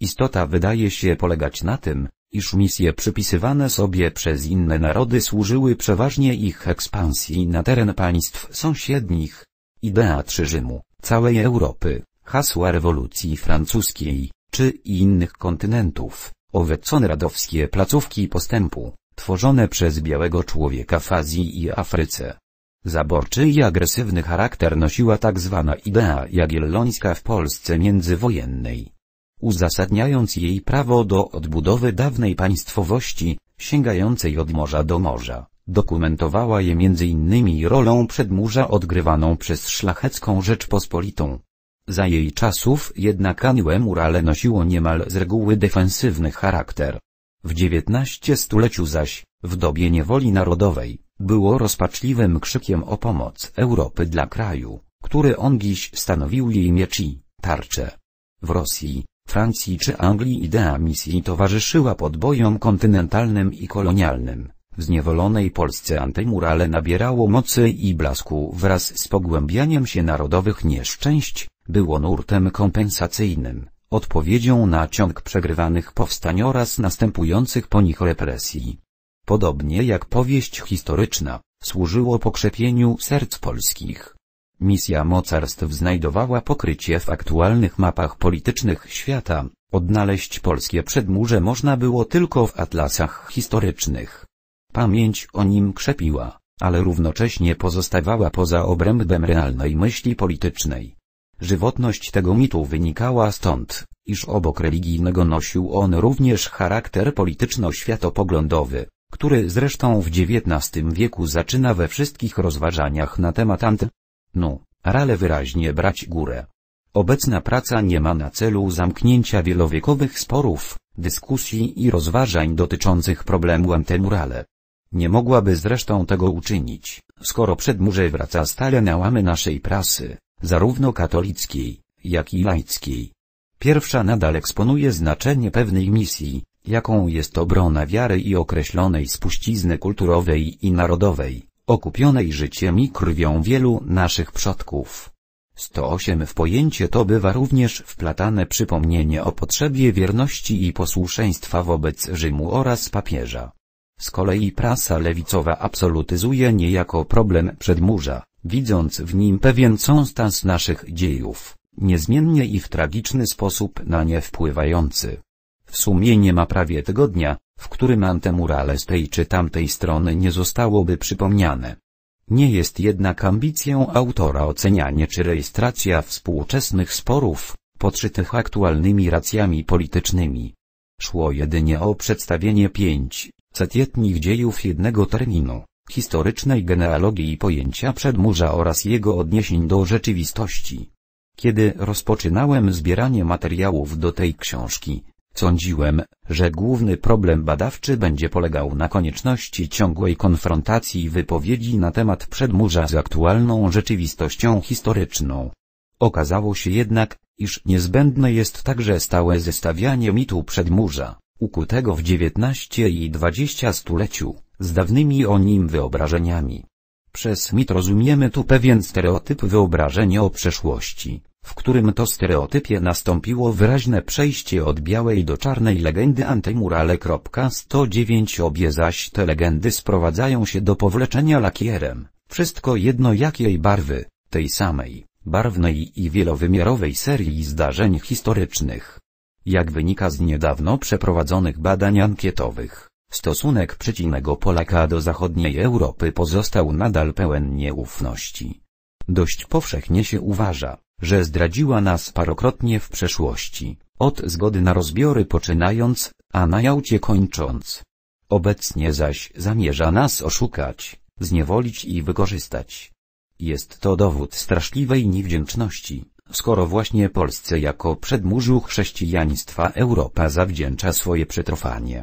Istota wydaje się polegać na tym, iż misje przypisywane sobie przez inne narody służyły przeważnie ich ekspansji na teren państw sąsiednich. Idea Rzymu, całej Europy, hasła rewolucji francuskiej, czy innych kontynentów, owe radowskie placówki postępu, tworzone przez białego człowieka w Azji i Afryce. Zaborczy i agresywny charakter nosiła tak zwana idea jagiellońska w Polsce międzywojennej. Uzasadniając jej prawo do odbudowy dawnej państwowości, sięgającej od morza do morza, dokumentowała je m.in. rolą przedmurza odgrywaną przez szlachecką Rzeczpospolitą. Za jej czasów jednak anime murale nosiło niemal z reguły defensywny charakter. W XIX stuleciu zaś, w dobie niewoli narodowej, było rozpaczliwym krzykiem o pomoc Europy dla kraju, który on dziś stanowił jej i tarcze. W Rosji, Francji czy Anglii idea misji towarzyszyła podbojom kontynentalnym i kolonialnym. W zniewolonej Polsce antymurale nabierało mocy i blasku wraz z pogłębianiem się narodowych nieszczęść, było nurtem kompensacyjnym, odpowiedzią na ciąg przegrywanych powstań oraz następujących po nich represji. Podobnie jak powieść historyczna, służyło pokrzepieniu serc polskich. Misja mocarstw znajdowała pokrycie w aktualnych mapach politycznych świata, odnaleźć polskie przedmurze można było tylko w atlasach historycznych. Pamięć o nim krzepiła, ale równocześnie pozostawała poza obrębem realnej myśli politycznej. Żywotność tego mitu wynikała stąd, iż obok religijnego nosił on również charakter polityczno-światopoglądowy, który zresztą w XIX wieku zaczyna we wszystkich rozważaniach na temat anty nu, rale wyraźnie brać górę. Obecna praca nie ma na celu zamknięcia wielowiekowych sporów, dyskusji i rozważań dotyczących problemu antemurale. Nie mogłaby zresztą tego uczynić, skoro przed murze wraca stale na łamy naszej prasy, zarówno katolickiej, jak i laickiej. Pierwsza nadal eksponuje znaczenie pewnej misji, jaką jest obrona wiary i określonej spuścizny kulturowej i narodowej, okupionej życiem i krwią wielu naszych przodków. 108 W pojęcie to bywa również wplatane przypomnienie o potrzebie wierności i posłuszeństwa wobec Rzymu oraz papieża. Z kolei prasa lewicowa absolutyzuje niejako problem przedmurza, widząc w nim pewien konstans naszych dziejów, niezmiennie i w tragiczny sposób na nie wpływający. W sumie nie ma prawie tygodnia, w którym antemurale z tej czy tamtej strony nie zostałoby przypomniane. Nie jest jednak ambicją autora ocenianie czy rejestracja współczesnych sporów, podszytych aktualnymi racjami politycznymi. Szło jedynie o przedstawienie pięć, setietnich dziejów jednego terminu historycznej genealogii i pojęcia przedmurza oraz jego odniesień do rzeczywistości. Kiedy rozpoczynałem zbieranie materiałów do tej książki, sądziłem, że główny problem badawczy będzie polegał na konieczności ciągłej konfrontacji wypowiedzi na temat przedmurza z aktualną rzeczywistością historyczną. Okazało się jednak, iż niezbędne jest także stałe zestawianie mitu przedmurza, ukutego w XIX i XX stuleciu z dawnymi o nim wyobrażeniami. Przez mit rozumiemy tu pewien stereotyp wyobrażenia o przeszłości, w którym to stereotypie nastąpiło wyraźne przejście od białej do czarnej legendy antymurale. 109 Obie zaś te legendy sprowadzają się do powleczenia lakierem, wszystko jedno jakiej barwy, tej samej, barwnej i wielowymiarowej serii zdarzeń historycznych. Jak wynika z niedawno przeprowadzonych badań ankietowych, Stosunek przeciwnego Polaka do zachodniej Europy pozostał nadal pełen nieufności. Dość powszechnie się uważa, że zdradziła nas parokrotnie w przeszłości, od zgody na rozbiory poczynając, a na jałcie kończąc. Obecnie zaś zamierza nas oszukać, zniewolić i wykorzystać. Jest to dowód straszliwej niewdzięczności, skoro właśnie Polsce jako przedmurzu chrześcijaństwa Europa zawdzięcza swoje przetrwanie,